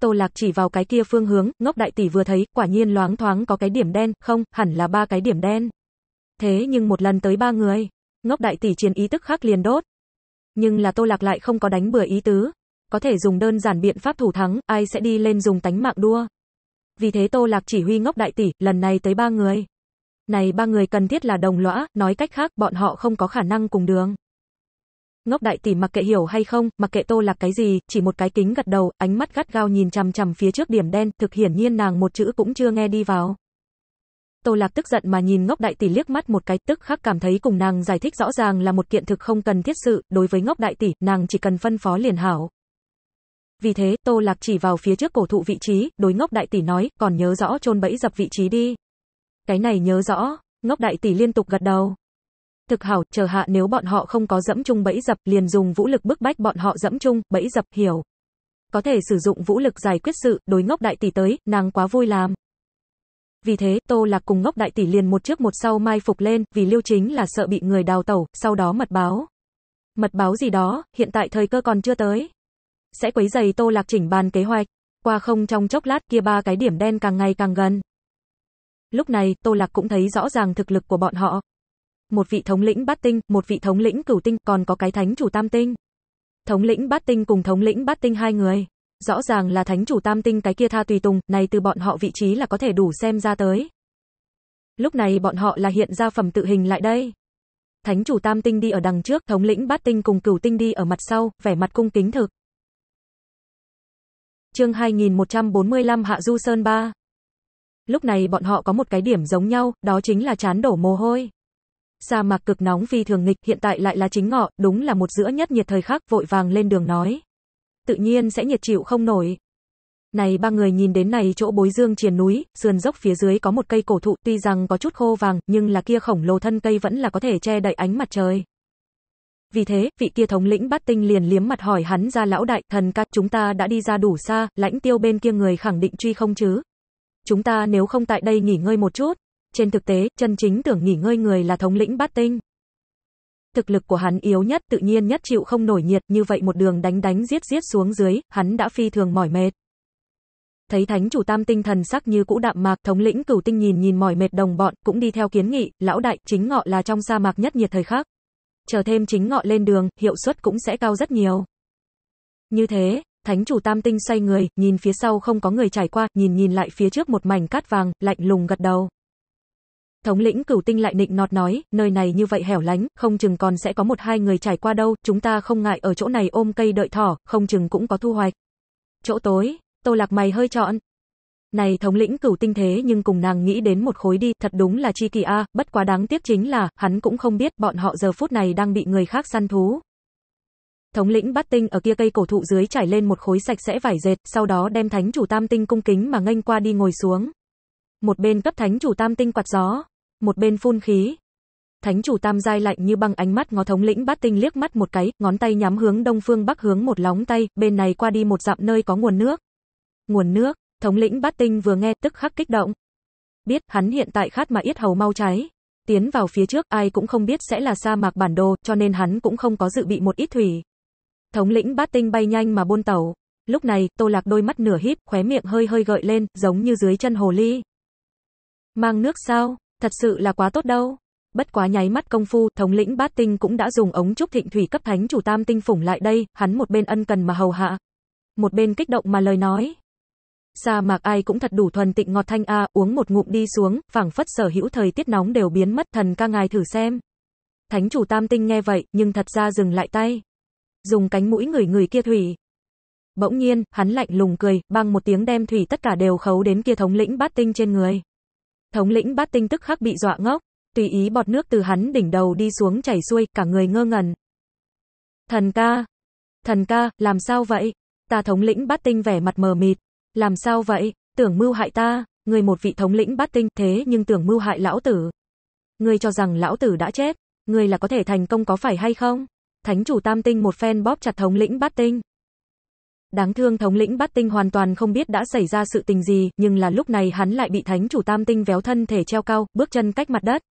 Tô Lạc chỉ vào cái kia phương hướng, ngốc đại tỷ vừa thấy, quả nhiên loáng thoáng có cái điểm đen, không, hẳn là ba cái điểm đen. Thế nhưng một lần tới ba người, ngốc đại tỷ chiến ý tức khắc liền đốt. Nhưng là Tô Lạc lại không có đánh bừa ý tứ, có thể dùng đơn giản biện pháp thủ thắng, ai sẽ đi lên dùng tánh mạng đua. Vì thế Tô Lạc chỉ huy ngốc đại tỷ, lần này tới ba người. Này ba người cần thiết là đồng lõa, nói cách khác bọn họ không có khả năng cùng đường. Ngốc đại tỷ mặc kệ hiểu hay không, mặc kệ tô lạc cái gì, chỉ một cái kính gật đầu, ánh mắt gắt gao nhìn chằm chằm phía trước điểm đen, thực hiển nhiên nàng một chữ cũng chưa nghe đi vào. Tô lạc tức giận mà nhìn ngốc đại tỷ liếc mắt một cái, tức khắc cảm thấy cùng nàng giải thích rõ ràng là một kiện thực không cần thiết sự, đối với ngốc đại tỷ, nàng chỉ cần phân phó liền hảo. Vì thế, tô lạc chỉ vào phía trước cổ thụ vị trí, đối ngốc đại tỷ nói, còn nhớ rõ chôn bẫy dập vị trí đi. Cái này nhớ rõ, ngốc đại tỷ liên tục gật đầu. Thực hảo, chờ hạ nếu bọn họ không có dẫm chung bẫy dập, liền dùng vũ lực bức bách bọn họ dẫm chung, bẫy dập, hiểu. Có thể sử dụng vũ lực giải quyết sự, đối ngốc đại tỷ tới, nàng quá vui làm. Vì thế, Tô Lạc cùng ngốc đại tỷ liền một trước một sau mai phục lên, vì liêu chính là sợ bị người đào tẩu, sau đó mật báo. Mật báo gì đó, hiện tại thời cơ còn chưa tới. Sẽ quấy giày Tô Lạc chỉnh bàn kế hoạch. Qua không trong chốc lát kia ba cái điểm đen càng ngày càng gần. Lúc này, Tô Lạc cũng thấy rõ ràng thực lực của bọn họ. Một vị thống lĩnh bát tinh, một vị thống lĩnh cửu tinh, còn có cái thánh chủ tam tinh. Thống lĩnh bát tinh cùng thống lĩnh bát tinh hai người. Rõ ràng là thánh chủ tam tinh cái kia tha tùy tùng, này từ bọn họ vị trí là có thể đủ xem ra tới. Lúc này bọn họ là hiện ra phẩm tự hình lại đây. Thánh chủ tam tinh đi ở đằng trước, thống lĩnh bát tinh cùng cửu tinh đi ở mặt sau, vẻ mặt cung kính thực. Chương 2145 Hạ Du Sơn 3 lúc này bọn họ có một cái điểm giống nhau, đó chính là chán đổ mồ hôi. Sa mạc cực nóng phi thường nghịch, hiện tại lại là chính ngọ, đúng là một giữa nhất nhiệt thời khắc, vội vàng lên đường nói. Tự nhiên sẽ nhiệt chịu không nổi. Này ba người nhìn đến này chỗ bối dương triền núi, sườn dốc phía dưới có một cây cổ thụ, tuy rằng có chút khô vàng, nhưng là kia khổng lồ thân cây vẫn là có thể che đậy ánh mặt trời. Vì thế, vị kia thống lĩnh bát tinh liền liếm mặt hỏi hắn ra lão đại, thần ca, chúng ta đã đi ra đủ xa, lãnh tiêu bên kia người khẳng định truy không chứ, chúng ta nếu không tại đây nghỉ ngơi một chút. Trên thực tế, chân chính tưởng nghỉ ngơi người là thống lĩnh bát tinh. Thực lực của hắn yếu nhất tự nhiên nhất chịu không nổi nhiệt như vậy một đường đánh đánh giết giết xuống dưới, hắn đã phi thường mỏi mệt. Thấy thánh chủ tam tinh thần sắc như cũ đạm mạc, thống lĩnh cửu tinh nhìn nhìn mỏi mệt đồng bọn, cũng đi theo kiến nghị, lão đại, chính ngọ là trong sa mạc nhất nhiệt thời khắc. Chờ thêm chính ngọ lên đường, hiệu suất cũng sẽ cao rất nhiều. Như thế, Thánh chủ Tam Tinh xoay người, nhìn phía sau không có người trải qua, nhìn nhìn lại phía trước một mảnh cát vàng, lạnh lùng gật đầu. Thống lĩnh cửu tinh lại nịnh nọt nói, nơi này như vậy hẻo lánh, không chừng còn sẽ có một hai người trải qua đâu, chúng ta không ngại ở chỗ này ôm cây đợi thỏ, không chừng cũng có thu hoạch. Chỗ tối, tô lạc mày hơi chọn. Này thống lĩnh cửu tinh thế nhưng cùng nàng nghĩ đến một khối đi, thật đúng là chi kỳ a, bất quá đáng tiếc chính là, hắn cũng không biết bọn họ giờ phút này đang bị người khác săn thú, Thống lĩnh bát tinh ở kia cây cổ thụ dưới trải lên một khối sạch sẽ vải dệt, sau đó đem thánh chủ tam tinh cung kính mà nghênh qua đi ngồi xuống. Một bên cấp thánh chủ tam tinh quạt gió, một bên phun khí. Thánh chủ tam giai lạnh như băng ánh mắt ngó thống lĩnh bát tinh liếc mắt một cái, ngón tay nhắm hướng đông phương bắc hướng một lóng tay, bên này qua đi một dặm nơi có nguồn nước. Nguồn nước, thống lĩnh bát tinh vừa nghe tức khắc kích động. Biết, hắn hiện tại khát mà yết hầu mau cháy. Tiến vào phía trước ai cũng không biết sẽ là sa mạc bản đồ, cho nên hắn cũng không có dự bị một ít thủy. Thống lĩnh bát tinh bay nhanh mà buôn tàu. Lúc này, Tô Lạc đôi mắt nửa híp, khóe miệng hơi hơi gợi lên, giống như dưới chân hồ ly. Mang nước sao? Thật sự là quá tốt đâu. Bất quá nháy mắt công phu, thống lĩnh bát tinh cũng đã dùng ống trúc thịnh thủy cấp thánh chủ tam tinh phủng lại đây, hắn một bên ân cần mà hầu hạ. Một bên kích động mà lời nói. Sa mạc ai cũng thật đủ thuần tịnh ngọt thanh a, uống một ngụm đi xuống, phảng phất sở hữu thời tiết nóng đều biến mất, thần ca ngài thử xem. Thánh chủ tam tinh nghe vậy, nhưng thật ra dừng lại tay dùng cánh mũi người người kia thủy. Bỗng nhiên, hắn lạnh lùng cười, bằng một tiếng đem thủy tất cả đều khấu đến kia thống lĩnh bát tinh trên người. Thống lĩnh bát tinh tức khắc bị dọa ngốc, tùy ý bọt nước từ hắn đỉnh đầu đi xuống chảy xuôi, cả người ngơ ngẩn. Thần ca, thần ca, làm sao vậy? Ta thống lĩnh bát tinh vẻ mặt mờ mịt, làm sao vậy? Tưởng mưu hại ta, người một vị thống lĩnh bát tinh thế nhưng tưởng mưu hại lão tử. người cho rằng lão tử đã chết, người là có thể thành công có phải hay không? thánh chủ tam tinh một phen bóp chặt thống lĩnh bát tinh. Đáng thương thống lĩnh bát tinh hoàn toàn không biết đã xảy ra sự tình gì, nhưng là lúc này hắn lại bị thánh chủ tam tinh véo thân thể treo cao, bước chân cách mặt đất.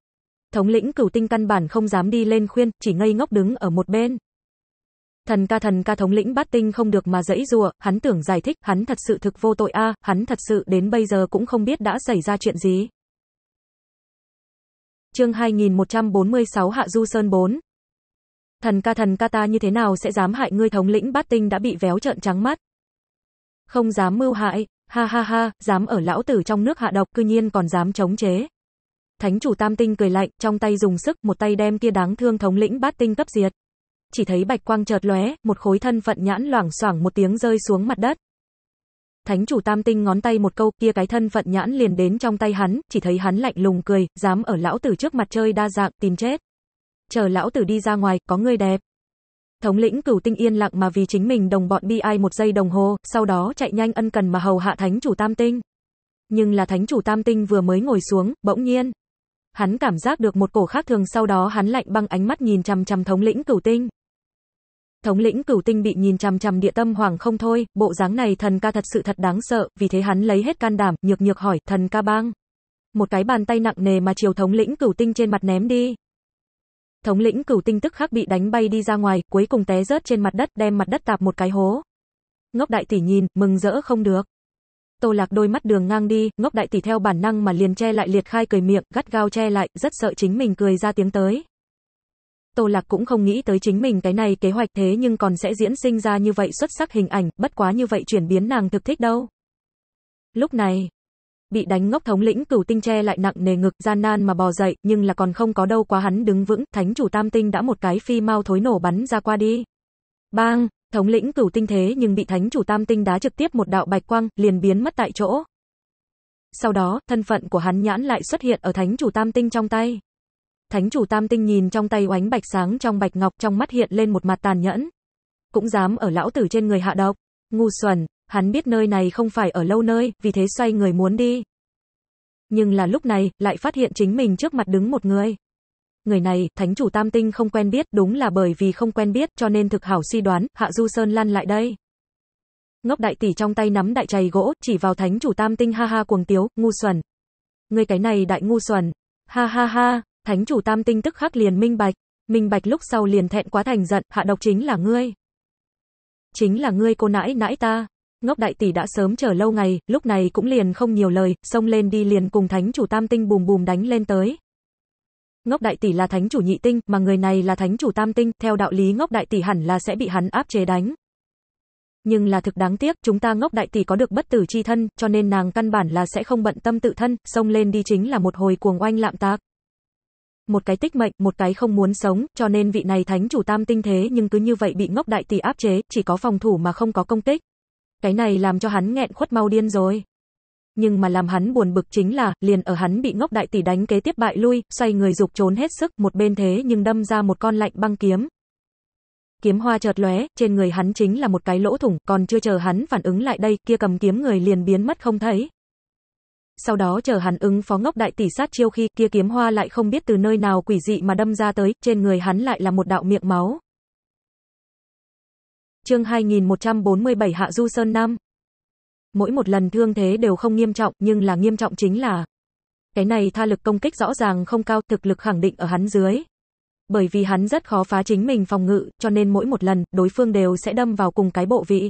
Thống lĩnh cửu tinh căn bản không dám đi lên khuyên, chỉ ngây ngốc đứng ở một bên. Thần ca thần ca thống lĩnh bát tinh không được mà dẫy rùa, hắn tưởng giải thích, hắn thật sự thực vô tội a, hắn thật sự đến bây giờ cũng không biết đã xảy ra chuyện gì. Chương 2146 Hạ Du Sơn 4, Thần ca thần ca ta như thế nào sẽ dám hại ngươi thống lĩnh bát tinh đã bị véo trợn trắng mắt. Không dám mưu hại, ha ha ha, dám ở lão tử trong nước hạ độc cư nhiên còn dám chống chế. Thánh chủ tam tinh cười lạnh, trong tay dùng sức, một tay đem kia đáng thương thống lĩnh bát tinh cấp diệt. Chỉ thấy bạch quang chợt lóe, một khối thân phận nhãn loảng xoảng một tiếng rơi xuống mặt đất. Thánh chủ tam tinh ngón tay một câu, kia cái thân phận nhãn liền đến trong tay hắn, chỉ thấy hắn lạnh lùng cười, dám ở lão tử trước mặt chơi đa dạng, tìm chết chờ lão tử đi ra ngoài, có người đẹp. Thống lĩnh cửu tinh yên lặng mà vì chính mình đồng bọn bi ai một giây đồng hồ, sau đó chạy nhanh ân cần mà hầu hạ thánh chủ tam tinh. Nhưng là thánh chủ tam tinh vừa mới ngồi xuống, bỗng nhiên. Hắn cảm giác được một cổ khác thường sau đó hắn lạnh băng ánh mắt nhìn chằm chằm thống lĩnh cửu tinh. Thống lĩnh cửu tinh bị nhìn chằm chằm địa tâm hoàng không thôi, bộ dáng này thần ca thật sự thật đáng sợ, vì thế hắn lấy hết can đảm, nhược nhược hỏi, thần ca bang. Một cái bàn tay nặng nề mà chiều thống lĩnh cửu tinh trên mặt ném đi thống lĩnh cửu tinh tức khắc bị đánh bay đi ra ngoài, cuối cùng té rớt trên mặt đất, đem mặt đất tạp một cái hố. Ngốc đại tỷ nhìn, mừng rỡ không được. Tô Lạc đôi mắt đường ngang đi, ngốc đại tỷ theo bản năng mà liền che lại liệt khai cười miệng, gắt gao che lại, rất sợ chính mình cười ra tiếng tới. Tô Lạc cũng không nghĩ tới chính mình cái này kế hoạch thế nhưng còn sẽ diễn sinh ra như vậy xuất sắc hình ảnh, bất quá như vậy chuyển biến nàng thực thích đâu. Lúc này, bị đánh ngốc thống lĩnh cửu tinh che lại nặng nề ngực, gian nan mà bò dậy, nhưng là còn không có đâu quá hắn đứng vững, thánh chủ tam tinh đã một cái phi mau thối nổ bắn ra qua đi. Bang, thống lĩnh cửu tinh thế nhưng bị thánh chủ tam tinh đá trực tiếp một đạo bạch quang, liền biến mất tại chỗ. Sau đó, thân phận của hắn nhãn lại xuất hiện ở thánh chủ tam tinh trong tay. Thánh chủ tam tinh nhìn trong tay oánh bạch sáng trong bạch ngọc trong mắt hiện lên một mặt tàn nhẫn. Cũng dám ở lão tử trên người hạ độc. Ngu xuẩn, Hắn biết nơi này không phải ở lâu nơi, vì thế xoay người muốn đi. Nhưng là lúc này, lại phát hiện chính mình trước mặt đứng một người. Người này, thánh chủ tam tinh không quen biết, đúng là bởi vì không quen biết, cho nên thực hảo suy đoán, hạ du sơn lăn lại đây. Ngốc đại tỷ trong tay nắm đại chày gỗ, chỉ vào thánh chủ tam tinh ha ha cuồng tiếu, ngu xuẩn. Người cái này đại ngu xuẩn. Ha ha ha, thánh chủ tam tinh tức khắc liền minh bạch. Minh bạch lúc sau liền thẹn quá thành giận, hạ độc chính là ngươi. Chính là ngươi cô nãi nãi ta. Ngốc đại tỷ đã sớm chờ lâu ngày, lúc này cũng liền không nhiều lời, xông lên đi liền cùng thánh chủ tam tinh bùm bùm đánh lên tới. Ngốc đại tỷ là thánh chủ nhị tinh, mà người này là thánh chủ tam tinh, theo đạo lý ngốc đại tỷ hẳn là sẽ bị hắn áp chế đánh. Nhưng là thực đáng tiếc, chúng ta ngốc đại tỷ có được bất tử chi thân, cho nên nàng căn bản là sẽ không bận tâm tự thân, xông lên đi chính là một hồi cuồng oanh lạm tác. Một cái tích mệnh, một cái không muốn sống, cho nên vị này thánh chủ tam tinh thế nhưng cứ như vậy bị ngốc đại tỷ áp chế, chỉ có phòng thủ mà không có công kích. Cái này làm cho hắn nghẹn khuất mau điên rồi. Nhưng mà làm hắn buồn bực chính là, liền ở hắn bị ngốc đại tỷ đánh kế tiếp bại lui, xoay người dục trốn hết sức, một bên thế nhưng đâm ra một con lạnh băng kiếm. Kiếm hoa chợt lóe, trên người hắn chính là một cái lỗ thủng, còn chưa chờ hắn phản ứng lại đây, kia cầm kiếm người liền biến mất không thấy. Sau đó chờ hắn ứng phó ngốc đại tỷ sát chiêu khi kia kiếm hoa lại không biết từ nơi nào quỷ dị mà đâm ra tới, trên người hắn lại là một đạo miệng máu. Chương 2147 Hạ Du Sơn Nam. Mỗi một lần thương thế đều không nghiêm trọng, nhưng là nghiêm trọng chính là cái này tha lực công kích rõ ràng không cao, thực lực khẳng định ở hắn dưới. Bởi vì hắn rất khó phá chính mình phòng ngự, cho nên mỗi một lần, đối phương đều sẽ đâm vào cùng cái bộ vị.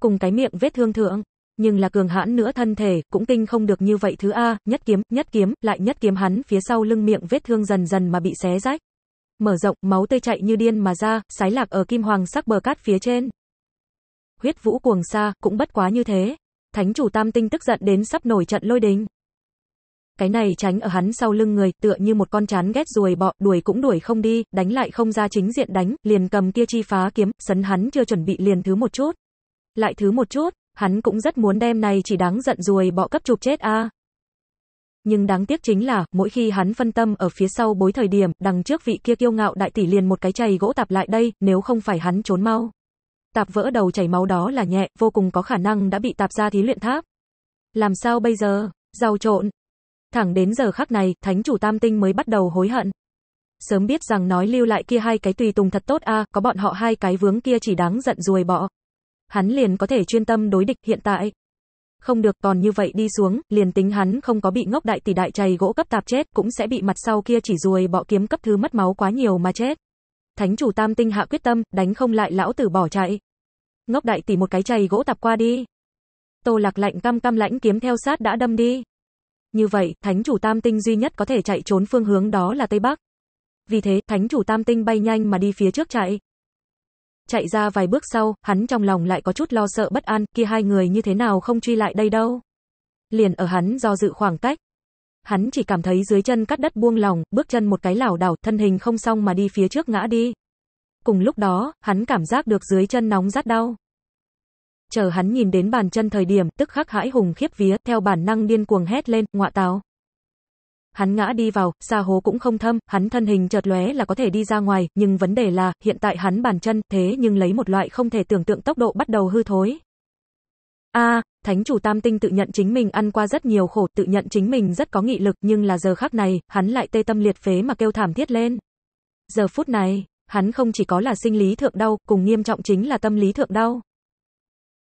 Cùng cái miệng vết thương thượng, nhưng là cường hãn nữa thân thể, cũng tinh không được như vậy thứ A, nhất kiếm, nhất kiếm, lại nhất kiếm hắn phía sau lưng miệng vết thương dần dần mà bị xé rách mở rộng, máu tươi chạy như điên mà ra, sái lạc ở kim hoàng sắc bờ cát phía trên. Huyết vũ cuồng xa, cũng bất quá như thế. Thánh chủ tam tinh tức giận đến sắp nổi trận lôi đình. Cái này tránh ở hắn sau lưng người, tựa như một con chán ghét ruồi bọ, đuổi cũng đuổi không đi, đánh lại không ra chính diện đánh, liền cầm kia chi phá kiếm, sấn hắn chưa chuẩn bị liền thứ một chút. Lại thứ một chút, hắn cũng rất muốn đem này chỉ đáng giận ruồi bọ cấp chụp chết a. Nhưng đáng tiếc chính là, mỗi khi hắn phân tâm ở phía sau bối thời điểm, đằng trước vị kia kiêu ngạo đại tỷ liền một cái chày gỗ tạp lại đây, nếu không phải hắn trốn mau. Tạp vỡ đầu chảy máu đó là nhẹ, vô cùng có khả năng đã bị tạp ra thí luyện tháp. Làm sao bây giờ? Giao trộn. Thẳng đến giờ khắc này, thánh chủ tam tinh mới bắt đầu hối hận. Sớm biết rằng nói lưu lại kia hai cái tùy tùng thật tốt a, có bọn họ hai cái vướng kia chỉ đáng giận ruồi bỏ Hắn liền có thể chuyên tâm đối địch hiện tại, không được còn như vậy đi xuống, liền tính hắn không có bị ngốc đại tỷ đại chày gỗ cấp tạp chết, cũng sẽ bị mặt sau kia chỉ ruồi bọ kiếm cấp thứ mất máu quá nhiều mà chết. Thánh chủ tam tinh hạ quyết tâm, đánh không lại lão tử bỏ chạy. Ngốc đại tỷ một cái chày gỗ tạp qua đi. Tô lạc lạnh cam cam lãnh kiếm theo sát đã đâm đi. Như vậy, thánh chủ tam tinh duy nhất có thể chạy trốn phương hướng đó là Tây Bắc. Vì thế, thánh chủ tam tinh bay nhanh mà đi phía trước chạy. Chạy ra vài bước sau, hắn trong lòng lại có chút lo sợ bất an, kia hai người như thế nào không truy lại đây đâu. Liền ở hắn do dự khoảng cách. Hắn chỉ cảm thấy dưới chân cắt đất buông lòng, bước chân một cái lảo đảo, thân hình không xong mà đi phía trước ngã đi. Cùng lúc đó, hắn cảm giác được dưới chân nóng rát đau. Chờ hắn nhìn đến bàn chân thời điểm, tức khắc hãi hùng khiếp vía, theo bản năng điên cuồng hét lên, ngọa tào. Hắn ngã đi vào, xa hố cũng không thâm, hắn thân hình chợt lóe là có thể đi ra ngoài, nhưng vấn đề là, hiện tại hắn bàn chân, thế nhưng lấy một loại không thể tưởng tượng tốc độ bắt đầu hư thối. A, thánh chủ Tam Tinh tự nhận chính mình ăn qua rất nhiều khổ, tự nhận chính mình rất có nghị lực, nhưng là giờ khác này, hắn lại tê tâm liệt phế mà kêu thảm thiết lên. Giờ phút này, hắn không chỉ có là sinh lý thượng đau, cùng nghiêm trọng chính là tâm lý thượng đau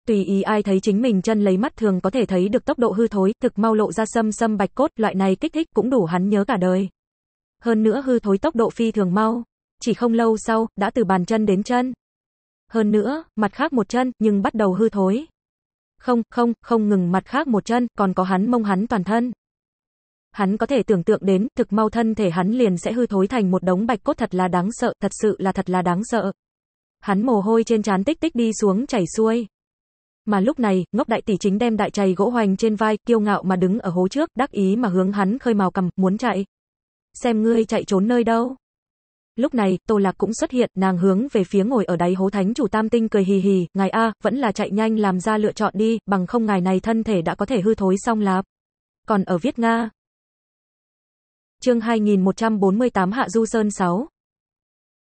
tùy ý ai thấy chính mình chân lấy mắt thường có thể thấy được tốc độ hư thối, thực mau lộ ra sâm sâm bạch cốt, loại này kích thích cũng đủ hắn nhớ cả đời. Hơn nữa hư thối tốc độ phi thường mau, chỉ không lâu sau, đã từ bàn chân đến chân. Hơn nữa, mặt khác một chân, nhưng bắt đầu hư thối. Không, không, không ngừng mặt khác một chân, còn có hắn mông hắn toàn thân. Hắn có thể tưởng tượng đến, thực mau thân thể hắn liền sẽ hư thối thành một đống bạch cốt thật là đáng sợ, thật sự là thật là đáng sợ. Hắn mồ hôi trên trán tích tích đi xuống chảy xuôi. Mà lúc này, ngốc đại tỷ chính đem đại chày gỗ hoành trên vai, kiêu ngạo mà đứng ở hố trước, đắc ý mà hướng hắn khơi màu cầm, muốn chạy. Xem ngươi chạy trốn nơi đâu. Lúc này, Tô Lạc cũng xuất hiện, nàng hướng về phía ngồi ở đáy hố thánh chủ Tam Tinh cười hì hì, ngài A, vẫn là chạy nhanh làm ra lựa chọn đi, bằng không ngài này thân thể đã có thể hư thối xong lạp. Còn ở Viết Nga. chương 2148 Hạ Du Sơn 6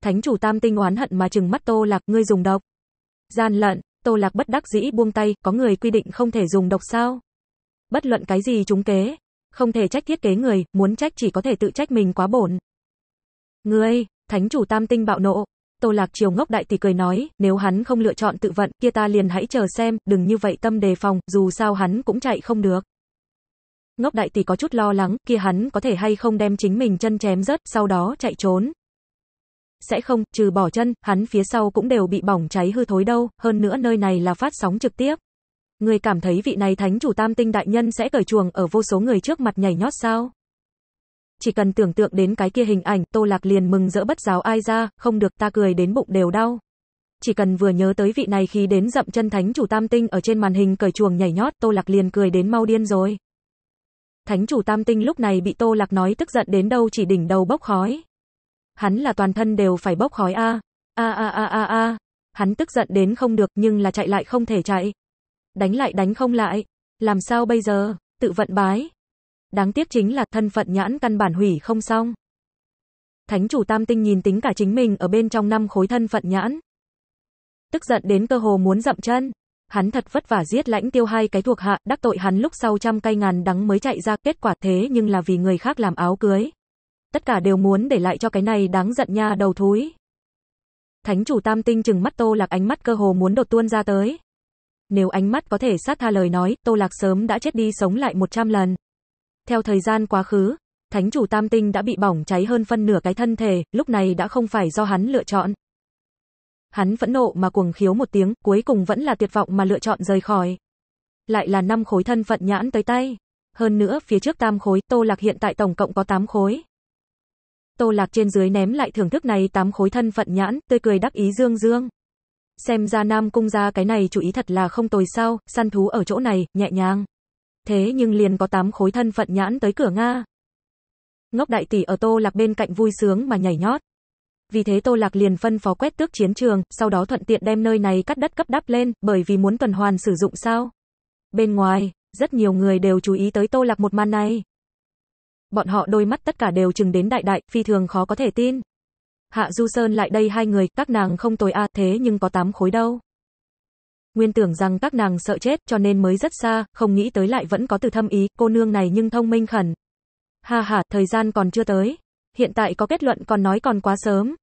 Thánh chủ Tam Tinh oán hận mà chừng mắt Tô Lạc, ngươi dùng độc. Gian lận. Tô Lạc bất đắc dĩ buông tay, có người quy định không thể dùng độc sao? Bất luận cái gì chúng kế, không thể trách thiết kế người, muốn trách chỉ có thể tự trách mình quá bổn. Ngươi, thánh chủ tam tinh bạo nộ. Tô Lạc chiều ngốc đại tỷ cười nói, nếu hắn không lựa chọn tự vận, kia ta liền hãy chờ xem, đừng như vậy tâm đề phòng, dù sao hắn cũng chạy không được. Ngốc đại tỷ có chút lo lắng, kia hắn có thể hay không đem chính mình chân chém rớt, sau đó chạy trốn sẽ không, trừ bỏ chân, hắn phía sau cũng đều bị bỏng cháy hư thối đâu, hơn nữa nơi này là phát sóng trực tiếp. Người cảm thấy vị này thánh chủ tam tinh đại nhân sẽ cởi chuồng ở vô số người trước mặt nhảy nhót sao? Chỉ cần tưởng tượng đến cái kia hình ảnh, Tô Lạc liền mừng rỡ bất giáo ai ra, không được ta cười đến bụng đều đau. Chỉ cần vừa nhớ tới vị này khi đến dậm chân thánh chủ tam tinh ở trên màn hình cởi chuồng nhảy nhót, Tô Lạc liền cười đến mau điên rồi. Thánh chủ tam tinh lúc này bị Tô Lạc nói tức giận đến đâu chỉ đỉnh đầu bốc khói hắn là toàn thân đều phải bốc khói a. A a a a a. Hắn tức giận đến không được nhưng là chạy lại không thể chạy. Đánh lại đánh không lại. Làm sao bây giờ, tự vận bái. Đáng tiếc chính là thân phận nhãn căn bản hủy không xong. Thánh chủ tam tinh nhìn tính cả chính mình ở bên trong năm khối thân phận nhãn. Tức giận đến cơ hồ muốn dậm chân. Hắn thật vất vả giết lãnh tiêu hai cái thuộc hạ, đắc tội hắn lúc sau trăm cây ngàn đắng mới chạy ra kết quả thế nhưng là vì người khác làm áo cưới tất cả đều muốn để lại cho cái này đáng giận nha đầu thúi. Thánh chủ tam tinh chừng mắt Tô Lạc ánh mắt cơ hồ muốn đột tuôn ra tới. Nếu ánh mắt có thể sát tha lời nói, Tô Lạc sớm đã chết đi sống lại 100 lần. Theo thời gian quá khứ, thánh chủ tam tinh đã bị bỏng cháy hơn phân nửa cái thân thể, lúc này đã không phải do hắn lựa chọn. Hắn phẫn nộ mà cuồng khiếu một tiếng, cuối cùng vẫn là tuyệt vọng mà lựa chọn rời khỏi. Lại là năm khối thân phận nhãn tới tay. Hơn nữa, phía trước tam khối, Tô Lạc hiện tại tổng cộng có 8 khối. Tô Lạc trên dưới ném lại thưởng thức này tám khối thân phận nhãn, tươi cười đắc ý dương dương. Xem ra Nam Cung ra cái này chủ ý thật là không tồi sao, săn thú ở chỗ này, nhẹ nhàng. Thế nhưng liền có tám khối thân phận nhãn tới cửa Nga. Ngốc đại tỷ ở Tô Lạc bên cạnh vui sướng mà nhảy nhót. Vì thế Tô Lạc liền phân phó quét tước chiến trường, sau đó thuận tiện đem nơi này cắt đất cấp đắp lên, bởi vì muốn tuần hoàn sử dụng sao. Bên ngoài, rất nhiều người đều chú ý tới Tô Lạc một màn này. Bọn họ đôi mắt tất cả đều chừng đến đại đại, phi thường khó có thể tin. Hạ Du Sơn lại đây hai người, các nàng không tối a à, thế nhưng có tám khối đâu. Nguyên tưởng rằng các nàng sợ chết cho nên mới rất xa, không nghĩ tới lại vẫn có từ thâm ý, cô nương này nhưng thông minh khẩn. Ha ha, thời gian còn chưa tới. Hiện tại có kết luận còn nói còn quá sớm.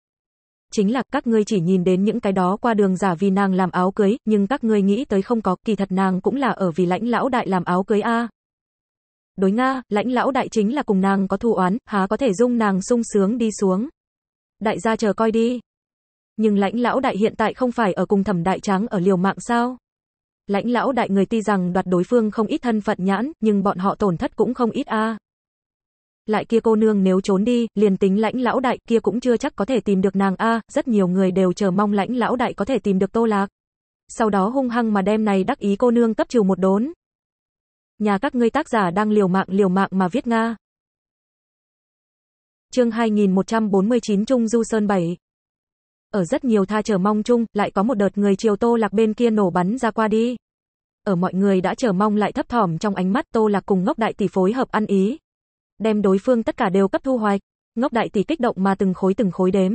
Chính là các ngươi chỉ nhìn đến những cái đó qua đường giả vì nàng làm áo cưới, nhưng các ngươi nghĩ tới không có, kỳ thật nàng cũng là ở vì lãnh lão đại làm áo cưới a đối Nga, lãnh lão đại chính là cùng nàng có thù oán, há có thể dung nàng sung sướng đi xuống. Đại gia chờ coi đi. Nhưng lãnh lão đại hiện tại không phải ở cùng thẩm đại trắng ở liều mạng sao? Lãnh lão đại người ti rằng đoạt đối phương không ít thân phận nhãn, nhưng bọn họ tổn thất cũng không ít a. Lại kia cô nương nếu trốn đi, liền tính lãnh lão đại kia cũng chưa chắc có thể tìm được nàng a, rất nhiều người đều chờ mong lãnh lão đại có thể tìm được Tô Lạc. Sau đó hung hăng mà đem này đắc ý cô nương cấp trừ một đốn. Nhà các ngươi tác giả đang liều mạng liều mạng mà viết Nga. Chương 2149 Trung Du Sơn 7 Ở rất nhiều tha chờ mong chung, lại có một đợt người chiều Tô Lạc bên kia nổ bắn ra qua đi. Ở mọi người đã chờ mong lại thấp thỏm trong ánh mắt Tô Lạc cùng ngốc đại tỷ phối hợp ăn ý. Đem đối phương tất cả đều cấp thu hoạch. Ngốc đại tỷ kích động mà từng khối từng khối đếm.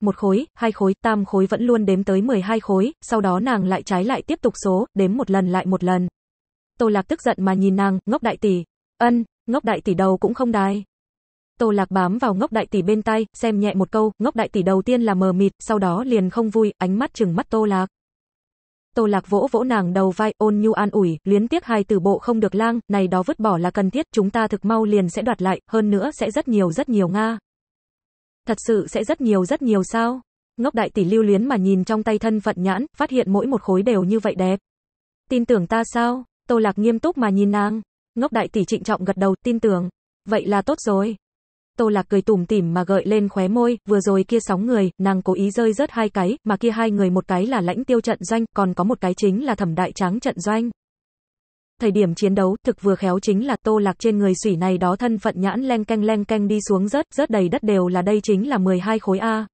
Một khối, hai khối, tam khối vẫn luôn đếm tới 12 khối, sau đó nàng lại trái lại tiếp tục số, đếm một lần lại một lần. Tô Lạc tức giận mà nhìn nàng, ngốc đại tỷ. Ân, ngốc đại tỷ đầu cũng không đài. Tô Lạc bám vào ngốc đại tỷ bên tay, xem nhẹ một câu, ngốc đại tỷ đầu tiên là mờ mịt, sau đó liền không vui, ánh mắt trừng mắt Tô Lạc. Tô Lạc vỗ vỗ nàng đầu vai, ôn nhu an ủi, liến tiếc hai từ bộ không được lang, này đó vứt bỏ là cần thiết, chúng ta thực mau liền sẽ đoạt lại, hơn nữa sẽ rất nhiều rất nhiều nga. Thật sự sẽ rất nhiều rất nhiều sao? Ngốc đại tỷ lưu luyến mà nhìn trong tay thân phận nhãn, phát hiện mỗi một khối đều như vậy đẹp. Tin tưởng ta sao? Tô Lạc nghiêm túc mà nhìn nàng. Ngốc đại tỷ trịnh trọng gật đầu, tin tưởng. Vậy là tốt rồi. Tô Lạc cười tủm tỉm mà gợi lên khóe môi, vừa rồi kia sóng người, nàng cố ý rơi rớt hai cái, mà kia hai người một cái là lãnh tiêu trận doanh, còn có một cái chính là thẩm đại tráng trận doanh. Thời điểm chiến đấu, thực vừa khéo chính là Tô Lạc trên người sủy này đó thân phận nhãn len canh len canh đi xuống rớt, rớt đầy đất đều là đây chính là 12 khối A.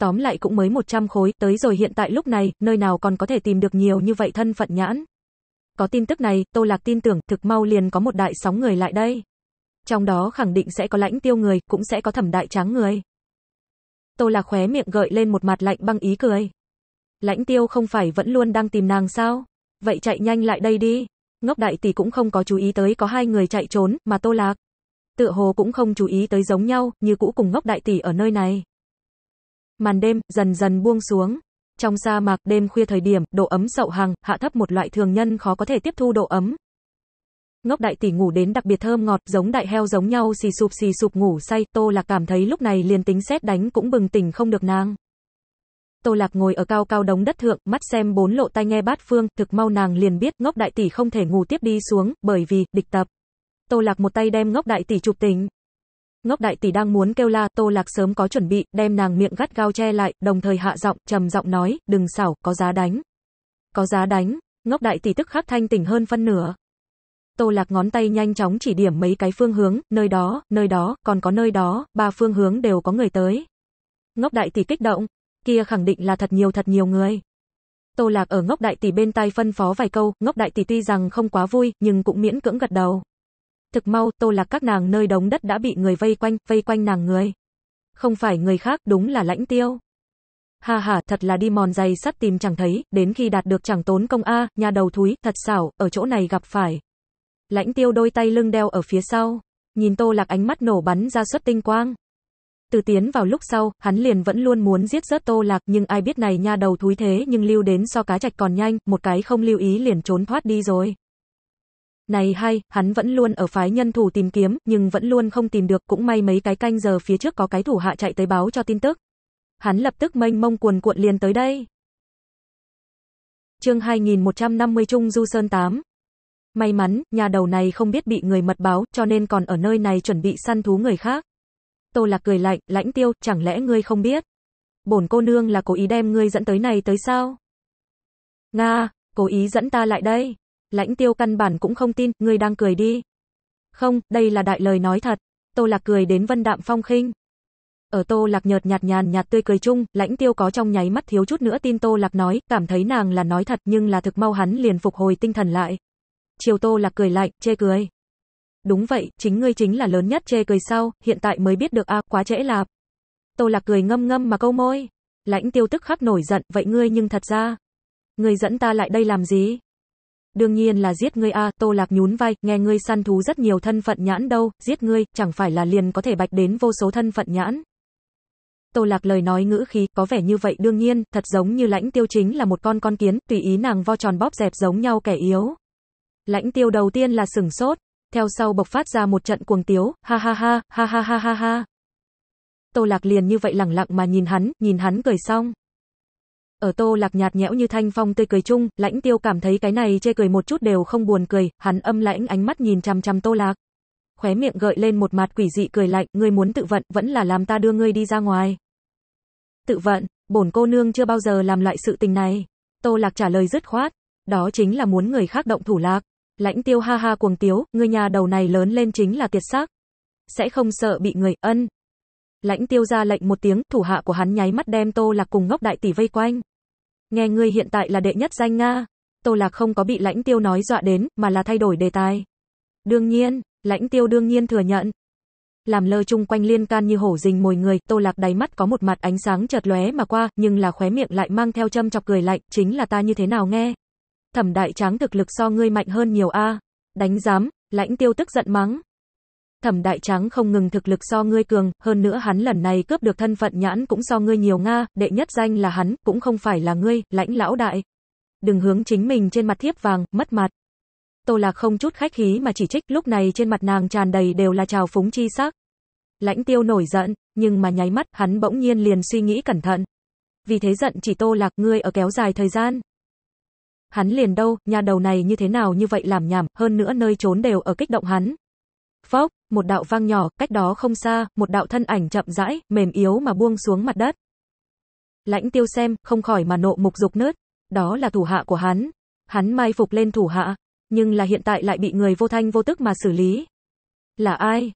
Tóm lại cũng mới 100 khối, tới rồi hiện tại lúc này, nơi nào còn có thể tìm được nhiều như vậy thân phận nhãn. Có tin tức này, Tô Lạc tin tưởng thực mau liền có một đại sóng người lại đây. Trong đó khẳng định sẽ có lãnh tiêu người, cũng sẽ có thẩm đại tráng người. Tô Lạc khóe miệng gợi lên một mặt lạnh băng ý cười. Lãnh tiêu không phải vẫn luôn đang tìm nàng sao? Vậy chạy nhanh lại đây đi. Ngốc đại tỷ cũng không có chú ý tới có hai người chạy trốn, mà Tô Lạc. Tựa hồ cũng không chú ý tới giống nhau, như cũ cùng ngốc đại tỷ ở nơi này. Màn đêm, dần dần buông xuống, trong sa mạc đêm khuya thời điểm, độ ấm sậu hằng, hạ thấp một loại thường nhân khó có thể tiếp thu độ ấm. Ngốc đại tỷ ngủ đến đặc biệt thơm ngọt, giống đại heo giống nhau xì sụp xì sụp ngủ say, Tô Lạc cảm thấy lúc này liền tính xét đánh cũng bừng tỉnh không được nàng. Tô Lạc ngồi ở cao cao đống đất thượng, mắt xem bốn lộ tai nghe bát phương, thực mau nàng liền biết ngốc đại tỷ không thể ngủ tiếp đi xuống, bởi vì, địch tập. Tô Lạc một tay đem ngốc đại tỷ chụp tỉnh, Ngốc đại tỷ đang muốn kêu la, Tô Lạc sớm có chuẩn bị, đem nàng miệng gắt gao che lại, đồng thời hạ giọng, trầm giọng nói, đừng xảo, có giá đánh. Có giá đánh, ngốc đại tỷ tức khắc thanh tỉnh hơn phân nửa. Tô Lạc ngón tay nhanh chóng chỉ điểm mấy cái phương hướng, nơi đó, nơi đó, còn có nơi đó, ba phương hướng đều có người tới. Ngốc đại tỷ kích động, kia khẳng định là thật nhiều thật nhiều người. Tô Lạc ở ngốc đại tỷ bên tai phân phó vài câu, ngốc đại tỷ tuy rằng không quá vui, nhưng cũng miễn cưỡng gật đầu thực mau Tô Lạc các nàng nơi đống đất đã bị người vây quanh, vây quanh nàng người. Không phải người khác, đúng là lãnh tiêu. hà hà thật là đi mòn dày sắt tìm chẳng thấy, đến khi đạt được chẳng tốn công A, nhà đầu thúi, thật xảo, ở chỗ này gặp phải. Lãnh tiêu đôi tay lưng đeo ở phía sau, nhìn Tô Lạc ánh mắt nổ bắn ra xuất tinh quang. Từ tiến vào lúc sau, hắn liền vẫn luôn muốn giết rớt Tô Lạc nhưng ai biết này nha đầu thúi thế nhưng lưu đến so cá chạch còn nhanh, một cái không lưu ý liền trốn thoát đi rồi. Này hay, hắn vẫn luôn ở phái nhân thủ tìm kiếm, nhưng vẫn luôn không tìm được, cũng may mấy cái canh giờ phía trước có cái thủ hạ chạy tới báo cho tin tức. Hắn lập tức mênh mông cuồn cuộn liền tới đây. Chương 2150 Trung Du Sơn 8 May mắn, nhà đầu này không biết bị người mật báo, cho nên còn ở nơi này chuẩn bị săn thú người khác. Tô Lạc cười lạnh, lãnh tiêu, chẳng lẽ ngươi không biết? Bổn cô nương là cố ý đem ngươi dẫn tới này tới sao? Nga, cố ý dẫn ta lại đây. Lãnh tiêu căn bản cũng không tin, ngươi đang cười đi. Không, đây là đại lời nói thật. Tô Lạc cười đến vân đạm phong khinh. Ở Tô Lạc nhợt nhạt nhàn nhạt tươi cười chung, lãnh tiêu có trong nháy mắt thiếu chút nữa tin Tô Lạc nói, cảm thấy nàng là nói thật nhưng là thực mau hắn liền phục hồi tinh thần lại. Chiều Tô Lạc cười lạnh, chê cười. Đúng vậy, chính ngươi chính là lớn nhất chê cười sau, hiện tại mới biết được a quá trễ lạp. Tô Lạc cười ngâm ngâm mà câu môi. Lãnh tiêu tức khắc nổi giận, vậy ngươi nhưng thật ra. Ngươi dẫn ta lại đây làm gì? Đương nhiên là giết ngươi a, Tô Lạc nhún vai, nghe ngươi săn thú rất nhiều thân phận nhãn đâu, giết ngươi, chẳng phải là liền có thể bạch đến vô số thân phận nhãn. Tô Lạc lời nói ngữ khí, có vẻ như vậy đương nhiên, thật giống như lãnh tiêu chính là một con con kiến, tùy ý nàng vo tròn bóp dẹp giống nhau kẻ yếu. Lãnh tiêu đầu tiên là sừng sốt, theo sau bộc phát ra một trận cuồng tiếu, ha ha ha, ha ha ha ha ha. Tô Lạc liền như vậy lẳng lặng mà nhìn hắn, nhìn hắn cười xong ở Tô Lạc nhạt nhẽo như thanh phong tươi cười chung, Lãnh Tiêu cảm thấy cái này chê cười một chút đều không buồn cười, hắn âm lãnh ánh mắt nhìn chằm chằm Tô Lạc. Khóe miệng gợi lên một mặt quỷ dị cười lạnh, ngươi muốn tự vận, vẫn là làm ta đưa ngươi đi ra ngoài. Tự vận, bổn cô nương chưa bao giờ làm loại sự tình này. Tô Lạc trả lời dứt khoát, đó chính là muốn người khác động thủ lạc. Lãnh Tiêu ha ha cuồng tiếu, ngươi nhà đầu này lớn lên chính là tiệt xác. Sẽ không sợ bị người ân. Lãnh Tiêu ra lệnh một tiếng, thủ hạ của hắn nháy mắt đem Tô Lạc cùng ngốc đại tỷ vây quanh. Nghe ngươi hiện tại là đệ nhất danh Nga. Tô Lạc không có bị lãnh tiêu nói dọa đến, mà là thay đổi đề tài. Đương nhiên, lãnh tiêu đương nhiên thừa nhận. Làm lơ chung quanh liên can như hổ rình mồi người, Tô Lạc đáy mắt có một mặt ánh sáng chợt lóe mà qua, nhưng là khóe miệng lại mang theo châm chọc cười lạnh, chính là ta như thế nào nghe. Thẩm đại tráng thực lực so ngươi mạnh hơn nhiều a. Đánh giám, lãnh tiêu tức giận mắng, Thẩm Đại trắng không ngừng thực lực so ngươi cường, hơn nữa hắn lần này cướp được thân phận nhãn cũng so ngươi nhiều Nga, đệ nhất danh là hắn, cũng không phải là ngươi, lãnh lão đại. Đừng hướng chính mình trên mặt thiếp vàng, mất mặt. Tô Lạc không chút khách khí mà chỉ trích, lúc này trên mặt nàng tràn đầy đều là trào phúng chi sắc. Lãnh tiêu nổi giận, nhưng mà nháy mắt, hắn bỗng nhiên liền suy nghĩ cẩn thận. Vì thế giận chỉ Tô Lạc ngươi ở kéo dài thời gian. Hắn liền đâu, nhà đầu này như thế nào như vậy làm nhảm, hơn nữa nơi trốn đều ở kích động hắn, Phốc, một đạo vang nhỏ, cách đó không xa, một đạo thân ảnh chậm rãi, mềm yếu mà buông xuống mặt đất. Lãnh tiêu xem, không khỏi mà nộ mục dục nứt Đó là thủ hạ của hắn. Hắn mai phục lên thủ hạ, nhưng là hiện tại lại bị người vô thanh vô tức mà xử lý. Là ai?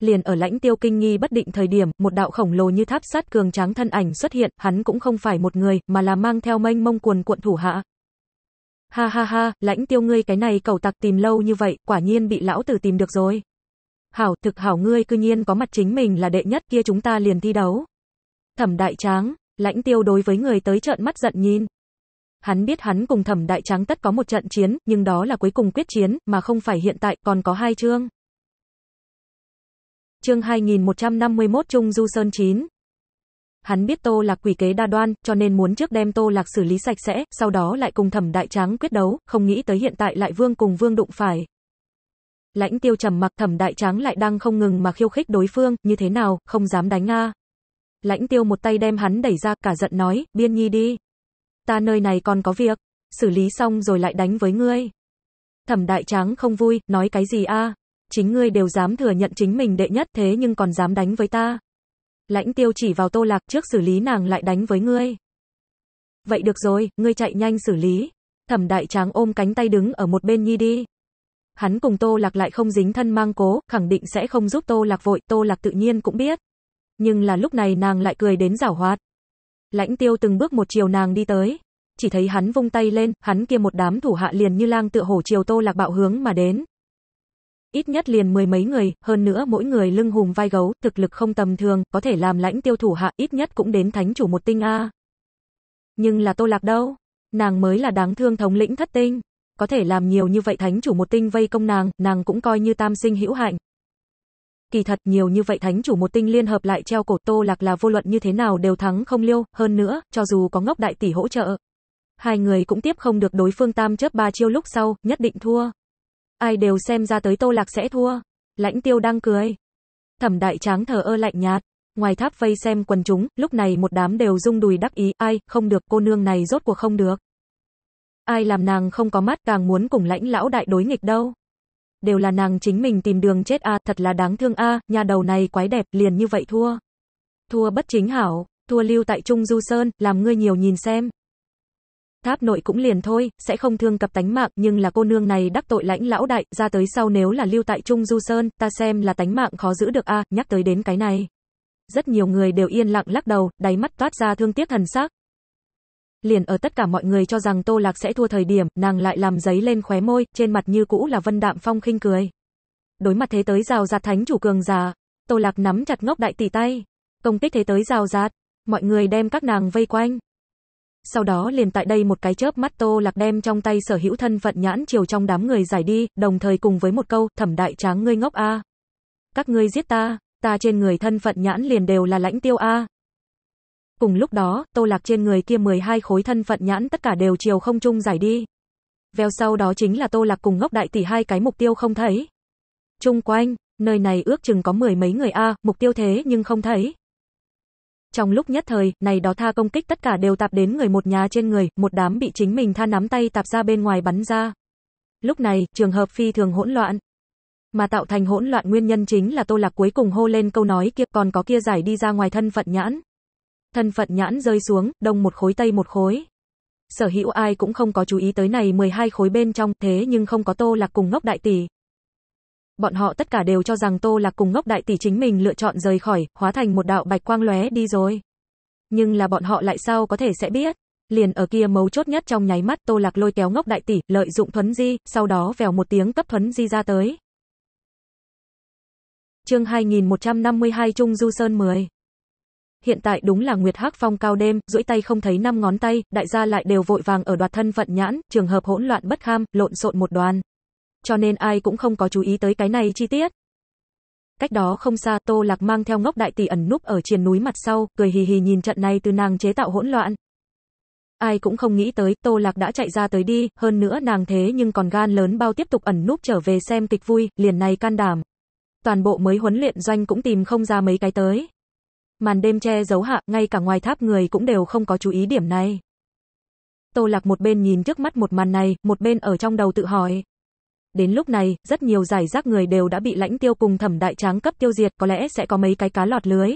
Liền ở lãnh tiêu kinh nghi bất định thời điểm, một đạo khổng lồ như tháp sắt cường tráng thân ảnh xuất hiện, hắn cũng không phải một người, mà là mang theo mênh mông cuồn cuộn thủ hạ. Ha ha ha, lãnh tiêu ngươi cái này cầu tặc tìm lâu như vậy, quả nhiên bị lão tử tìm được rồi. Hảo, thực hảo ngươi cư nhiên có mặt chính mình là đệ nhất kia chúng ta liền thi đấu. Thẩm đại tráng, lãnh tiêu đối với người tới trợn mắt giận nhìn. Hắn biết hắn cùng thẩm đại tráng tất có một trận chiến, nhưng đó là cuối cùng quyết chiến, mà không phải hiện tại, còn có hai chương. Chương 2151 Trung Du Sơn 9 Hắn biết Tô Lạc quỷ kế đa đoan, cho nên muốn trước đem Tô Lạc xử lý sạch sẽ, sau đó lại cùng thẩm đại tráng quyết đấu, không nghĩ tới hiện tại lại vương cùng vương đụng phải. Lãnh tiêu trầm mặc thẩm đại tráng lại đang không ngừng mà khiêu khích đối phương, như thế nào, không dám đánh nga Lãnh tiêu một tay đem hắn đẩy ra, cả giận nói, biên nhi đi. Ta nơi này còn có việc, xử lý xong rồi lại đánh với ngươi. Thẩm đại tráng không vui, nói cái gì a Chính ngươi đều dám thừa nhận chính mình đệ nhất thế nhưng còn dám đánh với ta. Lãnh tiêu chỉ vào tô lạc trước xử lý nàng lại đánh với ngươi. Vậy được rồi, ngươi chạy nhanh xử lý. Thẩm đại tráng ôm cánh tay đứng ở một bên nhi đi hắn cùng Tô Lạc lại không dính thân mang cố, khẳng định sẽ không giúp Tô Lạc vội, Tô Lạc tự nhiên cũng biết. Nhưng là lúc này nàng lại cười đến giảo hoạt. Lãnh tiêu từng bước một chiều nàng đi tới. Chỉ thấy hắn vung tay lên, hắn kia một đám thủ hạ liền như lang tựa hổ chiều Tô Lạc bạo hướng mà đến. Ít nhất liền mười mấy người, hơn nữa mỗi người lưng hùm vai gấu, thực lực không tầm thường, có thể làm lãnh tiêu thủ hạ ít nhất cũng đến thánh chủ một tinh A. Nhưng là Tô Lạc đâu? Nàng mới là đáng thương thống lĩnh thất tinh có thể làm nhiều như vậy thánh chủ một tinh vây công nàng, nàng cũng coi như tam sinh hữu hạnh. Kỳ thật nhiều như vậy thánh chủ một tinh liên hợp lại treo cổ Tô Lạc là vô luận như thế nào đều thắng không liêu, hơn nữa, cho dù có ngốc đại tỷ hỗ trợ. Hai người cũng tiếp không được đối phương tam chớp ba chiêu lúc sau, nhất định thua. Ai đều xem ra tới Tô Lạc sẽ thua. Lãnh tiêu đang cười. Thẩm đại tráng thờ ơ lạnh nhạt. Ngoài tháp vây xem quần chúng, lúc này một đám đều rung đùi đắc ý, ai, không được, cô nương này rốt cuộc không được. Ai làm nàng không có mắt càng muốn cùng lãnh lão đại đối nghịch đâu. Đều là nàng chính mình tìm đường chết a thật là đáng thương a nhà đầu này quái đẹp liền như vậy thua. Thua bất chính hảo, thua lưu tại Trung Du Sơn, làm ngươi nhiều nhìn xem. Tháp nội cũng liền thôi, sẽ không thương cập tánh mạng, nhưng là cô nương này đắc tội lãnh lão đại, ra tới sau nếu là lưu tại Trung Du Sơn, ta xem là tánh mạng khó giữ được a nhắc tới đến cái này. Rất nhiều người đều yên lặng lắc đầu, đáy mắt toát ra thương tiếc thần sắc. Liền ở tất cả mọi người cho rằng Tô Lạc sẽ thua thời điểm, nàng lại làm giấy lên khóe môi, trên mặt như cũ là vân đạm phong khinh cười. Đối mặt thế tới rào rạt thánh chủ cường già, Tô Lạc nắm chặt ngốc đại tỷ tay, công kích thế tới rào rạt, mọi người đem các nàng vây quanh. Sau đó liền tại đây một cái chớp mắt Tô Lạc đem trong tay sở hữu thân phận nhãn chiều trong đám người giải đi, đồng thời cùng với một câu, thẩm đại tráng ngươi ngốc a. Các ngươi giết ta, ta trên người thân phận nhãn liền đều là lãnh tiêu a, Cùng lúc đó, tô lạc trên người kia 12 khối thân phận nhãn tất cả đều chiều không chung giải đi. Vèo sau đó chính là tô lạc cùng ngốc đại tỷ hai cái mục tiêu không thấy. Trung quanh, nơi này ước chừng có mười mấy người A, mục tiêu thế nhưng không thấy. Trong lúc nhất thời, này đó tha công kích tất cả đều tạp đến người một nhà trên người, một đám bị chính mình tha nắm tay tạp ra bên ngoài bắn ra. Lúc này, trường hợp phi thường hỗn loạn. Mà tạo thành hỗn loạn nguyên nhân chính là Tô Lạc cuối cùng hô lên câu nói kia còn có kia giải đi ra ngoài thân phận nhãn. Thân phận nhãn rơi xuống, đông một khối tây một khối. Sở hữu ai cũng không có chú ý tới này 12 khối bên trong, thế nhưng không có Tô Lạc cùng ngốc đại tỷ. Bọn họ tất cả đều cho rằng Tô Lạc cùng ngốc đại tỷ chính mình lựa chọn rời khỏi, hóa thành một đạo bạch quang lóe đi rồi. Nhưng là bọn họ lại sao có thể sẽ biết? Liền ở kia mấu chốt nhất trong nháy mắt Tô Lạc lôi kéo ngốc đại tỷ, lợi dụng thuấn di, sau đó vèo một tiếng cấp thuấn di ra tới. Chương 2152 Trung Du Sơn 10 hiện tại đúng là Nguyệt Hắc Phong cao đêm, duỗi tay không thấy năm ngón tay, đại gia lại đều vội vàng ở đoạt thân vận nhãn, trường hợp hỗn loạn bất kham, lộn xộn một đoàn. Cho nên ai cũng không có chú ý tới cái này chi tiết. Cách đó không xa, Tô Lạc mang theo ngốc đại tỷ ẩn núp ở triền núi mặt sau, cười hì hì nhìn trận này từ nàng chế tạo hỗn loạn. Ai cũng không nghĩ tới, Tô Lạc đã chạy ra tới đi, hơn nữa nàng thế nhưng còn gan lớn bao tiếp tục ẩn núp trở về xem kịch vui, liền này can đảm. Toàn bộ mới huấn luyện doanh cũng tìm không ra mấy cái tới. Màn đêm che giấu hạ, ngay cả ngoài tháp người cũng đều không có chú ý điểm này. Tô Lạc một bên nhìn trước mắt một màn này, một bên ở trong đầu tự hỏi. Đến lúc này, rất nhiều giải rác người đều đã bị lãnh tiêu cùng thẩm đại tráng cấp tiêu diệt, có lẽ sẽ có mấy cái cá lọt lưới.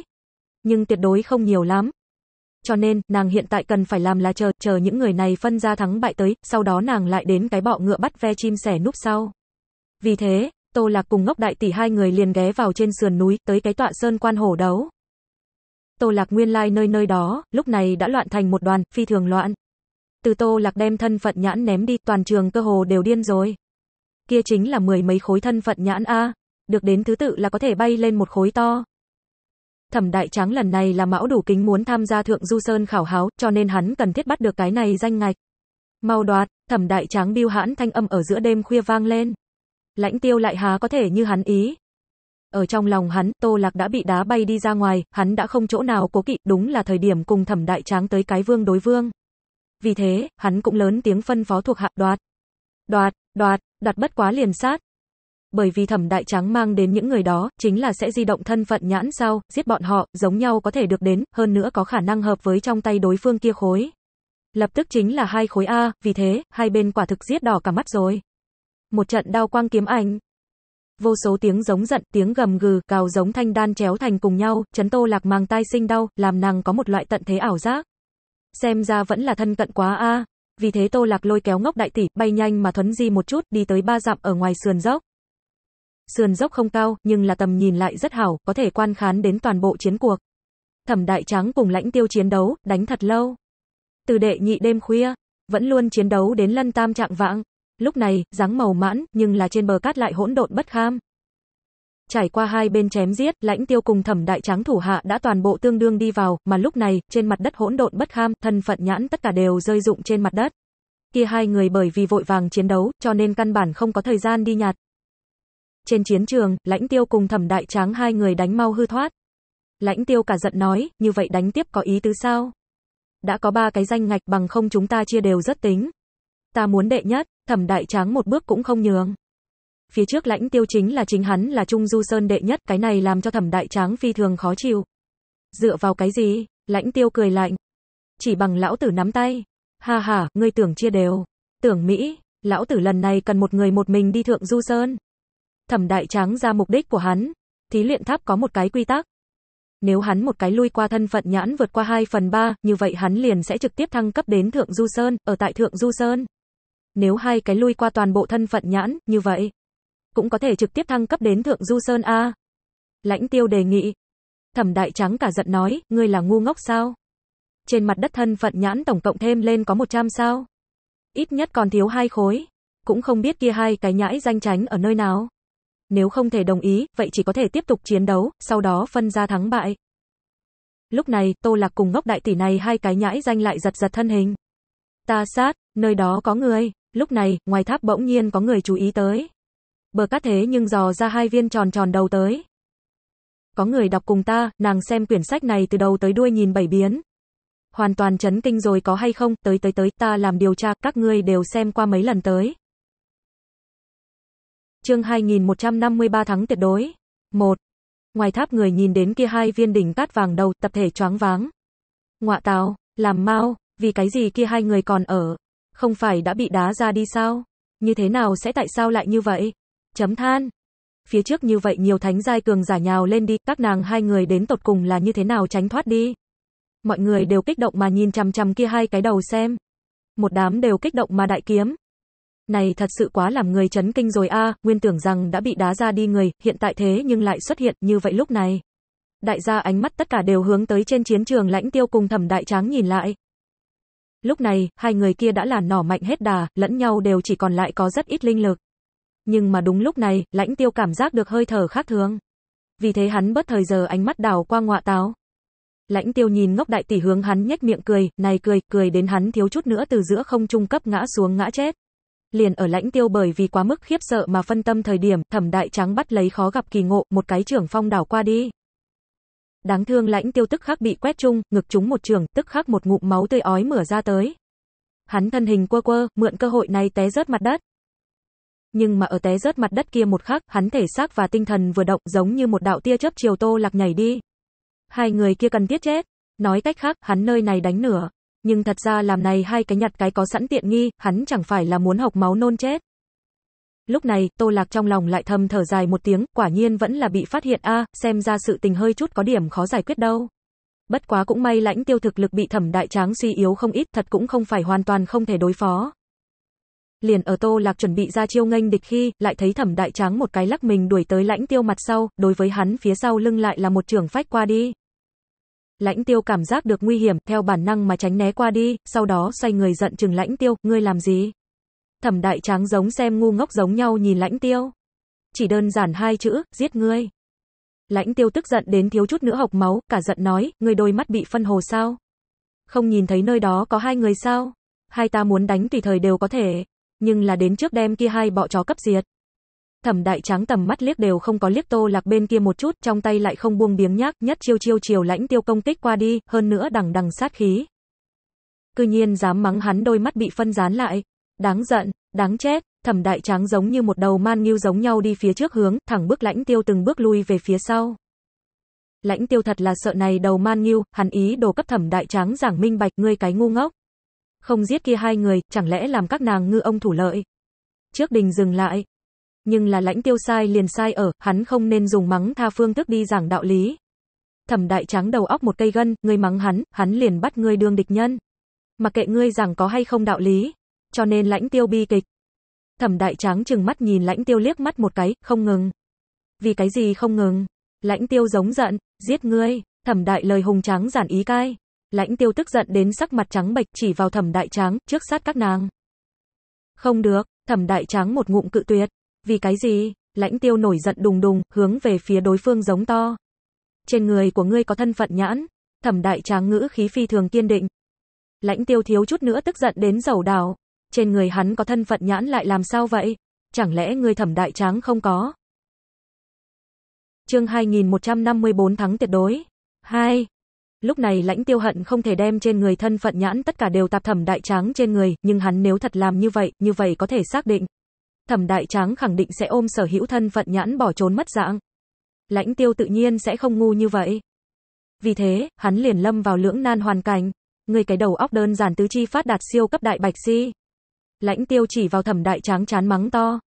Nhưng tuyệt đối không nhiều lắm. Cho nên, nàng hiện tại cần phải làm là chờ, chờ những người này phân ra thắng bại tới, sau đó nàng lại đến cái bọ ngựa bắt ve chim sẻ núp sau. Vì thế, Tô Lạc cùng ngốc đại tỷ hai người liền ghé vào trên sườn núi, tới cái tọa sơn quan hổ đấu. Tô Lạc nguyên lai nơi nơi đó, lúc này đã loạn thành một đoàn, phi thường loạn. Từ Tô Lạc đem thân phận nhãn ném đi, toàn trường cơ hồ đều điên rồi. Kia chính là mười mấy khối thân phận nhãn A, được đến thứ tự là có thể bay lên một khối to. Thẩm Đại Tráng lần này là mão đủ kính muốn tham gia Thượng Du Sơn khảo háo, cho nên hắn cần thiết bắt được cái này danh ngạch. Mau đoạt, Thẩm Đại Tráng biêu hãn thanh âm ở giữa đêm khuya vang lên. Lãnh tiêu lại há có thể như hắn ý, ở trong lòng hắn, Tô Lạc đã bị đá bay đi ra ngoài, hắn đã không chỗ nào cố kỵ, đúng là thời điểm cùng thẩm đại tráng tới cái vương đối vương. Vì thế, hắn cũng lớn tiếng phân phó thuộc hạ đoạt. Đoạt, đoạt, đặt bất quá liền sát. Bởi vì thẩm đại tráng mang đến những người đó, chính là sẽ di động thân phận nhãn sau giết bọn họ, giống nhau có thể được đến, hơn nữa có khả năng hợp với trong tay đối phương kia khối. Lập tức chính là hai khối A, vì thế, hai bên quả thực giết đỏ cả mắt rồi. Một trận đao quang kiếm ảnh, vô số tiếng giống giận, tiếng gầm gừ, cào giống thanh đan chéo thành cùng nhau, chấn tô lạc mang tai sinh đau, làm nàng có một loại tận thế ảo giác. Xem ra vẫn là thân cận quá a. Vì thế tô lạc lôi kéo ngốc đại tỷ, bay nhanh mà thuấn di một chút, đi tới ba dặm ở ngoài sườn dốc. Sườn dốc không cao, nhưng là tầm nhìn lại rất hảo, có thể quan khán đến toàn bộ chiến cuộc. Thẩm đại trắng cùng lãnh tiêu chiến đấu, đánh thật lâu. Từ đệ nhị đêm khuya, vẫn luôn chiến đấu đến lân tam trạng vãng, Lúc này, dáng màu mãn, nhưng là trên bờ cát lại hỗn độn bất kham. Trải qua hai bên chém giết, lãnh tiêu cùng thẩm đại tráng thủ hạ đã toàn bộ tương đương đi vào, mà lúc này, trên mặt đất hỗn độn bất kham, thân phận nhãn tất cả đều rơi rụng trên mặt đất. Kia hai người bởi vì vội vàng chiến đấu, cho nên căn bản không có thời gian đi nhặt. Trên chiến trường, lãnh tiêu cùng thẩm đại tráng hai người đánh mau hư thoát. Lãnh tiêu cả giận nói, như vậy đánh tiếp có ý tứ sao? Đã có ba cái danh ngạch bằng không chúng ta chia đều rất tính, ta muốn đệ nhất, thẩm đại tráng một bước cũng không nhường. Phía trước lãnh tiêu chính là chính hắn là Trung Du Sơn đệ nhất, cái này làm cho thẩm đại tráng phi thường khó chịu. Dựa vào cái gì? Lãnh tiêu cười lạnh. Chỉ bằng lão tử nắm tay. Ha ha, ngươi tưởng chia đều. Tưởng Mỹ, lão tử lần này cần một người một mình đi thượng Du Sơn. Thẩm đại tráng ra mục đích của hắn. Thí luyện tháp có một cái quy tắc. Nếu hắn một cái lui qua thân phận nhãn vượt qua 2 phần 3, như vậy hắn liền sẽ trực tiếp thăng cấp đến Thượng Du Sơn, ở tại Thượng Du Sơn nếu hai cái lui qua toàn bộ thân phận nhãn, như vậy, cũng có thể trực tiếp thăng cấp đến thượng du sơn A. Lãnh tiêu đề nghị. Thẩm đại trắng cả giận nói, ngươi là ngu ngốc sao? Trên mặt đất thân phận nhãn tổng cộng thêm lên có 100 sao? Ít nhất còn thiếu hai khối. Cũng không biết kia hai cái nhãi danh tránh ở nơi nào. Nếu không thể đồng ý, vậy chỉ có thể tiếp tục chiến đấu, sau đó phân ra thắng bại. Lúc này, Tô Lạc cùng ngốc đại tỷ này hai cái nhãi danh lại giật giật thân hình. Ta sát, nơi đó có người. Lúc này, ngoài tháp bỗng nhiên có người chú ý tới. Bờ cát thế nhưng dò ra hai viên tròn tròn đầu tới. Có người đọc cùng ta, nàng xem quyển sách này từ đầu tới đuôi nhìn bảy biến. Hoàn toàn chấn kinh rồi có hay không, tới tới tới, ta làm điều tra, các ngươi đều xem qua mấy lần tới. Chương 2153 thắng tuyệt đối. 1. Ngoài tháp người nhìn đến kia hai viên đỉnh cát vàng đầu, tập thể choáng váng. Ngọa tào, làm mau, vì cái gì kia hai người còn ở, không phải đã bị đá ra đi sao? Như thế nào sẽ tại sao lại như vậy? Chấm than. Phía trước như vậy nhiều thánh giai cường giả nhào lên đi, các nàng hai người đến tột cùng là như thế nào tránh thoát đi? Mọi người đều kích động mà nhìn chằm chằm kia hai cái đầu xem. Một đám đều kích động mà đại kiếm. Này thật sự quá làm người chấn kinh rồi a, nguyên tưởng rằng đã bị đá ra đi người, hiện tại thế nhưng lại xuất hiện như vậy lúc này. Đại gia ánh mắt tất cả đều hướng tới trên chiến trường lãnh tiêu cùng thẩm đại tráng nhìn lại. Lúc này, hai người kia đã là nỏ mạnh hết đà, lẫn nhau đều chỉ còn lại có rất ít linh lực. Nhưng mà đúng lúc này, lãnh tiêu cảm giác được hơi thở khác thường. Vì thế hắn bất thời giờ ánh mắt đảo qua ngọa táo. Lãnh tiêu nhìn ngốc đại tỷ hướng hắn nhếch miệng cười, này cười, cười đến hắn thiếu chút nữa từ giữa không trung cấp ngã xuống ngã chết. Liền ở lãnh tiêu bởi vì quá mức khiếp sợ mà phân tâm thời điểm, thẩm đại trắng bắt lấy khó gặp kỳ ngộ, một cái trưởng phong đảo qua đi. Đáng thương lãnh tiêu tức khắc bị quét chung, ngực chúng một trường, tức khắc một ngụm máu tươi ói mửa ra tới. Hắn thân hình quơ quơ, mượn cơ hội này té rớt mặt đất. Nhưng mà ở té rớt mặt đất kia một khắc, hắn thể xác và tinh thần vừa động giống như một đạo tia chớp chiều tô lạc nhảy đi. Hai người kia cần thiết chết. Nói cách khác, hắn nơi này đánh nửa. Nhưng thật ra làm này hai cái nhặt cái có sẵn tiện nghi, hắn chẳng phải là muốn học máu nôn chết. Lúc này, Tô Lạc trong lòng lại thầm thở dài một tiếng, quả nhiên vẫn là bị phát hiện a, xem ra sự tình hơi chút có điểm khó giải quyết đâu. Bất quá cũng may lãnh tiêu thực lực bị thẩm đại tráng suy yếu không ít, thật cũng không phải hoàn toàn không thể đối phó. Liền ở Tô Lạc chuẩn bị ra chiêu nghênh địch khi, lại thấy thẩm đại tráng một cái lắc mình đuổi tới lãnh tiêu mặt sau, đối với hắn phía sau lưng lại là một trường phách qua đi. Lãnh tiêu cảm giác được nguy hiểm, theo bản năng mà tránh né qua đi, sau đó xoay người giận chừng lãnh tiêu, ngươi làm gì? Thẩm đại tráng giống xem ngu ngốc giống nhau nhìn lãnh tiêu. Chỉ đơn giản hai chữ, giết ngươi. Lãnh tiêu tức giận đến thiếu chút nữa học máu, cả giận nói, ngươi đôi mắt bị phân hồ sao? Không nhìn thấy nơi đó có hai người sao? Hai ta muốn đánh tùy thời đều có thể, nhưng là đến trước đêm kia hai bọ chó cấp diệt. Thẩm đại tráng tầm mắt liếc đều không có liếc tô lạc bên kia một chút, trong tay lại không buông biếng nhác, nhất chiêu chiêu chiều lãnh tiêu công kích qua đi, hơn nữa đằng đằng sát khí. Cư nhiên dám mắng hắn đôi mắt bị phân rán lại, Đáng giận, đáng chết, thẩm đại tráng giống như một đầu man nghiêu giống nhau đi phía trước hướng, thẳng bước lãnh tiêu từng bước lui về phía sau. Lãnh tiêu thật là sợ này đầu man nghiêu, hắn ý đồ cấp thẩm đại tráng giảng minh bạch ngươi cái ngu ngốc. Không giết kia hai người, chẳng lẽ làm các nàng ngư ông thủ lợi. Trước đình dừng lại. Nhưng là lãnh tiêu sai liền sai ở, hắn không nên dùng mắng tha phương thức đi giảng đạo lý. Thẩm đại tráng đầu óc một cây gân, ngươi mắng hắn, hắn liền bắt ngươi đương địch nhân. Mặc kệ ngươi giảng có hay không đạo lý, cho nên lãnh tiêu bi kịch. Thẩm đại tráng chừng mắt nhìn lãnh tiêu liếc mắt một cái, không ngừng. Vì cái gì không ngừng? Lãnh tiêu giống giận, giết ngươi, thẩm đại lời hùng tráng giản ý cai. Lãnh tiêu tức giận đến sắc mặt trắng bệch chỉ vào thẩm đại tráng, trước sát các nàng. Không được, thẩm đại tráng một ngụm cự tuyệt. Vì cái gì? Lãnh tiêu nổi giận đùng đùng, hướng về phía đối phương giống to. Trên người của ngươi có thân phận nhãn. Thẩm đại tráng ngữ khí phi thường kiên định. Lãnh tiêu thiếu chút nữa tức giận đến dầu đào trên người hắn có thân phận nhãn lại làm sao vậy? Chẳng lẽ người thẩm đại tráng không có? Chương 2154 thắng tuyệt đối. 2. Lúc này lãnh tiêu hận không thể đem trên người thân phận nhãn tất cả đều tạp thẩm đại tráng trên người, nhưng hắn nếu thật làm như vậy, như vậy có thể xác định. Thẩm đại tráng khẳng định sẽ ôm sở hữu thân phận nhãn bỏ trốn mất dạng. Lãnh tiêu tự nhiên sẽ không ngu như vậy. Vì thế, hắn liền lâm vào lưỡng nan hoàn cảnh. Người cái đầu óc đơn giản tứ chi phát đạt siêu cấp đại bạch si. Lãnh tiêu chỉ vào thẩm đại tráng chán mắng to.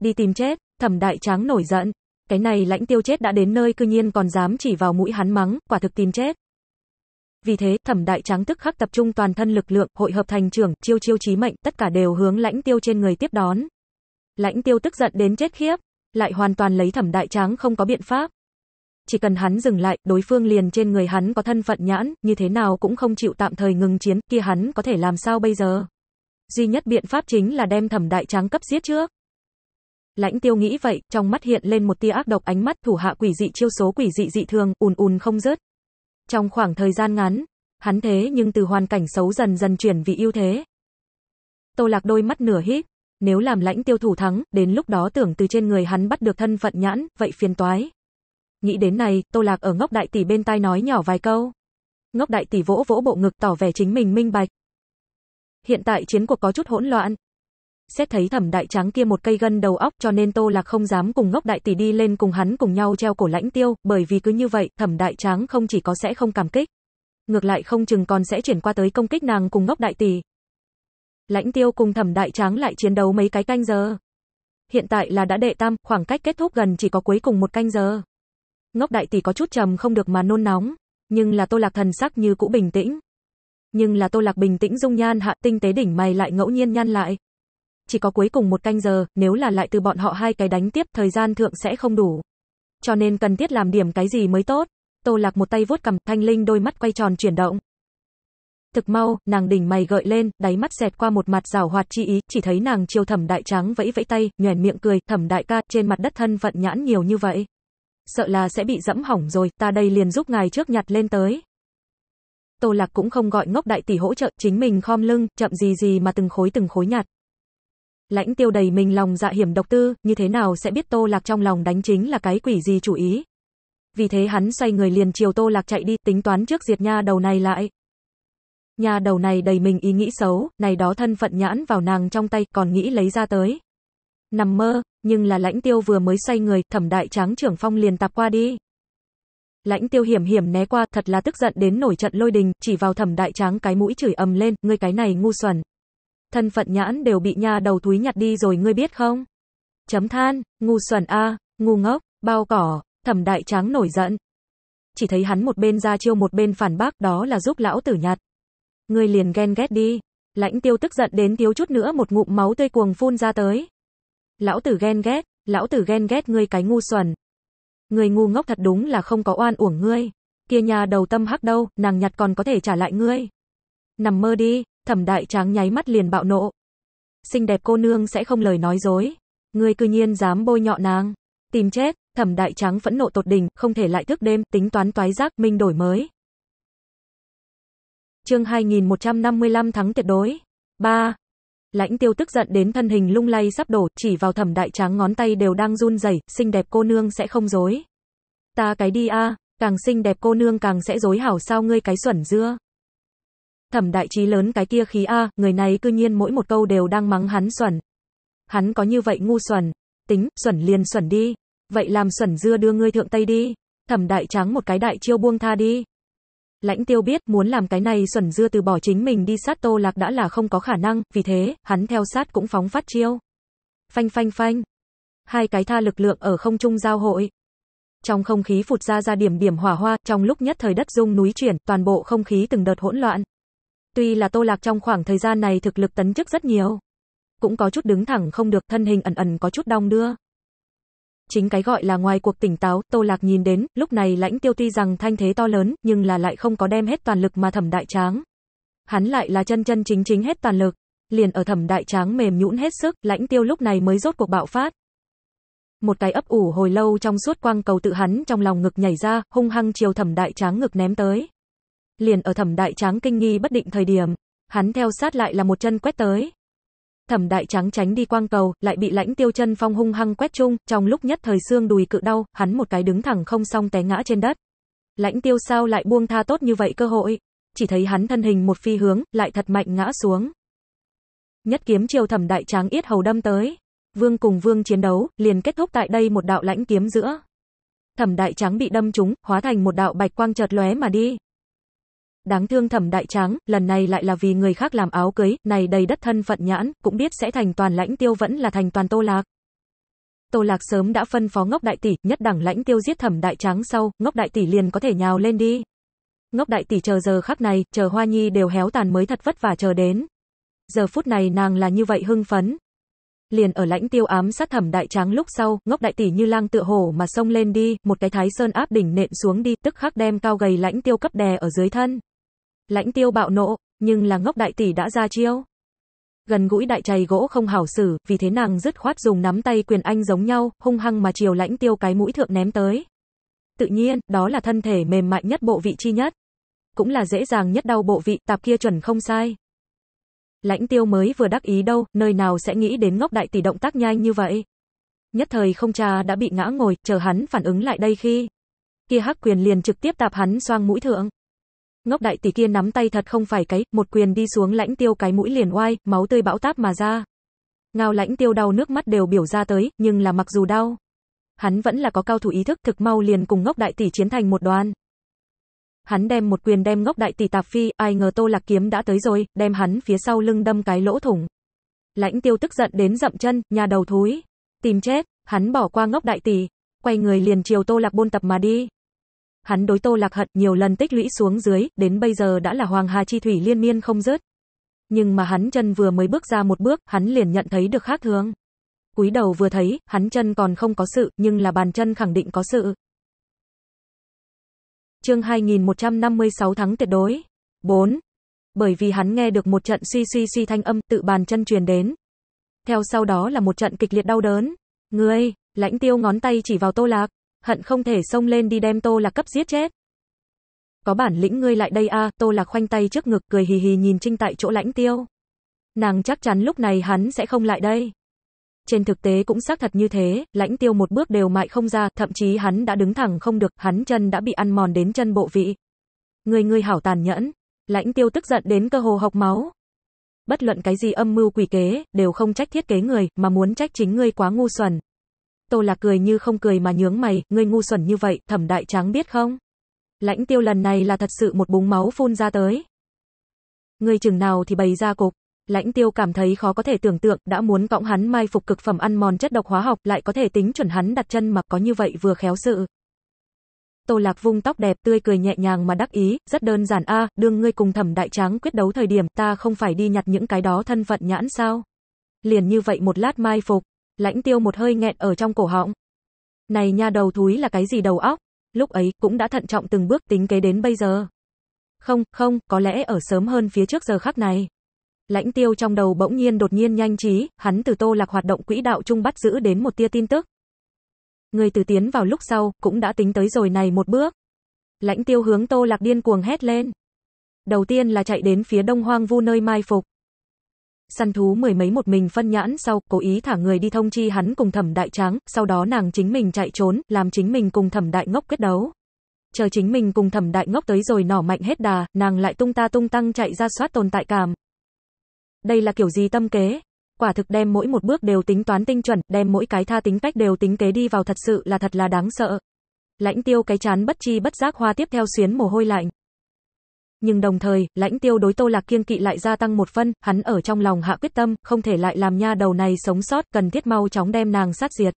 Đi tìm chết, thẩm đại tráng nổi giận. Cái này lãnh tiêu chết đã đến nơi cư nhiên còn dám chỉ vào mũi hắn mắng, quả thực tìm chết. Vì thế, thẩm đại tráng tức khắc tập trung toàn thân lực lượng, hội hợp thành trưởng, chiêu chiêu chí mệnh, tất cả đều hướng lãnh tiêu trên người tiếp đón. Lãnh tiêu tức giận đến chết khiếp, lại hoàn toàn lấy thẩm đại tráng không có biện pháp. Chỉ cần hắn dừng lại, đối phương liền trên người hắn có thân phận nhãn, như thế nào cũng không chịu tạm thời ngừng chiến, kia hắn có thể làm sao bây giờ. Duy nhất biện pháp chính là đem thẩm đại tráng cấp giết trước. Lãnh tiêu nghĩ vậy, trong mắt hiện lên một tia ác độc ánh mắt thủ hạ quỷ dị chiêu số quỷ dị dị thường, ùn ùn không dứt. Trong khoảng thời gian ngắn, hắn thế nhưng từ hoàn cảnh xấu dần dần chuyển vị ưu thế. Tô lạc đôi mắt nửa hít, nếu làm lãnh tiêu thủ thắng, đến lúc đó tưởng từ trên người hắn bắt được thân phận nhãn, vậy phiền toái. Nghĩ đến này, tô lạc ở ngốc đại tỷ bên tai nói nhỏ vài câu. Ngốc đại tỷ vỗ vỗ bộ ngực tỏ vẻ chính mình minh bạch hiện tại chiến cuộc có chút hỗn loạn. Xét thấy thẩm đại tráng kia một cây gân đầu óc cho nên Tô Lạc không dám cùng ngốc đại tỷ đi lên cùng hắn cùng nhau treo cổ lãnh tiêu, bởi vì cứ như vậy, thẩm đại tráng không chỉ có sẽ không cảm kích. Ngược lại không chừng còn sẽ chuyển qua tới công kích nàng cùng ngốc đại tỷ. Lãnh tiêu cùng thẩm đại tráng lại chiến đấu mấy cái canh giờ. Hiện tại là đã đệ tam, khoảng cách kết thúc gần chỉ có cuối cùng một canh giờ. Ngốc đại tỷ có chút trầm không được mà nôn nóng, nhưng là Tô Lạc thần sắc như cũ bình tĩnh nhưng là Tô Lạc bình tĩnh dung nhan hạ tinh tế đỉnh mày lại ngẫu nhiên nhăn lại. Chỉ có cuối cùng một canh giờ, nếu là lại từ bọn họ hai cái đánh tiếp thời gian thượng sẽ không đủ. Cho nên cần thiết làm điểm cái gì mới tốt. Tô Lạc một tay vuốt cầm, Thanh Linh đôi mắt quay tròn chuyển động. Thực mau, nàng đỉnh mày gợi lên, đáy mắt xẹt qua một mặt rào hoạt chi ý, chỉ thấy nàng chiều thẩm đại trắng vẫy vẫy tay, nhoẻn miệng cười, thẩm đại ca, trên mặt đất thân vận nhãn nhiều như vậy. Sợ là sẽ bị dẫm hỏng rồi, ta đây liền giúp ngài trước nhặt lên tới. Tô Lạc cũng không gọi ngốc đại tỷ hỗ trợ, chính mình khom lưng, chậm gì gì mà từng khối từng khối nhặt. Lãnh tiêu đầy mình lòng dạ hiểm độc tư, như thế nào sẽ biết Tô Lạc trong lòng đánh chính là cái quỷ gì chủ ý. Vì thế hắn xoay người liền chiều Tô Lạc chạy đi, tính toán trước diệt nha đầu này lại. Nha đầu này đầy mình ý nghĩ xấu, này đó thân phận nhãn vào nàng trong tay, còn nghĩ lấy ra tới. Nằm mơ, nhưng là lãnh tiêu vừa mới xoay người, thẩm đại tráng trưởng phong liền tạp qua đi. Lãnh tiêu hiểm hiểm né qua, thật là tức giận đến nổi trận lôi đình, chỉ vào thẩm đại tráng cái mũi chửi ầm lên, ngươi cái này ngu xuẩn. Thân phận nhãn đều bị nha đầu thúi nhặt đi rồi ngươi biết không? Chấm than, ngu xuẩn a, ngu ngốc, bao cỏ, thẩm đại tráng nổi giận. Chỉ thấy hắn một bên ra chiêu một bên phản bác đó là giúp lão tử nhặt. Ngươi liền ghen ghét đi. Lãnh tiêu tức giận đến thiếu chút nữa một ngụm máu tươi cuồng phun ra tới. Lão tử ghen ghét, lão tử ghen ghét ngươi cái ngu xuẩn, Người ngu ngốc thật đúng là không có oan uổng ngươi. Kia nhà đầu tâm hắc đâu, nàng nhặt còn có thể trả lại ngươi. Nằm mơ đi, thẩm đại tráng nháy mắt liền bạo nộ. Xinh đẹp cô nương sẽ không lời nói dối. Ngươi cư nhiên dám bôi nhọ nàng. Tìm chết, thẩm đại tráng phẫn nộ tột đỉnh, không thể lại thức đêm, tính toán toái giác, minh đổi mới. Chương 2155 thắng tuyệt đối. 3. Lãnh tiêu tức giận đến thân hình lung lay sắp đổ, chỉ vào thẩm đại tráng ngón tay đều đang run rẩy, xinh đẹp cô nương sẽ không dối. Ta cái đi a, càng xinh đẹp cô nương càng sẽ dối hảo sao ngươi cái xuẩn dưa. Thẩm đại trí lớn cái kia khí a, người này cư nhiên mỗi một câu đều đang mắng hắn xuẩn. Hắn có như vậy ngu xuẩn, tính, xuẩn liền xuẩn đi. Vậy làm xuẩn dưa đưa ngươi thượng Tây đi. Thẩm đại tráng một cái đại chiêu buông tha đi. Lãnh tiêu biết muốn làm cái này xuẩn dưa từ bỏ chính mình đi sát tô lạc đã là không có khả năng, vì thế, hắn theo sát cũng phóng phát chiêu. Phanh phanh phanh. Hai cái tha lực lượng ở không trung giao hội. Trong không khí phụt ra ra điểm điểm hỏa hoa, trong lúc nhất thời đất rung núi chuyển, toàn bộ không khí từng đợt hỗn loạn. Tuy là tô lạc trong khoảng thời gian này thực lực tấn chức rất nhiều. Cũng có chút đứng thẳng không được, thân hình ẩn ẩn có chút đong đưa. Chính cái gọi là ngoài cuộc tỉnh táo, Tô Lạc nhìn đến, lúc này lãnh tiêu tuy rằng thanh thế to lớn, nhưng là lại không có đem hết toàn lực mà thẩm đại tráng. Hắn lại là chân chân chính chính hết toàn lực. Liền ở thẩm đại tráng mềm nhũn hết sức, lãnh tiêu lúc này mới rốt cuộc bạo phát. Một cái ấp ủ hồi lâu trong suốt quang cầu tự hắn trong lòng ngực nhảy ra, hung hăng chiều thẩm đại tráng ngực ném tới. Liền ở thẩm đại tráng kinh nghi bất định thời điểm, hắn theo sát lại là một chân quét tới. Thẩm đại trắng tránh đi quang cầu, lại bị lãnh tiêu chân phong hung hăng quét chung, trong lúc nhất thời xương đùi cự đau, hắn một cái đứng thẳng không xong té ngã trên đất. Lãnh tiêu sao lại buông tha tốt như vậy cơ hội, chỉ thấy hắn thân hình một phi hướng, lại thật mạnh ngã xuống. Nhất kiếm chiều thẩm đại tráng yết hầu đâm tới. Vương cùng vương chiến đấu, liền kết thúc tại đây một đạo lãnh kiếm giữa. Thẩm đại tráng bị đâm trúng, hóa thành một đạo bạch quang chợt lóe mà đi. Đáng thương thẩm đại tráng, lần này lại là vì người khác làm áo cưới, này đầy đất thân phận nhãn, cũng biết sẽ thành toàn lãnh tiêu vẫn là thành toàn tô lạc. Tô Lạc sớm đã phân phó Ngốc Đại Tỷ, nhất đẳng lãnh tiêu giết thẩm đại tráng sau, Ngốc Đại Tỷ liền có thể nhào lên đi. Ngốc Đại Tỷ chờ giờ khắc này, chờ Hoa Nhi đều héo tàn mới thật vất vả chờ đến. Giờ phút này nàng là như vậy hưng phấn. Liền ở lãnh tiêu ám sát thẩm đại tráng lúc sau, Ngốc Đại Tỷ như lang tựa hổ mà xông lên đi, một cái thái sơn áp đỉnh nện xuống đi, tức khắc đem cao gầy lãnh tiêu cấp đè ở dưới thân. Lãnh tiêu bạo nộ, nhưng là ngốc đại tỷ đã ra chiêu. Gần gũi đại chày gỗ không hảo xử, vì thế nàng dứt khoát dùng nắm tay quyền anh giống nhau, hung hăng mà chiều lãnh tiêu cái mũi thượng ném tới. Tự nhiên, đó là thân thể mềm mại nhất bộ vị chi nhất. Cũng là dễ dàng nhất đau bộ vị, tạp kia chuẩn không sai. Lãnh tiêu mới vừa đắc ý đâu, nơi nào sẽ nghĩ đến ngốc đại tỷ động tác nhanh như vậy. Nhất thời không trà đã bị ngã ngồi, chờ hắn phản ứng lại đây khi. Kia hắc quyền liền trực tiếp tạp hắn xoang mũi thượng. Ngốc đại tỷ kia nắm tay thật không phải cái, một quyền đi xuống lãnh tiêu cái mũi liền oai, máu tươi bão táp mà ra. Ngao lãnh tiêu đau nước mắt đều biểu ra tới, nhưng là mặc dù đau. Hắn vẫn là có cao thủ ý thức thực mau liền cùng ngốc đại tỷ chiến thành một đoàn. Hắn đem một quyền đem ngốc đại tỷ tạp phi, ai ngờ tô lạc kiếm đã tới rồi, đem hắn phía sau lưng đâm cái lỗ thủng. Lãnh tiêu tức giận đến dậm chân, nhà đầu thúi. Tìm chết, hắn bỏ qua ngốc đại tỷ, quay người liền chiều tô lạc buôn tập mà đi. Hắn đối Tô Lạc hận nhiều lần tích lũy xuống dưới, đến bây giờ đã là Hoàng Hà Chi Thủy liên miên không dứt Nhưng mà hắn chân vừa mới bước ra một bước, hắn liền nhận thấy được khác thường. Cúi đầu vừa thấy, hắn chân còn không có sự, nhưng là bàn chân khẳng định có sự. Chương 2156 thắng tuyệt đối. 4. Bởi vì hắn nghe được một trận suy suy suy thanh âm tự bàn chân truyền đến. Theo sau đó là một trận kịch liệt đau đớn. Ngươi, lãnh tiêu ngón tay chỉ vào tô lạc, hận không thể xông lên đi đem Tô Lạc cấp giết chết. Có bản lĩnh ngươi lại đây a, Tô Lạc khoanh tay trước ngực cười hì hì nhìn Trinh tại chỗ lãnh tiêu. Nàng chắc chắn lúc này hắn sẽ không lại đây. Trên thực tế cũng xác thật như thế, lãnh tiêu một bước đều mại không ra, thậm chí hắn đã đứng thẳng không được, hắn chân đã bị ăn mòn đến chân bộ vị. ngươi ngươi hảo tàn nhẫn, lãnh tiêu tức giận đến cơ hồ học máu. Bất luận cái gì âm mưu quỷ kế, đều không trách thiết kế người, mà muốn trách chính ngươi quá ngu xuẩn. Tô Lạc cười như không cười mà nhướng mày, ngươi ngu xuẩn như vậy, thẩm đại tráng biết không? Lãnh tiêu lần này là thật sự một búng máu phun ra tới. Ngươi chừng nào thì bày ra cục. Lãnh tiêu cảm thấy khó có thể tưởng tượng, đã muốn cõng hắn mai phục cực phẩm ăn mòn chất độc hóa học, lại có thể tính chuẩn hắn đặt chân mà có như vậy vừa khéo sự. Tô Lạc vung tóc đẹp tươi cười nhẹ nhàng mà đắc ý, rất đơn giản a, đương ngươi cùng thẩm đại tráng quyết đấu thời điểm ta không phải đi nhặt những cái đó thân phận nhãn sao. Liền như vậy một lát mai phục, Lãnh tiêu một hơi nghẹn ở trong cổ họng. Này nha đầu thúi là cái gì đầu óc? Lúc ấy cũng đã thận trọng từng bước tính kế đến bây giờ. Không, không, có lẽ ở sớm hơn phía trước giờ khắc này. Lãnh tiêu trong đầu bỗng nhiên đột nhiên nhanh trí, hắn từ tô lạc hoạt động quỹ đạo chung bắt giữ đến một tia tin tức. Người từ tiến vào lúc sau, cũng đã tính tới rồi này một bước. Lãnh tiêu hướng tô lạc điên cuồng hét lên. Đầu tiên là chạy đến phía đông hoang vu nơi mai phục săn thú mười mấy một mình phân nhãn sau, cố ý thả người đi thông chi hắn cùng thẩm đại tráng, sau đó nàng chính mình chạy trốn, làm chính mình cùng thẩm đại ngốc quyết đấu. Chờ chính mình cùng thẩm đại ngốc tới rồi nỏ mạnh hết đà, nàng lại tung ta tung tăng chạy ra soát tồn tại cảm. Đây là kiểu gì tâm kế? Quả thực đem mỗi một bước đều tính toán tinh chuẩn, đem mỗi cái tha tính cách đều tính kế đi vào thật sự là thật là đáng sợ. Lãnh tiêu cái chán bất chi bất giác hoa tiếp theo xuyến mồ hôi lạnh. Nhưng đồng thời, lãnh tiêu đối Tô Lạc kiên kỵ lại gia tăng một phân, hắn ở trong lòng hạ quyết tâm, không thể lại làm nha đầu này sống sót, cần thiết mau chóng đem nàng sát diệt.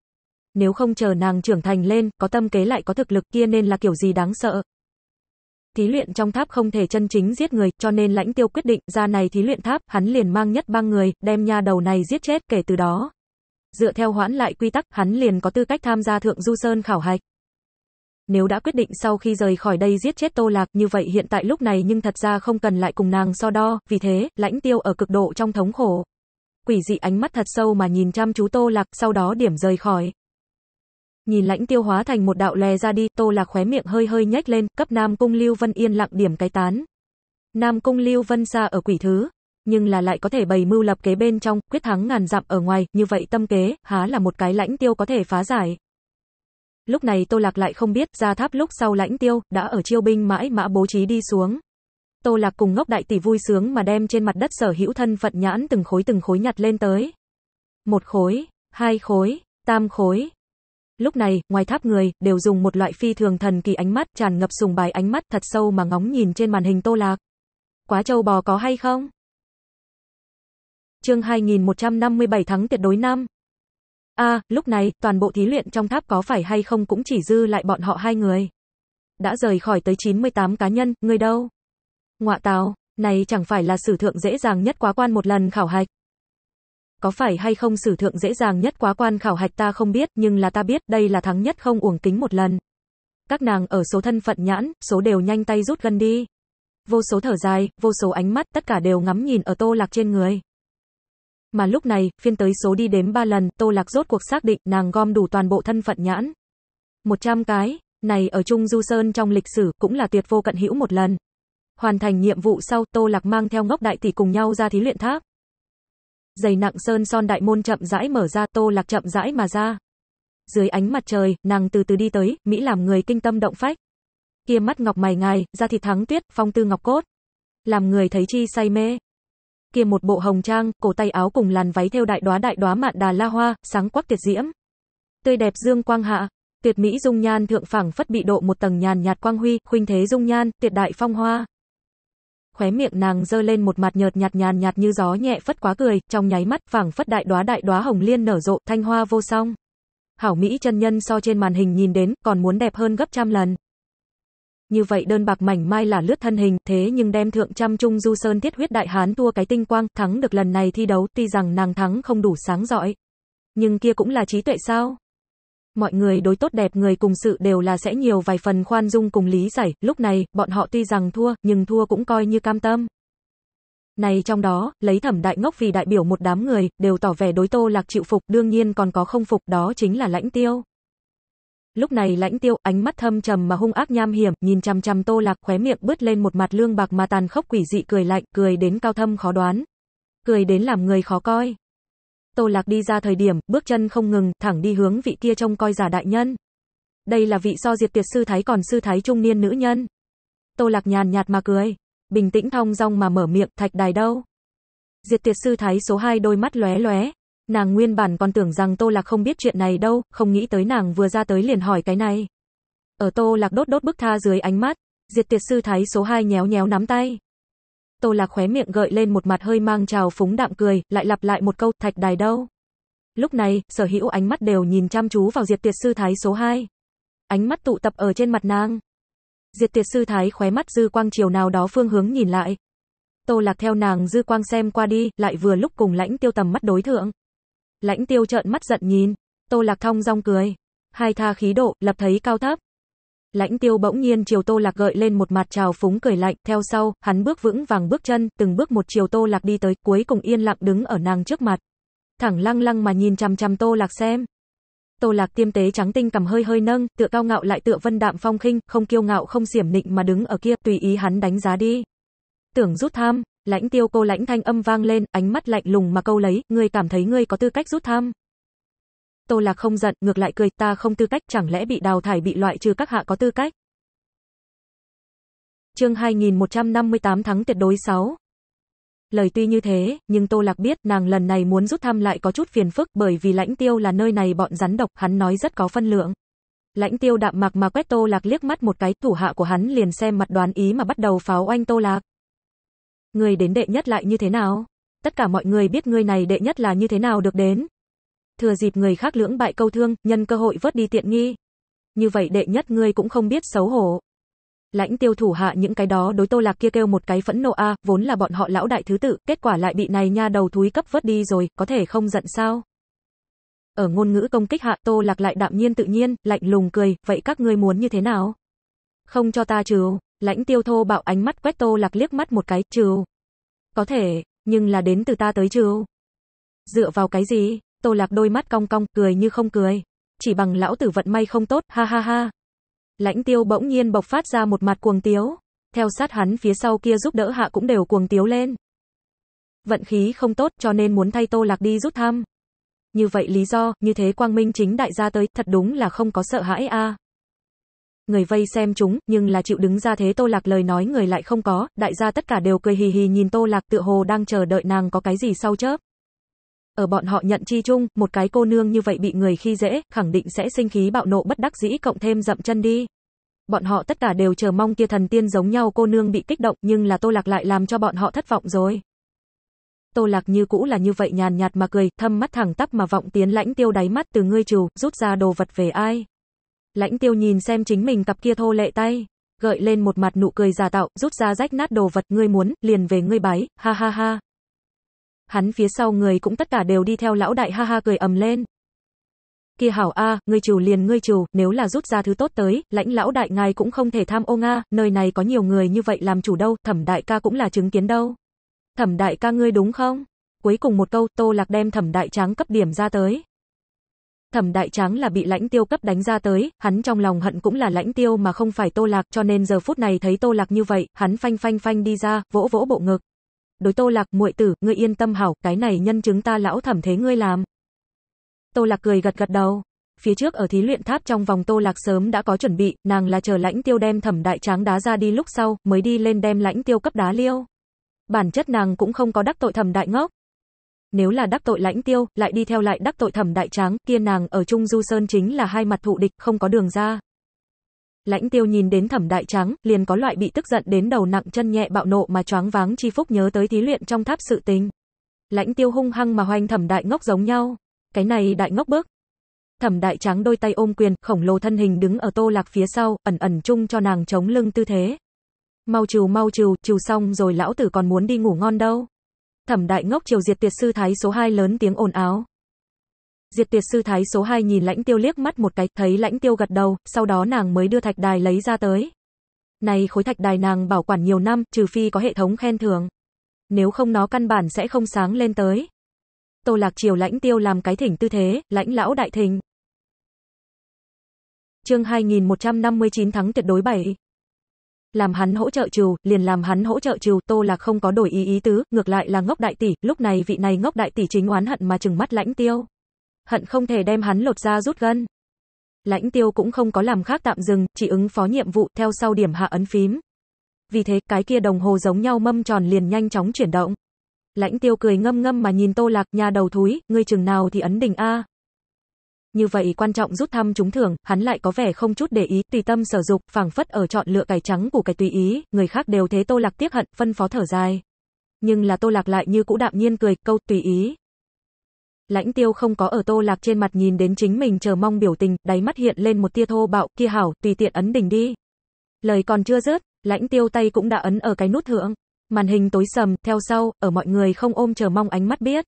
Nếu không chờ nàng trưởng thành lên, có tâm kế lại có thực lực kia nên là kiểu gì đáng sợ. Thí luyện trong tháp không thể chân chính giết người, cho nên lãnh tiêu quyết định, ra này thí luyện tháp, hắn liền mang nhất băng người, đem nha đầu này giết chết, kể từ đó. Dựa theo hoãn lại quy tắc, hắn liền có tư cách tham gia thượng du sơn khảo hạch nếu đã quyết định sau khi rời khỏi đây giết chết Tô Lạc như vậy hiện tại lúc này nhưng thật ra không cần lại cùng nàng so đo, vì thế, lãnh tiêu ở cực độ trong thống khổ. Quỷ dị ánh mắt thật sâu mà nhìn chăm chú Tô Lạc, sau đó điểm rời khỏi. Nhìn lãnh tiêu hóa thành một đạo lè ra đi, Tô Lạc khóe miệng hơi hơi nhếch lên, cấp Nam Cung Lưu Vân yên lặng điểm cái tán. Nam Cung Lưu Vân xa ở quỷ thứ, nhưng là lại có thể bày mưu lập kế bên trong, quyết thắng ngàn dặm ở ngoài, như vậy tâm kế, há là một cái lãnh tiêu có thể phá giải. Lúc này Tô Lạc lại không biết ra tháp lúc sau lãnh tiêu, đã ở chiêu binh mãi mã bố trí đi xuống. Tô Lạc cùng ngốc đại tỷ vui sướng mà đem trên mặt đất sở hữu thân phận nhãn từng khối từng khối nhặt lên tới. Một khối, hai khối, tam khối. Lúc này, ngoài tháp người, đều dùng một loại phi thường thần kỳ ánh mắt tràn ngập sùng bài ánh mắt thật sâu mà ngóng nhìn trên màn hình Tô Lạc. Quá châu bò có hay không? Chương 2157 thắng tuyệt đối năm A, à, lúc này, toàn bộ thí luyện trong tháp có phải hay không cũng chỉ dư lại bọn họ hai người. Đã rời khỏi tới 98 cá nhân, người đâu? Ngọa tào, này chẳng phải là sử thượng dễ dàng nhất quá quan một lần khảo hạch. Có phải hay không sử thượng dễ dàng nhất quá quan khảo hạch ta không biết, nhưng là ta biết đây là thắng nhất không uổng kính một lần. Các nàng ở số thân phận nhãn, số đều nhanh tay rút gần đi. Vô số thở dài, vô số ánh mắt, tất cả đều ngắm nhìn ở tô lạc trên người. Mà lúc này, phiên tới số đi đếm 3 lần, Tô Lạc rốt cuộc xác định nàng gom đủ toàn bộ thân phận nhãn. 100 cái, này ở Trung Du Sơn trong lịch sử cũng là tuyệt vô cận hữu một lần. Hoàn thành nhiệm vụ sau, Tô Lạc mang theo ngốc đại tỷ cùng nhau ra thí luyện tháp. Dày nặng sơn son đại môn chậm rãi mở ra, Tô Lạc chậm rãi mà ra. Dưới ánh mặt trời, nàng từ từ đi tới, mỹ làm người kinh tâm động phách. Kia mắt ngọc mày ngài, ra thịt thắng tuyết, phong tư ngọc cốt. Làm người thấy chi say mê kia một bộ hồng trang, cổ tay áo cùng làn váy theo đại đóa đại đóa mạn đà la hoa, sáng quắc tuyệt diễm. Tươi đẹp dương quang hạ, tuyệt mỹ dung nhan thượng phẳng phất bị độ một tầng nhàn nhạt quang huy, khuynh thế dung nhan, tuyệt đại phong hoa. Khóe miệng nàng dơ lên một mặt nhợt nhạt nhàn nhạt như gió nhẹ phất quá cười, trong nháy mắt phẳng phất đại đóa đại đóa hồng liên nở rộ, thanh hoa vô song. Hảo mỹ chân nhân so trên màn hình nhìn đến, còn muốn đẹp hơn gấp trăm lần. Như vậy đơn bạc mảnh mai là lướt thân hình, thế nhưng đem thượng trăm trung du sơn thiết huyết đại hán thua cái tinh quang, thắng được lần này thi đấu, tuy rằng nàng thắng không đủ sáng giỏi. Nhưng kia cũng là trí tuệ sao? Mọi người đối tốt đẹp người cùng sự đều là sẽ nhiều vài phần khoan dung cùng lý giải, lúc này, bọn họ tuy rằng thua, nhưng thua cũng coi như cam tâm. Này trong đó, lấy thẩm đại ngốc vì đại biểu một đám người, đều tỏ vẻ đối tô lạc chịu phục, đương nhiên còn có không phục, đó chính là lãnh tiêu. Lúc này lãnh tiêu, ánh mắt thâm trầm mà hung ác nham hiểm, nhìn chằm chằm tô lạc khóe miệng bứt lên một mặt lương bạc mà tàn khốc quỷ dị cười lạnh, cười đến cao thâm khó đoán. Cười đến làm người khó coi. Tô lạc đi ra thời điểm, bước chân không ngừng, thẳng đi hướng vị kia trông coi giả đại nhân. Đây là vị so diệt tiệt sư thái còn sư thái trung niên nữ nhân. Tô lạc nhàn nhạt mà cười, bình tĩnh thong dong mà mở miệng, thạch đài đâu. Diệt tiệt sư thái số 2 đôi mắt lóe lóe, Nàng nguyên bản còn tưởng rằng Tô Lạc không biết chuyện này đâu, không nghĩ tới nàng vừa ra tới liền hỏi cái này. Ở Tô Lạc đốt đốt bức tha dưới ánh mắt, diệt tiệt sư thái số 2 nhéo nhéo nắm tay. Tô Lạc khóe miệng gợi lên một mặt hơi mang trào phúng đạm cười, lại lặp lại một câu, thạch đài đâu. Lúc này, sở hữu ánh mắt đều nhìn chăm chú vào diệt tiệt sư thái số 2. Ánh mắt tụ tập ở trên mặt nàng. Diệt tiệt sư thái khóe mắt dư quang chiều nào đó phương hướng nhìn lại. Tô lạc theo nàng dư quang xem qua đi, lại vừa lúc cùng lãnh tiêu tầm mắt đối thượng. Lãnh tiêu trợn mắt giận nhìn. Tô lạc thong rong cười. Hai tha khí độ, lập thấy cao thấp. Lãnh tiêu bỗng nhiên chiều tô lạc gợi lên một mặt trào phúng cười lạnh, theo sau, hắn bước vững vàng bước chân, từng bước một chiều tô lạc đi tới, cuối cùng yên lặng đứng ở nàng trước mặt. Thẳng lăng lăng mà nhìn chằm chằm tô lạc xem. Tô lạc tiêm tế trắng tinh cầm hơi hơi nâng, tựa cao ngạo lại tựa vân đạm phong khinh, không kiêu ngạo không xiểm nịnh mà đứng ở kia, tùy ý hắn đánh giá đi. Tưởng rút tham, Lãnh tiêu cô lãnh thanh âm vang lên, ánh mắt lạnh lùng mà câu lấy, ngươi cảm thấy ngươi có tư cách rút tham. Tô lạc không giận, ngược lại cười, ta không tư cách, chẳng lẽ bị đào thải bị loại trừ các hạ có tư cách. Chương 2158 thắng tuyệt đối 6. Lời tuy như thế, nhưng Tô Lạc biết nàng lần này muốn rút thăm lại có chút phiền phức bởi vì lãnh tiêu là nơi này bọn rắn độc, hắn nói rất có phân lượng. Lãnh tiêu đạm mạc mà quét Tô Lạc liếc mắt một cái, thủ hạ của hắn liền xem mặt đoán ý mà bắt đầu pháo oanh Tô Lạc. Người đến đệ nhất lại như thế nào? Tất cả mọi người biết người này đệ nhất là như thế nào được đến. Thừa dịp người khác lưỡng bại câu thương, nhân cơ hội vớt đi tiện nghi. Như vậy đệ nhất ngươi cũng không biết xấu hổ. Lãnh tiêu thủ hạ những cái đó đối tô lạc kia kêu một cái phẫn nộ a vốn là bọn họ lão đại thứ tự, kết quả lại bị này nha đầu thúi cấp vớt đi rồi, có thể không giận sao? Ở ngôn ngữ công kích hạ tô lạc lại đạm nhiên tự nhiên, lạnh lùng cười, vậy các ngươi muốn như thế nào? Không cho ta trừ. Lãnh tiêu thô bạo ánh mắt quét tô lạc liếc mắt một cái, trừ. Có thể, nhưng là đến từ ta tới trừ. Dựa vào cái gì? Tô lạc đôi mắt cong cong, cười như không cười. Chỉ bằng lão tử vận may không tốt, ha ha ha. Lãnh tiêu bỗng nhiên bộc phát ra một mặt cuồng tiếu. Theo sát hắn phía sau kia giúp đỡ hạ cũng đều cuồng tiếu lên. Vận khí không tốt cho nên muốn thay tô lạc đi rút thăm. Như vậy lý do, như thế quang minh chính đại gia tới, thật đúng là không có sợ hãi a người vây xem chúng, nhưng là chịu đứng ra thế Tô Lạc lời nói người lại không có, đại gia tất cả đều cười hì hì nhìn Tô Lạc tựa hồ đang chờ đợi nàng có cái gì sau chớp. Ở bọn họ nhận chi chung, một cái cô nương như vậy bị người khi dễ, khẳng định sẽ sinh khí bạo nộ bất đắc dĩ cộng thêm dậm chân đi. Bọn họ tất cả đều chờ mong kia thần tiên giống nhau cô nương bị kích động nhưng là Tô Lạc lại làm cho bọn họ thất vọng rồi. Tô Lạc như cũ là như vậy nhàn nhạt mà cười, thâm mắt thẳng tắp mà vọng tiến lãnh tiêu đáy mắt từ ngươi trừ, rút ra đồ vật về ai. Lãnh tiêu nhìn xem chính mình cặp kia thô lệ tay, gợi lên một mặt nụ cười giả tạo, rút ra rách nát đồ vật ngươi muốn, liền về ngươi bái, ha ha ha. Hắn phía sau người cũng tất cả đều đi theo lão đại ha ha cười ầm lên. Kia hảo a, ngươi chủ liền ngươi chủ, nếu là rút ra thứ tốt tới, lãnh lão đại ngài cũng không thể tham ô nga, nơi này có nhiều người như vậy làm chủ đâu, thẩm đại ca cũng là chứng kiến đâu. Thẩm đại ca ngươi đúng không? Cuối cùng một câu, Tô Lạc đem thẩm đại tráng cấp điểm ra tới. Thẩm Đại Tráng là bị Lãnh Tiêu cấp đánh ra tới, hắn trong lòng hận cũng là Lãnh Tiêu mà không phải Tô Lạc, cho nên giờ phút này thấy Tô Lạc như vậy, hắn phanh phanh phanh đi ra, vỗ vỗ bộ ngực. Đối Tô Lạc, muội tử, ngươi yên tâm hảo, cái này nhân chứng ta lão thẩm thế ngươi làm. Tô Lạc cười gật gật đầu. Phía trước ở thí luyện tháp trong vòng Tô Lạc sớm đã có chuẩn bị, nàng là chờ Lãnh Tiêu đem Thẩm Đại Tráng đá ra đi lúc sau, mới đi lên đem Lãnh Tiêu cấp đá liêu. Bản chất nàng cũng không có đắc tội Thẩm Đại Ngốc, nếu là đắc tội lãnh tiêu, lại đi theo lại đắc tội thẩm đại tráng, kia nàng ở Trung Du Sơn chính là hai mặt thụ địch, không có đường ra. Lãnh tiêu nhìn đến thẩm đại tráng, liền có loại bị tức giận đến đầu nặng chân nhẹ bạo nộ mà choáng váng chi phúc nhớ tới thí luyện trong tháp sự tình. Lãnh tiêu hung hăng mà hoành thẩm đại ngốc giống nhau. Cái này đại ngốc bước. Thẩm đại tráng đôi tay ôm quyền, khổng lồ thân hình đứng ở tô lạc phía sau, ẩn ẩn chung cho nàng chống lưng tư thế. Mau trừ mau trừ, trừ xong rồi lão tử còn muốn đi ngủ ngon đâu. Thẩm đại ngốc chiều diệt tuyệt sư thái số 2 lớn tiếng ồn áo. Diệt tuyệt sư thái số 2 nhìn lãnh tiêu liếc mắt một cái, thấy lãnh tiêu gật đầu, sau đó nàng mới đưa thạch đài lấy ra tới. Này khối thạch đài nàng bảo quản nhiều năm, trừ phi có hệ thống khen thưởng. Nếu không nó căn bản sẽ không sáng lên tới. Tô lạc chiều lãnh tiêu làm cái thỉnh tư thế, lãnh lão đại thỉnh. Chương 2159 thắng tuyệt đối 7 làm hắn hỗ trợ trừ, liền làm hắn hỗ trợ trừ, Tô Lạc không có đổi ý ý tứ, ngược lại là ngốc đại tỷ, lúc này vị này ngốc đại tỷ chính oán hận mà trừng mắt Lãnh Tiêu. Hận không thể đem hắn lột ra rút gân. Lãnh Tiêu cũng không có làm khác tạm dừng, chỉ ứng phó nhiệm vụ, theo sau điểm hạ ấn phím. Vì thế, cái kia đồng hồ giống nhau mâm tròn liền nhanh chóng chuyển động. Lãnh Tiêu cười ngâm ngâm mà nhìn Tô Lạc, nhà đầu thúi, ngươi chừng nào thì ấn đỉnh a như vậy quan trọng rút thăm trúng thưởng, hắn lại có vẻ không chút để ý, tùy tâm sở dục, phảng phất ở chọn lựa cải trắng của cái tùy ý, người khác đều thế Tô Lạc tiếc hận, phân phó thở dài. Nhưng là Tô Lạc lại như cũ đạm nhiên cười, câu tùy ý. Lãnh Tiêu không có ở Tô Lạc trên mặt nhìn đến chính mình chờ mong biểu tình, đáy mắt hiện lên một tia thô bạo, kia hảo, tùy tiện ấn đỉnh đi. Lời còn chưa dứt, Lãnh Tiêu tay cũng đã ấn ở cái nút thượng Màn hình tối sầm, theo sau, ở mọi người không ôm chờ mong ánh mắt biết.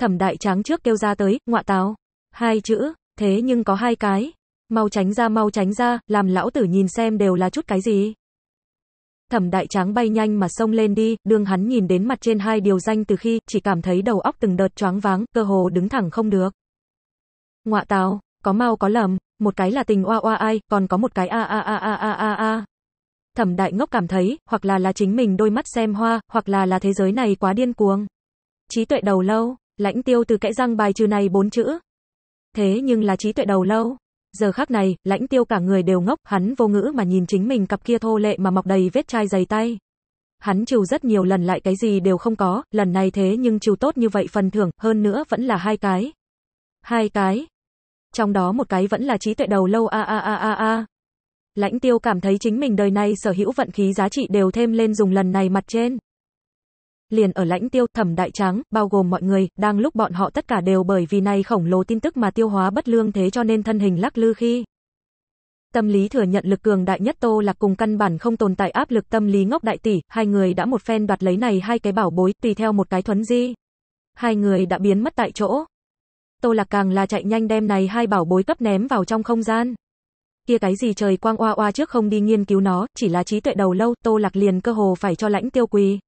Thẩm đại tráng trước kêu ra tới, ngọa táo hai chữ, thế nhưng có hai cái. Mau tránh ra mau tránh ra, làm lão tử nhìn xem đều là chút cái gì. Thẩm đại tráng bay nhanh mà xông lên đi, đường hắn nhìn đến mặt trên hai điều danh từ khi, chỉ cảm thấy đầu óc từng đợt choáng váng, cơ hồ đứng thẳng không được. Ngoạ tào, có mau có lầm, một cái là tình oa oa ai, còn có một cái a a a a a a a. Thẩm đại ngốc cảm thấy, hoặc là là chính mình đôi mắt xem hoa, hoặc là là thế giới này quá điên cuồng. Trí tuệ đầu lâu, lãnh tiêu từ kẽ răng bài trừ này bốn chữ, Thế nhưng là trí tuệ đầu lâu. Giờ khắc này, lãnh tiêu cả người đều ngốc, hắn vô ngữ mà nhìn chính mình cặp kia thô lệ mà mọc đầy vết chai dày tay. Hắn trừ rất nhiều lần lại cái gì đều không có, lần này thế nhưng trừ tốt như vậy phần thưởng, hơn nữa vẫn là hai cái. Hai cái. Trong đó một cái vẫn là trí tuệ đầu lâu a a a a a. Lãnh tiêu cảm thấy chính mình đời này sở hữu vận khí giá trị đều thêm lên dùng lần này mặt trên liền ở lãnh tiêu thẩm đại tráng, bao gồm mọi người, đang lúc bọn họ tất cả đều bởi vì này khổng lồ tin tức mà tiêu hóa bất lương thế cho nên thân hình lắc lư khi. Tâm lý thừa nhận lực cường đại nhất Tô Lạc cùng căn bản không tồn tại áp lực tâm lý ngốc đại tỷ, hai người đã một phen đoạt lấy này hai cái bảo bối, tùy theo một cái thuấn di. Hai người đã biến mất tại chỗ. Tô Lạc càng là chạy nhanh đem này hai bảo bối cấp ném vào trong không gian. Kia cái gì trời quang oa oa trước không đi nghiên cứu nó, chỉ là trí tuệ đầu lâu, Tô Lạc liền cơ hồ phải cho lãnh tiêu quỳ.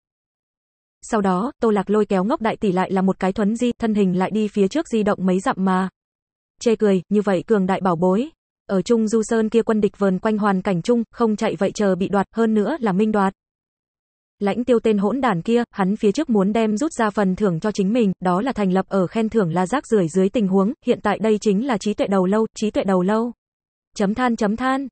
Sau đó, Tô Lạc lôi kéo ngốc đại tỷ lại là một cái thuấn di, thân hình lại đi phía trước di động mấy dặm mà. Chê cười, như vậy cường đại bảo bối. Ở Trung Du Sơn kia quân địch vờn quanh hoàn cảnh chung, không chạy vậy chờ bị đoạt, hơn nữa là minh đoạt. Lãnh tiêu tên hỗn đàn kia, hắn phía trước muốn đem rút ra phần thưởng cho chính mình, đó là thành lập ở khen thưởng là rác rưởi dưới tình huống, hiện tại đây chính là trí tuệ đầu lâu, trí tuệ đầu lâu. Chấm than chấm than,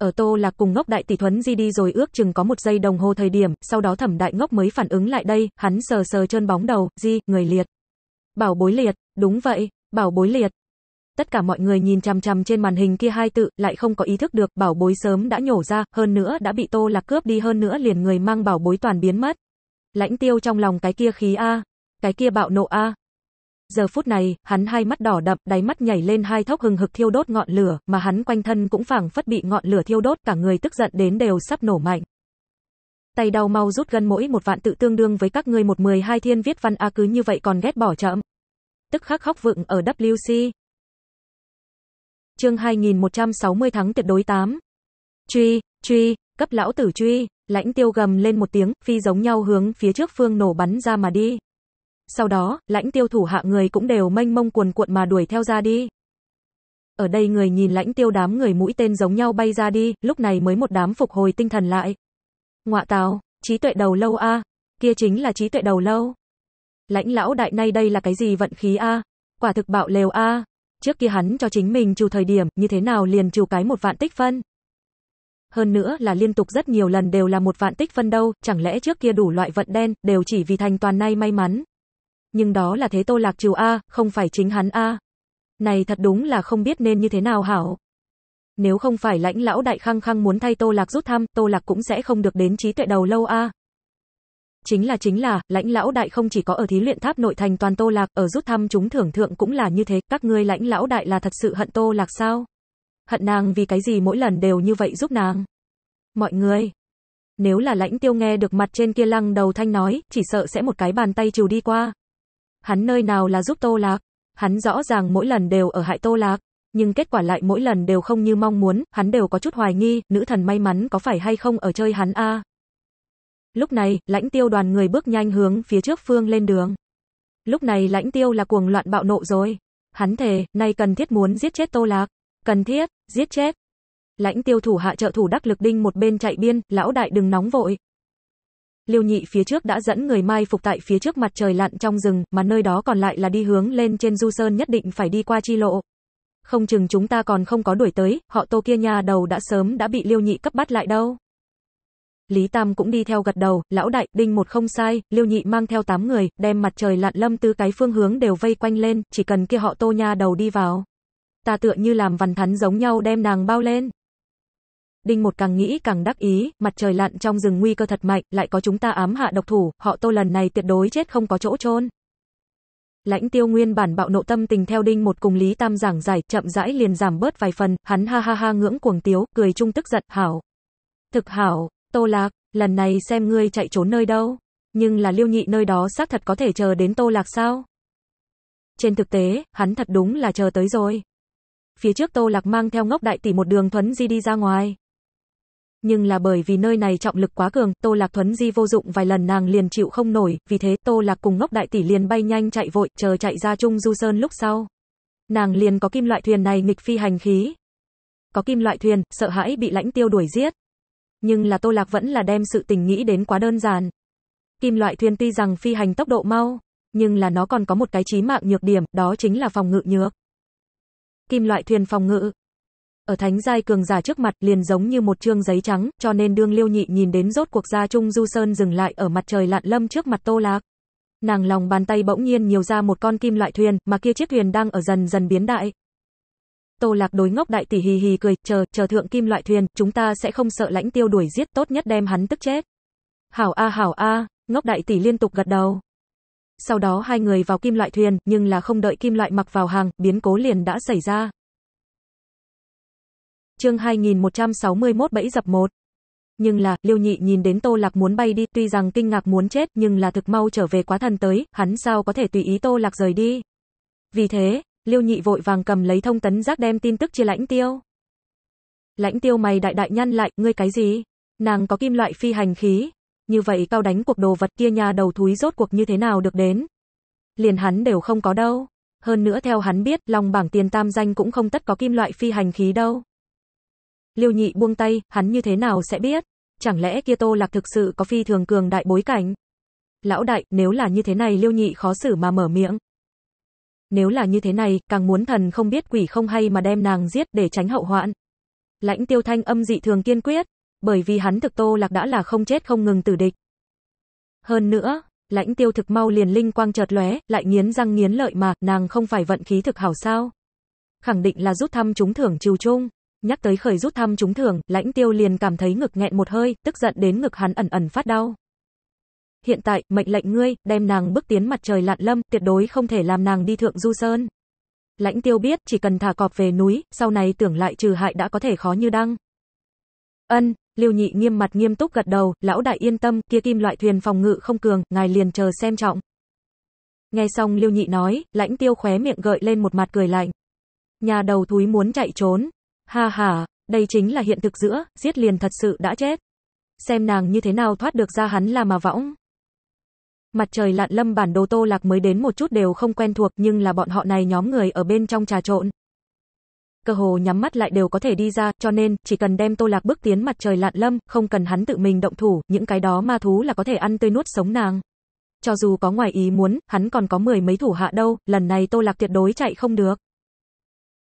ở Tô Lạc cùng ngốc đại tỷ thuấn di đi rồi ước chừng có một giây đồng hồ thời điểm, sau đó thẩm đại ngốc mới phản ứng lại đây, hắn sờ sờ trơn bóng đầu, di, người liệt. Bảo bối liệt, đúng vậy, bảo bối liệt. Tất cả mọi người nhìn chằm chằm trên màn hình kia hai tự, lại không có ý thức được bảo bối sớm đã nhổ ra, hơn nữa đã bị Tô Lạc cướp đi hơn nữa liền người mang bảo bối toàn biến mất. Lãnh tiêu trong lòng cái kia khí A, cái kia bạo nộ A, Giờ phút này, hắn hai mắt đỏ đậm, đáy mắt nhảy lên hai thốc hừng hực thiêu đốt ngọn lửa, mà hắn quanh thân cũng phảng phất bị ngọn lửa thiêu đốt, cả người tức giận đến đều sắp nổ mạnh. Tay đau mau rút gần mỗi một vạn tự tương đương với các ngươi một mười hai thiên viết văn a cứ như vậy còn ghét bỏ chậm. Tức khắc khóc vựng ở WC. Chương 2160 thắng tuyệt đối 8. Truy, truy, cấp lão tử truy, lãnh tiêu gầm lên một tiếng, phi giống nhau hướng phía trước phương nổ bắn ra mà đi. Sau đó, lãnh tiêu thủ hạ người cũng đều mênh mông cuồn cuộn mà đuổi theo ra đi. Ở đây người nhìn lãnh tiêu đám người mũi tên giống nhau bay ra đi, lúc này mới một đám phục hồi tinh thần lại. Ngọa tào, trí tuệ đầu lâu a, kia chính là trí tuệ đầu lâu. Lãnh lão đại nay đây là cái gì vận khí a, quả thực bạo lều a. Trước kia hắn cho chính mình trù thời điểm, như thế nào liền trù cái một vạn tích phân. Hơn nữa là liên tục rất nhiều lần đều là một vạn tích phân đâu, chẳng lẽ trước kia đủ loại vận đen, đều chỉ vì thành toàn nay may mắn, nhưng đó là thế Tô Lạc Trừ A, không phải chính hắn A. Này thật đúng là không biết nên như thế nào hảo. Nếu không phải lãnh lão đại khăng khăng muốn thay Tô Lạc rút thăm, Tô Lạc cũng sẽ không được đến trí tuệ đầu lâu A. Chính là chính là, lãnh lão đại không chỉ có ở thí luyện tháp nội thành toàn Tô Lạc, ở rút thăm chúng thưởng thượng cũng là như thế, các ngươi lãnh lão đại là thật sự hận Tô Lạc sao? Hận nàng vì cái gì mỗi lần đều như vậy giúp nàng? Mọi người, nếu là lãnh tiêu nghe được mặt trên kia lăng đầu thanh nói, chỉ sợ sẽ một cái bàn tay trừ đi qua. Hắn nơi nào là giúp Tô Lạc? Hắn rõ ràng mỗi lần đều ở hại Tô Lạc, nhưng kết quả lại mỗi lần đều không như mong muốn, hắn đều có chút hoài nghi, nữ thần may mắn có phải hay không ở chơi hắn a. Lúc này, lãnh tiêu đoàn người bước nhanh hướng phía trước phương lên đường. Lúc này lãnh tiêu là cuồng loạn bạo nộ rồi. Hắn thề, nay cần thiết muốn giết chết Tô Lạc. Cần thiết, giết chết. Lãnh tiêu thủ hạ trợ thủ đắc lực đinh một bên chạy biên, lão đại đừng nóng vội, Liêu Nhị phía trước đã dẫn người mai phục tại phía trước mặt trời lặn trong rừng, mà nơi đó còn lại là đi hướng lên trên du sơn nhất định phải đi qua chi lộ. Không chừng chúng ta còn không có đuổi tới, họ tô kia nhà đầu đã sớm đã bị Liêu Nhị cấp bắt lại đâu. Lý Tam cũng đi theo gật đầu, lão đại, đinh một không sai, Liêu Nhị mang theo 8 người, đem mặt trời lặn lâm tứ cái phương hướng đều vây quanh lên, chỉ cần kia họ tô nha đầu đi vào. Ta tựa như làm văn thắn giống nhau đem nàng bao lên. Đinh một càng nghĩ càng đắc ý, mặt trời lặn trong rừng nguy cơ thật mạnh, lại có chúng ta ám hạ độc thủ, họ tô lần này tuyệt đối chết không có chỗ chôn. Lãnh tiêu nguyên bản bạo nộ tâm tình theo đinh một cùng Lý Tam giảng giải, chậm rãi liền giảm bớt vài phần, hắn ha ha ha ngưỡng cuồng tiếu, cười trung tức giận, hảo. Thực hảo, tô lạc, lần này xem ngươi chạy trốn nơi đâu. Nhưng là liêu nhị nơi đó xác thật có thể chờ đến tô lạc sao? Trên thực tế, hắn thật đúng là chờ tới rồi. Phía trước tô lạc mang theo ngốc đại tỷ một đường thuấn di đi ra ngoài nhưng là bởi vì nơi này trọng lực quá cường, Tô Lạc Thuấn Di vô dụng vài lần nàng liền chịu không nổi, vì thế Tô Lạc cùng ngốc đại tỷ liền bay nhanh chạy vội, chờ chạy ra Trung Du Sơn lúc sau. Nàng liền có kim loại thuyền này nghịch phi hành khí. Có kim loại thuyền, sợ hãi bị lãnh tiêu đuổi giết. Nhưng là Tô Lạc vẫn là đem sự tình nghĩ đến quá đơn giản. Kim loại thuyền tuy rằng phi hành tốc độ mau, nhưng là nó còn có một cái chí mạng nhược điểm, đó chính là phòng ngự nhược. Kim loại thuyền phòng ngự, ở thánh giai cường giả trước mặt liền giống như một chương giấy trắng, cho nên đương liêu nhị nhìn đến rốt cuộc gia trung du sơn dừng lại ở mặt trời lặn lâm trước mặt tô lạc. Nàng lòng bàn tay bỗng nhiên nhiều ra một con kim loại thuyền, mà kia chiếc thuyền đang ở dần dần biến đại. Tô lạc đối ngốc đại tỷ hì hì cười, chờ, chờ thượng kim loại thuyền, chúng ta sẽ không sợ lãnh tiêu đuổi giết tốt nhất đem hắn tức chết. Hảo a hảo a, ngốc đại tỷ liên tục gật đầu. Sau đó hai người vào kim loại thuyền, nhưng là không đợi kim loại mặc vào hàng, biến cố liền đã xảy ra. Chương 2161 bẫy dập 1. Nhưng là, Liêu Nhị nhìn đến Tô Lạc muốn bay đi, tuy rằng kinh ngạc muốn chết, nhưng là thực mau trở về quá thần tới, hắn sao có thể tùy ý Tô Lạc rời đi. Vì thế, Liêu Nhị vội vàng cầm lấy thông tấn giác đem tin tức chia lãnh tiêu. Lãnh tiêu mày đại đại nhăn lại, ngươi cái gì? Nàng có kim loại phi hành khí. Như vậy cao đánh cuộc đồ vật kia nhà đầu thúi rốt cuộc như thế nào được đến? Liền hắn đều không có đâu. Hơn nữa theo hắn biết, lòng bảng tiền tam danh cũng không tất có kim loại phi hành khí đâu. Liêu nhị buông tay, hắn như thế nào sẽ biết? Chẳng lẽ kia tô lạc thực sự có phi thường cường đại bối cảnh? Lão đại, nếu là như thế này liêu nhị khó xử mà mở miệng. Nếu là như thế này, càng muốn thần không biết quỷ không hay mà đem nàng giết để tránh hậu hoạn. Lãnh tiêu thanh âm dị thường kiên quyết, bởi vì hắn thực tô lạc đã là không chết không ngừng tử địch. Hơn nữa, lãnh tiêu thực mau liền linh quang chợt lóe, lại nghiến răng nghiến lợi mà, nàng không phải vận khí thực hảo sao. Khẳng định là rút thăm chúng thưởng chiều chung. Nhắc tới khởi rút thăm trúng thưởng, lãnh tiêu liền cảm thấy ngực nghẹn một hơi, tức giận đến ngực hắn ẩn ẩn phát đau. Hiện tại, mệnh lệnh ngươi, đem nàng bước tiến mặt trời lạn lâm, tuyệt đối không thể làm nàng đi thượng du sơn. Lãnh tiêu biết, chỉ cần thả cọp về núi, sau này tưởng lại trừ hại đã có thể khó như đăng. Ân, Lưu Nhị nghiêm mặt nghiêm túc gật đầu, lão đại yên tâm, kia kim loại thuyền phòng ngự không cường, ngài liền chờ xem trọng. Nghe xong Lưu Nhị nói, lãnh tiêu khóe miệng gợi lên một mặt cười lạnh. Nhà đầu thúi muốn chạy trốn, Ha ha, đây chính là hiện thực giữa, giết liền thật sự đã chết. Xem nàng như thế nào thoát được ra hắn là mà võng. Mặt trời lạn lâm bản đồ tô lạc mới đến một chút đều không quen thuộc nhưng là bọn họ này nhóm người ở bên trong trà trộn. Cơ hồ nhắm mắt lại đều có thể đi ra, cho nên, chỉ cần đem tô lạc bước tiến mặt trời lạn lâm, không cần hắn tự mình động thủ, những cái đó ma thú là có thể ăn tươi nuốt sống nàng. Cho dù có ngoài ý muốn, hắn còn có mười mấy thủ hạ đâu, lần này tô lạc tuyệt đối chạy không được.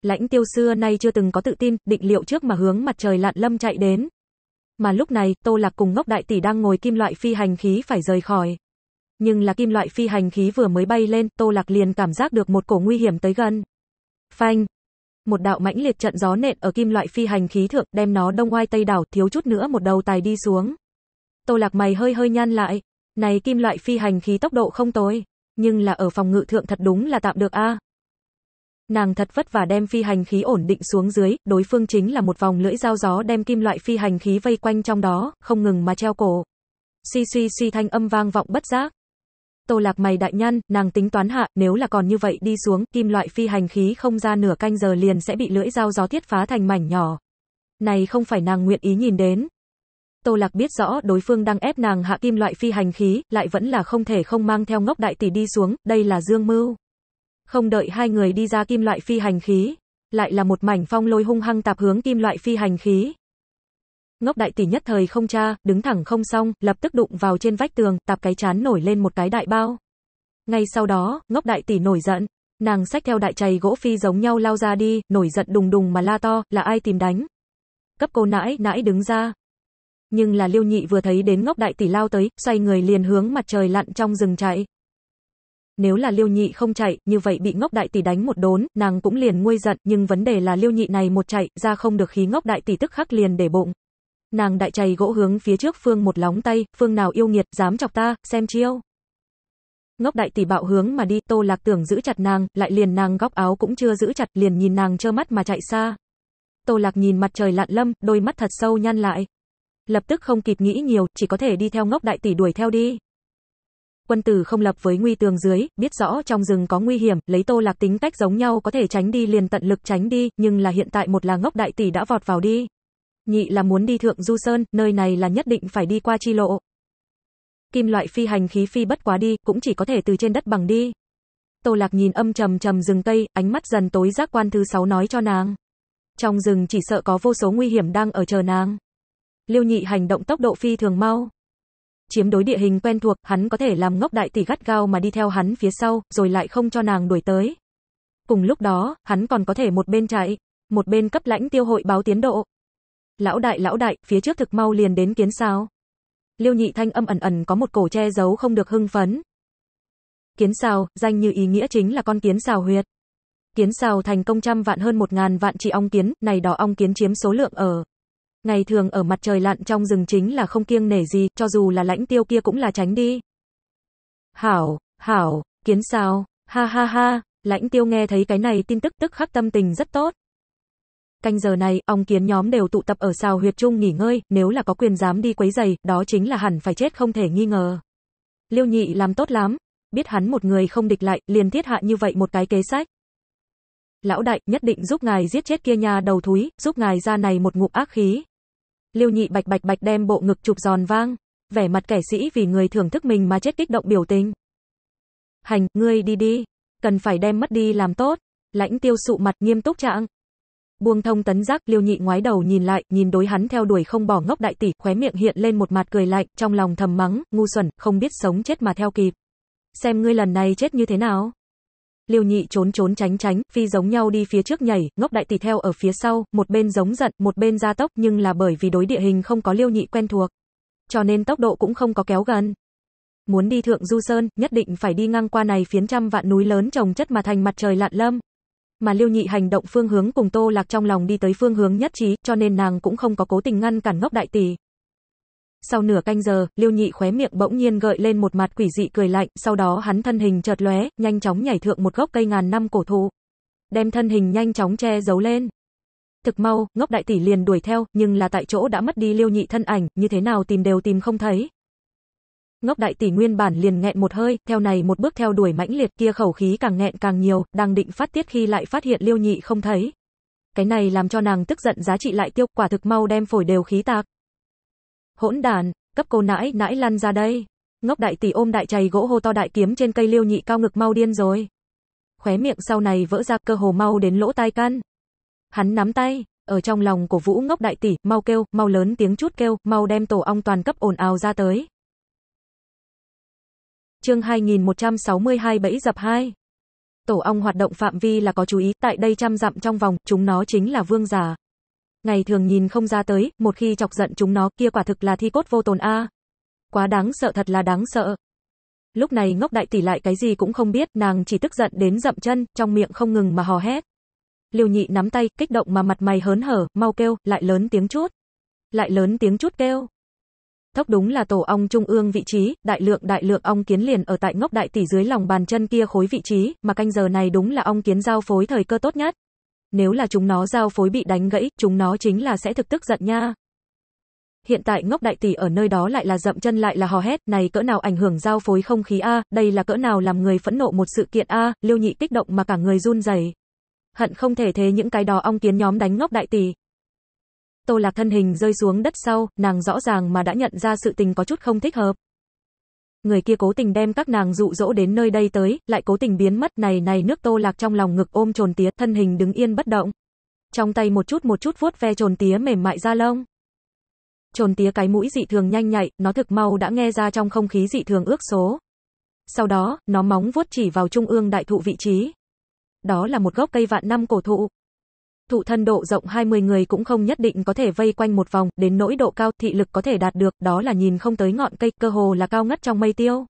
Lãnh tiêu xưa nay chưa từng có tự tin, định liệu trước mà hướng mặt trời lạn lâm chạy đến. Mà lúc này, Tô Lạc cùng ngốc đại tỷ đang ngồi kim loại phi hành khí phải rời khỏi. Nhưng là kim loại phi hành khí vừa mới bay lên, Tô Lạc liền cảm giác được một cổ nguy hiểm tới gần. Phanh! Một đạo mãnh liệt trận gió nện ở kim loại phi hành khí thượng, đem nó đông oai tây đảo, thiếu chút nữa một đầu tài đi xuống. Tô Lạc mày hơi hơi nhăn lại. Này kim loại phi hành khí tốc độ không tối, nhưng là ở phòng ngự thượng thật đúng là tạm được a. Nàng thật vất vả đem phi hành khí ổn định xuống dưới, đối phương chính là một vòng lưỡi dao gió đem kim loại phi hành khí vây quanh trong đó, không ngừng mà treo cổ. Xì xì xì thanh âm vang vọng bất giác. Tô lạc mày đại nhân nàng tính toán hạ, nếu là còn như vậy đi xuống, kim loại phi hành khí không ra nửa canh giờ liền sẽ bị lưỡi dao gió thiết phá thành mảnh nhỏ. Này không phải nàng nguyện ý nhìn đến. Tô lạc biết rõ đối phương đang ép nàng hạ kim loại phi hành khí, lại vẫn là không thể không mang theo ngốc đại tỷ đi xuống, đây là dương mưu. Không đợi hai người đi ra kim loại phi hành khí, lại là một mảnh phong lôi hung hăng tạp hướng kim loại phi hành khí. Ngốc đại tỷ nhất thời không cha, đứng thẳng không xong, lập tức đụng vào trên vách tường, tạp cái chán nổi lên một cái đại bao. Ngay sau đó, ngốc đại tỷ nổi giận, nàng xách theo đại chày gỗ phi giống nhau lao ra đi, nổi giận đùng đùng mà la to, là ai tìm đánh. Cấp cô nãi, nãi đứng ra. Nhưng là liêu nhị vừa thấy đến ngốc đại tỷ lao tới, xoay người liền hướng mặt trời lặn trong rừng chạy. Nếu là Liêu Nhị không chạy, như vậy bị Ngốc Đại Tỷ đánh một đốn, nàng cũng liền nguôi giận, nhưng vấn đề là Liêu Nhị này một chạy, ra không được khí Ngốc Đại Tỷ tức khắc liền để bụng. Nàng đại chày gỗ hướng phía trước Phương một lóng tay, Phương nào yêu nghiệt, dám chọc ta, xem chiêu. Ngốc Đại Tỷ bạo hướng mà đi, Tô Lạc tưởng giữ chặt nàng, lại liền nàng góc áo cũng chưa giữ chặt, liền nhìn nàng trơ mắt mà chạy xa. Tô Lạc nhìn mặt trời lặn lâm, đôi mắt thật sâu nhăn lại. Lập tức không kịp nghĩ nhiều, chỉ có thể đi theo Ngốc Đại Tỷ đuổi theo đi. Quân tử không lập với nguy tường dưới, biết rõ trong rừng có nguy hiểm, lấy Tô Lạc tính cách giống nhau có thể tránh đi liền tận lực tránh đi, nhưng là hiện tại một là ngốc đại tỷ đã vọt vào đi. Nhị là muốn đi thượng Du Sơn, nơi này là nhất định phải đi qua chi lộ. Kim loại phi hành khí phi bất quá đi, cũng chỉ có thể từ trên đất bằng đi. Tô Lạc nhìn âm trầm trầm rừng cây, ánh mắt dần tối giác quan thứ sáu nói cho nàng. Trong rừng chỉ sợ có vô số nguy hiểm đang ở chờ nàng. Liêu nhị hành động tốc độ phi thường mau, chiếm đối địa hình quen thuộc, hắn có thể làm ngốc đại tỷ gắt gao mà đi theo hắn phía sau, rồi lại không cho nàng đuổi tới. Cùng lúc đó, hắn còn có thể một bên chạy, một bên cấp lãnh tiêu hội báo tiến độ. Lão đại lão đại, phía trước thực mau liền đến kiến sao. Liêu nhị thanh âm ẩn ẩn có một cổ che giấu không được hưng phấn. Kiến sao, danh như ý nghĩa chính là con kiến sao huyệt. Kiến sao thành công trăm vạn hơn một ngàn vạn chỉ ong kiến, này đó ong kiến chiếm số lượng ở Ngày thường ở mặt trời lặn trong rừng chính là không kiêng nể gì, cho dù là lãnh tiêu kia cũng là tránh đi. Hảo, hảo, kiến sao, ha ha ha, lãnh tiêu nghe thấy cái này tin tức tức khắc tâm tình rất tốt. Canh giờ này, ong kiến nhóm đều tụ tập ở sao huyệt trung nghỉ ngơi, nếu là có quyền dám đi quấy giày, đó chính là hẳn phải chết không thể nghi ngờ. Liêu nhị làm tốt lắm, biết hắn một người không địch lại, liền thiết hạ như vậy một cái kế sách. Lão đại, nhất định giúp ngài giết chết kia nhà đầu thúi, giúp ngài ra này một ngụm ác khí. Liêu Nhị Bạch Bạch Bạch đem bộ ngực chụp giòn vang, vẻ mặt kẻ sĩ vì người thưởng thức mình mà chết kích động biểu tình. Hành, ngươi đi đi, cần phải đem mất đi làm tốt. Lãnh tiêu sụ mặt nghiêm túc trạng. Buông thông tấn giác, liêu nhị ngoái đầu nhìn lại, nhìn đối hắn theo đuổi không bỏ ngốc đại tỷ, khóe miệng hiện lên một mặt cười lạnh, trong lòng thầm mắng, ngu xuẩn, không biết sống chết mà theo kịp. Xem ngươi lần này chết như thế nào. Liêu Nhị trốn trốn tránh tránh, phi giống nhau đi phía trước nhảy, ngốc đại tỷ theo ở phía sau, một bên giống giận, một bên gia tốc, nhưng là bởi vì đối địa hình không có Liêu Nhị quen thuộc, cho nên tốc độ cũng không có kéo gần. Muốn đi thượng Du Sơn, nhất định phải đi ngang qua này phiến trăm vạn núi lớn trồng chất mà thành mặt trời lạn lâm. Mà Liêu Nhị hành động phương hướng cùng Tô Lạc trong lòng đi tới phương hướng nhất trí, cho nên nàng cũng không có cố tình ngăn cản ngốc đại tỷ. Sau nửa canh giờ, Liêu Nhị khóe miệng bỗng nhiên gợi lên một mặt quỷ dị cười lạnh, sau đó hắn thân hình chợt lóe, nhanh chóng nhảy thượng một gốc cây ngàn năm cổ thụ, đem thân hình nhanh chóng che giấu lên. Thực mau, ngốc đại tỷ liền đuổi theo, nhưng là tại chỗ đã mất đi Liêu Nhị thân ảnh, như thế nào tìm đều tìm không thấy. Ngốc đại tỷ nguyên bản liền nghẹn một hơi, theo này một bước theo đuổi mãnh liệt, kia khẩu khí càng nghẹn càng nhiều, đang định phát tiết khi lại phát hiện Liêu Nhị không thấy. Cái này làm cho nàng tức giận giá trị lại tiêu, quả thực mau đem phổi đều khí tạc. Hỗn đàn, cấp cô nãi nãi lăn ra đây. Ngốc đại tỷ ôm đại chày gỗ hô to đại kiếm trên cây liêu nhị cao ngực mau điên rồi. Khóe miệng sau này vỡ ra cơ hồ mau đến lỗ tai căn. Hắn nắm tay, ở trong lòng của vũ ngốc đại tỷ, mau kêu, mau lớn tiếng chút kêu, mau đem tổ ong toàn cấp ồn ào ra tới. Chương 2162 bẫy dập 2 Tổ ong hoạt động phạm vi là có chú ý, tại đây chăm dặm trong vòng, chúng nó chính là vương giả, Ngày thường nhìn không ra tới, một khi chọc giận chúng nó kia quả thực là thi cốt vô tồn a. Quá đáng sợ thật là đáng sợ. Lúc này ngốc đại tỷ lại cái gì cũng không biết, nàng chỉ tức giận đến dậm chân, trong miệng không ngừng mà hò hét. Liêu nhị nắm tay, kích động mà mặt mày hớn hở, mau kêu, lại lớn tiếng chút. Lại lớn tiếng chút kêu. Thốc đúng là tổ ong trung ương vị trí, đại lượng đại lượng ong kiến liền ở tại ngốc đại tỷ dưới lòng bàn chân kia khối vị trí, mà canh giờ này đúng là ong kiến giao phối thời cơ tốt nhất nếu là chúng nó giao phối bị đánh gãy, chúng nó chính là sẽ thực tức giận nha. Hiện tại ngốc đại tỷ ở nơi đó lại là dậm chân lại là hò hét, này cỡ nào ảnh hưởng giao phối không khí a, đây là cỡ nào làm người phẫn nộ một sự kiện a, Liêu Nhị kích động mà cả người run rẩy. Hận không thể thế những cái đó ong kiến nhóm đánh ngốc đại tỷ. Tô Lạc thân hình rơi xuống đất sau, nàng rõ ràng mà đã nhận ra sự tình có chút không thích hợp người kia cố tình đem các nàng dụ dỗ đến nơi đây tới, lại cố tình biến mất, này này nước Tô Lạc trong lòng ngực ôm trồn tía, thân hình đứng yên bất động. Trong tay một chút một chút vuốt ve trồn tía mềm mại da lông. Trồn tía cái mũi dị thường nhanh nhạy, nó thực mau đã nghe ra trong không khí dị thường ước số. Sau đó, nó móng vuốt chỉ vào trung ương đại thụ vị trí. Đó là một gốc cây vạn năm cổ thụ, thụ thân độ rộng 20 người cũng không nhất định có thể vây quanh một vòng, đến nỗi độ cao thị lực có thể đạt được, đó là nhìn không tới ngọn cây, cơ hồ là cao ngất trong mây tiêu.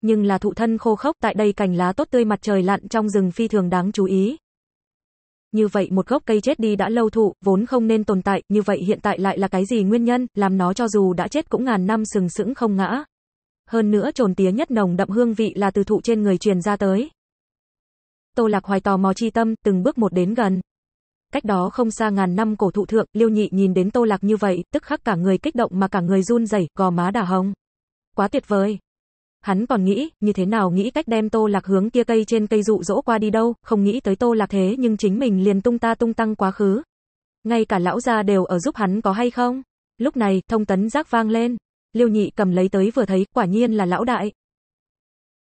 Nhưng là thụ thân khô khốc, tại đây cành lá tốt tươi mặt trời lặn trong rừng phi thường đáng chú ý. Như vậy một gốc cây chết đi đã lâu thụ, vốn không nên tồn tại, như vậy hiện tại lại là cái gì nguyên nhân, làm nó cho dù đã chết cũng ngàn năm sừng sững không ngã. Hơn nữa trồn tía nhất nồng đậm hương vị là từ thụ trên người truyền ra tới. Tô Lạc Hoài tò mò chi tâm, từng bước một đến gần. Cách đó không xa ngàn năm cổ thụ thượng, Liêu Nhị nhìn đến Tô Lạc như vậy, tức khắc cả người kích động mà cả người run rẩy, gò má đỏ hồng. Quá tuyệt vời. Hắn còn nghĩ, như thế nào nghĩ cách đem Tô Lạc hướng kia cây trên cây dụ dỗ qua đi đâu, không nghĩ tới Tô Lạc thế nhưng chính mình liền tung ta tung tăng quá khứ. Ngay cả lão gia đều ở giúp hắn có hay không? Lúc này, thông tấn giác vang lên. Liêu Nhị cầm lấy tới vừa thấy, quả nhiên là lão đại.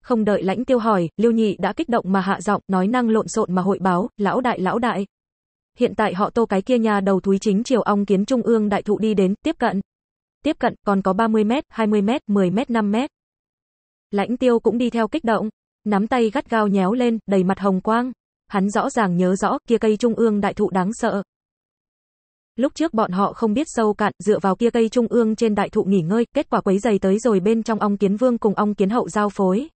Không đợi lãnh tiêu hỏi, Liêu Nhị đã kích động mà hạ giọng, nói năng lộn xộn mà hội báo, lão đại lão đại hiện tại họ tô cái kia nhà đầu thúi chính chiều ong kiến trung ương đại thụ đi đến, tiếp cận. Tiếp cận, còn có 30 mét, 20 mét, 10 mét, 5 mét. Lãnh tiêu cũng đi theo kích động, nắm tay gắt gao nhéo lên, đầy mặt hồng quang. Hắn rõ ràng nhớ rõ, kia cây trung ương đại thụ đáng sợ. Lúc trước bọn họ không biết sâu cạn, dựa vào kia cây trung ương trên đại thụ nghỉ ngơi, kết quả quấy giày tới rồi bên trong ong kiến vương cùng ong kiến hậu giao phối.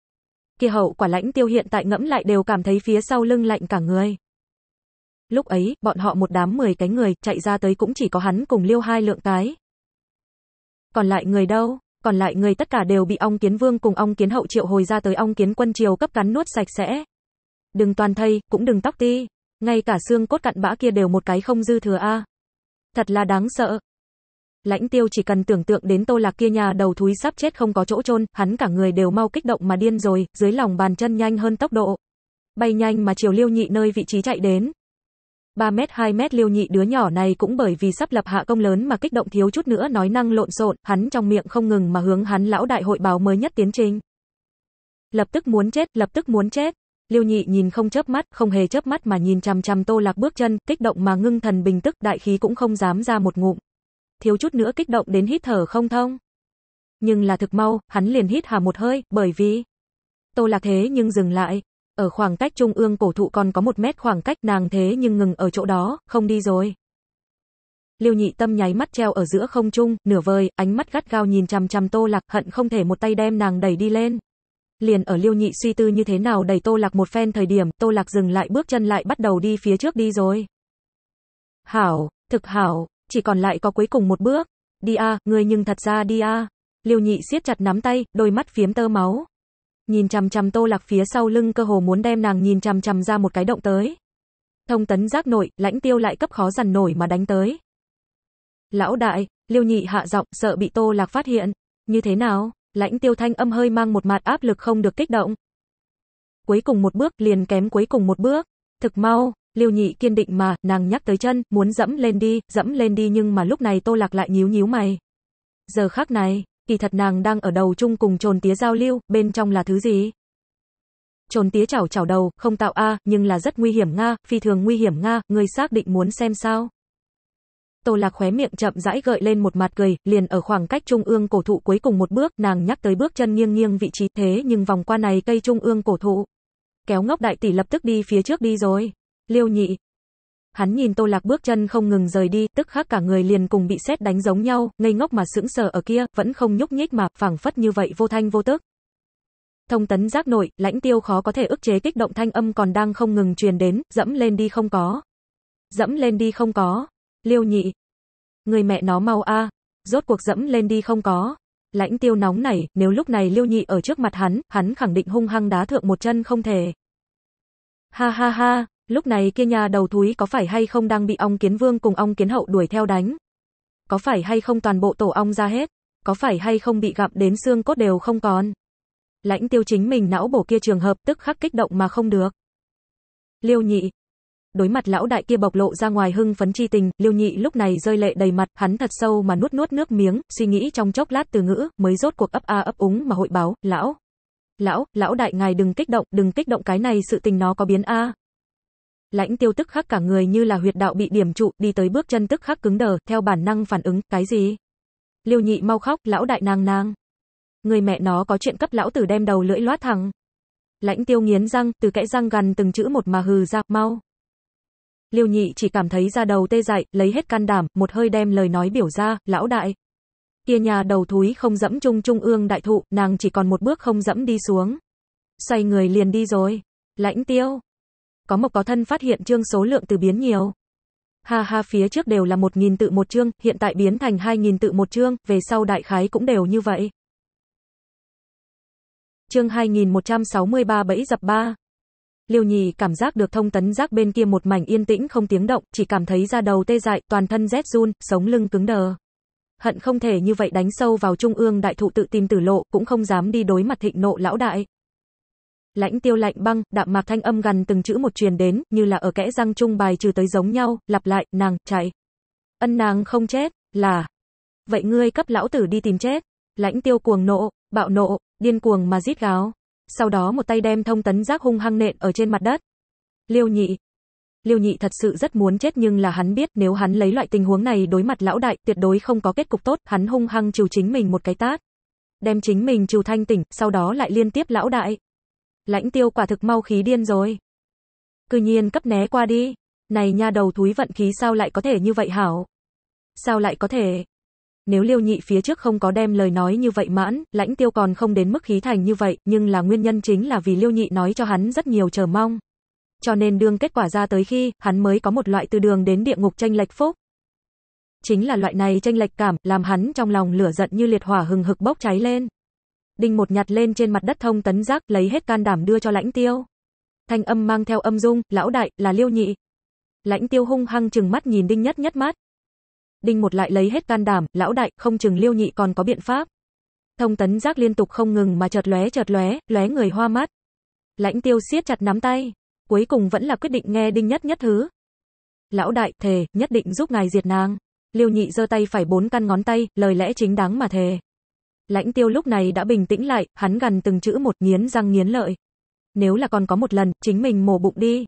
Kia hậu quả lãnh tiêu hiện tại ngẫm lại đều cảm thấy phía sau lưng lạnh cả người. Lúc ấy, bọn họ một đám 10 cái người, chạy ra tới cũng chỉ có hắn cùng liêu hai lượng cái. Còn lại người đâu? Còn lại người tất cả đều bị ong kiến vương cùng ong kiến hậu triệu hồi ra tới ong kiến quân triều cấp cắn nuốt sạch sẽ. Đừng toàn thây, cũng đừng tóc ti. Ngay cả xương cốt cặn bã kia đều một cái không dư thừa a. À. Thật là đáng sợ. Lãnh tiêu chỉ cần tưởng tượng đến tô lạc kia nhà đầu thúi sắp chết không có chỗ chôn hắn cả người đều mau kích động mà điên rồi, dưới lòng bàn chân nhanh hơn tốc độ. Bay nhanh mà chiều liêu nhị nơi vị trí chạy đến. 3 mét 2 mét liêu nhị đứa nhỏ này cũng bởi vì sắp lập hạ công lớn mà kích động thiếu chút nữa nói năng lộn xộn, hắn trong miệng không ngừng mà hướng hắn lão đại hội báo mới nhất tiến trình. Lập tức muốn chết, lập tức muốn chết. Liêu nhị nhìn không chớp mắt, không hề chớp mắt mà nhìn chằm chằm tô lạc bước chân, kích động mà ngưng thần bình tức, đại khí cũng không dám ra một ngụm. Thiếu chút nữa kích động đến hít thở không thông. Nhưng là thực mau, hắn liền hít hà một hơi, bởi vì... Tô lạc thế nhưng dừng lại, ở khoảng cách trung ương cổ thụ còn có một mét khoảng cách nàng thế nhưng ngừng ở chỗ đó, không đi rồi. Liêu nhị tâm nháy mắt treo ở giữa không trung, nửa vời, ánh mắt gắt gao nhìn chằm chằm tô lạc, hận không thể một tay đem nàng đẩy đi lên. Liền ở liêu nhị suy tư như thế nào đẩy tô lạc một phen thời điểm, tô lạc dừng lại bước chân lại bắt đầu đi phía trước đi rồi. Hảo, thực hảo, chỉ còn lại có cuối cùng một bước. Đi a, à, ngươi nhưng thật ra đi a. Liêu nhị siết chặt nắm tay, đôi mắt phiếm tơ máu nhìn chằm chằm Tô Lạc phía sau lưng cơ hồ muốn đem nàng nhìn chằm chằm ra một cái động tới. Thông tấn giác nổi, lãnh tiêu lại cấp khó dằn nổi mà đánh tới. Lão đại, Liêu Nhị hạ giọng, sợ bị Tô Lạc phát hiện. Như thế nào? Lãnh tiêu thanh âm hơi mang một mặt áp lực không được kích động. Cuối cùng một bước, liền kém cuối cùng một bước. Thực mau, Liêu Nhị kiên định mà, nàng nhắc tới chân, muốn dẫm lên đi, dẫm lên đi nhưng mà lúc này Tô Lạc lại nhíu nhíu mày. Giờ khắc này, kỳ thật nàng đang ở đầu chung cùng trồn tía giao lưu, bên trong là thứ gì? Trồn tía chảo chảo đầu, không tạo A, nhưng là rất nguy hiểm Nga, phi thường nguy hiểm Nga, người xác định muốn xem sao? Tô Lạc khóe miệng chậm rãi gợi lên một mặt cười, liền ở khoảng cách trung ương cổ thụ cuối cùng một bước, nàng nhắc tới bước chân nghiêng nghiêng vị trí thế nhưng vòng qua này cây trung ương cổ thụ. Kéo ngốc đại tỷ lập tức đi phía trước đi rồi. Liêu nhị, Hắn nhìn Tô Lạc bước chân không ngừng rời đi, tức khắc cả người liền cùng bị sét đánh giống nhau, ngây ngốc mà sững sờ ở kia, vẫn không nhúc nhích mà, phảng phất như vậy vô thanh vô tức. Thông tấn giác nội lãnh tiêu khó có thể ức chế kích động thanh âm còn đang không ngừng truyền đến, dẫm lên đi không có. Dẫm lên đi không có. Liêu nhị. Người mẹ nó mau a, rốt cuộc dẫm lên đi không có. Lãnh tiêu nóng nảy, nếu lúc này liêu nhị ở trước mặt hắn, hắn khẳng định hung hăng đá thượng một chân không thể. Ha ha ha, Lúc này kia nhà đầu thúi có phải hay không đang bị ong kiến vương cùng ong kiến hậu đuổi theo đánh? Có phải hay không toàn bộ tổ ong ra hết? Có phải hay không bị gặp đến xương cốt đều không còn? Lãnh tiêu chính mình não bổ kia trường hợp tức khắc kích động mà không được. Liêu nhị. Đối mặt lão đại kia bộc lộ ra ngoài hưng phấn chi tình, liêu nhị lúc này rơi lệ đầy mặt, hắn thật sâu mà nuốt nuốt nước miếng, suy nghĩ trong chốc lát từ ngữ, mới rốt cuộc ấp a ấp úng mà hội báo, lão. Lão, lão đại ngài đừng kích động, đừng kích động cái này sự tình nó có biến a Lãnh tiêu tức khắc cả người như là huyệt đạo bị điểm trụ, đi tới bước chân tức khắc cứng đờ, theo bản năng phản ứng, cái gì? Liêu nhị mau khóc, lão đại nàng nàng. Người mẹ nó có chuyện cấp lão tử đem đầu lưỡi loát thẳng. Lãnh tiêu nghiến răng, từ kẽ răng gần từng chữ một mà hừ ra, mau. Liêu nhị chỉ cảm thấy ra đầu tê dại, lấy hết can đảm, một hơi đem lời nói biểu ra, lão đại. Kia nhà đầu thúi không dẫm chung trung ương đại thụ, nàng chỉ còn một bước không dẫm đi xuống. Xoay người liền đi rồi. Lãnh tiêu, có mộc có thân phát hiện chương số lượng từ biến nhiều. Ha ha phía trước đều là 1.000 tự một chương, hiện tại biến thành 2.000 tự một chương, về sau đại khái cũng đều như vậy. Chương 2163 bẫy dập 3 Liêu nhì cảm giác được thông tấn giác bên kia một mảnh yên tĩnh không tiếng động, chỉ cảm thấy ra đầu tê dại, toàn thân rét run, sống lưng cứng đờ. Hận không thể như vậy đánh sâu vào trung ương đại thụ tự tìm tử lộ, cũng không dám đi đối mặt thịnh nộ lão đại. Lãnh tiêu lạnh băng, đạm mạc thanh âm gần từng chữ một truyền đến, như là ở kẽ răng trung bài trừ tới giống nhau, lặp lại, nàng, chạy. Ân nàng không chết, là. Vậy ngươi cấp lão tử đi tìm chết. Lãnh tiêu cuồng nộ, bạo nộ, điên cuồng mà rít gáo. Sau đó một tay đem thông tấn giác hung hăng nện ở trên mặt đất. Liêu nhị. Liêu nhị thật sự rất muốn chết nhưng là hắn biết nếu hắn lấy loại tình huống này đối mặt lão đại tuyệt đối không có kết cục tốt, hắn hung hăng chiều chính mình một cái tát. Đem chính mình chiều thanh tỉnh, sau đó lại liên tiếp lão đại, lãnh tiêu quả thực mau khí điên rồi. Cư nhiên cấp né qua đi. Này nha đầu thúi vận khí sao lại có thể như vậy hảo? Sao lại có thể? Nếu liêu nhị phía trước không có đem lời nói như vậy mãn, lãnh tiêu còn không đến mức khí thành như vậy, nhưng là nguyên nhân chính là vì liêu nhị nói cho hắn rất nhiều chờ mong. Cho nên đương kết quả ra tới khi, hắn mới có một loại từ đường đến địa ngục tranh lệch phúc. Chính là loại này tranh lệch cảm, làm hắn trong lòng lửa giận như liệt hỏa hừng hực bốc cháy lên. Đinh một nhặt lên trên mặt đất thông tấn giác, lấy hết can đảm đưa cho lãnh tiêu. Thanh âm mang theo âm dung, lão đại, là liêu nhị. Lãnh tiêu hung hăng chừng mắt nhìn đinh nhất nhất mắt. Đinh một lại lấy hết can đảm, lão đại, không chừng liêu nhị còn có biện pháp. Thông tấn giác liên tục không ngừng mà chợt lóe chợt lóe, lóe người hoa mắt. Lãnh tiêu siết chặt nắm tay. Cuối cùng vẫn là quyết định nghe đinh nhất nhất thứ Lão đại, thề, nhất định giúp ngài diệt nàng. Liêu nhị giơ tay phải bốn căn ngón tay, lời lẽ chính đáng mà thề. Lãnh tiêu lúc này đã bình tĩnh lại, hắn gần từng chữ một nghiến răng nghiến lợi. Nếu là còn có một lần, chính mình mổ bụng đi.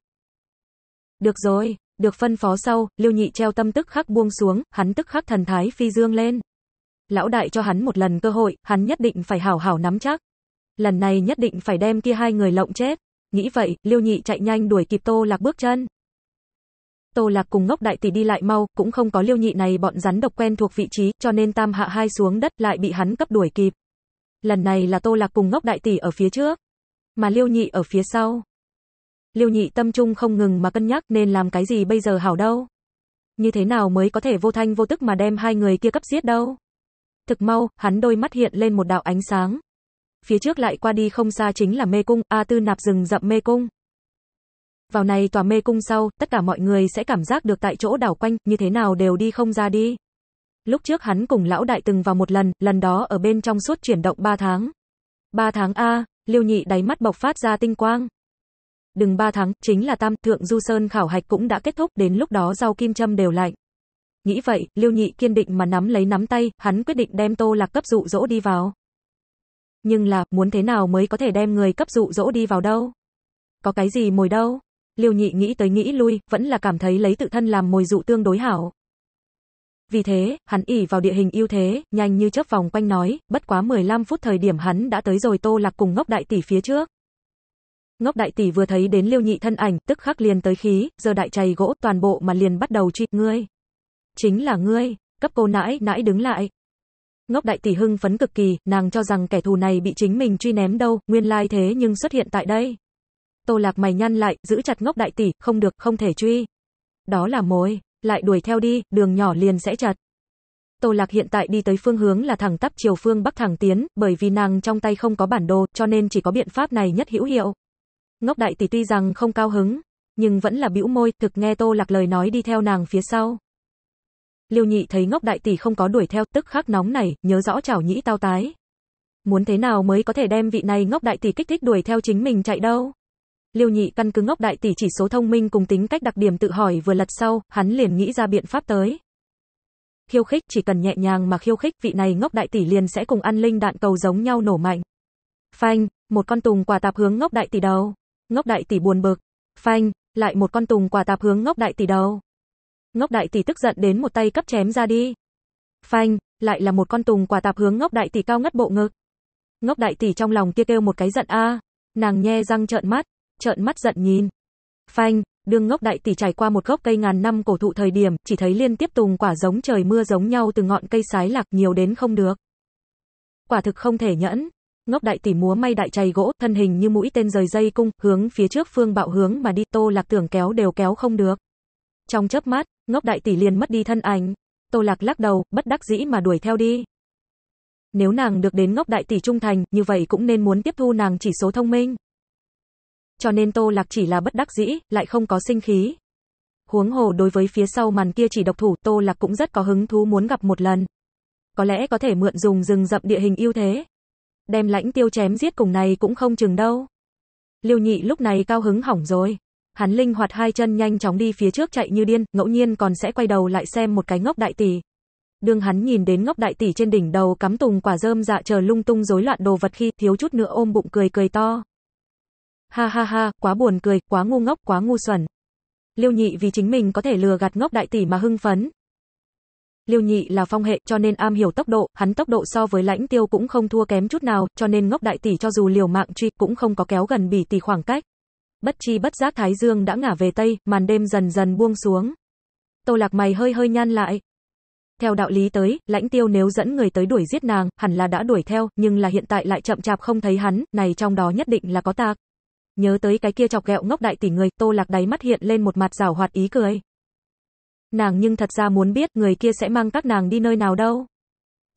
Được rồi, được phân phó sau, Lưu Nhị treo tâm tức khắc buông xuống, hắn tức khắc thần thái phi dương lên. Lão đại cho hắn một lần cơ hội, hắn nhất định phải hảo hảo nắm chắc. Lần này nhất định phải đem kia hai người lộng chết. Nghĩ vậy, Lưu Nhị chạy nhanh đuổi kịp Tô Lạc bước chân. Tô Lạc cùng ngốc đại tỷ đi lại mau, cũng không có liêu nhị này bọn rắn độc quen thuộc vị trí, cho nên tam hạ hai xuống đất lại bị hắn cấp đuổi kịp. Lần này là Tô Lạc cùng ngốc đại tỷ ở phía trước, mà liêu nhị ở phía sau. Liêu nhị tâm trung không ngừng mà cân nhắc nên làm cái gì bây giờ hảo đâu. Như thế nào mới có thể vô thanh vô tức mà đem hai người kia cấp giết đâu. Thực mau, hắn đôi mắt hiện lên một đạo ánh sáng. Phía trước lại qua đi không xa chính là mê cung, A tư nạp rừng rậm mê cung vào này tòa mê cung sau, tất cả mọi người sẽ cảm giác được tại chỗ đảo quanh, như thế nào đều đi không ra đi. Lúc trước hắn cùng lão đại từng vào một lần, lần đó ở bên trong suốt chuyển động 3 tháng. 3 tháng A, liêu nhị đáy mắt bộc phát ra tinh quang. Đừng 3 tháng, chính là tam thượng du sơn khảo hạch cũng đã kết thúc, đến lúc đó rau kim châm đều lạnh. Nghĩ vậy, liêu nhị kiên định mà nắm lấy nắm tay, hắn quyết định đem tô lạc cấp dụ dỗ đi vào. Nhưng là, muốn thế nào mới có thể đem người cấp dụ dỗ đi vào đâu? Có cái gì mồi đâu? Liêu nhị nghĩ tới nghĩ lui, vẫn là cảm thấy lấy tự thân làm mồi dụ tương đối hảo. Vì thế, hắn ỉ vào địa hình ưu thế, nhanh như chớp vòng quanh nói, bất quá 15 phút thời điểm hắn đã tới rồi Tô Lạc cùng ngốc đại tỷ phía trước. Ngốc đại tỷ vừa thấy đến Liêu nhị thân ảnh, tức khắc liền tới khí, giờ đại chày gỗ toàn bộ mà liền bắt đầu truy ngươi. Chính là ngươi, cấp cô nãi nãi đứng lại. Ngốc đại tỷ hưng phấn cực kỳ, nàng cho rằng kẻ thù này bị chính mình truy ném đâu, nguyên lai thế nhưng xuất hiện tại đây. Tô Lạc mày nhăn lại, giữ chặt ngốc đại tỷ, không được, không thể truy. Đó là mối, lại đuổi theo đi, đường nhỏ liền sẽ chặt. Tô Lạc hiện tại đi tới phương hướng là thẳng tắp chiều phương bắc thẳng tiến, bởi vì nàng trong tay không có bản đồ, cho nên chỉ có biện pháp này nhất hữu hiệu. Ngốc đại tỷ tuy rằng không cao hứng, nhưng vẫn là bĩu môi, thực nghe Tô Lạc lời nói đi theo nàng phía sau. Liêu nhị thấy ngốc đại tỷ không có đuổi theo, tức khắc nóng này, nhớ rõ chảo nhĩ tao tái. Muốn thế nào mới có thể đem vị này ngốc đại tỷ kích thích đuổi theo chính mình chạy đâu? Liêu Nhị căn cứ ngốc đại tỷ chỉ số thông minh cùng tính cách đặc điểm tự hỏi vừa lật sau, hắn liền nghĩ ra biện pháp tới. Khiêu khích chỉ cần nhẹ nhàng mà khiêu khích, vị này ngốc đại tỷ liền sẽ cùng ăn linh đạn cầu giống nhau nổ mạnh. Phanh, một con tùng quả tạp hướng ngốc đại tỷ đầu. Ngốc đại tỷ buồn bực. Phanh, lại một con tùng quả tạp hướng ngốc đại tỷ đầu. Ngốc đại tỷ tức giận đến một tay cấp chém ra đi. Phanh, lại là một con tùng quả tạp hướng ngốc đại tỷ cao ngất bộ ngực. Ngốc đại tỷ trong lòng kia kêu một cái giận a, nàng nhe răng trợn mắt, trợn mắt giận nhìn. Phanh, đương ngốc đại tỷ trải qua một gốc cây ngàn năm cổ thụ thời điểm, chỉ thấy liên tiếp tùng quả giống trời mưa giống nhau từ ngọn cây sái lạc nhiều đến không được. Quả thực không thể nhẫn. Ngốc đại tỷ múa may đại chày gỗ, thân hình như mũi tên rời dây cung, hướng phía trước phương bạo hướng mà đi tô lạc tưởng kéo đều kéo không được. Trong chớp mắt, ngốc đại tỷ liền mất đi thân ảnh. Tô lạc lắc đầu, bất đắc dĩ mà đuổi theo đi. Nếu nàng được đến ngốc đại tỷ trung thành, như vậy cũng nên muốn tiếp thu nàng chỉ số thông minh cho nên Tô Lạc chỉ là bất đắc dĩ, lại không có sinh khí. Huống hồ đối với phía sau màn kia chỉ độc thủ, Tô Lạc cũng rất có hứng thú muốn gặp một lần. Có lẽ có thể mượn dùng rừng rậm địa hình ưu thế. Đem lãnh tiêu chém giết cùng này cũng không chừng đâu. Liêu nhị lúc này cao hứng hỏng rồi. Hắn linh hoạt hai chân nhanh chóng đi phía trước chạy như điên, ngẫu nhiên còn sẽ quay đầu lại xem một cái ngốc đại tỷ. Đường hắn nhìn đến ngốc đại tỷ trên đỉnh đầu cắm tùng quả rơm dạ chờ lung tung rối loạn đồ vật khi thiếu chút nữa ôm bụng cười cười to. Ha ha ha, quá buồn cười, quá ngu ngốc, quá ngu xuẩn. Liêu nhị vì chính mình có thể lừa gạt ngốc đại tỷ mà hưng phấn. Liêu nhị là phong hệ cho nên am hiểu tốc độ, hắn tốc độ so với lãnh tiêu cũng không thua kém chút nào, cho nên ngốc đại tỷ cho dù liều mạng truy cũng không có kéo gần bỉ tỷ khoảng cách. Bất chi bất giác Thái Dương đã ngả về Tây, màn đêm dần dần buông xuống. Tô lạc mày hơi hơi nhăn lại. Theo đạo lý tới, lãnh tiêu nếu dẫn người tới đuổi giết nàng, hẳn là đã đuổi theo, nhưng là hiện tại lại chậm chạp không thấy hắn, này trong đó nhất định là có tạc. Nhớ tới cái kia chọc ghẹo ngốc đại tỷ người, Tô Lạc đáy mắt hiện lên một mặt rảo hoạt ý cười. Nàng nhưng thật ra muốn biết người kia sẽ mang các nàng đi nơi nào đâu.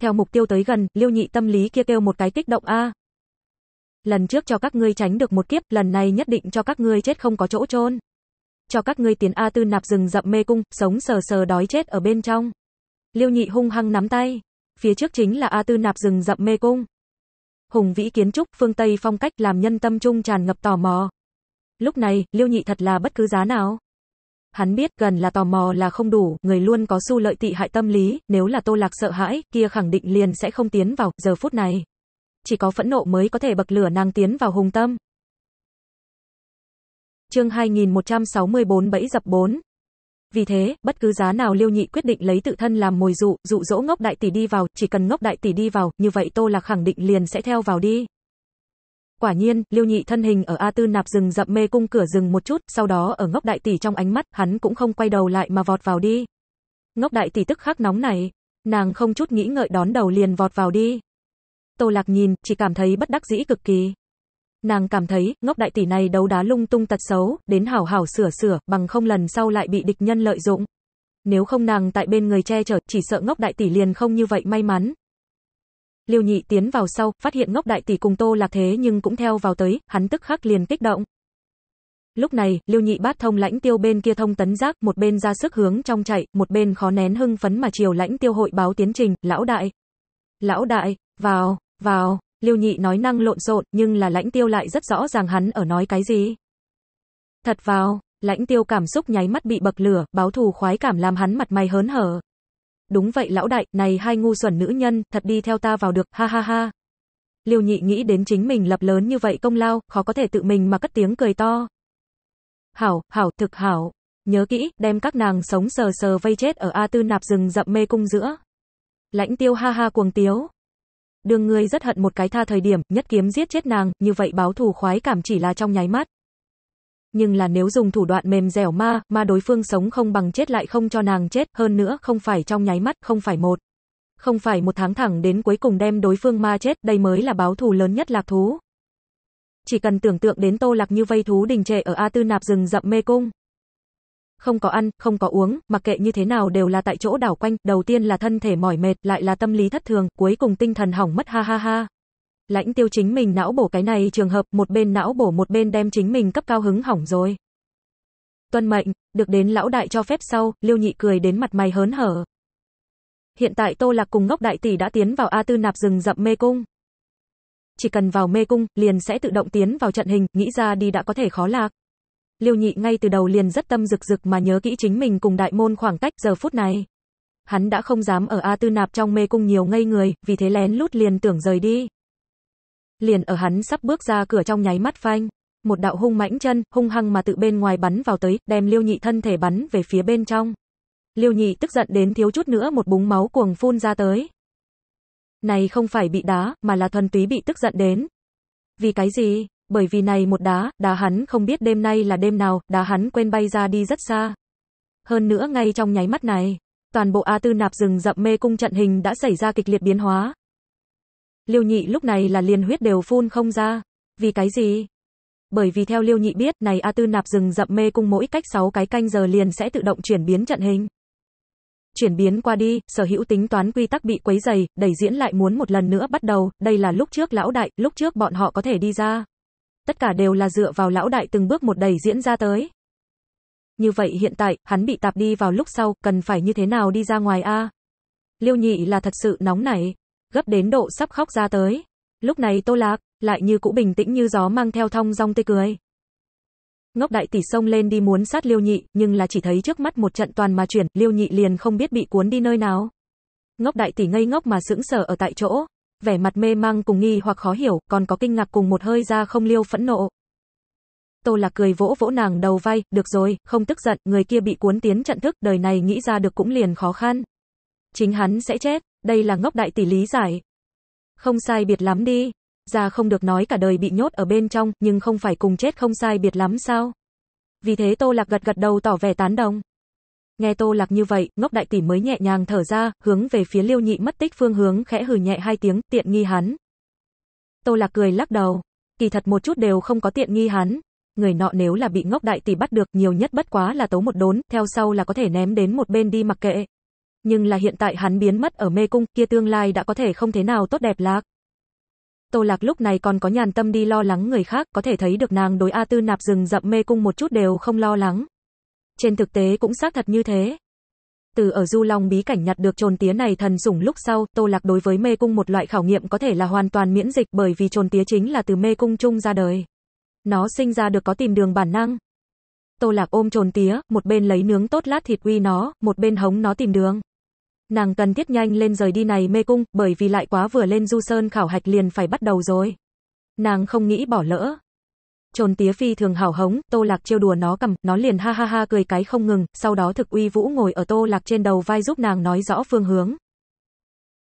Theo mục tiêu tới gần, Liêu Nhị tâm lý kia kêu một cái kích động a. Lần trước cho các ngươi tránh được một kiếp, lần này nhất định cho các ngươi chết không có chỗ chôn. Cho các ngươi tiến a tư nạp rừng rậm mê cung, sống sờ sờ đói chết ở bên trong. Liêu Nhị hung hăng nắm tay. Phía trước chính là a tư nạp rừng rậm mê cung hùng vĩ kiến trúc, phương Tây phong cách làm nhân tâm trung tràn ngập tò mò. Lúc này, Liêu Nhị thật là bất cứ giá nào. Hắn biết gần là tò mò là không đủ, người luôn có xu lợi tị hại tâm lý, nếu là Tô Lạc sợ hãi, kia khẳng định liền sẽ không tiến vào, giờ phút này. Chỉ có phẫn nộ mới có thể bậc lửa nàng tiến vào hùng tâm. Chương 2164 bẫy dập 4 vì thế, bất cứ giá nào Liêu Nhị quyết định lấy tự thân làm mồi dụ, dụ dỗ ngốc đại tỷ đi vào, chỉ cần ngốc đại tỷ đi vào, như vậy Tô Lạc khẳng định liền sẽ theo vào đi. Quả nhiên, Liêu Nhị thân hình ở A Tư nạp rừng dậm mê cung cửa rừng một chút, sau đó ở ngốc đại tỷ trong ánh mắt, hắn cũng không quay đầu lại mà vọt vào đi. Ngốc đại tỷ tức khắc nóng này, nàng không chút nghĩ ngợi đón đầu liền vọt vào đi. Tô Lạc nhìn, chỉ cảm thấy bất đắc dĩ cực kỳ. Nàng cảm thấy, ngốc đại tỷ này đấu đá lung tung tật xấu, đến hảo hảo sửa sửa, bằng không lần sau lại bị địch nhân lợi dụng. Nếu không nàng tại bên người che chở, chỉ sợ ngốc đại tỷ liền không như vậy may mắn. Liêu nhị tiến vào sau, phát hiện ngốc đại tỷ cùng tô lạc thế nhưng cũng theo vào tới, hắn tức khắc liền kích động. Lúc này, Liêu Nhị Bát thông lãnh tiêu bên kia thông tấn giác, một bên ra sức hướng trong chạy, một bên khó nén hưng phấn mà chiều lãnh tiêu hội báo tiến trình, lão đại. Lão đại, vào, vào, Lưu Nhị nói năng lộn xộn, nhưng là lãnh tiêu lại rất rõ ràng hắn ở nói cái gì. Thật vào, lãnh tiêu cảm xúc nháy mắt bị bậc lửa, báo thù khoái cảm làm hắn mặt mày hớn hở. Đúng vậy lão đại, này hai ngu xuẩn nữ nhân, thật đi theo ta vào được, ha ha ha. Liêu nhị nghĩ đến chính mình lập lớn như vậy công lao, khó có thể tự mình mà cất tiếng cười to. Hảo, hảo, thực hảo. Nhớ kỹ, đem các nàng sống sờ sờ vây chết ở A tư nạp rừng rậm mê cung giữa. Lãnh tiêu ha ha cuồng tiếu đường ngươi rất hận một cái tha thời điểm, nhất kiếm giết chết nàng, như vậy báo thù khoái cảm chỉ là trong nháy mắt. Nhưng là nếu dùng thủ đoạn mềm dẻo ma, mà đối phương sống không bằng chết lại không cho nàng chết, hơn nữa không phải trong nháy mắt, không phải một. Không phải một tháng thẳng đến cuối cùng đem đối phương ma chết, đây mới là báo thù lớn nhất lạc thú. Chỉ cần tưởng tượng đến tô lạc như vây thú đình trệ ở A tư nạp rừng rậm mê cung không có ăn, không có uống, mặc kệ như thế nào đều là tại chỗ đảo quanh, đầu tiên là thân thể mỏi mệt, lại là tâm lý thất thường, cuối cùng tinh thần hỏng mất ha ha ha. Lãnh tiêu chính mình não bổ cái này trường hợp, một bên não bổ một bên đem chính mình cấp cao hứng hỏng rồi. Tuân mệnh, được đến lão đại cho phép sau, liêu nhị cười đến mặt mày hớn hở. Hiện tại Tô Lạc cùng ngốc đại tỷ đã tiến vào A Tư Nạp rừng rậm mê cung. Chỉ cần vào mê cung, liền sẽ tự động tiến vào trận hình, nghĩ ra đi đã có thể khó lạc. Liêu nhị ngay từ đầu liền rất tâm rực rực mà nhớ kỹ chính mình cùng đại môn khoảng cách giờ phút này. Hắn đã không dám ở A Tư Nạp trong mê cung nhiều ngây người, vì thế lén lút liền tưởng rời đi. Liền ở hắn sắp bước ra cửa trong nháy mắt phanh, một đạo hung mãnh chân, hung hăng mà tự bên ngoài bắn vào tới, đem Liêu nhị thân thể bắn về phía bên trong. Liêu nhị tức giận đến thiếu chút nữa một búng máu cuồng phun ra tới. Này không phải bị đá, mà là thuần túy bị tức giận đến. Vì cái gì? Bởi vì này một đá, đá hắn không biết đêm nay là đêm nào, đá hắn quên bay ra đi rất xa. Hơn nữa ngay trong nháy mắt này, toàn bộ A Tư Nạp rừng rậm mê cung trận hình đã xảy ra kịch liệt biến hóa. Liêu nhị lúc này là liền huyết đều phun không ra. Vì cái gì? Bởi vì theo Liêu nhị biết này A Tư Nạp rừng rậm mê cung mỗi cách 6 cái canh giờ liền sẽ tự động chuyển biến trận hình. Chuyển biến qua đi, sở hữu tính toán quy tắc bị quấy dày, đẩy diễn lại muốn một lần nữa bắt đầu, đây là lúc trước lão đại, lúc trước bọn họ có thể đi ra tất cả đều là dựa vào lão đại từng bước một đầy diễn ra tới. Như vậy hiện tại, hắn bị tạp đi vào lúc sau, cần phải như thế nào đi ra ngoài a? Liêu nhị là thật sự nóng nảy, gấp đến độ sắp khóc ra tới. Lúc này tô lạc, lại như cũ bình tĩnh như gió mang theo thong rong tê cười. Ngốc đại tỷ sông lên đi muốn sát liêu nhị, nhưng là chỉ thấy trước mắt một trận toàn mà chuyển, liêu nhị liền không biết bị cuốn đi nơi nào. Ngốc đại tỷ ngây ngốc mà sững sờ ở tại chỗ, vẻ mặt mê mang cùng nghi hoặc khó hiểu, còn có kinh ngạc cùng một hơi ra không liêu phẫn nộ. Tô Lạc cười vỗ vỗ nàng đầu vai, được rồi, không tức giận, người kia bị cuốn tiến trận thức, đời này nghĩ ra được cũng liền khó khăn. Chính hắn sẽ chết, đây là ngốc đại tỷ lý giải. Không sai biệt lắm đi, ra không được nói cả đời bị nhốt ở bên trong, nhưng không phải cùng chết không sai biệt lắm sao. Vì thế Tô Lạc gật gật đầu tỏ vẻ tán đồng. Nghe Tô Lạc như vậy, ngốc đại tỷ mới nhẹ nhàng thở ra, hướng về phía Liêu Nhị mất tích phương hướng khẽ hừ nhẹ hai tiếng, tiện nghi hắn. Tô Lạc cười lắc đầu, kỳ thật một chút đều không có tiện nghi hắn. Người nọ nếu là bị ngốc đại tỷ bắt được, nhiều nhất bất quá là tấu một đốn, theo sau là có thể ném đến một bên đi mặc kệ. Nhưng là hiện tại hắn biến mất ở mê cung, kia tương lai đã có thể không thế nào tốt đẹp lạc. Tô Lạc lúc này còn có nhàn tâm đi lo lắng người khác, có thể thấy được nàng đối A Tư nạp rừng rậm mê cung một chút đều không lo lắng. Trên thực tế cũng xác thật như thế. Từ ở du long bí cảnh nhặt được trồn tía này thần sủng lúc sau, Tô Lạc đối với mê cung một loại khảo nghiệm có thể là hoàn toàn miễn dịch bởi vì trồn tía chính là từ mê cung chung ra đời. Nó sinh ra được có tìm đường bản năng. Tô Lạc ôm trồn tía, một bên lấy nướng tốt lát thịt uy nó, một bên hống nó tìm đường. Nàng cần thiết nhanh lên rời đi này mê cung, bởi vì lại quá vừa lên du sơn khảo hạch liền phải bắt đầu rồi. Nàng không nghĩ bỏ lỡ. Trồn tía phi thường hào hống, Tô Lạc trêu đùa nó cầm, nó liền ha ha ha cười cái không ngừng, sau đó thực uy vũ ngồi ở Tô Lạc trên đầu vai giúp nàng nói rõ phương hướng.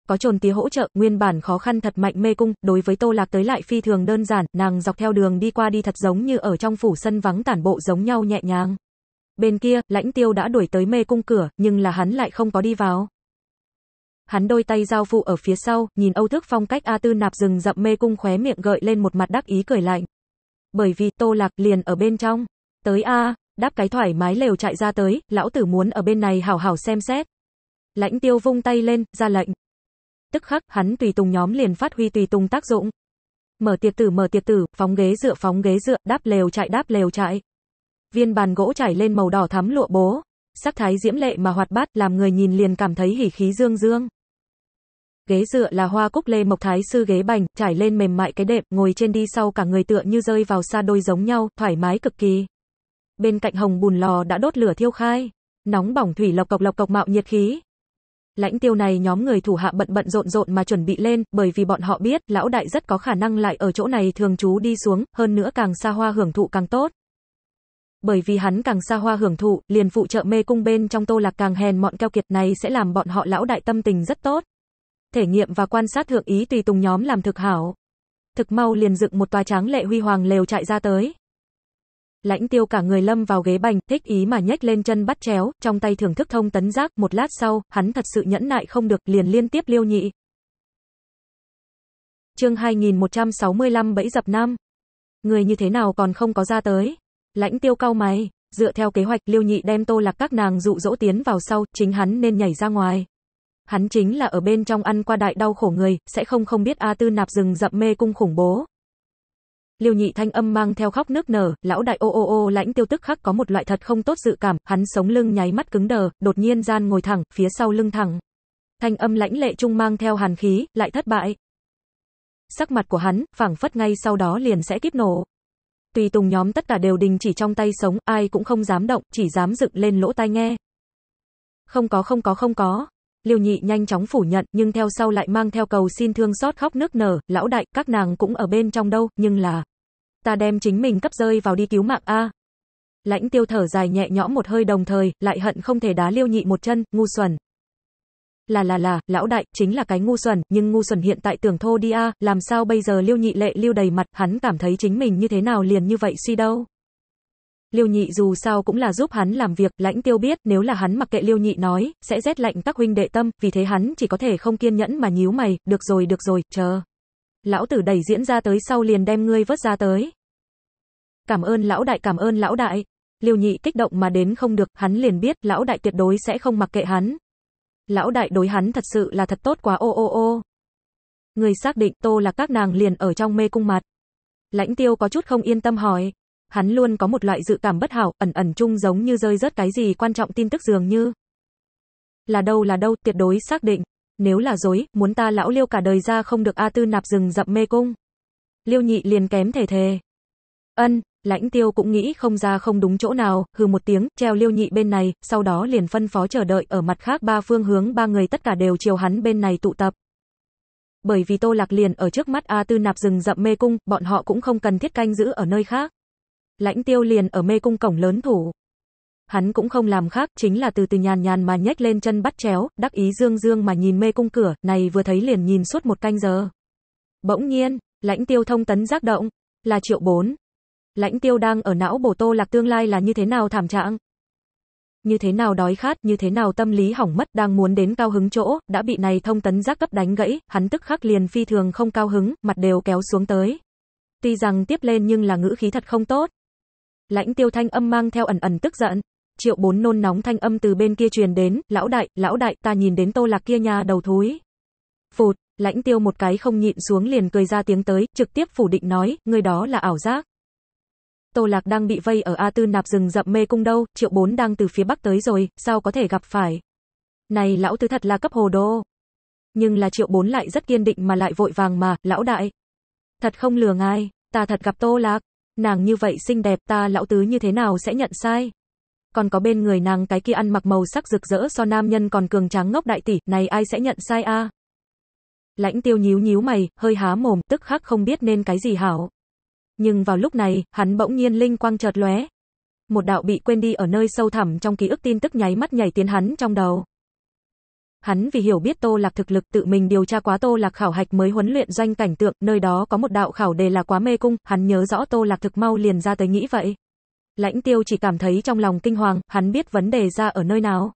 Có trồn tía hỗ trợ, nguyên bản khó khăn thật mạnh mê cung, đối với Tô Lạc tới lại phi thường đơn giản, nàng dọc theo đường đi qua đi thật giống như ở trong phủ sân vắng tản bộ giống nhau nhẹ nhàng. Bên kia, lãnh tiêu đã đuổi tới mê cung cửa, nhưng là hắn lại không có đi vào. Hắn đôi tay giao phụ ở phía sau, nhìn Âu Thức Phong cách A Tư nạp rừng rậm mê cung khóe miệng gợi lên một mặt đắc ý cười lạnh bởi vì Tô Lạc liền ở bên trong. Tới a, đáp cái thoải mái lều chạy ra tới, lão tử muốn ở bên này hảo hảo xem xét. Lãnh Tiêu vung tay lên, ra lệnh. Tức khắc, hắn tùy tùng nhóm liền phát huy tùy tùng tác dụng. Mở tiệc tử mở tiệc tử, phóng ghế dựa phóng ghế dựa, đáp lều chạy đáp lều chạy. Viên bàn gỗ trải lên màu đỏ thắm lụa bố, sắc thái diễm lệ mà hoạt bát làm người nhìn liền cảm thấy hỉ khí dương dương ghế dựa là hoa cúc lê mộc thái sư ghế bành, trải lên mềm mại cái đệm, ngồi trên đi sau cả người tựa như rơi vào xa đôi giống nhau, thoải mái cực kỳ. Bên cạnh hồng bùn lò đã đốt lửa thiêu khai, nóng bỏng thủy lọc cọc lọc cọc mạo nhiệt khí. Lãnh tiêu này nhóm người thủ hạ bận bận rộn rộn mà chuẩn bị lên, bởi vì bọn họ biết, lão đại rất có khả năng lại ở chỗ này thường trú đi xuống, hơn nữa càng xa hoa hưởng thụ càng tốt. Bởi vì hắn càng xa hoa hưởng thụ, liền phụ trợ mê cung bên trong tô lạc càng hèn mọn keo kiệt này sẽ làm bọn họ lão đại tâm tình rất tốt thể nghiệm và quan sát thượng ý tùy tùng nhóm làm thực hảo. Thực mau liền dựng một tòa tráng lệ huy hoàng lều chạy ra tới. Lãnh tiêu cả người lâm vào ghế bành, thích ý mà nhếch lên chân bắt chéo, trong tay thưởng thức thông tấn giác, một lát sau, hắn thật sự nhẫn nại không được, liền liên tiếp liêu nhị. chương 2165 bẫy dập nam. Người như thế nào còn không có ra tới. Lãnh tiêu cao mày, dựa theo kế hoạch liêu nhị đem tô lạc các nàng dụ dỗ tiến vào sau, chính hắn nên nhảy ra ngoài hắn chính là ở bên trong ăn qua đại đau khổ người, sẽ không không biết A Tư Nạp rừng rậm mê cung khủng bố. Liêu nhị thanh âm mang theo khóc nước nở, lão đại ô ô ô lãnh tiêu tức khắc có một loại thật không tốt dự cảm, hắn sống lưng nháy mắt cứng đờ, đột nhiên gian ngồi thẳng, phía sau lưng thẳng. Thanh âm lãnh lệ trung mang theo hàn khí, lại thất bại. Sắc mặt của hắn, phảng phất ngay sau đó liền sẽ kiếp nổ. Tùy tùng nhóm tất cả đều đình chỉ trong tay sống, ai cũng không dám động, chỉ dám dựng lên lỗ tai nghe. Không có không có không có, Liêu nhị nhanh chóng phủ nhận, nhưng theo sau lại mang theo cầu xin thương xót khóc nước nở, lão đại, các nàng cũng ở bên trong đâu, nhưng là... Ta đem chính mình cấp rơi vào đi cứu mạng A. Lãnh tiêu thở dài nhẹ nhõm một hơi đồng thời, lại hận không thể đá liêu nhị một chân, ngu xuẩn. Là là là, lão đại, chính là cái ngu xuẩn, nhưng ngu xuẩn hiện tại tưởng thô đi A, làm sao bây giờ liêu nhị lệ liêu đầy mặt, hắn cảm thấy chính mình như thế nào liền như vậy suy đâu. Liêu nhị dù sao cũng là giúp hắn làm việc, lãnh tiêu biết nếu là hắn mặc kệ liêu nhị nói, sẽ rét lạnh các huynh đệ tâm, vì thế hắn chỉ có thể không kiên nhẫn mà nhíu mày, được rồi được rồi, chờ. Lão tử đẩy diễn ra tới sau liền đem ngươi vớt ra tới. Cảm ơn lão đại cảm ơn lão đại. Liêu nhị kích động mà đến không được, hắn liền biết lão đại tuyệt đối sẽ không mặc kệ hắn. Lão đại đối hắn thật sự là thật tốt quá ô ô ô. Người xác định tô là các nàng liền ở trong mê cung mặt. Lãnh tiêu có chút không yên tâm hỏi hắn luôn có một loại dự cảm bất hảo, ẩn ẩn chung giống như rơi rớt cái gì quan trọng tin tức dường như. Là đâu là đâu, tuyệt đối xác định. Nếu là dối, muốn ta lão liêu cả đời ra không được A tư nạp rừng dậm mê cung. Liêu nhị liền kém thể thề. Ân, lãnh tiêu cũng nghĩ không ra không đúng chỗ nào, hừ một tiếng, treo liêu nhị bên này, sau đó liền phân phó chờ đợi ở mặt khác ba phương hướng ba người tất cả đều chiều hắn bên này tụ tập. Bởi vì tô lạc liền ở trước mắt A tư nạp rừng dậm mê cung, bọn họ cũng không cần thiết canh giữ ở nơi khác lãnh tiêu liền ở mê cung cổng lớn thủ. Hắn cũng không làm khác, chính là từ từ nhàn nhàn mà nhếch lên chân bắt chéo, đắc ý dương dương mà nhìn mê cung cửa, này vừa thấy liền nhìn suốt một canh giờ. Bỗng nhiên, lãnh tiêu thông tấn giác động, là triệu bốn. Lãnh tiêu đang ở não bổ tô lạc tương lai là như thế nào thảm trạng, như thế nào đói khát, như thế nào tâm lý hỏng mất, đang muốn đến cao hứng chỗ, đã bị này thông tấn giác cấp đánh gãy, hắn tức khắc liền phi thường không cao hứng, mặt đều kéo xuống tới. Tuy rằng tiếp lên nhưng là ngữ khí thật không tốt. Lãnh tiêu thanh âm mang theo ẩn ẩn tức giận. Triệu bốn nôn nóng thanh âm từ bên kia truyền đến, lão đại, lão đại, ta nhìn đến tô lạc kia nhà đầu thúi. Phụt, lãnh tiêu một cái không nhịn xuống liền cười ra tiếng tới, trực tiếp phủ định nói, người đó là ảo giác. Tô lạc đang bị vây ở A tư nạp rừng rậm mê cung đâu, triệu bốn đang từ phía bắc tới rồi, sao có thể gặp phải. Này lão tứ thật là cấp hồ đô. Nhưng là triệu bốn lại rất kiên định mà lại vội vàng mà, lão đại. Thật không lừa ngài, ta thật gặp tô lạc. Nàng như vậy xinh đẹp ta lão tứ như thế nào sẽ nhận sai. Còn có bên người nàng cái kia ăn mặc màu sắc rực rỡ so nam nhân còn cường tráng ngốc đại tỷ, này ai sẽ nhận sai a? Lãnh tiêu nhíu nhíu mày, hơi há mồm, tức khắc không biết nên cái gì hảo. Nhưng vào lúc này, hắn bỗng nhiên linh quang chợt lóe. Một đạo bị quên đi ở nơi sâu thẳm trong ký ức tin tức nháy mắt nhảy tiến hắn trong đầu. Hắn vì hiểu biết Tô Lạc thực lực tự mình điều tra quá Tô Lạc khảo hạch mới huấn luyện doanh cảnh tượng, nơi đó có một đạo khảo đề là quá mê cung, hắn nhớ rõ Tô Lạc thực mau liền ra tới nghĩ vậy. Lãnh tiêu chỉ cảm thấy trong lòng kinh hoàng, hắn biết vấn đề ra ở nơi nào.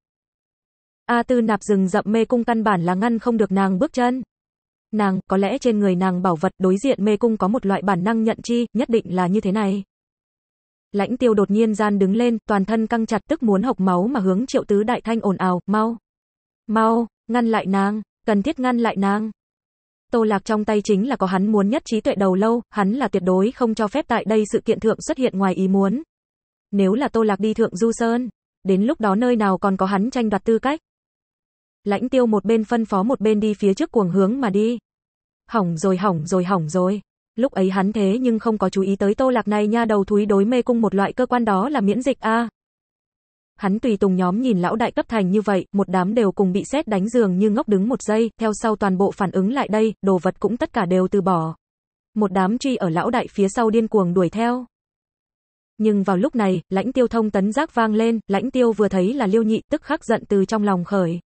A tư nạp rừng rậm mê cung căn bản là ngăn không được nàng bước chân. Nàng, có lẽ trên người nàng bảo vật đối diện mê cung có một loại bản năng nhận chi, nhất định là như thế này. Lãnh tiêu đột nhiên gian đứng lên, toàn thân căng chặt tức muốn hộc máu mà hướng triệu tứ đại thanh ồn ào, mau. Mau, ngăn lại nàng, cần thiết ngăn lại nàng. Tô Lạc trong tay chính là có hắn muốn nhất trí tuệ đầu lâu, hắn là tuyệt đối không cho phép tại đây sự kiện thượng xuất hiện ngoài ý muốn. Nếu là Tô Lạc đi thượng Du Sơn, đến lúc đó nơi nào còn có hắn tranh đoạt tư cách. Lãnh tiêu một bên phân phó một bên đi phía trước cuồng hướng mà đi. Hỏng rồi hỏng rồi hỏng rồi. Lúc ấy hắn thế nhưng không có chú ý tới tô lạc này nha đầu thúi đối mê cung một loại cơ quan đó là miễn dịch a Hắn tùy tùng nhóm nhìn lão đại cấp thành như vậy, một đám đều cùng bị xét đánh giường như ngốc đứng một giây, theo sau toàn bộ phản ứng lại đây, đồ vật cũng tất cả đều từ bỏ. Một đám truy ở lão đại phía sau điên cuồng đuổi theo. Nhưng vào lúc này, lãnh tiêu thông tấn giác vang lên, lãnh tiêu vừa thấy là liêu nhị tức khắc giận từ trong lòng khởi.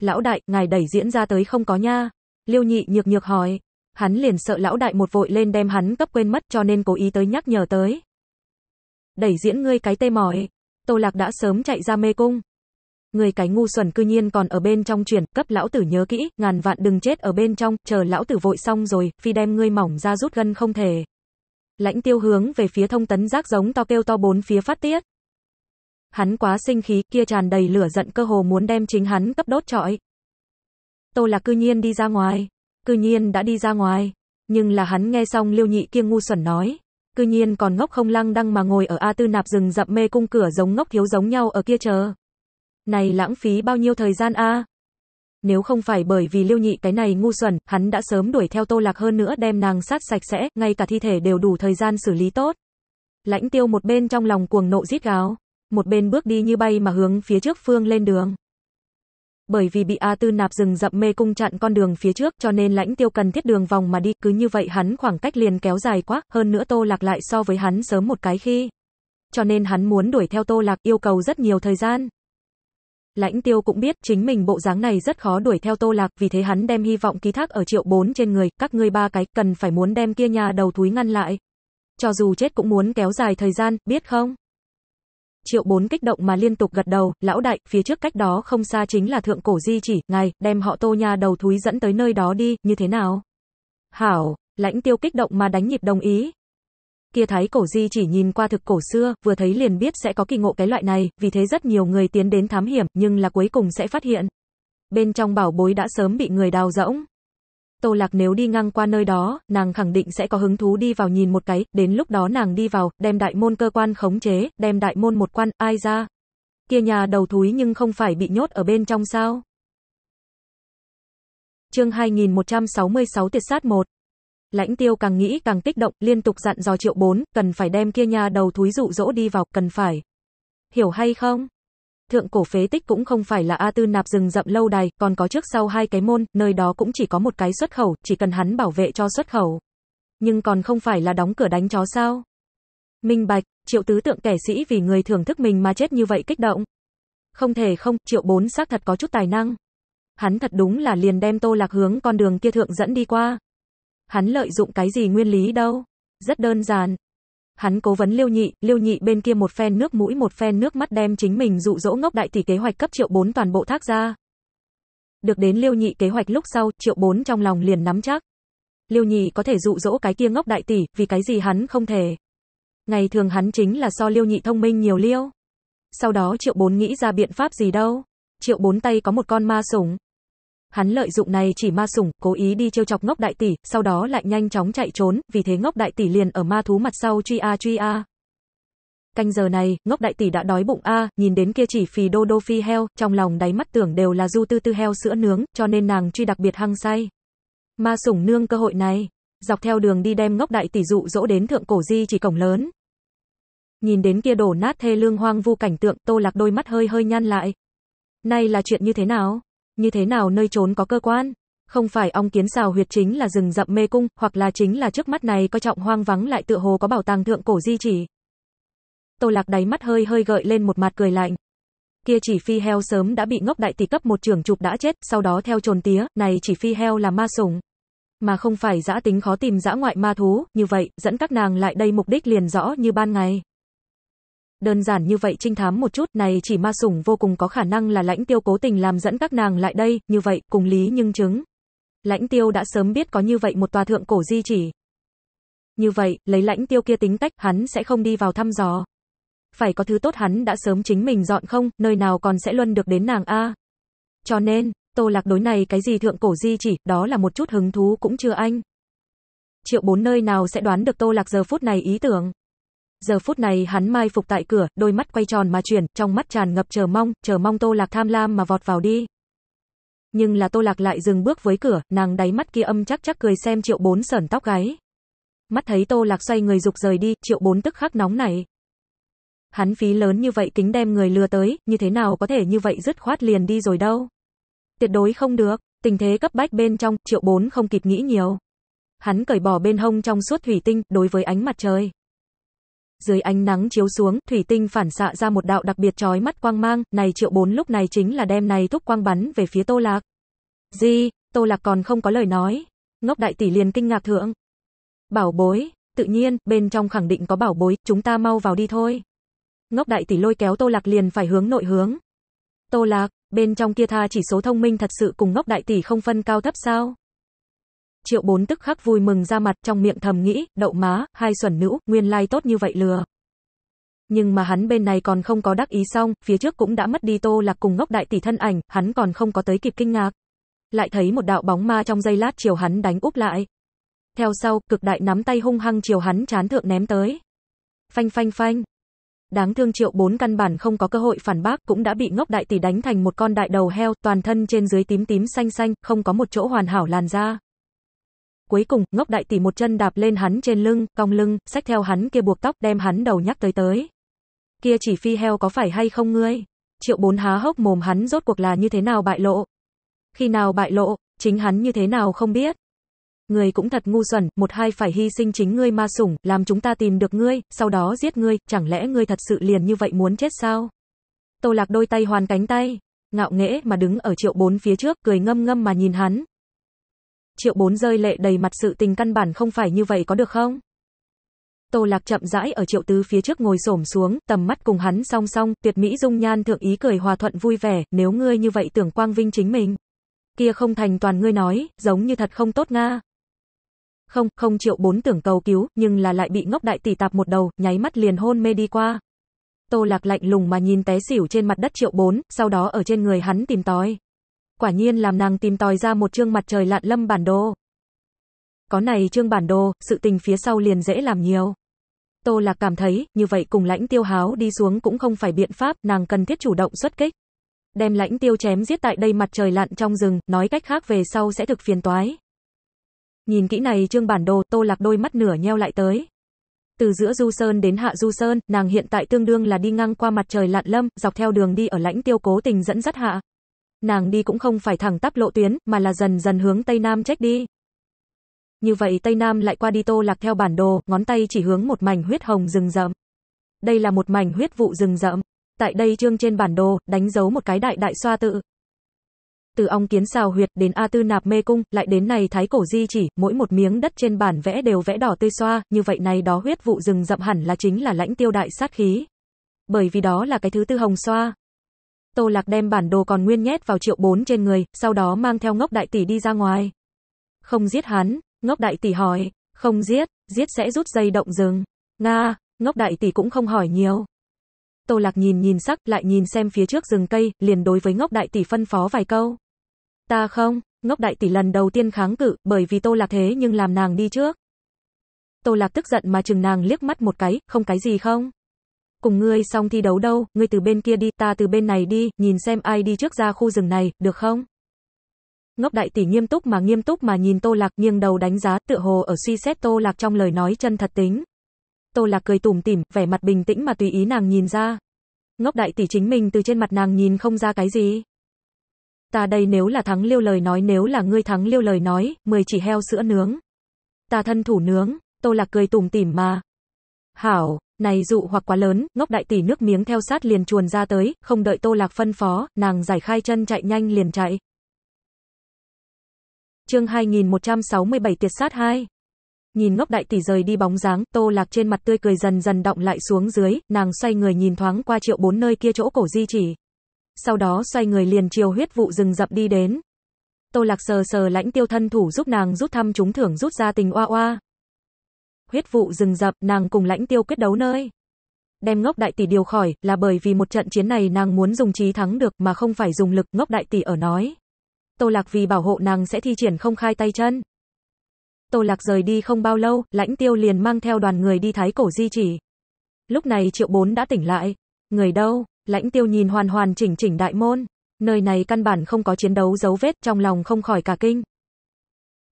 Lão đại, ngài đẩy diễn ra tới không có nha. Liêu nhị nhược nhược hỏi. Hắn liền sợ lão đại một vội lên đem hắn cấp quên mất cho nên cố ý tới nhắc nhở tới. Đẩy diễn ngươi cái tê mỏi. Tô Lạc đã sớm chạy ra mê cung. Người cái ngu xuẩn cư nhiên còn ở bên trong chuyển, cấp lão tử nhớ kỹ, ngàn vạn đừng chết ở bên trong, chờ lão tử vội xong rồi, phi đem ngươi mỏng ra rút gân không thể. Lãnh tiêu hướng về phía thông tấn giác giống to kêu to bốn phía phát tiết. Hắn quá sinh khí, kia tràn đầy lửa giận cơ hồ muốn đem chính hắn cấp đốt trọi. Tô Lạc cư nhiên đi ra ngoài, cư nhiên đã đi ra ngoài, nhưng là hắn nghe xong Liêu Nhị kia ngu xuẩn nói, cư nhiên còn ngốc không lăng đăng mà ngồi ở A Tư Nạp rừng rậm mê cung cửa giống ngốc thiếu giống nhau ở kia chờ. Này lãng phí bao nhiêu thời gian a? Nếu không phải bởi vì Liêu Nhị cái này ngu xuẩn, hắn đã sớm đuổi theo Tô Lạc hơn nữa đem nàng sát sạch sẽ, ngay cả thi thể đều đủ thời gian xử lý tốt. Lãnh Tiêu một bên trong lòng cuồng nộ rít gáo một bên bước đi như bay mà hướng phía trước phương lên đường bởi vì bị A Tư nạp rừng rậm mê cung chặn con đường phía trước cho nên lãnh tiêu cần thiết đường vòng mà đi, cứ như vậy hắn khoảng cách liền kéo dài quá, hơn nữa Tô Lạc lại so với hắn sớm một cái khi. Cho nên hắn muốn đuổi theo Tô Lạc yêu cầu rất nhiều thời gian. Lãnh tiêu cũng biết chính mình bộ dáng này rất khó đuổi theo Tô Lạc, vì thế hắn đem hy vọng ký thác ở triệu bốn trên người, các ngươi ba cái, cần phải muốn đem kia nhà đầu thúi ngăn lại. Cho dù chết cũng muốn kéo dài thời gian, biết không? triệu bốn kích động mà liên tục gật đầu, lão đại, phía trước cách đó không xa chính là thượng cổ di chỉ, ngài, đem họ tô nha đầu thúi dẫn tới nơi đó đi, như thế nào? Hảo, lãnh tiêu kích động mà đánh nhịp đồng ý. Kia thái cổ di chỉ nhìn qua thực cổ xưa, vừa thấy liền biết sẽ có kỳ ngộ cái loại này, vì thế rất nhiều người tiến đến thám hiểm, nhưng là cuối cùng sẽ phát hiện. Bên trong bảo bối đã sớm bị người đào rỗng. Tô Lạc nếu đi ngang qua nơi đó, nàng khẳng định sẽ có hứng thú đi vào nhìn một cái, đến lúc đó nàng đi vào, đem đại môn cơ quan khống chế, đem đại môn một quan, ai ra. Kia nhà đầu thúi nhưng không phải bị nhốt ở bên trong sao. Chương 2166 Tiệt sát 1 Lãnh tiêu càng nghĩ càng kích động, liên tục dặn dò triệu bốn, cần phải đem kia nhà đầu thúi dụ dỗ đi vào, cần phải. Hiểu hay không? Thượng cổ phế tích cũng không phải là A Tư nạp rừng rậm lâu đài, còn có trước sau hai cái môn, nơi đó cũng chỉ có một cái xuất khẩu, chỉ cần hắn bảo vệ cho xuất khẩu. Nhưng còn không phải là đóng cửa đánh chó sao? Minh bạch, triệu tứ tượng kẻ sĩ vì người thưởng thức mình mà chết như vậy kích động. Không thể không, triệu bốn xác thật có chút tài năng. Hắn thật đúng là liền đem tô lạc hướng con đường kia thượng dẫn đi qua. Hắn lợi dụng cái gì nguyên lý đâu. Rất đơn giản, Hắn cố vấn Liêu Nhị, Liêu Nhị bên kia một phen nước mũi một phen nước mắt đem chính mình dụ dỗ ngốc đại tỷ kế hoạch cấp triệu 4 toàn bộ thác ra. Được đến Liêu Nhị kế hoạch lúc sau, triệu 4 trong lòng liền nắm chắc. Liêu Nhị có thể dụ dỗ cái kia ngốc đại tỷ, vì cái gì hắn không thể. Ngày thường hắn chính là so Liêu Nhị thông minh nhiều liêu. Sau đó triệu 4 nghĩ ra biện pháp gì đâu. Triệu 4 tay có một con ma sủng, Hắn lợi dụng này chỉ ma sủng, cố ý đi trêu chọc ngốc đại tỷ, sau đó lại nhanh chóng chạy trốn, vì thế ngốc đại tỷ liền ở ma thú mặt sau truy a truy a. Canh giờ này, ngốc đại tỷ đã đói bụng a, nhìn đến kia chỉ phì đô đô phi heo, trong lòng đáy mắt tưởng đều là du tư tư heo sữa nướng, cho nên nàng truy đặc biệt hăng say. Ma sủng nương cơ hội này, dọc theo đường đi đem ngốc đại tỷ dụ dỗ đến thượng cổ di chỉ cổng lớn. Nhìn đến kia đổ nát thê lương hoang vu cảnh tượng, Tô Lạc đôi mắt hơi hơi nhăn lại. Nay là chuyện như thế nào? Như thế nào nơi trốn có cơ quan? Không phải ong kiến xào huyệt chính là rừng rậm mê cung, hoặc là chính là trước mắt này coi trọng hoang vắng lại tựa hồ có bảo tàng thượng cổ di chỉ. Tô Lạc đáy mắt hơi hơi gợi lên một mặt cười lạnh. Kia chỉ phi heo sớm đã bị ngốc đại tỷ cấp một trường chụp đã chết, sau đó theo trồn tía, này chỉ phi heo là ma sủng. Mà không phải dã tính khó tìm dã ngoại ma thú, như vậy, dẫn các nàng lại đây mục đích liền rõ như ban ngày đơn giản như vậy trinh thám một chút, này chỉ ma sủng vô cùng có khả năng là lãnh tiêu cố tình làm dẫn các nàng lại đây, như vậy, cùng lý nhưng chứng. Lãnh tiêu đã sớm biết có như vậy một tòa thượng cổ di chỉ. Như vậy, lấy lãnh tiêu kia tính cách, hắn sẽ không đi vào thăm dò. Phải có thứ tốt hắn đã sớm chính mình dọn không, nơi nào còn sẽ luân được đến nàng A. Cho nên, tô lạc đối này cái gì thượng cổ di chỉ, đó là một chút hứng thú cũng chưa anh. Triệu bốn nơi nào sẽ đoán được tô lạc giờ phút này ý tưởng. Giờ phút này hắn mai phục tại cửa, đôi mắt quay tròn mà chuyển, trong mắt tràn ngập chờ mong, chờ mong Tô Lạc tham lam mà vọt vào đi. Nhưng là Tô Lạc lại dừng bước với cửa, nàng đáy mắt kia âm chắc chắc cười xem Triệu Bốn sởn tóc gáy. Mắt thấy Tô Lạc xoay người dục rời đi, Triệu Bốn tức khắc nóng này. Hắn phí lớn như vậy kính đem người lừa tới, như thế nào có thể như vậy dứt khoát liền đi rồi đâu. Tuyệt đối không được, tình thế cấp bách bên trong, Triệu Bốn không kịp nghĩ nhiều. Hắn cởi bỏ bên hông trong suốt thủy tinh, đối với ánh mặt trời. Dưới ánh nắng chiếu xuống, thủy tinh phản xạ ra một đạo đặc biệt chói mắt quang mang, này triệu bốn lúc này chính là đem này thúc quang bắn về phía Tô Lạc. Gì, Tô Lạc còn không có lời nói. Ngốc đại tỷ liền kinh ngạc thượng. Bảo bối, tự nhiên, bên trong khẳng định có bảo bối, chúng ta mau vào đi thôi. Ngốc đại tỷ lôi kéo Tô Lạc liền phải hướng nội hướng. Tô Lạc, bên trong kia tha chỉ số thông minh thật sự cùng ngốc đại tỷ không phân cao thấp sao? triệu bốn tức khắc vui mừng ra mặt trong miệng thầm nghĩ, đậu má, hai xuẩn nữ, nguyên lai tốt như vậy lừa. Nhưng mà hắn bên này còn không có đắc ý xong, phía trước cũng đã mất đi tô lạc cùng ngốc đại tỷ thân ảnh, hắn còn không có tới kịp kinh ngạc. Lại thấy một đạo bóng ma trong giây lát chiều hắn đánh úp lại. Theo sau, cực đại nắm tay hung hăng chiều hắn chán thượng ném tới. Phanh phanh phanh. Đáng thương triệu bốn căn bản không có cơ hội phản bác cũng đã bị ngốc đại tỷ đánh thành một con đại đầu heo, toàn thân trên dưới tím tím xanh xanh, không có một chỗ hoàn hảo làn da. Cuối cùng, ngốc đại tỷ một chân đạp lên hắn trên lưng, cong lưng, xách theo hắn kia buộc tóc đem hắn đầu nhắc tới tới. Kia chỉ phi heo có phải hay không ngươi? Triệu bốn há hốc mồm hắn rốt cuộc là như thế nào bại lộ? Khi nào bại lộ, chính hắn như thế nào không biết? Người cũng thật ngu xuẩn, một hai phải hy sinh chính ngươi ma sủng, làm chúng ta tìm được ngươi, sau đó giết ngươi, chẳng lẽ ngươi thật sự liền như vậy muốn chết sao? Tô lạc đôi tay hoàn cánh tay, ngạo nghễ mà đứng ở triệu bốn phía trước, cười ngâm ngâm mà nhìn hắn, triệu bốn rơi lệ đầy mặt sự tình căn bản không phải như vậy có được không? Tô Lạc chậm rãi ở triệu tứ phía trước ngồi xổm xuống, tầm mắt cùng hắn song song, tuyệt mỹ dung nhan thượng ý cười hòa thuận vui vẻ, nếu ngươi như vậy tưởng quang vinh chính mình. Kia không thành toàn ngươi nói, giống như thật không tốt nga. Không, không triệu bốn tưởng cầu cứu, nhưng là lại bị ngốc đại tỷ tạp một đầu, nháy mắt liền hôn mê đi qua. Tô Lạc lạnh lùng mà nhìn té xỉu trên mặt đất triệu bốn, sau đó ở trên người hắn tìm tòi quả nhiên làm nàng tìm tòi ra một chương mặt trời lặn lâm bản đồ. Có này chương bản đồ, sự tình phía sau liền dễ làm nhiều. Tô Lạc cảm thấy, như vậy cùng lãnh tiêu háo đi xuống cũng không phải biện pháp, nàng cần thiết chủ động xuất kích. Đem lãnh tiêu chém giết tại đây mặt trời lặn trong rừng, nói cách khác về sau sẽ thực phiền toái. Nhìn kỹ này chương bản đồ, Tô Lạc đôi mắt nửa nheo lại tới. Từ giữa Du Sơn đến Hạ Du Sơn, nàng hiện tại tương đương là đi ngang qua mặt trời lặn lâm, dọc theo đường đi ở lãnh tiêu cố tình dẫn dắt hạ, nàng đi cũng không phải thẳng tắp lộ tuyến, mà là dần dần hướng Tây Nam trách đi. Như vậy Tây Nam lại qua đi Tô Lạc theo bản đồ, ngón tay chỉ hướng một mảnh huyết hồng rừng rậm. Đây là một mảnh huyết vụ rừng rậm. Tại đây trương trên bản đồ, đánh dấu một cái đại đại xoa tự. Từ ong kiến xào huyệt đến A tư nạp mê cung, lại đến này thái cổ di chỉ, mỗi một miếng đất trên bản vẽ đều vẽ đỏ tươi xoa, như vậy này đó huyết vụ rừng rậm hẳn là chính là lãnh tiêu đại sát khí. Bởi vì đó là cái thứ tư hồng xoa, Tô Lạc đem bản đồ còn nguyên nhét vào triệu bốn trên người, sau đó mang theo ngốc đại tỷ đi ra ngoài. Không giết hắn, ngốc đại tỷ hỏi, không giết, giết sẽ rút dây động rừng. Nga, ngốc đại tỷ cũng không hỏi nhiều. Tô Lạc nhìn nhìn sắc, lại nhìn xem phía trước rừng cây, liền đối với ngốc đại tỷ phân phó vài câu. Ta không, ngốc đại tỷ lần đầu tiên kháng cự, bởi vì Tô Lạc thế nhưng làm nàng đi trước. Tô Lạc tức giận mà chừng nàng liếc mắt một cái, không cái gì không? cùng ngươi xong thi đấu đâu, ngươi từ bên kia đi, ta từ bên này đi, nhìn xem ai đi trước ra khu rừng này, được không? Ngốc đại tỷ nghiêm túc mà nghiêm túc mà nhìn Tô Lạc nghiêng đầu đánh giá tựa hồ ở suy xét Tô Lạc trong lời nói chân thật tính. Tô Lạc cười tủm tỉm, vẻ mặt bình tĩnh mà tùy ý nàng nhìn ra. Ngốc đại tỷ chính mình từ trên mặt nàng nhìn không ra cái gì. Ta đây nếu là thắng liêu lời nói nếu là ngươi thắng liêu lời nói, mười chỉ heo sữa nướng. Ta thân thủ nướng, Tô Lạc cười tủm tỉm mà. Hảo, này dụ hoặc quá lớn, ngốc đại tỷ nước miếng theo sát liền chuồn ra tới, không đợi Tô Lạc phân phó, nàng giải khai chân chạy nhanh liền chạy. Chương 2167 Tiệt sát 2 Nhìn ngốc đại tỷ rời đi bóng dáng, Tô Lạc trên mặt tươi cười dần dần động lại xuống dưới, nàng xoay người nhìn thoáng qua triệu bốn nơi kia chỗ cổ di chỉ. Sau đó xoay người liền chiều huyết vụ rừng dập đi đến. Tô Lạc sờ sờ lãnh tiêu thân thủ giúp nàng rút thăm chúng thưởng rút ra tình oa oa, huyết vụ rừng rập, nàng cùng lãnh tiêu quyết đấu nơi. Đem ngốc đại tỷ điều khỏi, là bởi vì một trận chiến này nàng muốn dùng trí thắng được mà không phải dùng lực ngốc đại tỷ ở nói. Tô Lạc vì bảo hộ nàng sẽ thi triển không khai tay chân. Tô Lạc rời đi không bao lâu, lãnh tiêu liền mang theo đoàn người đi thái cổ di chỉ. Lúc này triệu bốn đã tỉnh lại. Người đâu? Lãnh tiêu nhìn hoàn hoàn chỉnh chỉnh đại môn. Nơi này căn bản không có chiến đấu dấu vết trong lòng không khỏi cả kinh.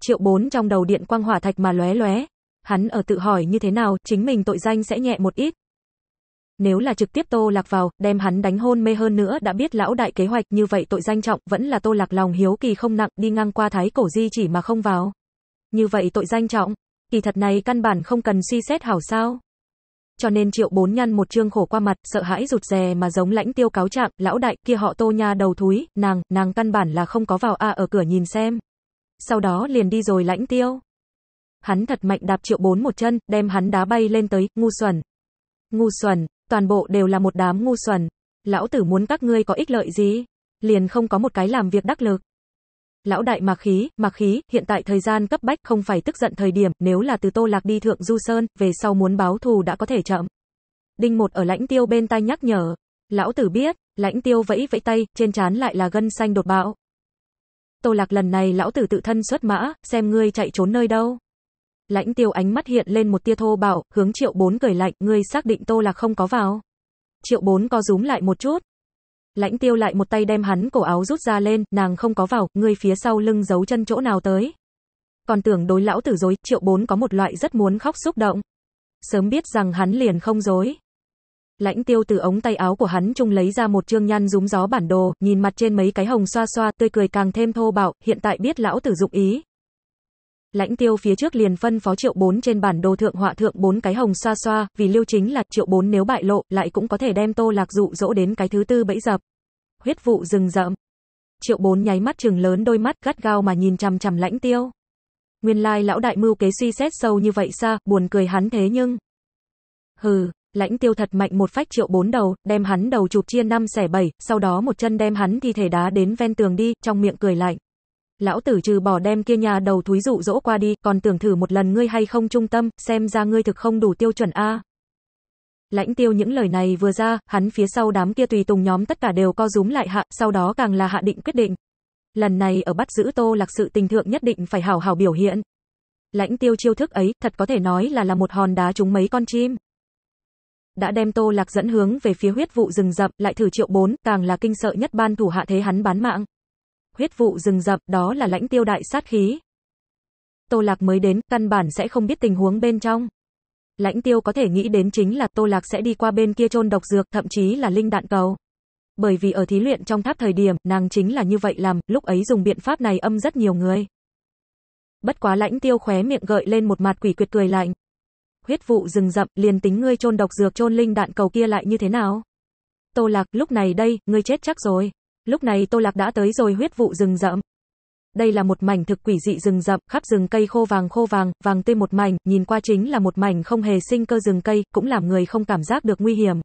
Triệu bốn trong đầu điện quang hỏa thạch mà lóe lóe, Hắn ở tự hỏi như thế nào, chính mình tội danh sẽ nhẹ một ít. Nếu là trực tiếp Tô Lạc vào, đem hắn đánh hôn mê hơn nữa đã biết lão đại kế hoạch như vậy tội danh trọng vẫn là Tô Lạc lòng hiếu kỳ không nặng đi ngang qua thái cổ di chỉ mà không vào. Như vậy tội danh trọng, kỳ thật này căn bản không cần suy xét hảo sao. Cho nên triệu bốn nhăn một trương khổ qua mặt, sợ hãi rụt rè mà giống lãnh tiêu cáo trạng, lão đại kia họ tô nha đầu thúi, nàng, nàng căn bản là không có vào a à ở cửa nhìn xem. Sau đó liền đi rồi lãnh tiêu hắn thật mạnh đạp triệu bốn một chân, đem hắn đá bay lên tới, ngu xuẩn. Ngu xuẩn, toàn bộ đều là một đám ngu xuẩn. Lão tử muốn các ngươi có ích lợi gì? Liền không có một cái làm việc đắc lực. Lão đại mạc khí, mạc khí, hiện tại thời gian cấp bách không phải tức giận thời điểm, nếu là từ Tô Lạc đi thượng Du Sơn, về sau muốn báo thù đã có thể chậm. Đinh một ở lãnh tiêu bên tay nhắc nhở. Lão tử biết, lãnh tiêu vẫy vẫy tay, trên trán lại là gân xanh đột bạo. Tô Lạc lần này lão tử tự thân xuất mã, xem ngươi chạy trốn nơi đâu. Lãnh tiêu ánh mắt hiện lên một tia thô bạo, hướng triệu bốn cười lạnh, ngươi xác định tô là không có vào. Triệu bốn co rúm lại một chút. Lãnh tiêu lại một tay đem hắn cổ áo rút ra lên, nàng không có vào, ngươi phía sau lưng giấu chân chỗ nào tới. Còn tưởng đối lão tử dối, triệu bốn có một loại rất muốn khóc xúc động. Sớm biết rằng hắn liền không dối. Lãnh tiêu từ ống tay áo của hắn trung lấy ra một chương nhăn rúm gió bản đồ, nhìn mặt trên mấy cái hồng xoa xoa, tươi cười càng thêm thô bạo, hiện tại biết lão tử dụng ý, lãnh tiêu phía trước liền phân phó triệu bốn trên bản đồ thượng họa thượng bốn cái hồng xoa xoa, vì lưu chính là triệu bốn nếu bại lộ, lại cũng có thể đem tô lạc dụ dỗ đến cái thứ tư bẫy dập. Huyết vụ rừng rậm. Triệu bốn nháy mắt trừng lớn đôi mắt gắt gao mà nhìn chằm chằm lãnh tiêu. Nguyên lai lão đại mưu kế suy xét sâu như vậy xa, buồn cười hắn thế nhưng. Hừ, lãnh tiêu thật mạnh một phách triệu bốn đầu, đem hắn đầu chụp chia năm xẻ bảy, sau đó một chân đem hắn thi thể đá đến ven tường đi, trong miệng cười lạnh. Lão tử trừ bỏ đem kia nhà đầu thúi dụ dỗ qua đi, còn tưởng thử một lần ngươi hay không trung tâm, xem ra ngươi thực không đủ tiêu chuẩn a. Lãnh tiêu những lời này vừa ra, hắn phía sau đám kia tùy tùng nhóm tất cả đều co rúm lại hạ, sau đó càng là hạ định quyết định. Lần này ở bắt giữ tô lạc sự tình thượng nhất định phải hảo hảo biểu hiện. Lãnh tiêu chiêu thức ấy, thật có thể nói là là một hòn đá trúng mấy con chim. Đã đem tô lạc dẫn hướng về phía huyết vụ rừng rậm, lại thử triệu bốn, càng là kinh sợ nhất ban thủ hạ thế hắn bán mạng huyết vụ rừng rậm, đó là lãnh tiêu đại sát khí. Tô Lạc mới đến, căn bản sẽ không biết tình huống bên trong. Lãnh tiêu có thể nghĩ đến chính là Tô Lạc sẽ đi qua bên kia chôn độc dược, thậm chí là linh đạn cầu. Bởi vì ở thí luyện trong tháp thời điểm, nàng chính là như vậy làm, lúc ấy dùng biện pháp này âm rất nhiều người. Bất quá lãnh tiêu khóe miệng gợi lên một mặt quỷ quyệt cười lạnh. Huyết vụ rừng rậm, liền tính ngươi chôn độc dược chôn linh đạn cầu kia lại như thế nào? Tô Lạc, lúc này đây, ngươi chết chắc rồi. Lúc này Tô Lạc đã tới rồi huyết vụ rừng rậm. Đây là một mảnh thực quỷ dị rừng rậm, khắp rừng cây khô vàng khô vàng, vàng tươi một mảnh, nhìn qua chính là một mảnh không hề sinh cơ rừng cây, cũng làm người không cảm giác được nguy hiểm.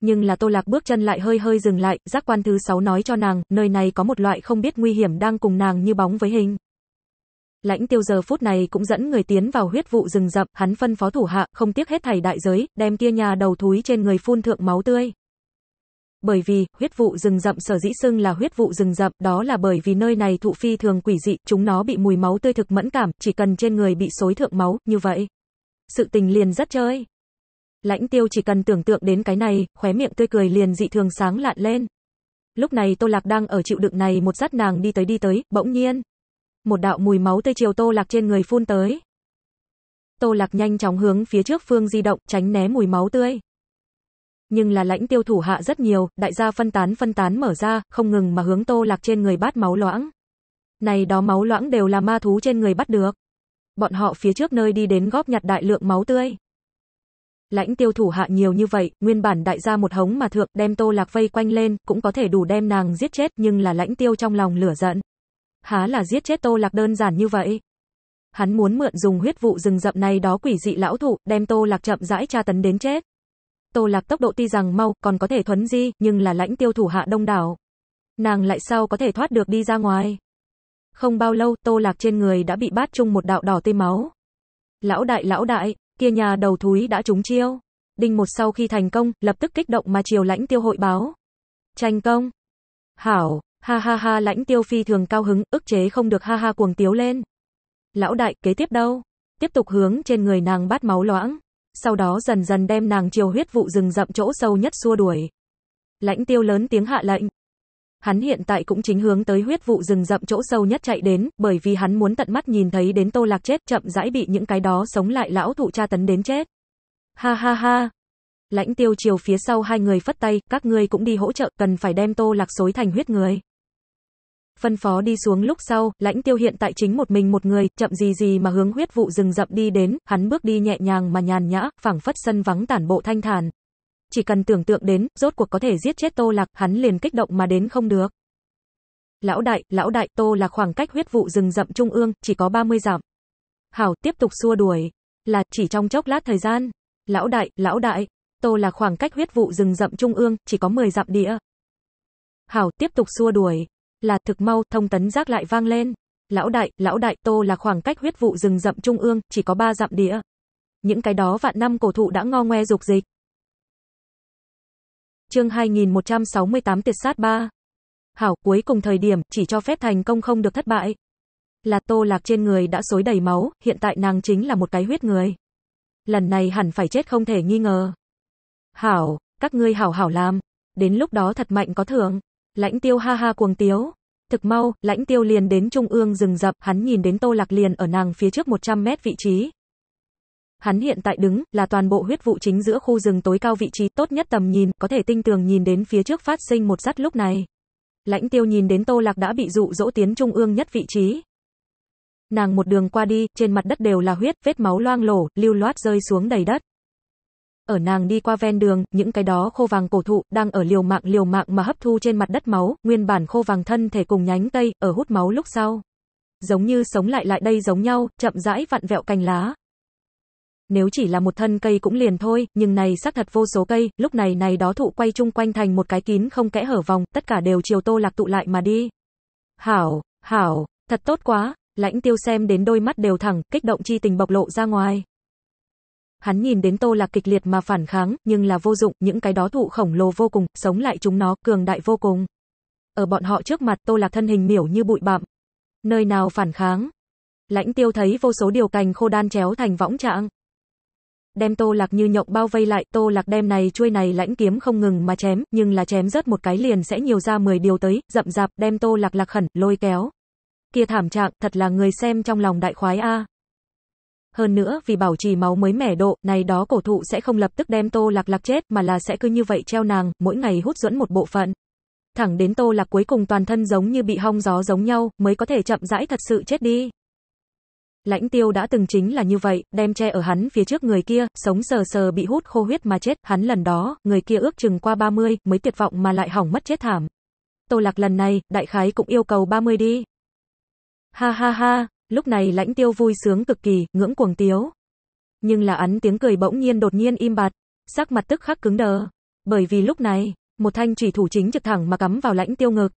Nhưng là Tô Lạc bước chân lại hơi hơi dừng lại, giác quan thứ sáu nói cho nàng, nơi này có một loại không biết nguy hiểm đang cùng nàng như bóng với hình. Lãnh tiêu giờ phút này cũng dẫn người tiến vào huyết vụ rừng rậm, hắn phân phó thủ hạ, không tiếc hết thảy đại giới, đem kia nhà đầu thúi trên người phun thượng máu tươi. Bởi vì, huyết vụ rừng rậm sở dĩ xưng là huyết vụ rừng rậm, đó là bởi vì nơi này thụ phi thường quỷ dị, chúng nó bị mùi máu tươi thực mẫn cảm, chỉ cần trên người bị xối thượng máu, như vậy. Sự tình liền rất chơi. Lãnh tiêu chỉ cần tưởng tượng đến cái này, khóe miệng tươi cười liền dị thường sáng lạn lên. Lúc này Tô Lạc đang ở chịu đựng này một sát nàng đi tới đi tới, bỗng nhiên. Một đạo mùi máu tươi chiều Tô Lạc trên người phun tới. Tô Lạc nhanh chóng hướng phía trước phương di động, tránh né mùi máu tươi nhưng là lãnh tiêu thủ hạ rất nhiều, đại gia phân tán phân tán mở ra, không ngừng mà hướng Tô Lạc trên người bát máu loãng. Này đó máu loãng đều là ma thú trên người bắt được. Bọn họ phía trước nơi đi đến góp nhặt đại lượng máu tươi. Lãnh tiêu thủ hạ nhiều như vậy, nguyên bản đại gia một hống mà thượng đem Tô Lạc vây quanh lên, cũng có thể đủ đem nàng giết chết nhưng là lãnh tiêu trong lòng lửa giận. Há là giết chết Tô Lạc đơn giản như vậy. Hắn muốn mượn dùng huyết vụ rừng rậm này đó quỷ dị lão thụ, đem Tô Lạc chậm rãi tra tấn đến chết. Tô Lạc tốc độ ti rằng mau, còn có thể thuấn di, nhưng là lãnh tiêu thủ hạ đông đảo. Nàng lại sao có thể thoát được đi ra ngoài. Không bao lâu, Tô Lạc trên người đã bị bát chung một đạo đỏ tươi máu. Lão đại lão đại, kia nhà đầu thúi đã trúng chiêu. Đinh một sau khi thành công, lập tức kích động mà chiều lãnh tiêu hội báo. Tranh công. Hảo, ha ha ha lãnh tiêu phi thường cao hứng, ức chế không được ha ha cuồng tiếu lên. Lão đại, kế tiếp đâu? Tiếp tục hướng trên người nàng bát máu loãng sau đó dần dần đem nàng chiều huyết vụ rừng rậm chỗ sâu nhất xua đuổi. Lãnh tiêu lớn tiếng hạ lệnh. Hắn hiện tại cũng chính hướng tới huyết vụ rừng rậm chỗ sâu nhất chạy đến, bởi vì hắn muốn tận mắt nhìn thấy đến tô lạc chết chậm rãi bị những cái đó sống lại lão thụ cha tấn đến chết. Ha ha ha. Lãnh tiêu chiều phía sau hai người phất tay, các ngươi cũng đi hỗ trợ, cần phải đem tô lạc xối thành huyết người phân phó đi xuống lúc sau, lãnh tiêu hiện tại chính một mình một người, chậm gì gì mà hướng huyết vụ rừng rậm đi đến, hắn bước đi nhẹ nhàng mà nhàn nhã, phảng phất sân vắng tản bộ thanh thản. Chỉ cần tưởng tượng đến, rốt cuộc có thể giết chết Tô Lạc, hắn liền kích động mà đến không được. Lão đại, lão đại, Tô là khoảng cách huyết vụ rừng rậm trung ương, chỉ có 30 dặm. Hảo tiếp tục xua đuổi, là chỉ trong chốc lát thời gian. Lão đại, lão đại, Tô là khoảng cách huyết vụ rừng rậm trung ương, chỉ có 10 dặm địa. Hảo tiếp tục xua đuổi, là thực mau thông tấn giác lại vang lên. Lão đại, lão đại, tô là khoảng cách huyết vụ rừng rậm trung ương, chỉ có ba dặm đĩa Những cái đó vạn năm cổ thụ đã ngo ngoe dục dịch. Chương 2168 tiệt sát 3. Hảo, cuối cùng thời điểm, chỉ cho phép thành công không được thất bại. Là tô lạc trên người đã xối đầy máu, hiện tại nàng chính là một cái huyết người. Lần này hẳn phải chết không thể nghi ngờ. Hảo, các ngươi hảo hảo làm. Đến lúc đó thật mạnh có thưởng. Lãnh tiêu ha ha cuồng tiếu. Thực mau, lãnh tiêu liền đến trung ương rừng rập hắn nhìn đến tô lạc liền ở nàng phía trước 100 mét vị trí. Hắn hiện tại đứng, là toàn bộ huyết vụ chính giữa khu rừng tối cao vị trí, tốt nhất tầm nhìn, có thể tinh tường nhìn đến phía trước phát sinh một sát lúc này. Lãnh tiêu nhìn đến tô lạc đã bị dụ dỗ tiến trung ương nhất vị trí. Nàng một đường qua đi, trên mặt đất đều là huyết, vết máu loang lổ, lưu loát rơi xuống đầy đất ở nàng đi qua ven đường, những cái đó khô vàng cổ thụ đang ở liều mạng liều mạng mà hấp thu trên mặt đất máu, nguyên bản khô vàng thân thể cùng nhánh cây ở hút máu lúc sau, giống như sống lại lại đây giống nhau, chậm rãi vặn vẹo cành lá. Nếu chỉ là một thân cây cũng liền thôi, nhưng này xác thật vô số cây, lúc này này đó thụ quay chung quanh thành một cái kín không kẽ hở vòng, tất cả đều chiều tô lạc tụ lại mà đi. Hảo, hảo, thật tốt quá, lãnh tiêu xem đến đôi mắt đều thẳng, kích động chi tình bộc lộ ra ngoài. Hắn nhìn đến Tô Lạc kịch liệt mà phản kháng, nhưng là vô dụng, những cái đó thụ khổng lồ vô cùng, sống lại chúng nó, cường đại vô cùng. Ở bọn họ trước mặt Tô Lạc thân hình miểu như bụi bặm. Nơi nào phản kháng? Lãnh tiêu thấy vô số điều cành khô đan chéo thành võng trạng. Đem Tô Lạc như nhộng bao vây lại, Tô Lạc đem này chuôi này lãnh kiếm không ngừng mà chém, nhưng là chém rớt một cái liền sẽ nhiều ra 10 điều tới, rậm rạp đem Tô Lạc lạc khẩn, lôi kéo. Kia thảm trạng, thật là người xem trong lòng đại khoái a. Hơn nữa, vì bảo trì máu mới mẻ độ, này đó cổ thụ sẽ không lập tức đem Tô Lạc Lạc chết, mà là sẽ cứ như vậy treo nàng, mỗi ngày hút dẫn một bộ phận. Thẳng đến Tô Lạc cuối cùng toàn thân giống như bị hong gió giống nhau, mới có thể chậm rãi thật sự chết đi. Lãnh tiêu đã từng chính là như vậy, đem che ở hắn phía trước người kia, sống sờ sờ bị hút khô huyết mà chết, hắn lần đó, người kia ước chừng qua 30, mới tuyệt vọng mà lại hỏng mất chết thảm. Tô Lạc lần này, đại khái cũng yêu cầu 30 đi. Ha ha ha, Lúc này lãnh tiêu vui sướng cực kỳ, ngưỡng cuồng tiếu. Nhưng là ấn tiếng cười bỗng nhiên đột nhiên im bặt, sắc mặt tức khắc cứng đờ. Bởi vì lúc này, một thanh chỉ thủ chính trực thẳng mà cắm vào lãnh tiêu ngực.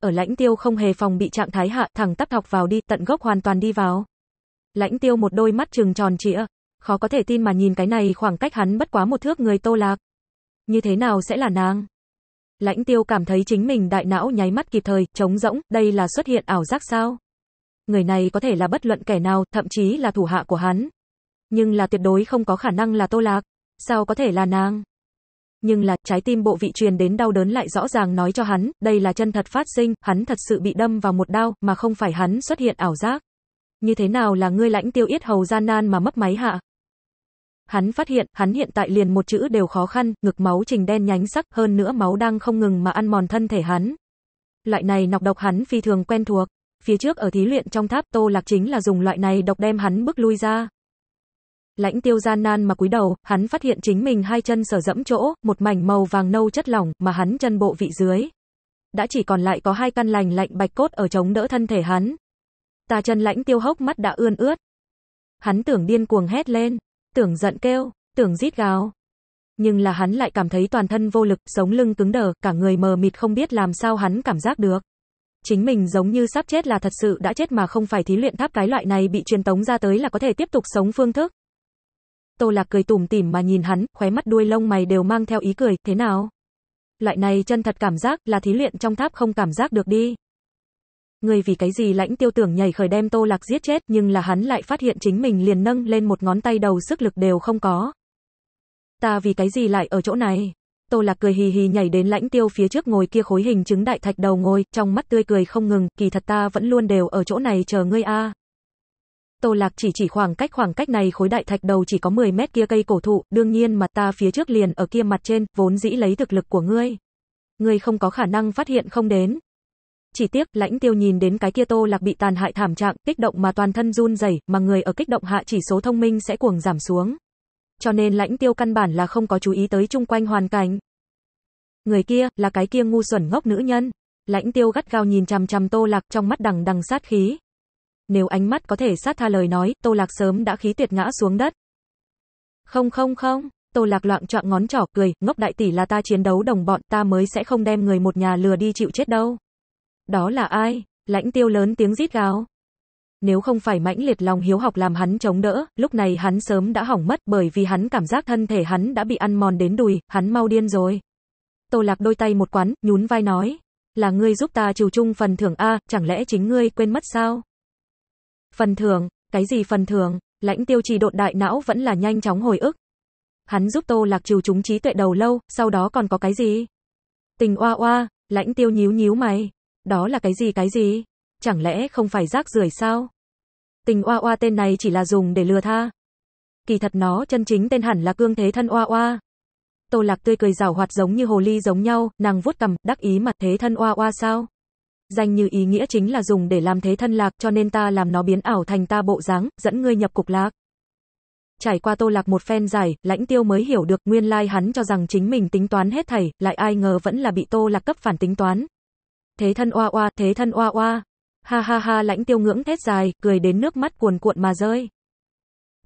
Ở lãnh tiêu không hề phòng bị trạng thái hạ thẳng tắp học vào đi, tận gốc hoàn toàn đi vào. Lãnh tiêu một đôi mắt trừng tròn trịa, khó có thể tin mà nhìn cái này khoảng cách hắn bất quá một thước người tô lạc. Như thế nào sẽ là nàng? Lãnh tiêu cảm thấy chính mình đại não nháy mắt kịp thời, trống rỗng, đây là xuất hiện ảo giác sao? người này có thể là bất luận kẻ nào, thậm chí là thủ hạ của hắn. Nhưng là tuyệt đối không có khả năng là Tô Lạc, sao có thể là nàng? Nhưng là, trái tim bộ vị truyền đến đau đớn lại rõ ràng nói cho hắn, đây là chân thật phát sinh, hắn thật sự bị đâm vào một đau, mà không phải hắn xuất hiện ảo giác. Như thế nào là ngươi lãnh tiêu yết hầu gian nan mà mất máy hạ? Hắn phát hiện, hắn hiện tại liền một chữ đều khó khăn, ngực máu trình đen nhánh sắc, hơn nữa máu đang không ngừng mà ăn mòn thân thể hắn. Loại này nọc độc hắn phi thường quen thuộc. Phía trước ở thí luyện trong tháp Tô Lạc chính là dùng loại này độc đem hắn bức lui ra. Lãnh tiêu gian nan mà cúi đầu, hắn phát hiện chính mình hai chân sở dẫm chỗ, một mảnh màu vàng nâu chất lỏng, mà hắn chân bộ vị dưới. Đã chỉ còn lại có hai căn lành lạnh bạch cốt ở chống đỡ thân thể hắn. Tà chân lãnh tiêu hốc mắt đã ươn ướt. Hắn tưởng điên cuồng hét lên, tưởng giận kêu, tưởng rít gào. Nhưng là hắn lại cảm thấy toàn thân vô lực, sống lưng cứng đờ, cả người mờ mịt không biết làm sao hắn cảm giác được. Chính mình giống như sắp chết là thật sự đã chết mà không phải thí luyện tháp cái loại này bị truyền tống ra tới là có thể tiếp tục sống phương thức. Tô Lạc cười tủm tỉm mà nhìn hắn, khóe mắt đuôi lông mày đều mang theo ý cười, thế nào? Loại này chân thật cảm giác là thí luyện trong tháp không cảm giác được đi. Người vì cái gì lãnh tiêu tưởng nhảy khởi đem Tô Lạc giết chết nhưng là hắn lại phát hiện chính mình liền nâng lên một ngón tay đầu sức lực đều không có. Ta vì cái gì lại ở chỗ này? Tô Lạc cười hì hì nhảy đến lãnh tiêu phía trước ngồi kia khối hình chứng đại thạch đầu ngồi, trong mắt tươi cười không ngừng, kỳ thật ta vẫn luôn đều ở chỗ này chờ ngươi a. Tô Lạc chỉ chỉ khoảng cách khoảng cách này khối đại thạch đầu chỉ có 10 mét kia cây cổ thụ, đương nhiên mà ta phía trước liền ở kia mặt trên, vốn dĩ lấy thực lực của ngươi. Ngươi không có khả năng phát hiện không đến. Chỉ tiếc, lãnh tiêu nhìn đến cái kia Tô Lạc bị tàn hại thảm trạng, kích động mà toàn thân run rẩy, mà người ở kích động hạ chỉ số thông minh sẽ cuồng giảm xuống cho nên lãnh tiêu căn bản là không có chú ý tới chung quanh hoàn cảnh. Người kia, là cái kia ngu xuẩn ngốc nữ nhân. Lãnh tiêu gắt gao nhìn chằm chằm tô lạc trong mắt đằng đằng sát khí. Nếu ánh mắt có thể sát tha lời nói, tô lạc sớm đã khí tuyệt ngã xuống đất. Không không không, tô lạc loạn chọn ngón trỏ cười, ngốc đại tỷ là ta chiến đấu đồng bọn, ta mới sẽ không đem người một nhà lừa đi chịu chết đâu. Đó là ai? Lãnh tiêu lớn tiếng rít gào. Nếu không phải mãnh liệt lòng hiếu học làm hắn chống đỡ, lúc này hắn sớm đã hỏng mất bởi vì hắn cảm giác thân thể hắn đã bị ăn mòn đến đùi, hắn mau điên rồi. Tô Lạc đôi tay một quán, nhún vai nói. Là ngươi giúp ta chiều chung phần thưởng A, chẳng lẽ chính ngươi quên mất sao? Phần thưởng, cái gì phần thưởng? Lãnh tiêu trì độn đại não vẫn là nhanh chóng hồi ức. Hắn giúp Tô Lạc chiều chúng trí tuệ đầu lâu, sau đó còn có cái gì? Tình oa oa, lãnh tiêu nhíu nhíu mày. Đó là cái gì cái gì? chẳng lẽ không phải rác rưởi sao? Tình oa oa tên này chỉ là dùng để lừa tha. Kỳ thật nó chân chính tên hẳn là cương thế thân oa oa. Tô Lạc tươi cười rào hoạt giống như hồ ly giống nhau, nàng vuốt cầm, đắc ý mặt thế thân oa oa sao? Danh như ý nghĩa chính là dùng để làm thế thân lạc cho nên ta làm nó biến ảo thành ta bộ dáng, dẫn ngươi nhập cục lạc. Trải qua Tô Lạc một phen giải, lãnh tiêu mới hiểu được nguyên lai hắn cho rằng chính mình tính toán hết thảy, lại ai ngờ vẫn là bị Tô Lạc cấp phản tính toán. Thế thân oa oa, thế thân oa oa, Ha ha ha lãnh tiêu ngưỡng thét dài, cười đến nước mắt cuồn cuộn mà rơi.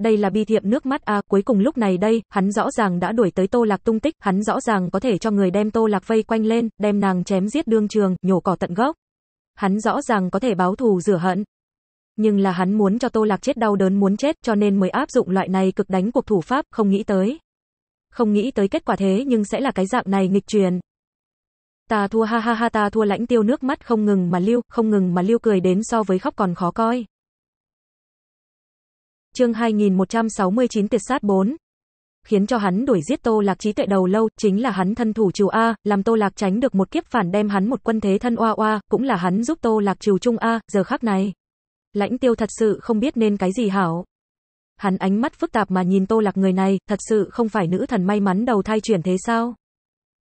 Đây là bi thiệp nước mắt a cuối cùng lúc này đây, hắn rõ ràng đã đuổi tới Tô Lạc tung tích, hắn rõ ràng có thể cho người đem Tô Lạc vây quanh lên, đem nàng chém giết đương trường, nhổ cỏ tận gốc. Hắn rõ ràng có thể báo thù rửa hận. Nhưng là hắn muốn cho Tô Lạc chết đau đớn muốn chết cho nên mới áp dụng loại này cực đánh cuộc thủ pháp, không nghĩ tới. Không nghĩ tới kết quả thế nhưng sẽ là cái dạng này nghịch truyền. Ta thua ha ha ha ta thua lãnh tiêu nước mắt không ngừng mà lưu, không ngừng mà lưu cười đến so với khóc còn khó coi. Chương 2169 tiệt sát 4 khiến cho hắn đuổi giết Tô Lạc trí tuệ đầu lâu, chính là hắn thân thủ trừ A, làm Tô Lạc tránh được một kiếp phản đem hắn một quân thế thân oa oa, cũng là hắn giúp Tô Lạc trừ trung A, giờ khắc này. Lãnh tiêu thật sự không biết nên cái gì hảo. Hắn ánh mắt phức tạp mà nhìn Tô Lạc người này, thật sự không phải nữ thần may mắn đầu thai chuyển thế sao?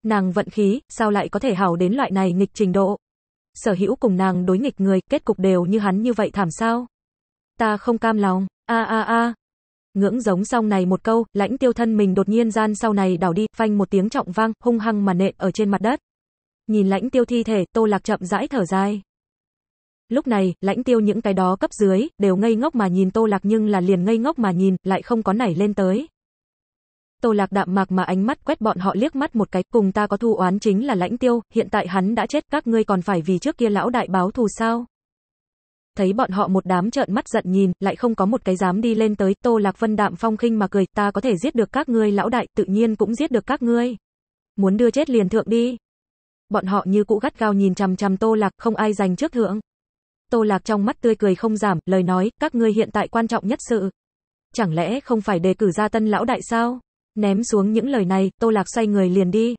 Nàng vận khí, sao lại có thể hào đến loại này nghịch trình độ? Sở hữu cùng nàng đối nghịch người, kết cục đều như hắn như vậy thảm sao? Ta không cam lòng, a a a. Ngưỡng giống xong này một câu, lãnh tiêu thân mình đột nhiên gian sau này đảo đi, phanh một tiếng trọng vang, hung hăng mà nện ở trên mặt đất. Nhìn lãnh tiêu thi thể, tô lạc chậm rãi thở dài. Lúc này, lãnh tiêu những cái đó cấp dưới, đều ngây ngốc mà nhìn tô lạc nhưng là liền ngây ngốc mà nhìn, lại không có nảy lên tới. Tô Lạc đạm mạc mà ánh mắt quét bọn họ liếc mắt một cái, cùng ta có thù oán chính là lãnh tiêu, hiện tại hắn đã chết, các ngươi còn phải vì trước kia lão đại báo thù sao? Thấy bọn họ một đám trợn mắt giận nhìn, lại không có một cái dám đi lên tới, Tô Lạc Vân đạm phong khinh mà cười, ta có thể giết được các ngươi lão đại, tự nhiên cũng giết được các ngươi. Muốn đưa chết liền thượng đi. Bọn họ như cũ gắt gao nhìn chằm chằm Tô Lạc, không ai giành trước thượng. Tô Lạc trong mắt tươi cười không giảm, lời nói, các ngươi hiện tại quan trọng nhất sự. Chẳng lẽ không phải đề cử ra tân lão đại sao? Ném xuống những lời này, Tô Lạc xoay người liền đi.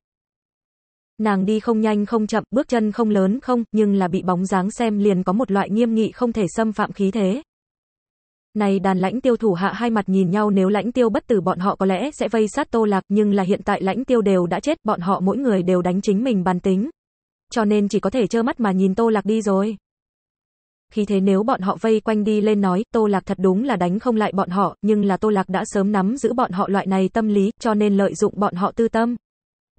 Nàng đi không nhanh không chậm, bước chân không lớn không, nhưng là bị bóng dáng xem liền có một loại nghiêm nghị không thể xâm phạm khí thế. Này đàn lãnh tiêu thủ hạ hai mặt nhìn nhau nếu lãnh tiêu bất tử bọn họ có lẽ sẽ vây sát tô lạc nhưng là hiện tại lãnh tiêu đều đã chết bọn họ mỗi người đều đánh chính mình bàn tính. Cho nên chỉ có thể trơ mắt mà nhìn tô lạc đi rồi khi thế nếu bọn họ vây quanh đi lên nói, Tô Lạc thật đúng là đánh không lại bọn họ, nhưng là Tô Lạc đã sớm nắm giữ bọn họ loại này tâm lý, cho nên lợi dụng bọn họ tư tâm.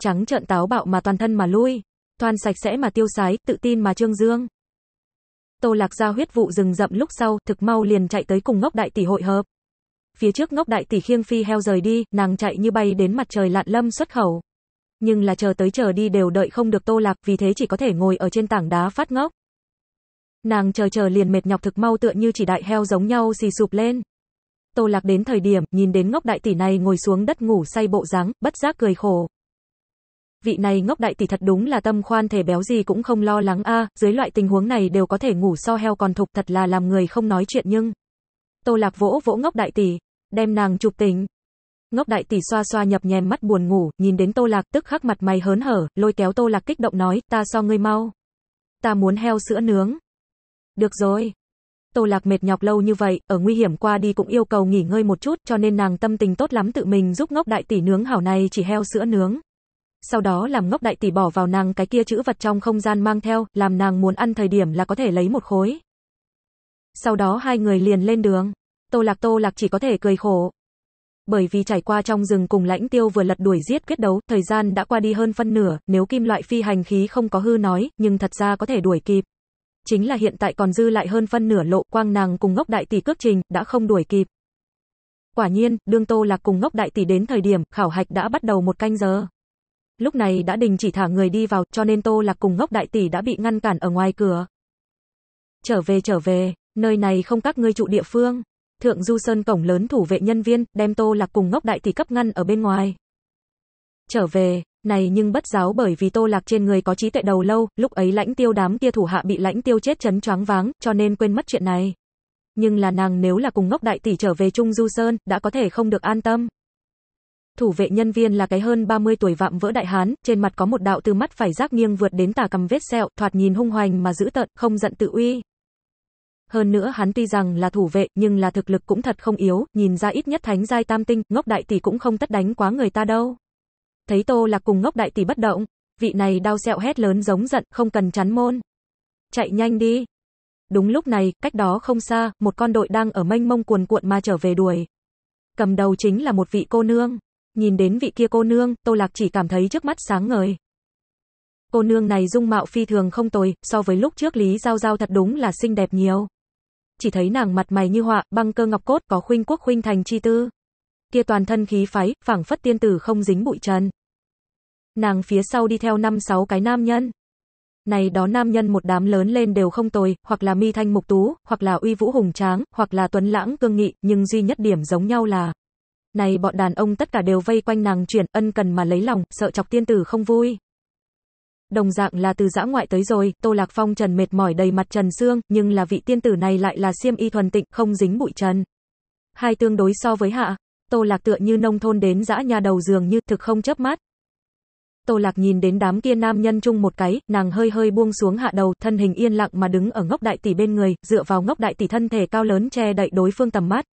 Trắng trợn táo bạo mà toàn thân mà lui, toàn sạch sẽ mà tiêu sái, tự tin mà trương dương. Tô Lạc ra huyết vụ rừng rậm lúc sau, thực mau liền chạy tới cùng ngốc đại tỷ hội hợp. Phía trước ngốc đại tỷ khiêng phi heo rời đi, nàng chạy như bay đến mặt trời lạn lâm xuất khẩu. Nhưng là chờ tới chờ đi đều đợi không được Tô Lạc, vì thế chỉ có thể ngồi ở trên tảng đá phát ngốc. Nàng chờ chờ liền mệt nhọc thực mau tựa như chỉ đại heo giống nhau xì sụp lên. Tô Lạc đến thời điểm, nhìn đến ngốc đại tỷ này ngồi xuống đất ngủ say bộ dáng, bất giác cười khổ. Vị này ngốc đại tỷ thật đúng là tâm khoan thể béo gì cũng không lo lắng a, dưới loại tình huống này đều có thể ngủ so heo còn thục, thật là làm người không nói chuyện nhưng. Tô Lạc vỗ vỗ ngốc đại tỷ, đem nàng chụp tỉnh. Ngốc đại tỷ xoa xoa nhập nhèm mắt buồn ngủ, nhìn đến Tô Lạc tức khắc mặt mày hớn hở, lôi kéo Tô Lạc kích động nói, ta so ngươi mau. Ta muốn heo sữa nướng. Được rồi. Tô Lạc mệt nhọc lâu như vậy, ở nguy hiểm qua đi cũng yêu cầu nghỉ ngơi một chút, cho nên nàng tâm tình tốt lắm tự mình giúp ngốc đại tỷ nướng hảo này chỉ heo sữa nướng. Sau đó làm ngốc đại tỷ bỏ vào nàng cái kia chữ vật trong không gian mang theo, làm nàng muốn ăn thời điểm là có thể lấy một khối. Sau đó hai người liền lên đường. Tô Lạc Tô Lạc chỉ có thể cười khổ. Bởi vì trải qua trong rừng cùng lãnh tiêu vừa lật đuổi giết quyết đấu, thời gian đã qua đi hơn phân nửa, nếu kim loại phi hành khí không có hư nói, nhưng thật ra có thể đuổi kịp chính là hiện tại còn dư lại hơn phân nửa lộ, quang nàng cùng ngốc đại tỷ cước trình, đã không đuổi kịp. Quả nhiên, đương Tô Lạc cùng ngốc đại tỷ đến thời điểm, khảo hạch đã bắt đầu một canh giờ. Lúc này đã đình chỉ thả người đi vào, cho nên Tô Lạc cùng ngốc đại tỷ đã bị ngăn cản ở ngoài cửa. Trở về trở về, nơi này không các ngươi trụ địa phương. Thượng Du Sơn cổng lớn thủ vệ nhân viên, đem Tô Lạc cùng ngốc đại tỷ cấp ngăn ở bên ngoài. Trở về, này nhưng bất giáo bởi vì Tô Lạc trên người có trí tuệ đầu lâu, lúc ấy lãnh tiêu đám kia thủ hạ bị lãnh tiêu chết chấn choáng váng, cho nên quên mất chuyện này. Nhưng là nàng nếu là cùng ngốc đại tỷ trở về Trung Du Sơn, đã có thể không được an tâm. Thủ vệ nhân viên là cái hơn 30 tuổi vạm vỡ đại hán, trên mặt có một đạo từ mắt phải rác nghiêng vượt đến tà cầm vết sẹo, thoạt nhìn hung hoành mà giữ tận, không giận tự uy. Hơn nữa hắn tuy rằng là thủ vệ, nhưng là thực lực cũng thật không yếu, nhìn ra ít nhất thánh giai tam tinh, ngốc đại tỷ cũng không tất đánh quá người ta đâu thấy Tô Lạc cùng ngốc đại tỷ bất động, vị này đau sẹo hét lớn giống giận, không cần chắn môn. Chạy nhanh đi. Đúng lúc này, cách đó không xa, một con đội đang ở mênh mông cuồn cuộn mà trở về đuổi. Cầm đầu chính là một vị cô nương. Nhìn đến vị kia cô nương, Tô Lạc chỉ cảm thấy trước mắt sáng ngời. Cô nương này dung mạo phi thường không tồi, so với lúc trước Lý Giao Giao thật đúng là xinh đẹp nhiều. Chỉ thấy nàng mặt mày như họa, băng cơ ngọc cốt, có khuynh quốc khuynh thành chi tư. Kia toàn thân khí phái, phảng phất tiên tử không dính bụi trần. Nàng phía sau đi theo năm sáu cái nam nhân. Này đó nam nhân một đám lớn lên đều không tồi, hoặc là mi thanh mục tú, hoặc là uy vũ hùng tráng, hoặc là tuấn lãng cương nghị, nhưng duy nhất điểm giống nhau là Này bọn đàn ông tất cả đều vây quanh nàng chuyển, ân cần mà lấy lòng, sợ chọc tiên tử không vui. Đồng dạng là từ dã ngoại tới rồi, Tô Lạc Phong trần mệt mỏi đầy mặt trần xương, nhưng là vị tiên tử này lại là siêm y thuần tịnh, không dính bụi trần. Hai tương đối so với hạ, Tô Lạc tựa như nông thôn đến dã nhà đầu giường như thực không chớp mắt. Tô Lạc nhìn đến đám kia nam nhân chung một cái, nàng hơi hơi buông xuống hạ đầu, thân hình yên lặng mà đứng ở ngốc đại tỷ bên người, dựa vào ngốc đại tỷ thân thể cao lớn che đậy đối phương tầm mắt.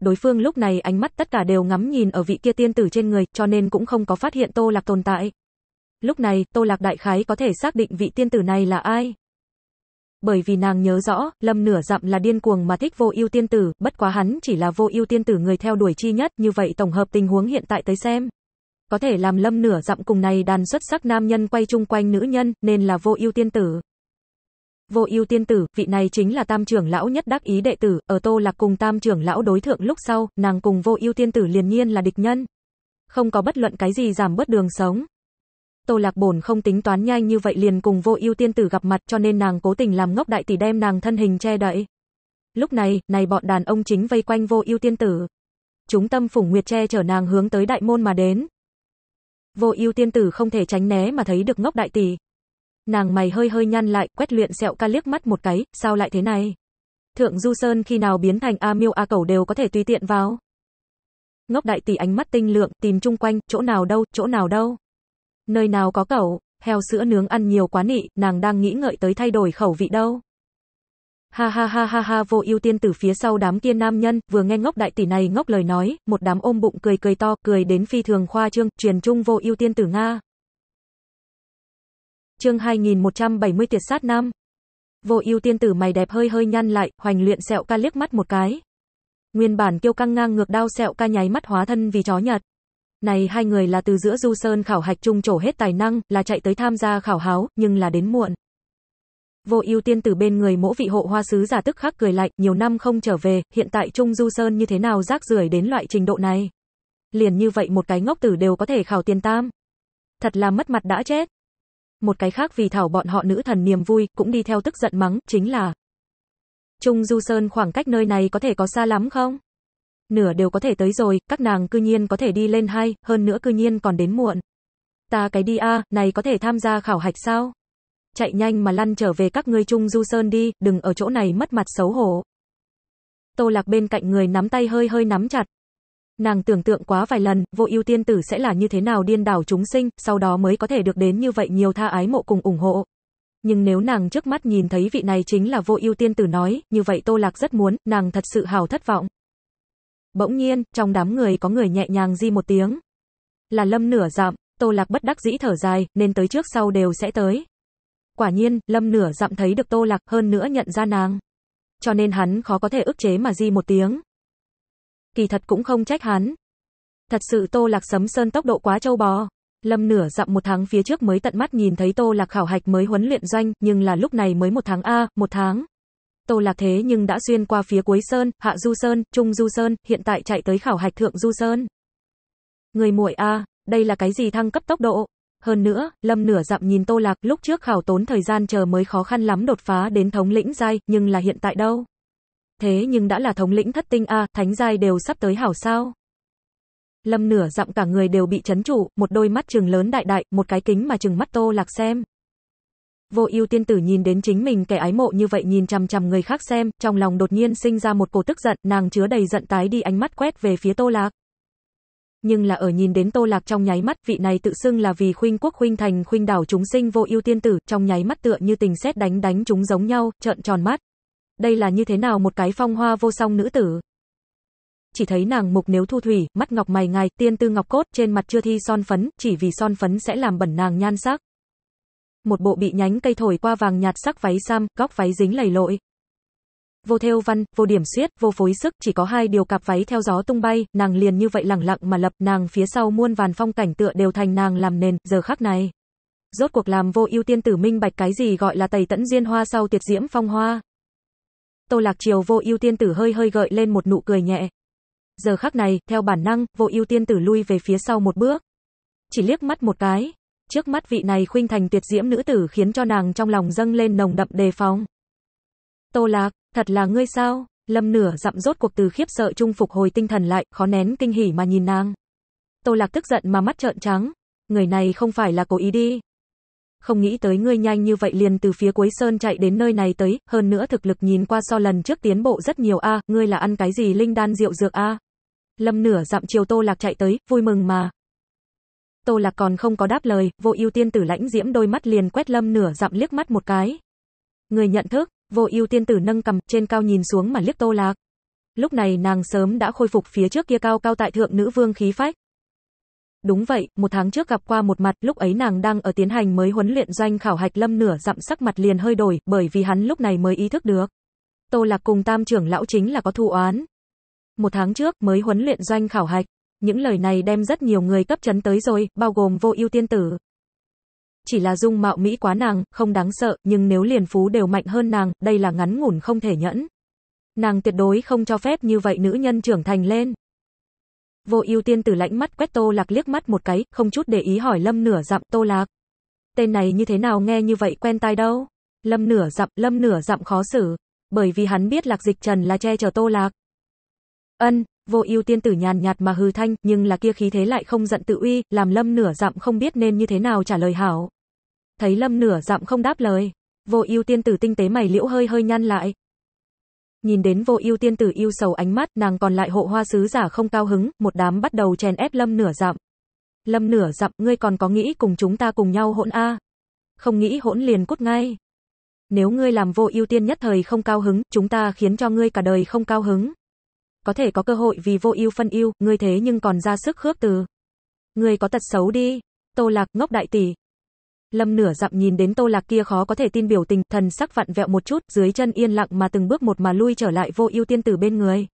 Đối phương lúc này ánh mắt tất cả đều ngắm nhìn ở vị kia tiên tử trên người, cho nên cũng không có phát hiện Tô Lạc tồn tại. Lúc này, Tô Lạc đại khái có thể xác định vị tiên tử này là ai. Bởi vì nàng nhớ rõ, Lâm nửa dặm là điên cuồng mà thích vô ưu tiên tử, bất quá hắn chỉ là vô ưu tiên tử người theo đuổi chi nhất, như vậy tổng hợp tình huống hiện tại tới xem có thể làm lâm nửa dặm cùng này đàn xuất sắc nam nhân quay chung quanh nữ nhân, nên là vô ưu tiên tử. Vô ưu tiên tử, vị này chính là tam trưởng lão nhất đắc ý đệ tử, ở Tô Lạc cùng tam trưởng lão đối thượng lúc sau, nàng cùng vô ưu tiên tử liền nhiên là địch nhân. Không có bất luận cái gì giảm bớt đường sống. Tô Lạc bổn không tính toán nhanh như vậy liền cùng vô ưu tiên tử gặp mặt cho nên nàng cố tình làm ngốc đại tỷ đem nàng thân hình che đậy. Lúc này, này bọn đàn ông chính vây quanh vô ưu tiên tử. Chúng tâm phủng nguyệt che chở nàng hướng tới đại môn mà đến, Vô ưu tiên tử không thể tránh né mà thấy được ngốc đại tỷ. Nàng mày hơi hơi nhăn lại, quét luyện sẹo ca liếc mắt một cái, sao lại thế này? Thượng Du Sơn khi nào biến thành A Miêu A Cẩu đều có thể tùy tiện vào. Ngốc đại tỷ ánh mắt tinh lượng, tìm chung quanh, chỗ nào đâu, chỗ nào đâu. Nơi nào có cẩu, heo sữa nướng ăn nhiều quá nị, nàng đang nghĩ ngợi tới thay đổi khẩu vị đâu. Ha ha ha ha ha vô ưu tiên từ phía sau đám tiên nam nhân, vừa nghe ngốc đại tỷ này ngốc lời nói, một đám ôm bụng cười cười to, cười đến phi thường khoa trương, truyền trung vô ưu tiên tử Nga. Chương 2170 tiệt sát nam. Vô ưu tiên tử mày đẹp hơi hơi nhăn lại, hoành luyện sẹo ca liếc mắt một cái. Nguyên bản kiêu căng ngang ngược đao sẹo ca nháy mắt hóa thân vì chó nhật. Này hai người là từ giữa du sơn khảo hạch chung trổ hết tài năng, là chạy tới tham gia khảo háo, nhưng là đến muộn. Vô ưu tiên từ bên người mỗ vị hộ hoa sứ giả tức khắc cười lạnh, nhiều năm không trở về, hiện tại Trung Du Sơn như thế nào rác rưởi đến loại trình độ này. Liền như vậy một cái ngốc tử đều có thể khảo tiền tam. Thật là mất mặt đã chết. Một cái khác vì thảo bọn họ nữ thần niềm vui, cũng đi theo tức giận mắng, chính là Trung Du Sơn khoảng cách nơi này có thể có xa lắm không? Nửa đều có thể tới rồi, các nàng cư nhiên có thể đi lên hay, hơn nữa cư nhiên còn đến muộn. Ta cái đi a, này có thể tham gia khảo hạch sao? chạy nhanh mà lăn trở về các ngươi Trung Du Sơn đi, đừng ở chỗ này mất mặt xấu hổ. Tô Lạc bên cạnh người nắm tay hơi hơi nắm chặt. Nàng tưởng tượng quá vài lần, vô ưu tiên tử sẽ là như thế nào điên đảo chúng sinh, sau đó mới có thể được đến như vậy nhiều tha ái mộ cùng ủng hộ. Nhưng nếu nàng trước mắt nhìn thấy vị này chính là vô ưu tiên tử nói, như vậy Tô Lạc rất muốn, nàng thật sự hào thất vọng. Bỗng nhiên, trong đám người có người nhẹ nhàng di một tiếng. Là lâm nửa dạm, Tô Lạc bất đắc dĩ thở dài, nên tới trước sau đều sẽ tới. Quả nhiên, Lâm nửa dặm thấy được Tô Lạc, hơn nữa nhận ra nàng. Cho nên hắn khó có thể ức chế mà di một tiếng. Kỳ thật cũng không trách hắn. Thật sự Tô Lạc sấm sơn tốc độ quá châu bò. Lâm nửa dặm một tháng phía trước mới tận mắt nhìn thấy Tô Lạc khảo hạch mới huấn luyện doanh, nhưng là lúc này mới một tháng A, một tháng. Tô Lạc thế nhưng đã xuyên qua phía cuối sơn, hạ du sơn, trung du sơn, hiện tại chạy tới khảo hạch thượng du sơn. Người muội A, đây là cái gì thăng cấp tốc độ? Hơn nữa, Lâm nửa dặm nhìn Tô Lạc lúc trước khảo tốn thời gian chờ mới khó khăn lắm đột phá đến thống lĩnh giai, nhưng là hiện tại đâu? Thế nhưng đã là thống lĩnh thất tinh a, thánh giai đều sắp tới hảo sao? Lâm nửa dặm cả người đều bị chấn trụ, một đôi mắt trừng lớn đại đại, một cái kính mà trừng mắt Tô Lạc xem. Vô ưu tiên tử nhìn đến chính mình kẻ ái mộ như vậy nhìn chằm chằm người khác xem, trong lòng đột nhiên sinh ra một cổ tức giận, nàng chứa đầy giận tái đi ánh mắt quét về phía Tô Lạc nhưng là ở nhìn đến Tô Lạc trong nháy mắt, vị này tự xưng là vì khuynh quốc khuynh thành khuynh đảo chúng sinh vô ưu tiên tử, trong nháy mắt tựa như tình xét đánh đánh chúng giống nhau, trợn tròn mắt. Đây là như thế nào một cái phong hoa vô song nữ tử? Chỉ thấy nàng mục nếu thu thủy, mắt ngọc mày ngài, tiên tư ngọc cốt, trên mặt chưa thi son phấn, chỉ vì son phấn sẽ làm bẩn nàng nhan sắc. Một bộ bị nhánh cây thổi qua vàng nhạt sắc váy sam, góc váy dính lầy lội, Vô theo văn, vô điểm suyết, vô phối sức, chỉ có hai điều cặp váy theo gió tung bay, nàng liền như vậy lẳng lặng mà lập, nàng phía sau muôn vàn phong cảnh tựa đều thành nàng làm nền, giờ khắc này. Rốt cuộc làm vô ưu tiên tử minh bạch cái gì gọi là tẩy tẫn diên hoa sau tiệt diễm phong hoa. Tô Lạc Triều vô ưu tiên tử hơi hơi gợi lên một nụ cười nhẹ. Giờ khắc này, theo bản năng, vô ưu tiên tử lui về phía sau một bước. Chỉ liếc mắt một cái, trước mắt vị này khuynh thành tuyệt diễm nữ tử khiến cho nàng trong lòng dâng lên nồng đậm đề phóng. Tô Lạc, Thật là ngươi sao? Lâm nửa dặm rốt cuộc từ khiếp sợ trung phục hồi tinh thần lại, khó nén kinh hỉ mà nhìn nàng. Tô Lạc tức giận mà mắt trợn trắng. Người này không phải là cố ý đi. Không nghĩ tới ngươi nhanh như vậy liền từ phía cuối sơn chạy đến nơi này tới, hơn nữa thực lực nhìn qua so lần trước tiến bộ rất nhiều a, ngươi là ăn cái gì linh đan rượu dược a? Lâm nửa dặm chiều Tô Lạc chạy tới, vui mừng mà. Tô Lạc còn không có đáp lời, vô ưu tiên tử lãnh diễm đôi mắt liền quét Lâm nửa dặm liếc mắt một cái. Người nhận thức, Vô ưu tiên tử nâng cầm trên cao nhìn xuống mà liếc Tô Lạc. Lúc này nàng sớm đã khôi phục phía trước kia cao cao tại thượng nữ vương khí phách. Đúng vậy, một tháng trước gặp qua một mặt, lúc ấy nàng đang ở tiến hành mới huấn luyện doanh khảo hạch lâm nửa dặm sắc mặt liền hơi đổi, bởi vì hắn lúc này mới ý thức được. Tô Lạc cùng tam trưởng lão chính là có thù oán. Một tháng trước mới huấn luyện doanh khảo hạch, những lời này đem rất nhiều người cấp chấn tới rồi, bao gồm vô ưu tiên tử chỉ là dung mạo mỹ quá nàng, không đáng sợ, nhưng nếu liền phú đều mạnh hơn nàng, đây là ngắn ngủn không thể nhẫn. Nàng tuyệt đối không cho phép như vậy nữ nhân trưởng thành lên. Vô ưu tiên tử lãnh mắt quét tô lạc liếc mắt một cái, không chút để ý hỏi lâm nửa dặm tô lạc. Tên này như thế nào nghe như vậy quen tai đâu. Lâm nửa dặm, lâm nửa dặm khó xử. Bởi vì hắn biết lạc dịch trần là che chở tô lạc. Ân, vô ưu tiên tử nhàn nhạt mà hư thanh, nhưng là kia khí thế lại không giận tự uy, làm lâm nửa dặm không biết nên như thế nào trả lời hảo. Thấy Lâm nửa dặm không đáp lời, Vô Ưu tiên tử tinh tế mày liễu hơi hơi nhăn lại. Nhìn đến Vô Ưu tiên tử yêu sầu ánh mắt, nàng còn lại hộ hoa sứ giả không cao hứng, một đám bắt đầu chèn ép Lâm nửa dặm. Lâm nửa dặm, ngươi còn có nghĩ cùng chúng ta cùng nhau hỗn a? Không nghĩ hỗn liền cút ngay. Nếu ngươi làm Vô Ưu tiên nhất thời không cao hứng, chúng ta khiến cho ngươi cả đời không cao hứng. Có thể có cơ hội vì Vô Ưu phân ưu, ngươi thế nhưng còn ra sức khước từ. Ngươi có tật xấu đi. Tô Lạc ngốc đại tỷ, Lâm nửa dặm nhìn đến Tô Lạc kia khó có thể tin biểu tình, thần sắc vặn vẹo một chút, dưới chân yên lặng mà từng bước một mà lui trở lại Vô Ưu tiên tử bên người.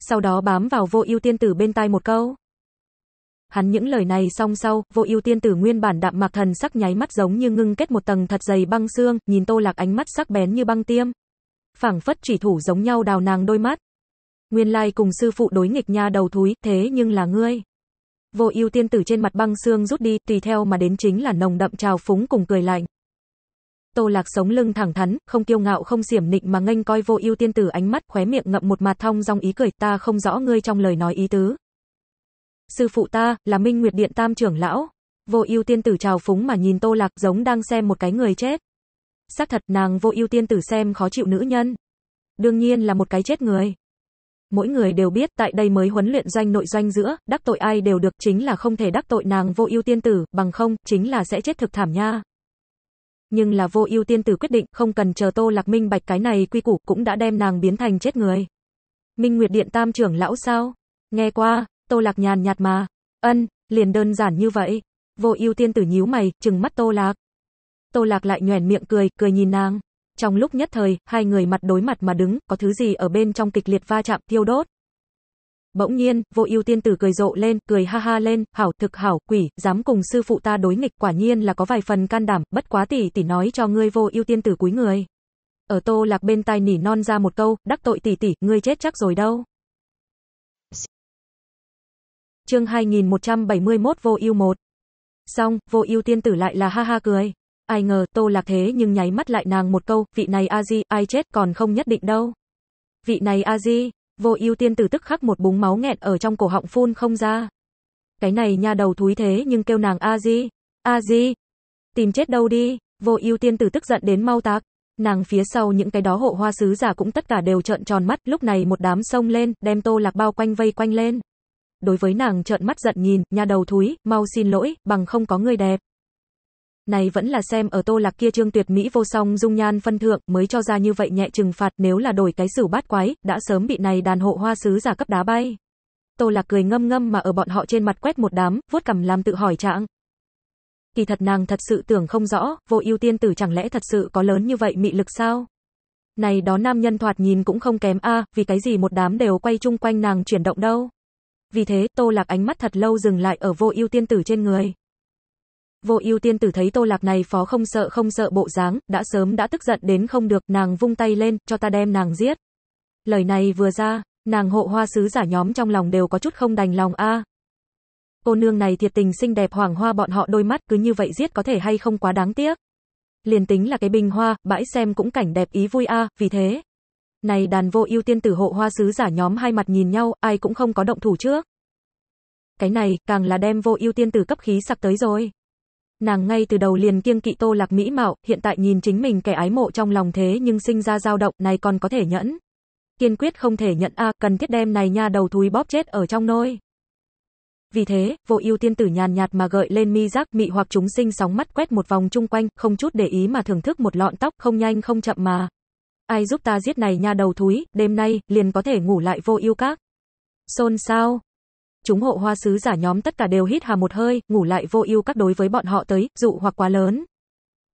Sau đó bám vào Vô Ưu tiên tử bên tai một câu. Hắn những lời này xong sau, Vô Ưu tiên tử nguyên bản đạm mạc thần sắc nháy mắt giống như ngưng kết một tầng thật dày băng xương, nhìn Tô Lạc ánh mắt sắc bén như băng tiêm. Phảng phất chỉ thủ giống nhau đào nàng đôi mắt. Nguyên lai cùng sư phụ đối nghịch nha đầu thúi, thế nhưng là ngươi. Vô ưu tiên tử trên mặt băng xương rút đi, tùy theo mà đến chính là nồng đậm trào phúng cùng cười lạnh. Tô Lạc sống lưng thẳng thắn, không kiêu ngạo không xiểm nịnh mà nghênh coi Vô Ưu tiên tử ánh mắt, khóe miệng ngậm một mặt thong dong ý cười, ta không rõ ngươi trong lời nói ý tứ. Sư phụ ta, là Minh Nguyệt Điện Tam trưởng lão. Vô Ưu tiên tử trào phúng mà nhìn Tô Lạc giống đang xem một cái người chết. Xác thật nàng Vô Ưu tiên tử xem khó chịu nữ nhân. Đương nhiên là một cái chết người mỗi người đều biết tại đây mới huấn luyện doanh nội doanh giữa, đắc tội ai đều được chính là không thể đắc tội nàng vô ưu tiên tử, bằng không, chính là sẽ chết thực thảm nha. Nhưng là vô ưu tiên tử quyết định, không cần chờ Tô Lạc Minh bạch cái này quy củ cũng đã đem nàng biến thành chết người. Minh Nguyệt Điện Tam trưởng lão sao? Nghe qua, Tô Lạc nhàn nhạt mà. Ân, liền đơn giản như vậy. Vô ưu tiên tử nhíu mày, chừng mắt Tô Lạc. Tô Lạc lại nhoẻn miệng cười, cười nhìn nàng. Trong lúc nhất thời, hai người mặt đối mặt mà đứng, có thứ gì ở bên trong kịch liệt va chạm, thiêu đốt. Bỗng nhiên, vô ưu tiên tử cười rộ lên, cười ha ha lên, hảo, thực hảo, quỷ, dám cùng sư phụ ta đối nghịch, quả nhiên là có vài phần can đảm, bất quá tỷ tỷ nói cho ngươi vô ưu tiên tử cúi người. Ở tô lạc bên tai nỉ non ra một câu, đắc tội tỷ tỷ, ngươi chết chắc rồi đâu. Chương 2171 vô ưu một. Xong, vô ưu tiên tử lại là ha ha cười ai ngờ Tô Lạc thế nhưng nháy mắt lại nàng một câu, vị này a di, ai chết còn không nhất định đâu. Vị này a di, vô ưu tiên tử tức khắc một búng máu nghẹn ở trong cổ họng phun không ra. Cái này nha đầu thúi thế nhưng kêu nàng a di, a di, tìm chết đâu đi, vô ưu tiên tử tức giận đến mau tác, Nàng phía sau những cái đó hộ hoa sứ giả cũng tất cả đều trợn tròn mắt, lúc này một đám sông lên, đem Tô Lạc bao quanh vây quanh lên đối với nàng trợn mắt giận nhìn, nhà đầu thúi, mau xin lỗi, bằng không có người đẹp. Này vẫn là xem ở Tô Lạc kia trương tuyệt mỹ vô song dung nhan phân thượng, mới cho ra như vậy nhẹ trừng phạt, nếu là đổi cái xử bát quái, đã sớm bị này đàn hộ hoa sứ giả cấp đá bay. Tô Lạc cười ngâm ngâm mà ở bọn họ trên mặt quét một đám, vuốt cầm làm tự hỏi trạng. Kỳ thật nàng thật sự tưởng không rõ, vô ưu tiên tử chẳng lẽ thật sự có lớn như vậy mị lực sao? Này đó nam nhân thoạt nhìn cũng không kém a, vì cái gì một đám đều quay chung quanh nàng chuyển động đâu. Vì thế, Tô Lạc ánh mắt thật lâu dừng lại ở vô ưu tiên tử trên người. Vô ưu tiên tử thấy tô lạc này phó không sợ không sợ bộ dáng, đã sớm đã tức giận đến không được, nàng vung tay lên, cho ta đem nàng giết. Lời này vừa ra, nàng hộ hoa sứ giả nhóm trong lòng đều có chút không đành lòng a. Cô nương này thiệt tình xinh đẹp hoàng hoa bọn họ đôi mắt cứ như vậy giết có thể hay không quá đáng tiếc. Liền tính là cái bình hoa, bãi xem cũng cảnh đẹp ý vui a, vì thế. Này đàn vô ưu tiên tử hộ hoa sứ giả nhóm hai mặt nhìn nhau, ai cũng không có động thủ trước. Cái này, càng là đem vô ưu tiên tử cấp khí sặc tới rồi. Nàng ngay từ đầu liền kiêng kỵ Tô Lạc mỹ mạo, hiện tại nhìn chính mình kẻ ái mộ trong lòng thế nhưng sinh ra dao động, này còn có thể nhẫn. Kiên quyết không thể nhận a, cần thiết đem này nha đầu thúi bóp chết ở trong nôi. Vì thế, vô ưu tiên tử nhàn nhạt mà gợi lên mi giác mị hoặc chúng sinh sóng mắt quét một vòng chung quanh, không chút để ý mà thưởng thức một lọn tóc không nhanh không chậm mà. Ai giúp ta giết này nha đầu thúi, đêm nay, liền có thể ngủ lại vô ưu các. Xôn sao, Chúng hộ hoa sứ giả nhóm tất cả đều hít hà một hơi, ngủ lại vô ưu các đối với bọn họ tới, dụ hoặc quá lớn.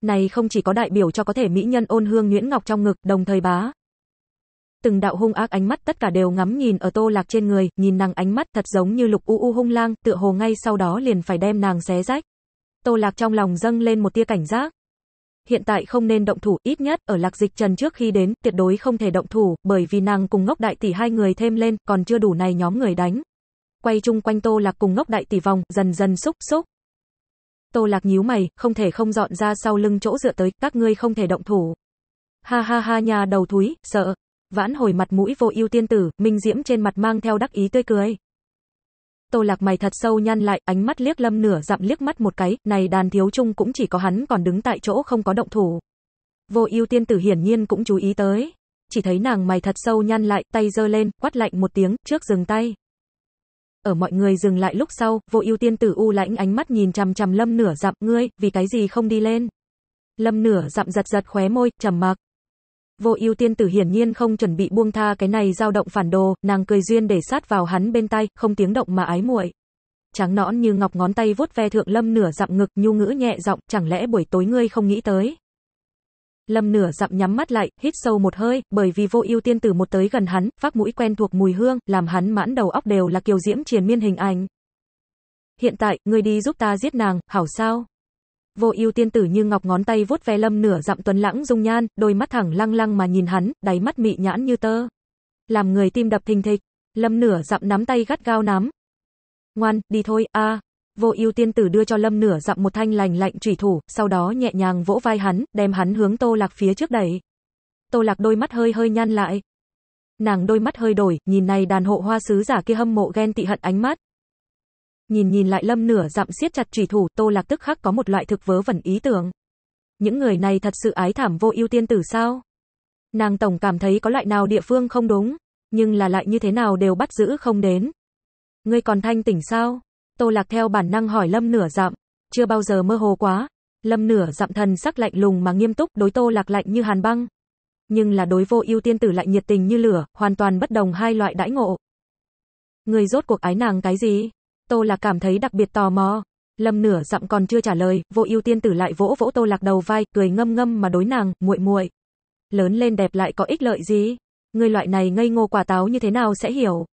Này không chỉ có đại biểu cho có thể mỹ nhân ôn hương nguyễn ngọc trong ngực, đồng thời bá. Từng đạo hung ác ánh mắt tất cả đều ngắm nhìn ở Tô Lạc trên người, nhìn nàng ánh mắt thật giống như lục u u hung lang, tựa hồ ngay sau đó liền phải đem nàng xé rách. Tô Lạc trong lòng dâng lên một tia cảnh giác. Hiện tại không nên động thủ, ít nhất ở Lạc Dịch Trần trước khi đến, tuyệt đối không thể động thủ, bởi vì nàng cùng Ngốc Đại tỷ hai người thêm lên, còn chưa đủ này nhóm người đánh quay chung quanh Tô Lạc cùng ngốc đại tỷ vòng, dần dần xúc xúc. Tô Lạc nhíu mày, không thể không dọn ra sau lưng chỗ dựa tới, các ngươi không thể động thủ. Ha ha ha nhà đầu thúi, sợ. Vãn hồi mặt mũi vô ưu tiên tử, Minh Diễm trên mặt mang theo đắc ý tươi cười. Tô Lạc mày thật sâu nhăn lại, ánh mắt liếc Lâm nửa dặm liếc mắt một cái, này đàn thiếu chung cũng chỉ có hắn còn đứng tại chỗ không có động thủ. Vô ưu tiên tử hiển nhiên cũng chú ý tới. Chỉ thấy nàng mày thật sâu nhăn lại, tay giơ lên, quát lạnh một tiếng, trước dừng tay ở mọi người dừng lại lúc sau, vô ưu tiên tử u lãnh ánh mắt nhìn chằm chằm lâm nửa dặm, ngươi, vì cái gì không đi lên. Lâm nửa dặm giật giật khóe môi, trầm mặc. Vô ưu tiên tử hiển nhiên không chuẩn bị buông tha cái này dao động phản đồ, nàng cười duyên để sát vào hắn bên tay, không tiếng động mà ái muội. Trắng nõn như ngọc ngón tay vuốt ve thượng lâm nửa dặm ngực, nhu ngữ nhẹ giọng, chẳng lẽ buổi tối ngươi không nghĩ tới. Lâm nửa dặm nhắm mắt lại, hít sâu một hơi, bởi vì vô ưu tiên tử một tới gần hắn, phát mũi quen thuộc mùi hương, làm hắn mãn đầu óc đều là kiều diễm triền miên hình ảnh. Hiện tại, ngươi đi giúp ta giết nàng, hảo sao? Vô ưu tiên tử như ngọc ngón tay vuốt ve lâm nửa dặm tuấn lãng dung nhan, đôi mắt thẳng lăng lăng mà nhìn hắn, đáy mắt mị nhãn như tơ. Làm người tim đập thình thịch, lâm nửa dặm nắm tay gắt gao nắm. Ngoan, đi thôi, a, Vô ưu tiên tử đưa cho Lâm nửa dặm một thanh lành lạnh chủy thủ, sau đó nhẹ nhàng vỗ vai hắn, đem hắn hướng Tô Lạc phía trước đẩy. Tô Lạc đôi mắt hơi hơi nhăn lại. Nàng đôi mắt hơi đổi, nhìn này đàn hộ hoa sứ giả kia hâm mộ ghen tị hận ánh mắt. Nhìn nhìn lại Lâm nửa dặm siết chặt chủy thủ, Tô Lạc tức khắc có một loại thực vớ vẩn ý tưởng. Những người này thật sự ái thảm vô ưu tiên tử sao? Nàng tổng cảm thấy có loại nào địa phương không đúng, nhưng là lại như thế nào đều bắt giữ không đến. Ngươi còn thanh tỉnh sao? Tô Lạc theo bản năng hỏi Lâm nửa dặm, chưa bao giờ mơ hồ quá. Lâm nửa dặm thần sắc lạnh lùng mà nghiêm túc, đối Tô Lạc lạnh như hàn băng. Nhưng là đối vô ưu tiên tử lại nhiệt tình như lửa, hoàn toàn bất đồng hai loại đãi ngộ. Người rốt cuộc ái nàng cái gì? Tô Lạc cảm thấy đặc biệt tò mò. Lâm nửa dặm còn chưa trả lời, vô ưu tiên tử lại vỗ vỗ Tô Lạc đầu vai, cười ngâm ngâm mà đối nàng, muội muội. Lớn lên đẹp lại có ích lợi gì? Người loại này ngây ngô quả táo như thế nào sẽ hiểu?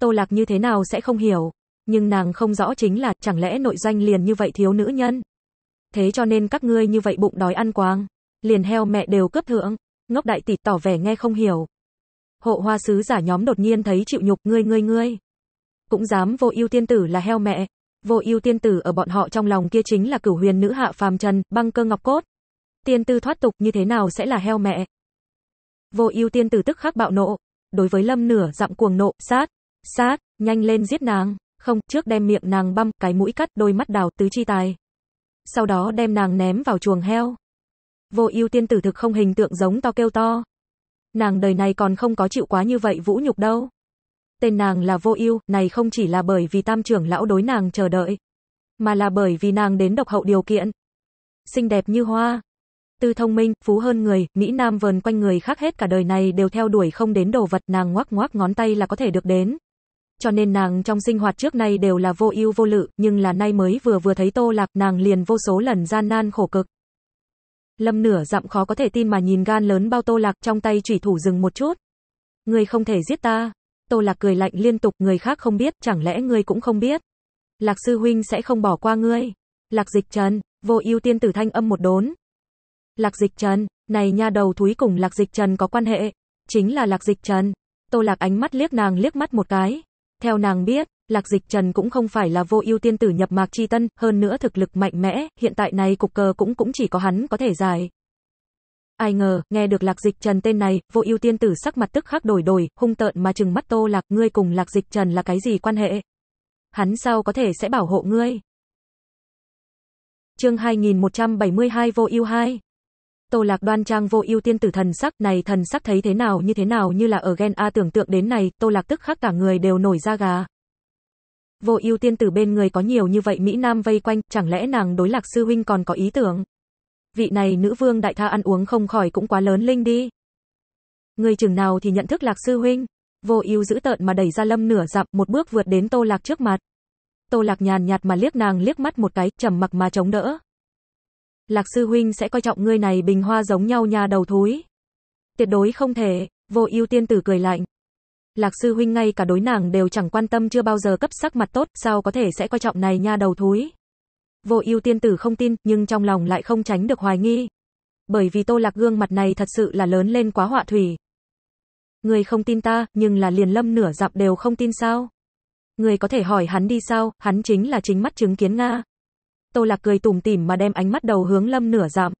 Tô Lạc như thế nào sẽ không hiểu? nhưng nàng không rõ chính là chẳng lẽ nội danh liền như vậy thiếu nữ nhân. Thế cho nên các ngươi như vậy bụng đói ăn quang, liền heo mẹ đều cướp thượng, ngốc đại tỷ tỏ vẻ nghe không hiểu. Hộ hoa sứ giả nhóm đột nhiên thấy chịu nhục ngươi ngươi ngươi. Cũng dám vô ưu tiên tử là heo mẹ, vô ưu tiên tử ở bọn họ trong lòng kia chính là cửu huyền nữ hạ phàm trần, băng cơ ngọc cốt. Tiên tư thoát tục như thế nào sẽ là heo mẹ? Vô ưu tiên tử tức khắc bạo nộ, đối với lâm nửa dặm cuồng nộ, sát, sát, nhanh lên giết nàng. Không, trước đem miệng nàng băm, cái mũi cắt, đôi mắt đào, tứ chi tài. Sau đó đem nàng ném vào chuồng heo. Vô ưu tiên tử thực không hình tượng giống to kêu to. Nàng đời này còn không có chịu quá như vậy vũ nhục đâu. Tên nàng là vô ưu, này không chỉ là bởi vì tam trưởng lão đối nàng chờ đợi, mà là bởi vì nàng đến độc hậu điều kiện. Xinh đẹp như hoa, tư thông minh, phú hơn người, Mỹ Nam vờn quanh người khác hết cả đời này đều theo đuổi không đến đồ vật nàng ngoắc ngoắc ngón tay là có thể được đến cho nên nàng trong sinh hoạt trước nay đều là vô ưu vô lự, nhưng là nay mới vừa vừa thấy Tô Lạc, nàng liền vô số lần gian nan khổ cực. Lâm nửa dặm khó có thể tin mà nhìn gan lớn bao Tô Lạc trong tay chủy thủ dừng một chút. Ngươi không thể giết ta. Tô Lạc cười lạnh liên tục, người khác không biết, chẳng lẽ ngươi cũng không biết? Lạc sư huynh sẽ không bỏ qua ngươi. Lạc Dịch Trần, vô ưu tiên tử thanh âm một đốn. Lạc Dịch Trần, này nha đầu thúi cùng Lạc Dịch Trần có quan hệ, chính là Lạc Dịch Trần. Tô Lạc ánh mắt liếc nàng liếc mắt một cái, theo nàng biết, Lạc Dịch Trần cũng không phải là vô ưu tiên tử nhập mạc chi tân, hơn nữa thực lực mạnh mẽ, hiện tại này cục cờ cũng cũng chỉ có hắn có thể giải. Ai ngờ, nghe được Lạc Dịch Trần tên này, vô ưu tiên tử sắc mặt tức khắc đổi đổi, hung tợn mà trừng mắt Tô Lạc, ngươi cùng Lạc Dịch Trần là cái gì quan hệ? Hắn sao có thể sẽ bảo hộ ngươi? Chương 2172 Vô Ưu 2 Tô Lạc đoan trang vô ưu tiên tử thần sắc, này thần sắc thấy thế nào như thế nào như là ở gen A tưởng tượng đến này, Tô Lạc tức khắc cả người đều nổi da gà. Vô ưu tiên tử bên người có nhiều như vậy Mỹ Nam vây quanh, chẳng lẽ nàng đối lạc sư huynh còn có ý tưởng? Vị này nữ vương đại tha ăn uống không khỏi cũng quá lớn linh đi. Người chừng nào thì nhận thức lạc sư huynh, vô ưu giữ tợn mà đẩy ra lâm nửa dặm một bước vượt đến tô lạc trước mặt. Tô lạc nhàn nhạt mà liếc nàng liếc mắt một cái, trầm mặc mà chống đỡ. Lạc sư huynh sẽ coi trọng ngươi này bình hoa giống nhau nhà đầu thối. Tuyệt đối không thể, vô ưu tiên tử cười lạnh. Lạc sư huynh ngay cả đối nàng đều chẳng quan tâm chưa bao giờ cấp sắc mặt tốt, sao có thể sẽ coi trọng này nha đầu thối. Vô ưu tiên tử không tin, nhưng trong lòng lại không tránh được hoài nghi. Bởi vì tô lạc gương mặt này thật sự là lớn lên quá họa thủy. Người không tin ta, nhưng là liền lâm nửa dặm đều không tin sao. Người có thể hỏi hắn đi sao, hắn chính là chính mắt chứng kiến Nga. Tô Lạc cười tủm tỉm mà đem ánh mắt đầu hướng Lâm Nửa Dặm.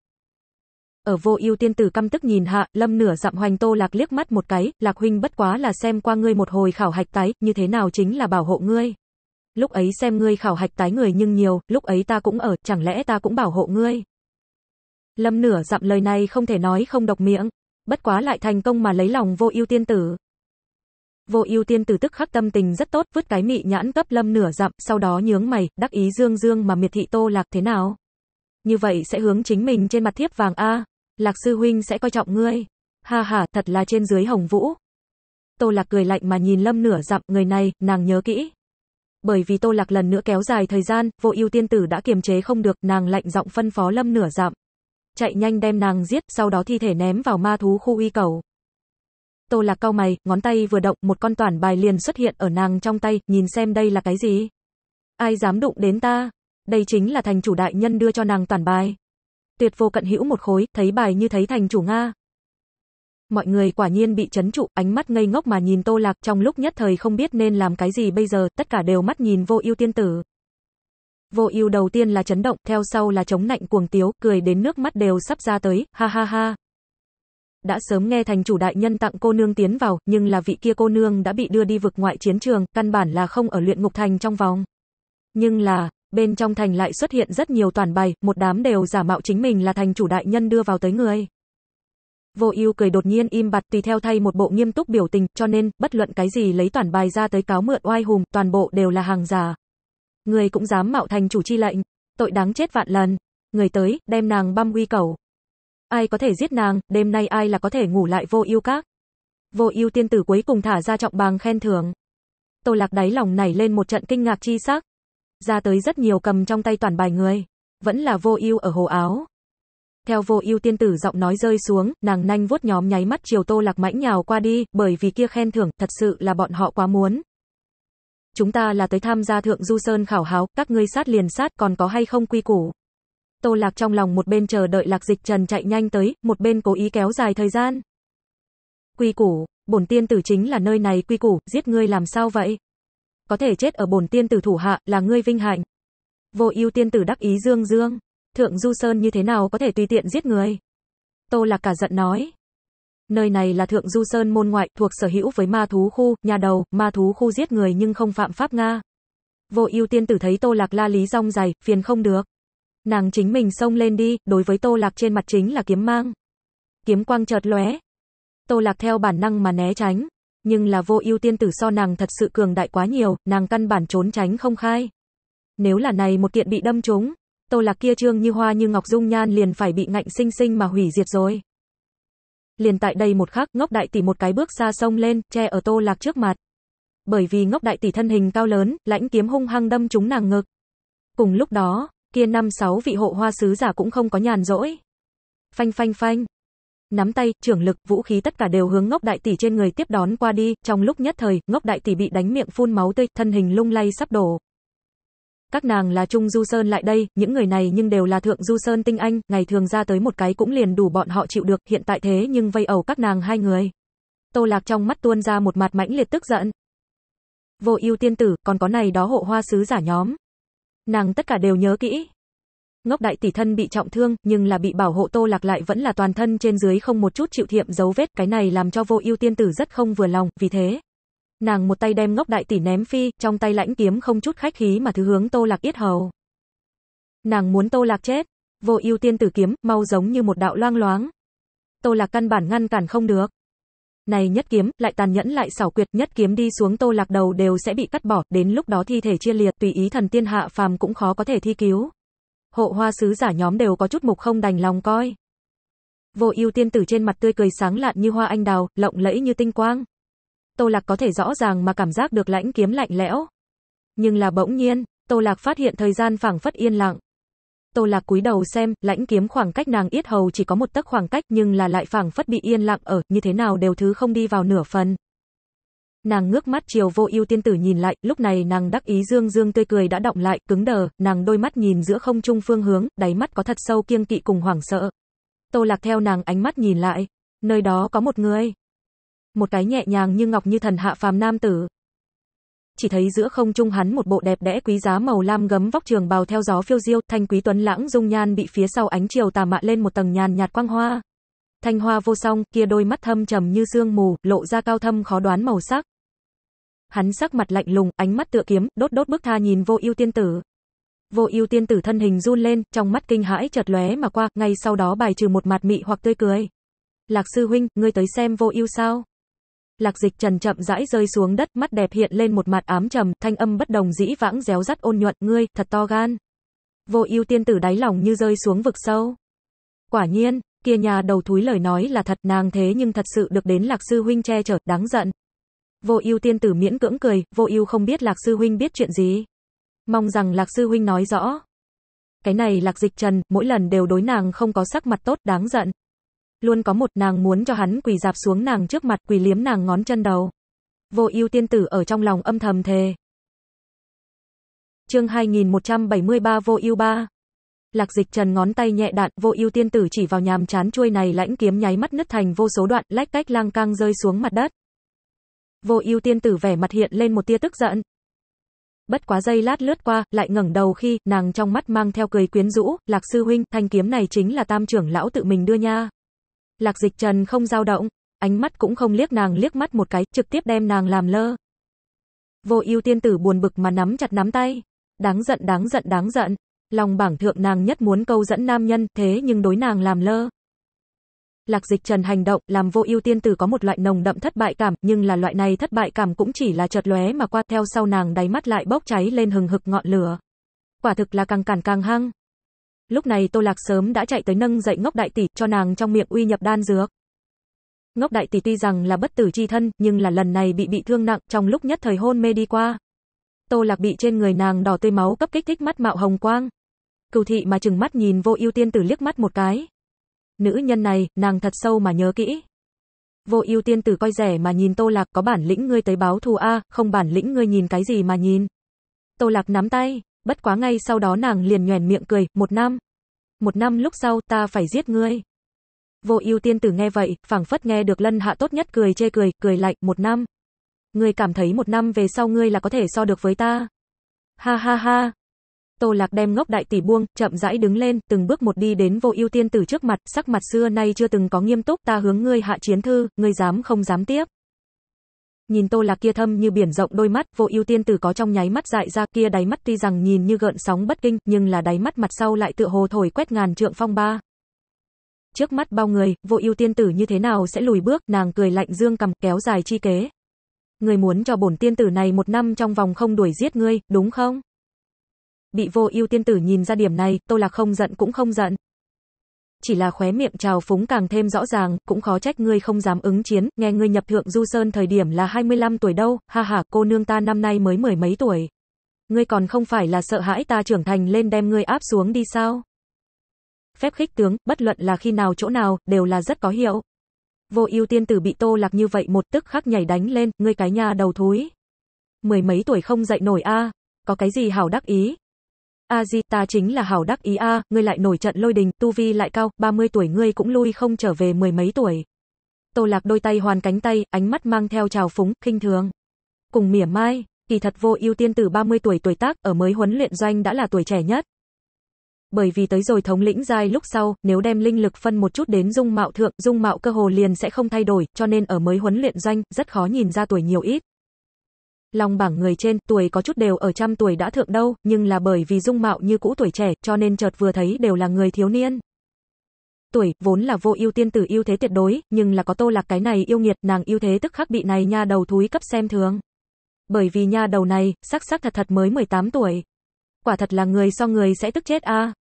Ở Vô Ưu tiên tử căm tức nhìn hạ, Lâm Nửa Dặm hoành Tô Lạc liếc mắt một cái, "Lạc huynh bất quá là xem qua ngươi một hồi khảo hạch tái, như thế nào chính là bảo hộ ngươi. Lúc ấy xem ngươi khảo hạch tái người nhưng nhiều, lúc ấy ta cũng ở, chẳng lẽ ta cũng bảo hộ ngươi?" Lâm Nửa Dặm lời này không thể nói không độc miệng, bất quá lại thành công mà lấy lòng Vô Ưu tiên tử. Vô ưu tiên tử tức khắc tâm tình rất tốt, vứt cái mị nhãn cấp lâm nửa dặm, sau đó nhướng mày, đắc ý dương dương mà miệt thị tô lạc thế nào. Như vậy sẽ hướng chính mình trên mặt thiếp vàng A, lạc sư huynh sẽ coi trọng ngươi. Ha ha, thật là trên dưới hồng vũ. Tô lạc cười lạnh mà nhìn lâm nửa dặm người này, nàng nhớ kỹ. Bởi vì tô lạc lần nữa kéo dài thời gian, vô ưu tiên tử đã kiềm chế không được, nàng lạnh giọng phân phó lâm nửa dặm. Chạy nhanh đem nàng giết, sau đó thi thể ném vào ma thú khu uy cầu. Tô Lạc cau mày, ngón tay vừa động, một con toàn bài liền xuất hiện ở nàng trong tay, nhìn xem đây là cái gì. Ai dám đụng đến ta? Đây chính là thành chủ đại nhân đưa cho nàng toàn bài. Tuyệt vô cận hữu một khối, thấy bài như thấy thành chủ Nga. Mọi người quả nhiên bị chấn trụ, ánh mắt ngây ngốc mà nhìn Tô Lạc trong lúc nhất thời không biết nên làm cái gì bây giờ, tất cả đều mắt nhìn vô ưu tiên tử. Vô ưu đầu tiên là chấn động, theo sau là chống nạnh cuồng tiếu, cười đến nước mắt đều sắp ra tới, ha ha ha đã sớm nghe thành chủ đại nhân tặng cô nương tiến vào, nhưng là vị kia cô nương đã bị đưa đi vực ngoại chiến trường, căn bản là không ở luyện ngục thành trong vòng. Nhưng là, bên trong thành lại xuất hiện rất nhiều toàn bài một đám đều giả mạo chính mình là thành chủ đại nhân đưa vào tới người. Vô ưu cười đột nhiên im bặt tùy theo thay một bộ nghiêm túc biểu tình, cho nên, bất luận cái gì lấy toàn bài ra tới cáo mượn oai hùng, toàn bộ đều là hàng giả. Người cũng dám mạo thành chủ chi lệnh, tội đáng chết vạn lần. Người tới, đem nàng băm uy cầu. Ai có thể giết nàng, đêm nay ai là có thể ngủ lại vô ưu các. Vô ưu tiên tử cuối cùng thả ra trọng bàng khen thưởng. Tô lạc đáy lòng nảy lên một trận kinh ngạc chi sắc. Ra tới rất nhiều cầm trong tay toàn bài người. Vẫn là vô ưu ở hồ áo. Theo vô ưu tiên tử giọng nói rơi xuống, nàng nhanh vuốt nhóm nháy mắt chiều tô lạc mãnh nhào qua đi, bởi vì kia khen thưởng, thật sự là bọn họ quá muốn. Chúng ta là tới tham gia thượng du sơn khảo háo, các ngươi sát liền sát còn có hay không quy củ. Tô Lạc trong lòng một bên chờ đợi Lạc Dịch Trần chạy nhanh tới, một bên cố ý kéo dài thời gian. Quy củ, bổn tiên tử chính là nơi này quy củ, giết ngươi làm sao vậy? Có thể chết ở bổn tiên tử thủ hạ, là ngươi vinh hạnh. Vô ưu tiên tử đắc ý dương dương, thượng du sơn như thế nào có thể tùy tiện giết người? Tô Lạc cả giận nói. Nơi này là thượng du sơn môn ngoại, thuộc sở hữu với ma thú khu, nhà đầu, ma thú khu giết người nhưng không phạm pháp Nga. Vô ưu tiên tử thấy Tô Lạc la lý rong dài, phiền không được. Nàng chính mình xông lên đi, đối với Tô Lạc trên mặt chính là kiếm mang. Kiếm quang chợt lóe. Tô Lạc theo bản năng mà né tránh, nhưng là vô ưu tiên tử so nàng thật sự cường đại quá nhiều, nàng căn bản trốn tránh không khai. Nếu là này một kiện bị đâm trúng, Tô Lạc kia trương như hoa như ngọc dung nhan liền phải bị ngạnh sinh sinh mà hủy diệt rồi. Liền tại đây một khắc, Ngốc đại tỷ một cái bước xa sông lên, che ở Tô Lạc trước mặt. Bởi vì Ngốc đại tỷ thân hình cao lớn, lãnh kiếm hung hăng đâm trúng nàng ngực. Cùng lúc đó, kia năm sáu vị hộ hoa sứ giả cũng không có nhàn rỗi. Phanh phanh phanh. Nắm tay, trưởng lực, vũ khí tất cả đều hướng ngốc đại tỷ trên người tiếp đón qua đi, trong lúc nhất thời, ngốc đại tỷ bị đánh miệng phun máu tươi, thân hình lung lay sắp đổ. Các nàng là Trung Du Sơn lại đây, những người này nhưng đều là Thượng Du Sơn tinh anh, ngày thường ra tới một cái cũng liền đủ bọn họ chịu được, hiện tại thế nhưng vây ẩu các nàng hai người. Tô Lạc trong mắt tuôn ra một mặt mãnh liệt tức giận. Vô ưu tiên tử, còn có này đó hộ hoa sứ giả nhóm. Nàng tất cả đều nhớ kỹ. Ngốc đại tỷ thân bị trọng thương, nhưng là bị bảo hộ Tô Lạc lại vẫn là toàn thân trên dưới không một chút chịu thiệm dấu vết, cái này làm cho Vô Ưu tiên tử rất không vừa lòng, vì thế, nàng một tay đem Ngốc đại tỷ ném phi, trong tay lãnh kiếm không chút khách khí mà thứ hướng Tô Lạc yết hầu. Nàng muốn Tô Lạc chết. Vô Ưu tiên tử kiếm, mau giống như một đạo loang loáng. Tô Lạc căn bản ngăn cản không được. Này nhất kiếm, lại tàn nhẫn lại xảo quyệt, nhất kiếm đi xuống Tô Lạc đầu đều sẽ bị cắt bỏ, đến lúc đó thi thể chia liệt, tùy ý thần tiên hạ phàm cũng khó có thể thi cứu. Hộ hoa sứ giả nhóm đều có chút mục không đành lòng coi. Vô ưu tiên tử trên mặt tươi cười sáng lạn như hoa anh đào, lộng lẫy như tinh quang. Tô Lạc có thể rõ ràng mà cảm giác được lãnh kiếm lạnh lẽo. Nhưng là bỗng nhiên, Tô Lạc phát hiện thời gian phảng phất yên lặng. Tô Lạc cúi đầu xem, lãnh kiếm khoảng cách nàng yết hầu chỉ có một tấc khoảng cách nhưng là lại phảng phất bị yên lặng ở, như thế nào đều thứ không đi vào nửa phần. Nàng ngước mắt chiều vô ưu tiên tử nhìn lại, lúc này nàng đắc ý dương dương tươi cười đã động lại, cứng đờ, nàng đôi mắt nhìn giữa không trung phương hướng, đáy mắt có thật sâu kiêng kỵ cùng hoảng sợ. Tô Lạc theo nàng ánh mắt nhìn lại, nơi đó có một người. Một cái nhẹ nhàng như ngọc như thần hạ phàm nam tử, chỉ thấy giữa không trung hắn một bộ đẹp đẽ quý giá màu lam gấm vóc trường bào theo gió phiêu diêu, thanh quý tuấn lãng dung nhan bị phía sau ánh chiều tà mạ lên một tầng nhàn nhạt quang hoa. Thanh hoa vô song, kia đôi mắt thâm trầm như sương mù, lộ ra cao thâm khó đoán màu sắc. Hắn sắc mặt lạnh lùng, ánh mắt tựa kiếm, đốt đốt bức tha nhìn Vô Ưu tiên tử. Vô Ưu tiên tử thân hình run lên, trong mắt kinh hãi chợt lóe mà qua, ngay sau đó bài trừ một mặt mị hoặc tươi cười. Lạc sư huynh, ngươi tới xem Vô Ưu sao? Lạc Dịch Trần chậm rãi rơi xuống đất, mắt đẹp hiện lên một mặt ám trầm, thanh âm bất đồng dĩ vãng réo rắt ôn nhuận, ngươi thật to gan. Vô Ưu tiên tử đáy lòng như rơi xuống vực sâu. Quả nhiên, kia nhà đầu thúi lời nói là thật, nàng thế nhưng thật sự được đến Lạc sư huynh che chở, đáng giận. Vô Ưu tiên tử miễn cưỡng cười, Vô Ưu không biết Lạc sư huynh biết chuyện gì. Mong rằng Lạc sư huynh nói rõ. Cái này Lạc Dịch Trần, mỗi lần đều đối nàng không có sắc mặt tốt, đáng giận luôn có một nàng muốn cho hắn quỳ dạp xuống nàng trước mặt quỳ liếm nàng ngón chân đầu. Vô ưu tiên tử ở trong lòng âm thầm thề. Chương 2173 Vô ưu ba Lạc Dịch Trần ngón tay nhẹ đạn, Vô ưu tiên tử chỉ vào nhàm chán chuôi này lãnh kiếm nháy mắt nứt thành vô số đoạn, lách cách lang cang rơi xuống mặt đất. Vô ưu tiên tử vẻ mặt hiện lên một tia tức giận. Bất quá giây lát lướt qua, lại ngẩng đầu khi, nàng trong mắt mang theo cười quyến rũ, "Lạc sư huynh, thanh kiếm này chính là Tam trưởng lão tự mình đưa nha." Lạc Dịch Trần không dao động, ánh mắt cũng không liếc nàng liếc mắt một cái, trực tiếp đem nàng làm lơ. Vô Ưu tiên tử buồn bực mà nắm chặt nắm tay, đáng giận đáng giận đáng giận, lòng bảng thượng nàng nhất muốn câu dẫn nam nhân, thế nhưng đối nàng làm lơ. Lạc Dịch Trần hành động làm Vô Ưu tiên tử có một loại nồng đậm thất bại cảm, nhưng là loại này thất bại cảm cũng chỉ là chợt lóe mà qua, theo sau nàng đáy mắt lại bốc cháy lên hừng hực ngọn lửa. Quả thực là càng cản càng hăng. Lúc này Tô Lạc sớm đã chạy tới nâng dậy ngốc đại tỷ, cho nàng trong miệng uy nhập đan dược. Ngốc đại tỷ tuy rằng là bất tử chi thân, nhưng là lần này bị bị thương nặng, trong lúc nhất thời hôn mê đi qua. Tô Lạc bị trên người nàng đỏ tươi máu cấp kích thích mắt mạo hồng quang. Cửu thị mà chừng mắt nhìn Vô Ưu tiên tử liếc mắt một cái. Nữ nhân này, nàng thật sâu mà nhớ kỹ. Vô Ưu tiên tử coi rẻ mà nhìn Tô Lạc, có bản lĩnh ngươi tới báo thù a, không bản lĩnh ngươi nhìn cái gì mà nhìn. Tô Lạc nắm tay, bất quá ngay sau đó nàng liền nhoèn miệng cười, một năm. Một năm lúc sau ta phải giết ngươi. Vô ưu tiên tử nghe vậy, phảng phất nghe được lân hạ tốt nhất cười chê cười, cười lạnh, một năm. Ngươi cảm thấy một năm về sau ngươi là có thể so được với ta. Ha ha ha. Tô lạc đem ngốc đại tỷ buông, chậm rãi đứng lên, từng bước một đi đến vô ưu tiên tử trước mặt, sắc mặt xưa nay chưa từng có nghiêm túc, ta hướng ngươi hạ chiến thư, ngươi dám không dám tiếp nhìn Tô Lạc kia thâm như biển rộng đôi mắt, vô ưu tiên tử có trong nháy mắt dại ra, kia đáy mắt tuy rằng nhìn như gợn sóng bất kinh, nhưng là đáy mắt mặt sau lại tựa hồ thổi quét ngàn trượng phong ba. Trước mắt bao người, vô ưu tiên tử như thế nào sẽ lùi bước, nàng cười lạnh dương cầm, kéo dài chi kế. Người muốn cho bổn tiên tử này một năm trong vòng không đuổi giết ngươi, đúng không? Bị vô ưu tiên tử nhìn ra điểm này, Tô Lạc không giận cũng không giận, chỉ là khóe miệng trào phúng càng thêm rõ ràng, cũng khó trách ngươi không dám ứng chiến, nghe ngươi nhập thượng du sơn thời điểm là 25 tuổi đâu, ha ha, cô nương ta năm nay mới mười mấy tuổi. Ngươi còn không phải là sợ hãi ta trưởng thành lên đem ngươi áp xuống đi sao? Phép khích tướng, bất luận là khi nào chỗ nào, đều là rất có hiệu. Vô ưu tiên tử bị tô lạc như vậy một tức khắc nhảy đánh lên, ngươi cái nhà đầu thúi. Mười mấy tuổi không dậy nổi a có cái gì hảo đắc ý, A Di ta chính là hảo đắc ý a, à, ngươi lại nổi trận lôi đình, tu vi lại cao, 30 tuổi ngươi cũng lui không trở về mười mấy tuổi. Tô Lạc đôi tay hoàn cánh tay, ánh mắt mang theo trào phúng, khinh thường. Cùng mỉa mai, kỳ thật vô ưu tiên tử 30 tuổi tuổi tác ở mới huấn luyện doanh đã là tuổi trẻ nhất. Bởi vì tới rồi thống lĩnh giai lúc sau, nếu đem linh lực phân một chút đến dung mạo thượng, dung mạo cơ hồ liền sẽ không thay đổi, cho nên ở mới huấn luyện doanh, rất khó nhìn ra tuổi nhiều ít. Lòng bảng người trên, tuổi có chút đều ở trăm tuổi đã thượng đâu, nhưng là bởi vì dung mạo như cũ tuổi trẻ, cho nên chợt vừa thấy đều là người thiếu niên. Tuổi, vốn là vô ưu tiên tử ưu thế tuyệt đối, nhưng là có tô lạc cái này yêu nghiệt, nàng ưu thế tức khắc bị này nha đầu thúi cấp xem thường. Bởi vì nha đầu này, sắc sắc thật thật mới 18 tuổi. Quả thật là người so người sẽ tức chết a. À.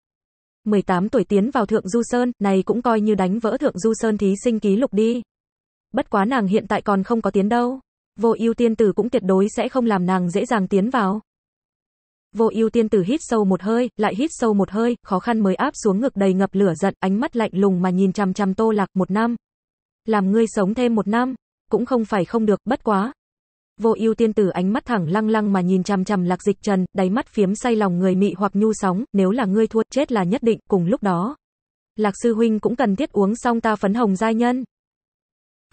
18 tuổi tiến vào Thượng Du Sơn, này cũng coi như đánh vỡ Thượng Du Sơn thí sinh ký lục đi. Bất quá nàng hiện tại còn không có tiến đâu. Vô ưu tiên tử cũng tuyệt đối sẽ không làm nàng dễ dàng tiến vào. Vô ưu tiên tử hít sâu một hơi, lại hít sâu một hơi, khó khăn mới áp xuống ngực đầy ngập lửa giận, ánh mắt lạnh lùng mà nhìn chằm chằm Tô Lạc một năm. Làm ngươi sống thêm một năm, cũng không phải không được, bất quá. Vô ưu tiên tử ánh mắt thẳng lăng lăng mà nhìn chằm chằm Lạc Dịch Trần, đáy mắt phiếm say lòng người mị hoặc nhu sóng, nếu là ngươi thua, chết là nhất định, cùng lúc đó. Lạc sư huynh cũng cần thiết uống xong ta phấn hồng giai nhân.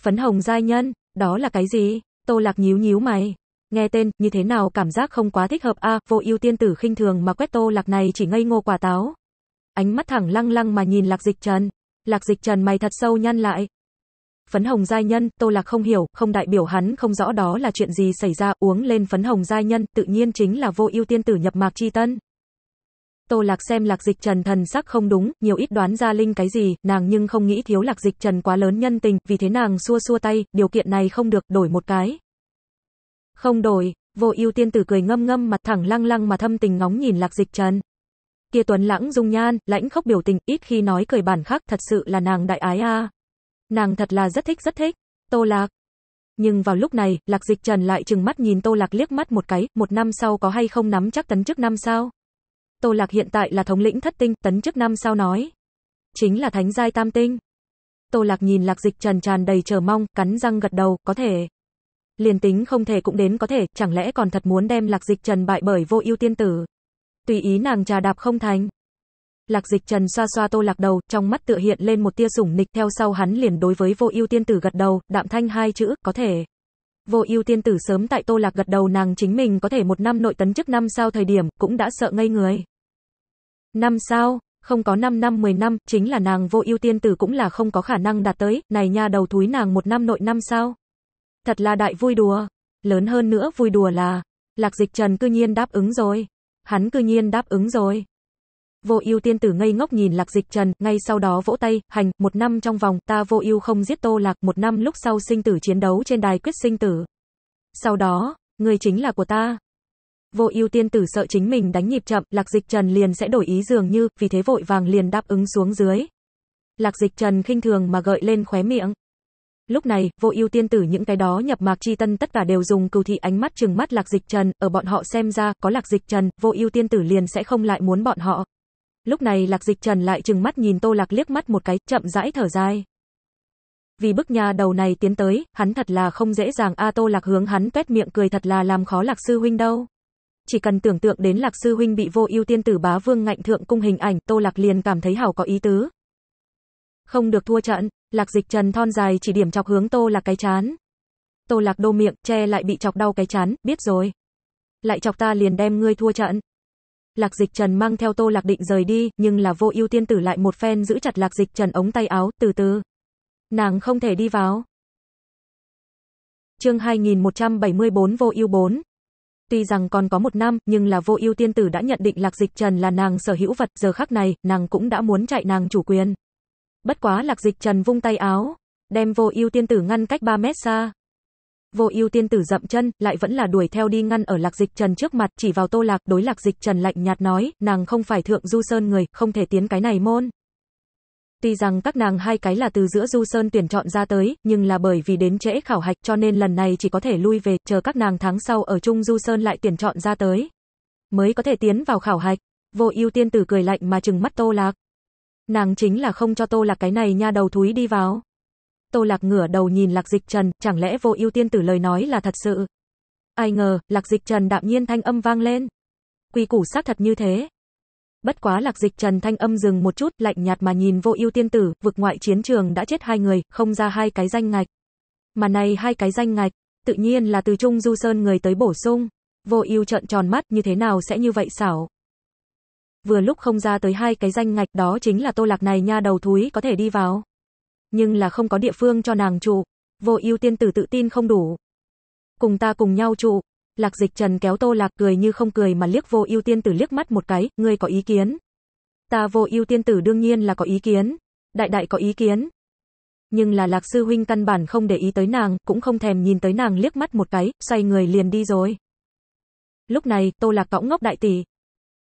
Phấn hồng giai nhân, đó là cái gì? Tô Lạc nhíu nhíu mày. Nghe tên, như thế nào cảm giác không quá thích hợp a, vô ưu tiên tử khinh thường mà quét Tô Lạc này chỉ ngây ngô quả táo. Ánh mắt thẳng lăng lăng mà nhìn Lạc Dịch Trần. Lạc Dịch Trần mày thật sâu nhăn lại. Phấn hồng giai nhân, Tô Lạc không hiểu, không đại biểu hắn không rõ đó là chuyện gì xảy ra, uống lên phấn hồng giai nhân, tự nhiên chính là vô ưu tiên tử nhập mạc chi tân. Tô Lạc xem Lạc Dịch Trần thần sắc không đúng, nhiều ít đoán ra linh cái gì, nàng nhưng không nghĩ thiếu Lạc Dịch Trần quá lớn nhân tình, vì thế nàng xua xua tay, điều kiện này không được, đổi một cái. Không đổi, vô ưu tiên tử cười ngâm ngâm mặt thẳng lăng lăng mà thâm tình ngóng nhìn Lạc Dịch Trần. Kia tuấn lãng dung nhan, lãnh khóc biểu tình, ít khi nói cười bản khác, thật sự là nàng đại ái a. Nàng thật là rất thích rất thích. Tô Lạc nhưng vào lúc này, Lạc Dịch Trần lại trừng mắt nhìn Tô Lạc liếc mắt một cái, một năm sau có hay không nắm chắc tấn chức năm sao? Tô Lạc hiện tại là thống lĩnh thất tinh, tấn chức năm sao nói. Chính là thánh giai tam tinh. Tô Lạc nhìn Lạc Dịch trần tràn đầy chờ mong, cắn răng gật đầu, có thể. Liền tính không thể cũng đến có thể, chẳng lẽ còn thật muốn đem Lạc Dịch Trần bại bởi vô ưu tiên tử. Tùy ý nàng trà đạp không thành. Lạc Dịch Trần xoa xoa Tô Lạc đầu, trong mắt tựa hiện lên một tia sủng nịch, theo sau hắn liền đối với Vô Ưu tiên tử gật đầu, đạm thanh hai chữ, có thể. Vô Ưu tiên tử sớm tại Tô Lạc gật đầu nàng chính mình có thể một năm nội tấn chức năm sao thời điểm, cũng đã sợ ngây người. Năm sao? Không có 5 năm 10 năm, chính là nàng vô ưu tiên tử cũng là không có khả năng đạt tới, này nha đầu thúi nàng một năm nội năm sao? Thật là đại vui đùa. Lớn hơn nữa vui đùa là, Lạc Dịch Trần cư nhiên đáp ứng rồi. Hắn cư nhiên đáp ứng rồi. Vô ưu tiên tử ngây ngốc nhìn lạc dịch trần, ngay sau đó vỗ tay, hành, một năm trong vòng, ta vô ưu không giết tô lạc, một năm lúc sau sinh tử chiến đấu trên đài quyết sinh tử. Sau đó, người chính là của ta, Vô ưu tiên tử sợ chính mình đánh nhịp chậm, Lạc Dịch Trần liền sẽ đổi ý dường như, vì thế vội vàng liền đáp ứng xuống dưới. Lạc Dịch Trần khinh thường mà gợi lên khóe miệng. Lúc này, vô ưu tiên tử những cái đó nhập mạc chi tân tất cả đều dùng cầu thị ánh mắt trừng mắt Lạc Dịch Trần, ở bọn họ xem ra, có Lạc Dịch Trần, vô ưu tiên tử liền sẽ không lại muốn bọn họ. Lúc này Lạc Dịch Trần lại trừng mắt nhìn Tô Lạc liếc mắt một cái, chậm rãi thở dài. Vì bức nhà đầu này tiến tới, hắn thật là không dễ dàng a Tô Lạc hướng hắn tuét miệng cười thật là làm khó Lạc sư huynh đâu chỉ cần tưởng tượng đến Lạc sư huynh bị vô ưu tiên tử bá vương ngạnh thượng cung hình ảnh, Tô Lạc liền cảm thấy hảo có ý tứ. Không được thua trận, Lạc Dịch Trần thon dài chỉ điểm chọc hướng Tô Lạc cái chán. Tô Lạc đô miệng, che lại bị chọc đau cái chán, biết rồi. Lại chọc ta liền đem ngươi thua trận. Lạc Dịch Trần mang theo Tô Lạc định rời đi, nhưng là Vô Ưu tiên tử lại một phen giữ chặt Lạc Dịch Trần ống tay áo, từ từ. Nàng không thể đi vào. Chương 2174 Vô Ưu 4 Tuy rằng còn có một năm, nhưng là vô ưu tiên tử đã nhận định lạc dịch trần là nàng sở hữu vật, giờ khắc này, nàng cũng đã muốn chạy nàng chủ quyền. Bất quá lạc dịch trần vung tay áo, đem vô ưu tiên tử ngăn cách 3 mét xa. Vô ưu tiên tử dậm chân, lại vẫn là đuổi theo đi ngăn ở lạc dịch trần trước mặt, chỉ vào tô lạc, đối lạc dịch trần lạnh nhạt nói, nàng không phải thượng du sơn người, không thể tiến cái này môn. Tuy rằng các nàng hai cái là từ giữa Du Sơn tuyển chọn ra tới, nhưng là bởi vì đến trễ khảo hạch cho nên lần này chỉ có thể lui về, chờ các nàng tháng sau ở chung Du Sơn lại tuyển chọn ra tới. Mới có thể tiến vào khảo hạch. Vô ưu tiên tử cười lạnh mà trừng mắt Tô Lạc. Nàng chính là không cho Tô Lạc cái này nha đầu thúi đi vào. Tô Lạc ngửa đầu nhìn Lạc Dịch Trần, chẳng lẽ vô ưu tiên tử lời nói là thật sự? Ai ngờ, Lạc Dịch Trần đạm nhiên thanh âm vang lên. Quy củ xác thật như thế, Bất quá lạc dịch trần thanh âm dừng một chút, lạnh nhạt mà nhìn vô ưu tiên tử, vực ngoại chiến trường đã chết hai người, không ra hai cái danh ngạch. Mà này hai cái danh ngạch, tự nhiên là từ Trung Du Sơn người tới bổ sung. Vô ưu trợn tròn mắt như thế nào sẽ như vậy xảo. Vừa lúc không ra tới hai cái danh ngạch đó chính là tô lạc này nha đầu thúi có thể đi vào. Nhưng là không có địa phương cho nàng trụ. Vô ưu tiên tử tự tin không đủ. Cùng ta cùng nhau trụ, Lạc Dịch Trần kéo Tô Lạc cười như không cười mà liếc Vô Ưu Tiên Tử liếc mắt một cái, ngươi có ý kiến? Ta Vô Ưu Tiên Tử đương nhiên là có ý kiến. Đại đại có ý kiến. Nhưng là Lạc sư huynh căn bản không để ý tới nàng, cũng không thèm nhìn tới nàng liếc mắt một cái, xoay người liền đi rồi. Lúc này, Tô Lạc cõng ngốc đại tỷ,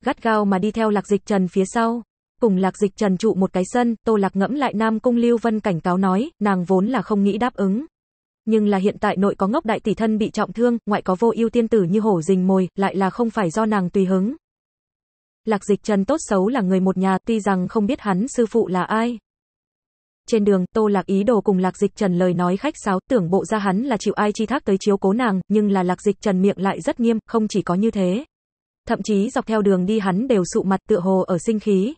gắt gao mà đi theo Lạc Dịch Trần phía sau. Cùng Lạc Dịch Trần trụ một cái sân, Tô Lạc ngẫm lại Nam Cung Lưu Vân cảnh cáo nói, nàng vốn là không nghĩ đáp ứng nhưng là hiện tại nội có ngốc đại tỷ thân bị trọng thương, ngoại có vô ưu tiên tử như hổ rình mồi, lại là không phải do nàng tùy hứng. Lạc Dịch Trần tốt xấu là người một nhà, tuy rằng không biết hắn sư phụ là ai. Trên đường, Tô Lạc ý đồ cùng Lạc Dịch Trần lời nói khách sáo, tưởng bộ ra hắn là chịu ai chi thác tới chiếu cố nàng, nhưng là Lạc Dịch Trần miệng lại rất nghiêm, không chỉ có như thế. Thậm chí dọc theo đường đi hắn đều sụ mặt tựa hồ ở sinh khí.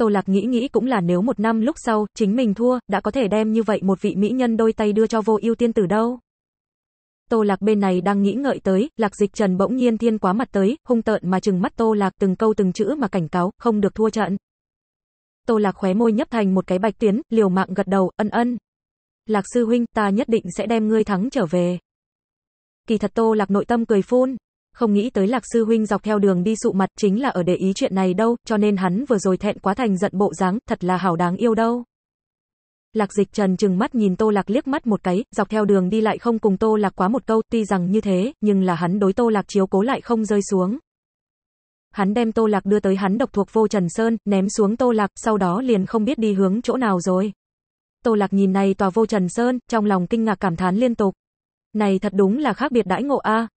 Tô Lạc nghĩ nghĩ cũng là nếu một năm lúc sau, chính mình thua, đã có thể đem như vậy một vị mỹ nhân đôi tay đưa cho vô ưu tiên tử đâu. Tô Lạc bên này đang nghĩ ngợi tới, Lạc Dịch Trần bỗng nhiên thiên quá mặt tới, hung tợn mà trừng mắt Tô Lạc từng câu từng chữ mà cảnh cáo, không được thua trận. Tô Lạc khóe môi nhấp thành một cái bạch tuyến, liều mạng gật đầu, ân ân. Lạc sư huynh, ta nhất định sẽ đem ngươi thắng trở về. Kỳ thật Tô Lạc nội tâm cười phun, không nghĩ tới Lạc Sư Huynh dọc theo đường đi sụ mặt chính là ở để ý chuyện này đâu, cho nên hắn vừa rồi thẹn quá thành giận bộ dáng, thật là hảo đáng yêu đâu. Lạc Dịch Trần chừng mắt nhìn Tô Lạc liếc mắt một cái, dọc theo đường đi lại không cùng Tô Lạc quá một câu, tuy rằng như thế, nhưng là hắn đối Tô Lạc chiếu cố lại không rơi xuống. Hắn đem Tô Lạc đưa tới hắn độc thuộc vô Trần Sơn, ném xuống Tô Lạc, sau đó liền không biết đi hướng chỗ nào rồi. Tô Lạc nhìn này tòa vô Trần Sơn, trong lòng kinh ngạc cảm thán liên tục. Này thật đúng là khác biệt đãi ngộ a,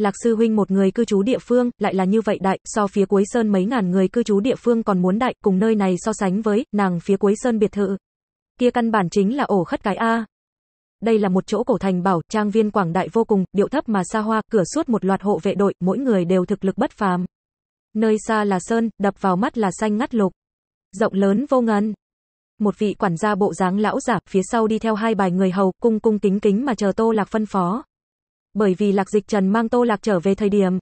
Lạc sư huynh một người cư trú địa phương, lại là như vậy đại, so phía cuối sơn mấy ngàn người cư trú địa phương còn muốn đại, cùng nơi này so sánh với, nàng phía cuối sơn biệt thự. Kia căn bản chính là ổ khất cái A. Đây là một chỗ cổ thành bảo, trang viên quảng đại vô cùng, điệu thấp mà xa hoa, cửa suốt một loạt hộ vệ đội, mỗi người đều thực lực bất phàm. Nơi xa là sơn, đập vào mắt là xanh ngắt lục. Rộng lớn vô ngân. Một vị quản gia bộ dáng lão giả, phía sau đi theo hai bài người hầu, cung cung kính kính mà chờ Tô Lạc phân phó bởi vì lạc dịch trần mang tô lạc trở về thời điểm.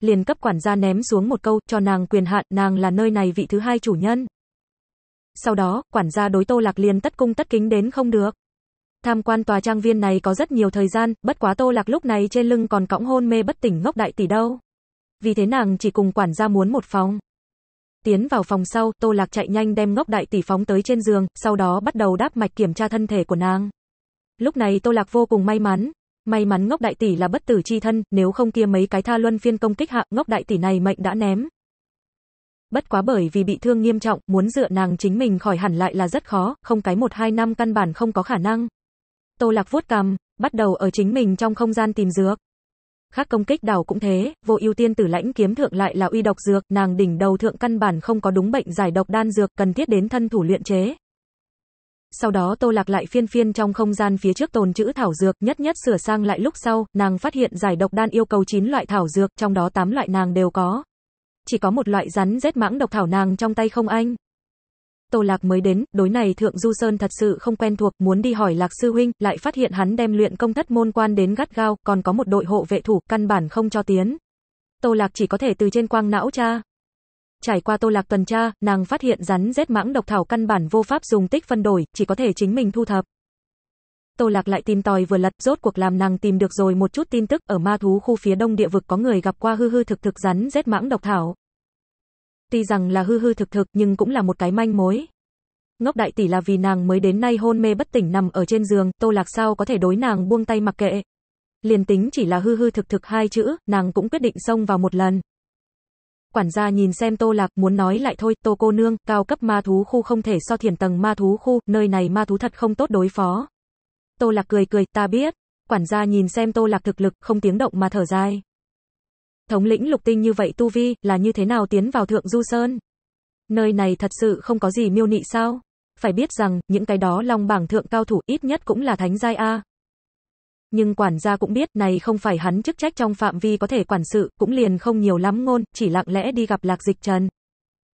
Liền cấp quản gia ném xuống một câu, cho nàng quyền hạn, nàng là nơi này vị thứ hai chủ nhân. Sau đó, quản gia đối tô lạc liền tất cung tất kính đến không được. Tham quan tòa trang viên này có rất nhiều thời gian, bất quá tô lạc lúc này trên lưng còn cõng hôn mê bất tỉnh ngốc đại tỷ đâu. Vì thế nàng chỉ cùng quản gia muốn một phòng. Tiến vào phòng sau, tô lạc chạy nhanh đem ngốc đại tỷ phóng tới trên giường, sau đó bắt đầu đáp mạch kiểm tra thân thể của nàng. Lúc này Tô Lạc vô cùng may mắn, May mắn ngốc đại tỷ là bất tử chi thân, nếu không kia mấy cái tha luân phiên công kích hạ, ngốc đại tỷ này mệnh đã ném. Bất quá bởi vì bị thương nghiêm trọng, muốn dựa nàng chính mình khỏi hẳn lại là rất khó, không cái một hai năm căn bản không có khả năng. Tô Lạc vuốt cằm, bắt đầu ở chính mình trong không gian tìm dược. Khác công kích đảo cũng thế, vô ưu tiên tử lãnh kiếm thượng lại là uy độc dược, nàng đỉnh đầu thượng căn bản không có đúng bệnh giải độc đan dược, cần thiết đến thân thủ luyện chế. Sau đó Tô Lạc lại phiên phiên trong không gian phía trước tồn chữ thảo dược, nhất nhất sửa sang lại lúc sau, nàng phát hiện giải độc đan yêu cầu 9 loại thảo dược, trong đó 8 loại nàng đều có. Chỉ có một loại rắn rết mãng độc thảo nàng trong tay không anh. Tô Lạc mới đến, đối này Thượng Du Sơn thật sự không quen thuộc, muốn đi hỏi Lạc Sư Huynh, lại phát hiện hắn đem luyện công thất môn quan đến gắt gao, còn có một đội hộ vệ thủ, căn bản không cho tiến. Tô Lạc chỉ có thể từ trên quang não cha. Trải qua Tô Lạc tuần tra, nàng phát hiện rắn rết mãng độc thảo căn bản vô pháp dùng tích phân đổi, chỉ có thể chính mình thu thập. Tô Lạc lại tìm tòi vừa lật, rốt cuộc làm nàng tìm được rồi một chút tin tức, ở ma thú khu phía đông địa vực có người gặp qua hư hư thực thực rắn rết mãng độc thảo. Tuy rằng là hư hư thực thực nhưng cũng là một cái manh mối. Ngốc đại tỷ là vì nàng mới đến nay hôn mê bất tỉnh nằm ở trên giường, Tô Lạc sao có thể đối nàng buông tay mặc kệ. Liền tính chỉ là hư hư thực thực hai chữ, nàng cũng quyết định xông vào một lần quản gia nhìn xem Tô Lạc, muốn nói lại thôi, Tô cô nương, cao cấp ma thú khu không thể so thiền tầng ma thú khu, nơi này ma thú thật không tốt đối phó. Tô Lạc cười cười, ta biết. Quản gia nhìn xem Tô Lạc thực lực, không tiếng động mà thở dài. Thống lĩnh lục tinh như vậy tu vi, là như thế nào tiến vào thượng du sơn? Nơi này thật sự không có gì miêu nị sao? Phải biết rằng, những cái đó long bảng thượng cao thủ ít nhất cũng là thánh giai A nhưng quản gia cũng biết này không phải hắn chức trách trong phạm vi có thể quản sự, cũng liền không nhiều lắm ngôn, chỉ lặng lẽ đi gặp lạc dịch trần.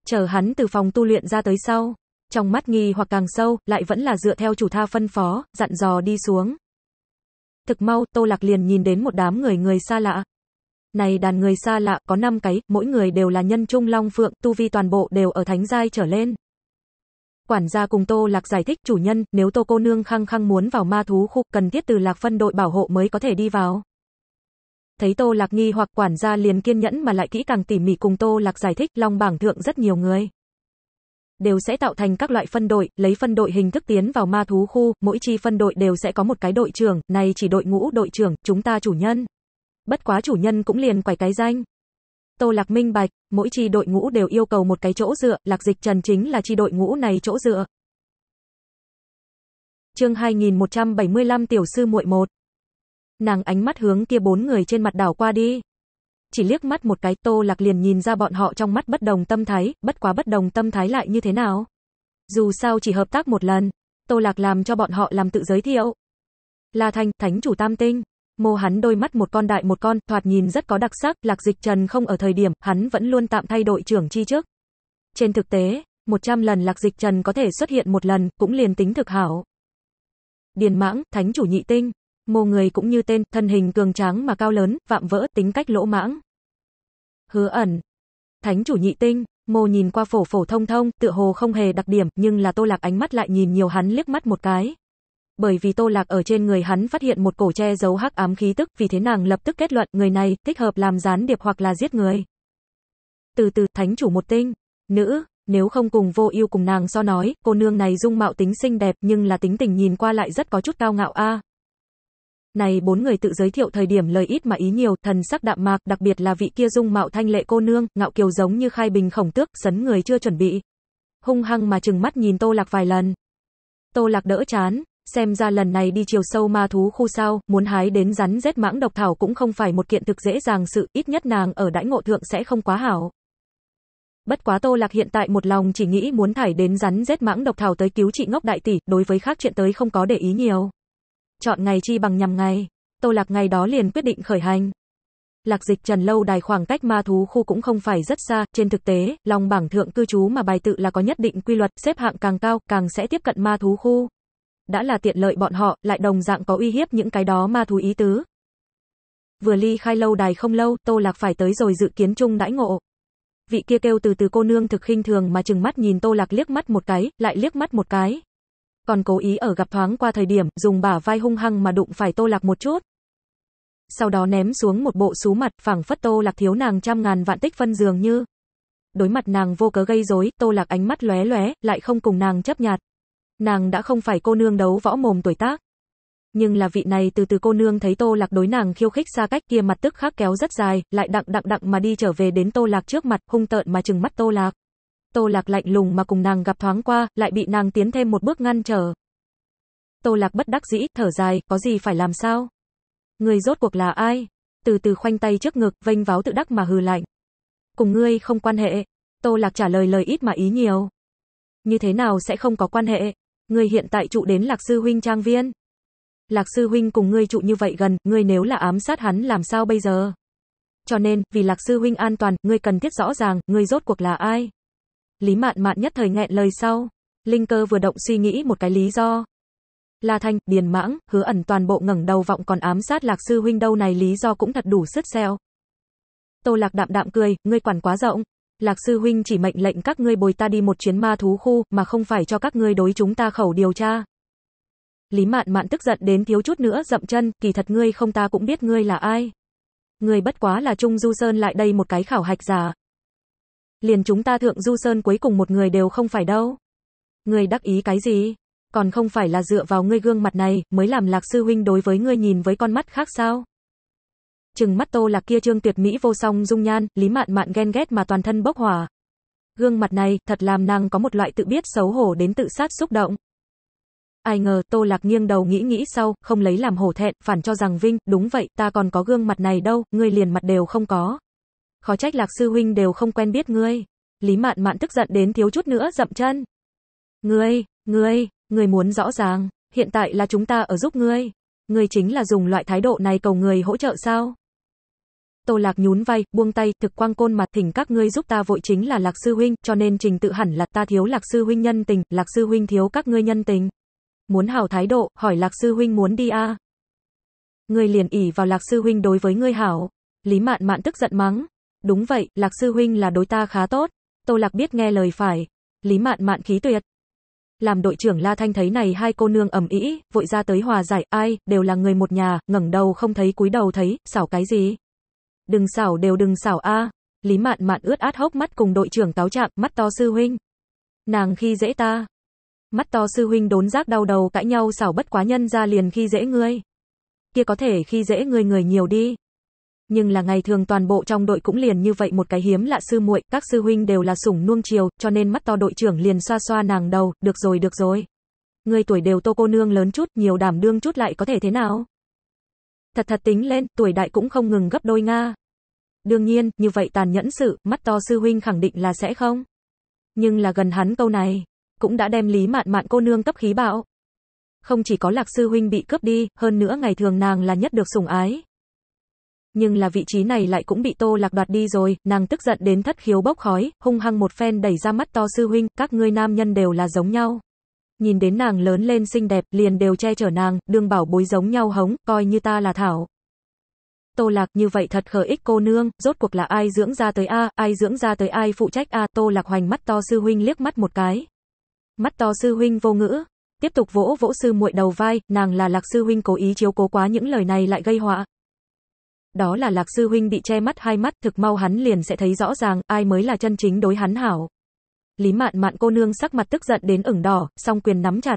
Chờ hắn từ phòng tu luyện ra tới sau, trong mắt nghi hoặc càng sâu, lại vẫn là dựa theo chủ tha phân phó, dặn dò đi xuống. Thực mau, Tô Lạc liền nhìn đến một đám người người xa lạ. Này đàn người xa lạ, có 5 cái, mỗi người đều là nhân trung long phượng, tu vi toàn bộ đều ở thánh giai trở lên. Quản gia cùng Tô Lạc giải thích chủ nhân, nếu Tô cô nương khăng khăng muốn vào ma thú khu, cần thiết từ Lạc phân đội bảo hộ mới có thể đi vào. Thấy Tô Lạc nghi hoặc quản gia liền kiên nhẫn mà lại kỹ càng tỉ mỉ cùng Tô Lạc giải thích, long bảng thượng rất nhiều người. Đều sẽ tạo thành các loại phân đội, lấy phân đội hình thức tiến vào ma thú khu, mỗi chi phân đội đều sẽ có một cái đội trưởng, này chỉ đội ngũ đội trưởng, chúng ta chủ nhân. Bất quá chủ nhân cũng liền quải cái danh. Tô Lạc minh bạch, mỗi chi đội ngũ đều yêu cầu một cái chỗ dựa, Lạc Dịch Trần chính là chi đội ngũ này chỗ dựa. Chương 2175 tiểu sư muội 1. Nàng ánh mắt hướng kia bốn người trên mặt đảo qua đi. Chỉ liếc mắt một cái, Tô Lạc liền nhìn ra bọn họ trong mắt bất đồng tâm thái, bất quá bất đồng tâm thái lại như thế nào. Dù sao chỉ hợp tác một lần, Tô Lạc làm cho bọn họ làm tự giới thiệu. Là thành, thánh chủ tam tinh. Mô hắn đôi mắt một con đại một con, thoạt nhìn rất có đặc sắc, Lạc Dịch Trần không ở thời điểm, hắn vẫn luôn tạm thay đội trưởng chi trước. Trên thực tế, 100 lần Lạc Dịch Trần có thể xuất hiện một lần, cũng liền tính thực hảo. Điền Mãng, thánh chủ nhị tinh, mô người cũng như tên, thân hình cường tráng mà cao lớn, vạm vỡ, tính cách lỗ mãng. Hứa ẩn, thánh chủ nhị tinh, mô nhìn qua phổ phổ thông thông, tựa hồ không hề đặc điểm, nhưng là tô lạc ánh mắt lại nhìn nhiều hắn liếc mắt một cái bởi vì Tô Lạc ở trên người hắn phát hiện một cổ che giấu hắc ám khí tức, vì thế nàng lập tức kết luận người này thích hợp làm gián điệp hoặc là giết người. Từ từ, thánh chủ một tinh, nữ, nếu không cùng vô ưu cùng nàng so nói, cô nương này dung mạo tính xinh đẹp nhưng là tính tình nhìn qua lại rất có chút cao ngạo a. Này bốn người tự giới thiệu thời điểm lời ít mà ý nhiều, thần sắc đạm mạc, đặc biệt là vị kia dung mạo thanh lệ cô nương, ngạo kiều giống như khai bình khổng tước, sấn người chưa chuẩn bị. Hung hăng mà chừng mắt nhìn Tô Lạc vài lần. Tô Lạc đỡ chán, Xem ra lần này đi chiều sâu ma thú khu sao, muốn hái đến rắn rết mãng độc thảo cũng không phải một kiện thực dễ dàng sự, ít nhất nàng ở đãi ngộ thượng sẽ không quá hảo. Bất quá Tô Lạc hiện tại một lòng chỉ nghĩ muốn thải đến rắn rết mãng độc thảo tới cứu chị ngốc đại tỷ, đối với khác chuyện tới không có để ý nhiều. Chọn ngày chi bằng nhằm ngày, Tô Lạc ngày đó liền quyết định khởi hành. Lạc dịch trần lâu đài khoảng cách ma thú khu cũng không phải rất xa, trên thực tế, lòng bảng thượng cư trú mà bài tự là có nhất định quy luật, xếp hạng càng cao, càng sẽ tiếp cận ma thú khu đã là tiện lợi bọn họ, lại đồng dạng có uy hiếp những cái đó ma thú ý tứ. Vừa ly khai lâu đài không lâu, Tô Lạc phải tới rồi dự kiến chung đãi ngộ. Vị kia kêu từ từ cô nương thực khinh thường mà chừng mắt nhìn Tô Lạc liếc mắt một cái, lại liếc mắt một cái. Còn cố ý ở gặp thoáng qua thời điểm, dùng bả vai hung hăng mà đụng phải Tô Lạc một chút. Sau đó ném xuống một bộ xú mặt, phẳng phất Tô Lạc thiếu nàng trăm ngàn vạn tích phân dường như. Đối mặt nàng vô cớ gây rối, Tô Lạc ánh mắt lóe lóe, lại không cùng nàng chấp nhạt. Nàng đã không phải cô nương đấu võ mồm tuổi tác. Nhưng là vị này từ từ cô nương thấy Tô Lạc đối nàng khiêu khích xa cách kia mặt tức khắc kéo rất dài, lại đặng đặng đặng mà đi trở về đến Tô Lạc trước mặt, hung tợn mà trừng mắt Tô Lạc. Tô Lạc lạnh lùng mà cùng nàng gặp thoáng qua, lại bị nàng tiến thêm một bước ngăn trở. Tô Lạc bất đắc dĩ, thở dài, có gì phải làm sao? Người rốt cuộc là ai? Từ từ khoanh tay trước ngực, vênh váo tự đắc mà hừ lạnh. Cùng ngươi không quan hệ. Tô Lạc trả lời lời ít mà ý nhiều. Như thế nào sẽ không có quan hệ? người hiện tại trụ đến Lạc Sư Huynh trang viên. Lạc Sư Huynh cùng ngươi trụ như vậy gần, ngươi nếu là ám sát hắn làm sao bây giờ? Cho nên, vì Lạc Sư Huynh an toàn, ngươi cần thiết rõ ràng, ngươi rốt cuộc là ai? Lý mạn mạn nhất thời nghẹn lời sau. Linh cơ vừa động suy nghĩ một cái lý do. La Thanh, Điền Mãng, hứa ẩn toàn bộ ngẩng đầu vọng còn ám sát Lạc Sư Huynh đâu này lý do cũng thật đủ sứt xeo. Tô Lạc đạm đạm cười, ngươi quản quá rộng. Lạc sư huynh chỉ mệnh lệnh các ngươi bồi ta đi một chuyến ma thú khu, mà không phải cho các ngươi đối chúng ta khẩu điều tra. Lý mạn mạn tức giận đến thiếu chút nữa dậm chân, kỳ thật ngươi không ta cũng biết ngươi là ai. Ngươi bất quá là Trung Du Sơn lại đây một cái khảo hạch giả. Liền chúng ta thượng Du Sơn cuối cùng một người đều không phải đâu. Ngươi đắc ý cái gì? Còn không phải là dựa vào ngươi gương mặt này mới làm lạc sư huynh đối với ngươi nhìn với con mắt khác sao? Trừng mắt Tô Lạc kia trương tuyệt mỹ vô song dung nhan, Lý Mạn Mạn ghen ghét mà toàn thân bốc hỏa. Gương mặt này, thật làm nàng có một loại tự biết xấu hổ đến tự sát xúc động. Ai ngờ, Tô Lạc nghiêng đầu nghĩ nghĩ sau, không lấy làm hổ thẹn, phản cho rằng Vinh, đúng vậy, ta còn có gương mặt này đâu, ngươi liền mặt đều không có. Khó trách Lạc sư huynh đều không quen biết ngươi. Lý Mạn Mạn tức giận đến thiếu chút nữa dậm chân. Ngươi, ngươi, ngươi muốn rõ ràng, hiện tại là chúng ta ở giúp ngươi. Ngươi chính là dùng loại thái độ này cầu người hỗ trợ sao? Tô Lạc nhún vai, buông tay, thực quang côn mặt thỉnh các ngươi giúp ta vội chính là Lạc sư huynh, cho nên trình tự hẳn là ta thiếu Lạc sư huynh nhân tình, Lạc sư huynh thiếu các ngươi nhân tình. Muốn hảo thái độ, hỏi Lạc sư huynh muốn đi a. À? Ngươi liền ỉ vào Lạc sư huynh đối với ngươi hảo. Lý Mạn Mạn tức giận mắng. Đúng vậy, Lạc sư huynh là đối ta khá tốt. Tô Lạc biết nghe lời phải. Lý Mạn Mạn khí tuyệt. Làm đội trưởng La Thanh thấy này hai cô nương ầm ĩ, vội ra tới hòa giải, ai, đều là người một nhà, ngẩng đầu không thấy cúi đầu thấy, xảo cái gì? Đừng xảo đều đừng xảo a. Lý Mạn Mạn ướt át hốc mắt cùng đội trưởng cáo trạng, mắt to sư huynh. Nàng khi dễ ta. Mắt to sư huynh đốn giác đau đầu cãi nhau xảo bất quá nhân ra liền khi dễ ngươi. Kia có thể khi dễ ngươi người nhiều đi. Nhưng là ngày thường toàn bộ trong đội cũng liền như vậy một cái hiếm lạ sư muội, các sư huynh đều là sủng nuông chiều, cho nên mắt to đội trưởng liền xoa xoa nàng đầu, được rồi được rồi. Người tuổi đều tô cô nương lớn chút, nhiều đảm đương chút lại có thể thế nào? Thật thật tính lên, tuổi đại cũng không ngừng gấp đôi Nga. Đương nhiên, như vậy tàn nhẫn sự, mắt to sư huynh khẳng định là sẽ không. Nhưng là gần hắn câu này, cũng đã đem lý mạn mạn cô nương cấp khí bạo. Không chỉ có lạc sư huynh bị cướp đi, hơn nữa ngày thường nàng là nhất được sủng ái. Nhưng là vị trí này lại cũng bị tô lạc đoạt đi rồi, nàng tức giận đến thất khiếu bốc khói, hung hăng một phen đẩy ra mắt to sư huynh, các ngươi nam nhân đều là giống nhau nhìn đến nàng lớn lên xinh đẹp, liền đều che chở nàng, đương bảo bối giống nhau hống, coi như ta là thảo. Tô Lạc như vậy thật khờ ích cô nương, rốt cuộc là ai dưỡng ra tới a, ai dưỡng ra tới ai phụ trách a, Tô Lạc hoành mắt to sư huynh liếc mắt một cái. Mắt to sư huynh vô ngữ, tiếp tục vỗ vỗ sư muội đầu vai, nàng là Lạc sư huynh cố ý chiếu cố quá những lời này lại gây họa. Đó là Lạc sư huynh bị che mắt hai mắt, thực mau hắn liền sẽ thấy rõ ràng ai mới là chân chính đối hắn hảo. Lý mạn mạn cô nương sắc mặt tức giận đến ửng đỏ, song quyền nắm chặt.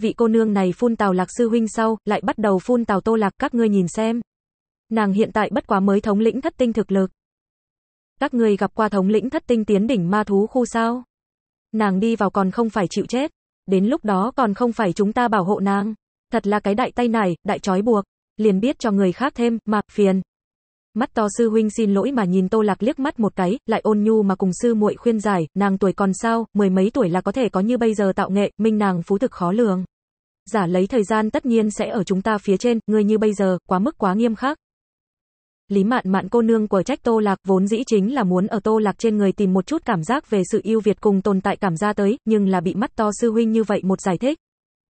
Vị cô nương này phun tào lạc sư huynh sau, lại bắt đầu phun tào tô lạc các ngươi nhìn xem. Nàng hiện tại bất quá mới thống lĩnh thất tinh thực lực. Các ngươi gặp qua thống lĩnh thất tinh tiến đỉnh ma thú khu sao? Nàng đi vào còn không phải chịu chết. Đến lúc đó còn không phải chúng ta bảo hộ nàng. Thật là cái đại tay này, đại trói buộc. Liền biết cho người khác thêm, mà, phiền mắt to sư huynh xin lỗi mà nhìn Tô Lạc liếc mắt một cái, lại ôn nhu mà cùng sư muội khuyên giải, nàng tuổi còn sao, mười mấy tuổi là có thể có như bây giờ tạo nghệ, minh nàng phú thực khó lường. Giả lấy thời gian tất nhiên sẽ ở chúng ta phía trên, người như bây giờ, quá mức quá nghiêm khắc. Lý mạn mạn cô nương của trách Tô Lạc vốn dĩ chính là muốn ở Tô Lạc trên người tìm một chút cảm giác về sự yêu Việt cùng tồn tại cảm ra tới, nhưng là bị mắt to sư huynh như vậy một giải thích.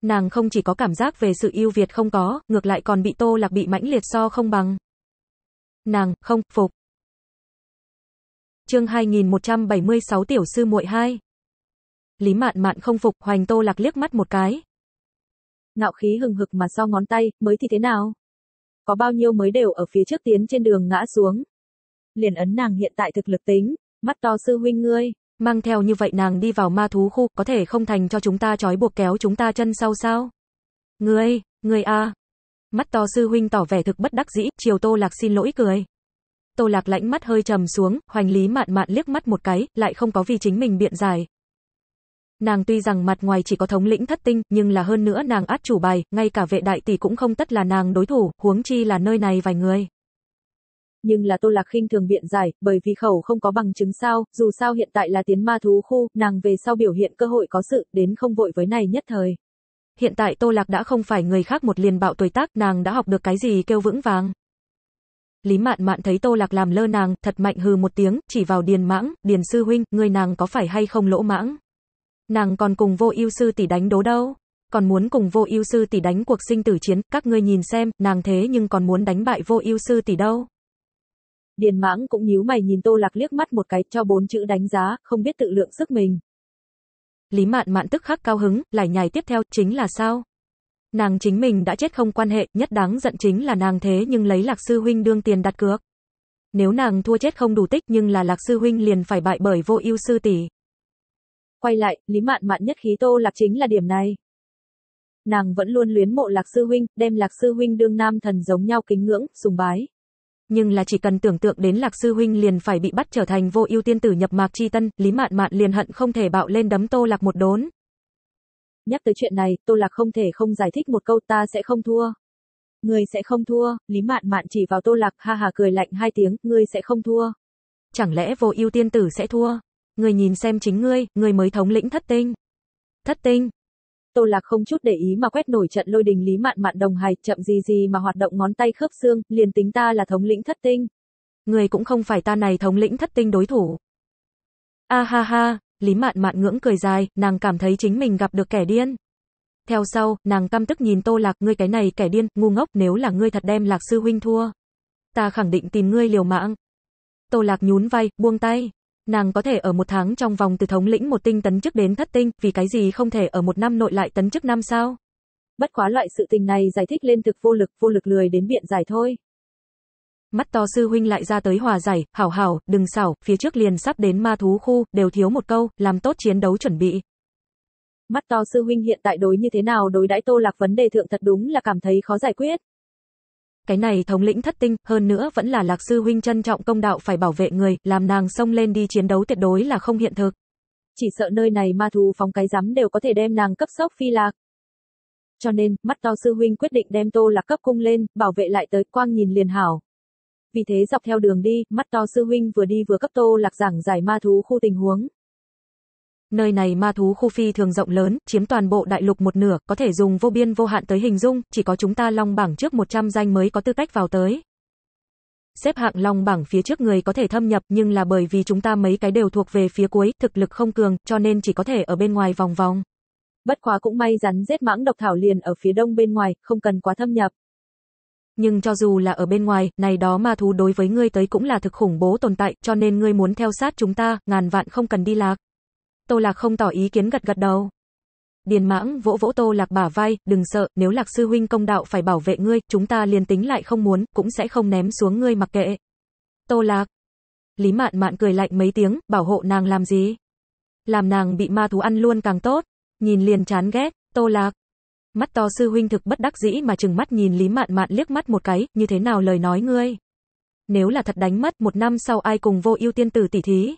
Nàng không chỉ có cảm giác về sự yêu Việt không có, ngược lại còn bị Tô Lạc bị mãnh liệt so không bằng nàng không phục. Chương 2176 tiểu sư muội 2. Lý Mạn Mạn không phục, Hoành Tô Lạc liếc mắt một cái. Ngạo khí hừng hực mà so ngón tay, mới thì thế nào? Có bao nhiêu mới đều ở phía trước tiến trên đường ngã xuống. Liền ấn nàng hiện tại thực lực tính, mắt to sư huynh ngươi, mang theo như vậy nàng đi vào ma thú khu, có thể không thành cho chúng ta trói buộc kéo chúng ta chân sau sao? Ngươi, ngươi a, Mắt to sư huynh tỏ vẻ thực bất đắc dĩ, chiều Tô Lạc xin lỗi cười. Tô Lạc lãnh mắt hơi trầm xuống, hoành lý mạn mạn liếc mắt một cái, lại không có vì chính mình biện giải. Nàng tuy rằng mặt ngoài chỉ có thống lĩnh thất tinh, nhưng là hơn nữa nàng át chủ bài, ngay cả vệ đại tỷ cũng không tất là nàng đối thủ, huống chi là nơi này vài người. Nhưng là Tô Lạc khinh thường biện giải, bởi vì khẩu không có bằng chứng sao, dù sao hiện tại là tiến ma thú khu, nàng về sau biểu hiện cơ hội có sự, đến không vội với này nhất thời hiện tại Tô Lạc đã không phải người khác một liền bạo tuổi tác, nàng đã học được cái gì kêu vững vàng. Lý Mạn Mạn thấy Tô Lạc làm lơ nàng, thật mạnh hừ một tiếng, chỉ vào Điền Mãng, "Điền sư huynh, người nàng có phải hay không lỗ mãng? Nàng còn cùng Vô Ưu sư tỷ đánh đố đâu, còn muốn cùng Vô Ưu sư tỷ đánh cuộc sinh tử chiến, các ngươi nhìn xem, nàng thế nhưng còn muốn đánh bại Vô Ưu sư tỷ đâu." Điền Mãng cũng nhíu mày nhìn Tô Lạc liếc mắt một cái, cho bốn chữ đánh giá, không biết tự lượng sức mình. Lý Mạn Mạn tức khắc cao hứng, lải nhải tiếp theo, chính là sao? Nàng chính mình đã chết không quan hệ, nhất đáng giận chính là nàng thế nhưng lấy Lạc Sư Huynh đương tiền đặt cược. Nếu nàng thua chết không đủ tích nhưng là Lạc Sư Huynh liền phải bại bởi vô ưu sư tỷ. Quay lại, Lý Mạn Mạn nhất khí Tô Lạc chính là điểm này. Nàng vẫn luôn luyến mộ Lạc Sư Huynh, đem Lạc Sư Huynh đương nam thần giống nhau kính ngưỡng, sùng bái nhưng là chỉ cần tưởng tượng đến Lạc sư huynh liền phải bị bắt trở thành vô ưu tiên tử nhập mạc chi tân, Lý Mạn Mạn liền hận không thể bạo lên đấm Tô Lạc một đốn. Nhắc tới chuyện này, Tô Lạc không thể không giải thích một câu ta sẽ không thua. Ngươi sẽ không thua, Lý Mạn Mạn chỉ vào Tô Lạc ha ha cười lạnh hai tiếng, ngươi sẽ không thua. Chẳng lẽ vô ưu tiên tử sẽ thua? Ngươi nhìn xem chính ngươi, ngươi mới thống lĩnh thất tinh. Thất tinh, Tô Lạc không chút để ý mà quét nổi trận lôi đình Lý Mạn Mạn đồng hài, chậm gì gì mà hoạt động ngón tay khớp xương, liền tính ta là thống lĩnh thất tinh. Người cũng không phải ta này thống lĩnh thất tinh đối thủ. A ha ha, Lý Mạn Mạn ngưỡng cười dài, nàng cảm thấy chính mình gặp được kẻ điên. Theo sau, nàng căm tức nhìn Tô Lạc, ngươi cái này kẻ điên, ngu ngốc, nếu là ngươi thật đem Lạc sư huynh thua, ta khẳng định tìm ngươi liều mạng. Tô Lạc nhún vai, buông tay. Nàng có thể ở một tháng trong vòng từ thống lĩnh một tinh tấn chức đến thất tinh, vì cái gì không thể ở một năm nội lại tấn chức năm sao? Bất quá loại sự tình này giải thích lên thực vô lực, vô lực lười đến biện giải thôi. Mắt to sư huynh lại ra tới hòa giải, hảo hảo, đừng xảo, phía trước liền sắp đến ma thú khu, đều thiếu một câu, làm tốt chiến đấu chuẩn bị. Mắt to sư huynh hiện tại đối như thế nào đối đãi tô lạc vấn đề thượng thật đúng là cảm thấy khó giải quyết. Cái này thống lĩnh thất tinh, hơn nữa vẫn là lạc sư huynh trân trọng công đạo phải bảo vệ người, làm nàng xông lên đi chiến đấu tuyệt đối là không hiện thực. Chỉ sợ nơi này ma thú phóng cái rắm đều có thể đem nàng cấp sốc phi lạc. Cho nên, mắt to sư huynh quyết định đem tô lạc cấp cung lên, bảo vệ lại tới quang nhìn liền hảo. Vì thế dọc theo đường đi, mắt to sư huynh vừa đi vừa cấp tô lạc giảng giải ma thú khu tình huống, Nơi này ma thú khu phi thường rộng lớn, chiếm toàn bộ đại lục một nửa, có thể dùng vô biên vô hạn tới hình dung, chỉ có chúng ta long bảng trước 100 danh mới có tư cách vào tới. Xếp hạng long bảng phía trước người có thể thâm nhập nhưng là bởi vì chúng ta mấy cái đều thuộc về phía cuối, thực lực không cường, cho nên chỉ có thể ở bên ngoài vòng vòng. Bất khóa cũng may rắn rết mãng độc thảo liền ở phía đông bên ngoài, không cần quá thâm nhập. Nhưng cho dù là ở bên ngoài, này đó ma thú đối với ngươi tới cũng là thực khủng bố tồn tại, cho nên ngươi muốn theo sát chúng ta, ngàn vạn không cần đi lạc. Tô Lạc không tỏ ý kiến gật gật đầu. Điền mãng vỗ vỗ Tô Lạc bả vai, đừng sợ, nếu Lạc sư huynh công đạo phải bảo vệ ngươi, chúng ta liền tính lại không muốn, cũng sẽ không ném xuống ngươi mặc kệ. Tô Lạc. Lý mạn mạn cười lạnh mấy tiếng, bảo hộ nàng làm gì? Làm nàng bị ma thú ăn luôn càng tốt. Nhìn liền chán ghét, Tô Lạc. Mắt to sư huynh thực bất đắc dĩ mà chừng mắt nhìn Lý mạn mạn liếc mắt một cái, như thế nào lời nói ngươi? Nếu là thật đánh mất, một năm sau ai cùng vô ưu tiên tử tỷ thí?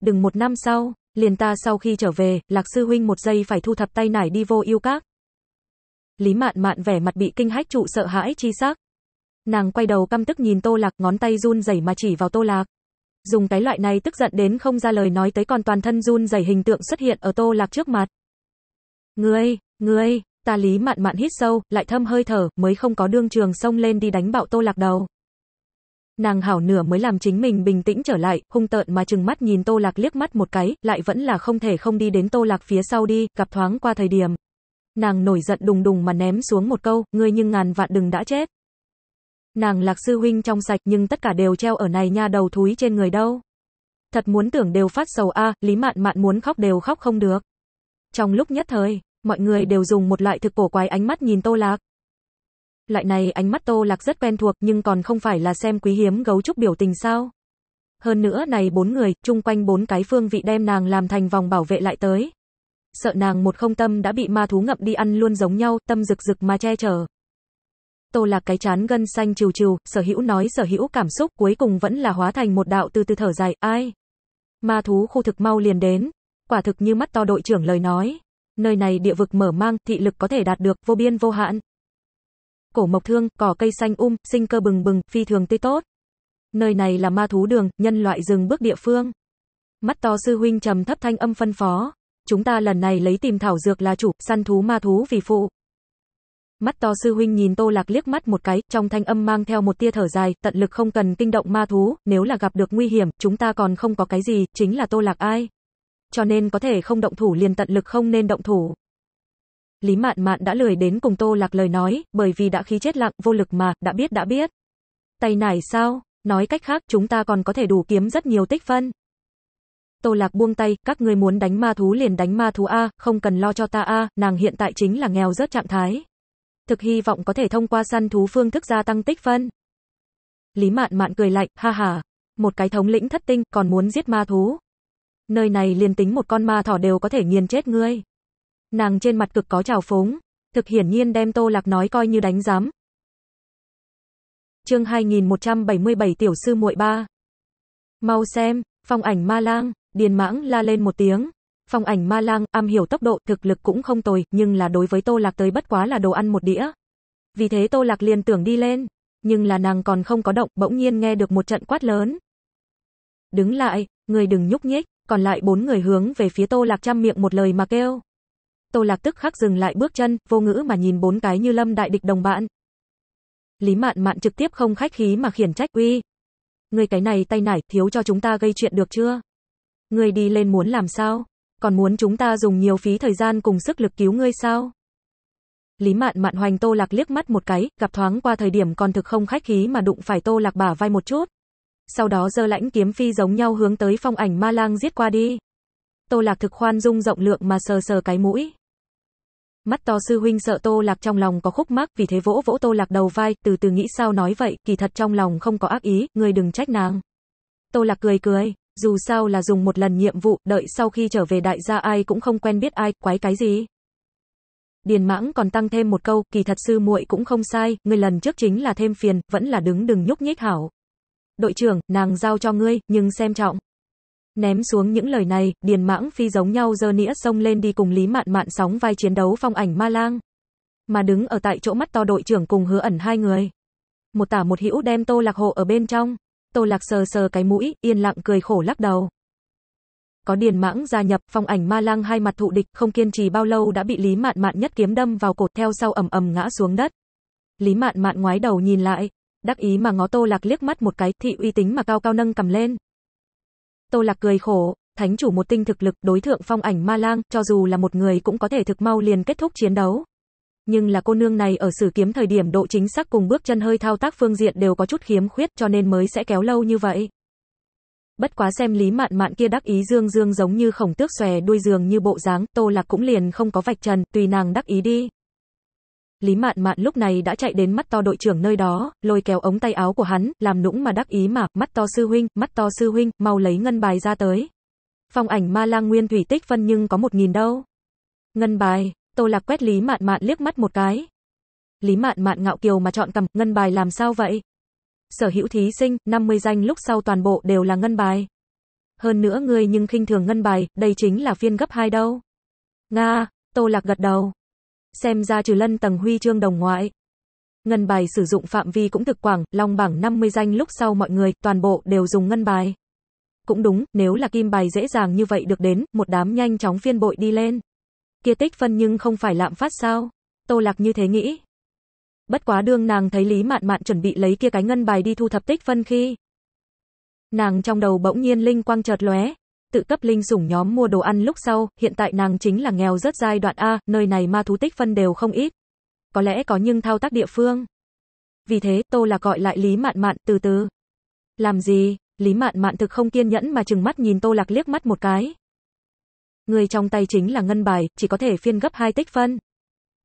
Đừng một năm sau, Liền ta sau khi trở về, lạc sư huynh một giây phải thu thập tay nải đi vô yêu các. Lý mạn mạn vẻ mặt bị kinh hách trụ sợ hãi chi sắc Nàng quay đầu căm tức nhìn tô lạc ngón tay run rẩy mà chỉ vào tô lạc. Dùng cái loại này tức giận đến không ra lời nói tới còn toàn thân run rẩy hình tượng xuất hiện ở tô lạc trước mặt. Ngươi, ngươi, ta lý mạn mạn hít sâu, lại thâm hơi thở, mới không có đương trường xông lên đi đánh bạo tô lạc đầu. Nàng hảo nửa mới làm chính mình bình tĩnh trở lại, hung tợn mà chừng mắt nhìn Tô Lạc liếc mắt một cái, lại vẫn là không thể không đi đến Tô Lạc phía sau đi, gặp thoáng qua thời điểm. Nàng nổi giận đùng đùng mà ném xuống một câu, ngươi nhưng ngàn vạn đừng đã chết. Nàng Lạc sư huynh trong sạch nhưng tất cả đều treo ở này nha đầu thúi trên người đâu. Thật muốn tưởng đều phát sầu a, Lý Mạn Mạn muốn khóc đều khóc không được. Trong lúc nhất thời, mọi người đều dùng một loại thực cổ quái ánh mắt nhìn Tô Lạc. Loại này ánh mắt Tô Lạc rất quen thuộc nhưng còn không phải là xem quý hiếm gấu trúc biểu tình sao. Hơn nữa này bốn người, chung quanh bốn cái phương vị đem nàng làm thành vòng bảo vệ lại tới. Sợ nàng một không tâm đã bị ma thú ngậm đi ăn luôn giống nhau, tâm rực rực mà che chở. Tô Lạc cái chán gân xanh trừ trừ, sở hữu nói sở hữu cảm xúc cuối cùng vẫn là hóa thành một đạo từ từ thở dài, ai. Ma thú khu thực mau liền đến, quả thực như mắt to đội trưởng lời nói. Nơi này địa vực mở mang, thị lực có thể đạt được, vô biên vô hạn cổ mộc thương, cỏ cây xanh um, sinh cơ bừng bừng, phi thường tươi tốt. Nơi này là ma thú đường, nhân loại rừng bước địa phương. Mắt to sư huynh trầm thấp thanh âm phân phó. Chúng ta lần này lấy tìm thảo dược là chủ, săn thú ma thú vì phụ. Mắt to sư huynh nhìn Tô Lạc liếc mắt một cái, trong thanh âm mang theo một tia thở dài, tận lực không cần kinh động ma thú, nếu là gặp được nguy hiểm, chúng ta còn không có cái gì, chính là Tô Lạc ai. Cho nên có thể không động thủ liền tận lực không nên động thủ. Lý Mạn Mạn đã lười đến cùng Tô Lạc lời nói, bởi vì đã khí chết lặng, vô lực mà, đã biết đã biết. Tay nải sao? Nói cách khác, chúng ta còn có thể đủ kiếm rất nhiều tích phân. Tô Lạc buông tay, các ngươi muốn đánh ma thú liền đánh ma thú A, không cần lo cho ta A, nàng hiện tại chính là nghèo rớt trạng thái. Thực hy vọng có thể thông qua săn thú phương thức gia tăng tích phân. Lý Mạn Mạn cười lạnh, ha ha. Một cái thống lĩnh thất tinh còn muốn giết ma thú. Nơi này liền tính một con ma thỏ đều có thể nghiền chết ngươi. Nàng trên mặt cực có trào phúng, thực hiển nhiên đem Tô Lạc nói coi như đánh giám. Chương 2177 tiểu sư muội ba. Mau xem, phong ảnh ma lang, điền mãng la lên một tiếng. Phong ảnh ma lang, am hiểu tốc độ, thực lực cũng không tồi, nhưng là đối với Tô Lạc tới bất quá là đồ ăn một đĩa. Vì thế Tô Lạc liền tưởng đi lên, nhưng là nàng còn không có động, bỗng nhiên nghe được một trận quát lớn. Đứng lại, người đừng nhúc nhích, còn lại bốn người hướng về phía Tô Lạc chăm miệng một lời mà kêu. Tô Lạc tức khắc dừng lại bước chân, vô ngữ mà nhìn bốn cái như lâm đại địch đồng bạn. Lý Mạn Mạn trực tiếp không khách khí mà khiển trách uy. Người cái này tay nải, thiếu cho chúng ta gây chuyện được chưa? Người đi lên muốn làm sao? Còn muốn chúng ta dùng nhiều phí thời gian cùng sức lực cứu ngươi sao? Lý Mạn Mạn hoành Tô Lạc liếc mắt một cái, gặp thoáng qua thời điểm còn thực không khách khí mà đụng phải Tô Lạc bả vai một chút. Sau đó giơ lãnh kiếm phi giống nhau hướng tới phong ảnh ma lang giết qua đi. Tô Lạc thực khoan dung rộng lượng mà sờ sờ cái mũi. Mắt to sư huynh sợ Tô Lạc trong lòng có khúc mắc, vì thế vỗ vỗ Tô Lạc đầu vai, từ từ nghĩ sao nói vậy, kỳ thật trong lòng không có ác ý, người đừng trách nàng. Tô Lạc cười cười, dù sao là dùng một lần nhiệm vụ, đợi sau khi trở về đại gia ai cũng không quen biết ai, quái cái gì. Điền Mãng còn tăng thêm một câu, kỳ thật sư muội cũng không sai, người lần trước chính là thêm phiền, vẫn là đứng đừng nhúc nhích hảo. Đội trưởng, nàng giao cho ngươi, nhưng xem trọng. Ném xuống những lời này, Điền Mãng Phi giống nhau dơ nĩa sông lên đi cùng Lý Mạn Mạn sóng vai chiến đấu phong ảnh ma lang. Mà đứng ở tại chỗ mắt to đội trưởng cùng hứa ẩn hai người. Một tả một hữu đem Tô Lạc hộ ở bên trong. Tô Lạc sờ sờ cái mũi, yên lặng cười khổ lắc đầu. Có Điền Mãng gia nhập, phong ảnh ma lang hai mặt thụ địch, không kiên trì bao lâu đã bị Lý Mạn Mạn nhất kiếm đâm vào cột theo sau ầm ầm ngã xuống đất. Lý Mạn Mạn ngoái đầu nhìn lại, đắc ý mà ngó Tô Lạc liếc mắt một cái, thị uy tín mà cao cao nâng cầm lên. Tô Lạc cười khổ, thánh chủ một tinh thực lực đối thượng phong ảnh ma lang, cho dù là một người cũng có thể thực mau liền kết thúc chiến đấu. Nhưng là cô nương này ở sử kiếm thời điểm độ chính xác cùng bước chân hơi thao tác phương diện đều có chút khiếm khuyết cho nên mới sẽ kéo lâu như vậy. Bất quá xem lý mạn mạn kia đắc ý dương dương giống như khổng tước xòe đuôi giường như bộ dáng, tô lạc cũng liền không có vạch trần, tùy nàng đắc ý đi. Lý Mạn Mạn lúc này đã chạy đến mắt to đội trưởng nơi đó, lôi kéo ống tay áo của hắn, làm nũng mà đắc ý mà, mắt to sư huynh, mắt to sư huynh, mau lấy ngân bài ra tới. Phong ảnh ma lang nguyên thủy tích phân nhưng có một nghìn đâu. Ngân bài, Tô Lạc quét Lý Mạn Mạn liếc mắt một cái. Lý Mạn Mạn ngạo kiều mà chọn cầm, ngân bài làm sao vậy? Sở hữu thí sinh, 50 danh lúc sau toàn bộ đều là ngân bài. Hơn nữa ngươi nhưng khinh thường ngân bài, đây chính là phiên gấp hai đâu. Nga, Tô Lạc gật đầu, xem ra trừ lân tầng huy chương đồng ngoại. Ngân bài sử dụng phạm vi cũng thực quảng, long bảng 50 danh lúc sau mọi người, toàn bộ đều dùng ngân bài. Cũng đúng, nếu là kim bài dễ dàng như vậy được đến, một đám nhanh chóng phiên bội đi lên. Kia tích phân nhưng không phải lạm phát sao? Tô Lạc như thế nghĩ. Bất quá đương nàng thấy Lý Mạn Mạn chuẩn bị lấy kia cái ngân bài đi thu thập tích phân khi. Nàng trong đầu bỗng nhiên linh quang chợt lóe, tự cấp linh sủng nhóm mua đồ ăn lúc sau, hiện tại nàng chính là nghèo rớt giai đoạn A, nơi này ma thú tích phân đều không ít. Có lẽ có nhưng thao tác địa phương. Vì thế, Tô là gọi lại Lý Mạn Mạn, từ từ. Làm gì? Lý Mạn Mạn thực không kiên nhẫn mà chừng mắt nhìn Tô Lạc liếc mắt một cái. Người trong tay chính là ngân bài, chỉ có thể phiên gấp hai tích phân.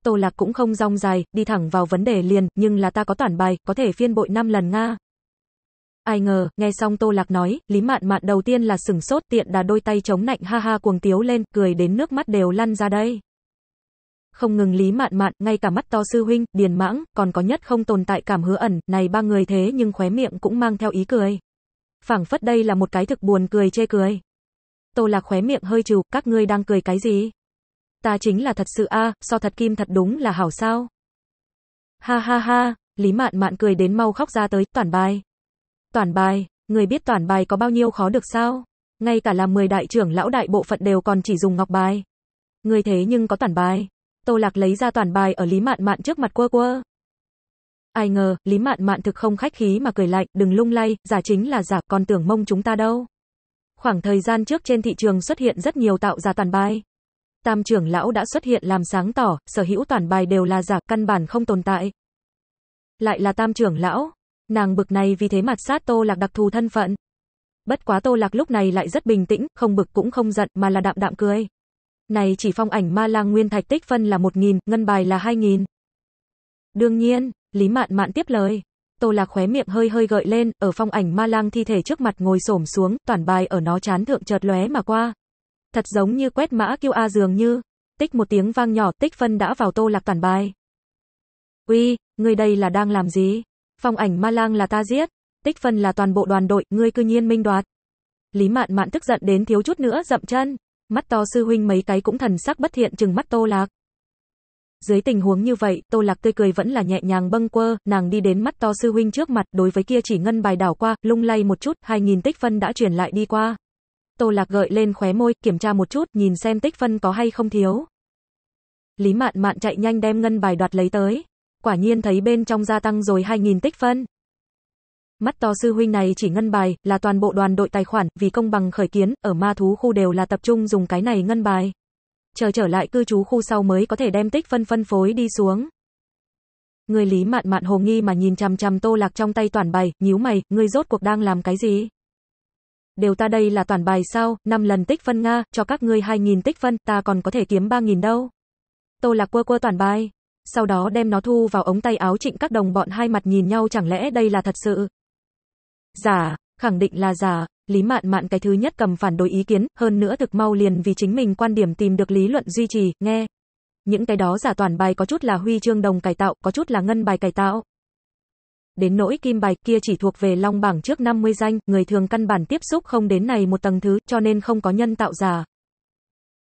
Tô Lạc cũng không rong dài, đi thẳng vào vấn đề liền, nhưng là ta có toàn bài, có thể phiên bội 5 lần Nga. Ai ngờ, nghe xong Tô Lạc nói, Lý Mạn Mạn đầu tiên là sửng sốt tiện đà đôi tay chống nạnh ha ha cuồng tiếu lên, cười đến nước mắt đều lăn ra đây. Không ngừng Lý Mạn Mạn, ngay cả mắt to sư huynh, Điền Mãng, còn có nhất không tồn tại cảm hứa ẩn, này ba người thế nhưng khóe miệng cũng mang theo ý cười. Phảng phất đây là một cái thực buồn cười chê cười. Tô Lạc khóe miệng hơi trừ, các ngươi đang cười cái gì? Ta chính là thật sự a, à, so thật kim thật đúng là hảo sao. Ha ha ha, Lý Mạn Mạn cười đến mau khóc ra tới, toàn bài. Toàn bài, người biết toàn bài có bao nhiêu khó được sao? Ngay cả là 10 đại trưởng lão đại bộ phận đều còn chỉ dùng ngọc bài. Người thế nhưng có toàn bài. Tô Lạc lấy ra toàn bài ở Lý Mạn Mạn trước mặt quơ quơ. Ai ngờ, Lý Mạn Mạn thực không khách khí mà cười lạnh, đừng lung lay, giả chính là giả, còn tưởng mông chúng ta đâu. Khoảng thời gian trước trên thị trường xuất hiện rất nhiều tạo giả toàn bài. Tam trưởng lão đã xuất hiện làm sáng tỏ, sở hữu toàn bài đều là giả, căn bản không tồn tại. Lại là tam trưởng lão, Nàng bực này vì thế mặt sát Tô Lạc đặc thù thân phận. Bất quá Tô Lạc lúc này lại rất bình tĩnh, không bực cũng không giận mà là đạm đạm cười. Này chỉ phong ảnh ma lang nguyên thạch tích phân là 1.000, ngân bài là 2.000. Đương nhiên, Lý Mạn Mạn tiếp lời. Tô Lạc khóe miệng hơi hơi gợi lên, ở phong ảnh ma lang thi thể trước mặt ngồi xổm xuống, toàn bài ở nó chán thượng chợt lóe mà qua. Thật giống như quét mã kêu a dường như, tích một tiếng vang nhỏ, tích phân đã vào Tô Lạc toàn bài. "Uy, người đây là đang làm gì?" Phong ảnh ma lang là ta giết, tích phân là toàn bộ đoàn đội, ngươi cư nhiên minh đoạt. Lý Mạn Mạn tức giận đến thiếu chút nữa dậm chân, mắt to sư huynh mấy cái cũng thần sắc bất thiện chừng mắt Tô Lạc. Dưới tình huống như vậy, Tô Lạc tươi cười vẫn là nhẹ nhàng bâng quơ, nàng đi đến mắt to sư huynh trước mặt, đối với kia chỉ ngân bài đảo qua, lung lay một chút, 2000 tích phân đã chuyển lại đi qua. Tô Lạc gợi lên khóe môi, kiểm tra một chút, nhìn xem tích phân có hay không thiếu. Lý Mạn Mạn chạy nhanh đem ngân bài đoạt lấy tới quả nhiên thấy bên trong gia tăng rồi 2.000 tích phân. Mắt to sư huynh này chỉ ngân bài, là toàn bộ đoàn đội tài khoản, vì công bằng khởi kiến, ở ma thú khu đều là tập trung dùng cái này ngân bài. Chờ trở lại cư trú khu sau mới có thể đem tích phân phân phối đi xuống. Người lý mạn mạn hồ nghi mà nhìn chằm chằm tô lạc trong tay toàn bài, nhíu mày, ngươi rốt cuộc đang làm cái gì? Đều ta đây là toàn bài sao, 5 lần tích phân Nga, cho các ngươi 2.000 tích phân, ta còn có thể kiếm 3.000 đâu. Tô lạc quơ quơ toàn bài, sau đó đem nó thu vào ống tay áo trịnh các đồng bọn hai mặt nhìn nhau chẳng lẽ đây là thật sự? Giả, khẳng định là giả, Lý Mạn Mạn cái thứ nhất cầm phản đối ý kiến, hơn nữa thực mau liền vì chính mình quan điểm tìm được lý luận duy trì, nghe. Những cái đó giả toàn bài có chút là huy chương đồng cải tạo, có chút là ngân bài cải tạo. Đến nỗi kim bài kia chỉ thuộc về long bảng trước 50 danh, người thường căn bản tiếp xúc không đến này một tầng thứ, cho nên không có nhân tạo giả.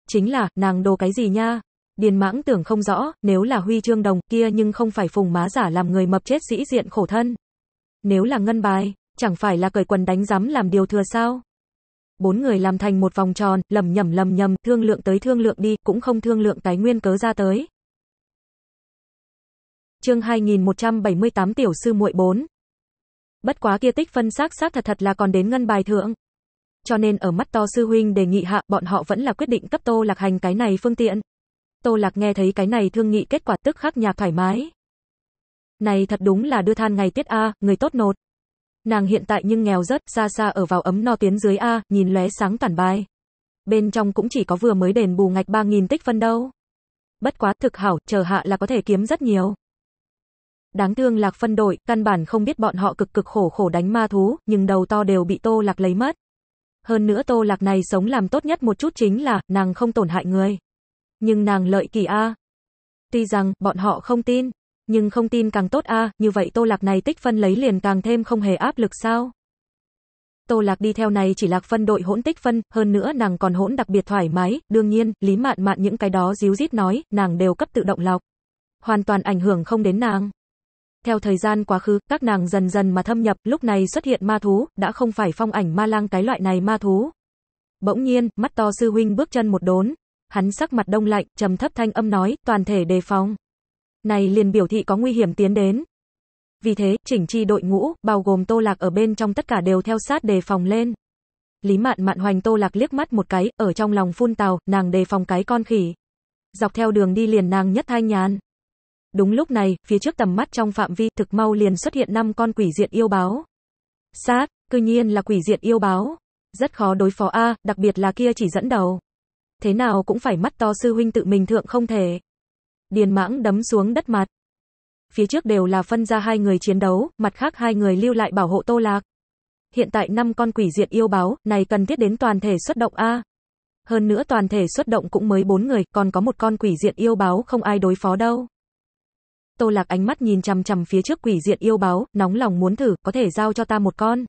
Chính là, nàng đồ cái gì nha? Điền mãng tưởng không rõ, nếu là huy chương đồng kia nhưng không phải phùng má giả làm người mập chết sĩ diện khổ thân. Nếu là ngân bài, chẳng phải là cởi quần đánh rắm làm điều thừa sao? Bốn người làm thành một vòng tròn, lầm nhầm lầm nhầm, thương lượng tới thương lượng đi, cũng không thương lượng cái nguyên cớ ra tới. Chương 2178 tiểu sư muội 4. Bất quá kia tích phân xác xác thật thật là còn đến ngân bài thượng. Cho nên ở mắt to sư huynh đề nghị hạ, bọn họ vẫn là quyết định cấp Tô Lạc Hành cái này phương tiện. Tô Lạc nghe thấy cái này thương nghị kết quả tức khắc nhạc thoải mái. Này thật đúng là đưa than ngày tiết A, người tốt nột. Nàng hiện tại nhưng nghèo rất, xa xa ở vào ấm no tiến dưới A, nhìn lóe sáng tản bài. Bên trong cũng chỉ có vừa mới đền bù ngạch 3.000 tích phân đâu. Bất quá thực hảo, chờ hạ là có thể kiếm rất nhiều. Đáng thương lạc phân đội, căn bản không biết bọn họ cực cực khổ khổ đánh ma thú, nhưng đầu to đều bị tô lạc lấy mất. Hơn nữa tô lạc này sống làm tốt nhất một chút chính là, nàng không tổn hại người. Nhưng nàng lợi kỳ a. Tuy rằng bọn họ không tin, nhưng không tin càng tốt a, như vậy Tô Lạc này tích phân lấy liền càng thêm không hề áp lực sao? Tô Lạc đi theo này chỉ lạc phân đội hỗn tích phân, hơn nữa nàng còn hỗn đặc biệt thoải mái, đương nhiên, Lý Mạn Mạn những cái đó díu rít nói, nàng đều cấp tự động lọc. Hoàn toàn ảnh hưởng không đến nàng. Theo thời gian quá khứ, các nàng dần dần mà thâm nhập, lúc này xuất hiện ma thú, đã không phải phong ảnh ma lang cái loại này ma thú. Bỗng nhiên, mắt to sư huynh bước chân một đốn, Hắn sắc mặt đông lạnh, trầm thấp thanh âm nói, toàn thể đề phòng. Này liền biểu thị có nguy hiểm tiến đến. Vì thế, chỉnh chi đội ngũ, bao gồm Tô Lạc ở bên trong tất cả đều theo sát đề phòng lên. Lý Mạn Mạn hoành Tô Lạc liếc mắt một cái, ở trong lòng phun tàu nàng đề phòng cái con khỉ. Dọc theo đường đi liền nàng nhất thanh nhàn. Đúng lúc này, phía trước tầm mắt trong phạm vi thực mau liền xuất hiện năm con quỷ diện yêu báo. Sát, cư nhiên là quỷ diện yêu báo. Rất khó đối phó A, đặc biệt là kia chỉ dẫn đầu thế nào cũng phải mắt to sư huynh tự mình thượng không thể. Điền mãng đấm xuống đất mặt. Phía trước đều là phân ra hai người chiến đấu, mặt khác hai người lưu lại bảo hộ tô lạc. Hiện tại năm con quỷ diệt yêu báo, này cần thiết đến toàn thể xuất động A. Hơn nữa toàn thể xuất động cũng mới bốn người, còn có một con quỷ diệt yêu báo không ai đối phó đâu. Tô lạc ánh mắt nhìn chằm chằm phía trước quỷ diệt yêu báo, nóng lòng muốn thử, có thể giao cho ta một con.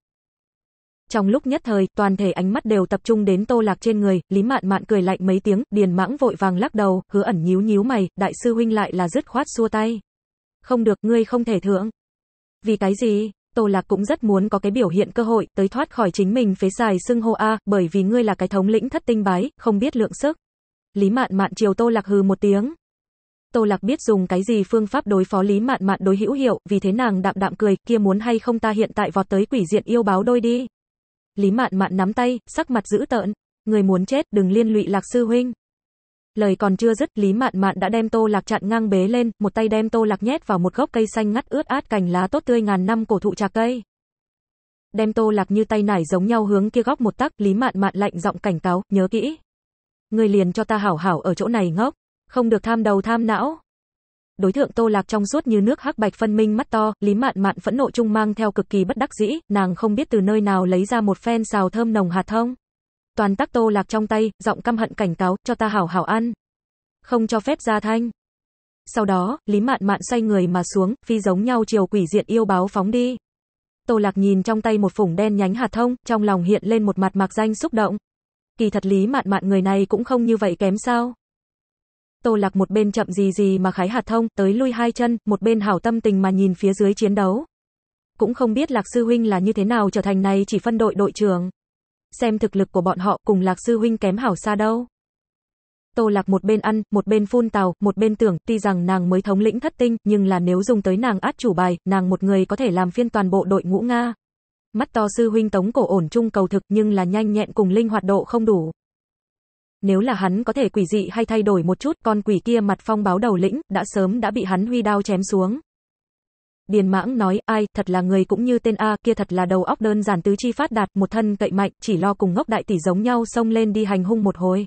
Trong lúc nhất thời, toàn thể ánh mắt đều tập trung đến Tô Lạc trên người, Lý Mạn Mạn cười lạnh mấy tiếng, Điền Mãng vội vàng lắc đầu, hứa ẩn nhíu nhíu mày, đại sư huynh lại là dứt khoát xua tay. Không được, ngươi không thể thượng. Vì cái gì? Tô Lạc cũng rất muốn có cái biểu hiện cơ hội, tới thoát khỏi chính mình phế xài xưng hô a, bởi vì ngươi là cái thống lĩnh thất tinh bái, không biết lượng sức. Lý Mạn Mạn chiều Tô Lạc hừ một tiếng. Tô Lạc biết dùng cái gì phương pháp đối phó Lý Mạn Mạn đối hữu hiệu, vì thế nàng đạm đạm cười, kia muốn hay không ta hiện tại vọt tới quỷ diện yêu báo đôi đi. Lý mạn mạn nắm tay, sắc mặt dữ tợn. Người muốn chết, đừng liên lụy lạc sư huynh. Lời còn chưa dứt, Lý Mạn Mạn đã đem Tô Lạc chặn ngang bế lên, một tay đem Tô Lạc nhét vào một gốc cây xanh ngắt ướt át cành lá tốt tươi ngàn năm cổ thụ trà cây. Đem Tô Lạc như tay nải giống nhau hướng kia góc một tắc, Lý Mạn Mạn lạnh giọng cảnh cáo, nhớ kỹ. Người liền cho ta hảo hảo ở chỗ này ngốc, không được tham đầu tham não. Đối tượng Tô Lạc trong suốt như nước hắc bạch phân minh mắt to, Lý Mạn Mạn phẫn nộ trung mang theo cực kỳ bất đắc dĩ, nàng không biết từ nơi nào lấy ra một phen xào thơm nồng hạt thông. Toàn tắc Tô Lạc trong tay, giọng căm hận cảnh cáo, cho ta hảo hảo ăn. Không cho phép ra thanh. Sau đó, Lý Mạn Mạn xoay người mà xuống, phi giống nhau chiều quỷ diện yêu báo phóng đi. Tô Lạc nhìn trong tay một phủng đen nhánh hạt thông, trong lòng hiện lên một mặt mạc danh xúc động. Kỳ thật Lý Mạn Mạn người này cũng không như vậy kém sao. Tô Lạc một bên chậm gì gì mà khái hạt thông, tới lui hai chân, một bên hảo tâm tình mà nhìn phía dưới chiến đấu. Cũng không biết Lạc Sư Huynh là như thế nào trở thành này chỉ phân đội đội trưởng. Xem thực lực của bọn họ cùng Lạc Sư Huynh kém hảo xa đâu. Tô Lạc một bên ăn, một bên phun tàu, một bên tưởng, tuy rằng nàng mới thống lĩnh thất tinh, nhưng là nếu dùng tới nàng át chủ bài, nàng một người có thể làm phiên toàn bộ đội ngũ Nga. Mắt to sư huynh tống cổ ổn trung cầu thực nhưng là nhanh nhẹn cùng linh hoạt độ không đủ. Nếu là hắn có thể quỷ dị hay thay đổi một chút, con quỷ kia mặt phong báo đầu lĩnh, đã sớm đã bị hắn huy đao chém xuống. Điền mãng nói, ai, thật là người cũng như tên A, kia thật là đầu óc đơn giản tứ chi phát đạt, một thân cậy mạnh, chỉ lo cùng ngốc đại tỷ giống nhau xông lên đi hành hung một hồi.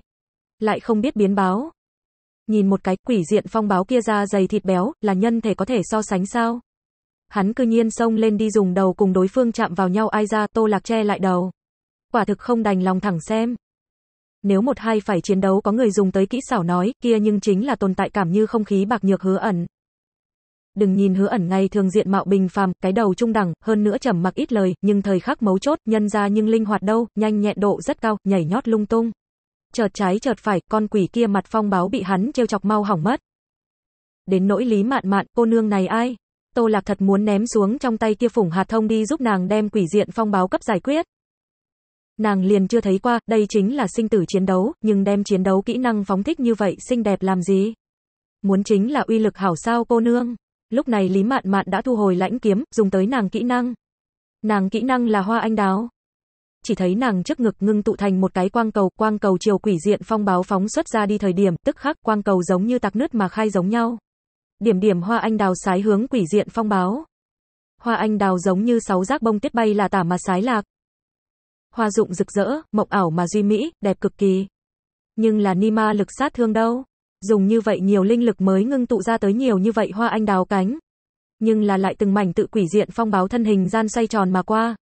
Lại không biết biến báo. Nhìn một cái, quỷ diện phong báo kia ra dày thịt béo, là nhân thể có thể so sánh sao? Hắn cư nhiên xông lên đi dùng đầu cùng đối phương chạm vào nhau ai ra, tô lạc che lại đầu. Quả thực không đành lòng thẳng xem nếu một hai phải chiến đấu có người dùng tới kỹ xảo nói, kia nhưng chính là tồn tại cảm như không khí bạc nhược hứa ẩn. Đừng nhìn hứa ẩn ngay thường diện mạo bình phàm, cái đầu trung đẳng, hơn nữa trầm mặc ít lời, nhưng thời khắc mấu chốt, nhân ra nhưng linh hoạt đâu, nhanh nhẹn độ rất cao, nhảy nhót lung tung. Chợt trái chợt phải, con quỷ kia mặt phong báo bị hắn trêu chọc mau hỏng mất. Đến nỗi lý mạn mạn, cô nương này ai? Tô Lạc thật muốn ném xuống trong tay kia phủng hạt thông đi giúp nàng đem quỷ diện phong báo cấp giải quyết. Nàng liền chưa thấy qua, đây chính là sinh tử chiến đấu, nhưng đem chiến đấu kỹ năng phóng thích như vậy xinh đẹp làm gì? Muốn chính là uy lực hảo sao cô nương. Lúc này Lý Mạn Mạn đã thu hồi lãnh kiếm, dùng tới nàng kỹ năng. Nàng kỹ năng là hoa anh đào. Chỉ thấy nàng trước ngực ngưng tụ thành một cái quang cầu, quang cầu chiều quỷ diện phong báo phóng xuất ra đi thời điểm, tức khắc quang cầu giống như tạc nứt mà khai giống nhau. Điểm điểm hoa anh đào sái hướng quỷ diện phong báo. Hoa anh đào giống như sáu giác bông tiết bay là tả mà sái lạc hoa dụng rực rỡ, mộng ảo mà duy mỹ, đẹp cực kỳ. Nhưng là Nima lực sát thương đâu? Dùng như vậy nhiều linh lực mới ngưng tụ ra tới nhiều như vậy hoa anh đào cánh. Nhưng là lại từng mảnh tự quỷ diện phong báo thân hình gian xoay tròn mà qua.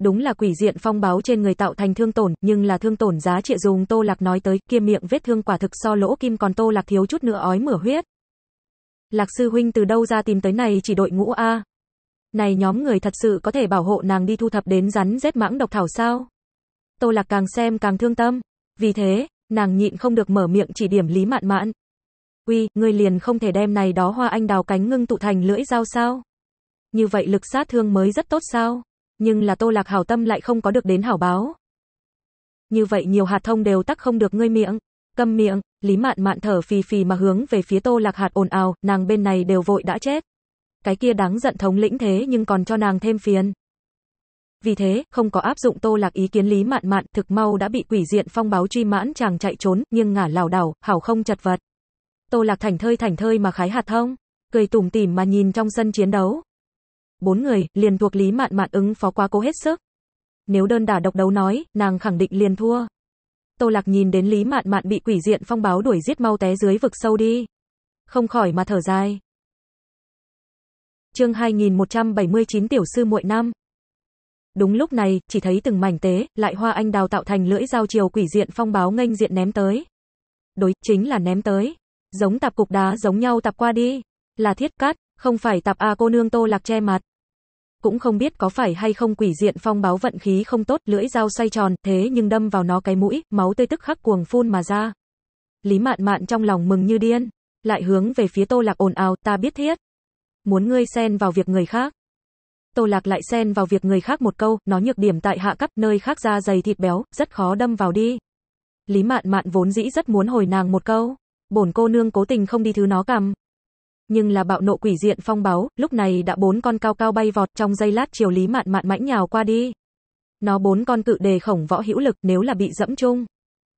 Đúng là quỷ diện phong báo trên người tạo thành thương tổn, nhưng là thương tổn giá trị dùng Tô Lạc nói tới, kia miệng vết thương quả thực so lỗ kim còn Tô Lạc thiếu chút nữa ói mửa huyết. Lạc sư huynh từ đâu ra tìm tới này chỉ đội ngũ A. Này nhóm người thật sự có thể bảo hộ nàng đi thu thập đến rắn rết mãng độc thảo sao? Tô Lạc càng xem càng thương tâm. Vì thế, nàng nhịn không được mở miệng chỉ điểm Lý Mạn Mạn. Uy, ngươi liền không thể đem này đó hoa anh đào cánh ngưng tụ thành lưỡi dao sao? Như vậy lực sát thương mới rất tốt sao? Nhưng là Tô Lạc hảo tâm lại không có được đến hảo báo. Như vậy nhiều hạt thông đều tắc không được ngươi miệng. Câm miệng, Lý Mạn Mạn thở phì phì mà hướng về phía Tô Lạc hạt ồn ào, nàng bên này đều vội đã chết cái kia đáng giận thống lĩnh thế nhưng còn cho nàng thêm phiền. Vì thế, không có áp dụng Tô Lạc ý kiến Lý Mạn Mạn, thực mau đã bị quỷ diện phong báo truy mãn chàng chạy trốn, nhưng ngả lảo đảo, hảo không chật vật. Tô Lạc thành thơi thành thơi mà khái hạt thông, cười tủm tỉm mà nhìn trong sân chiến đấu. Bốn người liền thuộc Lý Mạn Mạn ứng phó quá cố hết sức. Nếu đơn đả độc đấu nói, nàng khẳng định liền thua. Tô Lạc nhìn đến Lý Mạn Mạn bị quỷ diện phong báo đuổi giết mau té dưới vực sâu đi. Không khỏi mà thở dài. Chương 2179 tiểu sư muội nam. Đúng lúc này, chỉ thấy từng mảnh tế, lại hoa anh đào tạo thành lưỡi dao chiều quỷ diện phong báo nghênh diện ném tới. Đối, chính là ném tới. Giống tạp cục đá giống nhau tạp qua đi. Là thiết cát, không phải tạp a cô nương tô lạc che mặt. Cũng không biết có phải hay không quỷ diện phong báo vận khí không tốt, lưỡi dao xoay tròn, thế nhưng đâm vào nó cái mũi, máu tươi tức khắc cuồng phun mà ra. Lý mạn mạn trong lòng mừng như điên. Lại hướng về phía tô lạc ồn ào, ta biết thiết muốn ngươi xen vào việc người khác. Tô Lạc lại xen vào việc người khác một câu, nó nhược điểm tại hạ cấp, nơi khác da dày thịt béo, rất khó đâm vào đi. Lý Mạn Mạn vốn dĩ rất muốn hồi nàng một câu, bổn cô nương cố tình không đi thứ nó cầm. Nhưng là bạo nộ quỷ diện phong báo, lúc này đã bốn con cao cao bay vọt, trong giây lát chiều Lý Mạn Mạn mãnh nhào qua đi. Nó bốn con cự đề khổng võ hữu lực, nếu là bị dẫm chung,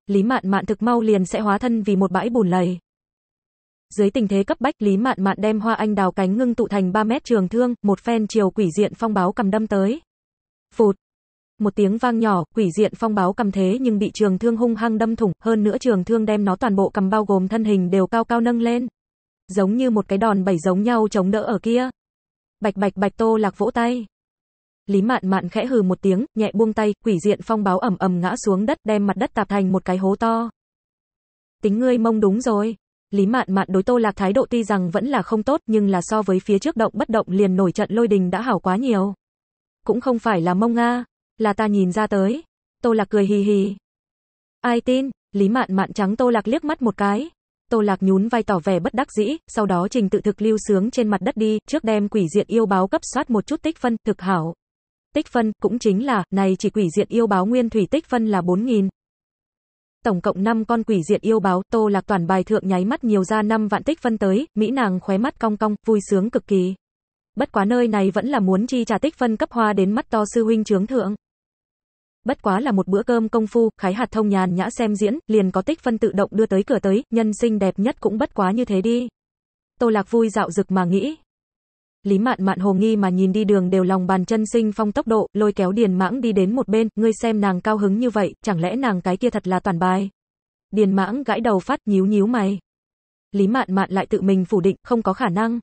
Lý Mạn Mạn thực mau liền sẽ hóa thân vì một bãi bùn lầy. Dưới tình thế cấp bách, Lý Mạn Mạn đem hoa anh đào cánh ngưng tụ thành 3 mét trường thương, một phen chiều quỷ diện phong báo cầm đâm tới. Phụt. Một tiếng vang nhỏ, quỷ diện phong báo cầm thế nhưng bị trường thương hung hăng đâm thủng, hơn nữa trường thương đem nó toàn bộ cầm bao gồm thân hình đều cao cao nâng lên. Giống như một cái đòn bẩy giống nhau chống đỡ ở kia. Bạch bạch bạch tô lạc vỗ tay. Lý mạn mạn khẽ hừ một tiếng, nhẹ buông tay, quỷ diện phong báo ẩm ẩm ngã xuống đất đem mặt đất tạp thành một cái hố to. Tính ngươi mông đúng rồi. Lý Mạn Mạn đối Tô Lạc thái độ tuy rằng vẫn là không tốt nhưng là so với phía trước động bất động liền nổi trận lôi đình đã hảo quá nhiều. Cũng không phải là mông Nga, là ta nhìn ra tới. Tô Lạc cười hì hì. Ai tin, Lý Mạn Mạn trắng Tô Lạc liếc mắt một cái. Tô Lạc nhún vai tỏ vẻ bất đắc dĩ, sau đó trình tự thực lưu sướng trên mặt đất đi, trước đem quỷ diện yêu báo cấp soát một chút tích phân, thực hảo. Tích phân, cũng chính là, này chỉ quỷ diện yêu báo nguyên thủy tích phân là 4.000, tổng cộng 5 con quỷ diện yêu báo, Tô Lạc Toàn bài thượng nháy mắt nhiều ra 5 vạn tích phân tới, mỹ nàng khóe mắt cong cong, vui sướng cực kỳ. Bất quá nơi này vẫn là muốn chi trả tích phân cấp hoa đến mắt to sư huynh trưởng thượng. Bất quá là một bữa cơm công phu, khái hạt thông nhàn nhã xem diễn, liền có tích phân tự động đưa tới cửa tới, nhân sinh đẹp nhất cũng bất quá như thế đi. Tô Lạc vui dạo dực mà nghĩ, Lý Mạn Mạn hồ nghi mà nhìn đi đường đều lòng bàn chân sinh phong tốc độ, lôi kéo Điền Mãng đi đến một bên, ngươi xem nàng cao hứng như vậy, chẳng lẽ nàng cái kia thật là toàn bài? Điền Mãng gãi đầu phát nhíu nhíu mày. Lý Mạn Mạn lại tự mình phủ định, không có khả năng.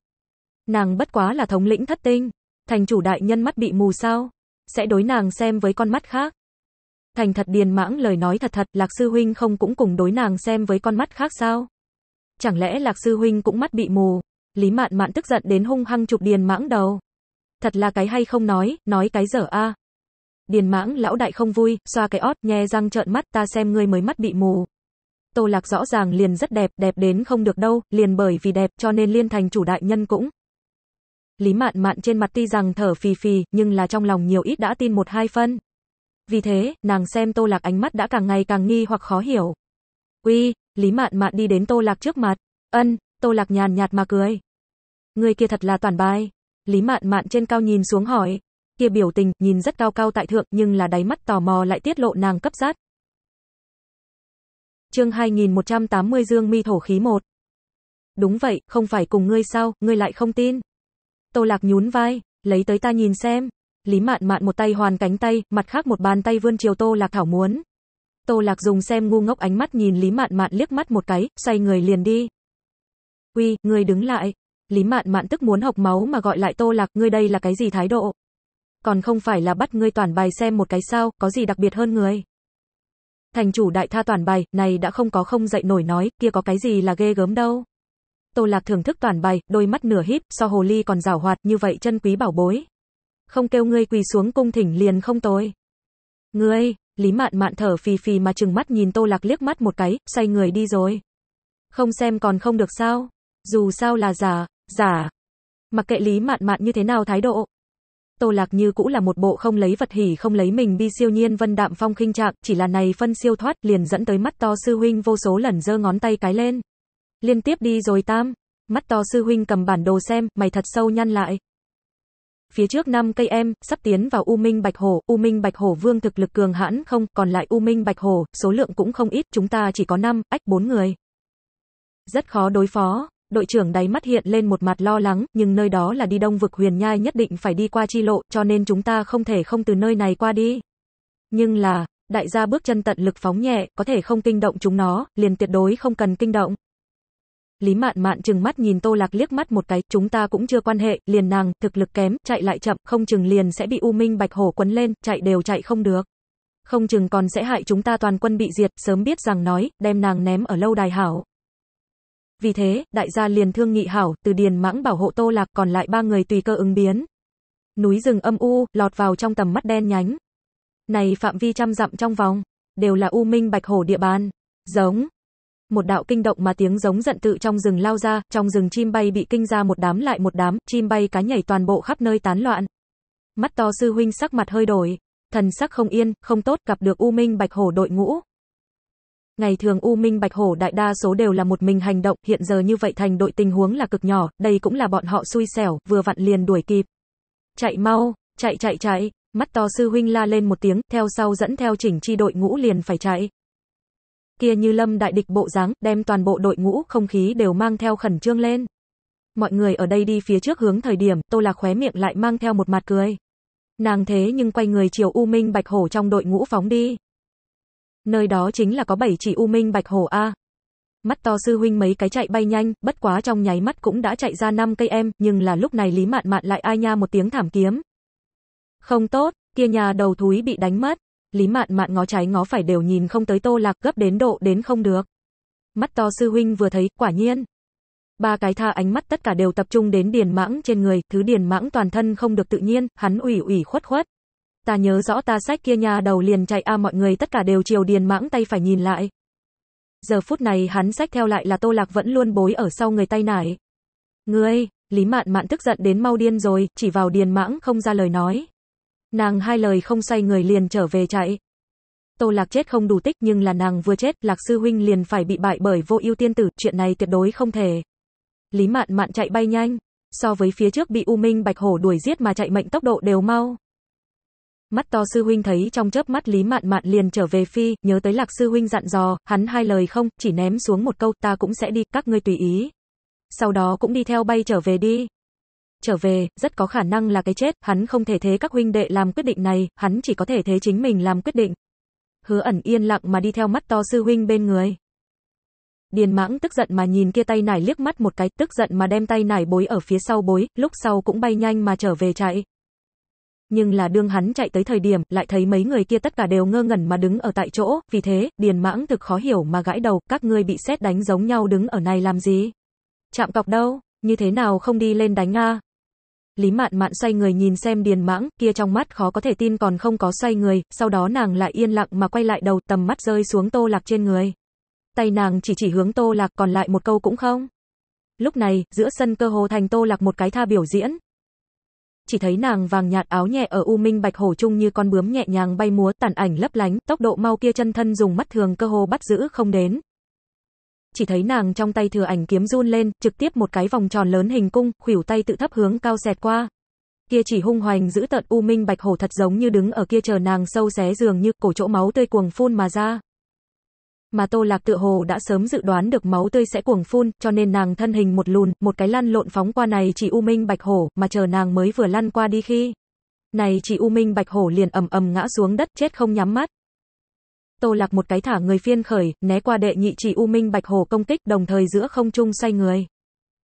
Nàng bất quá là thống lĩnh thất tinh, thành chủ đại nhân mắt bị mù sao? Sẽ đối nàng xem với con mắt khác. Thành thật Điền Mãng lời nói thật thật, Lạc sư huynh không cũng cùng đối nàng xem với con mắt khác sao? Chẳng lẽ Lạc sư huynh cũng mắt bị mù? Lý Mạn Mạn tức giận đến hung hăng chụp Điền Mãng đầu. Thật là cái hay không nói, nói cái dở a. Điền Mãng lão đại không vui, xoa cái ót, nhe răng trợn mắt, ta xem ngươi mới mắt bị mù. Tô Lạc rõ ràng liền rất đẹp, đẹp đến không được đâu, liền bởi vì đẹp cho nên liên thành chủ đại nhân cũng. Lý Mạn Mạn trên mặt tuy rằng thở phì phì, nhưng là trong lòng nhiều ít đã tin một hai phân. Vì thế, nàng xem Tô Lạc ánh mắt đã càng ngày càng nghi hoặc khó hiểu. Uy, Lý Mạn Mạn đi đến Tô Lạc trước mặt. Ân, Tô Lạc nhàn nhạt mà cười. Người kia thật là toàn bài. Lý Mạn Mạn trên cao nhìn xuống hỏi, kia biểu tình nhìn rất cao cao tại thượng nhưng là đáy mắt tò mò lại tiết lộ nàng cấp sát. Chương 2180 Dương Mi thổ khí 1. Đúng vậy, không phải cùng ngươi sao, ngươi lại không tin. Tô Lạc nhún vai, lấy tới ta nhìn xem. Lý Mạn Mạn một tay hoàn cánh tay, mặt khác một bàn tay vươn chiều Tô Lạc thảo muốn. Tô Lạc dùng xem ngu ngốc ánh mắt nhìn Lý Mạn Mạn liếc mắt một cái, xoay người liền đi. Uy, ngươi đứng lại. Lý mạn mạn tức muốn học máu mà gọi lại tô lạc, ngươi đây là cái gì thái độ? Còn không phải là bắt ngươi toàn bài xem một cái sao, có gì đặc biệt hơn ngươi? Thành chủ đại tha toàn bài, này đã không có không dậy nổi nói, kia có cái gì là ghê gớm đâu. Tô lạc thưởng thức toàn bài, đôi mắt nửa híp, so hồ ly còn rào hoạt như vậy chân quý bảo bối. Không kêu ngươi quỳ xuống cung thỉnh liền không tôi. Ngươi, Lý Mạn Mạn thở phì phì mà chừng mắt nhìn Tô Lạc liếc mắt một cái, xoay người đi rồi. Không xem còn không được sao? Dù sao là giả, giả. Mặc kệ Lý Mạn Mạn như thế nào thái độ. Tô Lạc như cũ là một bộ không lấy vật hỉ không lấy mình bi siêu nhiên vân đạm phong khinh trạng, chỉ là này phân siêu thoát liền dẫn tới mắt to sư huynh vô số lần giơ ngón tay cái lên. Liên tiếp đi rồi tam. Mắt to sư huynh cầm bản đồ xem, mày thật sâu nhăn lại. Phía trước năm cây em, sắp tiến vào U Minh Bạch Hổ, U Minh Bạch Hổ vương thực lực cường hãn không, còn lại U Minh Bạch Hổ, số lượng cũng không ít, chúng ta chỉ có năm ách bốn người. Rất khó đối phó, đội trưởng đáy mắt hiện lên một mặt lo lắng, nhưng nơi đó là đi đông vực huyền nhai nhất định phải đi qua chi lộ, cho nên chúng ta không thể không từ nơi này qua đi. Nhưng là, đại gia bước chân tận lực phóng nhẹ, có thể không kinh động chúng nó, liền tuyệt đối không cần kinh động. Lý mạn mạn chừng mắt nhìn tô lạc liếc mắt một cái, chúng ta cũng chưa quan hệ, liền nàng, thực lực kém, chạy lại chậm, không chừng liền sẽ bị u minh bạch hổ quấn lên, chạy đều chạy không được. Không chừng còn sẽ hại chúng ta toàn quân bị diệt, sớm biết rằng nói, đem nàng ném ở lâu đài hảo. Vì thế, đại gia liền thương nghị hảo, từ Điền Mãng bảo hộ Tô Lạc còn lại ba người tùy cơ ứng biến. Núi rừng âm u, lọt vào trong tầm mắt đen nhánh. Này phạm vi trăm dặm trong vòng, đều là u minh bạch hổ địa bàn. Giống. Một đạo kinh động mà tiếng giống giận tự trong rừng lao ra, trong rừng chim bay bị kinh ra một đám lại một đám, chim bay cá nhảy toàn bộ khắp nơi tán loạn. Mắt to sư huynh sắc mặt hơi đổi, thần sắc không yên, không tốt gặp được u minh bạch hổ đội ngũ, Ngày thường U Minh Bạch Hổ đại đa số đều là một mình hành động, hiện giờ như vậy thành đội tình huống là cực nhỏ, đây cũng là bọn họ xui xẻo, vừa vặn liền đuổi kịp. Chạy mau, chạy chạy chạy, mắt to sư huynh la lên một tiếng, theo sau dẫn theo chỉnh chi đội ngũ liền phải chạy. Kia như lâm đại địch bộ dáng, đem toàn bộ đội ngũ không khí đều mang theo khẩn trương lên. Mọi người ở đây đi phía trước hướng thời điểm, Tô Lạc khóe miệng lại mang theo một mặt cười. Nàng thế nhưng quay người chiều U Minh Bạch Hổ trong đội ngũ phóng đi. Nơi đó chính là có bảy chỉ u minh bạch hổ a. Mắt to sư huynh mấy cái chạy bay nhanh, bất quá trong nháy mắt cũng đã chạy ra năm cây em, nhưng là lúc này Lý Mạn Mạn lại ai nha một tiếng thảm kiếm. Không tốt, kia nhà đầu thúi bị đánh mất. Lý Mạn Mạn ngó trái ngó phải đều nhìn không tới Tô Lạc, gấp đến độ đến không được. Mắt to sư huynh vừa thấy, quả nhiên. Ba cái tha ánh mắt tất cả đều tập trung đến Điền Mãng trên người, thứ Điền Mãng toàn thân không được tự nhiên, hắn ủy ủy khuất khuất. Ta nhớ rõ ta sách kia nhà đầu liền chạy a mọi người tất cả đều chiều điền mãng tay phải nhìn lại. Giờ phút này hắn sách theo lại là Tô Lạc vẫn luôn bối ở sau người tay nải. Ngươi, Lý Mạn Mạn tức giận đến mau điên rồi, chỉ vào điền mãng không ra lời nói. Nàng hai lời không xoay người liền trở về chạy. Tô Lạc chết không đủ tích nhưng là nàng vừa chết, Lạc Sư Huynh liền phải bị bại bởi vô ưu tiên tử, chuyện này tuyệt đối không thể. Lý Mạn Mạn chạy bay nhanh, so với phía trước bị U Minh Bạch Hổ đuổi giết mà chạy mệnh tốc độ đều mau mắt to sư huynh thấy trong chớp mắt Lý Mạn Mạn liền trở về phi, nhớ tới Lạc sư huynh dặn dò, hắn hai lời không, chỉ ném xuống một câu, ta cũng sẽ đi, các ngươi tùy ý. Sau đó cũng đi theo bay trở về đi. Trở về, rất có khả năng là cái chết, hắn không thể thế các huynh đệ làm quyết định này, hắn chỉ có thể thế chính mình làm quyết định. Hứa ẩn yên lặng mà đi theo mắt to sư huynh bên người. Điền mãng tức giận mà nhìn kia tay nải liếc mắt một cái, tức giận mà đem tay nải bối ở phía sau bối, lúc sau cũng bay nhanh mà trở về chạy nhưng là đương hắn chạy tới thời điểm, lại thấy mấy người kia tất cả đều ngơ ngẩn mà đứng ở tại chỗ, vì thế, Điền Mãng thực khó hiểu mà gãi đầu, các ngươi bị xét đánh giống nhau đứng ở này làm gì? Chạm cọc đâu, như thế nào không đi lên đánh a? Lý Mạn Mạn xoay người nhìn xem Điền Mãng, kia trong mắt khó có thể tin còn không có xoay người, sau đó nàng lại yên lặng mà quay lại đầu, tầm mắt rơi xuống Tô Lạc trên người. Tay nàng chỉ chỉ hướng Tô Lạc, còn lại một câu cũng không. Lúc này, giữa sân cơ hồ thành Tô Lạc một cái tha biểu diễn, chỉ thấy nàng vàng nhạt áo nhẹ ở u minh bạch hồ trung như con bướm nhẹ nhàng bay múa, tàn ảnh lấp lánh, tốc độ mau kia chân thân dùng mắt thường cơ hồ bắt giữ không đến. Chỉ thấy nàng trong tay thừa ảnh kiếm run lên, trực tiếp một cái vòng tròn lớn hình cung, khuỷu tay tự thấp hướng cao xẹt qua. Kia chỉ hung hoành giữ tận u minh bạch hồ thật giống như đứng ở kia chờ nàng sâu xé giường như cổ chỗ máu tươi cuồng phun mà ra mà Tô Lạc tựa hồ đã sớm dự đoán được máu tươi sẽ cuồng phun, cho nên nàng thân hình một lùn, một cái lăn lộn phóng qua này chỉ U Minh Bạch Hổ, mà chờ nàng mới vừa lăn qua đi khi. Này chỉ U Minh Bạch Hổ liền ầm ầm ngã xuống đất chết không nhắm mắt. Tô Lạc một cái thả người phiên khởi, né qua đệ nhị chỉ U Minh Bạch Hổ công kích, đồng thời giữa không trung xoay người.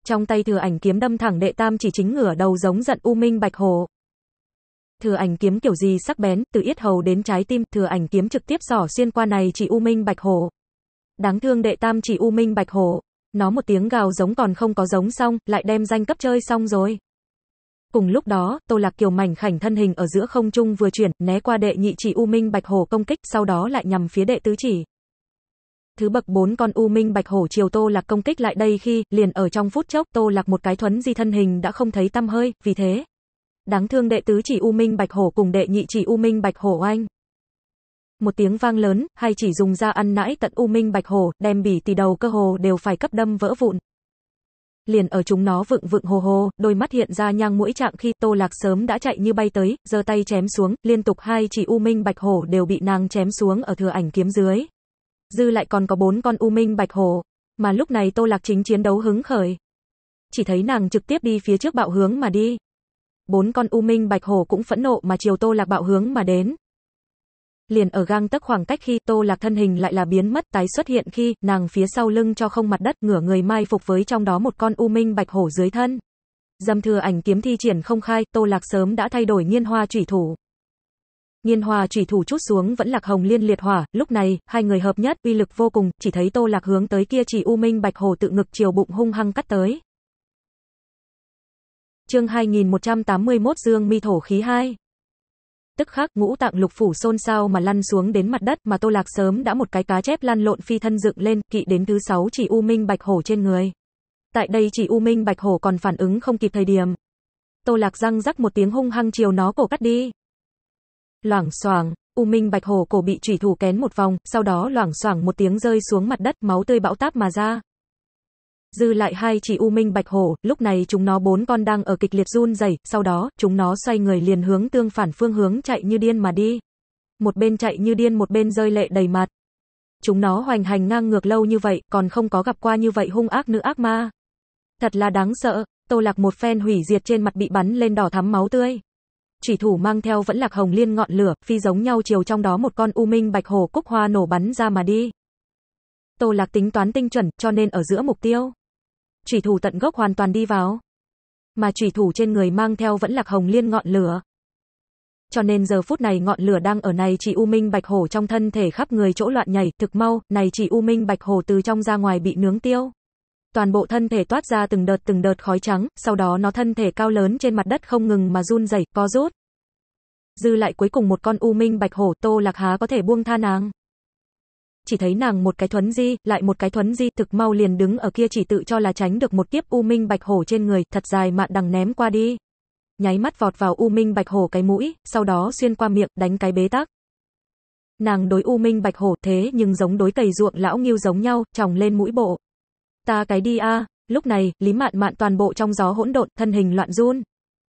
Trong tay thừa ảnh kiếm đâm thẳng đệ tam chỉ chính ngửa đầu giống giận U Minh Bạch Hổ thừa ảnh kiếm kiểu gì sắc bén, từ yết hầu đến trái tim, thừa ảnh kiếm trực tiếp xỏ xuyên qua này chỉ U Minh Bạch Hổ. Đáng thương đệ tam chỉ U Minh Bạch Hổ, nó một tiếng gào giống còn không có giống xong, lại đem danh cấp chơi xong rồi. Cùng lúc đó, Tô Lạc Kiều mảnh khảnh thân hình ở giữa không trung vừa chuyển, né qua đệ nhị chỉ U Minh Bạch Hổ công kích, sau đó lại nhằm phía đệ tứ chỉ. Thứ bậc 4 con U Minh Bạch Hổ chiều Tô Lạc công kích lại đây khi, liền ở trong phút chốc, Tô Lạc một cái thuấn di thân hình đã không thấy tăm hơi, vì thế, Đáng thương đệ tứ chỉ U Minh Bạch Hổ cùng đệ nhị chỉ U Minh Bạch Hổ oanh. Một tiếng vang lớn, hay chỉ dùng ra ăn nãi tận U Minh Bạch Hổ, đem bỉ tỷ đầu cơ hồ đều phải cấp đâm vỡ vụn. Liền ở chúng nó vựng vựng hồ hồ, đôi mắt hiện ra nhang mũi trạng khi Tô Lạc sớm đã chạy như bay tới, giơ tay chém xuống, liên tục hai chỉ U Minh Bạch Hổ đều bị nàng chém xuống ở thừa ảnh kiếm dưới. Dư lại còn có bốn con U Minh Bạch Hổ, mà lúc này Tô Lạc chính chiến đấu hứng khởi. Chỉ thấy nàng trực tiếp đi phía trước bạo hướng mà đi bốn con U Minh Bạch Hổ cũng phẫn nộ mà chiều Tô Lạc bạo hướng mà đến. Liền ở gang tấc khoảng cách khi Tô Lạc thân hình lại là biến mất tái xuất hiện khi nàng phía sau lưng cho không mặt đất ngửa người mai phục với trong đó một con U Minh Bạch Hổ dưới thân. Dâm thừa ảnh kiếm thi triển không khai, Tô Lạc sớm đã thay đổi nghiên hoa chủy thủ. Nghiên hoa chủy thủ chút xuống vẫn lạc hồng liên liệt hỏa, lúc này, hai người hợp nhất, uy lực vô cùng, chỉ thấy Tô Lạc hướng tới kia chỉ U Minh Bạch Hổ tự ngực chiều bụng hung hăng cắt tới. Chương 2181 Dương Mi thổ khí 2. Tức khắc ngũ tạng lục phủ xôn xao mà lăn xuống đến mặt đất mà Tô Lạc sớm đã một cái cá chép lăn lộn phi thân dựng lên, kỵ đến thứ sáu chỉ u minh bạch hổ trên người. Tại đây chỉ u minh bạch hổ còn phản ứng không kịp thời điểm. Tô Lạc răng rắc một tiếng hung hăng chiều nó cổ cắt đi. Loảng xoảng, u minh bạch hổ cổ bị chủy thủ kén một vòng, sau đó loảng xoảng một tiếng rơi xuống mặt đất, máu tươi bão táp mà ra dư lại hai chỉ u minh bạch hổ, lúc này chúng nó bốn con đang ở kịch liệt run rẩy, sau đó, chúng nó xoay người liền hướng tương phản phương hướng chạy như điên mà đi. Một bên chạy như điên một bên rơi lệ đầy mặt. Chúng nó hoành hành ngang ngược lâu như vậy, còn không có gặp qua như vậy hung ác nữ ác ma. Thật là đáng sợ, Tô Lạc một phen hủy diệt trên mặt bị bắn lên đỏ thắm máu tươi. Chỉ thủ mang theo vẫn lạc hồng liên ngọn lửa, phi giống nhau chiều trong đó một con u minh bạch hổ cúc hoa nổ bắn ra mà đi. Tô Lạc tính toán tinh chuẩn, cho nên ở giữa mục tiêu, chủy thủ tận gốc hoàn toàn đi vào. Mà chủy thủ trên người mang theo vẫn lạc hồng liên ngọn lửa. Cho nên giờ phút này ngọn lửa đang ở này chỉ U Minh Bạch Hổ trong thân thể khắp người chỗ loạn nhảy, thực mau, này chỉ U Minh Bạch Hổ từ trong ra ngoài bị nướng tiêu. Toàn bộ thân thể toát ra từng đợt từng đợt khói trắng, sau đó nó thân thể cao lớn trên mặt đất không ngừng mà run rẩy, co rút. Dư lại cuối cùng một con U Minh Bạch Hổ, Tô Lạc Há có thể buông tha nàng chỉ thấy nàng một cái thuấn di, lại một cái thuấn di, thực mau liền đứng ở kia chỉ tự cho là tránh được một kiếp u minh bạch hổ trên người, thật dài mạn đằng ném qua đi. Nháy mắt vọt vào u minh bạch hổ cái mũi, sau đó xuyên qua miệng, đánh cái bế tắc. Nàng đối u minh bạch hổ thế nhưng giống đối cầy ruộng lão nghiêu giống nhau, tròng lên mũi bộ. Ta cái đi a, lúc này, Lý Mạn Mạn toàn bộ trong gió hỗn độn, thân hình loạn run.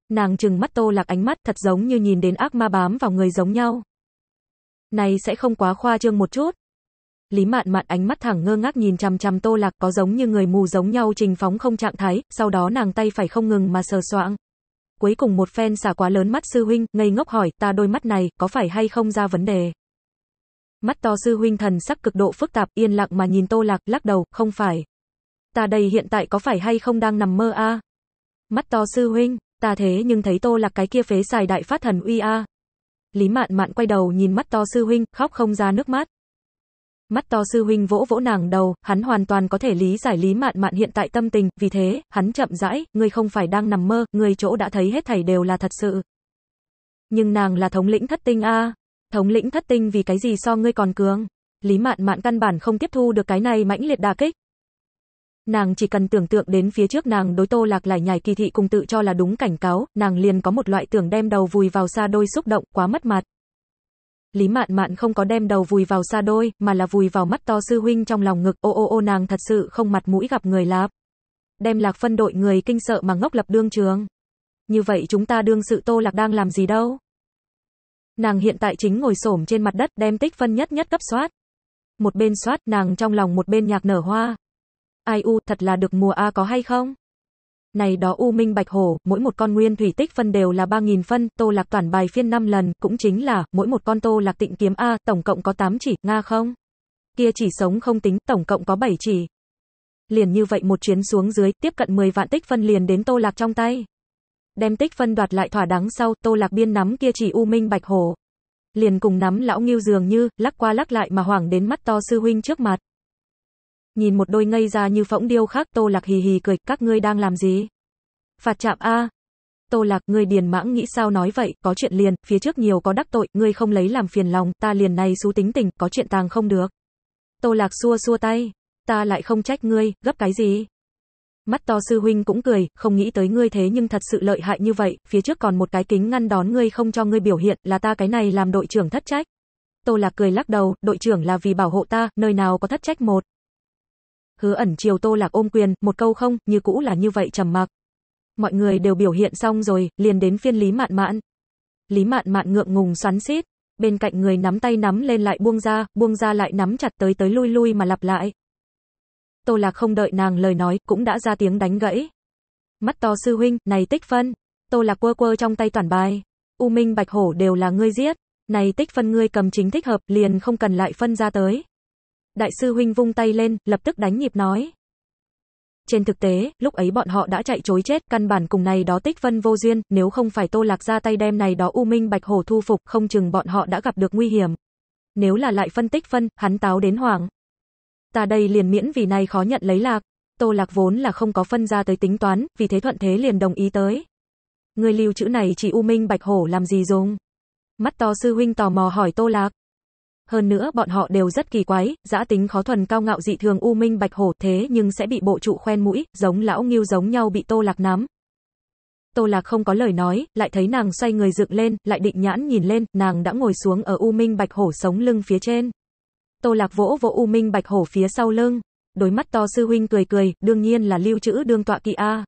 Nàng trừng mắt Tô Lạc ánh mắt thật giống như nhìn đến ác ma bám vào người giống nhau. Này sẽ không quá khoa trương một chút, Lý Mạn Mạn ánh mắt thẳng ngơ ngác nhìn chằm chằm Tô Lạc, có giống như người mù giống nhau trình phóng không trạng thái, sau đó nàng tay phải không ngừng mà sờ soạng. Cuối cùng một phen xả quá lớn mắt sư huynh, ngây ngốc hỏi, ta đôi mắt này, có phải hay không ra vấn đề? Mắt to sư huynh thần sắc cực độ phức tạp, yên lặng mà nhìn Tô Lạc, lắc đầu, không phải. Ta đây hiện tại có phải hay không đang nằm mơ a? Mắt to sư huynh, ta thế nhưng thấy Tô Lạc cái kia phế xài đại phát thần uy a. Lý Mạn Mạn quay đầu nhìn mắt to sư huynh, khóc không ra nước mắt mắt to sư huynh vỗ vỗ nàng đầu, hắn hoàn toàn có thể lý giải Lý Mạn Mạn hiện tại tâm tình, vì thế, hắn chậm rãi, ngươi không phải đang nằm mơ, ngươi chỗ đã thấy hết thảy đều là thật sự. Nhưng nàng là thống lĩnh thất tinh a. Thống lĩnh thất tinh vì cái gì so ngươi còn cường? Lý Mạn Mạn căn bản không tiếp thu được cái này mãnh liệt đả kích. Nàng chỉ cần tưởng tượng đến phía trước nàng đối Tô Lạc lải nhảy kỳ thị cùng tự cho là đúng cảnh cáo, nàng liền có một loại tưởng đem đầu vùi vào xa đôi xúc động, quá mất mặt. Lý Mạn Mạn không có đem đầu vùi vào xa đôi, mà là vùi vào mắt to sư huynh trong lòng ngực, ô ô ô nàng thật sự không mặt mũi gặp người lạp. Đem lạc phân đội người kinh sợ mà ngốc lập đương trường. Như vậy chúng ta đương sự tô lạc đang làm gì đâu? Nàng hiện tại chính ngồi xổm trên mặt đất đem tích phân nhất nhất cấp soát. Một bên soát nàng trong lòng một bên nhạc nở hoa. Ai u, thật là được mùa A có hay không? Này đó U Minh Bạch hồ mỗi một con nguyên thủy tích phân đều là 3.000 phân, Tô Lạc toàn bài phiên 5 lần, cũng chính là, mỗi một con Tô Lạc tịnh kiếm A, tổng cộng có 8 chỉ, Nga không? Kia chỉ sống không tính, tổng cộng có 7 chỉ. Liền như vậy một chuyến xuống dưới, tiếp cận 10 vạn tích phân liền đến Tô Lạc trong tay. Đem tích phân đoạt lại thỏa đáng sau, Tô Lạc biên nắm kia chỉ U Minh Bạch hồ Liền cùng nắm lão nghiêu dường như, lắc qua lắc lại mà hoảng đến mắt to sư huynh trước mặt nhìn một đôi ngây ra như phỗng điêu khác Tô Lạc hì hì cười, các ngươi đang làm gì? Phạt chạm A. Tô Lạc, ngươi điền mãng nghĩ sao nói vậy, có chuyện liền, phía trước nhiều có đắc tội, ngươi không lấy làm phiền lòng, ta liền này xú tính tình, có chuyện tàng không được. Tô Lạc xua xua tay, ta lại không trách ngươi, gấp cái gì? Mắt to sư huynh cũng cười, không nghĩ tới ngươi thế nhưng thật sự lợi hại như vậy, phía trước còn một cái kính ngăn đón ngươi không cho ngươi biểu hiện, là ta cái này làm đội trưởng thất trách. Tô Lạc cười lắc đầu, đội trưởng là vì bảo hộ ta, nơi nào có thất trách một hứa ẩn chiều tô lạc ôm quyền, một câu không, như cũ là như vậy trầm mặc. Mọi người đều biểu hiện xong rồi, liền đến phiên Lý Mạn Mạn. Lý Mạn Mạn ngượng ngùng xoắn xít, bên cạnh người nắm tay nắm lên lại buông ra, buông ra lại nắm chặt tới tới lui lui mà lặp lại. Tô Lạc không đợi nàng lời nói, cũng đã ra tiếng đánh gãy. Mắt to sư huynh, này tích phân. Tô Lạc quơ quơ trong tay toàn bài. U Minh Bạch Hổ đều là ngươi giết. Này tích phân ngươi cầm chính thích hợp, liền không cần lại phân ra tới. Đại sư huynh vung tay lên, lập tức đánh nhịp nói. Trên thực tế, lúc ấy bọn họ đã chạy chối chết, căn bản cùng này đó tích phân vô duyên, nếu không phải Tô Lạc ra tay đem này đó U Minh Bạch Hổ thu phục, không chừng bọn họ đã gặp được nguy hiểm. Nếu là lại phân tích phân, hắn táo đến hoảng. Ta đây liền miễn vì này khó nhận lấy lạc. Tô Lạc vốn là không có phân ra tới tính toán, vì thế thuận thế liền đồng ý tới. Người lưu chữ này chỉ U Minh Bạch Hổ làm gì dùng? Mắt to sư huynh tò mò hỏi Tô Lạc. Hơn nữa bọn họ đều rất kỳ quái, dã tính khó thuần cao ngạo dị thường u minh bạch hổ thế nhưng sẽ bị bộ trụ khoen mũi, giống lão nghiêu giống nhau bị tô lạc nắm. Tô lạc không có lời nói, lại thấy nàng xoay người dựng lên, lại định nhãn nhìn lên, nàng đã ngồi xuống ở u minh bạch hổ sống lưng phía trên. Tô lạc vỗ vỗ u minh bạch hổ phía sau lưng. Đối mắt to sư huynh cười cười, đương nhiên là lưu trữ đương tọa kỵ A.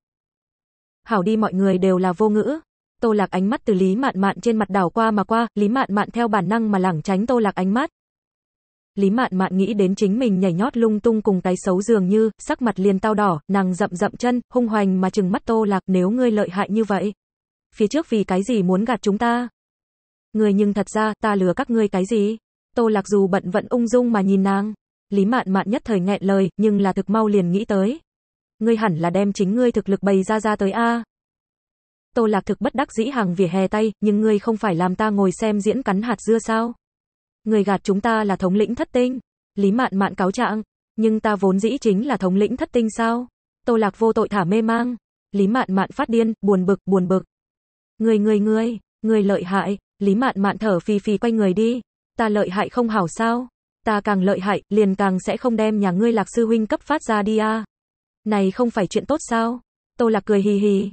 Hảo đi mọi người đều là vô ngữ, Tô Lạc ánh mắt từ Lý Mạn Mạn trên mặt đảo qua mà qua, Lý Mạn Mạn theo bản năng mà lảng tránh Tô Lạc ánh mắt. Lý Mạn Mạn nghĩ đến chính mình nhảy nhót lung tung cùng cái xấu dường như, sắc mặt liền tao đỏ, nàng rậm rậm chân, hung hoành mà trừng mắt Tô Lạc, nếu ngươi lợi hại như vậy, phía trước vì cái gì muốn gạt chúng ta? Ngươi nhưng thật ra, ta lừa các ngươi cái gì? Tô Lạc dù bận vận ung dung mà nhìn nàng, Lý Mạn Mạn nhất thời nghẹn lời, nhưng là thực mau liền nghĩ tới, ngươi hẳn là đem chính ngươi thực lực bày ra ra tới a. Tô Lạc thực bất đắc dĩ hàng vỉa hè tay, nhưng ngươi không phải làm ta ngồi xem diễn cắn hạt dưa sao? Người gạt chúng ta là thống lĩnh thất tinh. Lý mạn mạn cáo trạng, nhưng ta vốn dĩ chính là thống lĩnh thất tinh sao? Tô Lạc vô tội thả mê mang. Lý mạn mạn phát điên, buồn bực, buồn bực. Người người người, người lợi hại, Lý mạn mạn thở phì phì quay người đi. Ta lợi hại không hảo sao? Ta càng lợi hại, liền càng sẽ không đem nhà ngươi lạc sư huynh cấp phát ra đi à. Này không phải chuyện tốt sao? Tô Lạc cười hì hì,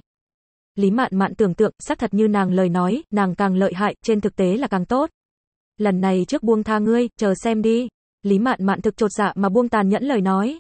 Lý mạn mạn tưởng tượng, xác thật như nàng lời nói, nàng càng lợi hại, trên thực tế là càng tốt. Lần này trước buông tha ngươi, chờ xem đi. Lý mạn mạn thực trột dạ mà buông tàn nhẫn lời nói,